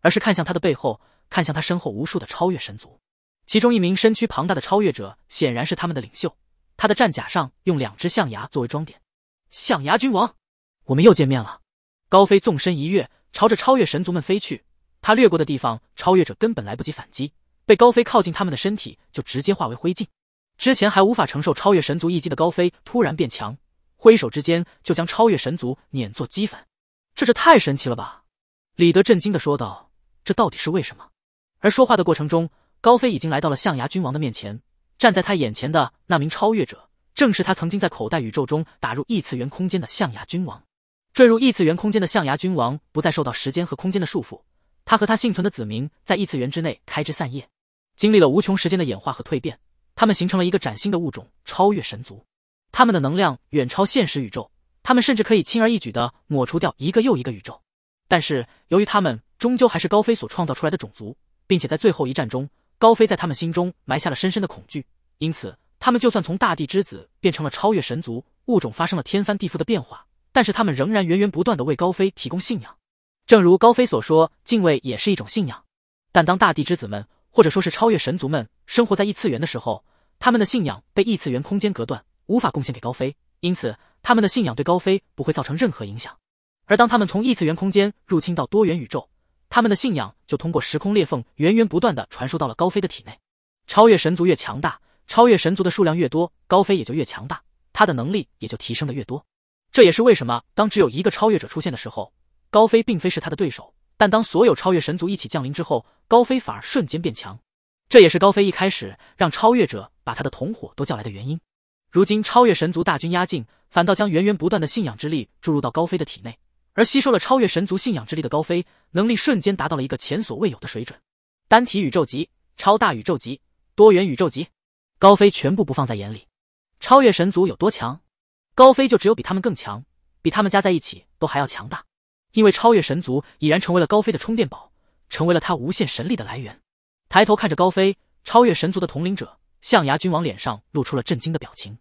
而是看向他的背后，看向他身后无数的超越神族。其中一名身躯庞大的超越者显然是他们的领袖，他的战甲上用两只象牙作为装点。象牙君王，我们又见面了。高飞纵身一跃，朝着超越神族们飞去。他掠过的地方，超越者根本来不及反击，被高飞靠近他们的身体就直接化为灰烬。之前还无法承受超越神族一击的高飞突然变强，挥手之间就将超越神族碾作齑粉。这这太神奇了吧！李德震惊的说道：“这到底是为什么？”而说话的过程中，高飞已经来到了象牙君王的面前。站在他眼前的那名超越者，正是他曾经在口袋宇宙中打入异次元空间的象牙君王。坠入异次元空间的象牙君王不再受到时间和空间的束缚。他和他幸存的子民在异次元之内开枝散叶，经历了无穷时间的演化和蜕变，他们形成了一个崭新的物种——超越神族。他们的能量远超现实宇宙，他们甚至可以轻而易举地抹除掉一个又一个宇宙。但是，由于他们终究还是高飞所创造出来的种族，并且在最后一战中，高飞在他们心中埋下了深深的恐惧，因此，他们就算从大地之子变成了超越神族，物种发生了天翻地覆的变化，但是他们仍然源源不断地为高飞提供信仰。正如高飞所说，敬畏也是一种信仰。但当大地之子们，或者说是超越神族们，生活在异次元的时候，他们的信仰被异次元空间隔断，无法贡献给高飞，因此他们的信仰对高飞不会造成任何影响。而当他们从异次元空间入侵到多元宇宙，他们的信仰就通过时空裂缝源源不断地传输到了高飞的体内。超越神族越强大，超越神族的数量越多，高飞也就越强大，他的能力也就提升的越多。这也是为什么当只有一个超越者出现的时候。高飞并非是他的对手，但当所有超越神族一起降临之后，高飞反而瞬间变强。这也是高飞一开始让超越者把他的同伙都叫来的原因。如今超越神族大军压境，反倒将源源不断的信仰之力注入到高飞的体内，而吸收了超越神族信仰之力的高飞，能力瞬间达到了一个前所未有的水准。单体宇宙级、超大宇宙级、多元宇宙级，高飞全部不放在眼里。超越神族有多强，高飞就只有比他们更强，比他们加在一起都还要强大。因为超越神族已然成为了高飞的充电宝，成为了他无限神力的来源。抬头看着高飞，超越神族的统领者象牙君王脸上露出了震惊的表情。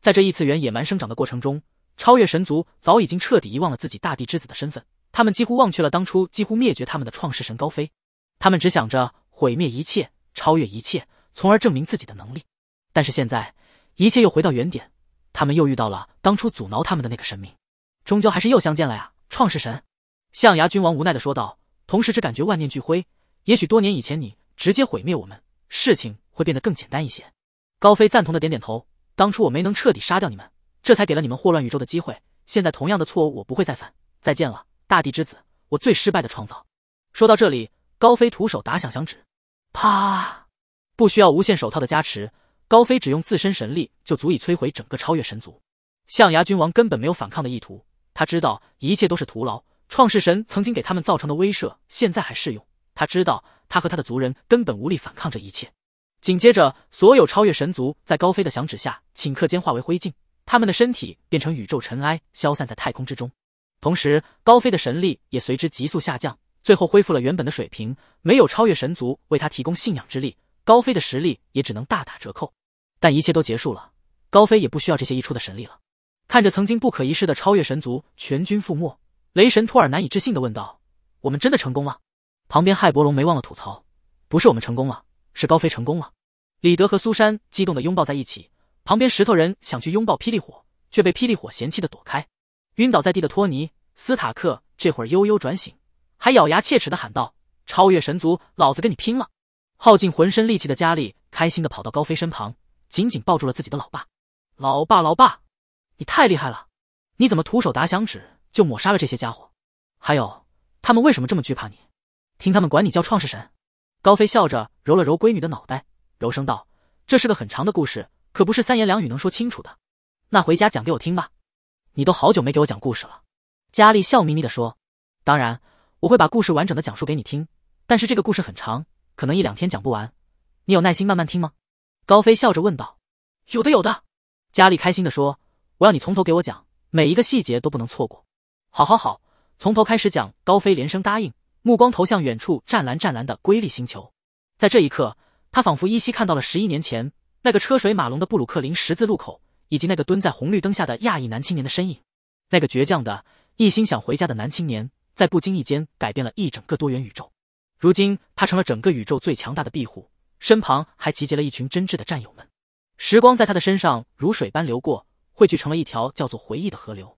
在这异次元野蛮生长的过程中，超越神族早已经彻底遗忘了自己大地之子的身份，他们几乎忘却了当初几乎灭绝他们的创世神高飞，他们只想着毁灭一切，超越一切，从而证明自己的能力。但是现在，一切又回到原点，他们又遇到了当初阻挠他们的那个神明，终究还是又相见了呀，创世神。象牙君王无奈的说道，同时只感觉万念俱灰。也许多年以前你直接毁灭我们，事情会变得更简单一些。高飞赞同的点点头，当初我没能彻底杀掉你们，这才给了你们祸乱宇宙的机会。现在同样的错误我不会再犯。再见了，大地之子，我最失败的创造。说到这里，高飞徒手打响响指，啪！不需要无限手套的加持，高飞只用自身神力就足以摧毁整个超越神族。象牙君王根本没有反抗的意图，他知道一切都是徒劳。创世神曾经给他们造成的威慑，现在还适用。他知道，他和他的族人根本无力反抗这一切。紧接着，所有超越神族在高飞的响指下，顷刻间化为灰烬，他们的身体变成宇宙尘埃，消散在太空之中。同时，高飞的神力也随之急速下降，最后恢复了原本的水平。没有超越神族为他提供信仰之力，高飞的实力也只能大打折扣。但一切都结束了，高飞也不需要这些溢出的神力了。看着曾经不可一世的超越神族全军覆没。雷神托尔难以置信的问道：“我们真的成功了？”旁边亥伯龙没忘了吐槽：“不是我们成功了，是高飞成功了。”李德和苏珊激动的拥抱在一起，旁边石头人想去拥抱霹雳火，却被霹雳火嫌弃的躲开，晕倒在地的托尼斯塔克这会儿悠悠转醒，还咬牙切齿的喊道：“超越神族，老子跟你拼了！”耗尽浑身力气的佳丽开心的跑到高飞身旁，紧紧抱住了自己的老爸：“老爸，老爸，你太厉害了！你怎么徒手打响指？”就抹杀了这些家伙，还有他们为什么这么惧怕你？听他们管你叫创世神。高飞笑着揉了揉闺女的脑袋，柔声道：“这是个很长的故事，可不是三言两语能说清楚的。那回家讲给我听吧，你都好久没给我讲故事了。”佳丽笑眯眯地说：“当然，我会把故事完整的讲述给你听。但是这个故事很长，可能一两天讲不完，你有耐心慢慢听吗？”高飞笑着问道：“有的，有的。”佳丽开心地说：“我要你从头给我讲，每一个细节都不能错过。”好，好，好，从头开始讲。高飞连声答应，目光投向远处湛蓝湛蓝的瑰丽星球。在这一刻，他仿佛依稀看到了十一年前那个车水马龙的布鲁克林十字路口，以及那个蹲在红绿灯下的亚裔男青年的身影。那个倔强的一心想回家的男青年，在不经意间改变了一整个多元宇宙。如今，他成了整个宇宙最强大的庇护，身旁还集结了一群真挚的战友们。时光在他的身上如水般流过，汇聚成了一条叫做回忆的河流。